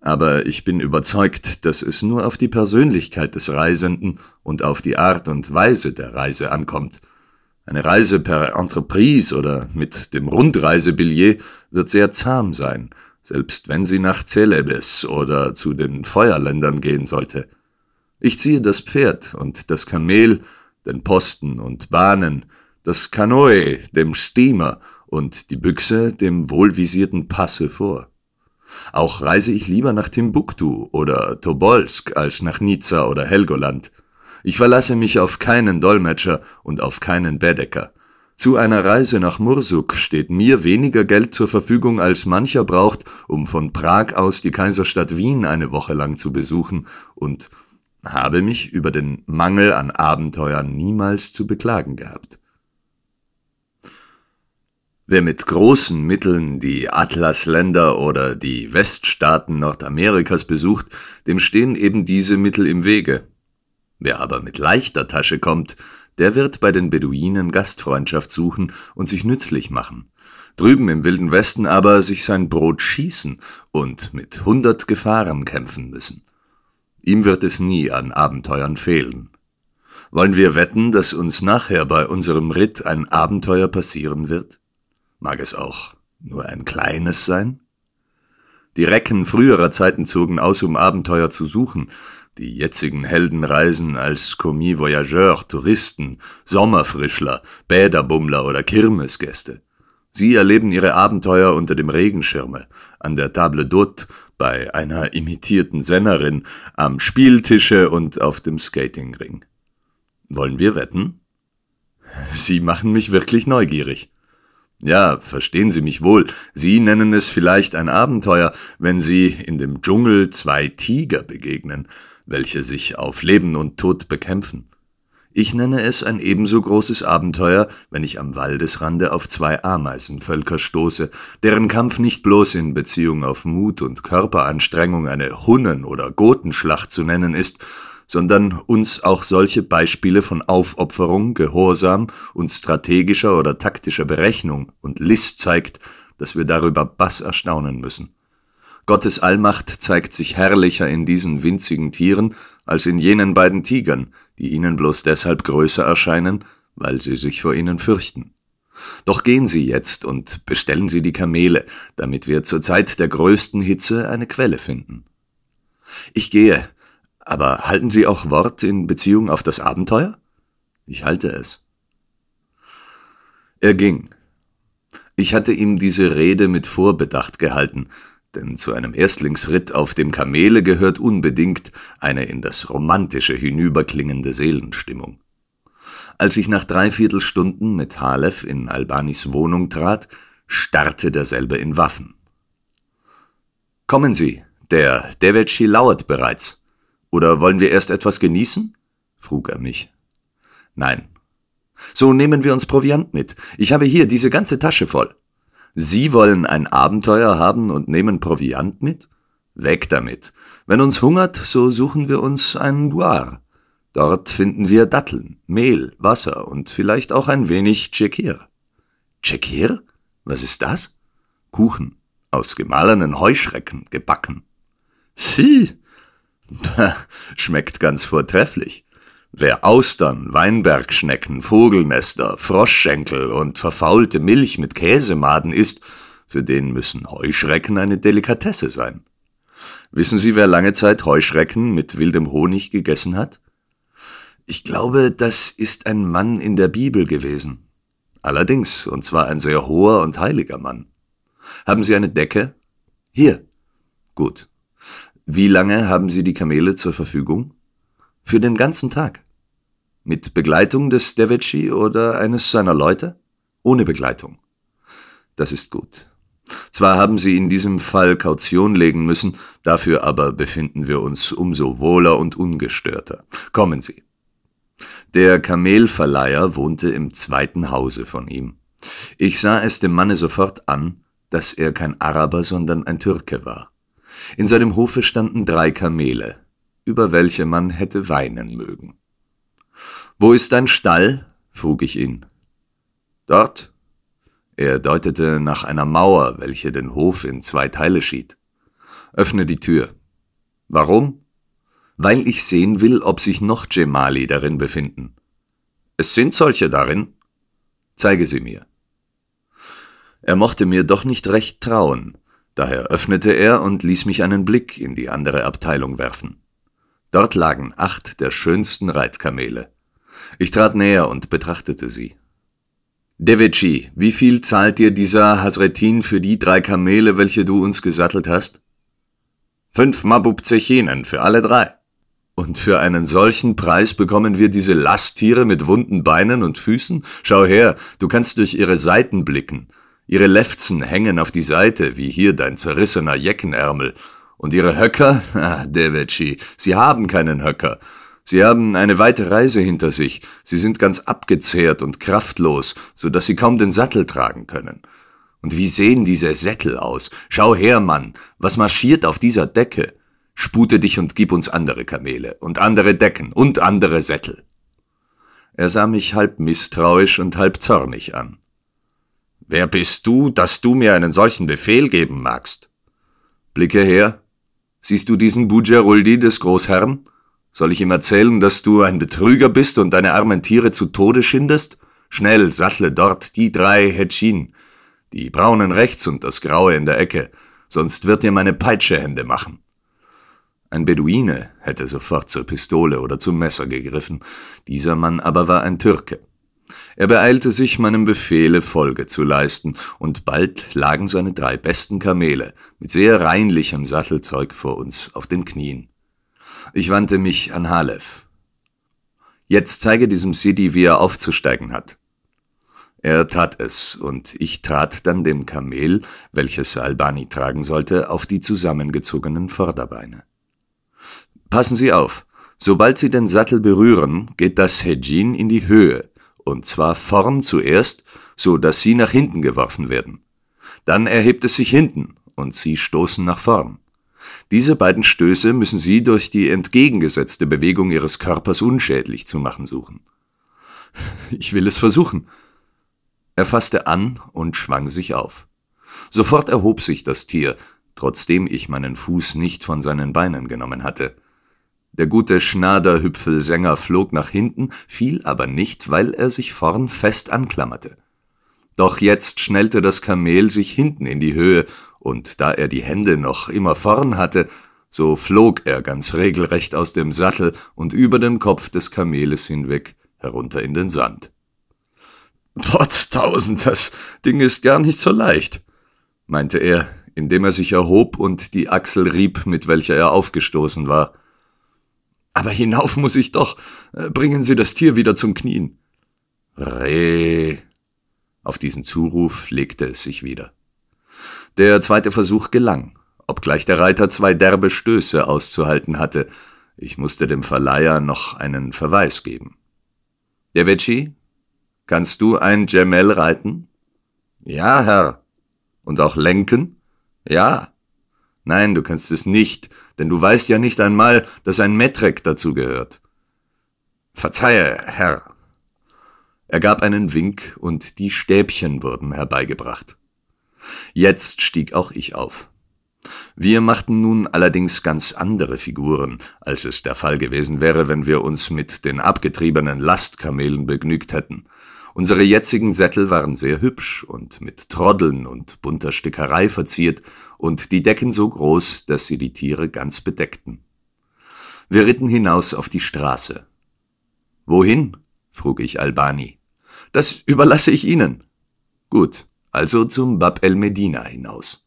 aber ich bin überzeugt, dass es nur auf die Persönlichkeit des Reisenden und auf die Art und Weise der Reise ankommt. Eine Reise per Entreprise oder mit dem Rundreisebillet wird sehr zahm sein, selbst wenn sie nach Celebes oder zu den Feuerländern gehen sollte. Ich ziehe das Pferd und das Kamel, den Posten und Bahnen, das Kanoe, dem Steamer und die Büchse dem wohlvisierten Passe vor. Auch reise ich lieber nach Timbuktu oder Tobolsk als nach Nizza oder Helgoland. Ich verlasse mich auf keinen Dolmetscher und auf keinen Bädecker. Zu einer Reise nach Mursuk steht mir weniger Geld zur Verfügung, als mancher braucht, um von Prag aus die Kaiserstadt Wien eine Woche lang zu besuchen, und habe mich über den Mangel an Abenteuern niemals zu beklagen gehabt. Wer mit großen Mitteln die Atlasländer oder die Weststaaten Nordamerikas besucht, dem stehen eben diese Mittel im Wege. Wer aber mit leichter Tasche kommt, der wird bei den Beduinen Gastfreundschaft suchen und sich nützlich machen. Drüben im wilden Westen aber sich sein Brot schießen und mit hundert Gefahren kämpfen müssen. Ihm wird es nie an Abenteuern fehlen. Wollen wir wetten, dass uns nachher bei unserem Ritt ein Abenteuer passieren wird? Mag es auch nur ein kleines sein? Die Recken früherer Zeiten zogen aus, um Abenteuer zu suchen. Die jetzigen Helden reisen als Commis Voyageurs, Touristen, Sommerfrischler, Bäderbummler oder Kirmesgäste. Sie erleben ihre Abenteuer unter dem Regenschirme, an der Table d'hôte, bei einer imitierten Sennerin, am Spieltische und auf dem Skatingring. Wollen wir wetten? Sie machen mich wirklich neugierig. Ja, verstehen Sie mich wohl, Sie nennen es vielleicht ein Abenteuer, wenn Sie in dem Dschungel zwei Tiger begegnen, welche sich auf Leben und Tod bekämpfen. Ich nenne es ein ebenso großes Abenteuer, wenn ich am Waldesrande auf zwei Ameisenvölker stoße, deren Kampf nicht bloß in Beziehung auf Mut und Körperanstrengung eine Hunnen- oder Gotenschlacht zu nennen ist, sondern uns auch solche Beispiele von Aufopferung, Gehorsam und strategischer oder taktischer Berechnung und List zeigt, dass wir darüber bass erstaunen müssen. Gottes Allmacht zeigt sich herrlicher in diesen winzigen Tieren als in jenen beiden Tigern, die ihnen bloß deshalb größer erscheinen, weil sie sich vor ihnen fürchten. Doch gehen Sie jetzt und bestellen Sie die Kamele, damit wir zur Zeit der größten Hitze eine Quelle finden. Ich gehe, aber halten Sie auch Wort in Beziehung auf das Abenteuer? Ich halte es. Er ging. Ich hatte ihm diese Rede mit Vorbedacht gehalten, denn zu einem Erstlingsritt auf dem Kamele gehört unbedingt eine in das Romantische hinüberklingende Seelenstimmung. Als ich nach dreiviertel Stunden mit Halef in Albanis Wohnung trat, starrte derselbe in Waffen. Kommen Sie, der Devetschi lauert bereits. Oder wollen wir erst etwas genießen? frug er mich. Nein. So nehmen wir uns Proviant mit. Ich habe hier diese ganze Tasche voll. Sie wollen ein Abenteuer haben und nehmen Proviant mit? Weg damit. Wenn uns hungert, so suchen wir uns einen Duar. Dort finden wir Datteln, Mehl, Wasser und vielleicht auch ein wenig Chekir. Chekir? Was ist das? Kuchen, aus gemahlenen Heuschrecken gebacken. Sieh, <laughs> Schmeckt ganz vortrefflich. Wer Austern, Weinbergschnecken, Vogelnester, Froschschenkel und verfaulte Milch mit Käsemaden isst, für den müssen Heuschrecken eine Delikatesse sein. Wissen Sie, wer lange Zeit Heuschrecken mit wildem Honig gegessen hat? Ich glaube, das ist ein Mann in der Bibel gewesen. Allerdings, und zwar ein sehr hoher und heiliger Mann. Haben Sie eine Decke? Hier. Gut, wie lange haben Sie die Kamele zur Verfügung? Für den ganzen Tag. Mit Begleitung des Devetschi oder eines seiner Leute? Ohne Begleitung. Das ist gut. Zwar haben sie in diesem Fall Kaution legen müssen, dafür aber befinden wir uns umso wohler und ungestörter. Kommen Sie. Der Kamelverleiher wohnte im zweiten Hause von ihm. Ich sah es dem Manne sofort an, dass er kein Araber, sondern ein Türke war. In seinem Hofe standen drei Kamele, über welche man hätte weinen mögen. Wo ist dein Stall? frug ich ihn. Dort. Er deutete nach einer Mauer, welche den Hof in zwei Teile schied. Öffne die Tür. Warum? Weil ich sehen will, ob sich noch Gemali darin befinden. Es sind solche darin. Zeige sie mir. Er mochte mir doch nicht recht trauen, Daher öffnete er und ließ mich einen Blick in die andere Abteilung werfen. Dort lagen acht der schönsten Reitkamele. Ich trat näher und betrachtete sie. Deveci, wie viel zahlt dir dieser Hasretin für die drei Kamele, welche du uns gesattelt hast? Fünf Mabubzechinen für alle drei. Und für einen solchen Preis bekommen wir diese Lasttiere mit wunden Beinen und Füßen? Schau her, du kannst durch ihre Seiten blicken. Ihre Lefzen hängen auf die Seite, wie hier dein zerrissener Jeckenärmel. Und Ihre Höcker? <laughs> Ah, Devetschi, Sie haben keinen Höcker. Sie haben eine weite Reise hinter sich. Sie sind ganz abgezehrt und kraftlos, so dass Sie kaum den Sattel tragen können. Und wie sehen diese Sättel aus? Schau her, Mann, was marschiert auf dieser Decke? Spute dich und gib uns andere Kamele und andere Decken und andere Sättel. Er sah mich halb misstrauisch und halb zornig an. Wer bist du, dass du mir einen solchen Befehl geben magst? Blicke her. Siehst du diesen Bujaruldi des Großherrn? Soll ich ihm erzählen, dass du ein Betrüger bist und deine armen Tiere zu Tode schindest? Schnell, sattle dort die drei Hetschin, die braunen rechts und das graue in der Ecke, sonst wird dir meine Peitsche Hände machen. Ein Beduine hätte sofort zur Pistole oder zum Messer gegriffen, dieser Mann aber war ein Türke. Er beeilte sich, meinem Befehle Folge zu leisten, und bald lagen seine drei besten Kamele mit sehr reinlichem Sattelzeug vor uns auf den Knien. Ich wandte mich an Halef. Jetzt zeige diesem Sidi, wie er aufzusteigen hat. Er tat es, und ich trat dann dem Kamel, welches Albani tragen sollte, auf die zusammengezogenen Vorderbeine. Passen Sie auf, sobald Sie den Sattel berühren, geht das Hedjin in die Höhe, und zwar vorn zuerst, so dass sie nach hinten geworfen werden. Dann erhebt es sich hinten und sie stoßen nach vorn. Diese beiden Stöße müssen sie durch die entgegengesetzte Bewegung ihres Körpers unschädlich zu machen suchen. <laughs> Ich will es versuchen. Er fasste an und schwang sich auf. Sofort erhob sich das Tier, trotzdem ich meinen Fuß nicht von seinen Beinen genommen hatte. Der gute Schnaderhüpfelsänger flog nach hinten, fiel aber nicht, weil er sich vorn fest anklammerte. Doch jetzt schnellte das Kamel sich hinten in die Höhe, und da er die Hände noch immer vorn hatte, so flog er ganz regelrecht aus dem Sattel und über den Kopf des Kameles hinweg herunter in den Sand. Potztausend, das Ding ist gar nicht so leicht, meinte er, indem er sich erhob und die Achsel rieb, mit welcher er aufgestoßen war. Aber hinauf muss ich doch. Äh, bringen Sie das Tier wieder zum Knien. Reh. Auf diesen Zuruf legte es sich wieder. Der zweite Versuch gelang, obgleich der Reiter zwei derbe Stöße auszuhalten hatte. Ich musste dem Verleiher noch einen Verweis geben. Der Vecchi, kannst du ein Gemel reiten? Ja, Herr. Und auch lenken? Ja. Nein, du kannst es nicht denn du weißt ja nicht einmal, dass ein Metrek dazugehört. Verzeihe, Herr. Er gab einen Wink und die Stäbchen wurden herbeigebracht. Jetzt stieg auch ich auf. Wir machten nun allerdings ganz andere Figuren, als es der Fall gewesen wäre, wenn wir uns mit den abgetriebenen Lastkamelen begnügt hätten. Unsere jetzigen Sättel waren sehr hübsch und mit Troddeln und bunter Stickerei verziert und die Decken so groß, dass sie die Tiere ganz bedeckten. Wir ritten hinaus auf die Straße. Wohin? frug ich Albani. Das überlasse ich Ihnen. Gut, also zum Bab el Medina hinaus.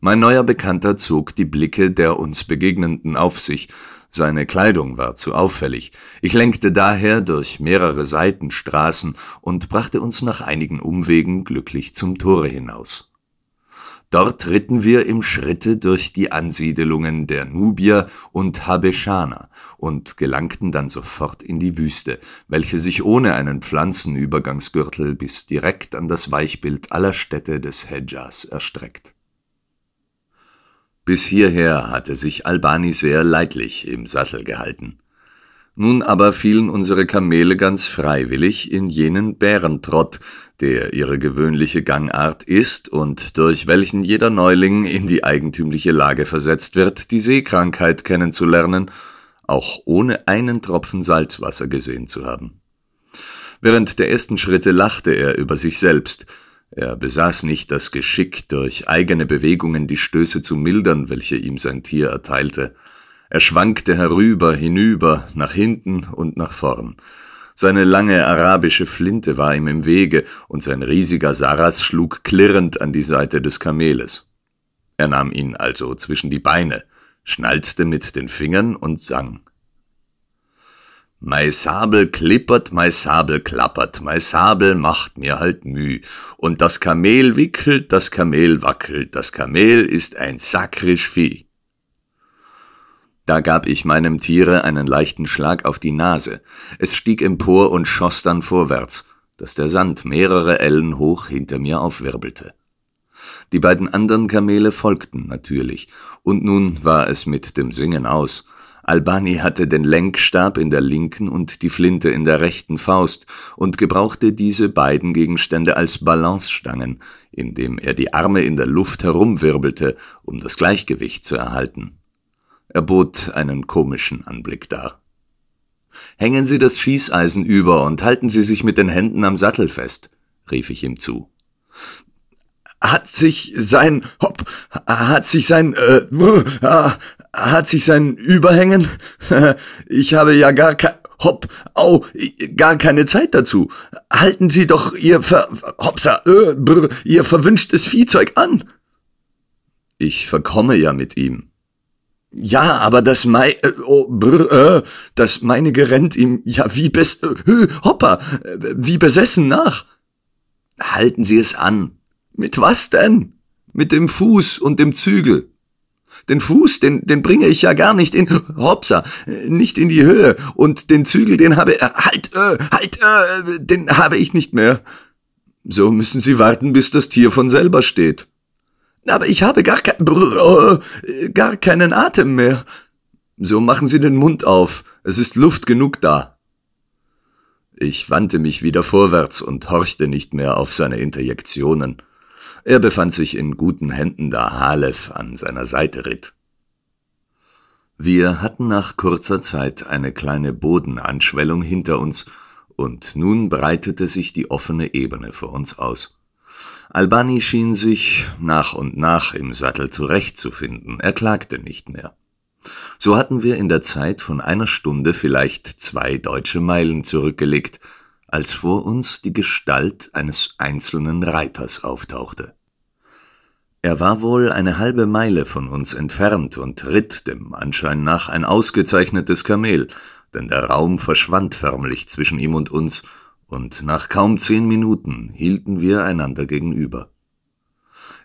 Mein neuer Bekannter zog die Blicke der uns Begegnenden auf sich, seine Kleidung war zu auffällig. Ich lenkte daher durch mehrere Seitenstraßen und brachte uns nach einigen Umwegen glücklich zum Tore hinaus. Dort ritten wir im Schritte durch die Ansiedelungen der Nubier und Habeschaner und gelangten dann sofort in die Wüste, welche sich ohne einen Pflanzenübergangsgürtel bis direkt an das Weichbild aller Städte des Hedjas erstreckt. Bis hierher hatte sich Albani sehr leidlich im Sattel gehalten. Nun aber fielen unsere Kamele ganz freiwillig in jenen Bärentrott, der ihre gewöhnliche Gangart ist und durch welchen jeder Neuling in die eigentümliche Lage versetzt wird, die Seekrankheit kennenzulernen, auch ohne einen Tropfen Salzwasser gesehen zu haben. Während der ersten Schritte lachte er über sich selbst, er besaß nicht das Geschick, durch eigene Bewegungen die Stöße zu mildern, welche ihm sein Tier erteilte. Er schwankte herüber, hinüber, nach hinten und nach vorn. Seine lange arabische Flinte war ihm im Wege, und sein riesiger Saras schlug klirrend an die Seite des Kameles. Er nahm ihn also zwischen die Beine, schnalzte mit den Fingern und sang. Mei Sabel klippert, mei Sabel klappert, mei Sabel macht mir halt müh. Und das Kamel wickelt, das Kamel wackelt, das Kamel ist ein sakrisch Vieh. Da gab ich meinem Tiere einen leichten Schlag auf die Nase. Es stieg empor und schoss dann vorwärts, dass der Sand mehrere Ellen hoch hinter mir aufwirbelte. Die beiden anderen Kamele folgten natürlich, und nun war es mit dem Singen aus. Albani hatte den Lenkstab in der linken und die Flinte in der rechten Faust und gebrauchte diese beiden Gegenstände als Balancestangen, indem er die Arme in der Luft herumwirbelte, um das Gleichgewicht zu erhalten. Er bot einen komischen Anblick dar. Hängen Sie das Schießeisen über und halten Sie sich mit den Händen am Sattel fest, rief ich ihm zu. Hat sich sein Hopp, hat sich sein äh, brr, <laughs> hat sich sein Überhängen? <laughs> ich habe ja gar kein Hopp, au, gar keine Zeit dazu. Halten Sie doch Ihr Ver Hopsa, äh, brr, Ihr verwünschtes Viehzeug an. Ich verkomme ja mit ihm, ja, aber das mei äh, oh, brr, äh, das meinige rennt ihm ja wie bes äh, hopper, äh, wie besessen nach. Halten Sie es an. Mit was denn? Mit dem Fuß und dem Zügel. Den Fuß, den, den bringe ich ja gar nicht in, hopsa, nicht in die Höhe. Und den Zügel, den habe, äh, halt, äh, halt, äh, den habe ich nicht mehr. So müssen Sie warten, bis das Tier von selber steht. Aber ich habe gar, ke Brrr, oh, gar keinen Atem mehr. So machen Sie den Mund auf, es ist Luft genug da. Ich wandte mich wieder vorwärts und horchte nicht mehr auf seine Interjektionen. Er befand sich in guten Händen, da Halef an seiner Seite ritt. Wir hatten nach kurzer Zeit eine kleine Bodenanschwellung hinter uns, und nun breitete sich die offene Ebene vor uns aus. Albani schien sich nach und nach im Sattel zurechtzufinden, er klagte nicht mehr. So hatten wir in der Zeit von einer Stunde vielleicht zwei deutsche Meilen zurückgelegt, als vor uns die Gestalt eines einzelnen Reiters auftauchte. Er war wohl eine halbe Meile von uns entfernt und ritt dem Anschein nach ein ausgezeichnetes Kamel, denn der Raum verschwand förmlich zwischen ihm und uns, und nach kaum zehn Minuten hielten wir einander gegenüber.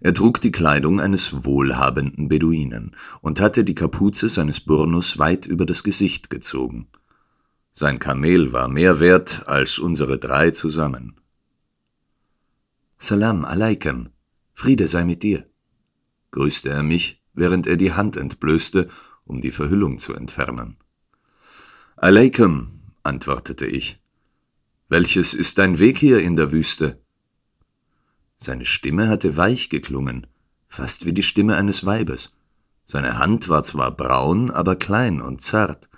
Er trug die Kleidung eines wohlhabenden Beduinen und hatte die Kapuze seines Burnus weit über das Gesicht gezogen. Sein Kamel war mehr wert als unsere drei zusammen. Salam alaikum, Friede sei mit dir, grüßte er mich, während er die Hand entblößte, um die Verhüllung zu entfernen. Alaikum, antwortete ich. Welches ist dein Weg hier in der Wüste? Seine Stimme hatte weich geklungen, fast wie die Stimme eines Weibes. Seine Hand war zwar braun, aber klein und zart,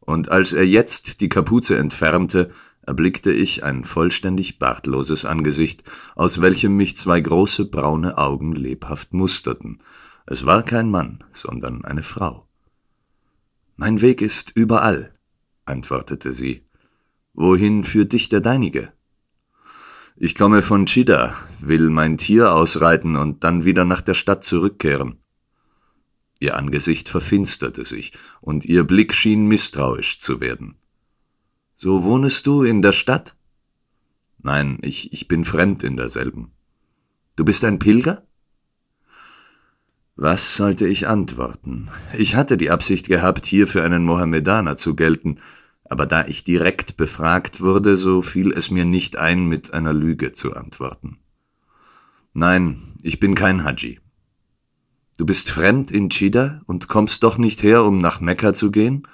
und als er jetzt die Kapuze entfernte, erblickte ich ein vollständig bartloses Angesicht, aus welchem mich zwei große braune Augen lebhaft musterten. Es war kein Mann, sondern eine Frau. Mein Weg ist überall, antwortete sie. Wohin führt dich der deinige? Ich komme von Chida, will mein Tier ausreiten und dann wieder nach der Stadt zurückkehren. Ihr Angesicht verfinsterte sich, und ihr Blick schien misstrauisch zu werden. So wohnest du in der Stadt? Nein, ich, ich bin fremd in derselben. Du bist ein Pilger? Was sollte ich antworten? Ich hatte die Absicht gehabt, hier für einen Mohammedaner zu gelten, aber da ich direkt befragt wurde, so fiel es mir nicht ein, mit einer Lüge zu antworten. Nein, ich bin kein Haji. Du bist fremd in Chida und kommst doch nicht her, um nach Mekka zu gehen?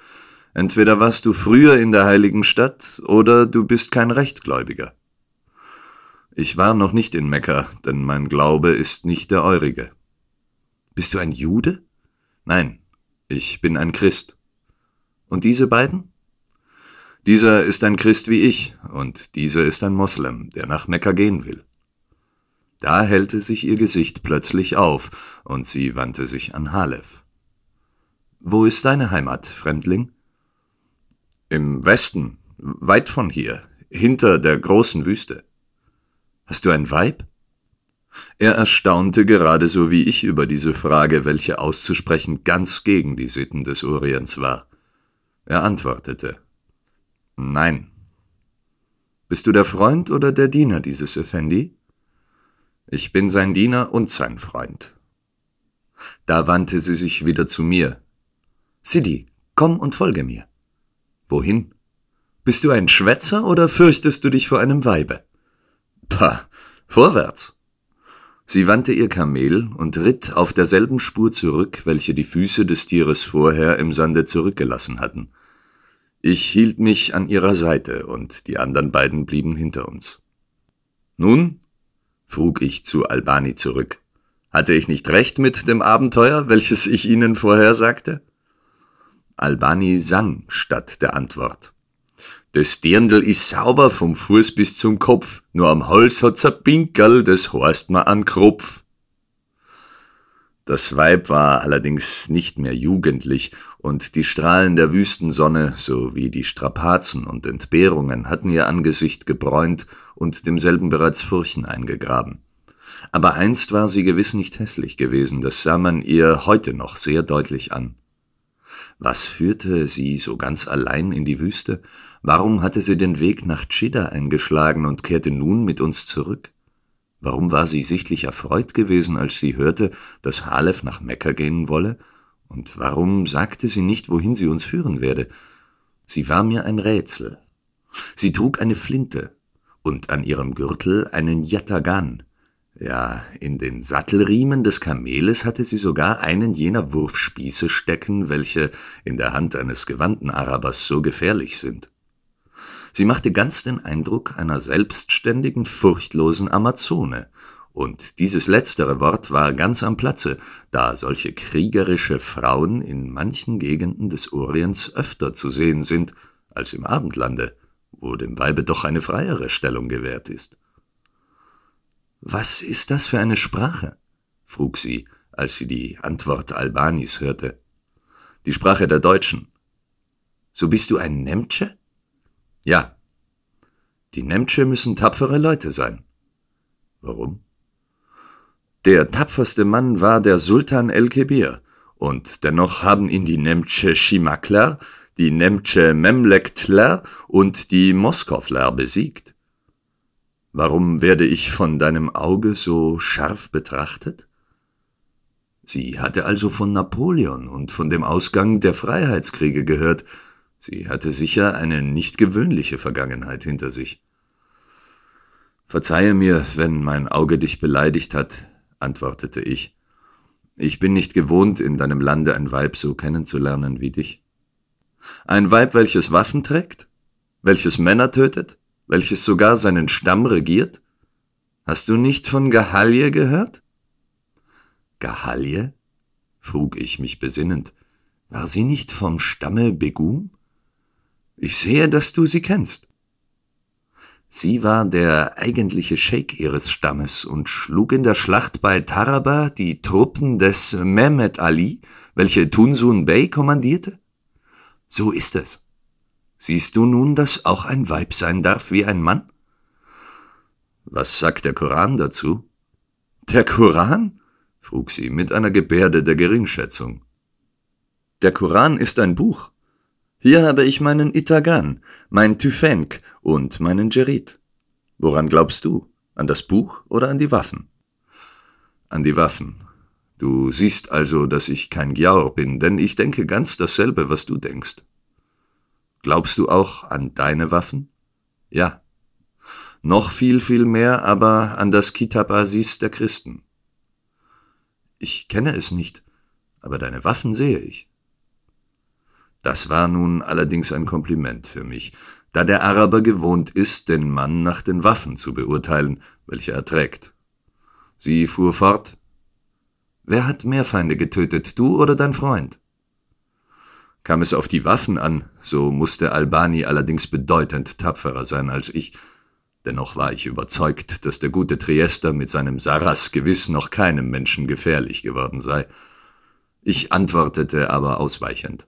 Entweder warst du früher in der heiligen Stadt oder du bist kein Rechtgläubiger. Ich war noch nicht in Mekka, denn mein Glaube ist nicht der eurige. Bist du ein Jude? Nein, ich bin ein Christ. Und diese beiden? Dieser ist ein Christ wie ich, und dieser ist ein Moslem, der nach Mekka gehen will. Da hellte sich ihr Gesicht plötzlich auf, und sie wandte sich an Halef. Wo ist deine Heimat, Fremdling? Im Westen, weit von hier, hinter der großen Wüste. Hast du ein Weib? Er erstaunte gerade so wie ich über diese Frage, welche auszusprechen ganz gegen die Sitten des Orients war. Er antwortete Nein. Bist du der Freund oder der Diener dieses Effendi? Ich bin sein Diener und sein Freund. Da wandte sie sich wieder zu mir. Sidi, komm und folge mir. Wohin? Bist du ein Schwätzer oder fürchtest du dich vor einem Weibe? Pah, vorwärts. Sie wandte ihr Kamel und ritt auf derselben Spur zurück, welche die Füße des Tieres vorher im Sande zurückgelassen hatten. Ich hielt mich an ihrer Seite und die anderen beiden blieben hinter uns. Nun? frug ich zu Albani zurück. Hatte ich nicht recht mit dem Abenteuer, welches ich Ihnen vorhersagte? Albani sang statt der Antwort. Das Dirndl is sauber vom Fuß bis zum Kopf, nur am Hals hat's a Pinkerl, das horst ma an Kropf. Das Weib war allerdings nicht mehr jugendlich und die Strahlen der Wüstensonne sowie die Strapazen und Entbehrungen hatten ihr Angesicht gebräunt und demselben bereits Furchen eingegraben. Aber einst war sie gewiss nicht hässlich gewesen, das sah man ihr heute noch sehr deutlich an. Was führte sie so ganz allein in die Wüste? Warum hatte sie den Weg nach Tschida eingeschlagen und kehrte nun mit uns zurück? Warum war sie sichtlich erfreut gewesen, als sie hörte, dass Halef nach Mekka gehen wolle? Und warum sagte sie nicht, wohin sie uns führen werde? Sie war mir ein Rätsel. Sie trug eine Flinte und an ihrem Gürtel einen Yatagan. Ja, in den Sattelriemen des Kameles hatte sie sogar einen jener Wurfspieße stecken, welche in der Hand eines gewandten Arabers so gefährlich sind. Sie machte ganz den Eindruck einer selbstständigen, furchtlosen Amazone und dieses letztere Wort war ganz am Platze, da solche kriegerische Frauen in manchen Gegenden des Orients öfter zu sehen sind als im Abendlande, wo dem Weibe doch eine freiere Stellung gewährt ist. Was ist das für eine Sprache? frug sie, als sie die Antwort Albanis hörte. Die Sprache der Deutschen. So bist du ein Nemtsche? Ja. Die Nemtsche müssen tapfere Leute sein. Warum? Der tapferste Mann war der Sultan El-Kebir, und dennoch haben ihn die Nemtsche Schimakler, die Nemtsche Memlektler und die Moskowler besiegt. Warum werde ich von deinem Auge so scharf betrachtet? Sie hatte also von Napoleon und von dem Ausgang der Freiheitskriege gehört, sie hatte sicher eine nicht gewöhnliche Vergangenheit hinter sich. Verzeihe mir, wenn mein Auge dich beleidigt hat, antwortete ich. Ich bin nicht gewohnt, in deinem Lande ein Weib so kennenzulernen wie dich. Ein Weib, welches Waffen trägt, welches Männer tötet, welches sogar seinen Stamm regiert? Hast du nicht von Gahalie gehört? Gahalie? frug ich mich besinnend. War sie nicht vom Stamme Begum? Ich sehe, dass du sie kennst. Sie war der eigentliche Sheikh ihres Stammes und schlug in der Schlacht bei Taraba die Truppen des Mehmet Ali, welche Tunsun Bey kommandierte? So ist es. Siehst du nun, dass auch ein Weib sein darf wie ein Mann? Was sagt der Koran dazu? Der Koran? frug sie mit einer Gebärde der Geringschätzung. Der Koran ist ein Buch. Hier habe ich meinen Itagan, mein Tüfenk, und meinen Gerit. Woran glaubst du? An das Buch oder an die Waffen? An die Waffen. Du siehst also, dass ich kein Giaur bin, denn ich denke ganz dasselbe, was du denkst. Glaubst du auch an deine Waffen? Ja. Noch viel, viel mehr aber an das Kitab Aziz der Christen. Ich kenne es nicht, aber deine Waffen sehe ich. Das war nun allerdings ein Kompliment für mich da der Araber gewohnt ist, den Mann nach den Waffen zu beurteilen, welche er trägt. Sie fuhr fort Wer hat mehr Feinde getötet, du oder dein Freund? Kam es auf die Waffen an, so musste Albani allerdings bedeutend tapferer sein als ich, dennoch war ich überzeugt, dass der gute Triester mit seinem Saras gewiss noch keinem Menschen gefährlich geworden sei. Ich antwortete aber ausweichend.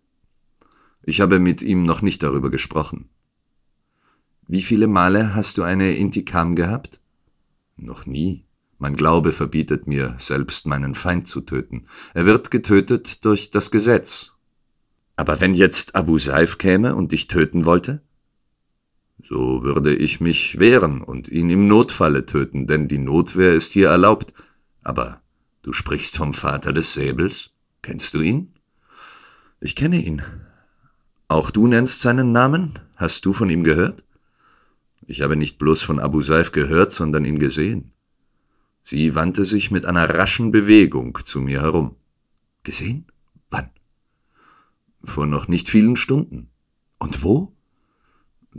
Ich habe mit ihm noch nicht darüber gesprochen. Wie viele Male hast du eine Intikam gehabt? Noch nie. Mein Glaube verbietet mir, selbst meinen Feind zu töten. Er wird getötet durch das Gesetz. Aber wenn jetzt Abu Saif käme und dich töten wollte? So würde ich mich wehren und ihn im Notfalle töten, denn die Notwehr ist hier erlaubt. Aber du sprichst vom Vater des Säbels? Kennst du ihn? Ich kenne ihn. Auch du nennst seinen Namen? Hast du von ihm gehört? Ich habe nicht bloß von Abu Saif gehört, sondern ihn gesehen. Sie wandte sich mit einer raschen Bewegung zu mir herum. Gesehen? Wann? Vor noch nicht vielen Stunden. Und wo?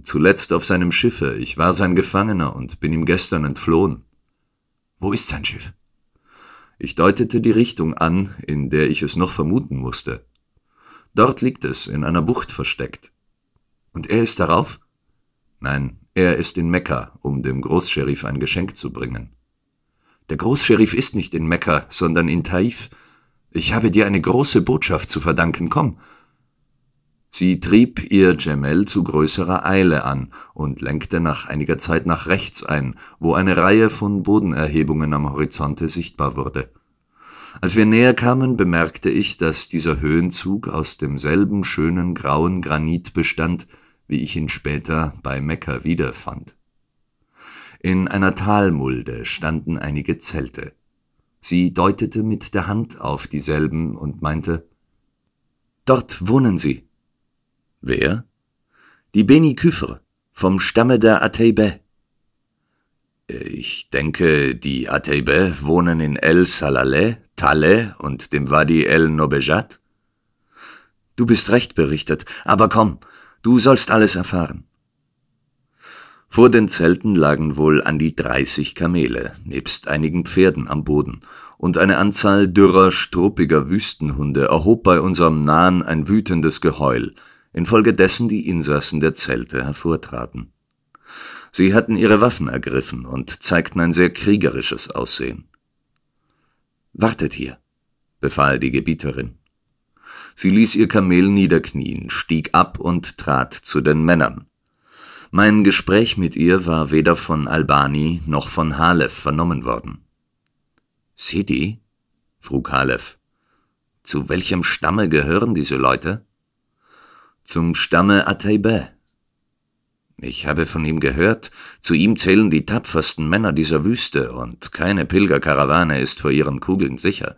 Zuletzt auf seinem Schiffe. Ich war sein Gefangener und bin ihm gestern entflohen. Wo ist sein Schiff? Ich deutete die Richtung an, in der ich es noch vermuten musste. Dort liegt es, in einer Bucht versteckt. Und er ist darauf? Nein, er ist in Mekka, um dem Großscherif ein Geschenk zu bringen. Der Großscherif ist nicht in Mekka, sondern in Taif. Ich habe dir eine große Botschaft zu verdanken, komm. Sie trieb ihr Gemel zu größerer Eile an und lenkte nach einiger Zeit nach rechts ein, wo eine Reihe von Bodenerhebungen am Horizonte sichtbar wurde. Als wir näher kamen, bemerkte ich, dass dieser Höhenzug aus demselben schönen grauen Granit bestand, wie ich ihn später bei Mekka wiederfand. In einer Talmulde standen einige Zelte. Sie deutete mit der Hand auf dieselben und meinte, »Dort wohnen sie.« »Wer?« »Die Beni Küfer vom Stamme der Ateibe.« »Ich denke, die Ateibe wohnen in El Salaleh, Taleh und dem Wadi El Nobejat.« »Du bist recht berichtet, aber komm, Du sollst alles erfahren. Vor den Zelten lagen wohl an die 30 Kamele, nebst einigen Pferden am Boden, und eine Anzahl dürrer, struppiger Wüstenhunde erhob bei unserem Nahen ein wütendes Geheul, infolgedessen die Insassen der Zelte hervortraten. Sie hatten ihre Waffen ergriffen und zeigten ein sehr kriegerisches Aussehen. Wartet hier, befahl die Gebieterin. Sie ließ ihr Kamel niederknien, stieg ab und trat zu den Männern. Mein Gespräch mit ihr war weder von Albani noch von Halef vernommen worden. Sidi? frug Halef. Zu welchem Stamme gehören diese Leute? Zum Stamme Ataibeh. Ich habe von ihm gehört, zu ihm zählen die tapfersten Männer dieser Wüste, und keine Pilgerkarawane ist vor ihren Kugeln sicher.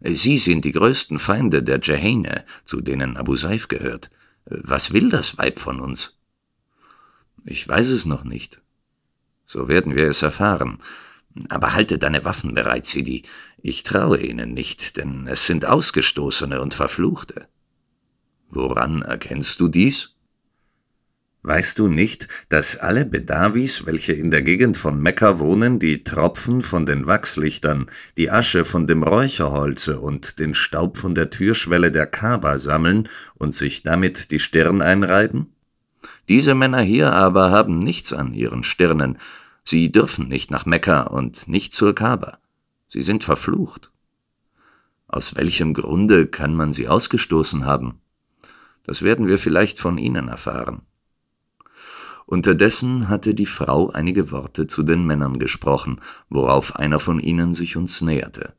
Sie sind die größten Feinde der Jehane, zu denen Abu Saif gehört. Was will das Weib von uns? Ich weiß es noch nicht. So werden wir es erfahren. Aber halte deine Waffen bereit, Sidi. Ich traue ihnen nicht, denn es sind Ausgestoßene und Verfluchte. Woran erkennst du dies? Weißt du nicht, dass alle Bedavis, welche in der Gegend von Mekka wohnen, die Tropfen von den Wachslichtern, die Asche von dem Räucherholze und den Staub von der Türschwelle der Kaaba sammeln und sich damit die Stirn einreiben? Diese Männer hier aber haben nichts an ihren Stirnen. Sie dürfen nicht nach Mekka und nicht zur Kaaba. Sie sind verflucht. Aus welchem Grunde kann man sie ausgestoßen haben? Das werden wir vielleicht von Ihnen erfahren. Unterdessen hatte die Frau einige Worte zu den Männern gesprochen, worauf einer von ihnen sich uns näherte.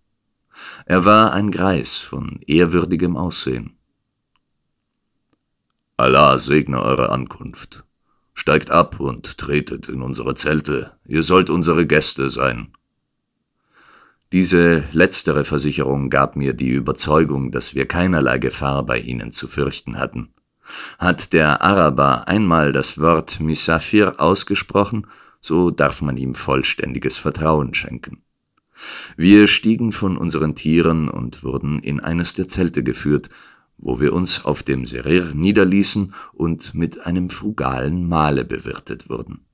Er war ein Greis von ehrwürdigem Aussehen. Allah segne eure Ankunft. Steigt ab und tretet in unsere Zelte, ihr sollt unsere Gäste sein. Diese letztere Versicherung gab mir die Überzeugung, dass wir keinerlei Gefahr bei ihnen zu fürchten hatten. Hat der Araber einmal das Wort Misafir ausgesprochen, so darf man ihm vollständiges Vertrauen schenken. Wir stiegen von unseren Tieren und wurden in eines der Zelte geführt, wo wir uns auf dem Serir niederließen und mit einem frugalen Mahle bewirtet wurden.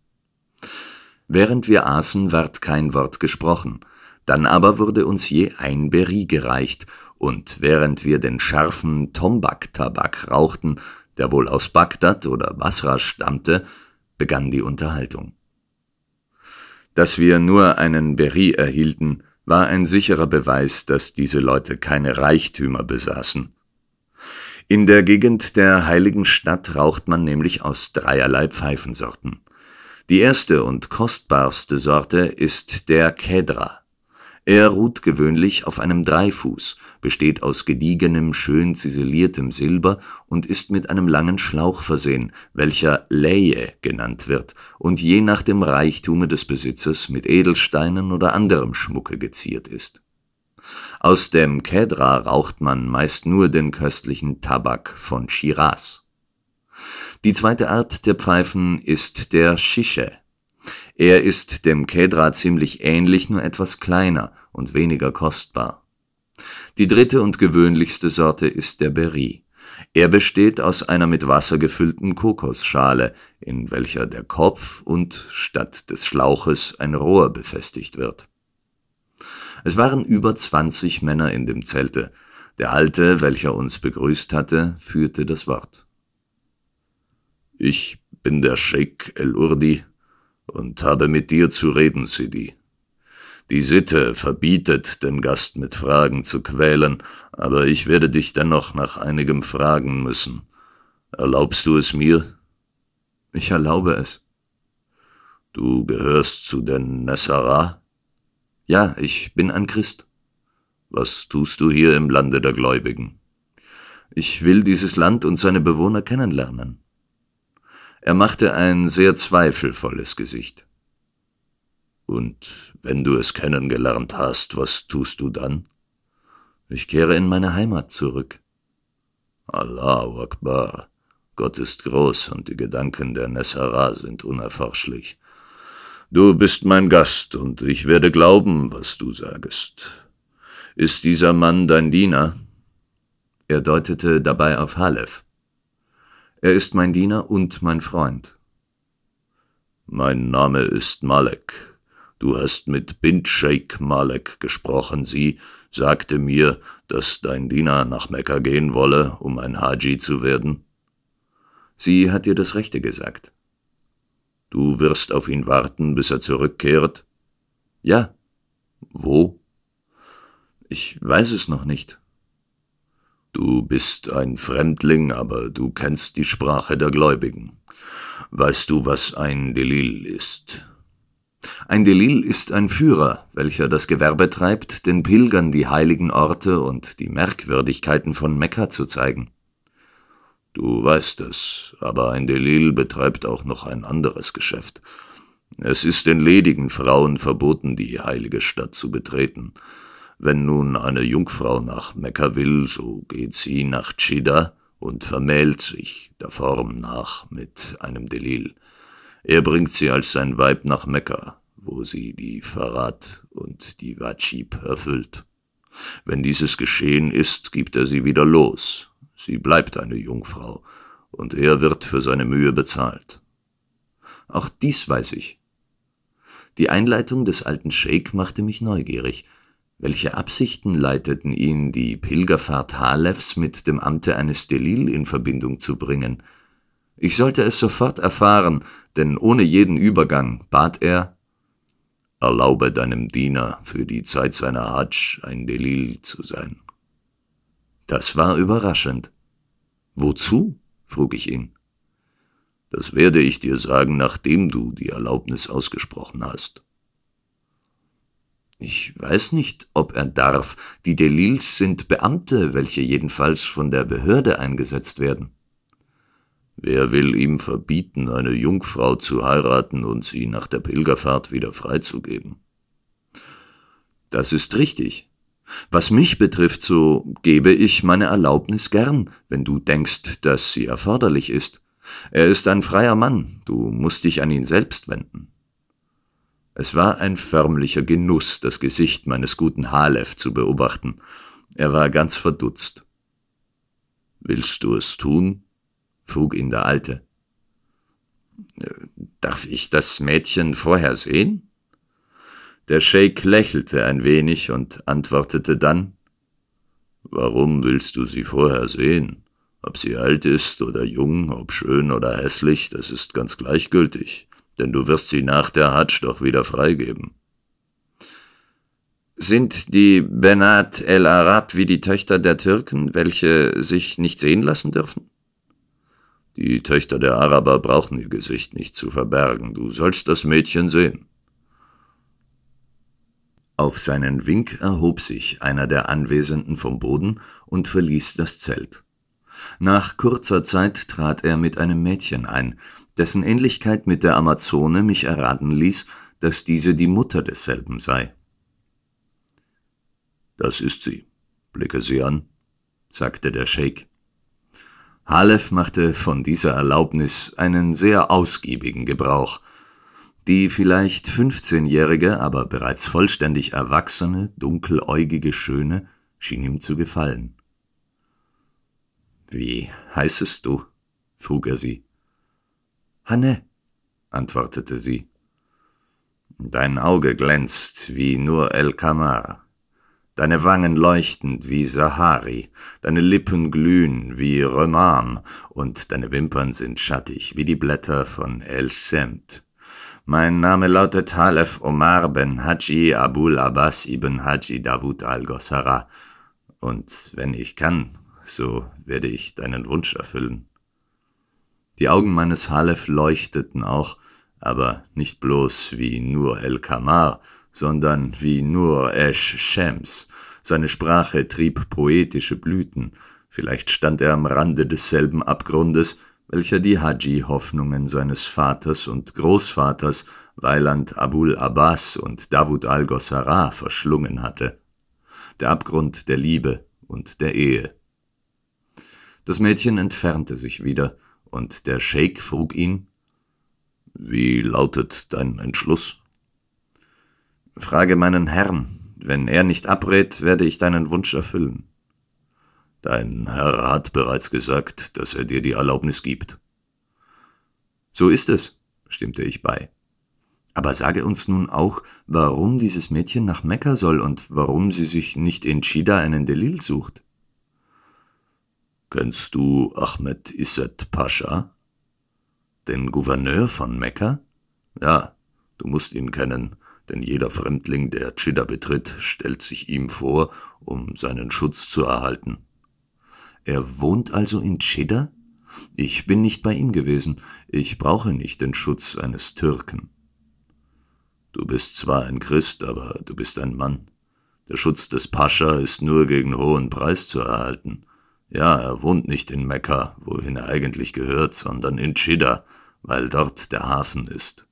Während wir aßen, ward kein Wort gesprochen, dann aber wurde uns je ein Beri gereicht, und während wir den scharfen Tombak-Tabak rauchten, der wohl aus Bagdad oder Basra stammte, begann die Unterhaltung. Dass wir nur einen Beri erhielten, war ein sicherer Beweis, dass diese Leute keine Reichtümer besaßen. In der Gegend der heiligen Stadt raucht man nämlich aus dreierlei Pfeifensorten. Die erste und kostbarste Sorte ist der Kedra. Er ruht gewöhnlich auf einem Dreifuß besteht aus gediegenem, schön ziseliertem Silber und ist mit einem langen Schlauch versehen, welcher Läie genannt wird und je nach dem Reichtume des Besitzers mit Edelsteinen oder anderem Schmucke geziert ist. Aus dem Kedra raucht man meist nur den köstlichen Tabak von Shiraz. Die zweite Art der Pfeifen ist der Shishe. Er ist dem Kedra ziemlich ähnlich, nur etwas kleiner und weniger kostbar. Die dritte und gewöhnlichste Sorte ist der Berry. Er besteht aus einer mit Wasser gefüllten Kokosschale, in welcher der Kopf und statt des Schlauches ein Rohr befestigt wird. Es waren über 20 Männer in dem Zelte. Der Alte, welcher uns begrüßt hatte, führte das Wort. Ich bin der Sheikh El-Urdi und habe mit dir zu reden, Sidi. Die Sitte verbietet, den Gast mit Fragen zu quälen, aber ich werde dich dennoch nach einigem fragen müssen. Erlaubst du es mir? Ich erlaube es. Du gehörst zu den Nessara? Ja, ich bin ein Christ. Was tust du hier im Lande der Gläubigen? Ich will dieses Land und seine Bewohner kennenlernen. Er machte ein sehr zweifelvolles Gesicht. Und wenn du es kennengelernt hast, was tust du dann? Ich kehre in meine Heimat zurück. Allahu Akbar. Gott ist groß und die Gedanken der Nessara sind unerforschlich. Du bist mein Gast und ich werde glauben, was du sagst. Ist dieser Mann dein Diener? Er deutete dabei auf Halef. Er ist mein Diener und mein Freund. Mein Name ist Malek, Du hast mit Bint Sheikh Malek gesprochen. Sie sagte mir, dass dein Diener nach Mekka gehen wolle, um ein Haji zu werden. Sie hat dir das Rechte gesagt. Du wirst auf ihn warten, bis er zurückkehrt? Ja. Wo? Ich weiß es noch nicht. Du bist ein Fremdling, aber du kennst die Sprache der Gläubigen. Weißt du, was ein Delil ist? Ein Delil ist ein Führer, welcher das Gewerbe treibt, den Pilgern die heiligen Orte und die Merkwürdigkeiten von Mekka zu zeigen. Du weißt es, aber ein Delil betreibt auch noch ein anderes Geschäft. Es ist den ledigen Frauen verboten, die heilige Stadt zu betreten. Wenn nun eine Jungfrau nach Mekka will, so geht sie nach Tschida und vermählt sich der Form nach mit einem Delil. Er bringt sie als sein Weib nach Mekka, wo sie die Farad und die Wajib erfüllt. Wenn dieses geschehen ist, gibt er sie wieder los. Sie bleibt eine Jungfrau, und er wird für seine Mühe bezahlt. Auch dies weiß ich. Die Einleitung des alten Sheikh machte mich neugierig. Welche Absichten leiteten ihn, die Pilgerfahrt Halefs mit dem Amte eines Delil in Verbindung zu bringen? Ich sollte es sofort erfahren, denn ohne jeden Übergang bat er, Erlaube deinem Diener für die Zeit seiner Hadsch ein Delil zu sein. Das war überraschend. Wozu? frug ich ihn. Das werde ich dir sagen, nachdem du die Erlaubnis ausgesprochen hast. Ich weiß nicht, ob er darf. Die Delils sind Beamte, welche jedenfalls von der Behörde eingesetzt werden. Wer will ihm verbieten, eine Jungfrau zu heiraten und sie nach der Pilgerfahrt wieder freizugeben? Das ist richtig. Was mich betrifft, so gebe ich meine Erlaubnis gern, wenn du denkst, dass sie erforderlich ist. Er ist ein freier Mann, du musst dich an ihn selbst wenden. Es war ein förmlicher Genuss, das Gesicht meines guten Halef zu beobachten. Er war ganz verdutzt. Willst du es tun? frug ihn der Alte. Äh, darf ich das Mädchen vorher sehen? Der Scheik lächelte ein wenig und antwortete dann Warum willst du sie vorher sehen? Ob sie alt ist oder jung, ob schön oder hässlich, das ist ganz gleichgültig, denn du wirst sie nach der Hatsch doch wieder freigeben. Sind die Benat el Arab wie die Töchter der Türken, welche sich nicht sehen lassen dürfen? Die Töchter der Araber brauchen ihr Gesicht nicht zu verbergen. Du sollst das Mädchen sehen. Auf seinen Wink erhob sich einer der Anwesenden vom Boden und verließ das Zelt. Nach kurzer Zeit trat er mit einem Mädchen ein, dessen Ähnlichkeit mit der Amazone mich erraten ließ, dass diese die Mutter desselben sei. Das ist sie. Blicke sie an, sagte der Sheik. Halef machte von dieser Erlaubnis einen sehr ausgiebigen Gebrauch. Die vielleicht 15-jährige, aber bereits vollständig erwachsene, dunkeläugige Schöne schien ihm zu gefallen. »Wie heißest du?« frug er sie. »Hanne«, antwortete sie. »Dein Auge glänzt wie nur El Kamar«, Deine Wangen leuchtend wie Sahari, deine Lippen glühen wie Römam und deine Wimpern sind schattig wie die Blätter von El Semt. Mein Name lautet Halef Omar ben Haji Abul Abbas ibn Haji Dawud al-Gossara. Und wenn ich kann, so werde ich deinen Wunsch erfüllen. Die Augen meines Halef leuchteten auch, aber nicht bloß wie nur El Kamar, sondern wie nur Esch Shams. Seine Sprache trieb poetische Blüten. Vielleicht stand er am Rande desselben Abgrundes, welcher die Haji-Hoffnungen seines Vaters und Großvaters, Weiland Abul Abbas und Davud al-Gossara, verschlungen hatte. Der Abgrund der Liebe und der Ehe. Das Mädchen entfernte sich wieder, und der Scheik frug ihn, »Wie lautet dein Entschluss?« Frage meinen Herrn, wenn er nicht abrät, werde ich deinen Wunsch erfüllen. Dein Herr hat bereits gesagt, dass er dir die Erlaubnis gibt. So ist es, stimmte ich bei. Aber sage uns nun auch, warum dieses Mädchen nach Mekka soll und warum sie sich nicht in Chida einen Delil sucht. Kennst du Ahmed Isset Pascha? Den Gouverneur von Mekka? Ja, du musst ihn kennen denn jeder Fremdling, der Chidda betritt, stellt sich ihm vor, um seinen Schutz zu erhalten. Er wohnt also in Chidda? Ich bin nicht bei ihm gewesen, ich brauche nicht den Schutz eines Türken. Du bist zwar ein Christ, aber du bist ein Mann. Der Schutz des Pascha ist nur gegen hohen Preis zu erhalten. Ja, er wohnt nicht in Mekka, wohin er eigentlich gehört, sondern in Chidda, weil dort der Hafen ist.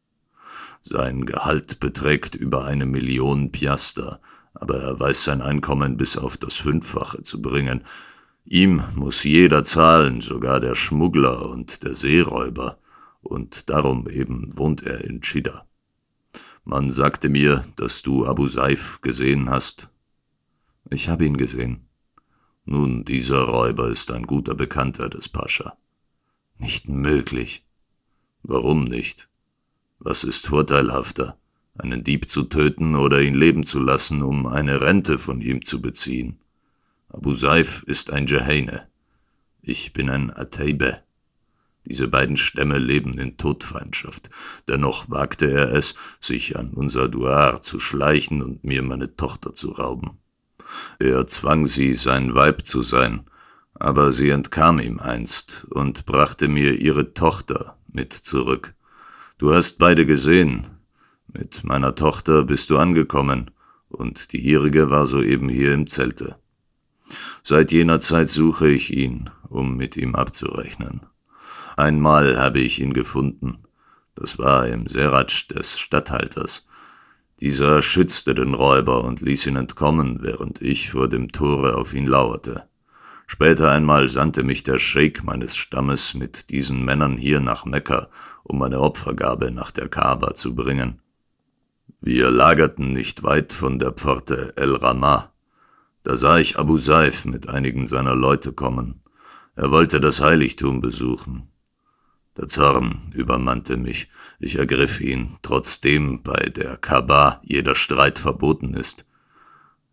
Sein Gehalt beträgt über eine Million Piaster, aber er weiß sein Einkommen bis auf das Fünffache zu bringen. Ihm muss jeder zahlen, sogar der Schmuggler und der Seeräuber, und darum eben wohnt er in Chida. Man sagte mir, dass du Abu Saif gesehen hast. Ich habe ihn gesehen. Nun, dieser Räuber ist ein guter Bekannter des Pascha. Nicht möglich. Warum nicht? Was ist vorteilhafter, einen Dieb zu töten oder ihn leben zu lassen, um eine Rente von ihm zu beziehen? Abu Saif ist ein Jahane. Ich bin ein Ateibe. Diese beiden Stämme leben in Todfeindschaft. Dennoch wagte er es, sich an unser Duar zu schleichen und mir meine Tochter zu rauben. Er zwang sie, sein Weib zu sein, aber sie entkam ihm einst und brachte mir ihre Tochter mit zurück. Du hast beide gesehen. Mit meiner Tochter bist du angekommen, und die ihrige war soeben hier im Zelte. Seit jener Zeit suche ich ihn, um mit ihm abzurechnen. Einmal habe ich ihn gefunden. Das war im Seratsch des Statthalters. Dieser schützte den Räuber und ließ ihn entkommen, während ich vor dem Tore auf ihn lauerte. Später einmal sandte mich der Scheik meines Stammes mit diesen Männern hier nach Mekka, um meine Opfergabe nach der Kaaba zu bringen. Wir lagerten nicht weit von der Pforte El Rama. Da sah ich Abu Saif mit einigen seiner Leute kommen. Er wollte das Heiligtum besuchen. Der Zorn übermannte mich. Ich ergriff ihn, trotzdem bei der Kaaba jeder Streit verboten ist.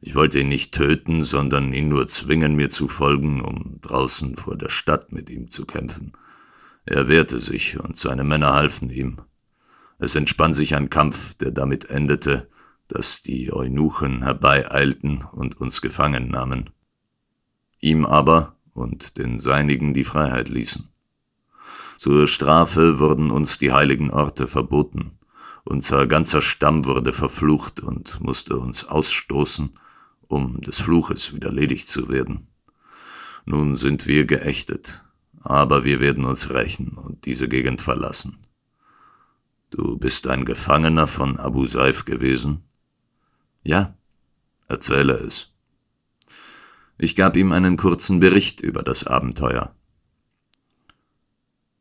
Ich wollte ihn nicht töten, sondern ihn nur zwingen, mir zu folgen, um draußen vor der Stadt mit ihm zu kämpfen. Er wehrte sich, und seine Männer halfen ihm. Es entspann sich ein Kampf, der damit endete, dass die Eunuchen herbeieilten und uns gefangen nahmen. Ihm aber und den Seinigen die Freiheit ließen. Zur Strafe wurden uns die heiligen Orte verboten. Unser ganzer Stamm wurde verflucht und musste uns ausstoßen, um des Fluches widerledig zu werden. Nun sind wir geächtet, aber wir werden uns rächen und diese Gegend verlassen. Du bist ein Gefangener von Abu Saif gewesen? Ja, erzähle es. Ich gab ihm einen kurzen Bericht über das Abenteuer.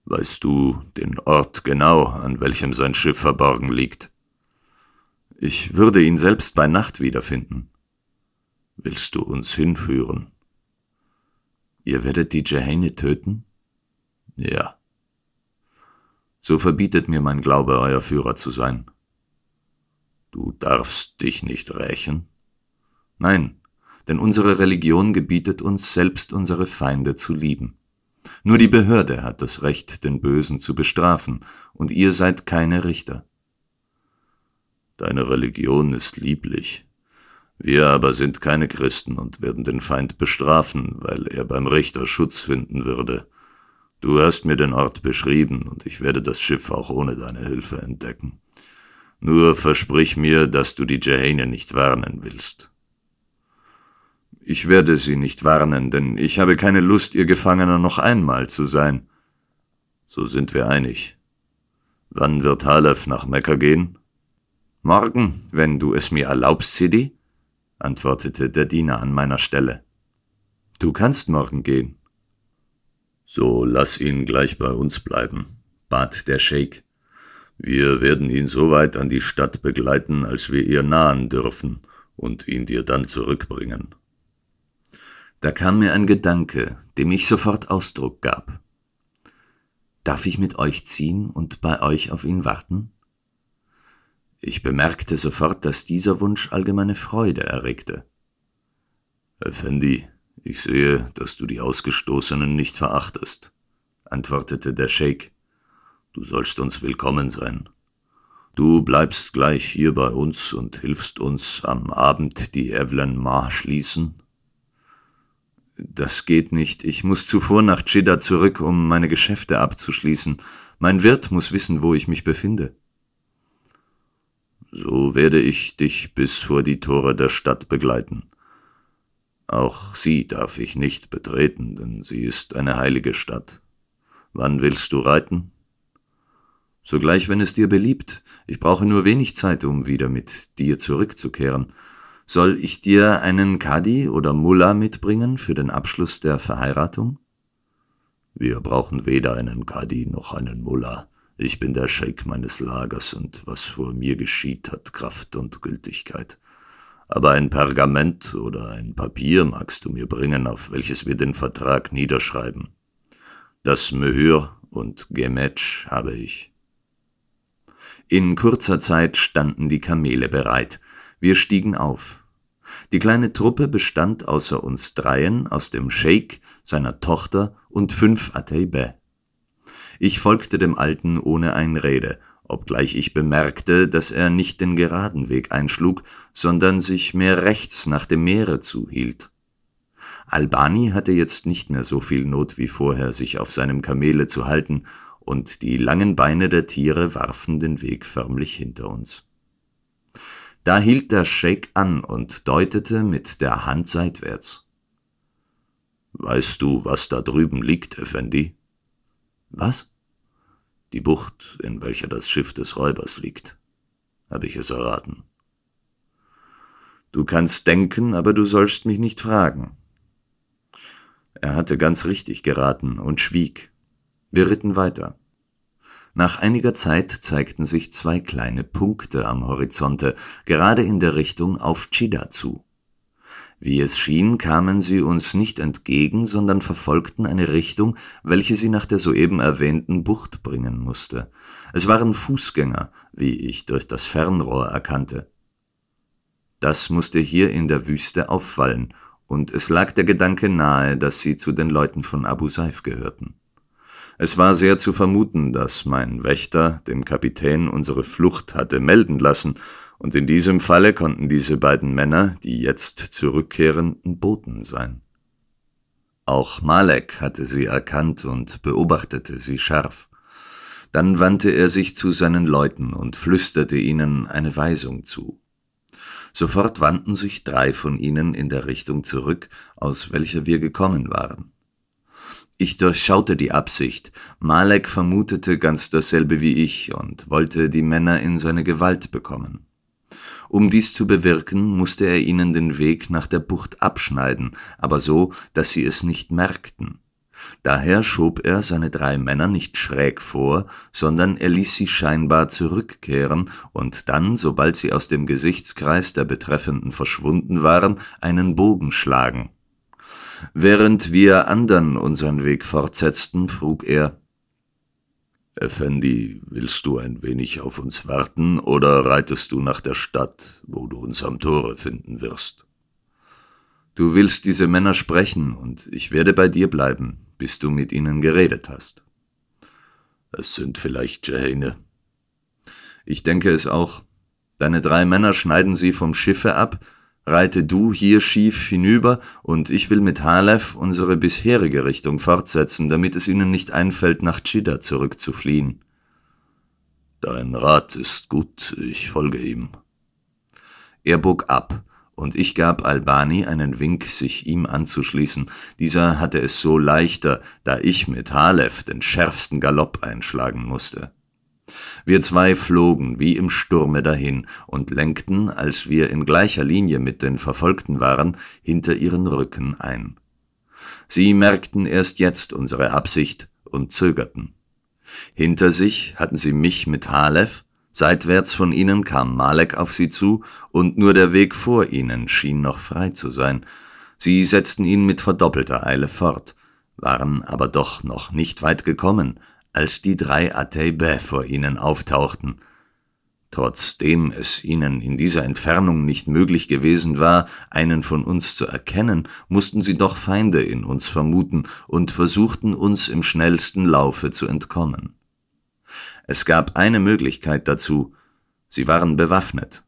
Weißt du den Ort genau, an welchem sein Schiff verborgen liegt? Ich würde ihn selbst bei Nacht wiederfinden willst du uns hinführen? Ihr werdet die Jehane töten? Ja. So verbietet mir mein Glaube, euer Führer zu sein. Du darfst dich nicht rächen? Nein, denn unsere Religion gebietet uns selbst unsere Feinde zu lieben. Nur die Behörde hat das Recht, den Bösen zu bestrafen, und ihr seid keine Richter. Deine Religion ist lieblich, wir aber sind keine Christen und werden den Feind bestrafen, weil er beim Richter Schutz finden würde. Du hast mir den Ort beschrieben, und ich werde das Schiff auch ohne deine Hilfe entdecken. Nur versprich mir, dass du die Jehane nicht warnen willst. Ich werde sie nicht warnen, denn ich habe keine Lust, ihr Gefangener noch einmal zu sein. So sind wir einig. Wann wird Halef nach Mekka gehen? Morgen, wenn du es mir erlaubst, Sidi antwortete der Diener an meiner Stelle. Du kannst morgen gehen. So lass ihn gleich bei uns bleiben, bat der Scheik. Wir werden ihn so weit an die Stadt begleiten, als wir ihr nahen dürfen, und ihn dir dann zurückbringen. Da kam mir ein Gedanke, dem ich sofort Ausdruck gab. Darf ich mit euch ziehen und bei euch auf ihn warten? Ich bemerkte sofort, dass dieser Wunsch allgemeine Freude erregte. Effendi, ich sehe, dass du die Ausgestoßenen nicht verachtest, antwortete der Scheik. Du sollst uns willkommen sein. Du bleibst gleich hier bei uns und hilfst uns am Abend die Evelyn Ma schließen? Das geht nicht. Ich muss zuvor nach Jeddah zurück, um meine Geschäfte abzuschließen. Mein Wirt muss wissen, wo ich mich befinde so werde ich dich bis vor die Tore der Stadt begleiten. Auch sie darf ich nicht betreten, denn sie ist eine heilige Stadt. Wann willst du reiten? Sogleich, wenn es dir beliebt. Ich brauche nur wenig Zeit, um wieder mit dir zurückzukehren. Soll ich dir einen Kadi oder Mullah mitbringen für den Abschluss der Verheiratung? Wir brauchen weder einen Kadi noch einen Mullah. Ich bin der Scheik meines Lagers und was vor mir geschieht, hat Kraft und Gültigkeit. Aber ein Pergament oder ein Papier magst du mir bringen, auf welches wir den Vertrag niederschreiben. Das Möhür und Gemetsch habe ich. In kurzer Zeit standen die Kamele bereit. Wir stiegen auf. Die kleine Truppe bestand außer uns dreien aus dem Scheik, seiner Tochter und fünf Ateibeh. Ich folgte dem Alten ohne Einrede, obgleich ich bemerkte, dass er nicht den geraden Weg einschlug, sondern sich mehr rechts nach dem Meere zuhielt. Albani hatte jetzt nicht mehr so viel Not wie vorher, sich auf seinem Kamele zu halten, und die langen Beine der Tiere warfen den Weg förmlich hinter uns. Da hielt der Scheik an und deutete mit der Hand seitwärts. Weißt du, was da drüben liegt, Effendi? Was? Die Bucht, in welcher das Schiff des Räubers liegt. Habe ich es erraten. Du kannst denken, aber du sollst mich nicht fragen. Er hatte ganz richtig geraten und schwieg. Wir ritten weiter. Nach einiger Zeit zeigten sich zwei kleine Punkte am Horizonte, gerade in der Richtung auf Chida zu. Wie es schien, kamen sie uns nicht entgegen, sondern verfolgten eine Richtung, welche sie nach der soeben erwähnten Bucht bringen musste. Es waren Fußgänger, wie ich durch das Fernrohr erkannte. Das musste hier in der Wüste auffallen, und es lag der Gedanke nahe, dass sie zu den Leuten von Abu Saif gehörten. Es war sehr zu vermuten, dass mein Wächter dem Kapitän unsere Flucht hatte melden lassen, und in diesem Falle konnten diese beiden Männer, die jetzt zurückkehrenden Boten sein. Auch Malek hatte sie erkannt und beobachtete sie scharf. Dann wandte er sich zu seinen Leuten und flüsterte ihnen eine Weisung zu. Sofort wandten sich drei von ihnen in der Richtung zurück, aus welcher wir gekommen waren. Ich durchschaute die Absicht. Malek vermutete ganz dasselbe wie ich und wollte die Männer in seine Gewalt bekommen. Um dies zu bewirken, musste er ihnen den Weg nach der Bucht abschneiden, aber so, dass sie es nicht merkten. Daher schob er seine drei Männer nicht schräg vor, sondern er ließ sie scheinbar zurückkehren und dann, sobald sie aus dem Gesichtskreis der Betreffenden verschwunden waren, einen Bogen schlagen. Während wir anderen unseren Weg fortsetzten, frug er Effendi, willst du ein wenig auf uns warten oder reitest du nach der Stadt, wo du uns am Tore finden wirst? Du willst diese Männer sprechen, und ich werde bei dir bleiben, bis du mit ihnen geredet hast. Es sind vielleicht Jehane. Ich denke es auch. Deine drei Männer schneiden sie vom Schiffe ab, reite du hier schief hinüber, und ich will mit Halef unsere bisherige Richtung fortsetzen, damit es ihnen nicht einfällt, nach Tschida zurückzufliehen. Dein Rat ist gut, ich folge ihm. Er bog ab, und ich gab Albani einen Wink, sich ihm anzuschließen. Dieser hatte es so leichter, da ich mit Halef den schärfsten Galopp einschlagen musste. Wir zwei flogen wie im Sturme dahin und lenkten, als wir in gleicher Linie mit den Verfolgten waren, hinter ihren Rücken ein. Sie merkten erst jetzt unsere Absicht und zögerten. Hinter sich hatten sie mich mit Halef, seitwärts von ihnen kam Malek auf sie zu, und nur der Weg vor ihnen schien noch frei zu sein. Sie setzten ihn mit verdoppelter Eile fort, waren aber doch noch nicht weit gekommen, als die drei Ateibä vor ihnen auftauchten. Trotzdem es ihnen in dieser Entfernung nicht möglich gewesen war, einen von uns zu erkennen, mussten sie doch Feinde in uns vermuten und versuchten uns im schnellsten Laufe zu entkommen. Es gab eine Möglichkeit dazu, sie waren bewaffnet.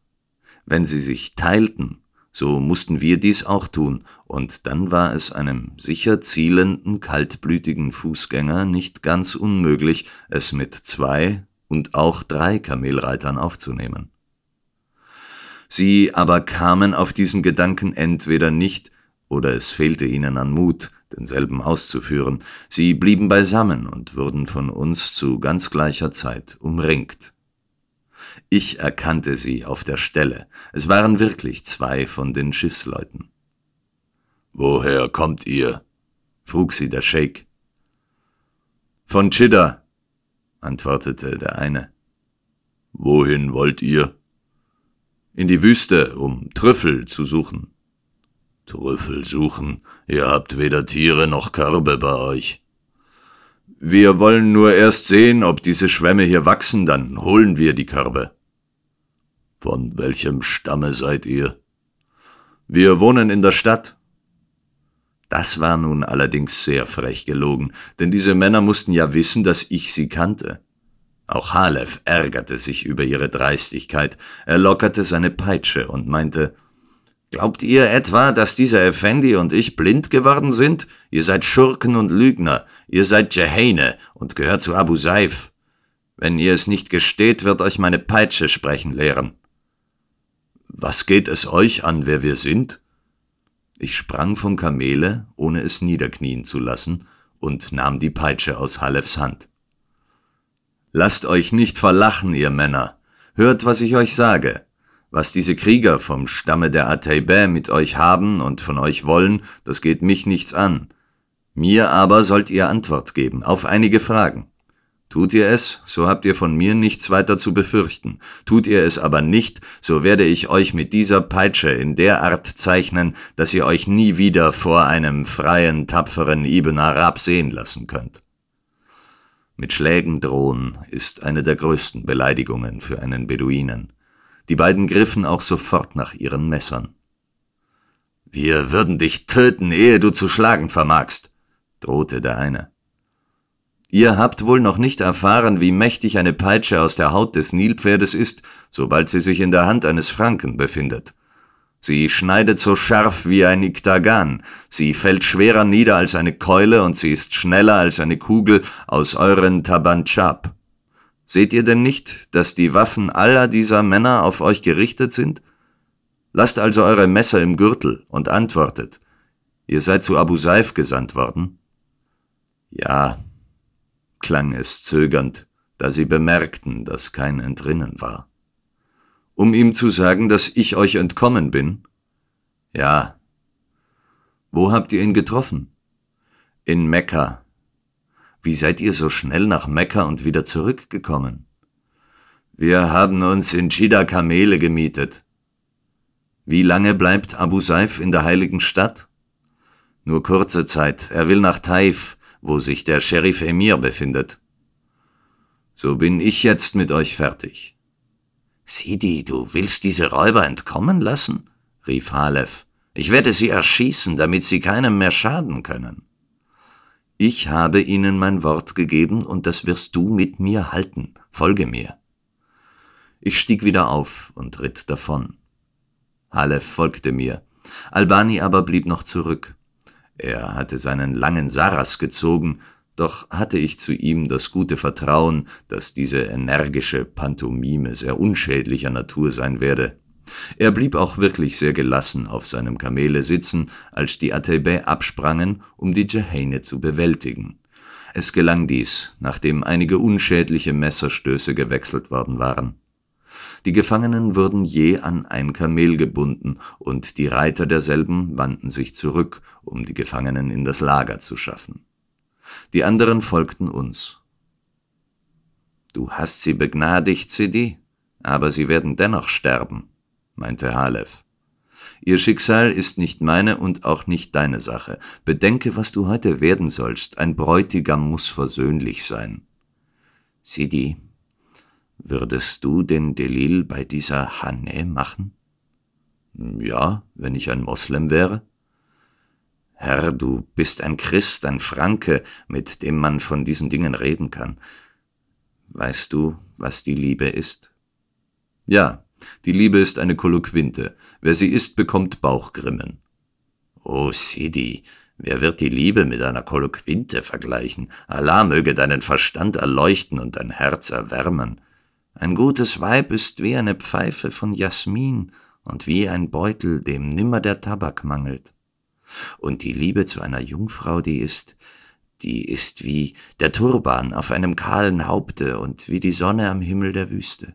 Wenn sie sich teilten, so mussten wir dies auch tun, und dann war es einem sicher zielenden, kaltblütigen Fußgänger nicht ganz unmöglich, es mit zwei und auch drei Kamelreitern aufzunehmen. Sie aber kamen auf diesen Gedanken entweder nicht, oder es fehlte ihnen an Mut, denselben auszuführen. Sie blieben beisammen und wurden von uns zu ganz gleicher Zeit umringt. Ich erkannte sie auf der Stelle. Es waren wirklich zwei von den Schiffsleuten. Woher kommt ihr? frug sie der Sheik. Von Chidda, antwortete der eine. Wohin wollt ihr? In die Wüste, um Trüffel zu suchen. Trüffel suchen? Ihr habt weder Tiere noch Körbe bei euch. Wir wollen nur erst sehen, ob diese Schwämme hier wachsen, dann holen wir die Körbe. Von welchem Stamme seid ihr? Wir wohnen in der Stadt. Das war nun allerdings sehr frech gelogen, denn diese Männer mussten ja wissen, dass ich sie kannte. Auch Halef ärgerte sich über ihre Dreistigkeit, er lockerte seine Peitsche und meinte, Glaubt ihr etwa, dass dieser Effendi und ich blind geworden sind? Ihr seid Schurken und Lügner, ihr seid Jehane und gehört zu Abu Saif. Wenn ihr es nicht gesteht, wird euch meine Peitsche sprechen lehren. Was geht es euch an, wer wir sind? Ich sprang vom Kamele, ohne es niederknien zu lassen, und nahm die Peitsche aus Halefs Hand. Lasst euch nicht verlachen, ihr Männer. Hört, was ich euch sage. Was diese Krieger vom Stamme der Ataybä mit euch haben und von euch wollen, das geht mich nichts an. Mir aber sollt ihr Antwort geben auf einige Fragen. Tut ihr es, so habt ihr von mir nichts weiter zu befürchten. Tut ihr es aber nicht, so werde ich euch mit dieser Peitsche in der Art zeichnen, dass ihr euch nie wieder vor einem freien, tapferen Ibn Arab sehen lassen könnt. Mit Schlägen drohen ist eine der größten Beleidigungen für einen Beduinen. Die beiden griffen auch sofort nach ihren Messern. Wir würden dich töten, ehe du zu schlagen vermagst, drohte der eine. Ihr habt wohl noch nicht erfahren, wie mächtig eine Peitsche aus der Haut des Nilpferdes ist, sobald sie sich in der Hand eines Franken befindet. Sie schneidet so scharf wie ein Iktagan, sie fällt schwerer nieder als eine Keule und sie ist schneller als eine Kugel aus euren Tabanchab. Seht ihr denn nicht, dass die Waffen aller dieser Männer auf euch gerichtet sind? Lasst also eure Messer im Gürtel und antwortet, ihr seid zu Abu Saif gesandt worden? Ja, klang es zögernd, da sie bemerkten, dass kein Entrinnen war. Um ihm zu sagen, dass ich euch entkommen bin? Ja. Wo habt ihr ihn getroffen? In Mekka, wie seid ihr so schnell nach Mekka und wieder zurückgekommen? Wir haben uns in Chida Kamele gemietet. Wie lange bleibt Abu Saif in der heiligen Stadt? Nur kurze Zeit. Er will nach Taif, wo sich der Sheriff Emir befindet. So bin ich jetzt mit euch fertig. Sidi, du willst diese Räuber entkommen lassen? rief Halef. Ich werde sie erschießen, damit sie keinem mehr schaden können. Ich habe ihnen mein Wort gegeben und das wirst du mit mir halten, folge mir. Ich stieg wieder auf und ritt davon. Halle folgte mir, Albani aber blieb noch zurück. Er hatte seinen langen Saras gezogen, doch hatte ich zu ihm das gute Vertrauen, dass diese energische Pantomime sehr unschädlicher Natur sein werde. Er blieb auch wirklich sehr gelassen auf seinem Kamele sitzen, als die Atebä absprangen, um die Djehane zu bewältigen. Es gelang dies, nachdem einige unschädliche Messerstöße gewechselt worden waren. Die Gefangenen wurden je an ein Kamel gebunden, und die Reiter derselben wandten sich zurück, um die Gefangenen in das Lager zu schaffen. Die anderen folgten uns. Du hast sie begnadigt, Sidi, aber sie werden dennoch sterben meinte Halef. Ihr Schicksal ist nicht meine und auch nicht deine Sache. Bedenke, was du heute werden sollst. Ein Bräutigam muss versöhnlich sein. Sidi, würdest du den Delil bei dieser Hane machen? Ja, wenn ich ein Moslem wäre. Herr, du bist ein Christ, ein Franke, mit dem man von diesen Dingen reden kann. Weißt du, was die Liebe ist? Ja, die Liebe ist eine Kolloquinte. Wer sie isst, bekommt Bauchgrimmen. Oh, Sidi, wer wird die Liebe mit einer Kolloquinte vergleichen? Allah möge deinen Verstand erleuchten und dein Herz erwärmen. Ein gutes Weib ist wie eine Pfeife von Jasmin und wie ein Beutel, dem nimmer der Tabak mangelt. Und die Liebe zu einer Jungfrau, die ist, die ist wie der Turban auf einem kahlen Haupte und wie die Sonne am Himmel der Wüste.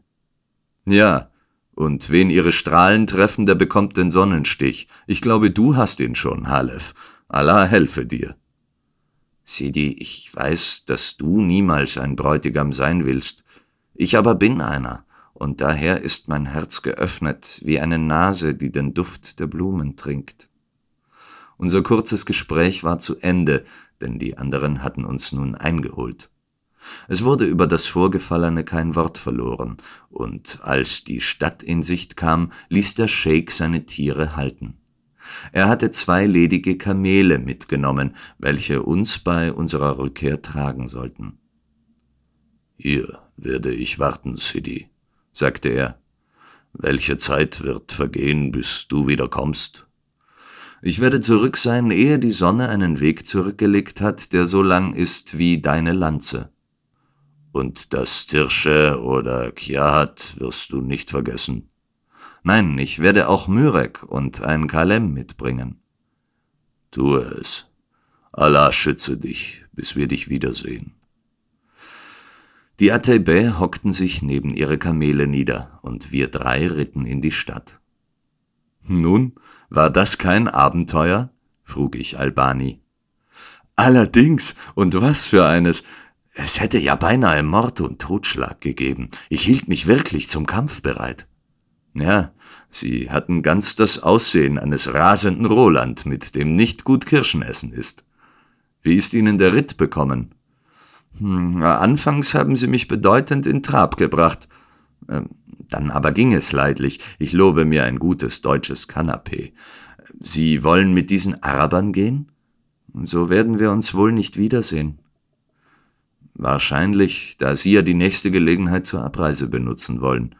Ja, und wen ihre Strahlen treffen, der bekommt den Sonnenstich. Ich glaube, du hast ihn schon, Halef. Allah helfe dir. Sidi, ich weiß, dass du niemals ein Bräutigam sein willst. Ich aber bin einer, und daher ist mein Herz geöffnet, wie eine Nase, die den Duft der Blumen trinkt. Unser kurzes Gespräch war zu Ende, denn die anderen hatten uns nun eingeholt. Es wurde über das Vorgefallene kein Wort verloren, und als die Stadt in Sicht kam, ließ der Scheik seine Tiere halten. Er hatte zwei ledige Kamele mitgenommen, welche uns bei unserer Rückkehr tragen sollten. Hier werde ich warten, Sidi, sagte er. Welche Zeit wird vergehen, bis du wieder kommst? Ich werde zurück sein, ehe die Sonne einen Weg zurückgelegt hat, der so lang ist wie deine Lanze. Und das Tirsche oder Kjahat wirst du nicht vergessen. Nein, ich werde auch Mürek und ein Kalem mitbringen. Tue es. Allah schütze dich, bis wir dich wiedersehen. Die Atebe hockten sich neben ihre Kamele nieder, und wir drei ritten in die Stadt. Nun, war das kein Abenteuer? frug ich Albani. Allerdings, und was für eines! Es hätte ja beinahe Mord und Totschlag gegeben. Ich hielt mich wirklich zum Kampf bereit. Ja, sie hatten ganz das Aussehen eines rasenden Roland, mit dem nicht gut Kirschen essen ist. Wie ist Ihnen der Ritt bekommen? Hm, anfangs haben Sie mich bedeutend in Trab gebracht. Ähm, dann aber ging es leidlich. Ich lobe mir ein gutes deutsches Kanapee. Sie wollen mit diesen Arabern gehen? So werden wir uns wohl nicht wiedersehen wahrscheinlich, da Sie ja die nächste Gelegenheit zur Abreise benutzen wollen.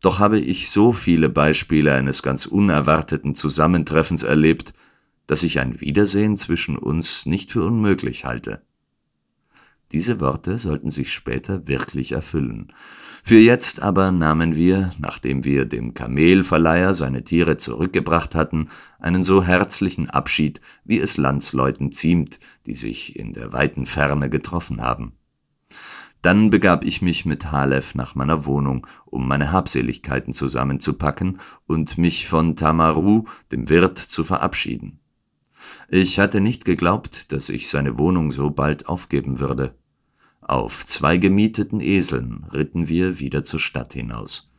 Doch habe ich so viele Beispiele eines ganz unerwarteten Zusammentreffens erlebt, dass ich ein Wiedersehen zwischen uns nicht für unmöglich halte. Diese Worte sollten sich später wirklich erfüllen. Für jetzt aber nahmen wir, nachdem wir dem Kamelverleiher seine Tiere zurückgebracht hatten, einen so herzlichen Abschied, wie es Landsleuten ziemt, die sich in der weiten Ferne getroffen haben. Dann begab ich mich mit Halef nach meiner Wohnung, um meine Habseligkeiten zusammenzupacken und mich von Tamaru, dem Wirt, zu verabschieden. Ich hatte nicht geglaubt, dass ich seine Wohnung so bald aufgeben würde. Auf zwei gemieteten Eseln ritten wir wieder zur Stadt hinaus.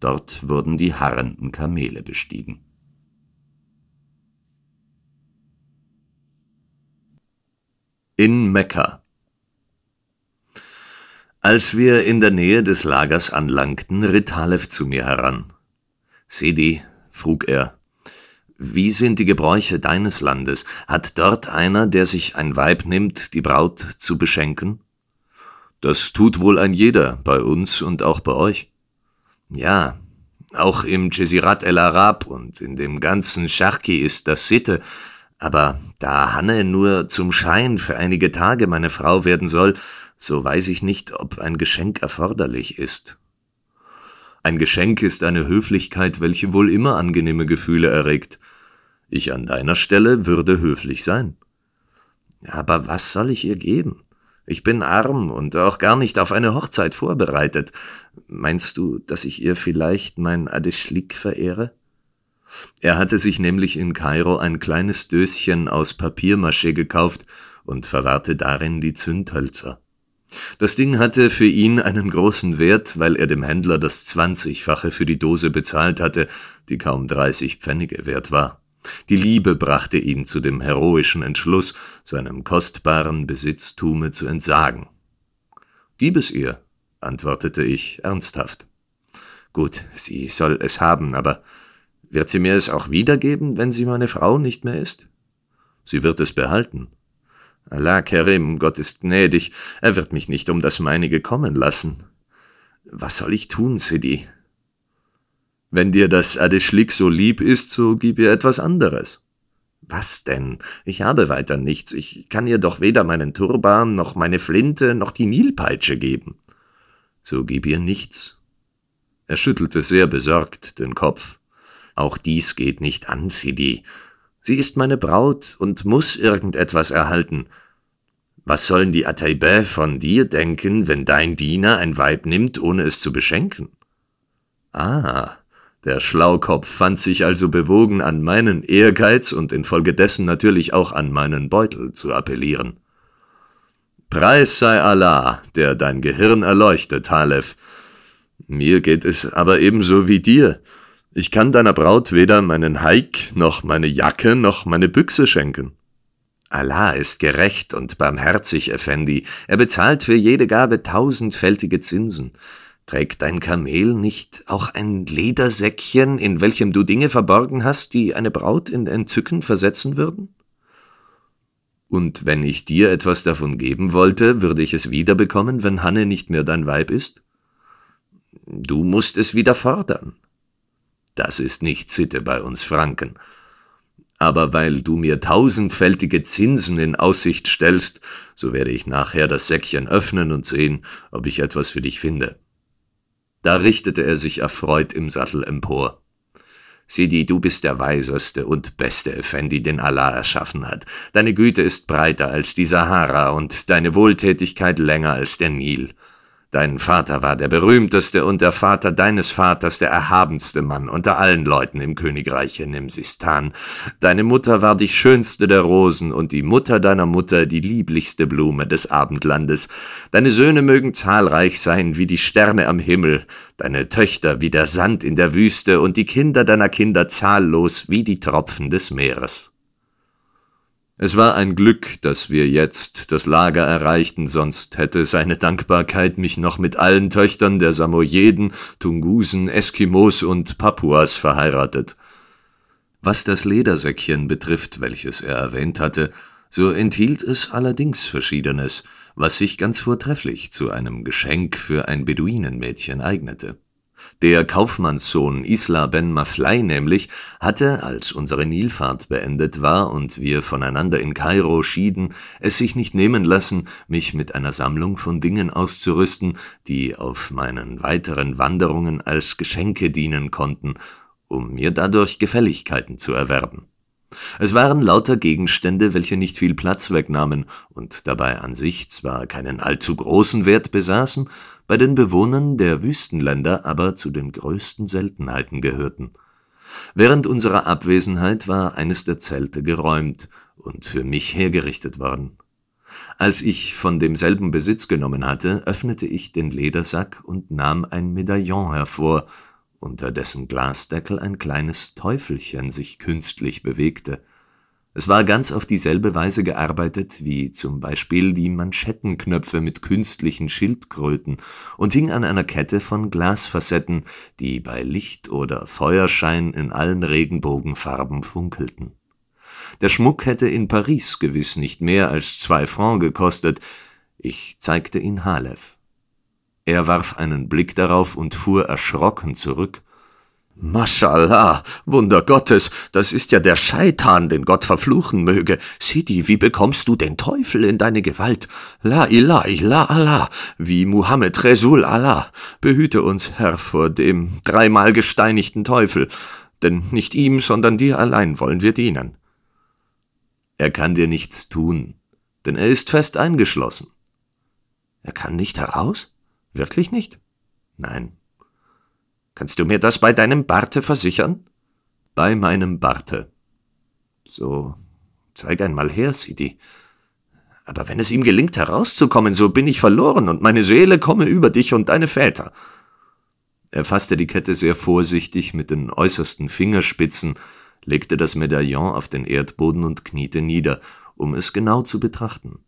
Dort wurden die harrenden Kamele bestiegen. In Mekka als wir in der Nähe des Lagers anlangten, ritt Halef zu mir heran. Sidi, frug er, wie sind die Gebräuche deines Landes? Hat dort einer, der sich ein Weib nimmt, die Braut zu beschenken? Das tut wohl ein jeder, bei uns und auch bei euch. Ja, auch im Jezirat el Arab und in dem ganzen Scharki ist das Sitte, aber da Hanne nur zum Schein für einige Tage meine Frau werden soll, so weiß ich nicht, ob ein Geschenk erforderlich ist. Ein Geschenk ist eine Höflichkeit, welche wohl immer angenehme Gefühle erregt. Ich an deiner Stelle würde höflich sein. Aber was soll ich ihr geben? Ich bin arm und auch gar nicht auf eine Hochzeit vorbereitet. Meinst du, dass ich ihr vielleicht mein Adeschlik verehre? Er hatte sich nämlich in Kairo ein kleines Döschen aus Papiermasche gekauft und verwahrte darin die Zündhölzer. Das Ding hatte für ihn einen großen Wert, weil er dem Händler das Zwanzigfache für die Dose bezahlt hatte, die kaum dreißig Pfennige wert war. Die Liebe brachte ihn zu dem heroischen Entschluss, seinem kostbaren Besitztume zu entsagen. Gib es ihr, antwortete ich ernsthaft. Gut, sie soll es haben, aber wird sie mir es auch wiedergeben, wenn sie meine Frau nicht mehr ist? Sie wird es behalten, Allah Kerim, Gott ist gnädig, er wird mich nicht um das meinige kommen lassen. Was soll ich tun, Sidi? Wenn dir das Adeschlik so lieb ist, so gib ihr etwas anderes. Was denn? Ich habe weiter nichts. Ich kann ihr doch weder meinen Turban, noch meine Flinte, noch die Nilpeitsche geben. So gib ihr nichts. Er schüttelte sehr besorgt den Kopf. Auch dies geht nicht an, Sidi. Sie ist meine Braut und muss irgendetwas erhalten. Was sollen die Ataibä von dir denken, wenn dein Diener ein Weib nimmt, ohne es zu beschenken? Ah, der Schlaukopf fand sich also bewogen, an meinen Ehrgeiz und infolgedessen natürlich auch an meinen Beutel zu appellieren. Preis sei Allah, der dein Gehirn erleuchtet, Halef. Mir geht es aber ebenso wie dir. Ich kann deiner Braut weder meinen Heik, noch meine Jacke, noch meine Büchse schenken. Allah ist gerecht und barmherzig, Effendi. Er bezahlt für jede Gabe tausendfältige Zinsen. Trägt dein Kamel nicht auch ein Ledersäckchen, in welchem du Dinge verborgen hast, die eine Braut in Entzücken versetzen würden? Und wenn ich dir etwas davon geben wollte, würde ich es wiederbekommen, wenn Hanne nicht mehr dein Weib ist? Du musst es wieder fordern. Das ist nicht Sitte bei uns Franken. Aber weil du mir tausendfältige Zinsen in Aussicht stellst, so werde ich nachher das Säckchen öffnen und sehen, ob ich etwas für dich finde. Da richtete er sich erfreut im Sattel empor. Sidi, du bist der weiseste und beste Effendi, den Allah erschaffen hat. Deine Güte ist breiter als die Sahara und deine Wohltätigkeit länger als der Nil. Dein Vater war der berühmteste und der Vater deines Vaters der erhabenste Mann unter allen Leuten im Königreiche Nimsistan. Deine Mutter war die schönste der Rosen und die Mutter deiner Mutter die lieblichste Blume des Abendlandes. Deine Söhne mögen zahlreich sein wie die Sterne am Himmel, deine Töchter wie der Sand in der Wüste und die Kinder deiner Kinder zahllos wie die Tropfen des Meeres. Es war ein Glück, dass wir jetzt das Lager erreichten, sonst hätte seine Dankbarkeit mich noch mit allen Töchtern der Samojeden, Tungusen, Eskimos und Papuas verheiratet. Was das Ledersäckchen betrifft, welches er erwähnt hatte, so enthielt es allerdings Verschiedenes, was sich ganz vortrefflich zu einem Geschenk für ein Beduinenmädchen eignete. Der Kaufmannssohn Isla Ben Maflei nämlich hatte, als unsere Nilfahrt beendet war und wir voneinander in Kairo schieden, es sich nicht nehmen lassen, mich mit einer Sammlung von Dingen auszurüsten, die auf meinen weiteren Wanderungen als Geschenke dienen konnten, um mir dadurch Gefälligkeiten zu erwerben. Es waren lauter Gegenstände, welche nicht viel Platz wegnahmen und dabei an sich zwar keinen allzu großen Wert besaßen, bei den Bewohnern der Wüstenländer aber zu den größten Seltenheiten gehörten. Während unserer Abwesenheit war eines der Zelte geräumt und für mich hergerichtet worden. Als ich von demselben Besitz genommen hatte, öffnete ich den Ledersack und nahm ein Medaillon hervor, unter dessen Glasdeckel ein kleines Teufelchen sich künstlich bewegte. Es war ganz auf dieselbe Weise gearbeitet wie zum Beispiel die Manschettenknöpfe mit künstlichen Schildkröten und hing an einer Kette von Glasfacetten, die bei Licht oder Feuerschein in allen Regenbogenfarben funkelten. Der Schmuck hätte in Paris gewiss nicht mehr als zwei Francs gekostet, ich zeigte ihn Halev. Er warf einen Blick darauf und fuhr erschrocken zurück, Maschallah, Wunder Gottes, das ist ja der Scheitan, den Gott verfluchen möge. Sidi, wie bekommst du den Teufel in deine Gewalt? La ilah illa Allah, wie Muhammad Resul Allah. Behüte uns, Herr, vor dem dreimal gesteinigten Teufel, denn nicht ihm, sondern dir allein wollen wir dienen. Er kann dir nichts tun, denn er ist fest eingeschlossen. Er kann nicht heraus? Wirklich nicht? Nein, Kannst du mir das bei deinem Barte versichern? Bei meinem Barte. So, zeig einmal her, Sidi. Aber wenn es ihm gelingt, herauszukommen, so bin ich verloren, und meine Seele komme über dich und deine Väter. Er fasste die Kette sehr vorsichtig mit den äußersten Fingerspitzen, legte das Medaillon auf den Erdboden und kniete nieder, um es genau zu betrachten.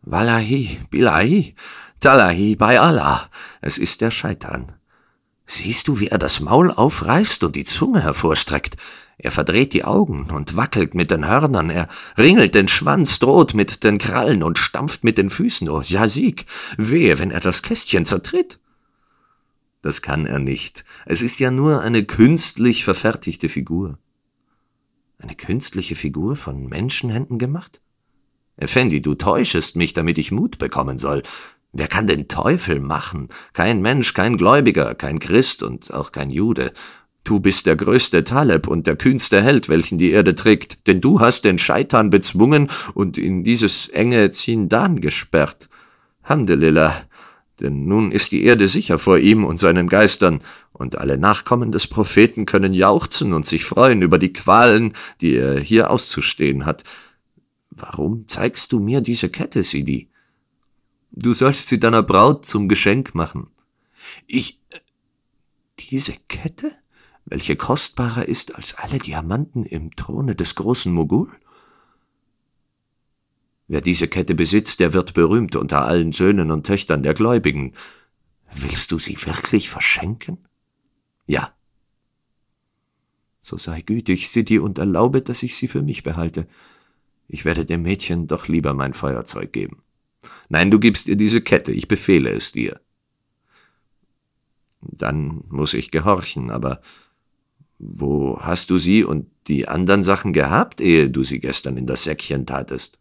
Wallahi, Bilahi, Talahi, bei Allah, es ist der Scheitern. Siehst du, wie er das Maul aufreißt und die Zunge hervorstreckt? Er verdreht die Augen und wackelt mit den Hörnern, er ringelt den Schwanz, droht mit den Krallen und stampft mit den Füßen. Oh, ja, Sieg! Wehe, wenn er das Kästchen zertritt! Das kann er nicht. Es ist ja nur eine künstlich verfertigte Figur. Eine künstliche Figur von Menschenhänden gemacht? Effendi, du täuschest mich, damit ich Mut bekommen soll. Wer kann den Teufel machen? Kein Mensch, kein Gläubiger, kein Christ und auch kein Jude. Du bist der größte Taleb und der kühnste Held, welchen die Erde trägt, denn du hast den Scheitern bezwungen und in dieses enge Zindan gesperrt. Hamdelillah, denn nun ist die Erde sicher vor ihm und seinen Geistern, und alle Nachkommen des Propheten können jauchzen und sich freuen über die Qualen, die er hier auszustehen hat. Warum zeigst du mir diese Kette, Sidi? Du sollst sie deiner Braut zum Geschenk machen. Ich. Diese Kette? Welche kostbarer ist als alle Diamanten im Throne des großen Mogul? Wer diese Kette besitzt, der wird berühmt unter allen Söhnen und Töchtern der Gläubigen. Willst du sie wirklich verschenken? Ja. So sei gütig, Sidi, und erlaube, dass ich sie für mich behalte. Ich werde dem Mädchen doch lieber mein Feuerzeug geben. Nein, du gibst ihr diese Kette, ich befehle es dir. Dann muss ich gehorchen, aber wo hast du sie und die anderen Sachen gehabt, ehe du sie gestern in das Säckchen tatest?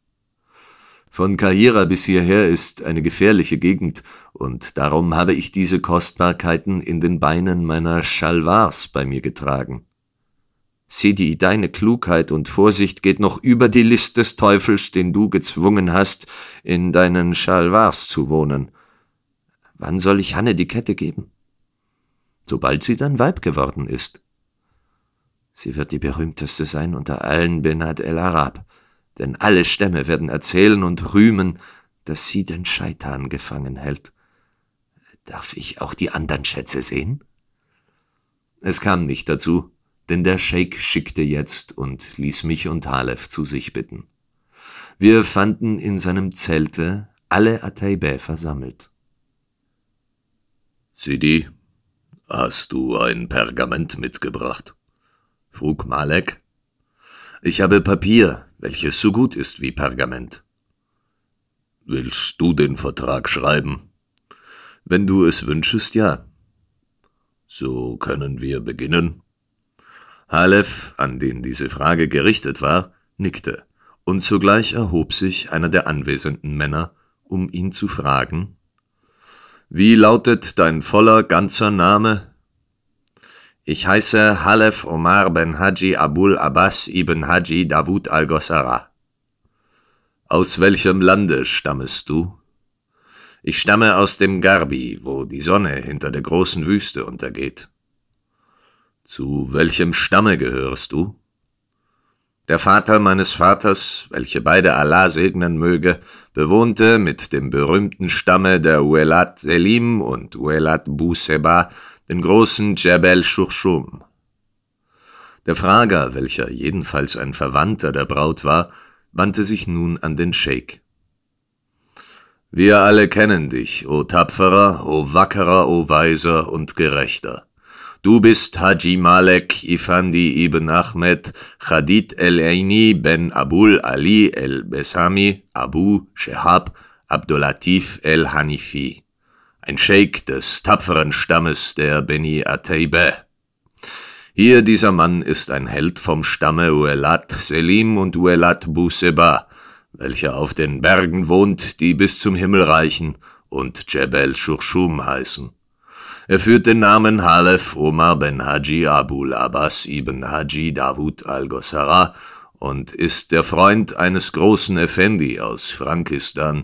Von Kahira bis hierher ist eine gefährliche Gegend, und darum habe ich diese Kostbarkeiten in den Beinen meiner Chalwars bei mir getragen. Sidi, deine Klugheit und Vorsicht geht noch über die List des Teufels, den du gezwungen hast, in deinen Schalwars zu wohnen. Wann soll ich Hanne die Kette geben? Sobald sie dein Weib geworden ist. Sie wird die berühmteste sein unter allen Benad el Arab, denn alle Stämme werden erzählen und rühmen, dass sie den Scheitan gefangen hält. Darf ich auch die anderen Schätze sehen? Es kam nicht dazu, denn der Scheik schickte jetzt und ließ mich und Halef zu sich bitten. Wir fanden in seinem Zelte alle Ataibä versammelt. Sidi, hast du ein Pergament mitgebracht? frug Malek. Ich habe Papier, welches so gut ist wie Pergament. Willst du den Vertrag schreiben? Wenn du es wünschest, ja. So können wir beginnen. Halef, an den diese Frage gerichtet war, nickte, und zugleich erhob sich einer der anwesenden Männer, um ihn zu fragen Wie lautet dein voller ganzer Name? Ich heiße Halef Omar ben Haji Abul Abbas ibn Haji Davud al-Gossara. Aus welchem Lande stammest du? Ich stamme aus dem Garbi, wo die Sonne hinter der großen Wüste untergeht. Zu welchem Stamme gehörst du? Der Vater meines Vaters, welche beide Allah segnen möge, bewohnte mit dem berühmten Stamme der Uelat Selim und Uelat Buseba den großen Djebel Shurshum. Der Frager, welcher jedenfalls ein Verwandter der Braut war, wandte sich nun an den Scheik. Wir alle kennen dich, o Tapferer, o Wackerer, o Weiser und Gerechter. Du bist Haji Malek Ifandi ibn Ahmed Khadid el-Aini ben Abul Ali el-Besami Abu Shehab Abdulatif el-Hanifi, ein Sheikh des tapferen Stammes der Beni Ataybe. Hier dieser Mann ist ein Held vom Stamme Uelat Selim und Uelat Buseba, welcher auf den Bergen wohnt, die bis zum Himmel reichen und Jebel Shurshum heißen. Er führt den Namen Halef Omar ben Haji Abul Abbas ibn Haji Dawud al gosara und ist der Freund eines großen Effendi aus Frankistan,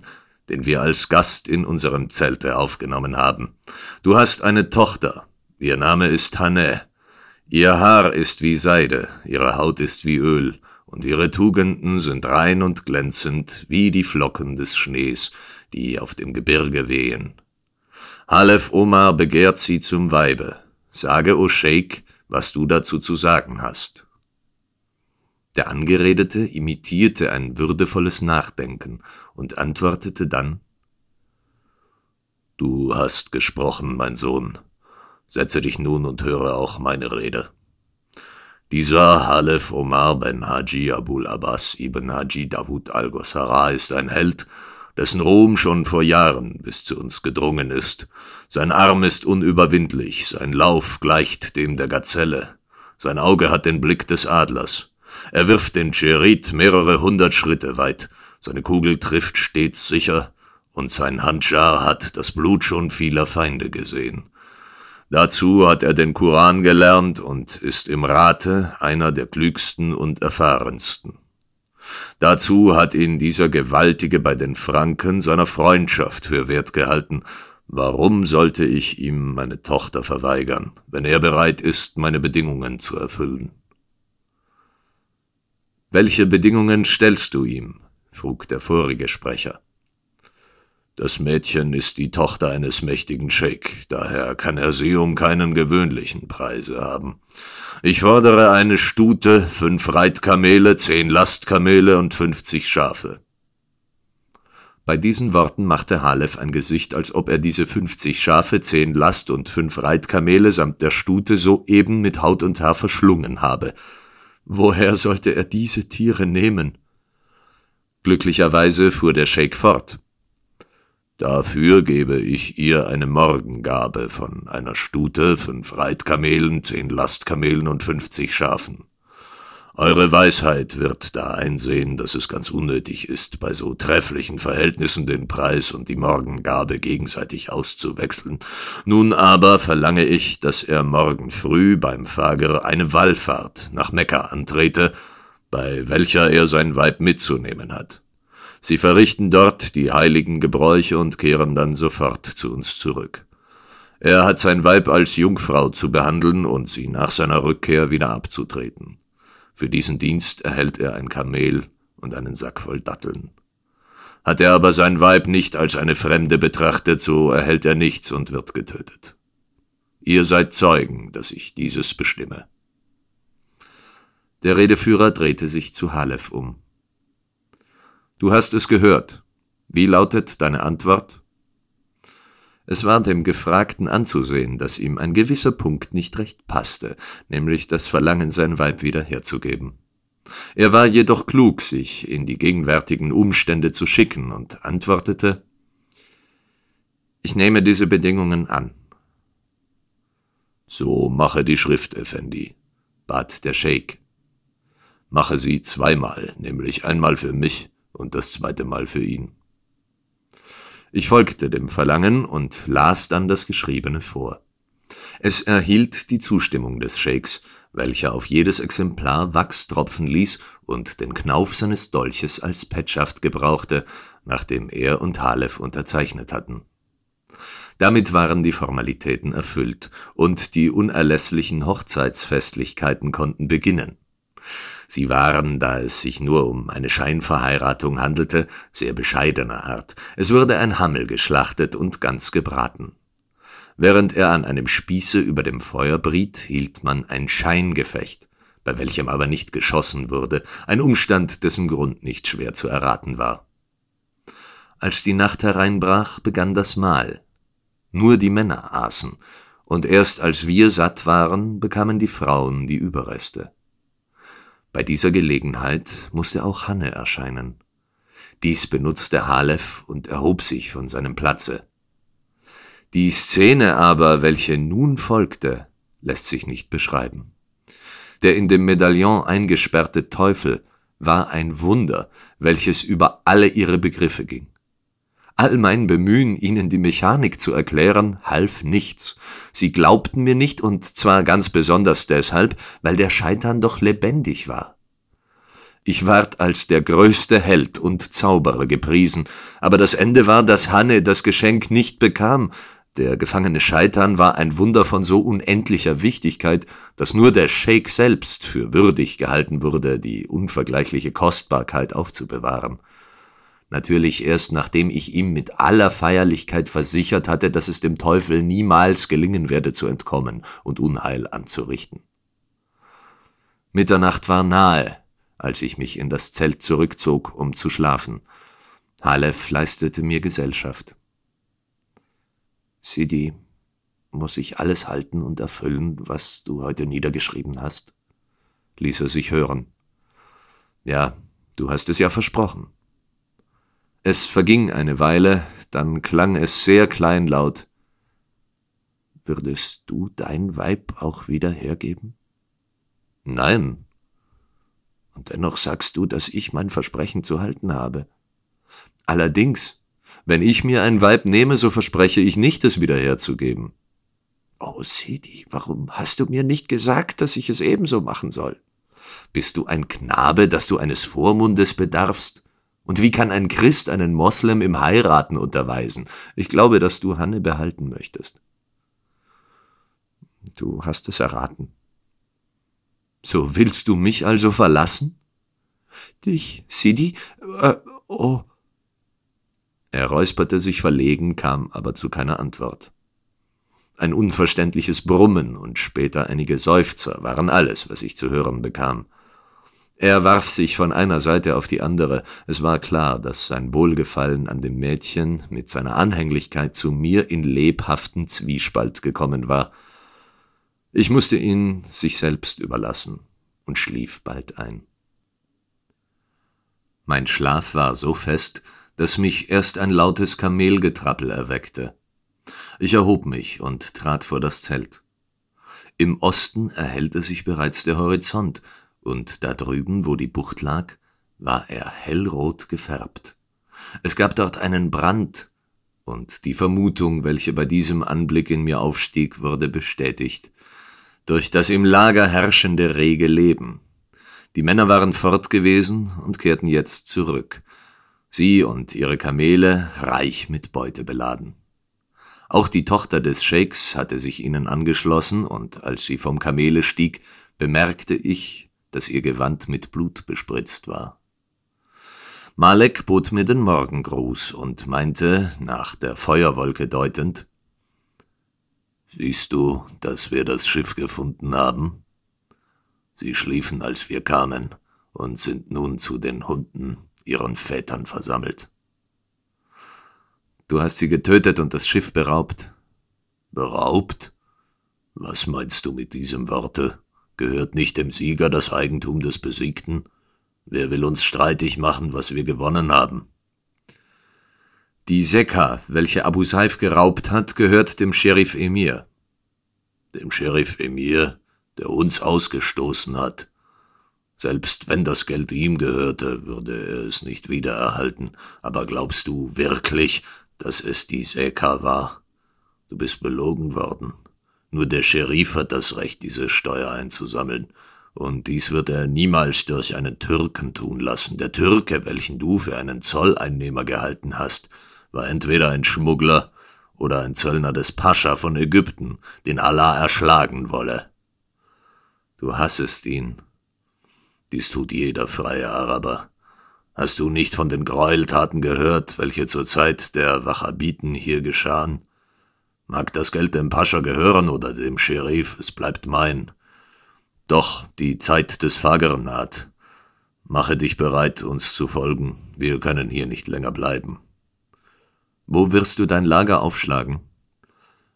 den wir als Gast in unserem Zelte aufgenommen haben. Du hast eine Tochter. Ihr Name ist Hanne. Ihr Haar ist wie Seide, ihre Haut ist wie Öl, und ihre Tugenden sind rein und glänzend wie die Flocken des Schnees, die auf dem Gebirge wehen. Halef Omar begehrt sie zum Weibe. Sage, o Sheikh, was du dazu zu sagen hast. Der Angeredete imitierte ein würdevolles Nachdenken und antwortete dann Du hast gesprochen, mein Sohn. Setze dich nun und höre auch meine Rede. Dieser Halef Omar ben Haji Abul Abbas ibn Haji Dawud al-Gossara ist ein Held, dessen Ruhm schon vor Jahren bis zu uns gedrungen ist. Sein Arm ist unüberwindlich, sein Lauf gleicht dem der Gazelle. Sein Auge hat den Blick des Adlers. Er wirft den Cherit mehrere hundert Schritte weit, seine Kugel trifft stets sicher, und sein Handschar hat das Blut schon vieler Feinde gesehen. Dazu hat er den Koran gelernt und ist im Rate einer der klügsten und erfahrensten. Dazu hat ihn dieser Gewaltige bei den Franken seiner Freundschaft für wert gehalten. Warum sollte ich ihm meine Tochter verweigern, wenn er bereit ist, meine Bedingungen zu erfüllen? Welche Bedingungen stellst du ihm? frug der vorige Sprecher. Das Mädchen ist die Tochter eines mächtigen Sheikh, daher kann er sie um keinen gewöhnlichen Preise haben. Ich fordere eine Stute, fünf Reitkamele, zehn Lastkamele und fünfzig Schafe. Bei diesen Worten machte Halef ein Gesicht, als ob er diese fünfzig Schafe, zehn Last und fünf Reitkamele samt der Stute soeben mit Haut und Haar verschlungen habe. Woher sollte er diese Tiere nehmen? Glücklicherweise fuhr der Sheikh fort. Dafür gebe ich ihr eine Morgengabe von einer Stute, fünf Reitkamelen, zehn Lastkamelen und fünfzig Schafen. Eure Weisheit wird da einsehen, dass es ganz unnötig ist, bei so trefflichen Verhältnissen den Preis und die Morgengabe gegenseitig auszuwechseln. Nun aber verlange ich, dass er morgen früh beim Fager eine Wallfahrt nach Mekka antrete, bei welcher er sein Weib mitzunehmen hat. Sie verrichten dort die heiligen Gebräuche und kehren dann sofort zu uns zurück. Er hat sein Weib als Jungfrau zu behandeln und sie nach seiner Rückkehr wieder abzutreten. Für diesen Dienst erhält er ein Kamel und einen Sack voll Datteln. Hat er aber sein Weib nicht als eine Fremde betrachtet, so erhält er nichts und wird getötet. Ihr seid Zeugen, dass ich dieses bestimme. Der Redeführer drehte sich zu Halef um. Du hast es gehört. Wie lautet deine Antwort? Es war dem Gefragten anzusehen, dass ihm ein gewisser Punkt nicht recht passte, nämlich das Verlangen, sein Weib wieder herzugeben. Er war jedoch klug, sich in die gegenwärtigen Umstände zu schicken und antwortete Ich nehme diese Bedingungen an. So mache die Schrift, Effendi, bat der Scheik. Mache sie zweimal, nämlich einmal für mich und das zweite Mal für ihn. Ich folgte dem Verlangen und las dann das Geschriebene vor. Es erhielt die Zustimmung des Sheiks, welcher auf jedes Exemplar Wachs tropfen ließ und den Knauf seines Dolches als Petschaft gebrauchte, nachdem er und Halef unterzeichnet hatten. Damit waren die Formalitäten erfüllt und die unerlässlichen Hochzeitsfestlichkeiten konnten beginnen. Sie waren, da es sich nur um eine Scheinverheiratung handelte, sehr bescheidener Art. Es wurde ein Hammel geschlachtet und ganz gebraten. Während er an einem Spieße über dem Feuer briet, hielt man ein Scheingefecht, bei welchem aber nicht geschossen wurde, ein Umstand, dessen Grund nicht schwer zu erraten war. Als die Nacht hereinbrach, begann das Mahl. Nur die Männer aßen, und erst als wir satt waren, bekamen die Frauen die Überreste. Bei dieser Gelegenheit musste auch Hanne erscheinen. Dies benutzte Halef und erhob sich von seinem Platze. Die Szene aber, welche nun folgte, lässt sich nicht beschreiben. Der in dem Medaillon eingesperrte Teufel war ein Wunder, welches über alle ihre Begriffe ging. All mein Bemühen, ihnen die Mechanik zu erklären, half nichts. Sie glaubten mir nicht, und zwar ganz besonders deshalb, weil der Scheitern doch lebendig war. Ich ward als der größte Held und Zauberer gepriesen, aber das Ende war, dass Hanne das Geschenk nicht bekam. Der gefangene Scheitern war ein Wunder von so unendlicher Wichtigkeit, dass nur der Scheik selbst für würdig gehalten wurde, die unvergleichliche Kostbarkeit aufzubewahren. Natürlich erst nachdem ich ihm mit aller Feierlichkeit versichert hatte, dass es dem Teufel niemals gelingen werde zu entkommen und Unheil anzurichten. Mitternacht war nahe, als ich mich in das Zelt zurückzog, um zu schlafen. Halef leistete mir Gesellschaft. Sidi, muss ich alles halten und erfüllen, was du heute niedergeschrieben hast? ließ er sich hören. Ja, du hast es ja versprochen. Es verging eine Weile, dann klang es sehr kleinlaut. Würdest du dein Weib auch wieder hergeben? Nein. Und dennoch sagst du, dass ich mein Versprechen zu halten habe. Allerdings, wenn ich mir ein Weib nehme, so verspreche ich nicht, es wieder herzugeben. Oh, Sidi, warum hast du mir nicht gesagt, dass ich es ebenso machen soll? Bist du ein Knabe, dass du eines Vormundes bedarfst? Und wie kann ein Christ einen Moslem im Heiraten unterweisen? Ich glaube, dass du Hanne behalten möchtest. Du hast es erraten. So willst du mich also verlassen? Dich, Sidi? Äh, oh. Er räusperte sich verlegen, kam aber zu keiner Antwort. Ein unverständliches Brummen und später einige Seufzer waren alles, was ich zu hören bekam. Er warf sich von einer Seite auf die andere. Es war klar, dass sein Wohlgefallen an dem Mädchen mit seiner Anhänglichkeit zu mir in lebhaften Zwiespalt gekommen war. Ich musste ihn sich selbst überlassen und schlief bald ein. Mein Schlaf war so fest, dass mich erst ein lautes Kamelgetrappel erweckte. Ich erhob mich und trat vor das Zelt. Im Osten erhellte sich bereits der Horizont, und da drüben, wo die Bucht lag, war er hellrot gefärbt. Es gab dort einen Brand, und die Vermutung, welche bei diesem Anblick in mir aufstieg, wurde bestätigt. Durch das im Lager herrschende rege Leben. Die Männer waren fort gewesen und kehrten jetzt zurück. Sie und ihre Kamele reich mit Beute beladen. Auch die Tochter des Scheiks hatte sich ihnen angeschlossen, und als sie vom Kamele stieg, bemerkte ich, dass ihr Gewand mit Blut bespritzt war. Malek bot mir den Morgengruß und meinte, nach der Feuerwolke deutend, Siehst du, dass wir das Schiff gefunden haben? Sie schliefen, als wir kamen, und sind nun zu den Hunden, ihren Vätern, versammelt. Du hast sie getötet und das Schiff beraubt. Beraubt? Was meinst du mit diesem Worte? Gehört nicht dem Sieger das Eigentum des Besiegten? Wer will uns streitig machen, was wir gewonnen haben? Die Sekka, welche Abu Saif geraubt hat, gehört dem Sheriff Emir. Dem Sheriff Emir, der uns ausgestoßen hat. Selbst wenn das Geld ihm gehörte, würde er es nicht wiedererhalten. Aber glaubst du wirklich, dass es die Sekka war? Du bist belogen worden. Nur der Scherif hat das Recht, diese Steuer einzusammeln. Und dies wird er niemals durch einen Türken tun lassen. Der Türke, welchen du für einen Zolleinnehmer gehalten hast, war entweder ein Schmuggler oder ein Zöllner des Pascha von Ägypten, den Allah erschlagen wolle. Du hassest ihn. Dies tut jeder freie Araber. Hast du nicht von den Gräueltaten gehört, welche zur Zeit der Wachabiten hier geschahen? Mag das Geld dem Pascha gehören oder dem Scherif, es bleibt mein. Doch die Zeit des Fageren naht. Mache dich bereit, uns zu folgen. Wir können hier nicht länger bleiben. Wo wirst du dein Lager aufschlagen?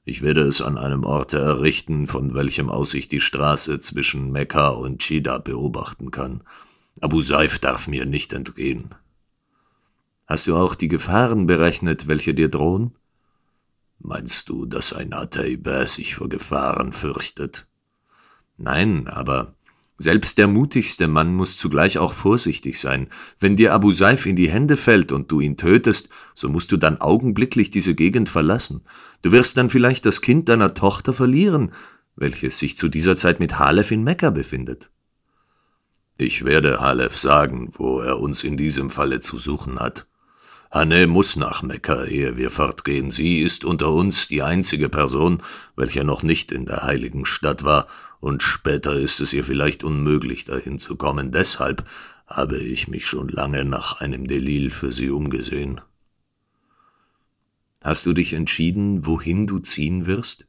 Ich werde es an einem Orte errichten, von welchem aus ich die Straße zwischen Mekka und Chida beobachten kann. Abu Saif darf mir nicht entgehen. Hast du auch die Gefahren berechnet, welche dir drohen? Meinst du, dass ein Ataiba sich vor Gefahren fürchtet? Nein, aber selbst der mutigste Mann muss zugleich auch vorsichtig sein. Wenn dir Abu Saif in die Hände fällt und du ihn tötest, so musst du dann augenblicklich diese Gegend verlassen. Du wirst dann vielleicht das Kind deiner Tochter verlieren, welches sich zu dieser Zeit mit Halef in Mekka befindet. Ich werde Halef sagen, wo er uns in diesem Falle zu suchen hat. Anne muss nach Mekka, ehe wir fortgehen. Sie ist unter uns die einzige Person, welche noch nicht in der heiligen Stadt war, und später ist es ihr vielleicht unmöglich, dahin zu kommen. Deshalb habe ich mich schon lange nach einem Delil für sie umgesehen. Hast du dich entschieden, wohin du ziehen wirst?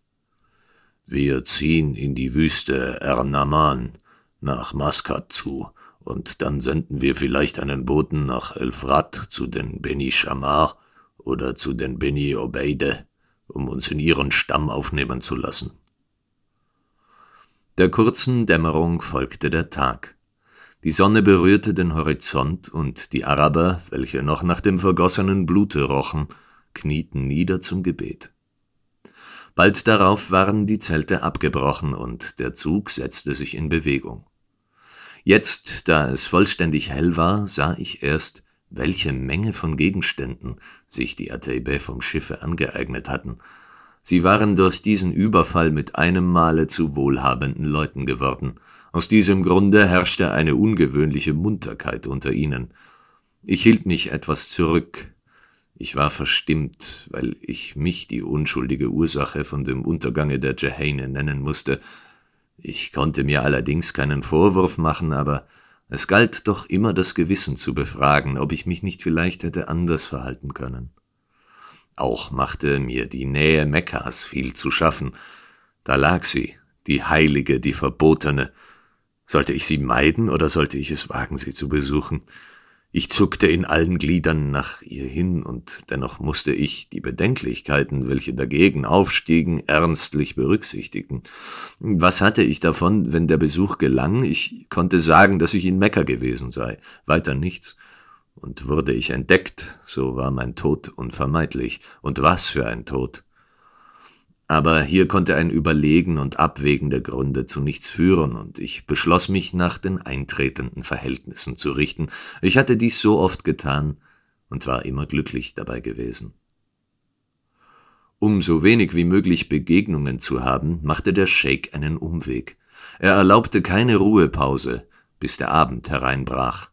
Wir ziehen in die Wüste Ernaman, nach Maskat zu, und dann senden wir vielleicht einen Boten nach Elfrat zu den Beni Shamar oder zu den Beni Obeide, um uns in ihren Stamm aufnehmen zu lassen. Der kurzen Dämmerung folgte der Tag. Die Sonne berührte den Horizont und die Araber, welche noch nach dem vergossenen Blute rochen, knieten nieder zum Gebet. Bald darauf waren die Zelte abgebrochen und der Zug setzte sich in Bewegung. Jetzt, da es vollständig hell war, sah ich erst, welche Menge von Gegenständen sich die Ateibe vom Schiffe angeeignet hatten. Sie waren durch diesen Überfall mit einem Male zu wohlhabenden Leuten geworden. Aus diesem Grunde herrschte eine ungewöhnliche Munterkeit unter ihnen. Ich hielt mich etwas zurück. Ich war verstimmt, weil ich mich die unschuldige Ursache von dem Untergange der Jehane nennen musste, ich konnte mir allerdings keinen Vorwurf machen, aber es galt doch immer das Gewissen zu befragen, ob ich mich nicht vielleicht hätte anders verhalten können. Auch machte mir die Nähe Mekkas viel zu schaffen. Da lag sie, die heilige, die verbotene. Sollte ich sie meiden oder sollte ich es wagen, sie zu besuchen? Ich zuckte in allen Gliedern nach ihr hin, und dennoch musste ich die Bedenklichkeiten, welche dagegen aufstiegen, ernstlich berücksichtigen. Was hatte ich davon, wenn der Besuch gelang? Ich konnte sagen, dass ich in Mekka gewesen sei, weiter nichts. Und wurde ich entdeckt, so war mein Tod unvermeidlich. Und was für ein Tod! Aber hier konnte ein Überlegen und Abwägen der Gründe zu nichts führen, und ich beschloss mich nach den eintretenden Verhältnissen zu richten. Ich hatte dies so oft getan und war immer glücklich dabei gewesen. Um so wenig wie möglich Begegnungen zu haben, machte der Scheik einen Umweg. Er erlaubte keine Ruhepause, bis der Abend hereinbrach.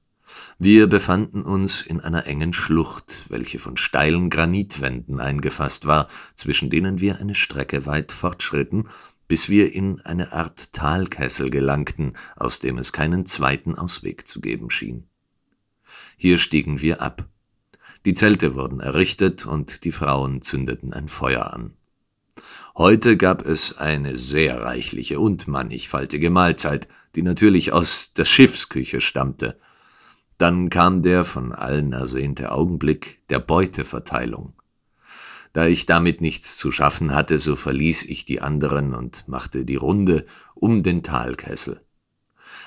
Wir befanden uns in einer engen Schlucht, welche von steilen Granitwänden eingefasst war, zwischen denen wir eine Strecke weit fortschritten, bis wir in eine Art Talkessel gelangten, aus dem es keinen zweiten Ausweg zu geben schien. Hier stiegen wir ab. Die Zelte wurden errichtet und die Frauen zündeten ein Feuer an. Heute gab es eine sehr reichliche und mannigfaltige Mahlzeit, die natürlich aus der Schiffsküche stammte – dann kam der von allen ersehnte Augenblick der Beuteverteilung. Da ich damit nichts zu schaffen hatte, so verließ ich die anderen und machte die Runde um den Talkessel.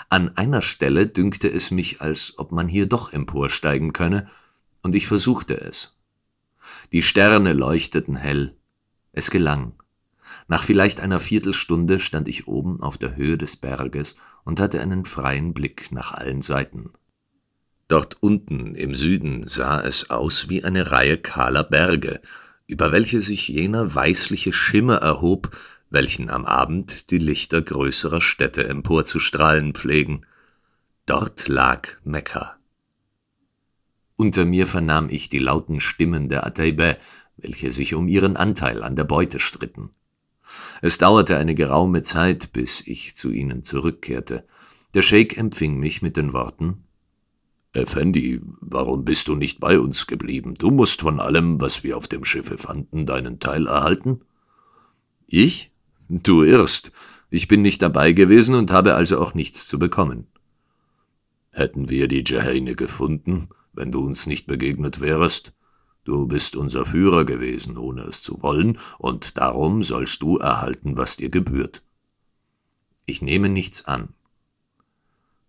An einer Stelle dünkte es mich, als ob man hier doch emporsteigen könne, und ich versuchte es. Die Sterne leuchteten hell. Es gelang. Nach vielleicht einer Viertelstunde stand ich oben auf der Höhe des Berges und hatte einen freien Blick nach allen Seiten. Dort unten im Süden sah es aus wie eine Reihe kahler Berge, über welche sich jener weißliche Schimmer erhob, welchen am Abend die Lichter größerer Städte emporzustrahlen pflegen. Dort lag Mekka. Unter mir vernahm ich die lauten Stimmen der Ataibä, welche sich um ihren Anteil an der Beute stritten. Es dauerte eine geraume Zeit, bis ich zu ihnen zurückkehrte. Der Scheik empfing mich mit den Worten Effendi, äh, warum bist du nicht bei uns geblieben? Du musst von allem, was wir auf dem Schiffe fanden, deinen Teil erhalten? Ich? Du irrst. Ich bin nicht dabei gewesen und habe also auch nichts zu bekommen. Hätten wir die Jehane gefunden, wenn du uns nicht begegnet wärest? Du bist unser Führer gewesen, ohne es zu wollen, und darum sollst du erhalten, was dir gebührt. Ich nehme nichts an.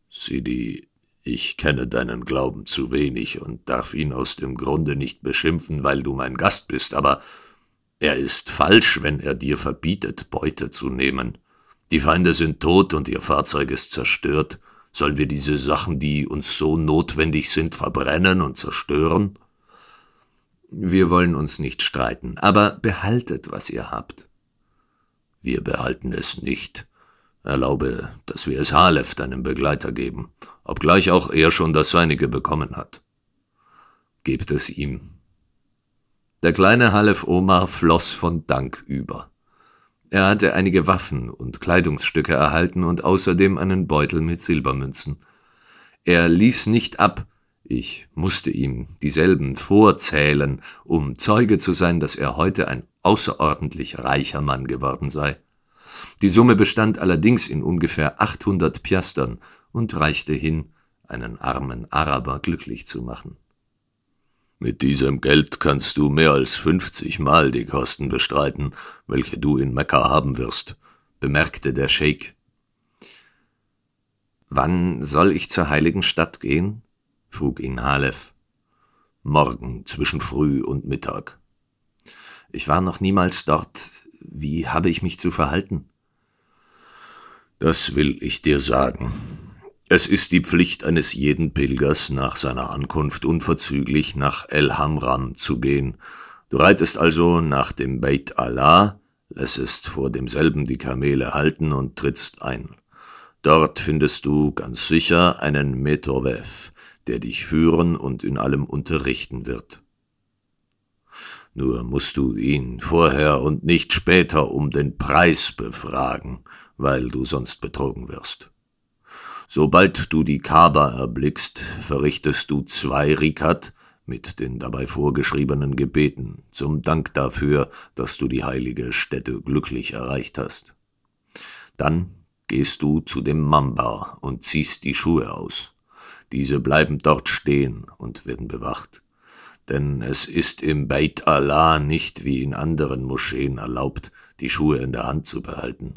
Sidi ich kenne deinen Glauben zu wenig und darf ihn aus dem Grunde nicht beschimpfen, weil du mein Gast bist, aber er ist falsch, wenn er dir verbietet, Beute zu nehmen. Die Feinde sind tot und ihr Fahrzeug ist zerstört. Sollen wir diese Sachen, die uns so notwendig sind, verbrennen und zerstören? Wir wollen uns nicht streiten, aber behaltet, was ihr habt. Wir behalten es nicht. Erlaube, dass wir es Halef, deinem Begleiter, geben obgleich auch er schon das Seinige bekommen hat. Gebt es ihm. Der kleine Halef Omar floss von Dank über. Er hatte einige Waffen und Kleidungsstücke erhalten und außerdem einen Beutel mit Silbermünzen. Er ließ nicht ab, ich musste ihm dieselben vorzählen, um Zeuge zu sein, dass er heute ein außerordentlich reicher Mann geworden sei. Die Summe bestand allerdings in ungefähr 800 Piastern und reichte hin, einen armen Araber glücklich zu machen. Mit diesem Geld kannst du mehr als fünfzigmal die Kosten bestreiten, welche du in Mekka haben wirst, bemerkte der Scheik. Wann soll ich zur heiligen Stadt gehen? frug ihn Halef. Morgen zwischen früh und Mittag. Ich war noch niemals dort. Wie habe ich mich zu verhalten? Das will ich dir sagen. Es ist die Pflicht eines jeden Pilgers, nach seiner Ankunft unverzüglich nach El Hamram zu gehen. Du reitest also nach dem Beit Allah, lässest vor demselben die Kamele halten und trittst ein. Dort findest du ganz sicher einen Metovev, der dich führen und in allem unterrichten wird. Nur musst du ihn vorher und nicht später um den Preis befragen, weil du sonst betrogen wirst. Sobald du die Kaaba erblickst, verrichtest du zwei Rikat mit den dabei vorgeschriebenen Gebeten zum Dank dafür, dass du die heilige Stätte glücklich erreicht hast. Dann gehst du zu dem Mamba und ziehst die Schuhe aus. Diese bleiben dort stehen und werden bewacht. Denn es ist im Beit Allah nicht wie in anderen Moscheen erlaubt, die Schuhe in der Hand zu behalten.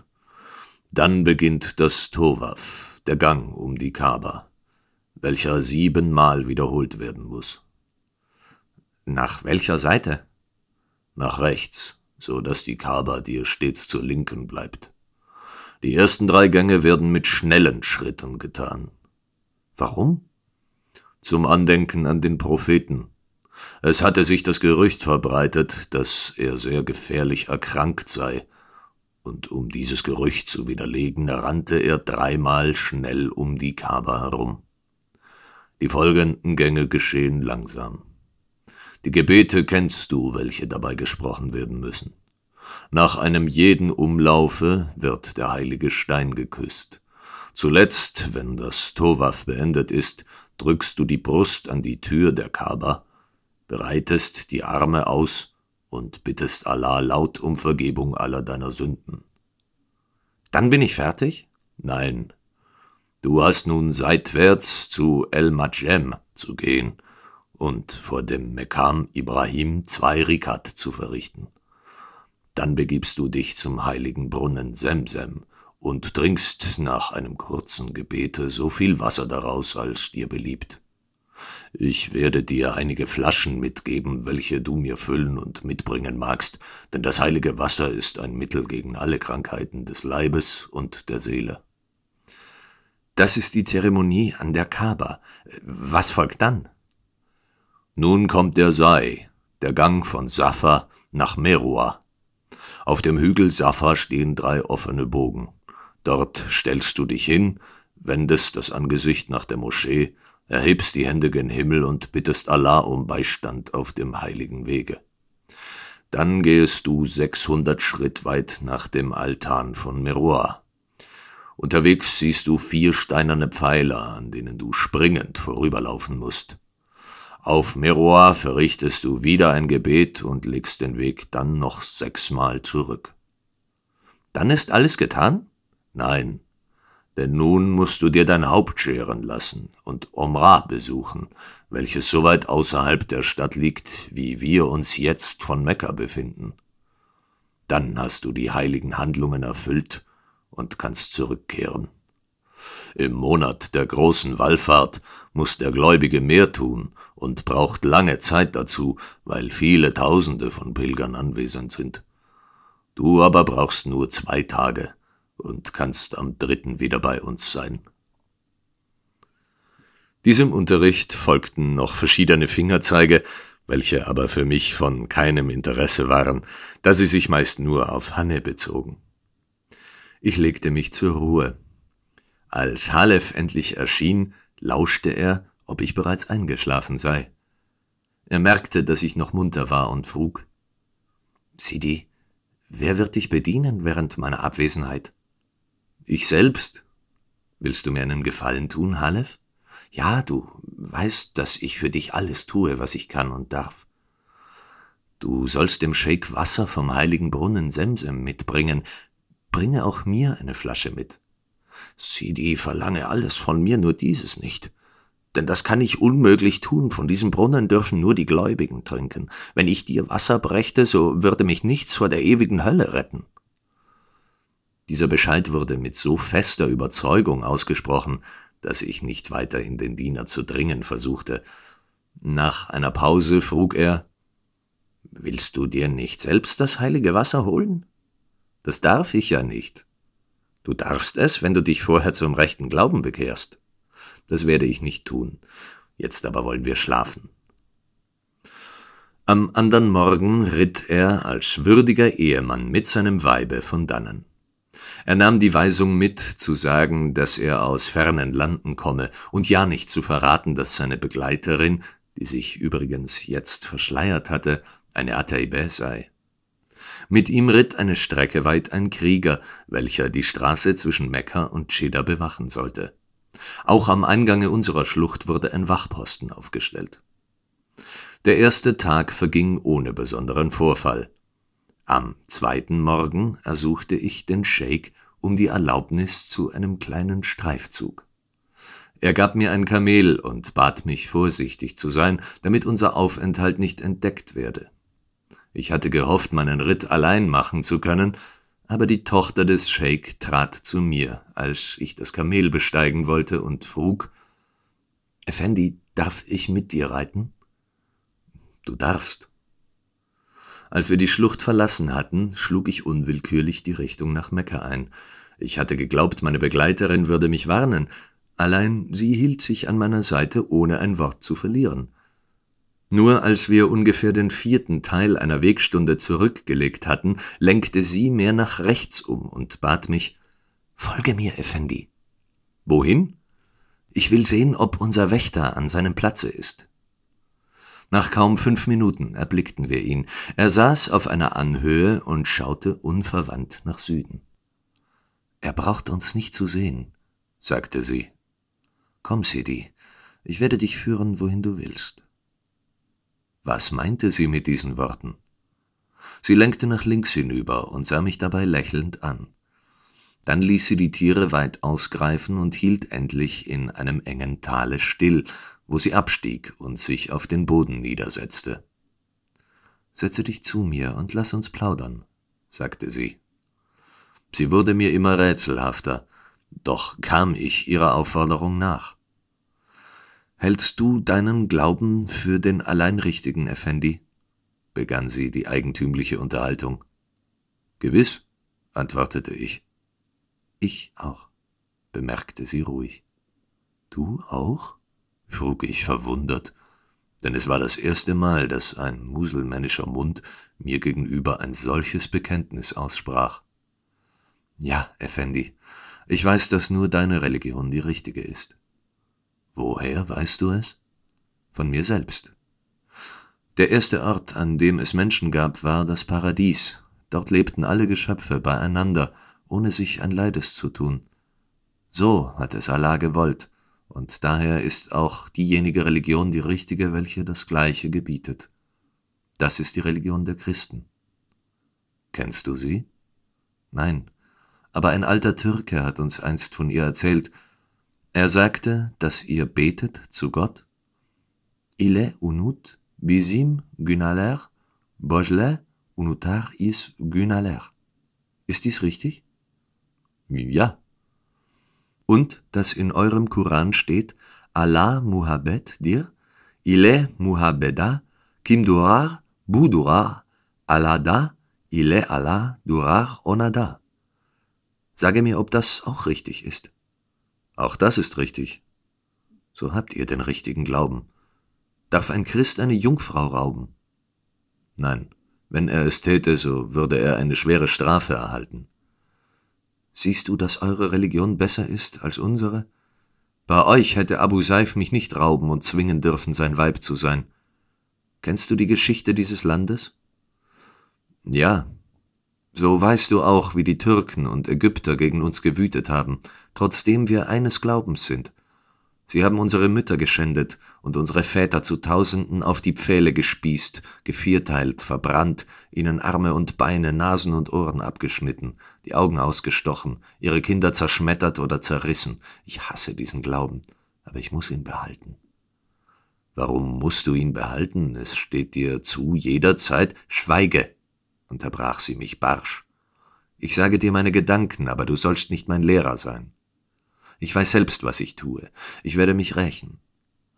Dann beginnt das Tovaf, der Gang um die Kaaba, welcher siebenmal wiederholt werden muss. Nach welcher Seite? Nach rechts, so dass die Kaaba dir stets zur Linken bleibt. Die ersten drei Gänge werden mit schnellen Schritten getan. Warum? Zum Andenken an den Propheten. Es hatte sich das Gerücht verbreitet, dass er sehr gefährlich erkrankt sei und um dieses Gerücht zu widerlegen, rannte er dreimal schnell um die Kaber herum. Die folgenden Gänge geschehen langsam. Die Gebete kennst du, welche dabei gesprochen werden müssen. Nach einem jeden Umlaufe wird der heilige Stein geküsst. Zuletzt, wenn das Towaf beendet ist, drückst du die Brust an die Tür der Kaber, bereitest die Arme aus und bittest Allah laut um Vergebung aller deiner Sünden. Dann bin ich fertig? Nein. Du hast nun seitwärts zu El-Majem zu gehen und vor dem Mekam Ibrahim zwei Rikat zu verrichten. Dann begibst du dich zum heiligen Brunnen Semsem und trinkst nach einem kurzen Gebete so viel Wasser daraus, als dir beliebt. Ich werde dir einige Flaschen mitgeben, welche du mir füllen und mitbringen magst, denn das heilige Wasser ist ein Mittel gegen alle Krankheiten des Leibes und der Seele. Das ist die Zeremonie an der Kaba. Was folgt dann? Nun kommt der Sai, der Gang von Safa nach Merua. Auf dem Hügel Safa stehen drei offene Bogen. Dort stellst du dich hin, wendest das Angesicht nach der Moschee erhebst die Hände gen Himmel und bittest Allah um Beistand auf dem heiligen Wege. Dann gehest du 600 Schritt weit nach dem Altan von Meroa. Unterwegs siehst du vier steinerne Pfeiler, an denen du springend vorüberlaufen musst. Auf Meroa verrichtest du wieder ein Gebet und legst den Weg dann noch sechsmal zurück. Dann ist alles getan? Nein, denn nun musst du dir dein Haupt scheren lassen und Omra besuchen, welches so weit außerhalb der Stadt liegt, wie wir uns jetzt von Mekka befinden. Dann hast du die heiligen Handlungen erfüllt und kannst zurückkehren. Im Monat der großen Wallfahrt muss der Gläubige mehr tun und braucht lange Zeit dazu, weil viele Tausende von Pilgern anwesend sind. Du aber brauchst nur zwei Tage – und kannst am dritten wieder bei uns sein. Diesem Unterricht folgten noch verschiedene Fingerzeige, welche aber für mich von keinem Interesse waren, da sie sich meist nur auf Hanne bezogen. Ich legte mich zur Ruhe. Als Halef endlich erschien, lauschte er, ob ich bereits eingeschlafen sei. Er merkte, dass ich noch munter war und frug, Sidi, wer wird dich bedienen während meiner Abwesenheit? Ich selbst? Willst du mir einen Gefallen tun, Halef? Ja, du weißt, dass ich für dich alles tue, was ich kann und darf. Du sollst dem Scheik Wasser vom heiligen Brunnen Semsem mitbringen. Bringe auch mir eine Flasche mit. Sidi verlange alles von mir, nur dieses nicht. Denn das kann ich unmöglich tun, von diesem Brunnen dürfen nur die Gläubigen trinken. Wenn ich dir Wasser brächte, so würde mich nichts vor der ewigen Hölle retten. Dieser Bescheid wurde mit so fester Überzeugung ausgesprochen, dass ich nicht weiter in den Diener zu dringen versuchte. Nach einer Pause frug er Willst du dir nicht selbst das heilige Wasser holen? Das darf ich ja nicht. Du darfst es, wenn du dich vorher zum rechten Glauben bekehrst. Das werde ich nicht tun. Jetzt aber wollen wir schlafen. Am andern Morgen ritt er als würdiger Ehemann mit seinem Weibe von dannen. Er nahm die Weisung mit, zu sagen, dass er aus fernen Landen komme und ja nicht zu verraten, dass seine Begleiterin, die sich übrigens jetzt verschleiert hatte, eine Ataibä sei. Mit ihm ritt eine Strecke weit ein Krieger, welcher die Straße zwischen Mekka und Dschidda bewachen sollte. Auch am Eingange unserer Schlucht wurde ein Wachposten aufgestellt. Der erste Tag verging ohne besonderen Vorfall. Am zweiten Morgen ersuchte ich den Sheik um die Erlaubnis zu einem kleinen Streifzug. Er gab mir ein Kamel und bat mich vorsichtig zu sein, damit unser Aufenthalt nicht entdeckt werde. Ich hatte gehofft, meinen Ritt allein machen zu können, aber die Tochter des Sheik trat zu mir, als ich das Kamel besteigen wollte und frug, Effendi, darf ich mit dir reiten? Du darfst. Als wir die Schlucht verlassen hatten, schlug ich unwillkürlich die Richtung nach Mekka ein. Ich hatte geglaubt, meine Begleiterin würde mich warnen, allein sie hielt sich an meiner Seite, ohne ein Wort zu verlieren. Nur als wir ungefähr den vierten Teil einer Wegstunde zurückgelegt hatten, lenkte sie mehr nach rechts um und bat mich Folge mir, Effendi. Wohin? Ich will sehen, ob unser Wächter an seinem Platze ist. Nach kaum fünf Minuten erblickten wir ihn. Er saß auf einer Anhöhe und schaute unverwandt nach Süden. Er braucht uns nicht zu sehen, sagte sie. Komm, Sidi, ich werde dich führen, wohin du willst. Was meinte sie mit diesen Worten? Sie lenkte nach links hinüber und sah mich dabei lächelnd an. Dann ließ sie die Tiere weit ausgreifen und hielt endlich in einem engen Tale still, wo sie abstieg und sich auf den Boden niedersetzte. Setze dich zu mir und lass uns plaudern, sagte sie. Sie wurde mir immer rätselhafter, doch kam ich ihrer Aufforderung nach. Hältst du deinen Glauben für den allein richtigen, Effendi? begann sie die eigentümliche Unterhaltung. Gewiss, antwortete ich. Ich auch, bemerkte sie ruhig. Du auch? frug ich verwundert, denn es war das erste Mal, dass ein muselmännischer Mund mir gegenüber ein solches Bekenntnis aussprach. Ja, Effendi, ich weiß, dass nur deine Religion die richtige ist. Woher weißt du es? Von mir selbst. Der erste Ort, an dem es Menschen gab, war das Paradies. Dort lebten alle Geschöpfe beieinander, ohne sich ein Leides zu tun. So hat es Allah gewollt, und daher ist auch diejenige Religion die richtige, welche das Gleiche gebietet. Das ist die Religion der Christen. Kennst du sie? Nein, aber ein alter Türke hat uns einst von ihr erzählt. Er sagte, dass ihr betet zu Gott. Ile unut bisim günaler, bojle unutar is günaler. Ist dies richtig? Ja, und dass in eurem Koran steht, Allah muhabbet dir, il est muhabbeda, kim durar, bu durar, Allah da, il Allah durar onada. Sage mir, ob das auch richtig ist. Auch das ist richtig. So habt ihr den richtigen Glauben. Darf ein Christ eine Jungfrau rauben? Nein, wenn er es täte, so würde er eine schwere Strafe erhalten. Siehst du, dass eure Religion besser ist als unsere? Bei euch hätte Abu Saif mich nicht rauben und zwingen dürfen, sein Weib zu sein. Kennst du die Geschichte dieses Landes? Ja. So weißt du auch, wie die Türken und Ägypter gegen uns gewütet haben, trotzdem wir eines Glaubens sind. Sie haben unsere Mütter geschändet und unsere Väter zu Tausenden auf die Pfähle gespießt, gevierteilt, verbrannt, ihnen Arme und Beine, Nasen und Ohren abgeschnitten, die Augen ausgestochen, ihre Kinder zerschmettert oder zerrissen. Ich hasse diesen Glauben, aber ich muss ihn behalten. Warum musst du ihn behalten? Es steht dir zu jederzeit. Schweige! unterbrach sie mich barsch. Ich sage dir meine Gedanken, aber du sollst nicht mein Lehrer sein. Ich weiß selbst, was ich tue. Ich werde mich rächen.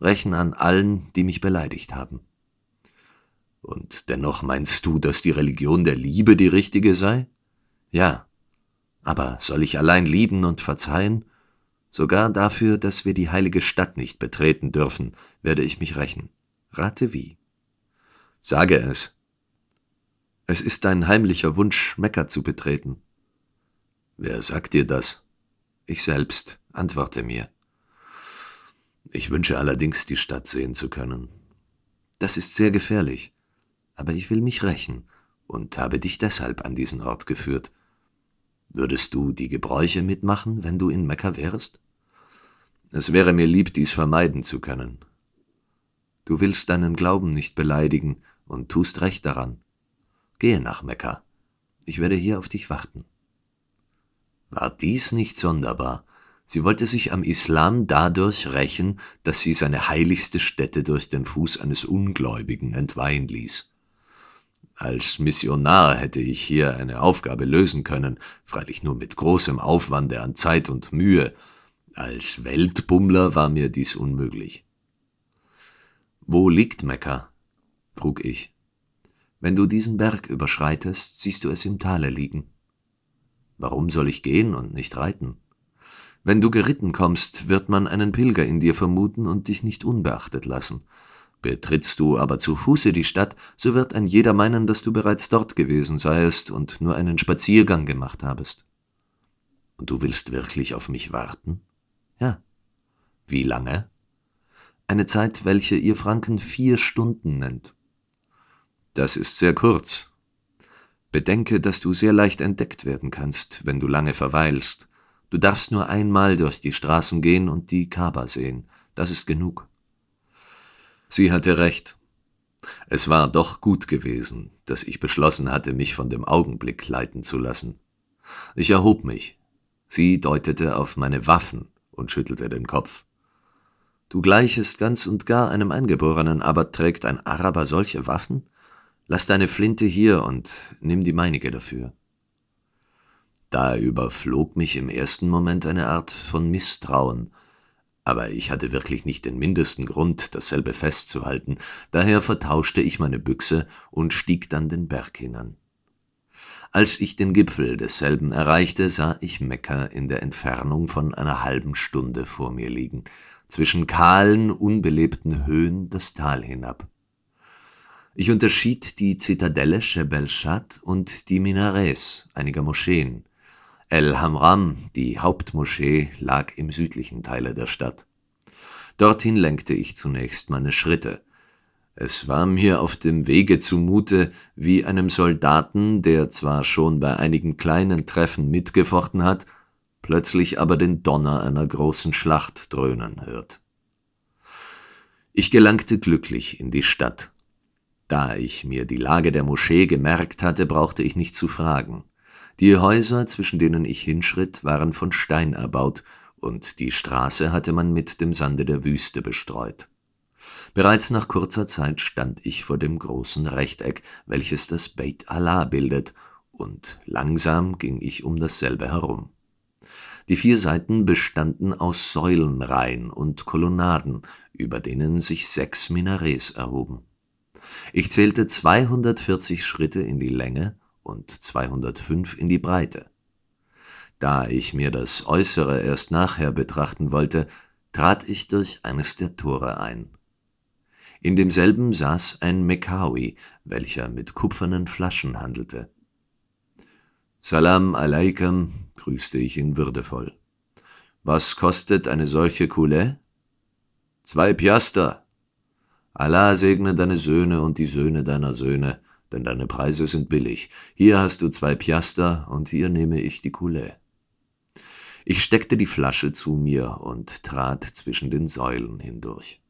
Rächen an allen, die mich beleidigt haben. Und dennoch meinst du, dass die Religion der Liebe die richtige sei? Ja. Aber soll ich allein lieben und verzeihen? Sogar dafür, dass wir die heilige Stadt nicht betreten dürfen, werde ich mich rächen. Rate wie. Sage es. Es ist dein heimlicher Wunsch, Mekka zu betreten. Wer sagt dir das? Ich selbst. Antworte mir. Ich wünsche allerdings, die Stadt sehen zu können. Das ist sehr gefährlich, aber ich will mich rächen und habe dich deshalb an diesen Ort geführt. Würdest du die Gebräuche mitmachen, wenn du in Mekka wärst? Es wäre mir lieb, dies vermeiden zu können. Du willst deinen Glauben nicht beleidigen und tust recht daran. Gehe nach Mekka. Ich werde hier auf dich warten. War dies nicht sonderbar, Sie wollte sich am Islam dadurch rächen, dass sie seine heiligste Stätte durch den Fuß eines Ungläubigen entweihen ließ. Als Missionar hätte ich hier eine Aufgabe lösen können, freilich nur mit großem Aufwande an Zeit und Mühe. Als Weltbummler war mir dies unmöglich. Wo liegt Mekka? frug ich. Wenn du diesen Berg überschreitest, siehst du es im Tale liegen. Warum soll ich gehen und nicht reiten? Wenn du geritten kommst, wird man einen Pilger in dir vermuten und dich nicht unbeachtet lassen. Betrittst du aber zu Fuße die Stadt, so wird ein jeder meinen, dass du bereits dort gewesen seiest und nur einen Spaziergang gemacht habest. Und du willst wirklich auf mich warten? Ja. Wie lange? Eine Zeit, welche ihr Franken vier Stunden nennt. Das ist sehr kurz. Bedenke, dass du sehr leicht entdeckt werden kannst, wenn du lange verweilst. Du darfst nur einmal durch die Straßen gehen und die Kaba sehen. Das ist genug. Sie hatte recht. Es war doch gut gewesen, dass ich beschlossen hatte, mich von dem Augenblick leiten zu lassen. Ich erhob mich. Sie deutete auf meine Waffen und schüttelte den Kopf. Du gleichest ganz und gar einem Eingeborenen, aber trägt ein Araber solche Waffen? Lass deine Flinte hier und nimm die meinige dafür. Da überflog mich im ersten Moment eine Art von Misstrauen, aber ich hatte wirklich nicht den mindesten Grund, dasselbe festzuhalten, daher vertauschte ich meine Büchse und stieg dann den Berg hinan. Als ich den Gipfel desselben erreichte, sah ich Mekka in der Entfernung von einer halben Stunde vor mir liegen, zwischen kahlen, unbelebten Höhen das Tal hinab. Ich unterschied die Zitadelle Shebel Shad und die Minarets einiger Moscheen, El Hamram, die Hauptmoschee, lag im südlichen Teile der Stadt. Dorthin lenkte ich zunächst meine Schritte. Es war mir auf dem Wege zumute wie einem Soldaten, der zwar schon bei einigen kleinen Treffen mitgefochten hat, plötzlich aber den Donner einer großen Schlacht dröhnen hört. Ich gelangte glücklich in die Stadt. Da ich mir die Lage der Moschee gemerkt hatte, brauchte ich nicht zu fragen. Die Häuser, zwischen denen ich hinschritt, waren von Stein erbaut, und die Straße hatte man mit dem Sande der Wüste bestreut. Bereits nach kurzer Zeit stand ich vor dem großen Rechteck, welches das Beit Allah bildet, und langsam ging ich um dasselbe herum. Die vier Seiten bestanden aus Säulenreihen und Kolonnaden, über denen sich sechs Minarets erhoben. Ich zählte 240 Schritte in die Länge und 205 in die Breite. Da ich mir das Äußere erst nachher betrachten wollte, trat ich durch eines der Tore ein. In demselben saß ein Mekawi, welcher mit kupfernen Flaschen handelte. Salam alaikum, grüßte ich ihn würdevoll. Was kostet eine solche Kule? Zwei Piaster. Allah segne deine Söhne und die Söhne deiner Söhne denn deine Preise sind billig. Hier hast du zwei Piaster und hier nehme ich die Coulet. Ich steckte die Flasche zu mir und trat zwischen den Säulen hindurch.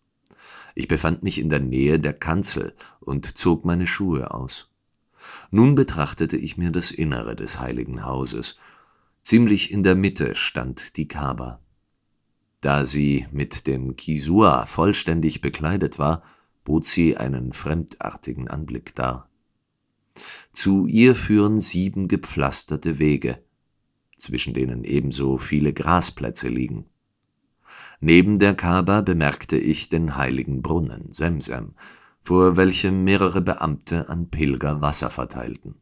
Ich befand mich in der Nähe der Kanzel und zog meine Schuhe aus. Nun betrachtete ich mir das Innere des heiligen Hauses. Ziemlich in der Mitte stand die Kaba. Da sie mit dem Kisua vollständig bekleidet war, bot sie einen fremdartigen Anblick dar. Zu ihr führen sieben gepflasterte Wege, zwischen denen ebenso viele Grasplätze liegen. Neben der Kaaba bemerkte ich den heiligen Brunnen, Semsem, vor welchem mehrere Beamte an Pilger Wasser verteilten.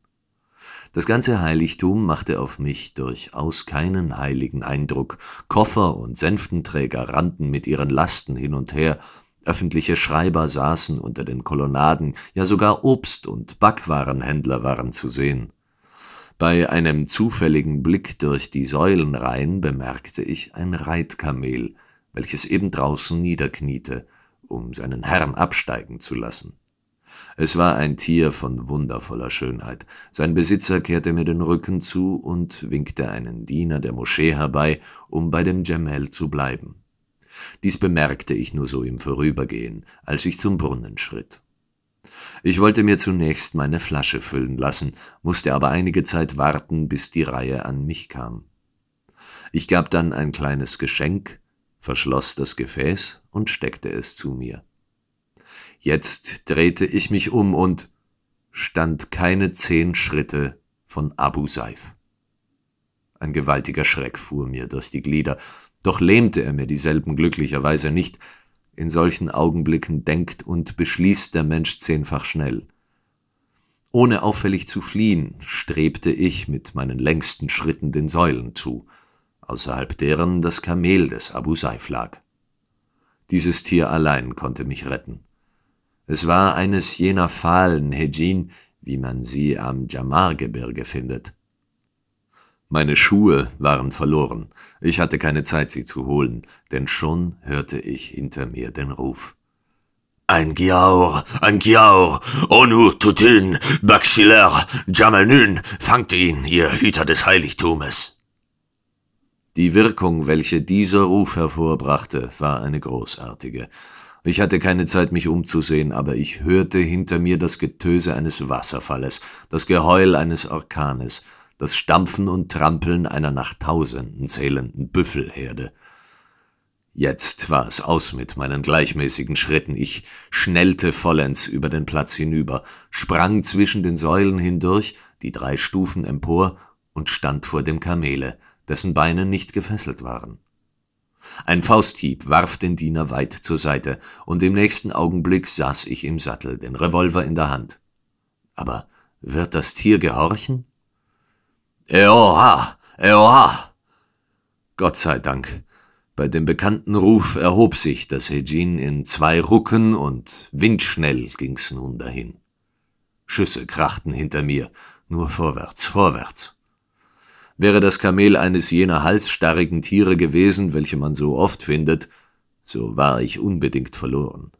Das ganze Heiligtum machte auf mich durchaus keinen heiligen Eindruck. Koffer und Sänftenträger rannten mit ihren Lasten hin und her, Öffentliche Schreiber saßen unter den Kolonnaden, ja sogar Obst- und Backwarenhändler waren zu sehen. Bei einem zufälligen Blick durch die Säulenreihen bemerkte ich ein Reitkamel, welches eben draußen niederkniete, um seinen Herrn absteigen zu lassen. Es war ein Tier von wundervoller Schönheit. Sein Besitzer kehrte mir den Rücken zu und winkte einen Diener der Moschee herbei, um bei dem Djemel zu bleiben. Dies bemerkte ich nur so im Vorübergehen, als ich zum Brunnen schritt. Ich wollte mir zunächst meine Flasche füllen lassen, musste aber einige Zeit warten, bis die Reihe an mich kam. Ich gab dann ein kleines Geschenk, verschloss das Gefäß und steckte es zu mir. Jetzt drehte ich mich um und stand keine zehn Schritte von Abu Seif. Ein gewaltiger Schreck fuhr mir durch die Glieder, doch lähmte er mir dieselben glücklicherweise nicht. In solchen Augenblicken denkt und beschließt der Mensch zehnfach schnell. Ohne auffällig zu fliehen, strebte ich mit meinen längsten Schritten den Säulen zu, außerhalb deren das Kamel des Abu Saif lag. Dieses Tier allein konnte mich retten. Es war eines jener fahlen Hejin, wie man sie am Jamar-Gebirge findet. Meine Schuhe waren verloren. Ich hatte keine Zeit, sie zu holen, denn schon hörte ich hinter mir den Ruf. Ein Giaur, ein Giaur, Onu Tutin, Bakshiller, Jamalnün, fangt ihn, ihr Hüter des Heiligtumes. Die Wirkung, welche dieser Ruf hervorbrachte, war eine großartige. Ich hatte keine Zeit, mich umzusehen, aber ich hörte hinter mir das Getöse eines Wasserfalles, das Geheul eines Orkanes, das Stampfen und Trampeln einer nach Tausenden zählenden Büffelherde. Jetzt war es aus mit meinen gleichmäßigen Schritten. Ich schnellte vollends über den Platz hinüber, sprang zwischen den Säulen hindurch, die drei Stufen empor und stand vor dem Kamele, dessen Beine nicht gefesselt waren. Ein Fausthieb warf den Diener weit zur Seite, und im nächsten Augenblick saß ich im Sattel, den Revolver in der Hand. Aber wird das Tier gehorchen? Eoha, Eoha. Gott sei Dank. Bei dem bekannten Ruf erhob sich das Hejin in zwei Rucken und windschnell ging's nun dahin. Schüsse krachten hinter mir, nur vorwärts, vorwärts. Wäre das Kamel eines jener halsstarrigen Tiere gewesen, welche man so oft findet, so war ich unbedingt verloren.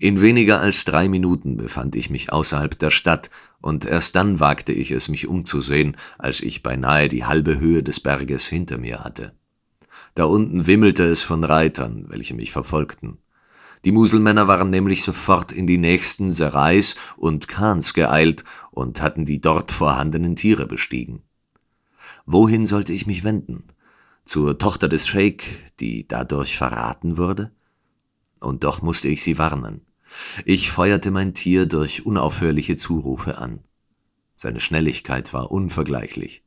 In weniger als drei Minuten befand ich mich außerhalb der Stadt, und erst dann wagte ich es, mich umzusehen, als ich beinahe die halbe Höhe des Berges hinter mir hatte. Da unten wimmelte es von Reitern, welche mich verfolgten. Die Muselmänner waren nämlich sofort in die nächsten Serais und Khans geeilt und hatten die dort vorhandenen Tiere bestiegen. Wohin sollte ich mich wenden? Zur Tochter des Scheik, die dadurch verraten würde? Und doch musste ich sie warnen. Ich feuerte mein Tier durch unaufhörliche Zurufe an. Seine Schnelligkeit war unvergleichlich.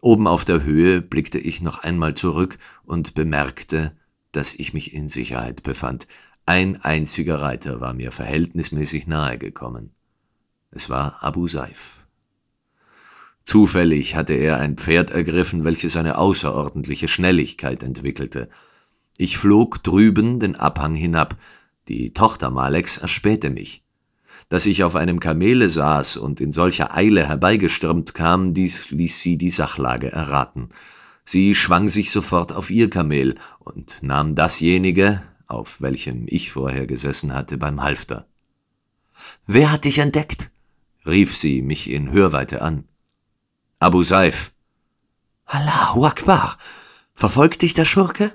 Oben auf der Höhe blickte ich noch einmal zurück und bemerkte, dass ich mich in Sicherheit befand. Ein einziger Reiter war mir verhältnismäßig nahe gekommen. Es war Abu Saif. Zufällig hatte er ein Pferd ergriffen, welches eine außerordentliche Schnelligkeit entwickelte. Ich flog drüben den Abhang hinab, die Tochter Maleks erspähte mich. Dass ich auf einem Kamele saß und in solcher Eile herbeigestürmt kam, dies ließ sie die Sachlage erraten. Sie schwang sich sofort auf ihr Kamel und nahm dasjenige, auf welchem ich vorher gesessen hatte, beim Halfter. »Wer hat dich entdeckt?« rief sie mich in Hörweite an. »Abu Saif!« »Allahu Akbar! Verfolgt dich der Schurke?«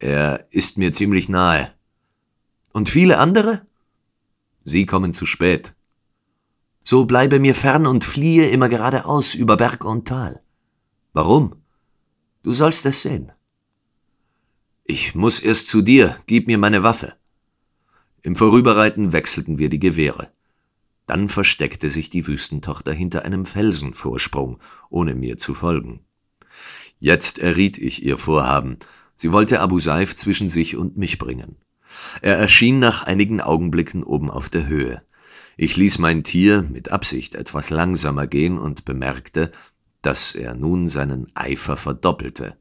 »Er ist mir ziemlich nahe.« und viele andere? Sie kommen zu spät. So bleibe mir fern und fliehe immer geradeaus über Berg und Tal. Warum? Du sollst es sehen. Ich muss erst zu dir, gib mir meine Waffe. Im Vorüberreiten wechselten wir die Gewehre. Dann versteckte sich die Wüstentochter hinter einem Felsenvorsprung, ohne mir zu folgen. Jetzt erriet ich ihr Vorhaben. Sie wollte Abu Saif zwischen sich und mich bringen. Er erschien nach einigen Augenblicken oben auf der Höhe. Ich ließ mein Tier mit Absicht etwas langsamer gehen und bemerkte, dass er nun seinen Eifer verdoppelte.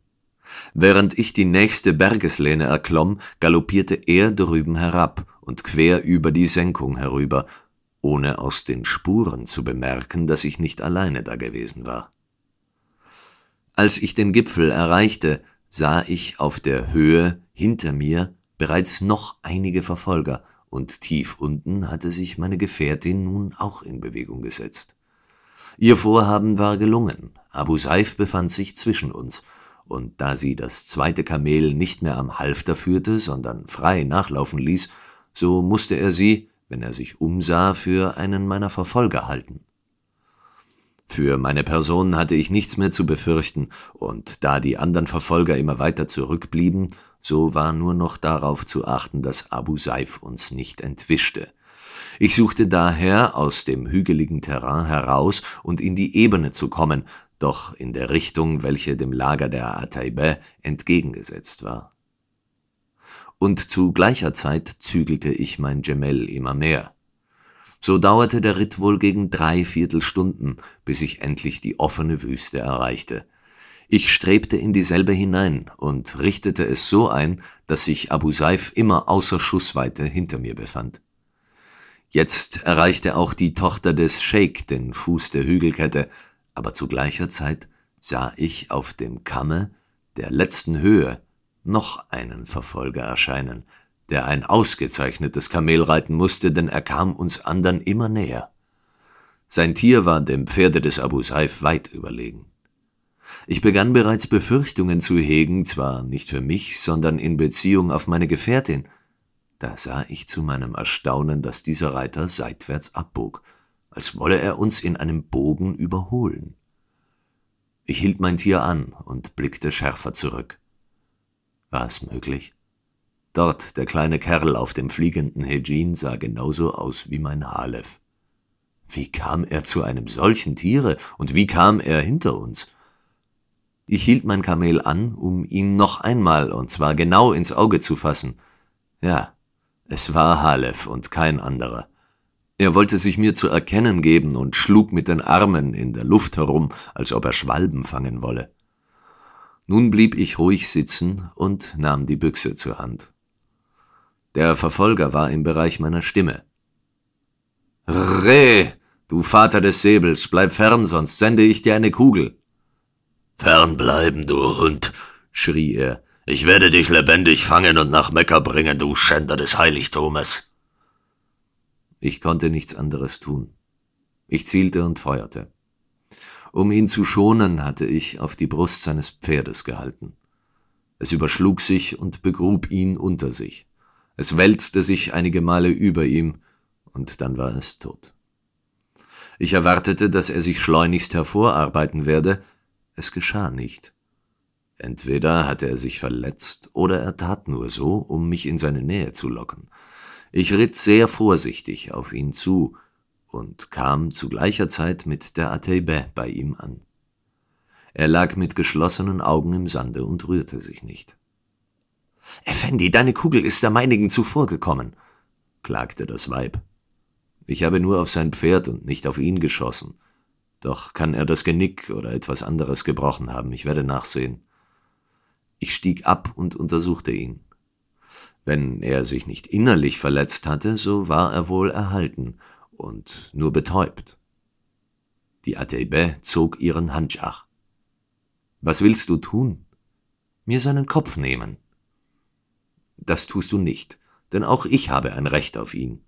Während ich die nächste Bergeslehne erklomm, galoppierte er drüben herab und quer über die Senkung herüber, ohne aus den Spuren zu bemerken, dass ich nicht alleine da gewesen war. Als ich den Gipfel erreichte, sah ich auf der Höhe hinter mir bereits noch einige Verfolger, und tief unten hatte sich meine Gefährtin nun auch in Bewegung gesetzt. Ihr Vorhaben war gelungen, Abu Saif befand sich zwischen uns, und da sie das zweite Kamel nicht mehr am Halfter führte, sondern frei nachlaufen ließ, so musste er sie, wenn er sich umsah, für einen meiner Verfolger halten. Für meine Person hatte ich nichts mehr zu befürchten, und da die anderen Verfolger immer weiter zurückblieben, so war nur noch darauf zu achten, dass Abu Saif uns nicht entwischte. Ich suchte daher, aus dem hügeligen Terrain heraus und in die Ebene zu kommen, doch in der Richtung, welche dem Lager der Ataibeh entgegengesetzt war. Und zu gleicher Zeit zügelte ich mein Gemell immer mehr. So dauerte der Ritt wohl gegen drei Viertelstunden, bis ich endlich die offene Wüste erreichte – ich strebte in dieselbe hinein und richtete es so ein, dass sich Abu Saif immer außer Schussweite hinter mir befand. Jetzt erreichte auch die Tochter des Scheik den Fuß der Hügelkette, aber zu gleicher Zeit sah ich auf dem Kamme der letzten Höhe noch einen Verfolger erscheinen, der ein ausgezeichnetes Kamel reiten musste, denn er kam uns andern immer näher. Sein Tier war dem Pferde des Abu Saif weit überlegen. Ich begann bereits Befürchtungen zu hegen, zwar nicht für mich, sondern in Beziehung auf meine Gefährtin. Da sah ich zu meinem Erstaunen, dass dieser Reiter seitwärts abbog, als wolle er uns in einem Bogen überholen. Ich hielt mein Tier an und blickte schärfer zurück. War es möglich? Dort, der kleine Kerl auf dem fliegenden Hejin sah genauso aus wie mein Halef. Wie kam er zu einem solchen Tiere und wie kam er hinter uns? Ich hielt mein Kamel an, um ihn noch einmal, und zwar genau ins Auge zu fassen. Ja, es war Halef und kein anderer. Er wollte sich mir zu erkennen geben und schlug mit den Armen in der Luft herum, als ob er Schwalben fangen wolle. Nun blieb ich ruhig sitzen und nahm die Büchse zur Hand. Der Verfolger war im Bereich meiner Stimme. Re, du Vater des Säbels, bleib fern, sonst sende ich dir eine Kugel. »Fernbleiben, du Hund«, schrie er, »ich werde dich lebendig fangen und nach Mekka bringen, du Schänder des Heiligtumes.« Ich konnte nichts anderes tun. Ich zielte und feuerte. Um ihn zu schonen, hatte ich auf die Brust seines Pferdes gehalten. Es überschlug sich und begrub ihn unter sich. Es wälzte sich einige Male über ihm, und dann war es tot. Ich erwartete, dass er sich schleunigst hervorarbeiten werde, es geschah nicht. Entweder hatte er sich verletzt oder er tat nur so, um mich in seine Nähe zu locken. Ich ritt sehr vorsichtig auf ihn zu und kam zu gleicher Zeit mit der Atebe bei ihm an. Er lag mit geschlossenen Augen im Sande und rührte sich nicht. Effendi, deine Kugel ist der meinigen zuvorgekommen, klagte das Weib. Ich habe nur auf sein Pferd und nicht auf ihn geschossen. Doch kann er das Genick oder etwas anderes gebrochen haben, ich werde nachsehen. Ich stieg ab und untersuchte ihn. Wenn er sich nicht innerlich verletzt hatte, so war er wohl erhalten und nur betäubt. Die Atebe zog ihren Handschach. Was willst du tun? Mir seinen Kopf nehmen. Das tust du nicht, denn auch ich habe ein Recht auf ihn.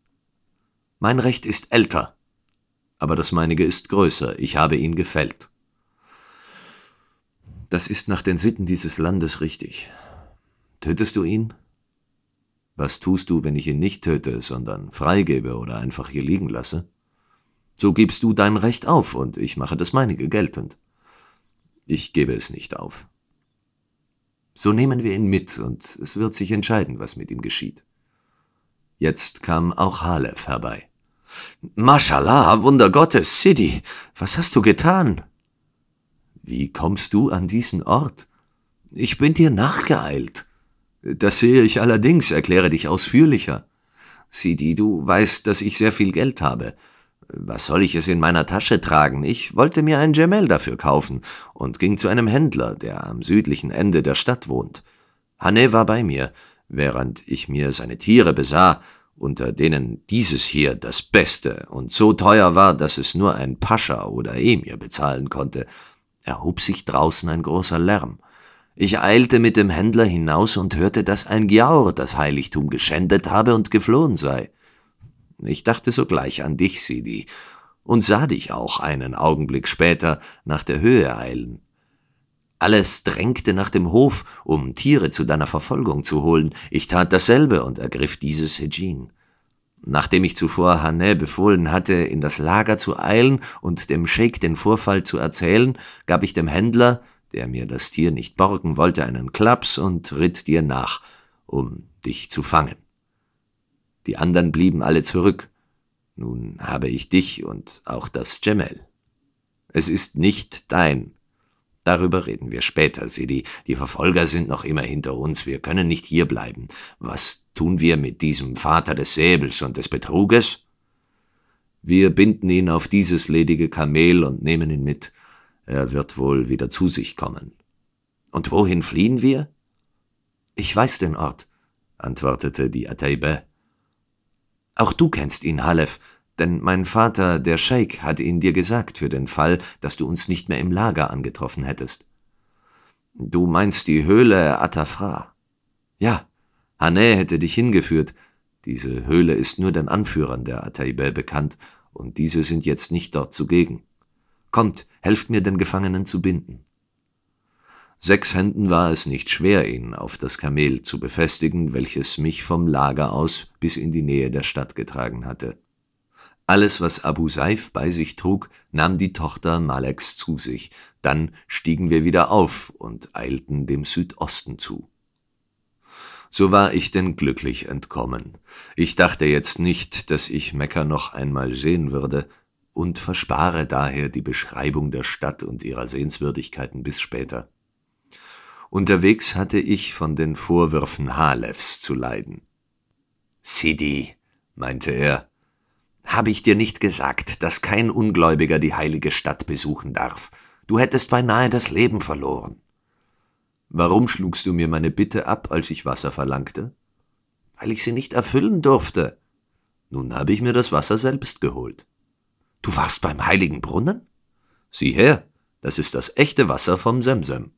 Mein Recht ist älter aber das meinige ist größer, ich habe ihn gefällt. Das ist nach den Sitten dieses Landes richtig. Tötest du ihn? Was tust du, wenn ich ihn nicht töte, sondern freigebe oder einfach hier liegen lasse? So gibst du dein Recht auf und ich mache das meinige geltend. Ich gebe es nicht auf. So nehmen wir ihn mit und es wird sich entscheiden, was mit ihm geschieht. Jetzt kam auch Halef herbei. Maschallah, Wunder Gottes, Sidi, was hast du getan? Wie kommst du an diesen Ort? Ich bin dir nachgeeilt. Das sehe ich allerdings, erkläre dich ausführlicher. Sidi, du weißt, dass ich sehr viel Geld habe. Was soll ich es in meiner Tasche tragen? Ich wollte mir ein Gemell dafür kaufen und ging zu einem Händler, der am südlichen Ende der Stadt wohnt. Hanne war bei mir, während ich mir seine Tiere besah unter denen dieses hier das Beste und so teuer war, dass es nur ein Pascha oder Emir bezahlen konnte, erhob sich draußen ein großer Lärm. Ich eilte mit dem Händler hinaus und hörte, dass ein Giaur das Heiligtum geschändet habe und geflohen sei. Ich dachte sogleich an dich, Sidi, und sah dich auch einen Augenblick später nach der Höhe eilen. Alles drängte nach dem Hof, um Tiere zu deiner Verfolgung zu holen. Ich tat dasselbe und ergriff dieses Hedjin. Nachdem ich zuvor Hané befohlen hatte, in das Lager zu eilen und dem Scheik den Vorfall zu erzählen, gab ich dem Händler, der mir das Tier nicht borgen wollte, einen Klaps und ritt dir nach, um dich zu fangen. Die anderen blieben alle zurück. Nun habe ich dich und auch das Gemel. Es ist nicht dein, Darüber reden wir später, Sidi. Die Verfolger sind noch immer hinter uns. Wir können nicht hier bleiben. Was tun wir mit diesem Vater des Säbels und des Betruges? Wir binden ihn auf dieses ledige Kamel und nehmen ihn mit. Er wird wohl wieder zu sich kommen. Und wohin fliehen wir? Ich weiß den Ort, antwortete die Ataibe. Auch du kennst ihn, Halef denn mein Vater, der Scheik, hat ihn dir gesagt für den Fall, dass du uns nicht mehr im Lager angetroffen hättest. Du meinst die Höhle Atafra? Ja, Hane hätte dich hingeführt. Diese Höhle ist nur den Anführern der Ataibel bekannt, und diese sind jetzt nicht dort zugegen. Kommt, helft mir, den Gefangenen zu binden. Sechs Händen war es nicht schwer, ihn auf das Kamel zu befestigen, welches mich vom Lager aus bis in die Nähe der Stadt getragen hatte. Alles, was Abu Saif bei sich trug, nahm die Tochter Maleks zu sich. Dann stiegen wir wieder auf und eilten dem Südosten zu. So war ich denn glücklich entkommen. Ich dachte jetzt nicht, dass ich Mekka noch einmal sehen würde und verspare daher die Beschreibung der Stadt und ihrer Sehenswürdigkeiten bis später. Unterwegs hatte ich von den Vorwürfen Halefs zu leiden. Sidi, meinte er, habe ich dir nicht gesagt, dass kein Ungläubiger die heilige Stadt besuchen darf? Du hättest beinahe das Leben verloren. Warum schlugst du mir meine Bitte ab, als ich Wasser verlangte? Weil ich sie nicht erfüllen durfte. Nun habe ich mir das Wasser selbst geholt. Du warst beim heiligen Brunnen? Sieh her, das ist das echte Wasser vom Semsem.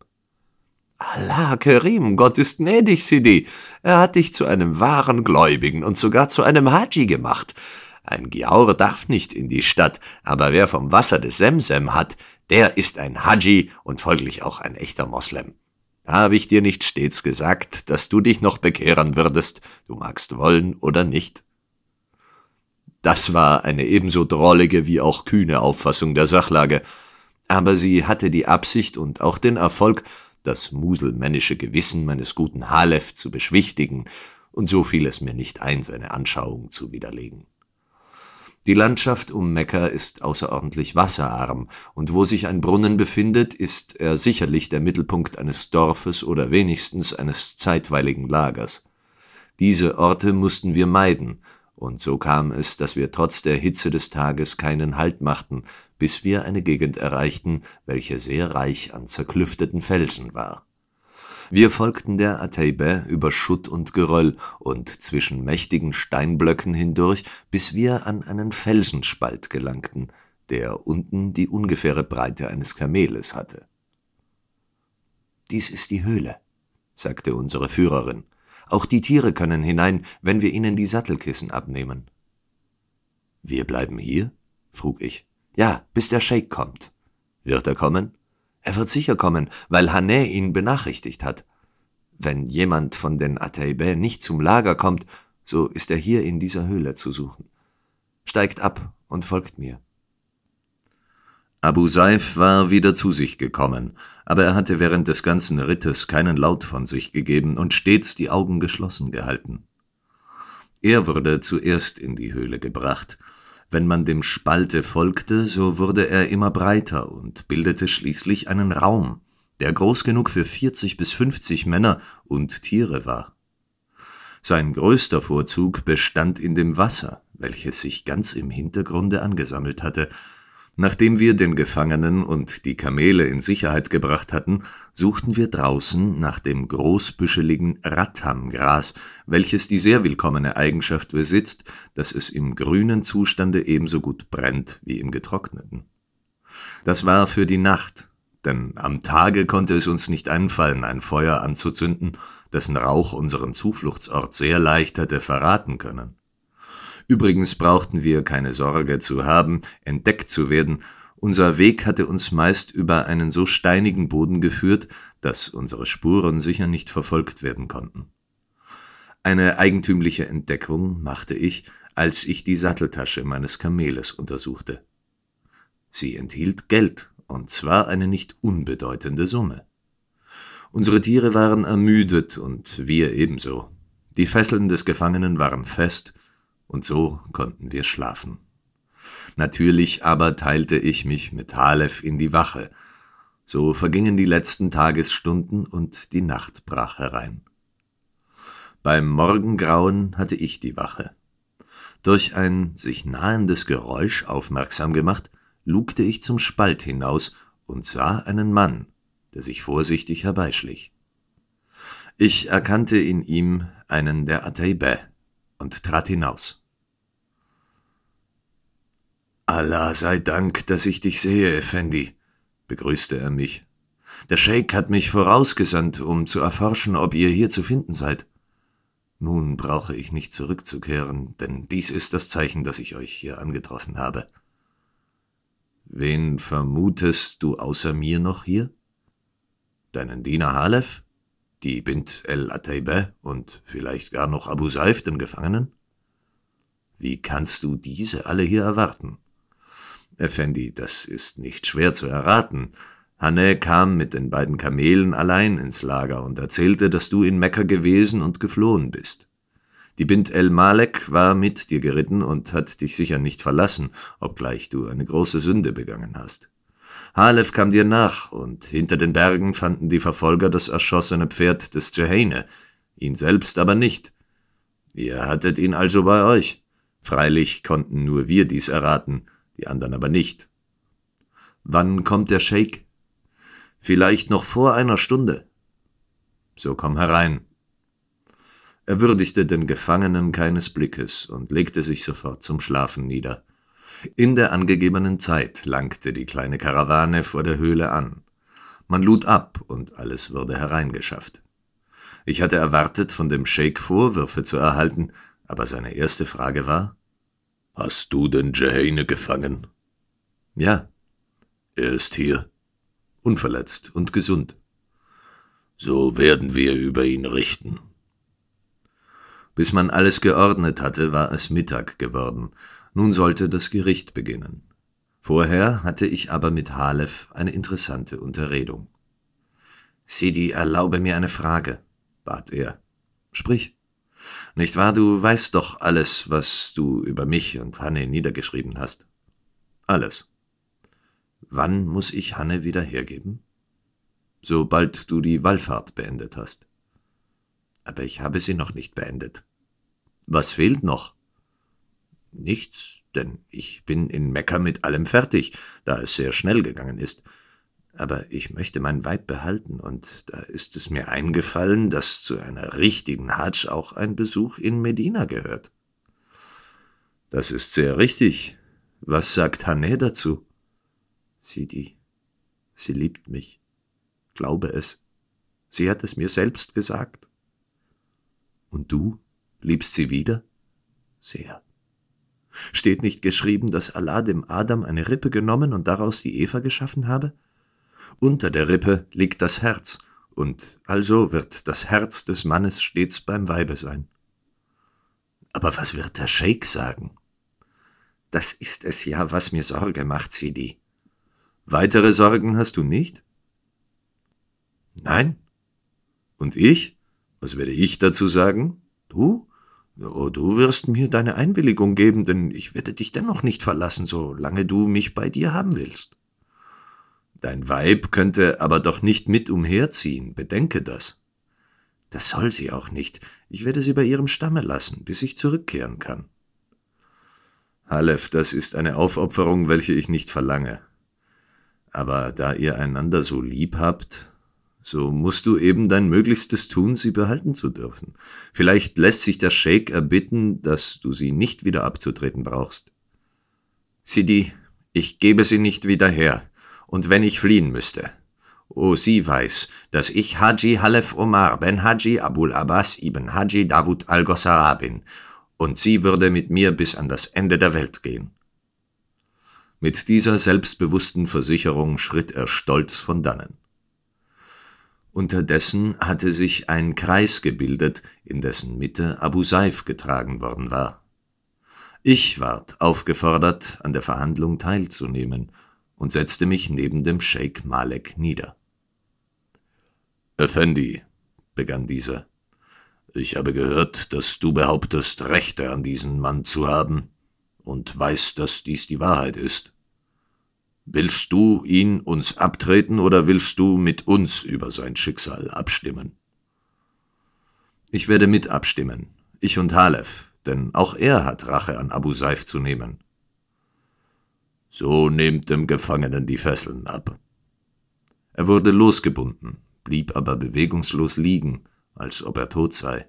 Allah Kerim, Gott ist gnädig, Sidi. Er hat dich zu einem wahren Gläubigen und sogar zu einem Haji gemacht. Ein Giaur darf nicht in die Stadt, aber wer vom Wasser des Semsem hat, der ist ein Hadji und folglich auch ein echter Moslem. Habe ich dir nicht stets gesagt, dass du dich noch bekehren würdest, du magst wollen oder nicht? Das war eine ebenso drollige wie auch kühne Auffassung der Sachlage, aber sie hatte die Absicht und auch den Erfolg, das muselmännische Gewissen meines guten Halef zu beschwichtigen, und so fiel es mir nicht ein, seine Anschauung zu widerlegen. Die Landschaft um Mekka ist außerordentlich wasserarm, und wo sich ein Brunnen befindet, ist er sicherlich der Mittelpunkt eines Dorfes oder wenigstens eines zeitweiligen Lagers. Diese Orte mussten wir meiden, und so kam es, dass wir trotz der Hitze des Tages keinen Halt machten, bis wir eine Gegend erreichten, welche sehr reich an zerklüfteten Felsen war. Wir folgten der Ateibe über Schutt und Geröll und zwischen mächtigen Steinblöcken hindurch, bis wir an einen Felsenspalt gelangten, der unten die ungefähre Breite eines Kameles hatte. Dies ist die Höhle, sagte unsere Führerin. Auch die Tiere können hinein, wenn wir ihnen die Sattelkissen abnehmen. Wir bleiben hier? frug ich. Ja, bis der Sheikh kommt. Wird er kommen? Er wird sicher kommen, weil Hané ihn benachrichtigt hat. Wenn jemand von den Ataibä nicht zum Lager kommt, so ist er hier in dieser Höhle zu suchen. Steigt ab und folgt mir. Abu Saif war wieder zu sich gekommen, aber er hatte während des ganzen Rittes keinen Laut von sich gegeben und stets die Augen geschlossen gehalten. Er wurde zuerst in die Höhle gebracht, wenn man dem Spalte folgte, so wurde er immer breiter und bildete schließlich einen Raum, der groß genug für 40 bis 50 Männer und Tiere war. Sein größter Vorzug bestand in dem Wasser, welches sich ganz im Hintergrunde angesammelt hatte, Nachdem wir den Gefangenen und die Kamele in Sicherheit gebracht hatten, suchten wir draußen nach dem großbüscheligen Rattamgras, welches die sehr willkommene Eigenschaft besitzt, dass es im grünen Zustande ebenso gut brennt wie im getrockneten. Das war für die Nacht, denn am Tage konnte es uns nicht einfallen, ein Feuer anzuzünden, dessen Rauch unseren Zufluchtsort sehr leicht hätte verraten können. Übrigens brauchten wir keine Sorge zu haben, entdeckt zu werden, unser Weg hatte uns meist über einen so steinigen Boden geführt, dass unsere Spuren sicher nicht verfolgt werden konnten. Eine eigentümliche Entdeckung machte ich, als ich die Satteltasche meines Kameles untersuchte. Sie enthielt Geld, und zwar eine nicht unbedeutende Summe. Unsere Tiere waren ermüdet und wir ebenso. Die Fesseln des Gefangenen waren fest, und so konnten wir schlafen. Natürlich aber teilte ich mich mit Halef in die Wache. So vergingen die letzten Tagesstunden und die Nacht brach herein. Beim Morgengrauen hatte ich die Wache. Durch ein sich nahendes Geräusch aufmerksam gemacht, lugte ich zum Spalt hinaus und sah einen Mann, der sich vorsichtig herbeischlich. Ich erkannte in ihm einen der Ateibä und trat hinaus. Allah sei Dank, dass ich dich sehe, Effendi, begrüßte er mich. Der Scheik hat mich vorausgesandt, um zu erforschen, ob ihr hier zu finden seid. Nun brauche ich nicht zurückzukehren, denn dies ist das Zeichen, dass ich euch hier angetroffen habe. Wen vermutest du außer mir noch hier? Deinen Diener Halef? Die Bint el-Ataybeh und vielleicht gar noch Abu Saif, den Gefangenen? Wie kannst du diese alle hier erwarten? Effendi, äh, das ist nicht schwer zu erraten. Hanne kam mit den beiden Kamelen allein ins Lager und erzählte, dass du in Mekka gewesen und geflohen bist. Die Bint el Malek war mit dir geritten und hat dich sicher nicht verlassen, obgleich du eine große Sünde begangen hast. Halef kam dir nach, und hinter den Bergen fanden die Verfolger das erschossene Pferd des Jehane, ihn selbst aber nicht. Ihr hattet ihn also bei euch. Freilich konnten nur wir dies erraten, die anderen aber nicht. Wann kommt der Shake? Vielleicht noch vor einer Stunde. So komm herein. Er würdigte den Gefangenen keines Blickes und legte sich sofort zum Schlafen nieder. In der angegebenen Zeit langte die kleine Karawane vor der Höhle an. Man lud ab und alles wurde hereingeschafft. Ich hatte erwartet, von dem Scheik Vorwürfe zu erhalten, aber seine erste Frage war, Hast du denn Jehane gefangen? Ja. Er ist hier. Unverletzt und gesund. So werden wir über ihn richten. Bis man alles geordnet hatte, war es Mittag geworden. Nun sollte das Gericht beginnen. Vorher hatte ich aber mit Halef eine interessante Unterredung. Sidi, erlaube mir eine Frage, bat er. Sprich. Nicht wahr, du weißt doch alles, was du über mich und Hanne niedergeschrieben hast. Alles. Wann muss ich Hanne wieder hergeben? Sobald du die Wallfahrt beendet hast. Aber ich habe sie noch nicht beendet. Was fehlt noch? Nichts, denn ich bin in Mekka mit allem fertig, da es sehr schnell gegangen ist aber ich möchte mein Weib behalten, und da ist es mir eingefallen, dass zu einer richtigen Hatsch auch ein Besuch in Medina gehört. Das ist sehr richtig. Was sagt Hanne dazu? Sidi, sie liebt mich. Glaube es. Sie hat es mir selbst gesagt. Und du liebst sie wieder? Sehr. Steht nicht geschrieben, dass Allah dem Adam eine Rippe genommen und daraus die Eva geschaffen habe? unter der Rippe liegt das Herz, und also wird das Herz des Mannes stets beim Weibe sein. Aber was wird der Scheik sagen? Das ist es ja, was mir Sorge macht, Sidi. Weitere Sorgen hast du nicht? Nein. Und ich? Was werde ich dazu sagen? Du? Oh, du wirst mir deine Einwilligung geben, denn ich werde dich dennoch nicht verlassen, solange du mich bei dir haben willst. Dein Weib könnte aber doch nicht mit umherziehen, bedenke das. Das soll sie auch nicht. Ich werde sie bei ihrem Stamme lassen, bis ich zurückkehren kann. Halef, das ist eine Aufopferung, welche ich nicht verlange. Aber da ihr einander so lieb habt, so musst du eben dein Möglichstes tun, sie behalten zu dürfen. Vielleicht lässt sich der Sheik erbitten, dass du sie nicht wieder abzutreten brauchst. Sidi, ich gebe sie nicht wieder her, und wenn ich fliehen müsste. O oh, sie weiß, dass ich Haji Halef Omar ben Haji Abul Abbas ibn Haji Davud al-Gossara bin, und sie würde mit mir bis an das Ende der Welt gehen. Mit dieser selbstbewussten Versicherung schritt er stolz von dannen. Unterdessen hatte sich ein Kreis gebildet, in dessen Mitte Abu Saif getragen worden war. Ich ward aufgefordert, an der Verhandlung teilzunehmen und setzte mich neben dem Sheikh Malek nieder. Effendi, begann dieser, ich habe gehört, dass du behauptest, Rechte an diesen Mann zu haben und weiß, dass dies die Wahrheit ist. Willst du ihn uns abtreten oder willst du mit uns über sein Schicksal abstimmen? Ich werde mit abstimmen, ich und Halef, denn auch er hat Rache an Abu Seif zu nehmen. So nehmt dem Gefangenen die Fesseln ab. Er wurde losgebunden, blieb aber bewegungslos liegen, als ob er tot sei.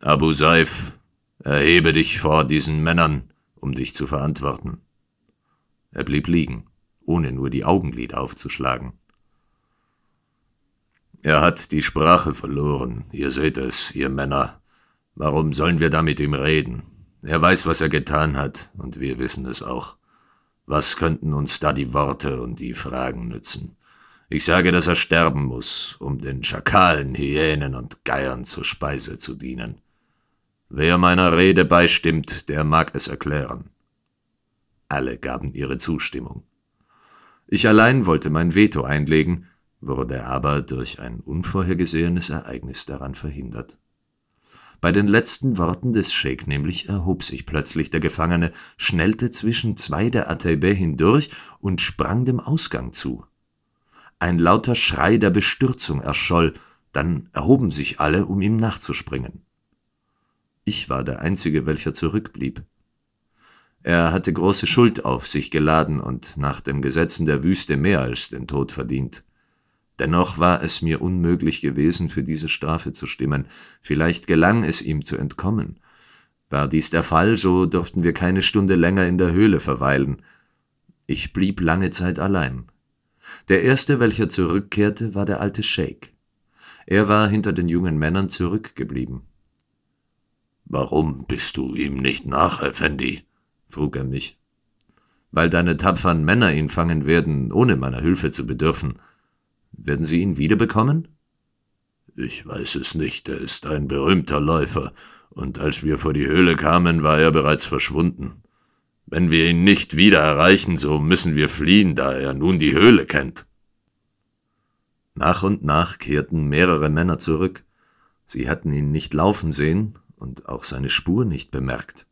Abu Seif, erhebe dich vor diesen Männern, um dich zu verantworten. Er blieb liegen, ohne nur die Augenlider aufzuschlagen. Er hat die Sprache verloren, ihr seht es, ihr Männer. Warum sollen wir da mit ihm reden? Er weiß, was er getan hat, und wir wissen es auch. Was könnten uns da die Worte und die Fragen nützen? Ich sage, dass er sterben muss, um den Schakalen, Hyänen und Geiern zur Speise zu dienen. Wer meiner Rede beistimmt, der mag es erklären. Alle gaben ihre Zustimmung. Ich allein wollte mein Veto einlegen, wurde aber durch ein unvorhergesehenes Ereignis daran verhindert. Bei den letzten Worten des Scheik nämlich erhob sich plötzlich der Gefangene, schnellte zwischen zwei der Ataybeh hindurch und sprang dem Ausgang zu. Ein lauter Schrei der Bestürzung erscholl, dann erhoben sich alle, um ihm nachzuspringen. Ich war der Einzige, welcher zurückblieb. Er hatte große Schuld auf sich geladen und nach den Gesetzen der Wüste mehr als den Tod verdient. Dennoch war es mir unmöglich gewesen, für diese Strafe zu stimmen. Vielleicht gelang es ihm zu entkommen. War dies der Fall, so durften wir keine Stunde länger in der Höhle verweilen. Ich blieb lange Zeit allein. Der erste, welcher zurückkehrte, war der alte Sheikh. Er war hinter den jungen Männern zurückgeblieben. Warum bist du ihm nicht nach, Effendi? frug er mich. Weil deine tapfern Männer ihn fangen werden, ohne meiner Hilfe zu bedürfen, werden Sie ihn wiederbekommen? Ich weiß es nicht, er ist ein berühmter Läufer, und als wir vor die Höhle kamen, war er bereits verschwunden. Wenn wir ihn nicht wieder erreichen, so müssen wir fliehen, da er nun die Höhle kennt. Nach und nach kehrten mehrere Männer zurück. Sie hatten ihn nicht laufen sehen und auch seine Spur nicht bemerkt.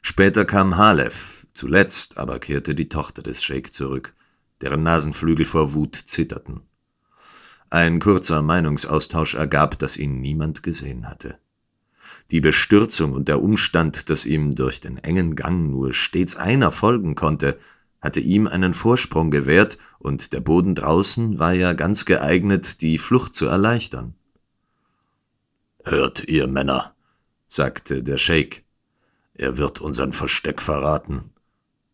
Später kam Halef, zuletzt aber kehrte die Tochter des Scheik zurück deren Nasenflügel vor Wut zitterten. Ein kurzer Meinungsaustausch ergab, dass ihn niemand gesehen hatte. Die Bestürzung und der Umstand, dass ihm durch den engen Gang nur stets einer folgen konnte, hatte ihm einen Vorsprung gewährt, und der Boden draußen war ja ganz geeignet, die Flucht zu erleichtern. Hört ihr, Männer, sagte der Scheik, er wird unseren Versteck verraten.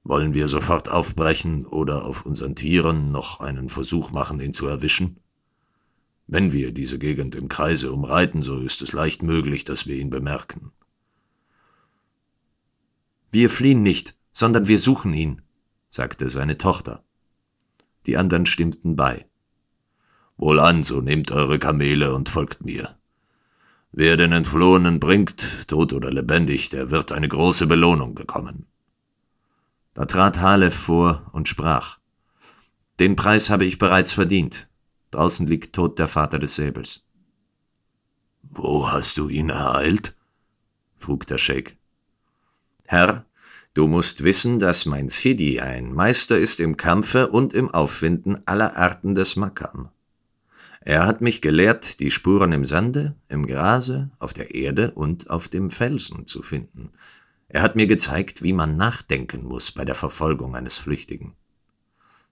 Wollen wir sofort aufbrechen oder auf unseren Tieren noch einen Versuch machen, ihn zu erwischen? Wenn wir diese Gegend im Kreise umreiten, so ist es leicht möglich, dass wir ihn bemerken. Wir fliehen nicht, sondern wir suchen ihn, sagte seine Tochter. Die anderen stimmten bei. Wohlan, so nehmt eure Kamele und folgt mir. Wer den Entflohenen bringt, tot oder lebendig, der wird eine große Belohnung bekommen. Da trat Halef vor und sprach, Den Preis habe ich bereits verdient. Draußen liegt tot der Vater des Säbels. Wo hast du ihn ereilt? frug der Scheik. Herr, du musst wissen, dass mein Sidi ein Meister ist im Kampfe und im Aufwinden aller Arten des Makam. Er hat mich gelehrt, die Spuren im Sande, im Grase, auf der Erde und auf dem Felsen zu finden, er hat mir gezeigt, wie man nachdenken muss bei der Verfolgung eines Flüchtigen.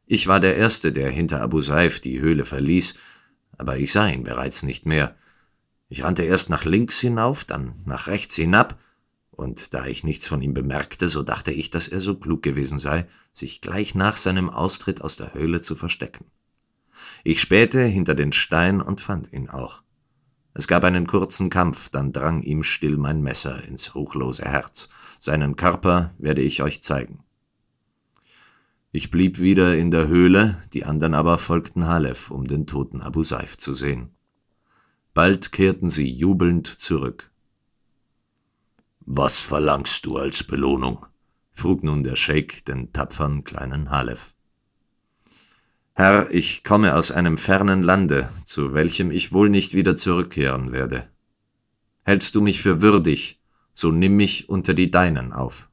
Ich war der Erste, der hinter Abu Saif die Höhle verließ, aber ich sah ihn bereits nicht mehr. Ich rannte erst nach links hinauf, dann nach rechts hinab, und da ich nichts von ihm bemerkte, so dachte ich, dass er so klug gewesen sei, sich gleich nach seinem Austritt aus der Höhle zu verstecken. Ich spähte hinter den Stein und fand ihn auch. Es gab einen kurzen Kampf, dann drang ihm still mein Messer ins ruchlose Herz. Seinen Körper werde ich euch zeigen. Ich blieb wieder in der Höhle, die anderen aber folgten Halef, um den toten Abu Saif zu sehen. Bald kehrten sie jubelnd zurück. Was verlangst du als Belohnung? frug nun der Scheik den tapfern kleinen Halef. Herr, ich komme aus einem fernen Lande, zu welchem ich wohl nicht wieder zurückkehren werde. Hältst du mich für würdig, so nimm mich unter die Deinen auf.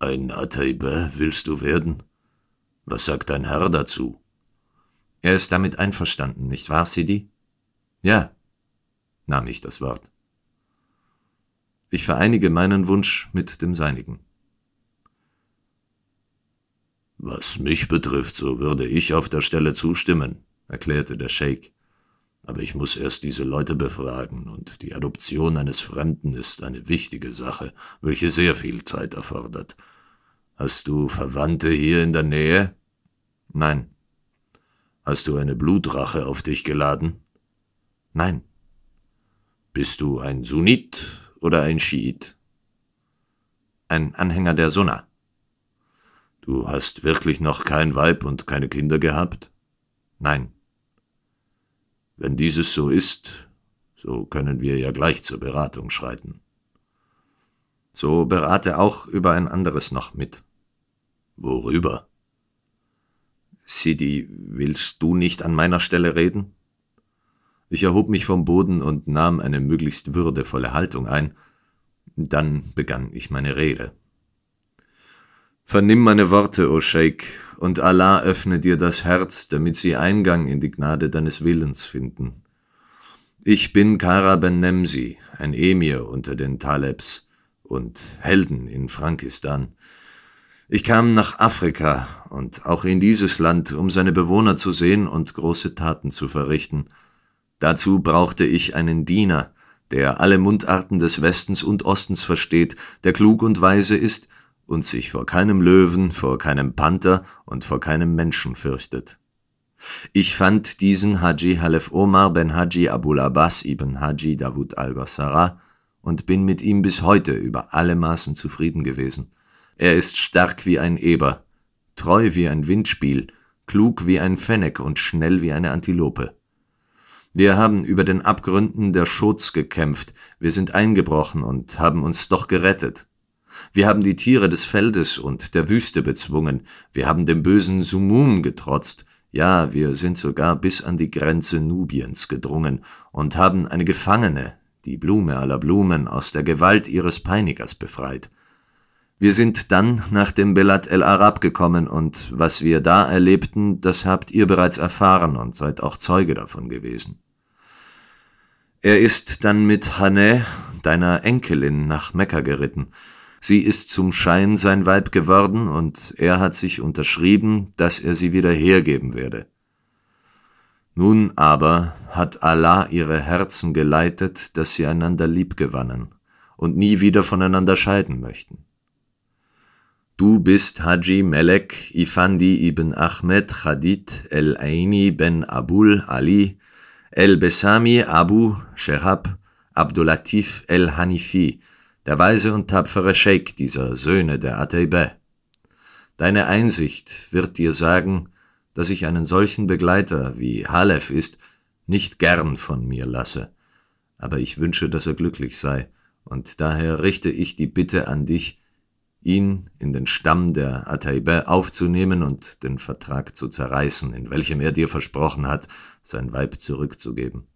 Ein Ataiba willst du werden? Was sagt dein Herr dazu? Er ist damit einverstanden, nicht wahr, Sidi? Ja, nahm ich das Wort. Ich vereinige meinen Wunsch mit dem seinigen. Was mich betrifft, so würde ich auf der Stelle zustimmen, erklärte der Sheik. Aber ich muss erst diese Leute befragen, und die Adoption eines Fremden ist eine wichtige Sache, welche sehr viel Zeit erfordert. Hast du Verwandte hier in der Nähe? Nein. Hast du eine Blutrache auf dich geladen? Nein. Bist du ein Sunnit oder ein Schiit? Ein Anhänger der Sunna. Du hast wirklich noch kein Weib und keine Kinder gehabt? Nein. Wenn dieses so ist, so können wir ja gleich zur Beratung schreiten. So berate auch über ein anderes noch mit. Worüber? Sidi, willst du nicht an meiner Stelle reden? Ich erhob mich vom Boden und nahm eine möglichst würdevolle Haltung ein, dann begann ich meine Rede. Vernimm meine Worte, o Sheikh, und Allah öffne dir das Herz, damit sie Eingang in die Gnade deines Willens finden. Ich bin Kara ben Nemsi, ein Emir unter den Talebs und Helden in Frankistan. Ich kam nach Afrika und auch in dieses Land, um seine Bewohner zu sehen und große Taten zu verrichten. Dazu brauchte ich einen Diener, der alle Mundarten des Westens und Ostens versteht, der klug und weise ist und sich vor keinem Löwen, vor keinem Panther und vor keinem Menschen fürchtet. Ich fand diesen Haji Halef Omar ben Haji Abul Abbas ibn Haji Dawud al-Basara und bin mit ihm bis heute über alle Maßen zufrieden gewesen. Er ist stark wie ein Eber, treu wie ein Windspiel, klug wie ein Fennec und schnell wie eine Antilope. Wir haben über den Abgründen der Schutz gekämpft, wir sind eingebrochen und haben uns doch gerettet. Wir haben die Tiere des Feldes und der Wüste bezwungen, wir haben dem bösen Sumum getrotzt, ja, wir sind sogar bis an die Grenze Nubiens gedrungen und haben eine Gefangene, die Blume aller Blumen, aus der Gewalt ihres Peinigers befreit. Wir sind dann nach dem Belat el Arab gekommen und was wir da erlebten, das habt ihr bereits erfahren und seid auch Zeuge davon gewesen. Er ist dann mit Haneh, deiner Enkelin, nach Mekka geritten, Sie ist zum Schein sein Weib geworden, und er hat sich unterschrieben, dass er sie wieder hergeben werde. Nun aber hat Allah ihre Herzen geleitet, dass sie einander liebgewannen und nie wieder voneinander scheiden möchten. Du bist Haji Melek Ifandi ibn Ahmed Khadid El-Aini ben Abul Ali El-Besami Abu Shehab Abdulatif El-Hanifi der weise und tapfere Scheik dieser Söhne der Ataibä. Deine Einsicht wird dir sagen, dass ich einen solchen Begleiter, wie Halef ist, nicht gern von mir lasse, aber ich wünsche, dass er glücklich sei, und daher richte ich die Bitte an dich, ihn in den Stamm der Ataibä aufzunehmen und den Vertrag zu zerreißen, in welchem er dir versprochen hat, sein Weib zurückzugeben.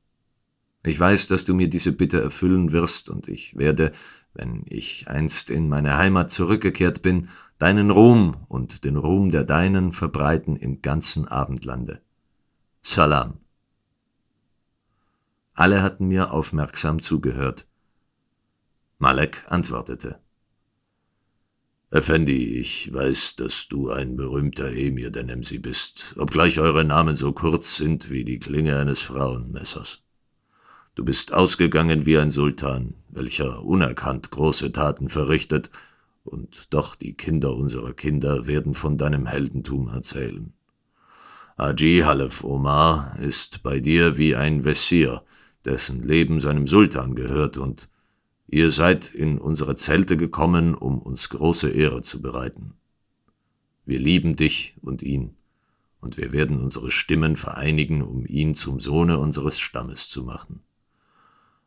Ich weiß, dass du mir diese Bitte erfüllen wirst, und ich werde, wenn ich einst in meine Heimat zurückgekehrt bin, deinen Ruhm und den Ruhm der Deinen verbreiten im ganzen Abendlande. Salam. Alle hatten mir aufmerksam zugehört. Malek antwortete. Effendi, ich weiß, dass du ein berühmter Emir der Nemsi bist, obgleich eure Namen so kurz sind wie die Klinge eines Frauenmessers. Du bist ausgegangen wie ein Sultan, welcher unerkannt große Taten verrichtet, und doch die Kinder unserer Kinder werden von deinem Heldentum erzählen. Aji Halef Omar ist bei dir wie ein Vessir, dessen Leben seinem Sultan gehört, und ihr seid in unsere Zelte gekommen, um uns große Ehre zu bereiten. Wir lieben dich und ihn, und wir werden unsere Stimmen vereinigen, um ihn zum Sohne unseres Stammes zu machen.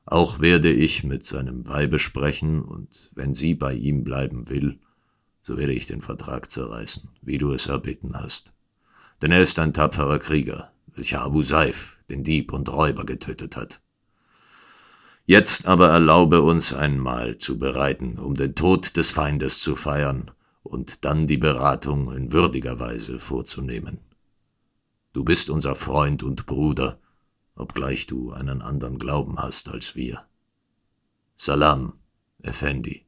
Auch werde ich mit seinem Weibe sprechen, und wenn sie bei ihm bleiben will, so werde ich den Vertrag zerreißen, wie du es erbeten hast. Denn er ist ein tapferer Krieger, welcher Abu Saif, den Dieb und Räuber, getötet hat. Jetzt aber erlaube uns ein Mahl zu bereiten, um den Tod des Feindes zu feiern und dann die Beratung in würdiger Weise vorzunehmen. Du bist unser Freund und Bruder, obgleich du einen anderen Glauben hast als wir. Salam, Effendi.